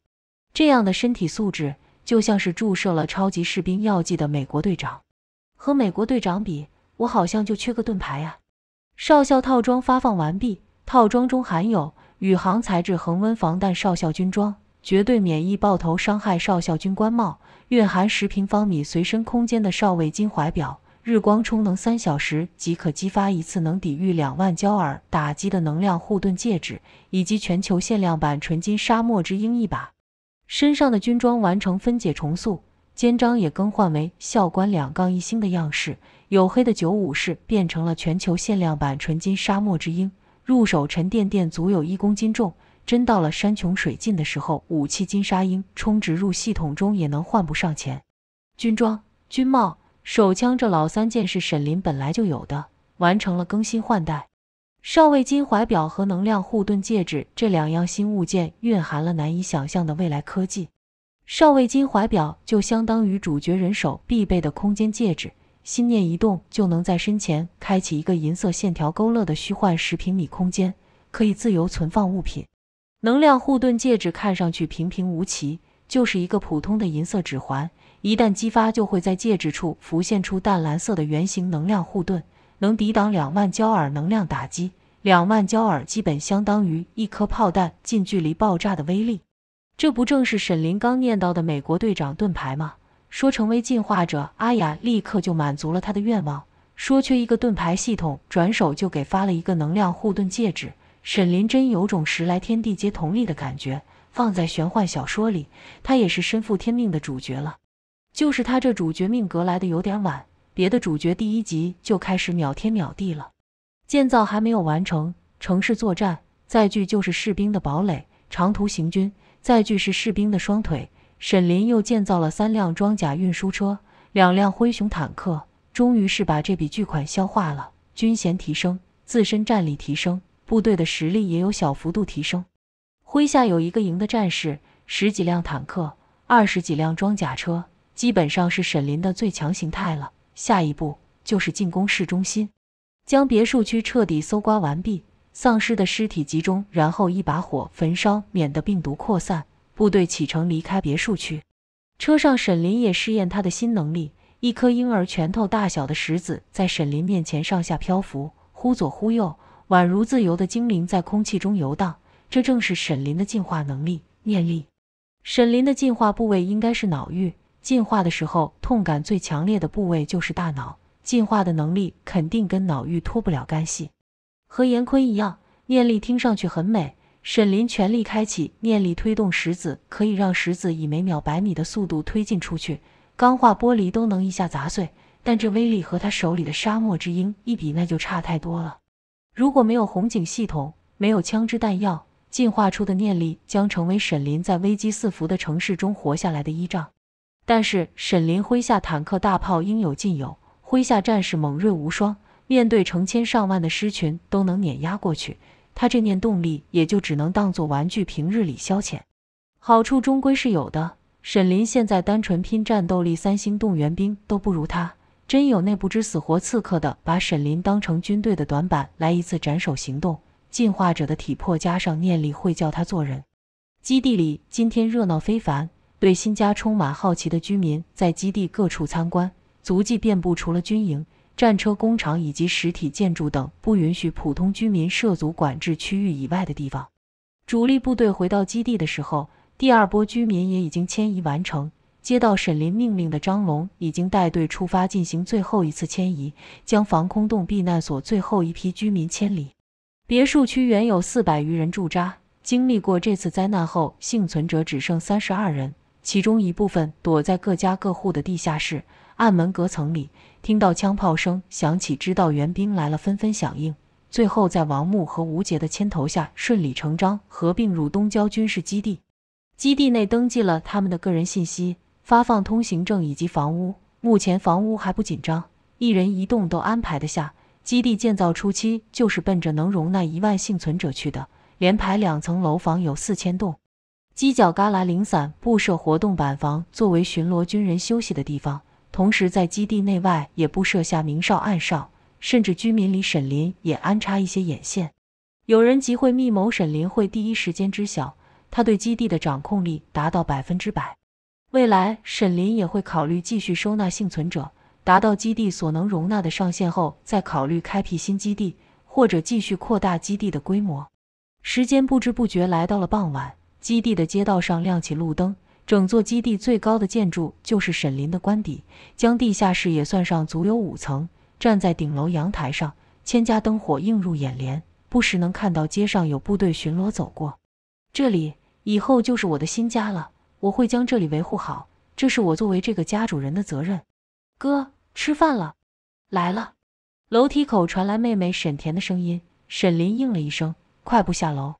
这样的身体素质就像是注射了超级士兵药剂的美国队长。和美国队长比，我好像就缺个盾牌啊！少校套装发放完毕，套装中含有宇航材质恒温防弹少校军装，绝对免疫爆头伤害少校军官帽，蕴含十平方米随身空间的少尉金怀表。日光充能三小时即可激发一次能抵御两万焦耳打击的能量护盾戒指，以及全球限量版纯金沙漠之鹰一把。身上的军装完成分解重塑，肩章也更换为校官两杠一星的样式。黝黑的九五式变成了全球限量版纯金沙漠之鹰，入手沉甸甸足有一公斤重。真到了山穷水尽的时候，武器金沙鹰充值入系统中也能换不上钱。军装、军帽。手枪这老三件是沈林本来就有的，完成了更新换代。少尉金怀表和能量护盾戒指这两样新物件，蕴含了难以想象的未来科技。少尉金怀表就相当于主角人手必备的空间戒指，心念一动就能在身前开启一个银色线条勾勒的虚幻十平米空间，可以自由存放物品。能量护盾戒指看上去平平无奇，就是一个普通的银色指环。一旦激发，就会在戒指处浮现出淡蓝色的圆形能量护盾，能抵挡两万焦耳能量打击。两万焦耳基本相当于一颗炮弹近距离爆炸的威力。这不正是沈林刚念叨的美国队长盾牌吗？说成为进化者，阿雅立刻就满足了他的愿望。说缺一个盾牌系统，转手就给发了一个能量护盾戒指。沈林真有种时来天地皆同力的感觉，放在玄幻小说里，他也是身负天命的主角了。就是他这主角命格来的有点晚，别的主角第一集就开始秒天秒地了。建造还没有完成，城市作战载具就是士兵的堡垒；长途行军载具是士兵的双腿。沈林又建造了三辆装甲运输车，两辆灰熊坦克，终于是把这笔巨款消化了。军衔提升，自身战力提升，部队的实力也有小幅度提升。麾下有一个营的战士，十几辆坦克，二十几辆装甲车。基本上是沈林的最强形态了。下一步就是进攻市中心，将别墅区彻底搜刮完毕，丧尸的尸体集中，然后一把火焚烧，免得病毒扩散。部队启程离开别墅区。车上，沈林也试验他的新能力：一颗婴儿拳头大小的石子在沈林面前上下漂浮，忽左忽右，宛如自由的精灵在空气中游荡。这正是沈林的进化能力——念力。沈林的进化部位应该是脑域。进化的时候，痛感最强烈的部位就是大脑。进化的能力肯定跟脑域脱不了干系。和严坤一样，念力听上去很美。沈林全力开启念力，推动石子，可以让石子以每秒百米的速度推进出去，钢化玻璃都能一下砸碎。但这威力和他手里的沙漠之鹰一比，那就差太多了。如果没有红警系统，没有枪支弹药，进化出的念力将成为沈林在危机四伏的城市中活下来的依仗。但是沈林麾下坦克大炮应有尽有，麾下战士猛锐无双，面对成千上万的狮群都能碾压过去。他这念动力也就只能当做玩具，平日里消遣。好处终归是有的。沈林现在单纯拼战斗力，三星动员兵都不如他。真有那不知死活刺客的，把沈林当成军队的短板来一次斩首行动。进化者的体魄加上念力，会叫他做人。基地里今天热闹非凡。对新家充满好奇的居民在基地各处参观，足迹遍布除了军营、战车工厂以及实体建筑等不允许普通居民涉足管制区域以外的地方。主力部队回到基地的时候，第二波居民也已经迁移完成。接到沈林命令的张龙已经带队出发进行最后一次迁移，将防空洞避难所最后一批居民迁离。别墅区原有四百余人驻扎，经历过这次灾难后，幸存者只剩三十二人。其中一部分躲在各家各户的地下室、暗门隔层里，听到枪炮声响起，知道援兵来了，纷纷响应。最后在王木和吴杰的牵头下，顺理成章合并入东郊军事基地。基地内登记了他们的个人信息，发放通行证以及房屋。目前房屋还不紧张，一人一栋都安排得下。基地建造初期就是奔着能容纳一万幸存者去的，连排两层楼房有四千栋。犄角旮旯零散布设活动板房，作为巡逻军人休息的地方。同时，在基地内外也布设下明哨暗哨，甚至居民里沈林也安插一些眼线。有人集会密谋，沈林会第一时间知晓。他对基地的掌控力达到百分之百。未来，沈林也会考虑继续收纳幸存者，达到基地所能容纳的上限后，再考虑开辟新基地或者继续扩大基地的规模。时间不知不觉来到了傍晚。基地的街道上亮起路灯，整座基地最高的建筑就是沈林的官邸，将地下室也算上，足有五层。站在顶楼阳台上，千家灯火映入眼帘，不时能看到街上有部队巡逻走过。这里以后就是我的新家了，我会将这里维护好，这是我作为这个家主人的责任。哥，吃饭了，来了。楼梯口传来妹妹沈甜的声音，沈林应了一声，快步下楼。